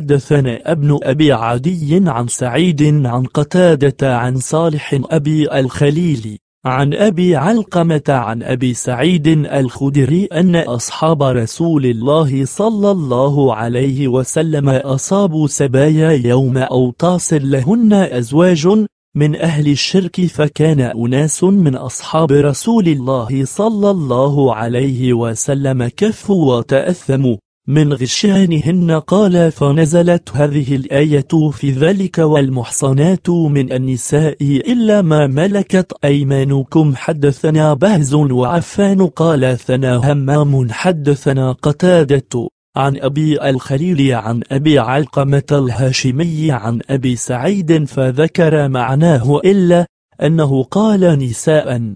حدثنا ابن أبي عدي عن سعيد عن قتادة عن صالح أبي الخليل عن أبي علقمة عن أبي سعيد الخدري أن أصحاب رسول الله صلى الله عليه وسلم أصابوا سبايا يوم أوطاس لهن أزواج من أهل الشرك فكان أناس من أصحاب رسول الله صلى الله عليه وسلم كفوا وتأثموا من غشيانهن قال فنزلت هذه الآية في ذلك والمحصنات من النساء إلا ما ملكت أيمانكم حدثنا بهز وعفان قال ثنا همام حدثنا قتادة عن أبي الخليل عن أبي علقمة الهاشمي عن أبي سعيد فذكر معناه إلا أنه قال نساء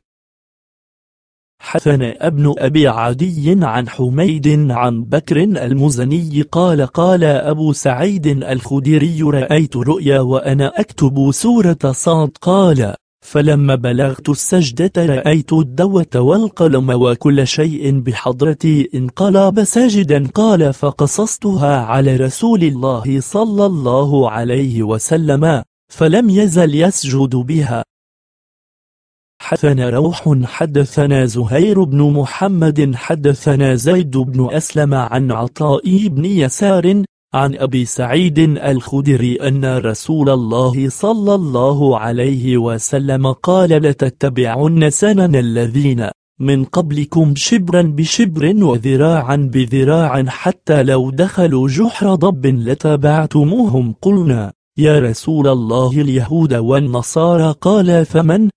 حثنا ابن أبي عدي عن حميد عن بكر المزني قال قال أبو سعيد الخدري رأيت رؤيا وأنا أكتب سورة صاد قال فلما بلغت السجدة رأيت الدوة والقلم وكل شيء بحضرتي انقلب ساجدا قال فقصصتها على رسول الله صلى الله عليه وسلم فلم يزل يسجد بها حدثنا روح حدثنا زهير بن محمد حدثنا زيد بن أسلم عن عطاء بن يسار عن أبي سعيد الخدري أن رسول الله صلى الله عليه وسلم قال لتتبعن سنن الذين من قبلكم شبرا بشبر وذراعا بذراع حتى لو دخلوا جحر ضب لتبعتموهم قلنا يا رسول الله اليهود والنصارى قال فمن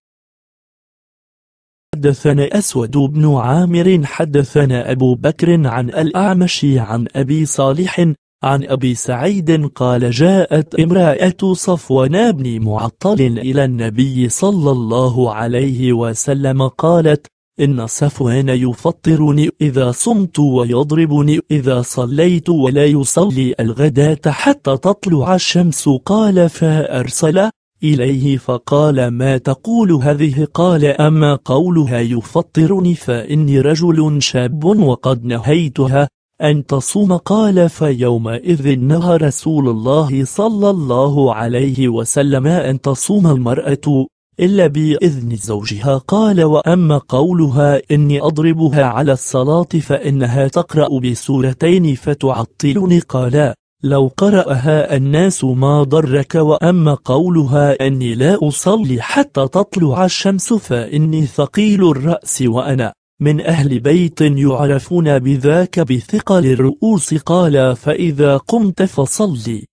حدثنا أسود بن عامر حدثنا أبو بكر عن الأعمش عن أبي صالح عن أبي سعيد قال جاءت امرأة صفوان بن معطل إلى النبي صلى الله عليه وسلم قالت إن صفوان يفطرني إذا صمت ويضربني إذا صليت ولا يصلي الغداة حتى تطلع الشمس قال فأرسل إليه فقال ما تقول هذه قال أما قولها يفطرني فإني رجل شاب وقد نهيتها أن تصوم قال فيومئذ نهى رسول الله صلى الله عليه وسلم أن تصوم المرأة إلا بإذن زوجها قال وأما قولها إني أضربها على الصلاة فإنها تقرأ بسورتين فتعطلني قال لو قرأها الناس ما ضرك وأما قولها أني لا أصلي حتى تطلع الشمس فإني ثقيل الرأس وأنا من أهل بيت يعرفون بذاك بثقل الرؤوس قال فإذا قمت فصلي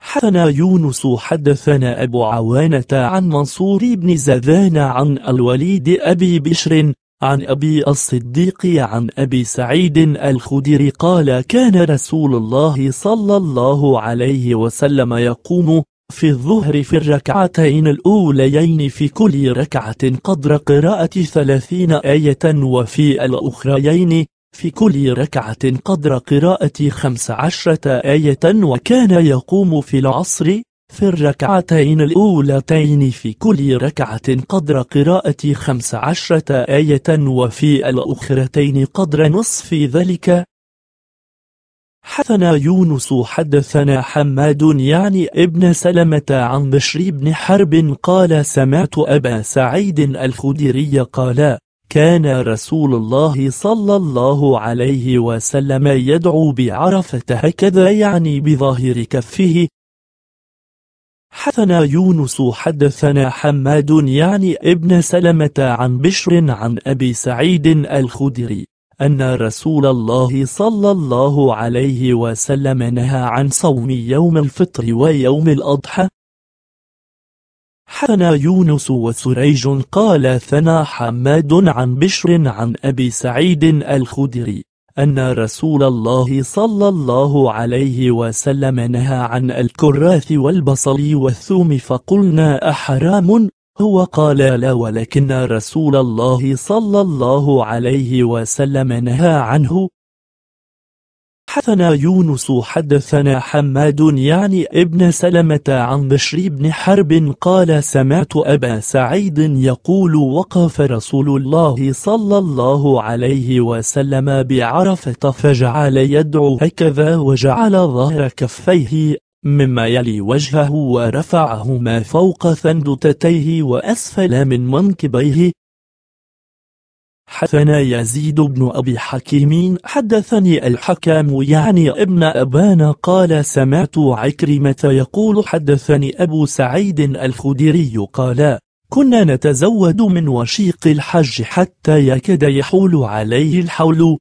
حدثنا يونس حدثنا أبو عوانة عن منصور بن زذان عن الوليد أبي بشر عن أبي الصديق عن أبي سعيد الخدير قال كان رسول الله صلى الله عليه وسلم يقوم في الظهر في الركعتين الأوليين في كل ركعة قدر قراءة ثلاثين آية وفي الأخريين في كل ركعة قدر قراءة خمس عشرة آية وكان يقوم في العصر في الركعتين الأولتين في كل ركعة قدر قراءة خمس عشرة آية وفي الأخرتين قدر نصف ذلك حدثنا يونس حدثنا حماد يعني ابن سلمة عن بشر بن حرب قال سمعت أبا سعيد الخدري قال كان رسول الله صلى الله عليه وسلم يدعو بعرفة هكذا يعني بظاهر كفه حدثنا يونس حدثنا حماد يعني ابن سلمة عن بشر عن أبي سعيد الخدري أن رسول الله صلى الله عليه وسلم نهى عن صوم يوم الفطر ويوم الأضحى حدثنا يونس وسريج قال ثنا حماد عن بشر عن أبي سعيد الخدري أن رسول الله صلى الله عليه وسلم نهى عن الكراث والبصل والثوم فقلنا أحرام هو قال لا ولكن رسول الله صلى الله عليه وسلم نهى عنه حدثنا يونس حدثنا حماد يعني ابن سلمة عن بشر بن حرب قال سمعت أبا سعيد يقول وقف رسول الله صلى الله عليه وسلم بعرفة فجعل يدعو هكذا وجعل ظهر كفيه مما يلي وجهه ورفعهما فوق ثندتيه وأسفل من منكبيه حدثنا يزيد بن أبي حكيم حدثني الحكام يعني ابن أبان قال سمعت عكرمة يقول حدثني أبو سعيد الخدري قال كنا نتزود من وشيق الحج حتى يكاد يحول عليه الحول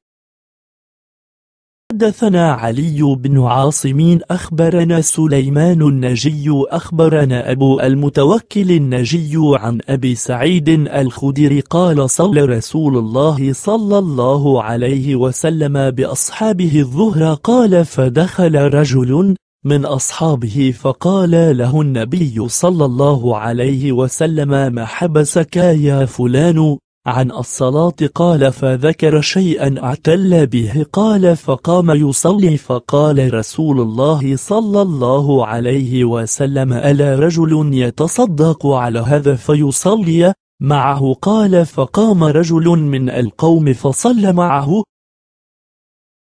حدثنا علي بن عاصم أخبرنا سليمان النجي أخبرنا أبو المتوكل النجي عن أبي سعيد الخدري قال صلى رسول الله صلى الله عليه وسلم بأصحابه الظهر قال فدخل رجل من أصحابه فقال له النبي صلى الله عليه وسلم ما حبسك يا فلان عن الصلاة قال فذكر شيئا اعتل به قال فقام يصلي فقال رسول الله صلى الله عليه وسلم ألا رجل يتصدق على هذا فيصلي معه قال فقام رجل من القوم فصلى معه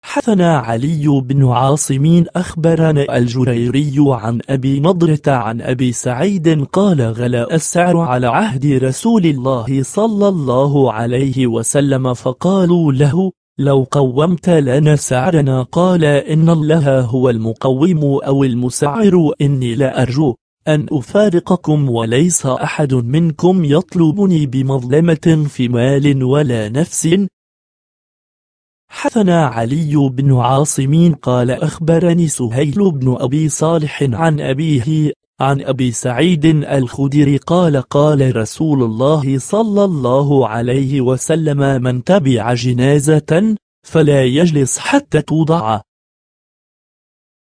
حثنا علي بن عاصم أخبرنا الجريري عن أبي نضرة عن أبي سعيد قال غلا السعر على عهد رسول الله صلى الله عليه وسلم فقالوا له لو قومت لنا سعرنا قال إن الله هو المقوم أو المسعر إني لا أرجو أن أفارقكم وليس أحد منكم يطلبني بمظلمة في مال ولا نفس حدثنا علي بن عاصم قال أخبرني سهيل بن أبي صالح عن أبيه عن أبي سعيد الخدري قال قال رسول الله صلى الله عليه وسلم من تبع جنازة فلا يجلس حتى توضع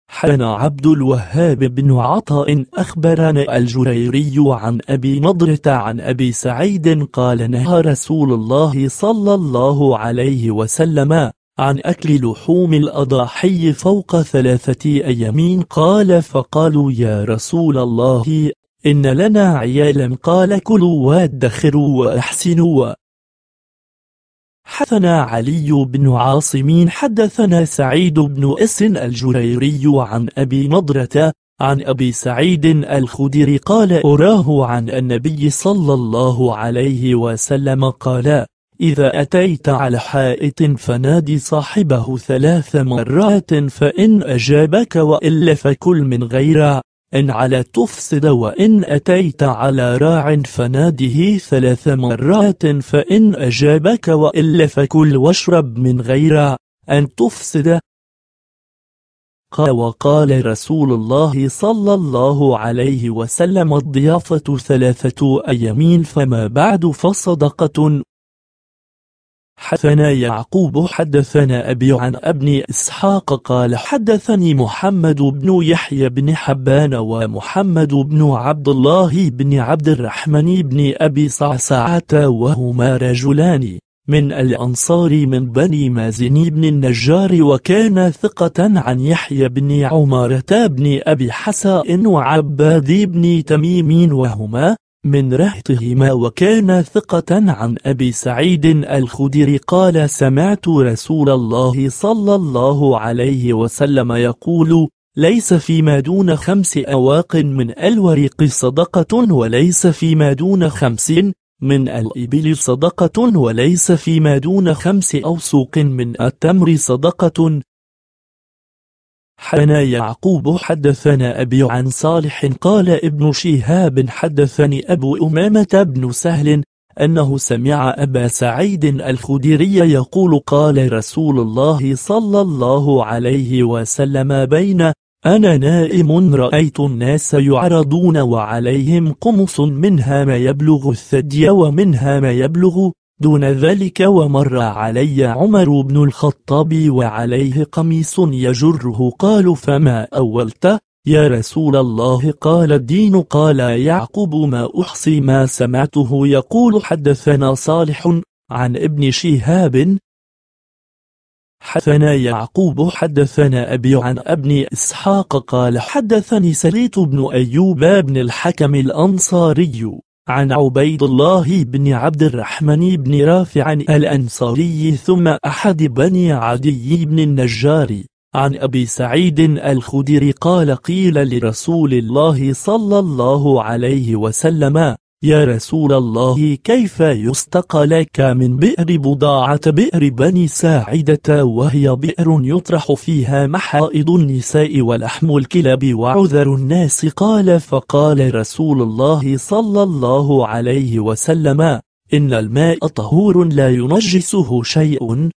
حدنا عبد الوهاب بن عطاء أخبرنا الجريري عن أبي نضرة عن أبي سعيد قال نهى رسول الله صلى الله عليه وسلم عن أكل لحوم الأضاحي فوق ثلاثة أيام قال فقالوا يا رسول الله إن لنا عيالا قال كلوا وادخروا وأحسنوا حدثنا علي بن عاصم حدثنا سعيد بن اس الجريري عن أبي نضرة عن أبي سعيد الخدري قال أراه عن النبي صلى الله عليه وسلم قال إذا أتيت على حائط فنادي صاحبه ثلاث مرات فإن أجابك وإلا فكل من غيره إن على تفسد وإن أتيت على راع فناده ثلاث مرات فإن أجابك وإلا فكل واشرب من غير أن تفسد قال وقال رسول الله صلى الله عليه وسلم الضيافة ثلاثة أيامين فما بعد فصدقة حدثنا يعقوب حدثنا أبي عن ابن إسحاق قال حدثني محمد بن يحيى بن حبان ومحمد بن عبد الله بن عبد الرحمن بن أبي صعصعة وهما رجلان من الأنصار من بني مازن بن النجار وكان ثقة عن يحيى بن عمارة بن أبي حساء وعباد بن تميم وهما من رهطهما وكان ثقة عن أبي سعيد الخدري قال سمعت رسول الله صلى الله عليه وسلم يقول ليس فيما دون خمس أواق من الوريق صدقة وليس فيما دون خمس من الإبل صدقة وليس فيما دون خمس أوسوق من التمر صدقة حنا يعقوب حدثنا أبي عن صالح قال ابن شهاب حدثني أبو أمامة بن سهل أنه سمع أبا سعيد الخدري يقول قال رسول الله صلى الله عليه وسلم بين أنا نائم رأيت الناس يعرضون وعليهم قمص منها ما يبلغ الثدي ومنها ما يبلغ دون ذلك ومر علي عمر بن الخطاب وعليه قميص يجره قال فما أولت يا رسول الله قال الدين قال يعقوب ما أحصي ما سمعته يقول حدثنا صالح عن ابن شهاب حدثنا يعقوب حدثنا أبي عن ابن إسحاق قال حدثني سليت بن أيوب بن الحكم الأنصاري عن عبيد الله بن عبد الرحمن بن رافع الأنصاري ثم أحد بني عدي بن النجار عن أبي سعيد الخدري قال قيل لرسول الله صلى الله عليه وسلم يا رسول الله كيف يستقى لك من بئر بضاعة بئر بني ساعدة وهي بئر يطرح فيها محائض النساء ولحم الكلاب وعذر الناس قال فقال رسول الله صلى الله عليه وسلم إن الماء طهور لا ينجسه شيء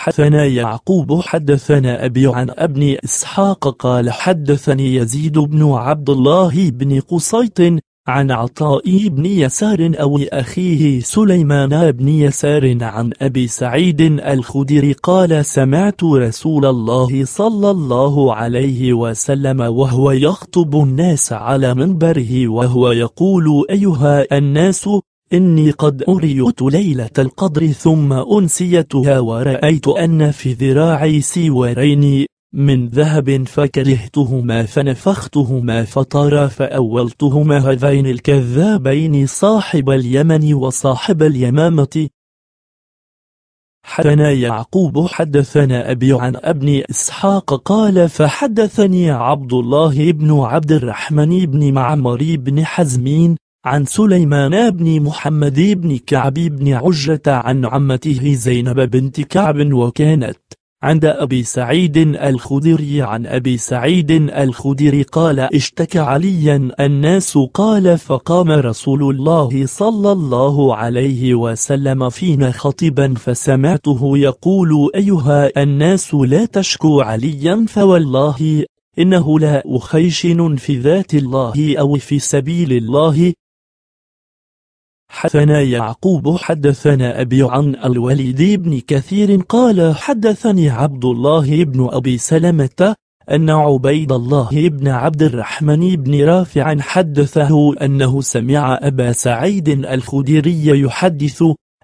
حدثنا يعقوب حدثنا أبي عن ابن إسحاق قال حدثني يزيد بن عبد الله بن قصيط عن عطاء بن يسار أو أخيه سليمان بن يسار عن أبي سعيد الخدر قال سمعت رسول الله صلى الله عليه وسلم وهو يخطب الناس على منبره وهو يقول أيها الناس إني قد أريت ليلة القدر ثم أنسيتها ورأيت أن في ذراعي سوارين من ذهب فكرهتهما فنفختهما فطارا فأولتهما هذين الكذابين صاحب اليمن وصاحب اليمامة حدثنا يعقوب حدثنا أبي عن ابن إسحاق قال فحدثني عبد الله بن عبد الرحمن بن معمر بن حزمين عن سليمان بن محمد بن كعب بن عجرة عن عمته زينب بنت كعب وكانت عند أبي سعيد الخدري عن أبي سعيد الخدري قال اشتكى عليا الناس قال فقام رسول الله صلى الله عليه وسلم فينا خطبا فسمعته يقول أيها الناس لا تشكو عليا فوالله إنه لا أخيشن في ذات الله أو في سبيل الله حدثنا يعقوب حدثنا أبي عن الوليد بن كثير قال حدثني عبد الله بن أبي سلمة أن عبيد الله بن عبد الرحمن بن رافع حدثه أنه سمع أبا سعيد الخدري يحدث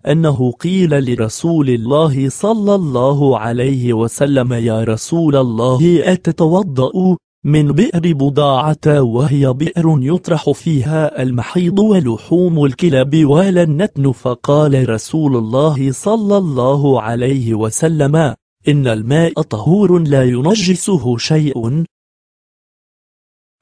أنه قيل لرسول الله صلى الله عليه وسلم يا رسول الله أتتوضأ من بئر بضاعة وهي بئر يطرح فيها المحيض ولحوم الكلاب النتن فقال رسول الله صلى الله عليه وسلم إن الماء طهور لا ينجسه شيء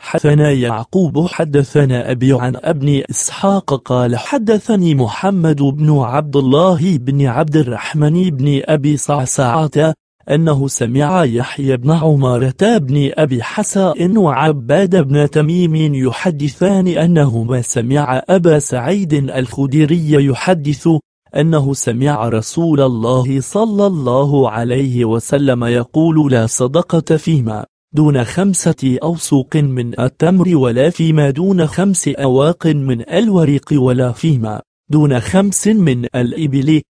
حدثنا يعقوب حدثنا أبي عن ابن إسحاق قال حدثني محمد بن عبد الله بن عبد الرحمن بن أبي صعصعة أنه سمع يحيى بن عمارة بن أبي حساء وعباد بن تميم يحدثان أنهما سمع أبا سعيد الخدري يحدث أنه سمع رسول الله صلى الله عليه وسلم يقول لا صدقة فيما دون خمسة أوسوق من التمر ولا فيما دون خمس أواق من الورق ولا فيما دون خمس من الإبل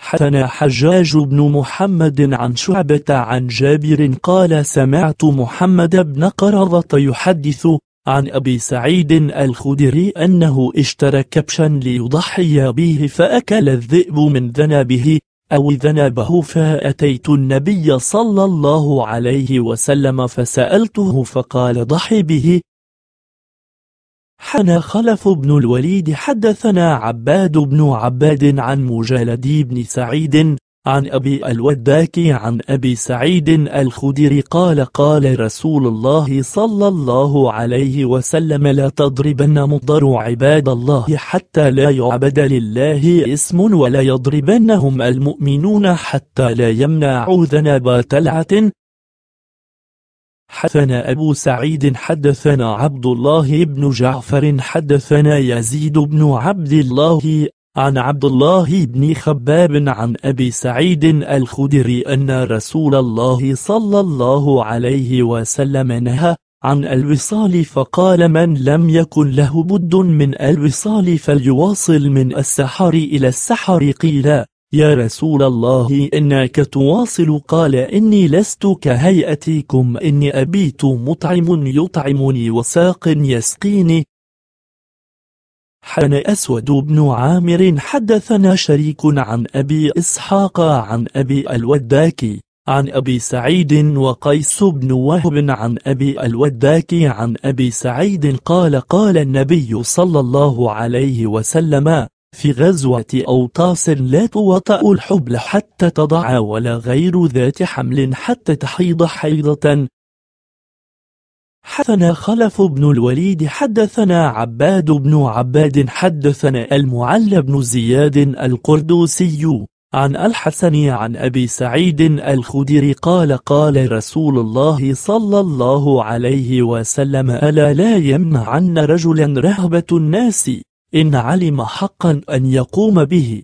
حدثنا حجاج بن محمد عن شعبة عن جابر قال سمعت محمد بن قرظة يحدث عن أبي سعيد الخدري أنه اشترى كبشا ليضحي به فأكل الذئب من ذنبه أو ذنبه فأتيت النبي صلى الله عليه وسلم فسألته فقال ضحي به حنا خلف بن الوليد حدثنا عباد بن عباد عن مجالد بن سعيد عن أبي الوداك عن أبي سعيد الخدري قال قال رسول الله صلى الله عليه وسلم لا تضربن مضر عباد الله حتى لا يعبد لله اسم ولا يضربنهم المؤمنون حتى لا يمنعوا ذنب تلعة حدثنا أبو سعيد حدثنا عبد الله بن جعفر حدثنا يزيد بن عبد الله عن عبد الله بن خباب عن أبي سعيد الخدري أن رسول الله صلى الله عليه وسلم نهى عن الوصال فقال من لم يكن له بد من الوصال فليواصل من السحر إلى السحر قيل يا رسول الله إنك تواصل قال إني لست كهيئتكم إني أبيت مطعم يطعمني وساق يسقيني حن أسود بن عامر حدثنا شريك عن أبي إسحاق عن أبي الوداكي عن أبي سعيد وقيس بن وهب عن أبي الوداكي عن أبي سعيد قال قال النبي صلى الله عليه وسلم في غزوة أوطاس لا توطأ الحبل حتى تضع ولا غير ذات حمل حتى تحيض حيضة حدثنا خلف بن الوليد حدثنا عباد بن عباد حدثنا المعلى بن زياد القردوسي عن الحسن عن أبي سعيد الخدري قال قال رسول الله صلى الله عليه وسلم ألا لا يمنعن رجلا رهبة الناس إن علم حقا أن يقوم به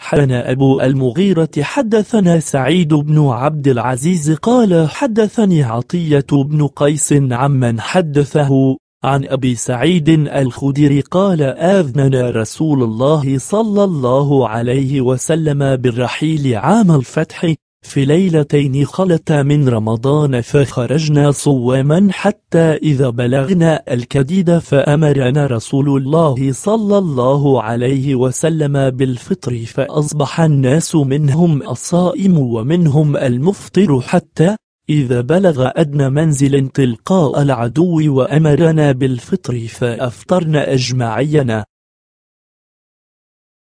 حدثنا أبو المغيرة حدثنا سعيد بن عبد العزيز قال حدثني عطية بن قيس عمن حدثه عن أبي سعيد الخدري قال آذننا رسول الله صلى الله عليه وسلم بالرحيل عام الفتح في ليلتين خلتا من رمضان فخرجنا صواما حتى إذا بلغنا الكديد فأمرنا رسول الله صلى الله عليه وسلم بالفطر فأصبح الناس منهم الصائم ومنهم المفطر حتى إذا بلغ أدنى منزل تلقاء العدو وأمرنا بالفطر فأفطرنا أجمعينا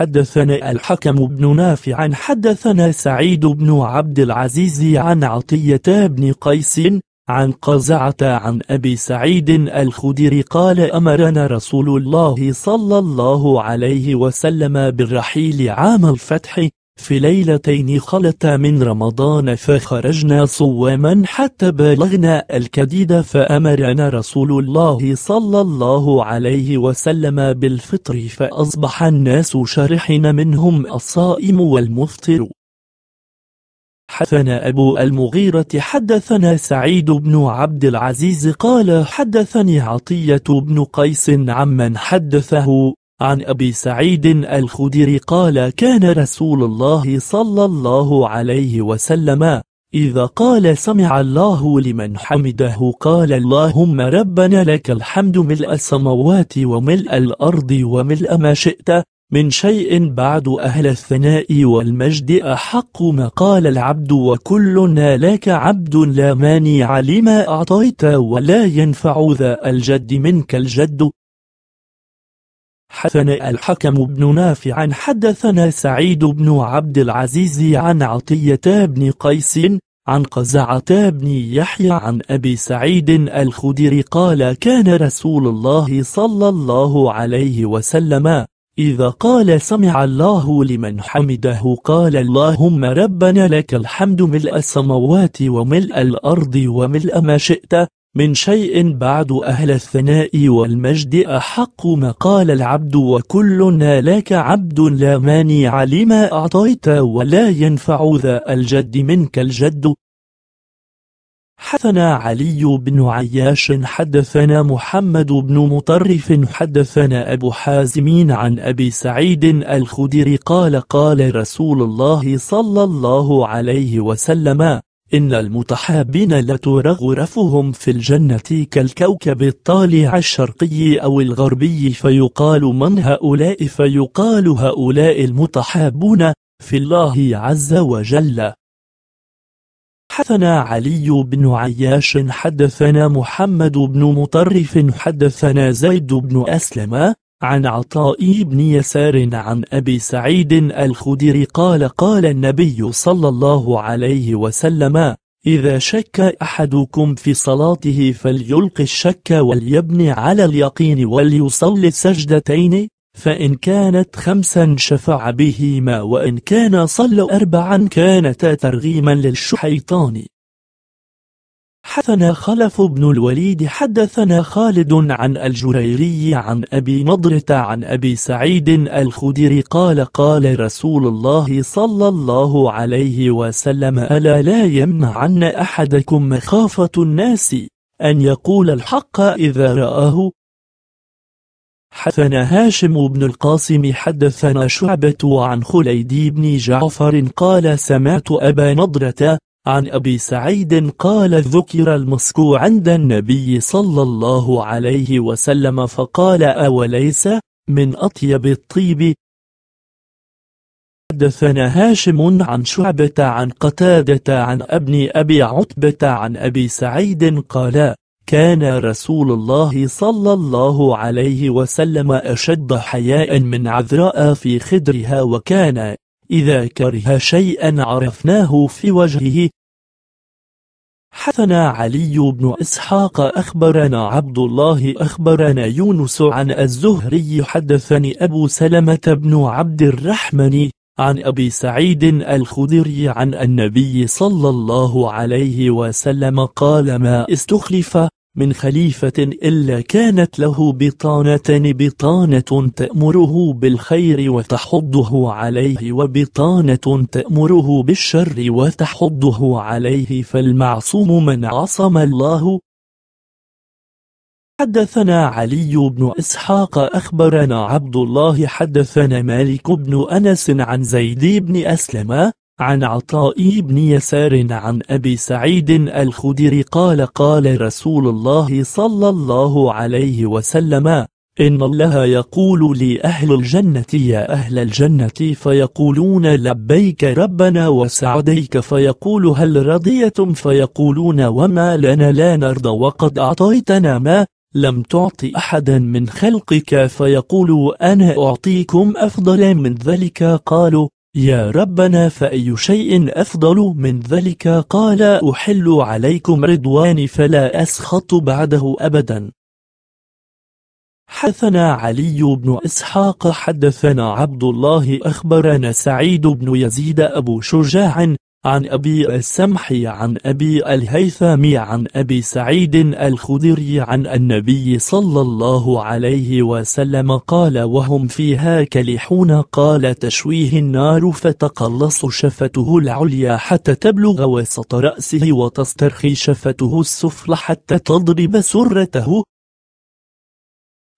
حدثنا الحكم بن نافع حدثنا سعيد بن عبد العزيز عن عطية بن قيس عن قزعة عن أبي سعيد الخدري قال أمرنا رسول الله صلى الله عليه وسلم بالرحيل عام الفتح في ليلتين خلتا من رمضان فخرجنا صواما حتى بلغنا الكديد فأمرنا رسول الله صلى الله عليه وسلم بالفطر فأصبح الناس شرحين منهم الصائم والمفطر حدثنا أبو المغيرة حدثنا سعيد بن عبد العزيز قال حدثني عطية بن قيس عمن حدثه عن أبي سعيد الخدري قال كان رسول الله صلى الله عليه وسلم إذا قال سمع الله لمن حمده قال اللهم ربنا لك الحمد ملء السماوات وملء الأرض وملء ما شئت من شيء بعد أهل الثناء والمجد أحق ما قال العبد وكلنا لك عبد لا مانع لما أعطيت ولا ينفع ذا الجد منك الجد حدثنا الحكم بن نافع حدثنا سعيد بن عبد العزيز عن عطية بن قيس عن قزعة بن يحيى عن أبي سعيد الخدري قال كان رسول الله صلى الله عليه وسلم إذا قال سمع الله لمن حمده قال اللهم ربنا لك الحمد ملء السموات وملء الأرض وملء ما شئت من شيء بعد أهل الثناء والمجد أحق ما قال العبد وكلنا لك عبد لا مانع لما أعطيت ولا ينفع ذا الجد منك الجد حدثنا علي بن عياش حدثنا محمد بن مطرف حدثنا أبو حازمين عن أبي سعيد الخدري قال قال رسول الله صلى الله عليه وسلم إن المتحابين لترى غرفهم في الجنة كالكوكب الطالع الشرقي أو الغربي فيقال من هؤلاء فيقال هؤلاء المتحابون في الله عز وجل حدثنا علي بن عياش حدثنا محمد بن مطرف حدثنا زيد بن أسلم عن عطاء بن يسار عن أبي سعيد الخدري قال قال النبي صلى الله عليه وسلم إذا شك أحدكم في صلاته فليلقي الشك وليبني على اليقين وليصلي السجدتين فإن كانت خمسا شفع بهما وإن كان صلى أربعا كانتا ترغيما للشيطان حدثنا خلف بن الوليد حدثنا خالد عن الجريري عن أبي نضرة عن أبي سعيد الخدري قال قال رسول الله صلى الله عليه وسلم ألا لا يمنعن أحدكم مخافة الناس أن يقول الحق إذا رآه حدثنا هاشم بن القاسم حدثنا شعبة عن خليد بن جعفر قال سمعت أبا نضرة عن أبي سعيد قال ذكر المسكو عند النبي صلى الله عليه وسلم فقال أوليس من أطيب الطيب حدثنا هاشم عن شعبة عن قتادة عن ابن أبي عتبة عن أبي سعيد قال كان رسول الله صلى الله عليه وسلم أشد حياء من عذراء في خدرها وكان إذا كره شيئا عرفناه في وجهه حثنا علي بن إسحاق أخبرنا عبد الله أخبرنا يونس عن الزهري حدثني أبو سلمة بن عبد الرحمن عن أبي سعيد الخدري عن النبي صلى الله عليه وسلم قال ما استخلف من خليفة إلا كانت له بطانتان بطانة تأمره بالخير وتحضه عليه وبطانة تأمره بالشر وتحضه عليه فالمعصوم من عصم الله حدثنا علي بن إسحاق أخبرنا عبد الله حدثنا مالك بن أنس عن زيد بن أسلمة عن عطاء بن يسار عن أبي سعيد الخدري قال قال رسول الله صلى الله عليه وسلم إن الله يقول لأهل الجنة يا أهل الجنة فيقولون لبيك ربنا وسعديك فيقول هل رضيتم فيقولون وما لنا لا نرضى وقد أعطيتنا ما لم تعط أحدا من خلقك فيقول أنا أعطيكم أفضل من ذلك قالوا يا ربنا فأي شيء أفضل من ذلك قال أحل عليكم رضواني فلا أسخط بعده أبدا حثنا علي بن إسحاق حدثنا عبد الله أخبرنا سعيد بن يزيد أبو شجاع عن أبي السمحي عن أبي الهيثم عن أبي سعيد الخدري عن النبي صلى الله عليه وسلم قال وهم فيها كلحون قال تشويه النار فتقلص شفته العليا حتى تبلغ وسط رأسه وتسترخي شفته السفل حتى تضرب سرته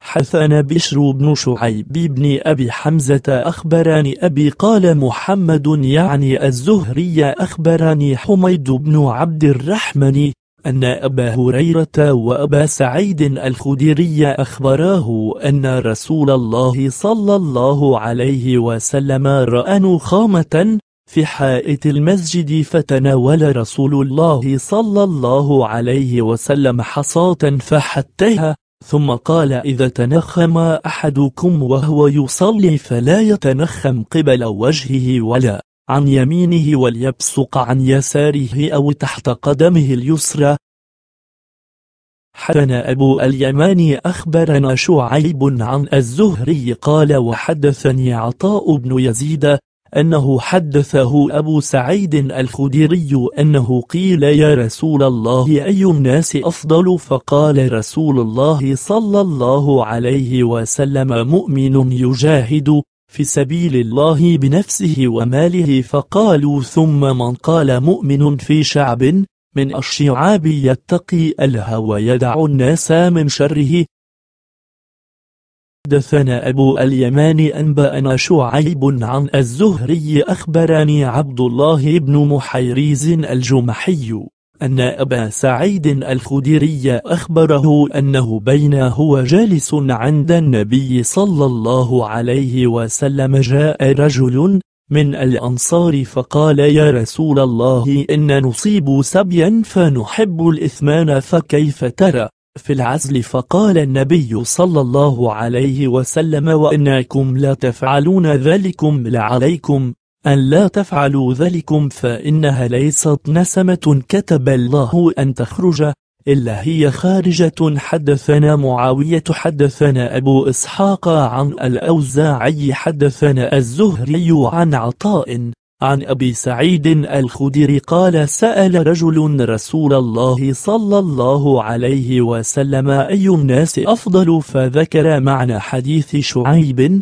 حثان بشر بن شعيب بن أبي حمزة أخبرني أبي قال محمد يعني الزهري أخبرني حميد بن عبد الرحمن أن أبا هريرة وأبا سعيد الخدري أخبراه أن رسول الله صلى الله عليه وسلم رأى نخامة في حائط المسجد فتناول رسول الله صلى الله عليه وسلم حصاة فحتها ثم قال إذا تنخم أحدكم وهو يصلي فلا يتنخم قبل وجهه ولا عن يمينه وليبصق عن يساره أو تحت قدمه اليسرى حدثنا أبو اليماني أخبرنا شعيب عن الزهري قال وحدثني عطاء بن يزيد أنه حدثه أبو سعيد الخدري أنه قيل يا رسول الله أي الناس أفضل فقال رسول الله صلى الله عليه وسلم مؤمن يجاهد في سبيل الله بنفسه وماله فقالوا ثم من قال مؤمن في شعب من الشعاب يتقي الهوى ويدع الناس من شره حدثنا أبو اليمان أنبأنا شعيب عن الزهري أخبرني عبد الله بن محيريز الجمحي أن أبا سعيد الخدري أخبره أنه بين هو جالس عند النبي صلى الله عليه وسلم جاء رجل من الأنصار فقال يا رسول الله إن نصيب سبيا فنحب الإثمان فكيف ترى في العزل فقال النبي صلى الله عليه وسلم وإنكم لا تفعلون ذلكم لعليكم أن لا تفعلوا ذلكم فإنها ليست نسمة كتب الله أن تخرج إلا هي خارجة حدثنا معاوية حدثنا أبو إسحاق عن الأوزاعي حدثنا الزهري عن عطاء عن أبي سعيد الخدري قال سأل رجل رسول الله صلى الله عليه وسلم أي الناس أفضل فذكر معنى حديث شعيب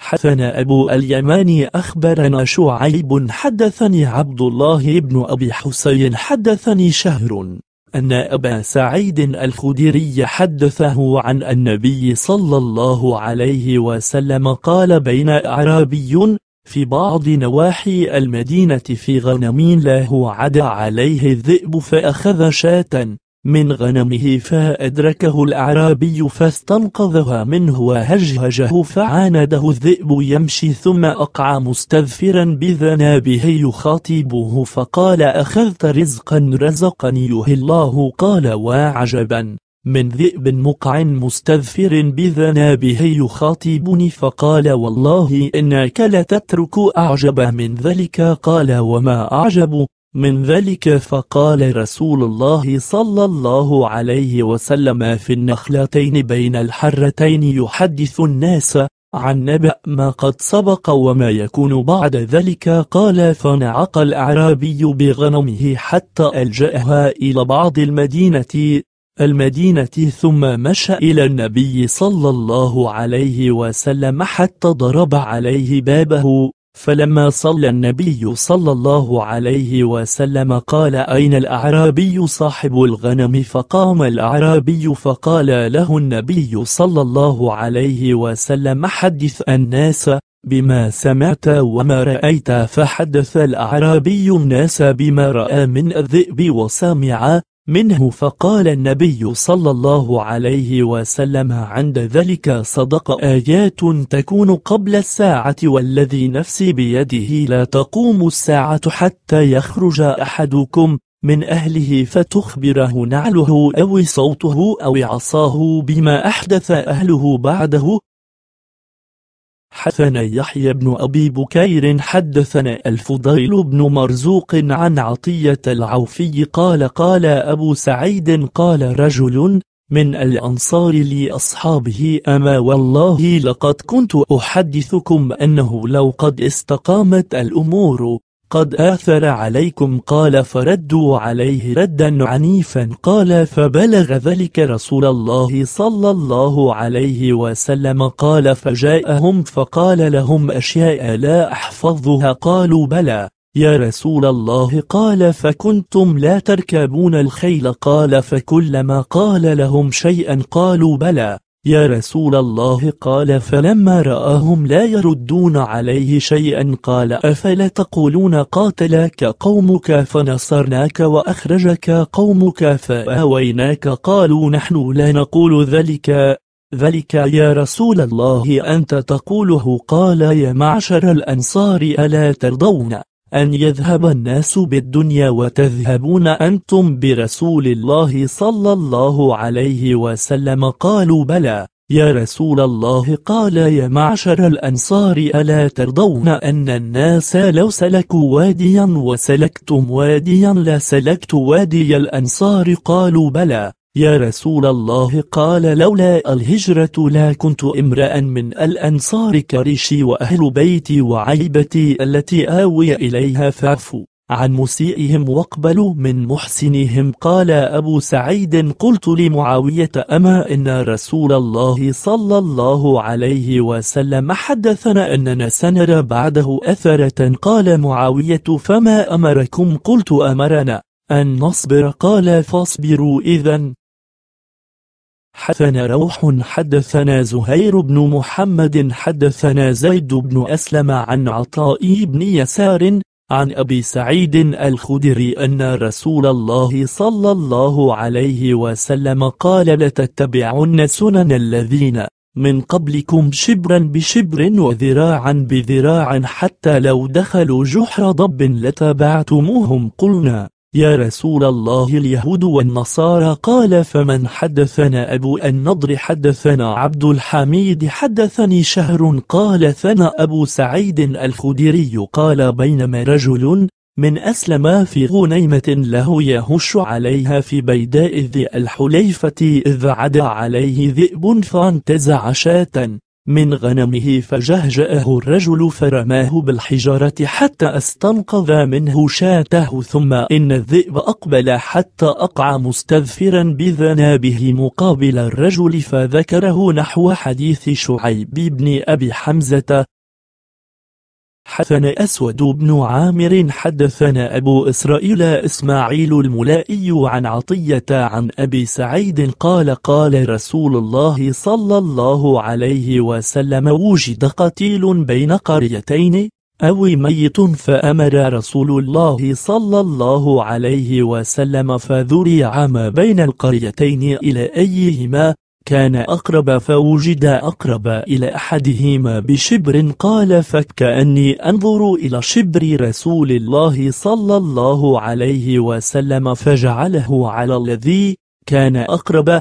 حدثنا أبو اليماني أخبرنا شعيب حدثني عبد الله بن أبي حسين حدثني شهر أن أبا سعيد الخدري حدثه عن النبي صلى الله عليه وسلم قال بين أعرابي في بعض نواحي المدينة في غنم له عدا عليه الذئب فأخذ شاة من غنمه فأدركه الأعرابي فاستنقذها منه وهجهجه فعانده الذئب يمشي ثم أقع مستذفرا بذنابه يخاطبه فقال أخذت رزقا رزقني الله قال وعجبا من ذئب مقع مستذفر بذنابه يخاطبني فقال والله إنك لتترك أعجب من ذلك قال وما أعجب من ذلك فقال رسول الله صلى الله عليه وسلم في النخلتين بين الحرتين يحدث الناس عن نبأ ما قد سبق وما يكون بعد ذلك قال فنعق الأعرابي بغنمه حتى ألجأها إلى بعض المدينة المدينة ثم مشى إلى النبي صلى الله عليه وسلم حتى ضرب عليه بابه فلما صلى النبي صلى الله عليه وسلم قال أين الأعرابي صاحب الغنم فقام الأعرابي فقال له النبي صلى الله عليه وسلم حدث الناس بما سمعت وما رأيت فحدث الأعرابي الناس بما رأى من الذئب وسمع منه فقال النبي صلى الله عليه وسلم عند ذلك صدق آيات تكون قبل الساعة والذي نفسي بيده لا تقوم الساعة حتى يخرج أحدكم من أهله فتخبره نعله أو صوته أو عصاه بما أحدث أهله بعده حدثنا يحيى بن أبي بكير حدثنا الفضيل بن مرزوق عن عطية العوفي قال قال أبو سعيد قال رجل من الأنصار لأصحابه أما والله لقد كنت أحدثكم أنه لو قد استقامت الأمور قد آثر عليكم قال فردوا عليه ردا عنيفا قال فبلغ ذلك رسول الله صلى الله عليه وسلم قال فجاءهم فقال لهم أشياء لا أحفظها قالوا بلى يا رسول الله قال فكنتم لا تركبون الخيل قال فكلما قال لهم شيئا قالوا بلى يا رسول الله قال فلما رآهم لا يردون عليه شيئا قال أفلا تقولون قاتلك قومك فنصرناك وأخرجك قومك فآويناك قالوا نحن لا نقول ذلك ذلك يا رسول الله أنت تقوله قال يا معشر الأنصار ألا ترضون أن يذهب الناس بالدنيا وتذهبون أنتم برسول الله صلى الله عليه وسلم قالوا بلى يا رسول الله قال يا معشر الأنصار ألا ترضون أن الناس لو سلكوا واديا وسلكتم واديا لسلكت وادي الأنصار قالوا بلى يا رسول الله قال لولا الهجرة لا كنت امرأ من الأنصار كريشي وأهل بيتي وعيبتي التي آوي إليها فاعفوا عن مسيئهم واقبلوا من محسنهم قال أبو سعيد قلت لمعاوية أما إن رسول الله صلى الله عليه وسلم حدثنا أننا سنرى بعده أثرة قال معاوية فما أمركم قلت أمرنا أن نصبر قال فاصبروا إذا حدثنا روح حدثنا زهير بن محمد حدثنا زيد بن أسلم عن عطاء بن يسار عن أبي سعيد الخدري أن رسول الله صلى الله عليه وسلم قال لتتبعن سنن الذين من قبلكم شبرا بشبر وذراعا بذراع حتى لو دخلوا جحر ضب لتبعتموهم قلنا يا رسول الله اليهود والنصارى قال فمن حدثنا أبو النضر حدثنا عبد الحميد حدثني شهر قال ثنا أبو سعيد الخدري قال بينما رجل من أسلم في غنيمة له يهش عليها في بيداء ذي الحليفة إذ عدا عليه ذئب فانتزع شاة من غنمه فجهجأه الرجل فرماه بالحجارة حتى استنقذ منه شاته ثم إن الذئب أقبل حتى أقع مستذفرا بذنابه مقابل الرجل فذكره نحو حديث شعيب بن أبي حمزة حدثنا أسود بن عامر حدثنا أبو إسرائيل إسماعيل الملائي عن عطية عن أبي سعيد قال قال رسول الله صلى الله عليه وسلم وجد قتيل بين قريتين أو ميت فأمر رسول الله صلى الله عليه وسلم فذرع ما بين القريتين إلى أيهما كان أقرب فوجد أقرب إلى أحدهما بشبر قال فكأني أنظر إلى شبر رسول الله صلى الله عليه وسلم فجعله على الذي كان أقرب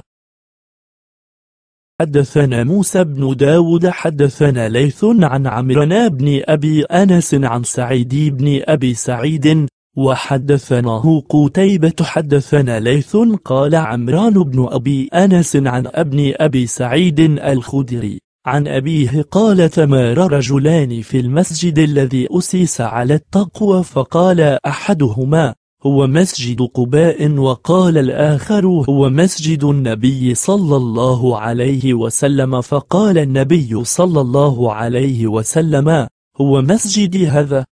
حدثنا موسى بن داود حدثنا ليث عن عمران بن أبي أنس عن سعيد بن أبي سعيد وحدثناه قتيبة حدثنا ليث قال عمران بن أبي أنس عن ابن أبي سعيد الخدري عن أبيه قال تمار رجلان في المسجد الذي أسيس على التقوى فقال أحدهما هو مسجد قباء وقال الآخر هو مسجد النبي صلى الله عليه وسلم فقال النبي صلى الله عليه وسلم هو مسجدي هذا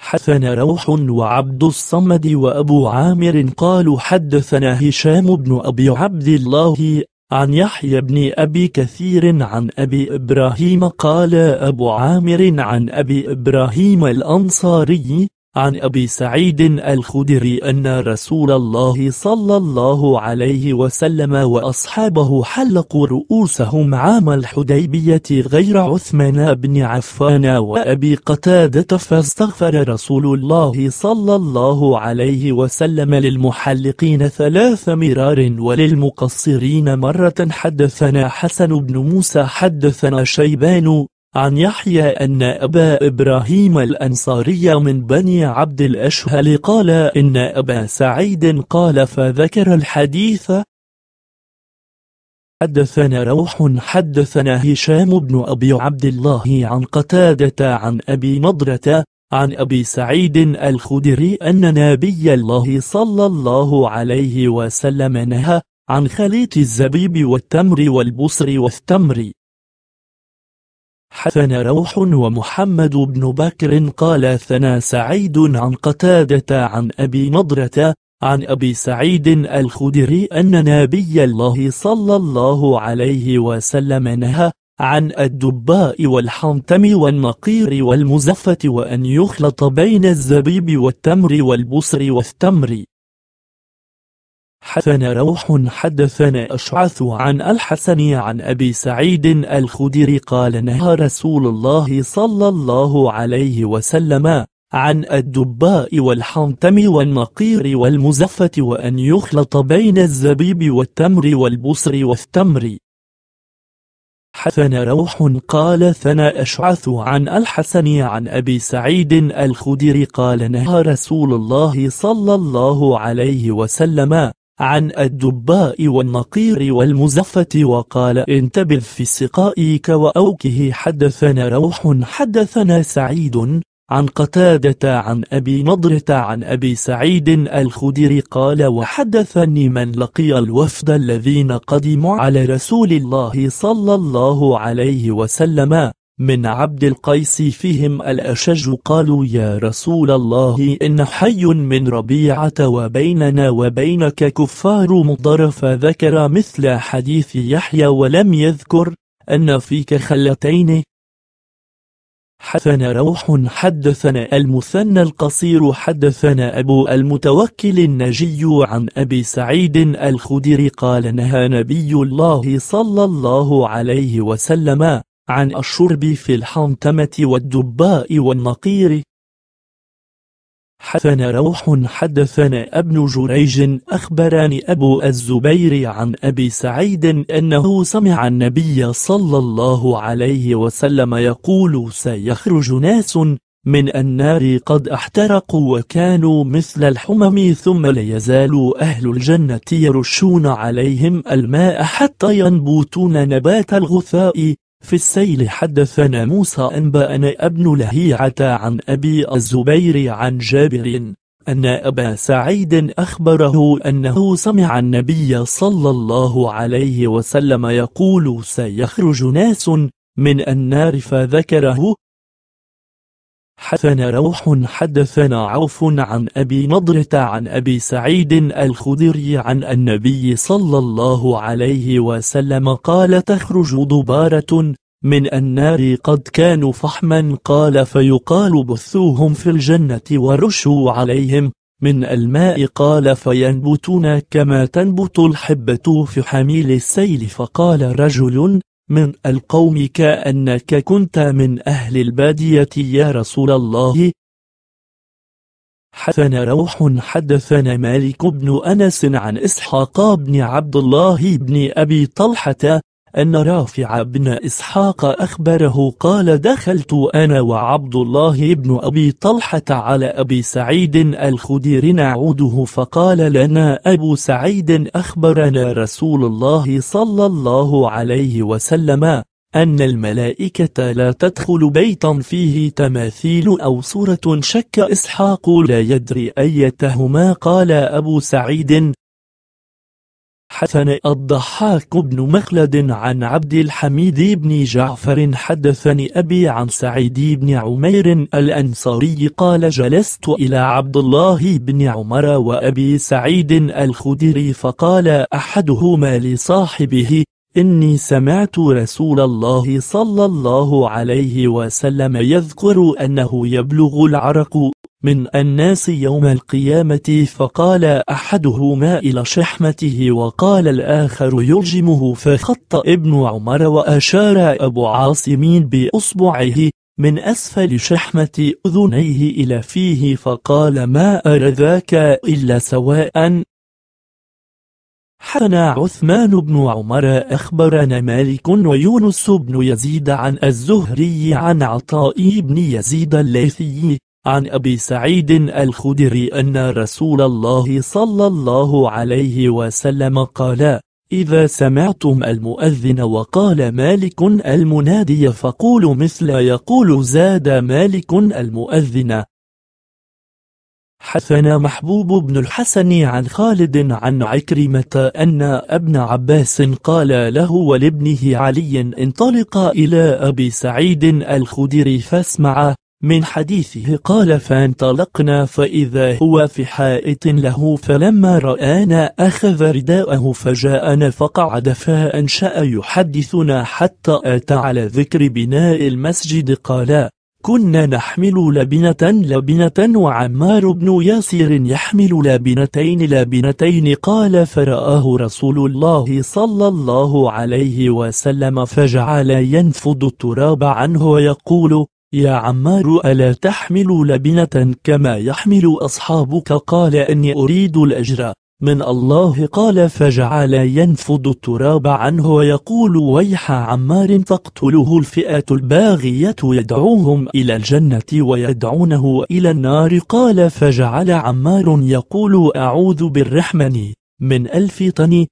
حدثنا روح وعبد الصمد وأبو عامر قالوا حدثنا هشام بن أبي عبد الله عن يحيى بن أبي كثير عن أبي إبراهيم قال أبو عامر عن أبي إبراهيم الأنصاري عن أبي سعيد الخدري أن رسول الله صلى الله عليه وسلم وأصحابه حلقوا رؤوسهم عام الحديبية غير عثمان بن عفان وأبي قتادة فاستغفر رسول الله صلى الله عليه وسلم للمحلقين ثلاث مرار وللمقصرين مرة حدثنا حسن بن موسى حدثنا شيبان عن يحيى أن أبا إبراهيم الأنصاري من بني عبد الأشهل قال إن أبا سعيد قال فذكر الحديث حدثنا روح حدثنا هشام بن أبي عبد الله عن قتادة عن أبي نضرة عن أبي سعيد الخدري أن نبي الله صلى الله عليه وسلم نهى عن خليط الزبيب والتمر والبصر والتمر حسن روح ومحمد بن بكر قال ثنا سعيد عن قتادة عن أبي نضرة عن أبي سعيد الخدري أن نبي الله صلى الله عليه وسلم نهى عن الدباء والحنتم والنقير والمزفة وأن يخلط بين الزبيب والتمر والبصر والتمر حدثنا روح حدثنا أشعث عن الحسن عن أبي سعيد الخدري قال نهى رسول الله صلى الله عليه وسلم عن الدباء والحنتم والنقير والمزفة وأن يخلط بين الزبيب والتمر والبصر والتمر حسن روح قال ثنا أشعث عن الحسن عن أبي سعيد الخدري قال نهى رسول الله صلى الله عليه وسلم عن الدباء والنقير والمزفة وقال انتبه في سقائك وأوكه حدثنا روح حدثنا سعيد عن قتادة عن أبي نضرة عن أبي سعيد الخدري قال وحدثني من لقي الوفد الذين قدموا على رسول الله صلى الله عليه وسلم من عبد القيس فيهم الأشج قالوا يا رسول الله إن حي من ربيعة وبيننا وبينك كفار مضر فذكر مثل حديث يحيى ولم يذكر أن فيك خلتين حدثنا روح حدثنا المثنى القصير حدثنا أبو المتوكل النجي عن أبي سعيد الخدري قال نهى نبي الله صلى الله عليه وسلم عن الشرب في الحنطمة والدباء والنقير حدثنا روح حدثنا ابن جريج أخبرني أبو الزبير عن أبي سعيد أنه سمع النبي صلى الله عليه وسلم يقول سيخرج ناس من النار قد احترقوا وكانوا مثل الحمم ثم ليزال أهل الجنة يرشون عليهم الماء حتى ينبوتون نبات الغثاء في السيل حدثنا موسى أنبأنا ابن لهيعة عن أبي الزبير عن جابر أن أبا سعيد أخبره أنه سمع النبي صلى الله عليه وسلم يقول سيخرج ناس من النار فذكره حدثنا روح حدثنا عوف عن أبي نضرة عن أبي سعيد الخدري عن النبي صلى الله عليه وسلم قال تخرج ضبارة من النار قد كانوا فحما قال فيقال بثوهم في الجنة ورشوا عليهم من الماء قال فينبتون كما تنبت الحبة في حميل السيل فقال رجل من القوم كأنك كنت من أهل البادية يا رسول الله حدثنا روح حدثنا مالك بن أنس عن إسحاق بن عبد الله بن أبي طلحة أن رافع بن إسحاق أخبره قال دخلت أنا وعبد الله بن أبي طلحة على أبي سعيد الخدير نعوده فقال لنا أبو سعيد أخبرنا رسول الله صلى الله عليه وسلم أن الملائكة لا تدخل بيتا فيه تماثيل أو صورة شك إسحاق لا يدري أيتهما قال أبو سعيد حدثنا الضحاك بن مخلد عن عبد الحميد بن جعفر حدثني أبي عن سعيد بن عمير الأنصاري قال جلست إلى عبد الله بن عمر وأبي سعيد الخدري فقال أحدهما لصاحبه إني سمعت رسول الله صلى الله عليه وسلم يذكر أنه يبلغ العرق من الناس يوم القيامة فقال أحدهما إلى شحمته وقال الآخر يرجمه فخط ابن عمر وأشار أبو عاصم بأصبعه من أسفل شحمة أذنيه إلى فيه فقال ما أرى ذاك إلا سواء حسن عثمان بن عمر أخبرنا مالك ويونس بن يزيد عن الزهري عن عطاء بن يزيد الليثي عن أبي سعيد الخدري أن رسول الله صلى الله عليه وسلم قال إذا سمعتم المؤذن وقال مالك المنادي فقولوا مثل يقول زاد مالك المؤذن حثنا محبوب بن الحسن عن خالد عن عكرمة أن ابن عباس قال له ولابنه علي انطلق إلى أبي سعيد الخدري فاسمعه من حديثه قال فانطلقنا فإذا هو في حائط له فلما رآنا أخذ رداءه فجاءنا فقعد فأنشأ يحدثنا حتى أتى على ذكر بناء المسجد قال كنا نحمل لبنة لبنة وعمار بن ياسر يحمل لبنتين لبنتين قال فرآه رسول الله صلى الله عليه وسلم فجعل ينفض التراب عنه ويقول يا عمار ألا تحمل لبنة كما يحمل أصحابك قال إني أريد الأجر من الله قال فجعل ينفض التراب عنه ويقول ويح عمار تقتله الفئة الباغية يدعوهم إلى الجنة ويدعونه إلى النار قال فجعل عمار يقول أعوذ بالرحمن من ألف طن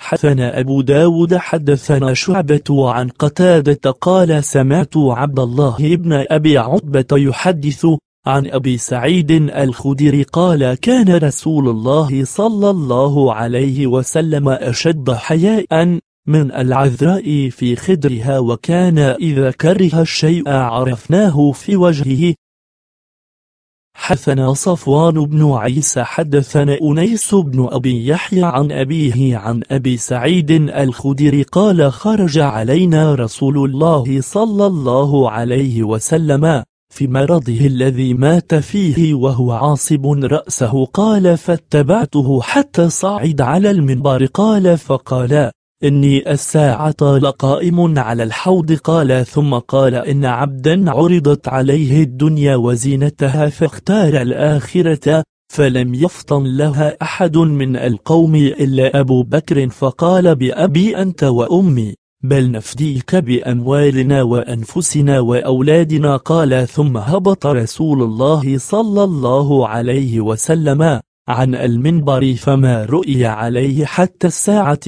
حدثنا أبو داود حدثنا شعبة عن قتادة قال سمعت عبد الله بن أبي عتبة يحدث عن أبي سعيد الخدري قال كان رسول الله صلى الله عليه وسلم أشد حياء من العذراء في خدرها وكان إذا كره الشيء عرفناه في وجهه حدثنا صفوان بن عيسى حدثنا أنيس بن أبي يحيى عن أبيه عن أبي سعيد الخدري قال خرج علينا رسول الله صلى الله عليه وسلم في مرضه الذي مات فيه وهو عاصب رأسه قال فاتبعته حتى صعد على المنبر قال فقال إني الساعة لقائم على الحوض قال ثم قال إن عبدا عرضت عليه الدنيا وزينتها فاختار الآخرة فلم يفطن لها أحد من القوم إلا أبو بكر فقال بأبي أنت وأمي بل نفديك بأموالنا وأنفسنا وأولادنا قال ثم هبط رسول الله صلى الله عليه وسلم عن المنبر فما رؤي عليه حتى الساعة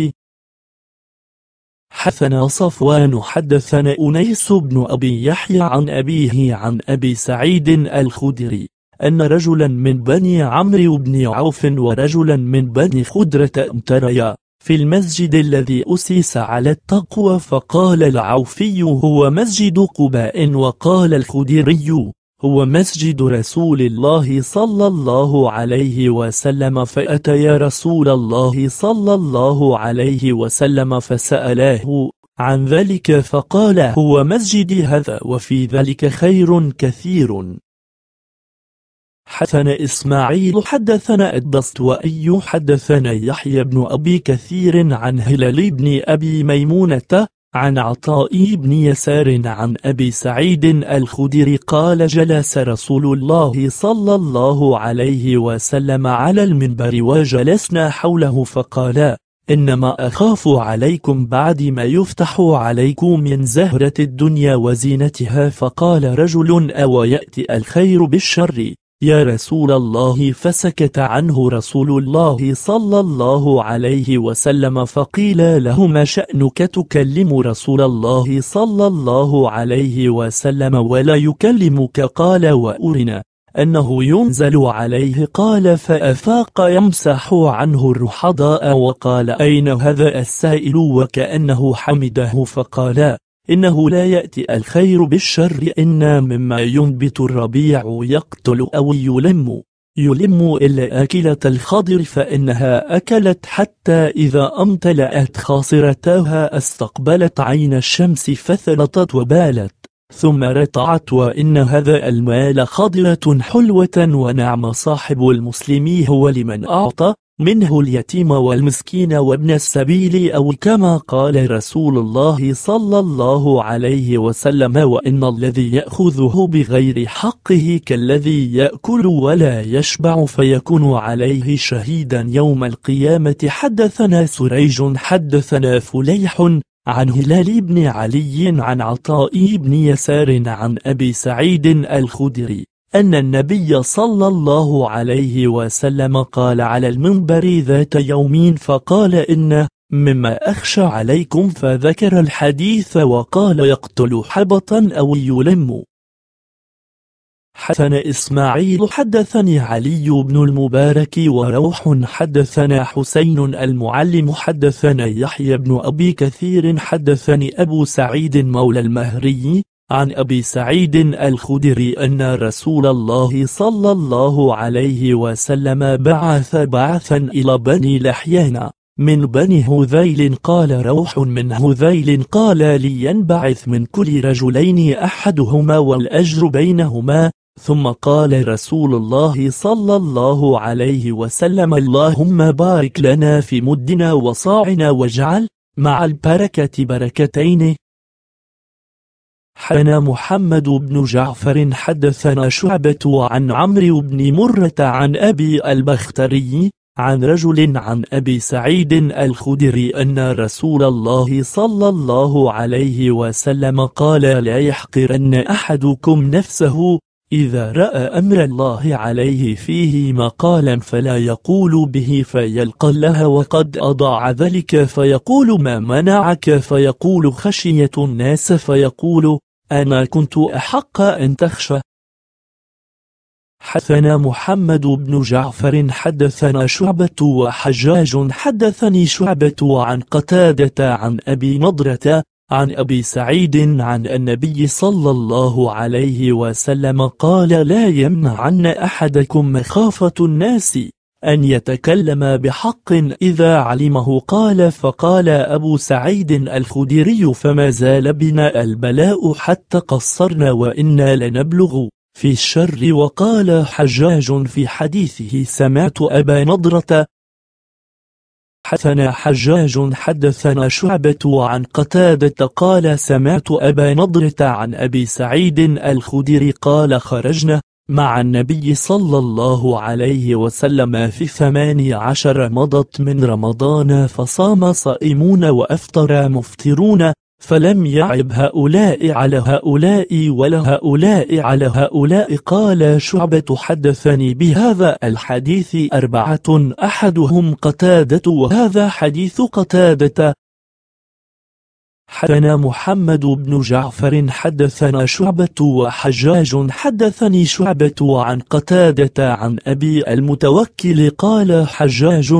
حثنا صفوان حدثنا أنيس بن أبي يحيى عن أبيه عن أبي سعيد الخدري أن رجلا من بني عمرو بن عوف ورجلا من بني خدرة امتريا في المسجد الذي أسس على التقوى فقال العوفي هو مسجد قباء وقال الخدري هو مسجد رسول الله صلى الله عليه وسلم فأتيا رسول الله صلى الله عليه وسلم فسألاه عن ذلك فقال هو مسجدي هذا وفي ذلك خير كثير حدثنا إسماعيل حدثنا وأي حدثنا يحيى بن أبي كثير عن هلال بن أبي ميمونة عن عطاء بن يسار عن أبي سعيد الخدري قال جلس رسول الله صلى الله عليه وسلم على المنبر وجلسنا حوله فقال إنما أخاف عليكم بعد ما يفتح عليكم من زهرة الدنيا وزينتها فقال رجل أو يأتي الخير بالشر يا رسول الله فسكت عنه رسول الله صلى الله عليه وسلم فقيل له ما شأنك تكلم رسول الله صلى الله عليه وسلم ولا يكلمك قال وأرنا أنه ينزل عليه قال فأفاق يمسح عنه الرحضاء وقال أين هذا السائل وكأنه حمده فقال إنه لا يأتي الخير بالشر إن مما ينبت الربيع يقتل أو يلم يلم إلا أكلة الخضر فإنها أكلت حتى إذا أمتلأت خاصرتاها استقبلت عين الشمس فثلطت وبالت ثم رتعت وإن هذا المال خضرة حلوة ونعم صاحب المسلم هو لمن أعطى منه اليتيم والمسكين وابن السبيل أو كما قال رسول الله صلى الله عليه وسلم وإن الذي يأخذه بغير حقه كالذي يأكل ولا يشبع فيكون عليه شهيدا يوم القيامة حدثنا سريج حدثنا فليح عن هلال بن علي عن عطاء بن يسار عن أبي سعيد الخدري أن النبي صلى الله عليه وسلم قال على المنبر ذات يوم فقال إن مما أخشى عليكم فذكر الحديث وقال يقتل حبطا أو يلم حدثنا إسماعيل حدثني علي بن المبارك وروح حدثنا حسين المعلم حدثنا يحيى بن أبي كثير حدثني أبو سعيد مولى المهري عن أبي سعيد الخدري أن رسول الله صلى الله عليه وسلم بعث بعثا إلى بني لحيان من بني هذيل قال روح من هذيل قال لينبعث من كل رجلين أحدهما والأجر بينهما ثم قال رسول الله صلى الله عليه وسلم اللهم بارك لنا في مدنا وصاعنا واجعل مع البركة بركتين حنا محمد بن جعفر حدثنا شعبة عن عمرو بن مرة عن أبي البختري عن رجل عن أبي سعيد الخدري أن رسول الله صلى الله عليه وسلم قال لا يحقرن أحدكم نفسه إذا رأى أمر الله عليه فيه مقالا فلا يقول به فيلقى لها وقد أضاع ذلك فيقول ما منعك فيقول خشية الناس فيقول أنا كنت أحق أن تخشى حدثنا محمد بن جعفر حدثنا شعبة وحجاج حدثني شعبة عن قتادة عن أبي نضرة عن أبي سعيد عن النبي صلى الله عليه وسلم قال لا يمنعن أحدكم مخافة الناس أن يتكلم بحق إذا علمه قال فقال أبو سعيد الخدري فما زال بنا البلاء حتى قصرنا وإنا لنبلغ في الشر وقال حجاج في حديثه سمعت أبا نضرة حدثنا حجاج حدثنا شعبة عن قتادة قال سمعت أبا نضرة عن أبي سعيد الخدري قال خرجنا مع النبي صلى الله عليه وسلم في ثماني عشر مضت من رمضان فصام صائمون وأفطر مفطرون فلم يعب هؤلاء على هؤلاء ولا هؤلاء على هؤلاء قال شعبة حدثني بهذا الحديث أربعة أحدهم قتادة وهذا حديث قتادة حدثنا محمد بن جعفر حدثنا شعبة وحجاج حدثني شعبة عن قتادة عن أبي المتوكل قال حجاج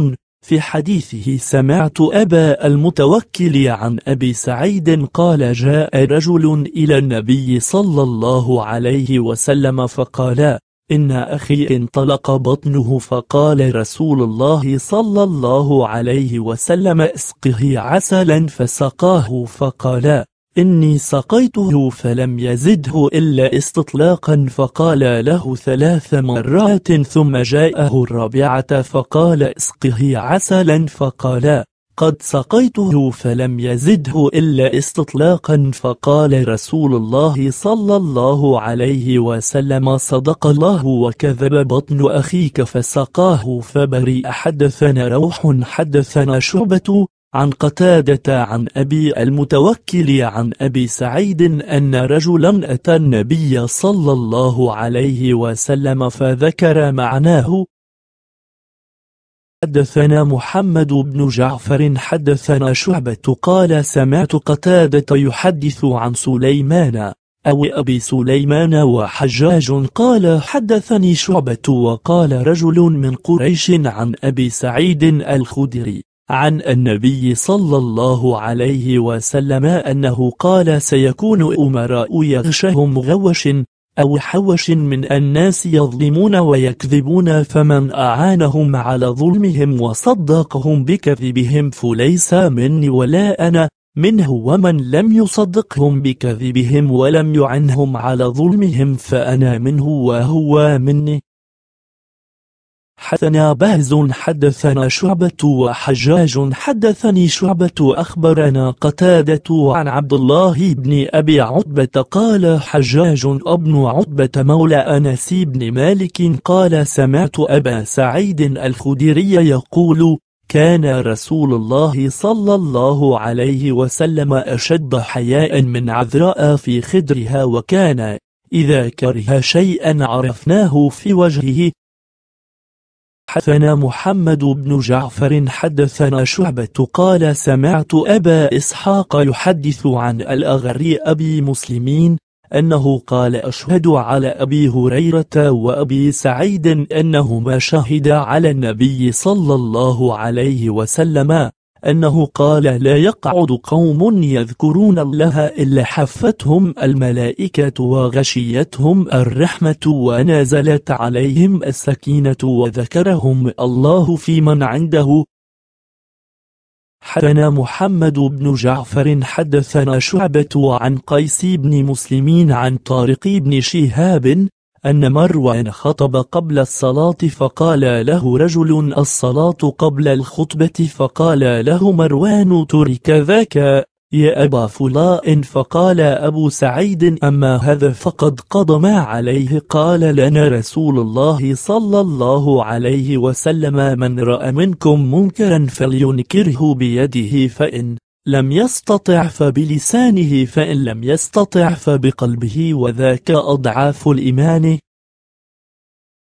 في حديثه سمعت أبا المتوكل عن أبي سعيد قال جاء رجل إلى النبي صلى الله عليه وسلم فقال إن أخي انطلق بطنه فقال رسول الله صلى الله عليه وسلم اسقه عسلا فسقاه فقال إني سقيته فلم يزده إلا استطلاقا فقال له ثلاث مرات ثم جاءه الرابعة فقال اسقه عسلا فقال قد سقيته فلم يزده إلا استطلاقا فقال رسول الله صلى الله عليه وسلم صدق الله وكذب بطن أخيك فسقاه فبرئ حدثنا روح حدثنا شعبة عن قتادة عن أبي المتوكل عن أبي سعيد أن رجلا أتى النبي صلى الله عليه وسلم فذكر معناه حدثنا محمد بن جعفر حدثنا شعبة قال سمعت قتادة يحدث عن سليمان أو أبي سليمان وحجاج قال حدثني شعبة وقال رجل من قريش عن أبي سعيد الخدري عن النبي صلى الله عليه وسلم أنه قال سيكون أمراء يغشهم غوش أو حوش من الناس يظلمون ويكذبون فمن أعانهم على ظلمهم وصدقهم بكذبهم فليس مني ولا أنا منه ومن لم يصدقهم بكذبهم ولم يعنهم على ظلمهم فأنا منه وهو مني حدثنا بهز حدثنا شعبة وحجاج حدثني شعبة أخبرنا قتادة عن عبد الله بن أبي عتبة قال حجاج ابن عتبة مولى أنس بن مالك قال سمعت أبا سعيد الخدري يقول كان رسول الله صلى الله عليه وسلم أشد حياء من عذراء في خدرها وكان إذا كره شيئا عرفناه في وجهه حدثنا محمد بن جعفر حدثنا شعبة قال سمعت أبا إسحاق يحدث عن الأغري أبي مسلمين أنه قال أشهد على أبي هريرة وأبي سعيد أنهما شهدا على النبي صلى الله عليه وسلم أنه قال لا يقعد قوم يذكرون الله إلا حفتهم الملائكة وغشيتهم الرحمة ونازلت عليهم السكينة وذكرهم الله في من عنده حدثنا محمد بن جعفر حدثنا شعبة عن قيس بن مسلمين عن طارق بن شهاب أن مروان خطب قبل الصلاة فقال له رجل الصلاة قبل الخطبة فقال له مروان ترك ذاك يا أبا فلاء فقال أبو سعيد أما هذا فقد قضى ما عليه قال لنا رسول الله صلى الله عليه وسلم من رأى منكم منكرا فلينكره بيده فإن لم يستطع فبلسانه فإن لم يستطع فبقلبه وذاك أضعاف الإيمان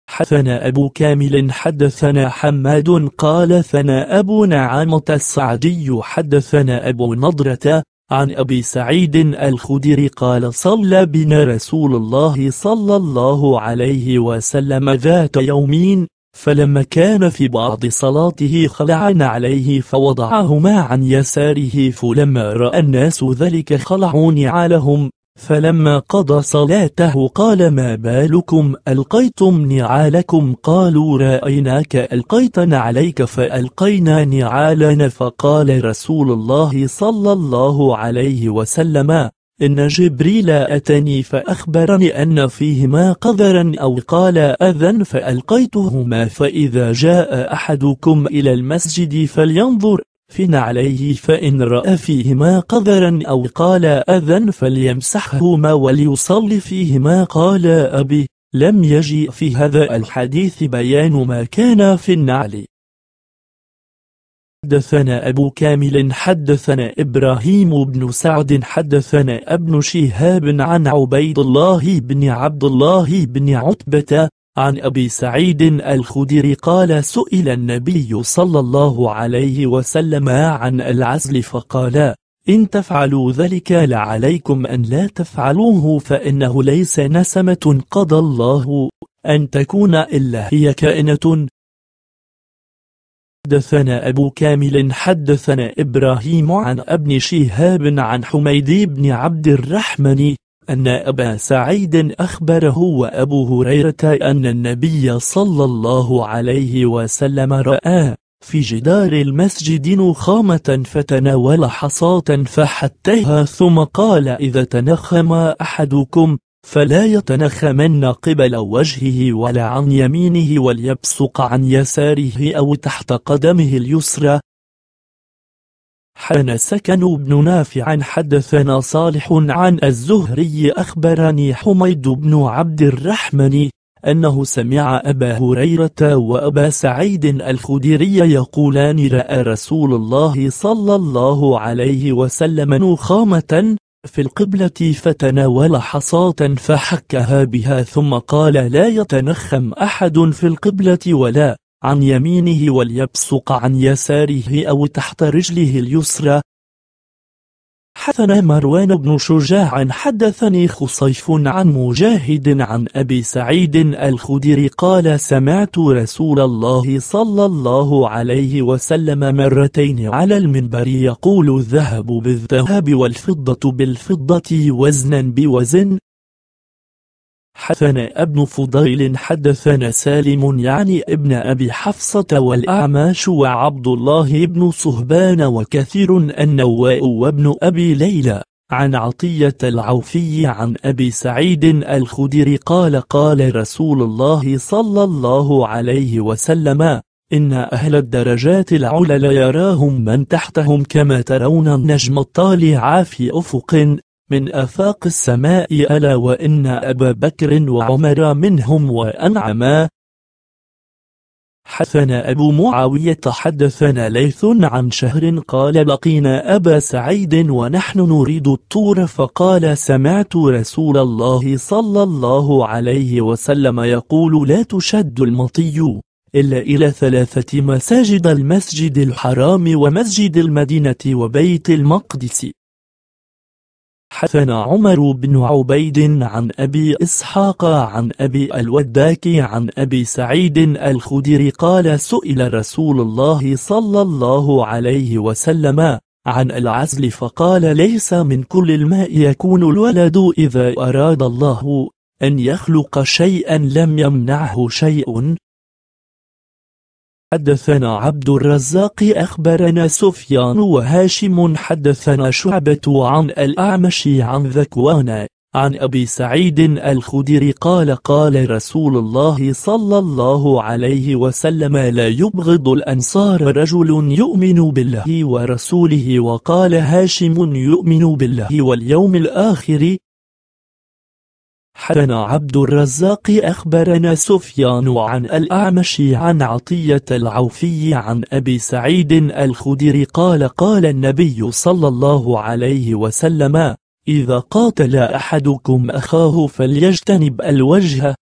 حدثنا أبو كامل حدثنا حماد قال ثنا أبو نعامة السعدي حدثنا أبو نضرة عن أبي سعيد الخدري قال صلى بنا رسول الله صلى الله عليه وسلم ذات يومين فلما كان في بعض صلاته خلعن عليه فوضعهما عن يساره فلما رأى الناس ذلك خلعوا نعالهم فلما قضى صلاته قال ما بالكم ألقيتم نعالكم قالوا رأيناك ألقيت عليك فألقينا نعالنا فقال رسول الله صلى الله عليه وسلم إن جبريل أتني فأخبرني أن فيهما قذرا أو قال أذى فألقيتهما فإذا جاء أحدكم إلى المسجد فلينظر في عليه فإن رأى فيهما قذرا أو قال أذى فليمسحهما وليصلي فيهما قال أبي لم يجي في هذا الحديث بيان ما كان في النعل حدثنا أبو كامل حدثنا إبراهيم بن سعد حدثنا ابن شهاب عن عبيد الله بن عبد الله بن عتبة عن أبي سعيد الخدري قال سئل النبي صلى الله عليه وسلم عن العزل فقال إن تفعلوا ذلك لعليكم أن لا تفعلوه فإنه ليس نسمة قضى الله أن تكون إلا هي كائنة حدثنا أبو كامل حدثنا إبراهيم عن ابن شهاب عن حميد بن عبد الرحمن أن أبا سعيد أخبره وأبو هريرة أن النبي صلى الله عليه وسلم رأى في جدار المسجد نخامة فتناول حصاة فحتها ثم قال إذا تنخم أحدكم فلا يتنخمن قبل وجهه ولا عن يمينه وليبصق عن يساره أو تحت قدمه اليسرى حان سكن بن نافع حدثنا صالح عن الزهري أخبرني حميد بن عبد الرحمن أنه سمع أبا هريرة وأبا سعيد الخدري يقولان رأى رسول الله صلى الله عليه وسلم نخامة في القبلة فتناول حصاة فحكها بها ثم قال لا يتنخم أحد في القبلة ولا عن يمينه وليبصق عن يساره أو تحت رجله اليسرى حدثنا مروان بن شجاع حدثني خصيف عن مجاهد عن أبي سعيد الخدري قال سمعت رسول الله صلى الله عليه وسلم مرتين على المنبر يقول الذهب بالذهب والفضة بالفضة وزنا بوزن حدثنا ابن فضيل حدثنا سالم يعني ابن أبي حفصة والأعماش وعبد الله بن صهبان وكثير النواء وابن أبي ليلى عن عطية العوفي عن أبي سعيد الخدري قال قال رسول الله صلى الله عليه وسلم إن أهل الدرجات العلى ليراهم من تحتهم كما ترون النجم الطالع في أفق من أفاق السماء ألا وإن أبا بكر وعمر منهم وأنعما حدثنا أبو معاوية حدثنا ليث عن شهر قال لقينا أبا سعيد ونحن نريد الطور فقال سمعت رسول الله صلى الله عليه وسلم يقول لا تشد المطي إلا إلى ثلاثة مساجد المسجد الحرام ومسجد المدينة وبيت المقدس حدثنا عمر بن عبيد عن أبي إسحاق عن أبي الوداك عن أبي سعيد الخدري قال سئل رسول الله صلى الله عليه وسلم عن العزل فقال ليس من كل الماء يكون الولد إذا أراد الله أن يخلق شيئا لم يمنعه شيء حدثنا عبد الرزاق أخبرنا سفيان وهاشم حدثنا شعبة عن الأعمش عن ذكوان عن أبي سعيد الخدري قال قال رسول الله صلى الله عليه وسلم لا يبغض الأنصار رجل يؤمن بالله ورسوله وقال هاشم يؤمن بالله واليوم الآخر حدنا عبد الرزاق أخبرنا سفيان عن الأعمش عن عطية العوفي عن أبي سعيد الخدري قال قال النبي صلى الله عليه وسلم إذا قاتل أحدكم أخاه فليجتنب الوجه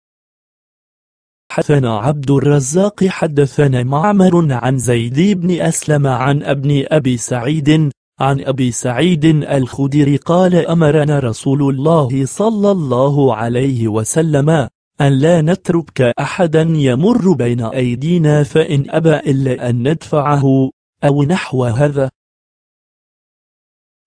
حدثنا عبد الرزاق حدثنا معمر عن زيد بن أسلم عن ابن أبي سعيد عن أبي سعيد الخدري قال أمرنا رسول الله صلى الله عليه وسلم أن لا نترك أحدا يمر بين أيدينا فإن أبى إلا أن ندفعه أو نحو هذا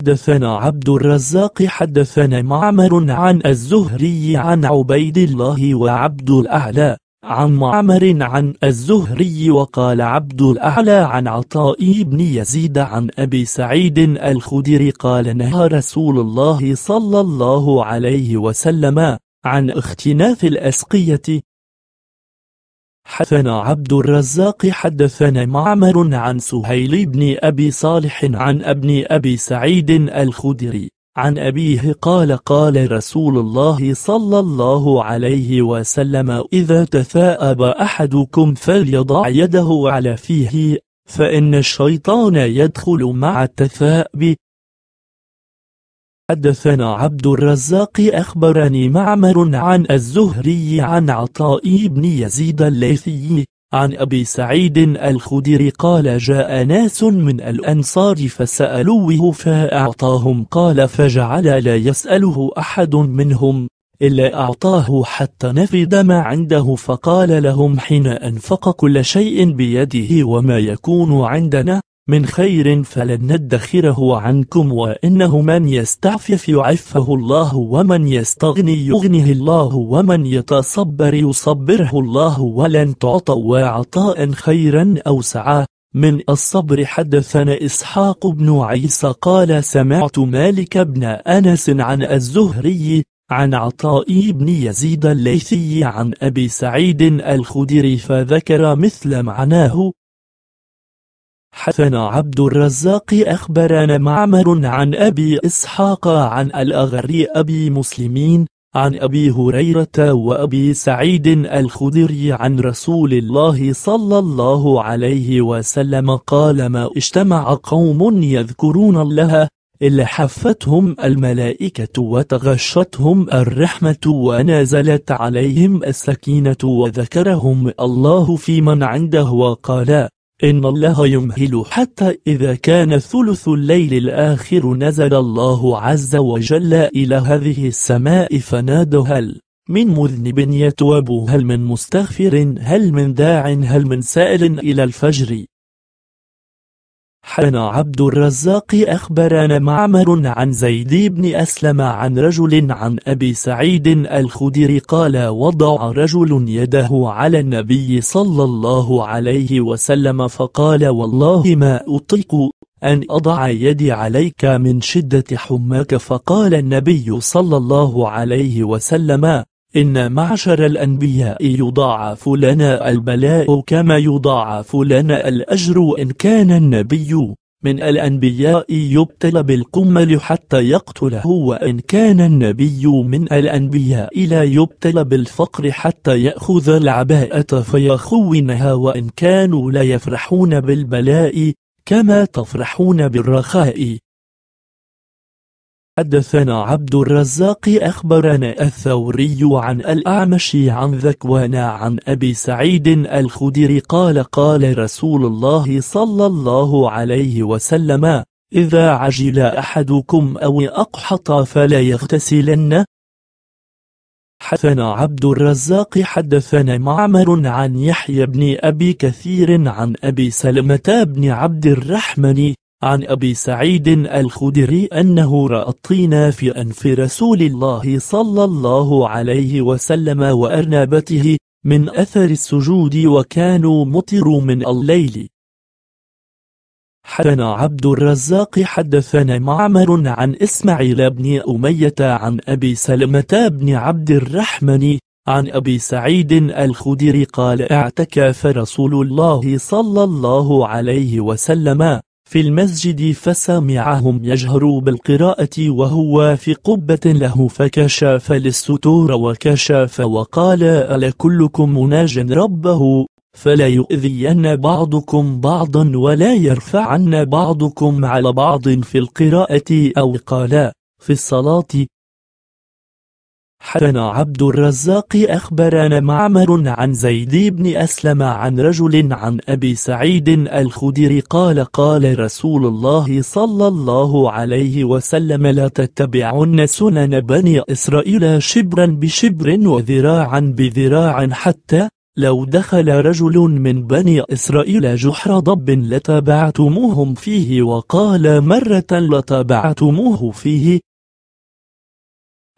حدثنا عبد الرزاق حدثنا معمر عن الزهري عن عبيد الله وعبد الأعلى عن معمر عن الزهري وقال عبد الأعلى عن عطاء بن يزيد عن أبي سعيد الخدري قال نهى رسول الله صلى الله عليه وسلم عن اختناف الأسقية حدثنا عبد الرزاق حدثنا معمر عن سهيل بن أبي صالح عن ابن أبي سعيد الخدري عن أبيه قال قال رسول الله صلى الله عليه وسلم إذا تثاءب أحدكم فليضع يده على فيه فإن الشيطان يدخل مع التثاءب حدثنا عبد الرزاق أخبرني معمر عن الزهري عن عطاء بن يزيد الليثي عن أبي سعيد الخدري قال جاء ناس من الأنصار فسألوه فأعطاهم قال فجعل لا يسأله أحد منهم إلا أعطاه حتى نفد ما عنده فقال لهم حين أنفق كل شيء بيده وما يكون عندنا من خير فلن ندخره عنكم وإنه من يستعفف يعفه الله ومن يستغني يغنه الله ومن يتصبر يصبره الله ولن تعطوا عطاء خيرا سعى من الصبر حدثنا إسحاق بن عيسى قال سمعت مالك بن أنس عن الزهري عن عطاء بن يزيد الليثي عن أبي سعيد الخدري فذكر مثل معناه حسن عبد الرزاق أخبرنا معمر عن أبي إسحاق عن الأغر أبي مسلمين عن أبي هريرة وأبي سعيد الخدري عن رسول الله صلى الله عليه وسلم قال ما اجتمع قوم يذكرون الله إلا حفتهم الملائكة وتغشتهم الرحمة ونزلت عليهم السكينة وذكرهم الله في من عنده وقالا إن الله يمهل حتى إذا كان ثلث الليل الآخر نزل الله عز وجل إلى هذه السماء فنادى هل من مذنب يتوب هل من مستغفر هل من داع هل من سائل إلى الفجر حنا عبد الرزاق أخبرنا معمر عن زيد بن أسلم عن رجل عن أبي سعيد الخدري قال وضع رجل يده على النبي صلى الله عليه وسلم فقال والله ما أطيق أن أضع يدي عليك من شدة حماك فقال النبي صلى الله عليه وسلم إن معشر الأنبياء يضاعف لنا البلاء كما يضاعف لنا الأجر إن كان النبي من الأنبياء يبتلى بالقمل حتى يقتله وإن كان النبي من الأنبياء لا يبتلى بالفقر حتى يأخذ العباءة فيخونها وإن كانوا لا يفرحون بالبلاء كما تفرحون بالرخاء حدثنا عبد الرزاق أخبرنا الثوري عن الأعمش عن ذكوان عن أبي سعيد الخدري قال قال رسول الله صلى الله عليه وسلم إذا عجل أحدكم أو أقحط فلا يغتسلن حدثنا عبد الرزاق حدثنا معمر عن يحيى بن أبي كثير عن أبي سلمة بن عبد الرحمن عن أبي سعيد الخدري أنه رأى الطين في أنف رسول الله صلى الله عليه وسلم وأرنابته من أثر السجود وكانوا مطر من الليل حدثنا عبد الرزاق حدثنا معمر عن إسماعيل بن أمية عن أبي سلمة بن عبد الرحمن عن أبي سعيد الخدري قال اعتكف رسول الله صلى الله عليه وسلم في المسجد فسمعهم يجهر بالقراءة وهو في قبة له فكشف للستور وكشف وقال ألا كلكم مناج ربه فلا يؤذين بعضكم بعضا ولا يرفعن بعضكم على بعض في القراءة أو قال في الصلاة حدثنا عبد الرزاق أخبرنا معمر عن زيد بن أسلم عن رجل عن أبي سعيد الخدري قال قال رسول الله صلى الله عليه وسلم لا تتبعن سنن بني إسرائيل شبرا بشبر وذراعا بذراع حتى لو دخل رجل من بني إسرائيل جحر ضب لتابعتموهم فيه وقال مرة لتابعتموه فيه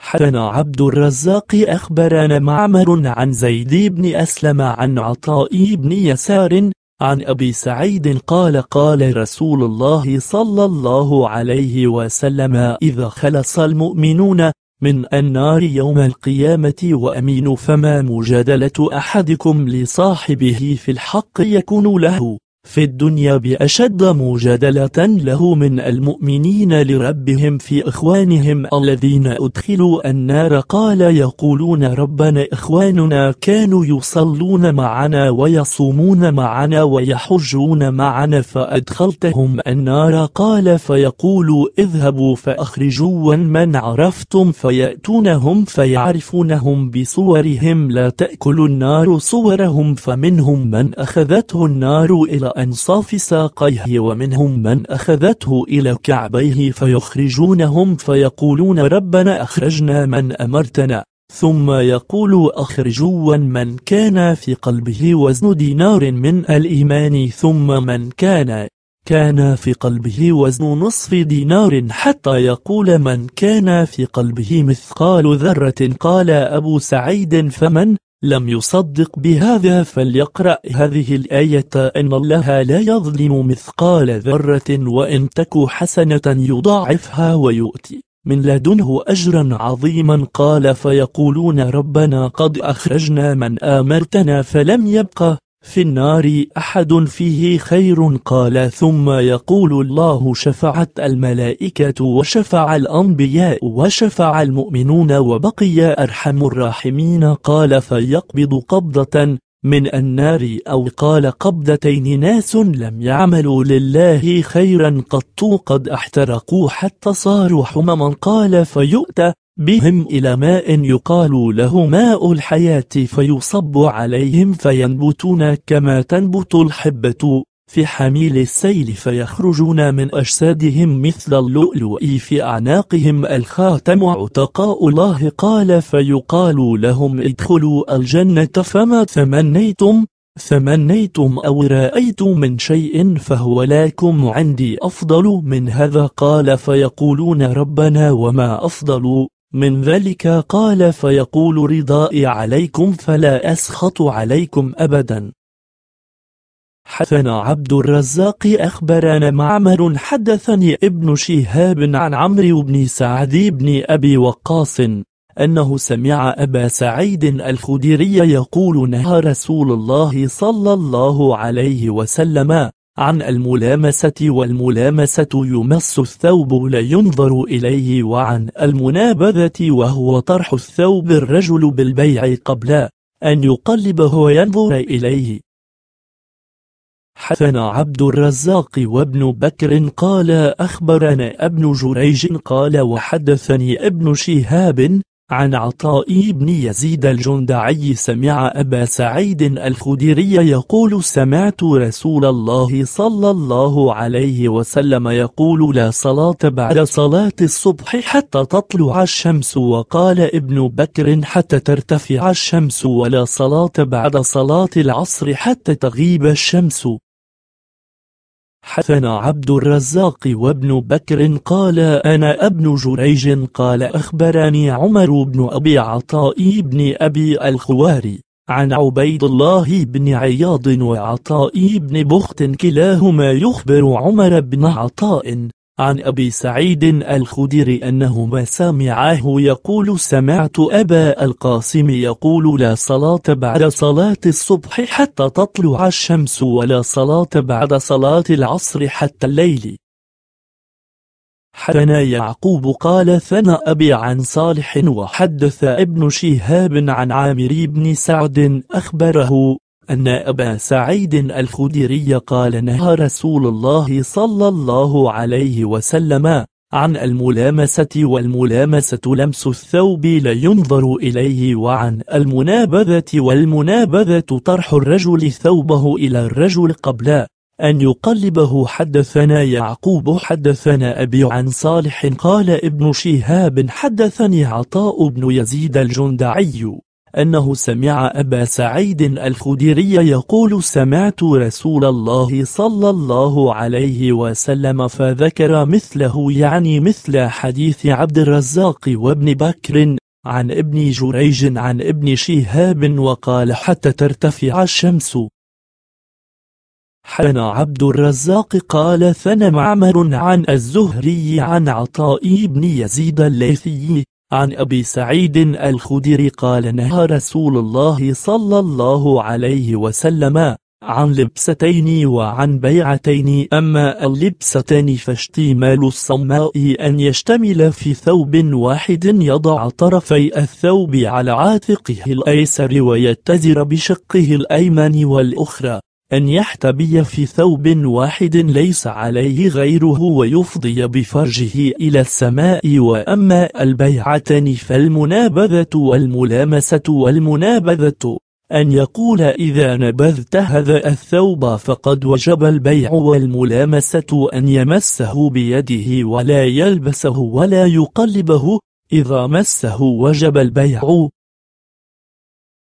حدنا عبد الرزاق أخبرنا معمر عن زيد بن أسلم عن عطاء بن يسار عن أبي سعيد قال قال رسول الله صلى الله عليه وسلم إذا خلص المؤمنون من النار يوم القيامة وأمين فما مجادلة أحدكم لصاحبه في الحق يكون له في الدنيا بأشد مجادلة له من المؤمنين لربهم في إخوانهم الذين أدخلوا النار قال يقولون ربنا إخواننا كانوا يصلون معنا ويصومون معنا ويحجون معنا فأدخلتهم النار قال فيقولوا اذهبوا فأخرجوا من عرفتم فيأتونهم فيعرفونهم بصورهم لا تأكل النار صورهم فمنهم من أخذته النار إلى أنصاف ساقيه ومنهم من أخذته إلى كعبيه فيخرجونهم فيقولون ربنا أخرجنا من أمرتنا ثم يقول أخرجوا من كان في قلبه وزن دينار من الإيمان ثم من كان كان في قلبه وزن نصف دينار حتى يقول من كان في قلبه مثقال ذرة قال أبو سعيد فمن لم يصدق بهذا فليقرأ هذه الآية إن الله لا يظلم مثقال ذرة وإن تك حسنة يضاعفها ويؤتي من لدنه أجرا عظيما قال فيقولون ربنا قد أخرجنا من آمرتنا فلم يبقى في النار أحد فيه خير قال ثم يقول الله شفعت الملائكة وشفع الأنبياء وشفع المؤمنون وبقي أرحم الراحمين قال فيقبض قبضة من النار أو قال قبضتين ناس لم يعملوا لله خيرا قط قد احترقوا حتى صاروا حمما قال فيؤتى بهم إلى ماء يقال له ماء الحياة فيصب عليهم فينبتون كما تنبت الحبة في حميل السيل فيخرجون من أجسادهم مثل اللؤلؤ في أعناقهم الخاتم عتقاء الله قال فيقال لهم ادخلوا الجنة فما تمنيتم ثمنيتم أو رأيتم من شيء فهو لكم عندي أفضل من هذا قال فيقولون ربنا وما أفضل من ذلك قال فيقول رضائي عليكم فلا أسخط عليكم أبدا حدثنا عبد الرزاق أخبرنا معمر حدثني ابن شهاب عن عمرو بن سعد بن أبي وقاص أنه سمع أبا سعيد الخدري يقول نهى رسول الله صلى الله عليه وسلم عن الملامسة والملامسة يمس الثوب لا ينظر إليه وعن المنابذة وهو طرح الثوب الرجل بالبيع قبل أن يقلبه وينظر إليه حسن عبد الرزاق وابن بكر قال أخبرنا ابن جريج قال وحدثني ابن شهاب عن عطاء بن يزيد الجندعي سمع أبا سعيد الخديري يقول سمعت رسول الله صلى الله عليه وسلم يقول لا صلاة بعد صلاة الصبح حتى تطلع الشمس وقال ابن بكر حتى ترتفع الشمس ولا صلاة بعد صلاة العصر حتى تغيب الشمس حسن عبد الرزاق وابن بكر قال أنا ابن جريج قال أخبرني عمر بن أبي عطاء بن أبي الخواري عن عبيد الله بن عياض وعطاء بن بخت كلاهما يخبر عمر بن عطاء عن أبي سعيد الخدير أنهما سمعاه يقول سمعت أبا القاسم يقول لا صلاة بعد صلاة الصبح حتى تطلع الشمس ولا صلاة بعد صلاة العصر حتى الليل حدثنا يعقوب قال ثنى أبي عن صالح وحدث ابن شهاب عن عامر بن سعد أخبره أن أبا سعيد الخدري قال نهى رسول الله صلى الله عليه وسلم عن الملامسة والملامسة لمس الثوب لا ينظر إليه وعن المنابذة والمنابذة طرح الرجل ثوبه إلى الرجل قبل أن يقلبه حدثنا يعقوب حدثنا أبي عن صالح قال ابن شهاب حدثني عطاء بن يزيد الجندعي أنه سمع أبا سعيد الخدري يقول سمعت رسول الله صلى الله عليه وسلم فذكر مثله يعني مثل حديث عبد الرزاق وابن بكر عن ابن جريج عن ابن شهاب وقال حتى ترتفع الشمس حن عبد الرزاق قال ثنى معمر عن الزهري عن عطاء بن يزيد الليثي عن أبي سعيد الخدري قال نهى رسول الله صلى الله عليه وسلم عن لبستين وعن بيعتين أما اللبستان فاشتمال الصماء أن يشتمل في ثوب واحد يضع طرفي الثوب على عاتقه الأيسر ويتزر بشقه الأيمن والأخرى أن يحتبي في ثوب واحد ليس عليه غيره ويفضي بفرجه إلى السماء وأما البيعتان فالمنابذة والملامسة والمنابذة أن يقول إذا نبذت هذا الثوب فقد وجب البيع والملامسة أن يمسه بيده ولا يلبسه ولا يقلبه إذا مسه وجب البيع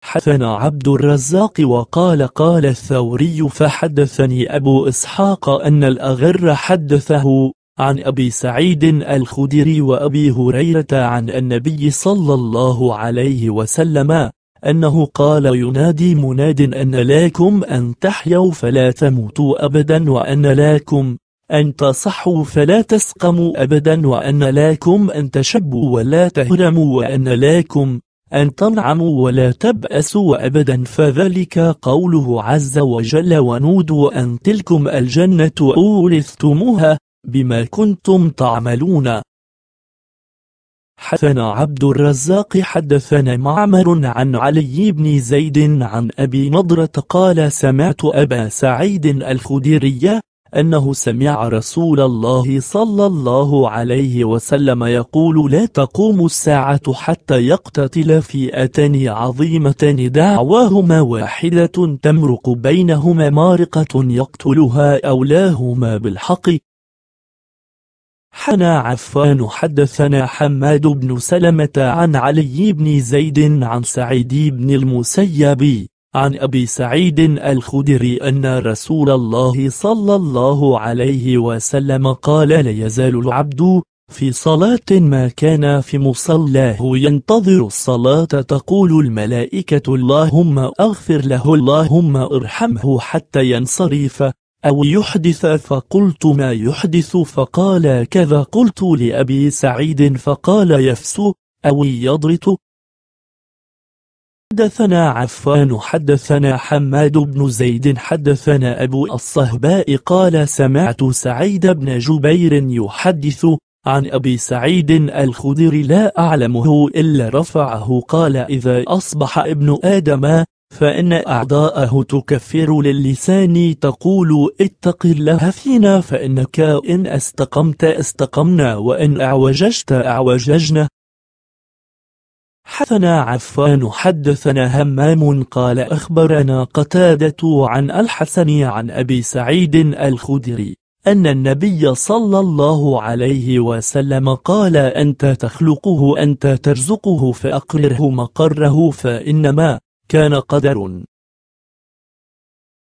حدثنا عبد الرزاق وقال قال الثوري فحدثني أبو إسحاق أن الأغر حدثه عن أبي سعيد الخدري وأبي هريرة عن النبي صلى الله عليه وسلم أنه قال ينادي مناد أن لاكم أن تحيوا فلا تموتوا أبدا وأن لاكم أن تصحوا فلا تسقموا أبدا وأن لاكم أن تشبوا ولا تهرموا وأن لاكم أن تنعموا ولا تبأسوا أبدا فذلك قوله عز وجل ونودوا أن تلكم الجنة أورثتموها بما كنتم تعملون حدثنا عبد الرزاق حدثنا معمر عن علي بن زيد عن أبي نضرة قال سمعت أبا سعيد الخديري أنه سمع رسول الله صلى الله عليه وسلم يقول لا تقوم الساعة حتى يقتتل فئتان عظيمتان دعواهما واحدة تمرق بينهما مارقة يقتلها أولاهما بالحق حنا عفان حدثنا حماد بن سلمة عن علي بن زيد عن سعيد بن المسيب عن أبي سعيد الخدري أن رسول الله صلى الله عليه وسلم قال لا يزال العبد في صلاة ما كان في مصلاه ينتظر الصلاة تقول الملائكة اللهم أغفر له اللهم ارحمه حتى ينصرف أو يحدث فقلت ما يحدث فقال كذا قلت لأبي سعيد فقال يفسو أو يضرط حدثنا عفان حدثنا حماد بن زيد حدثنا أبو الصهباء قال سمعت سعيد بن جبير يحدث عن أبي سعيد الخدري لا أعلمه إلا رفعه قال إذا أصبح ابن آدم فإن أعضاءه تكفر للسان تقول اتق الله فينا فإنك إن استقمت استقمنا وإن أعوججت أعوججنا حدثنا عفان حدثنا همام قال أخبرنا قتادة عن الحسن عن أبي سعيد الخدري أن النبي صلى الله عليه وسلم قال أنت تخلقه أنت ترزقه فأقره مقره فإنما كان قدر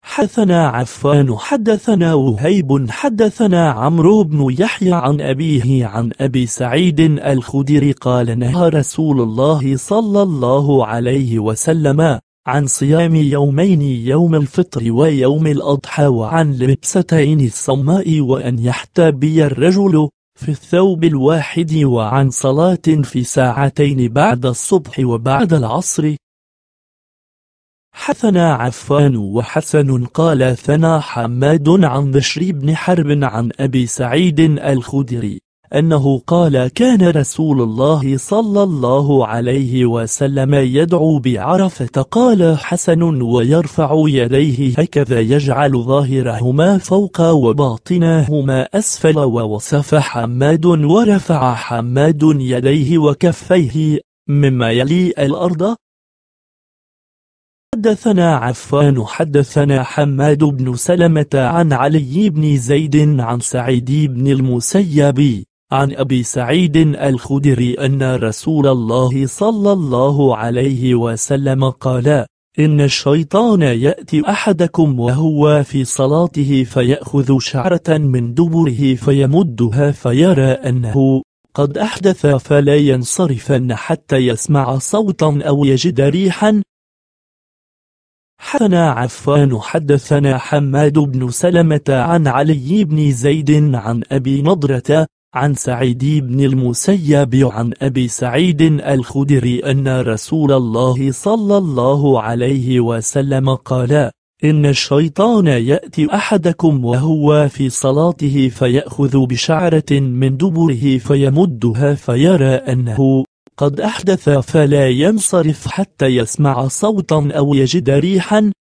حدثنا عفان حدثنا وهيب حدثنا عمرو بن يحيى عن أبيه عن أبي سعيد الخدري قال نهى رسول الله صلى الله عليه وسلم عن صيام يومين يوم الفطر ويوم الأضحى وعن لبستين الصماء وأن يحتبي الرجل في الثوب الواحد وعن صلاة في ساعتين بعد الصبح وبعد العصر حثنا عفان وحسن قال ثنى حماد عن بشر بن حرب عن أبي سعيد الخدري أنه قال كان رسول الله صلى الله عليه وسلم يدعو بعرفة قال حسن ويرفع يديه هكذا يجعل ظاهرهما فوق وباطنهما أسفل ووصف حماد ورفع حماد يديه وكفيه مما يلي الأرض حدثنا عفان حدثنا حماد بن سلمة عن علي بن زيد عن سعيد بن المسيب عن أبي سعيد الخدري أن رسول الله صلى الله عليه وسلم قال إن الشيطان يأتي أحدكم وهو في صلاته فيأخذ شعرة من دبره فيمدها فيرى أنه قد أحدث فلا ينصرفن حتى يسمع صوتا أو يجد ريحا حدثنا عفان حدثنا حماد بن سلمة عن علي بن زيد عن أبي نضرة عن سعيد بن المسيب عن أبي سعيد الخدري أن رسول الله صلى الله عليه وسلم قال إن الشيطان يأتي أحدكم وهو في صلاته فيأخذ بشعرة من دبره فيمدها فيرى أنه قد أحدث فلا ينصرف حتى يسمع صوتا أو يجد ريحا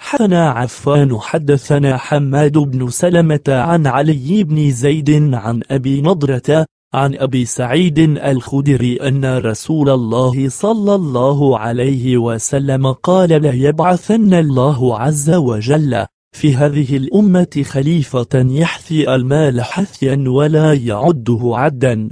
حدثنا عفان حدثنا حماد بن سلمة عن علي بن زيد عن أبي نضرة عن أبي سعيد الخدري أن رسول الله صلى الله عليه وسلم قال ليبعثن الله عز وجل في هذه الأمة خليفة يحثي المال حثيا ولا يعده عدا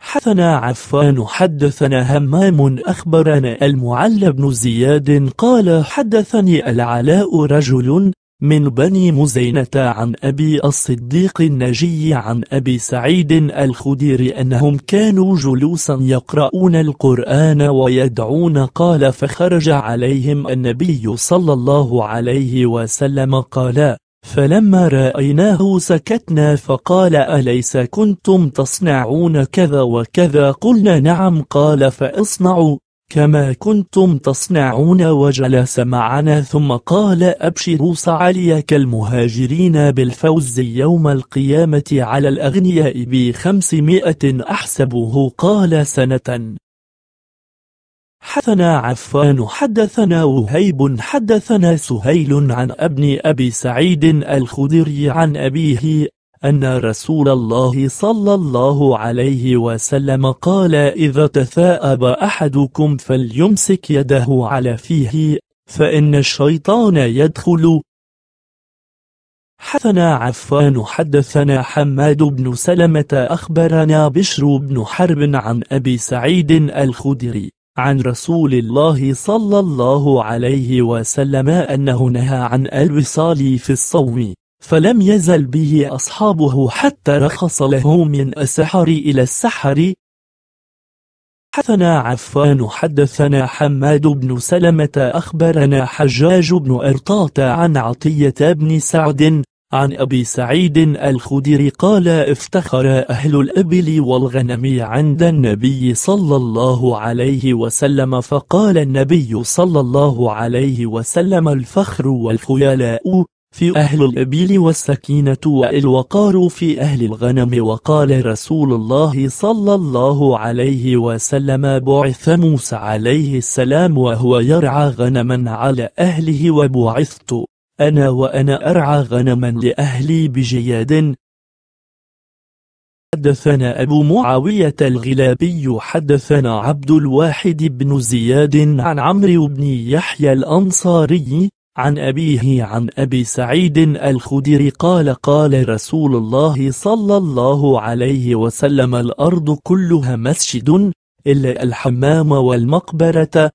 حثنا عفان حدثنا همام أخبرنا المعلى بن زياد قال حدثني العلاء رجل من بني مزينة عن أبي الصديق النجي عن أبي سعيد الخدير أنهم كانوا جلوسا يقرؤون القرآن ويدعون قال فخرج عليهم النبي صلى الله عليه وسلم قال فلما رأيناه سكتنا فقال أليس كنتم تصنعون كذا وكذا قلنا نعم قال فاصنعوا كما كنتم تصنعون وجلس معنا ثم قال أبشروا سعليك المهاجرين بالفوز يوم القيامة على الأغنياء بخمسمائة أحسبه قال سنة حدثنا عفان حدثنا وهيب حدثنا سهيل عن ابن أبي سعيد الخدري عن أبيه أن رسول الله صلى الله عليه وسلم قال إذا تثاءب أحدكم فليمسك يده على فيه فإن الشيطان يدخل حدثنا عفان حدثنا حماد بن سلمة أخبرنا بشر بن حرب عن أبي سعيد الخدري عن رسول الله صلى الله عليه وسلم أنه نهى عن الوصال في الصوم فلم يزل به أصحابه حتى رخص له من السحر إلى السحر حدثنا عفان حدثنا حماد بن سلمة أخبرنا حجاج بن أرطاة عن عطية بن سعد عن أبي سعيد الخدري قال افتخر أهل الأبل والغنم عند النبي صلى الله عليه وسلم فقال النبي صلى الله عليه وسلم الفخر والخيلاء في أهل الإبل والسكينة والوقار في أهل الغنم وقال رسول الله صلى الله عليه وسلم بعث موسى عليه السلام وهو يرعى غنما على أهله وبعثت أنا وأنا أرعى غنما لأهلي بجياد حدثنا أبو معاوية الغلابي حدثنا عبد الواحد بن زياد عن عمرو بن يحيى الأنصاري عن أبيه عن أبي سعيد الخدري قال قال رسول الله صلى الله عليه وسلم الأرض كلها مسجد إلا الحمام والمقبرة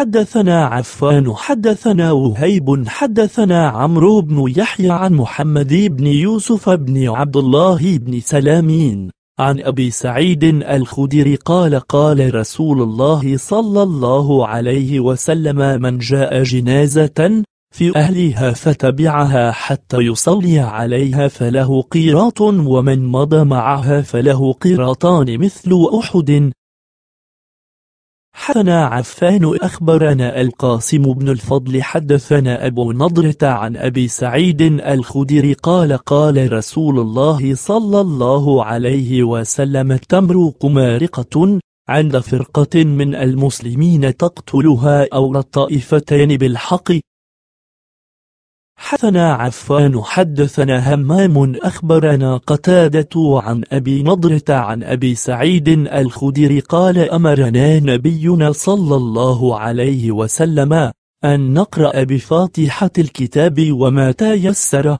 حدثنا عفان حدثنا وهيب حدثنا عمرو بن يحيى عن محمد بن يوسف بن عبد الله بن سلامين عن أبي سعيد الخدري قال قال رسول الله صلى الله عليه وسلم من جاء جنازة في أهلها فتبعها حتى يصلي عليها فله قيراط ومن مضى معها فله قيراطان مثل أحد حدثنا عفان أخبرنا القاسم بن الفضل حدثنا أبو نضرة عن أبي سعيد الخدري قال قال رسول الله صلى الله عليه وسلم التمر قمارقة عند فرقة من المسلمين تقتلها أو الطائفتين بالحق حدثنا عفان حدثنا همام أخبرنا قتادة عن أبي نضرة عن أبي سعيد الخدري قال أمرنا نبينا صلى الله عليه وسلم أن نقرأ بفاتحة الكتاب وما تيسر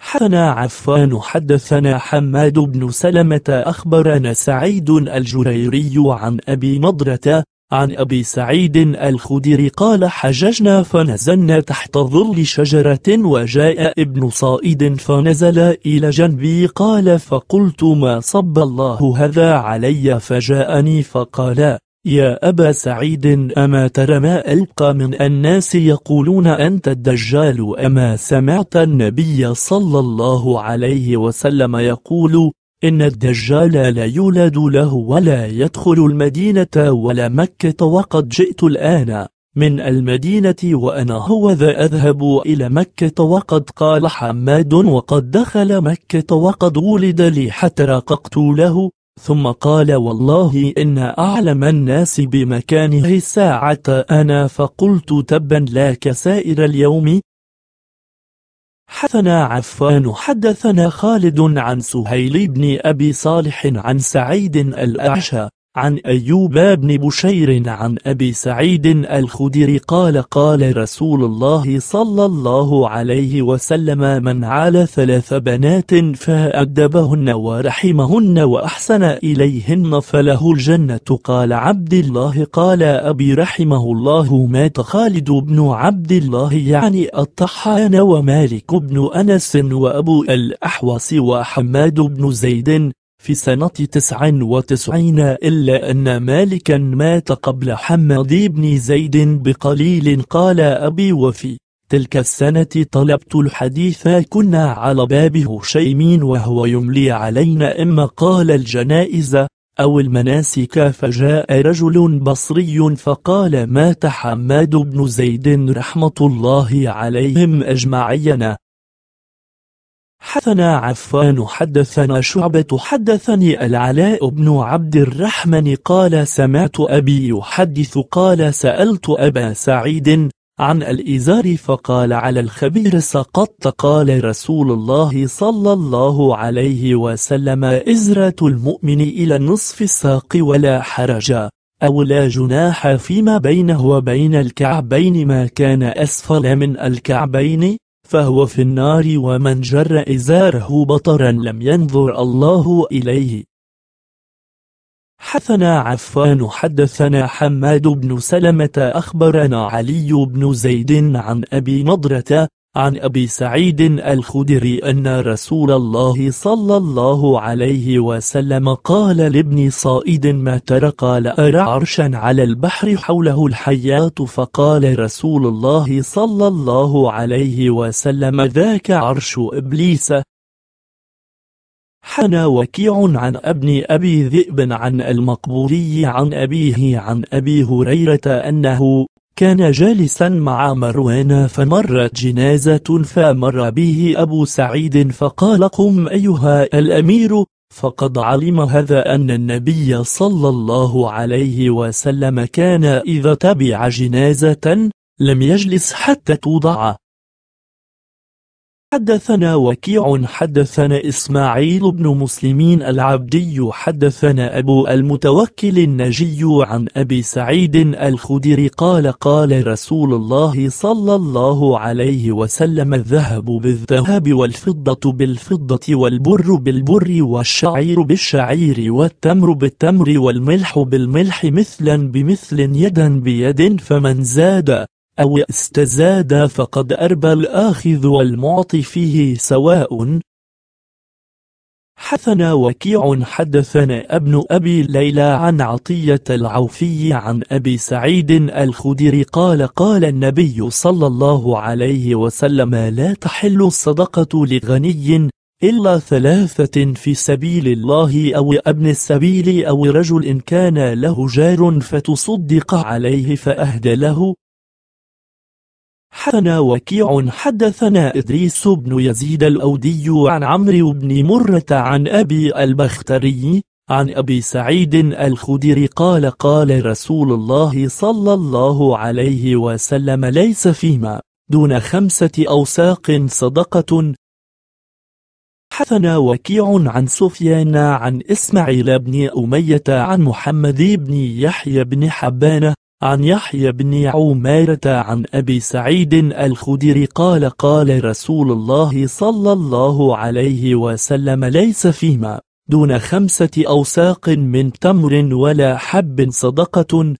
حدثنا عفان حدثنا حماد بن سلمة أخبرنا سعيد الجريري عن أبي نضرة عن أبي سعيد الخدري قال حججنا فنزلنا تحت ظل شجرة وجاء ابن صائد فنزل إلى جنبي قال فقلت ما صب الله هذا علي فجاءني فقال يا أبا سعيد أما ترى ما ألقى من الناس يقولون أنت الدجال أما سمعت النبي صلى الله عليه وسلم يقول إن الدجال لا يولد له ولا يدخل المدينة ولا مكة وقد جئت الآن من المدينة وأنا هو ذا أذهب إلى مكة وقد قال حماد وقد دخل مكة وقد ولد لي حتى رققت له ثم قال والله إن أعلم الناس بمكانه الساعة أنا فقلت تبا لك سائر اليوم حدثنا عفان حدثنا خالد عن سهيل بن أبي صالح عن سعيد الأعشى عن أيوب بن بشير عن أبي سعيد الخدري قال قال رسول الله صلى الله عليه وسلم من عال ثلاث بنات فأدبهن ورحمهن وأحسن إليهن فله الجنة قال عبد الله قال أبي رحمه الله مات خالد بن عبد الله يعني الطحان ومالك بن أنس وأبو الأحوص وحماد بن زيد في سنة تسع وتسعين إلا أن مالكا مات قبل حماد بن زيد بقليل قال أبي وفي تلك السنة طلبت الحديث كنا على باب هشيم وهو يملي علينا إما قال الجنائز أو المناسك فجاء رجل بصري فقال مات حماد بن زيد رحمة الله عليهم أجمعين حدثنا عفان حدثنا شعبة حدثني العلاء بن عبد الرحمن قال سمعت أبي يحدث قال سألت أبا سعيد عن الإزار فقال على الخبير سقطت قال رسول الله صلى الله عليه وسلم إزرة المؤمن إلى نصف الساق ولا حرج أو لا جناح فيما بينه وبين الكعبين ما كان أسفل من الكعبين فهو في النار ومن جر إزاره بطرا لم ينظر الله إليه حثنا عفان حدثنا حماد بن سلمة أخبرنا علي بن زيد عن أبي نضرة عن أبي سعيد الخدري أن رسول الله صلى الله عليه وسلم قال لابن صائد ما ترقى لأرى عرشا على البحر حوله الحياة فقال رسول الله صلى الله عليه وسلم ذاك عرش إبليس حنى وكيع عن ابن أبي ذئب عن المقبولي عن أبيه عن أبي هريرة أنه كان جالسا مع مروان فمرت جنازة فمر به أبو سعيد فقال قم أيها الأمير فقد علم هذا أن النبي صلى الله عليه وسلم كان إذا تبع جنازة لم يجلس حتى توضع حدثنا وكيع حدثنا إسماعيل بن مسلمين العبدي حدثنا أبو المتوكل النجي عن أبي سعيد الخدري قال قال رسول الله صلى الله عليه وسلم الذهب بالذهب والفضة بالفضة والبر بالبر والشعير بالشعير والتمر بالتمر والملح بالملح مثلا بمثل يدا بيد فمن زاد أو استزاد فقد أربى الآخذ والمعطي فيه سواء حثنا وكيع حدثنا ابن أبي ليلى عن عطية العوفي عن أبي سعيد الخدري قال قال النبي صلى الله عليه وسلم لا تحل الصدقة لغني إلا ثلاثة في سبيل الله أو ابن السبيل أو رجل إن كان له جار فتصدق عليه فأهدى له حدثنا وكيع حدثنا إدريس بن يزيد الأودي عن عمرو بن مرة عن أبي البختري عن أبي سعيد الخدري قال قال رسول الله صلى الله عليه وسلم ليس فيما دون خمسة أوساق صدقة حثنا وكيع عن سفيان عن إسماعيل بن أمية عن محمد بن يحيى بن حبانة عن يحيى بن عمارة عن أبي سعيد الخدري قال قال رسول الله صلى الله عليه وسلم ليس فيما دون خمسة أوساق من تمر ولا حب صدقة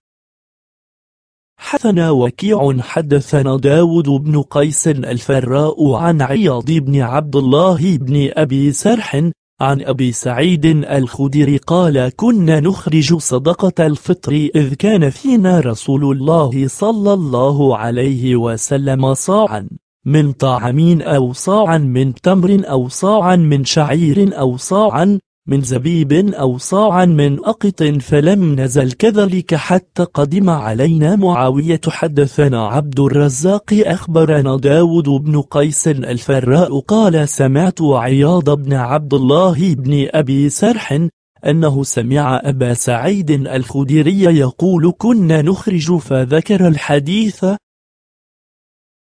حثنا وكيع حدثنا داود بن قيس الفراء عن عياض بن عبد الله بن أبي سرح عن أبي سعيد الخدري قال كنا نخرج صدقة الفطر إذ كان فينا رسول الله صلى الله عليه وسلم صاعا من طعام أو صاعا من تمر أو صاعا من شعير أو صاعا من زبيب أو صاعا من أقط فلم نزل كذلك حتى قدم علينا معاوية حدثنا عبد الرزاق أخبرنا داود بن قيس الفراء قال سمعت عياض بن عبد الله بن أبي سرح أنه سمع أبا سعيد الخديري يقول كنا نخرج فذكر الحديث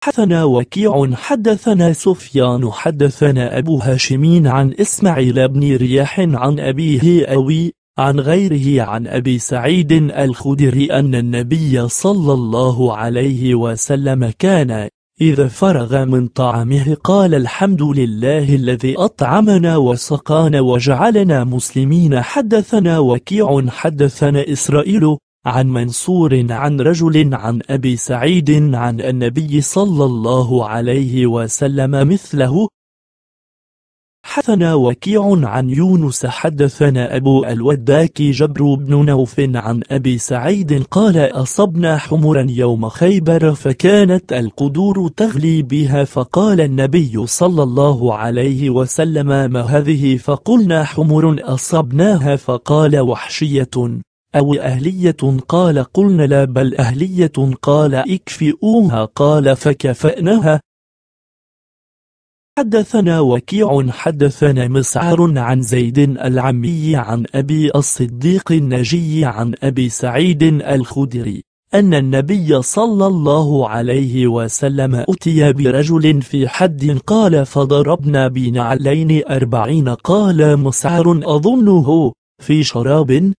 حدثنا وكيع حدثنا سفيان حدثنا أبو هاشم عن إسماعيل بن رياح عن أبيه أوي عن غيره عن أبي سعيد الخدري أن النبي صلى الله عليه وسلم كان إذا فرغ من طعامه قال الحمد لله الذي أطعمنا وسقانا وجعلنا مسلمين حدثنا وكيع حدثنا إسرائيل عن منصور عن رجل عن أبي سعيد عن النبي صلى الله عليه وسلم مثله حثنا وكيع عن يونس حدثنا أبو الوداك جبر بن نوف عن أبي سعيد قال أصبنا حمرا يوم خيبر فكانت القدور تغلي بها فقال النبي صلى الله عليه وسلم ما هذه فقلنا حمر أصبناها فقال وحشية أو أهلية قال قلنا لا بل أهلية قال اكفئوها قال فكفأنها حدثنا وكيع حدثنا مسعر عن زيد العمي عن أبي الصديق النجي عن أبي سعيد الخدري أن النبي صلى الله عليه وسلم أتي برجل في حد قال فضربنا بنعلين أربعين قال مسعر أظنه في شراب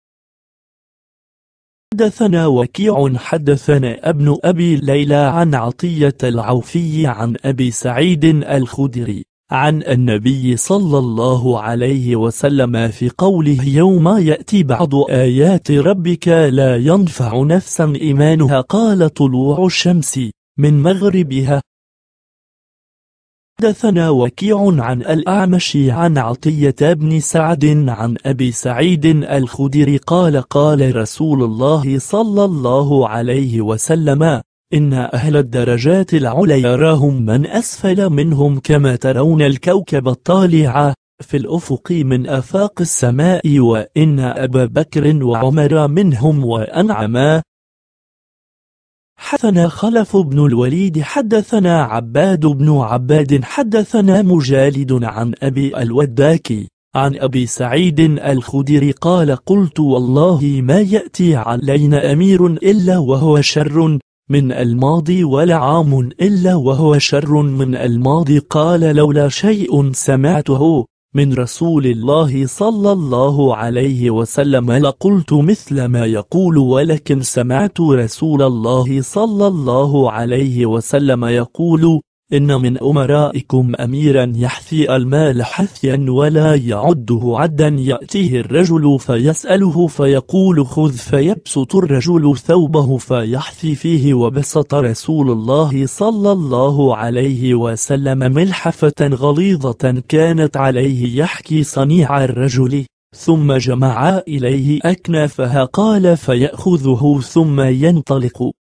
حدثنا وكيع حدثنا ابن أبي ليلى عن عطية العوفي عن أبي سعيد الخدري عن النبي صلى الله عليه وسلم في قوله يوم يأتي بعض آيات ربك لا ينفع نفسا إيمانها قال طلوع الشمس من مغربها حدثنا وكيع عن الأعمش عن عطية بن سعد عن أبي سعيد الخدري قال قال رسول الله صلى الله عليه وسلم إن أهل الدرجات العلى يراهم من أسفل منهم كما ترون الكوكب الطالع في الأفق من أفاق السماء وإن أبا بكر وعمر منهم وأنعما حدثنا خلف بن الوليد حدثنا عباد بن عباد حدثنا مجالد عن أبي الوداكي عن أبي سعيد الخدري قال قلت والله ما يأتي علينا أمير إلا وهو شر من الماضي ولا عام إلا وهو شر من الماضي قال لولا شيء سمعته من رسول الله صلى الله عليه وسلم لقلت مثل ما يقول ولكن سمعت رسول الله صلى الله عليه وسلم يقول إن من أمرائكم أميرا يحثي المال حثيا ولا يعده عدا يأتيه الرجل فيسأله فيقول خذ فيبسط الرجل ثوبه فيحثي فيه وبسط رسول الله صلى الله عليه وسلم ملحفة غليظة كانت عليه يحكي صنيع الرجل ثم جمع إليه أكنافها قال فيأخذه ثم ينطلق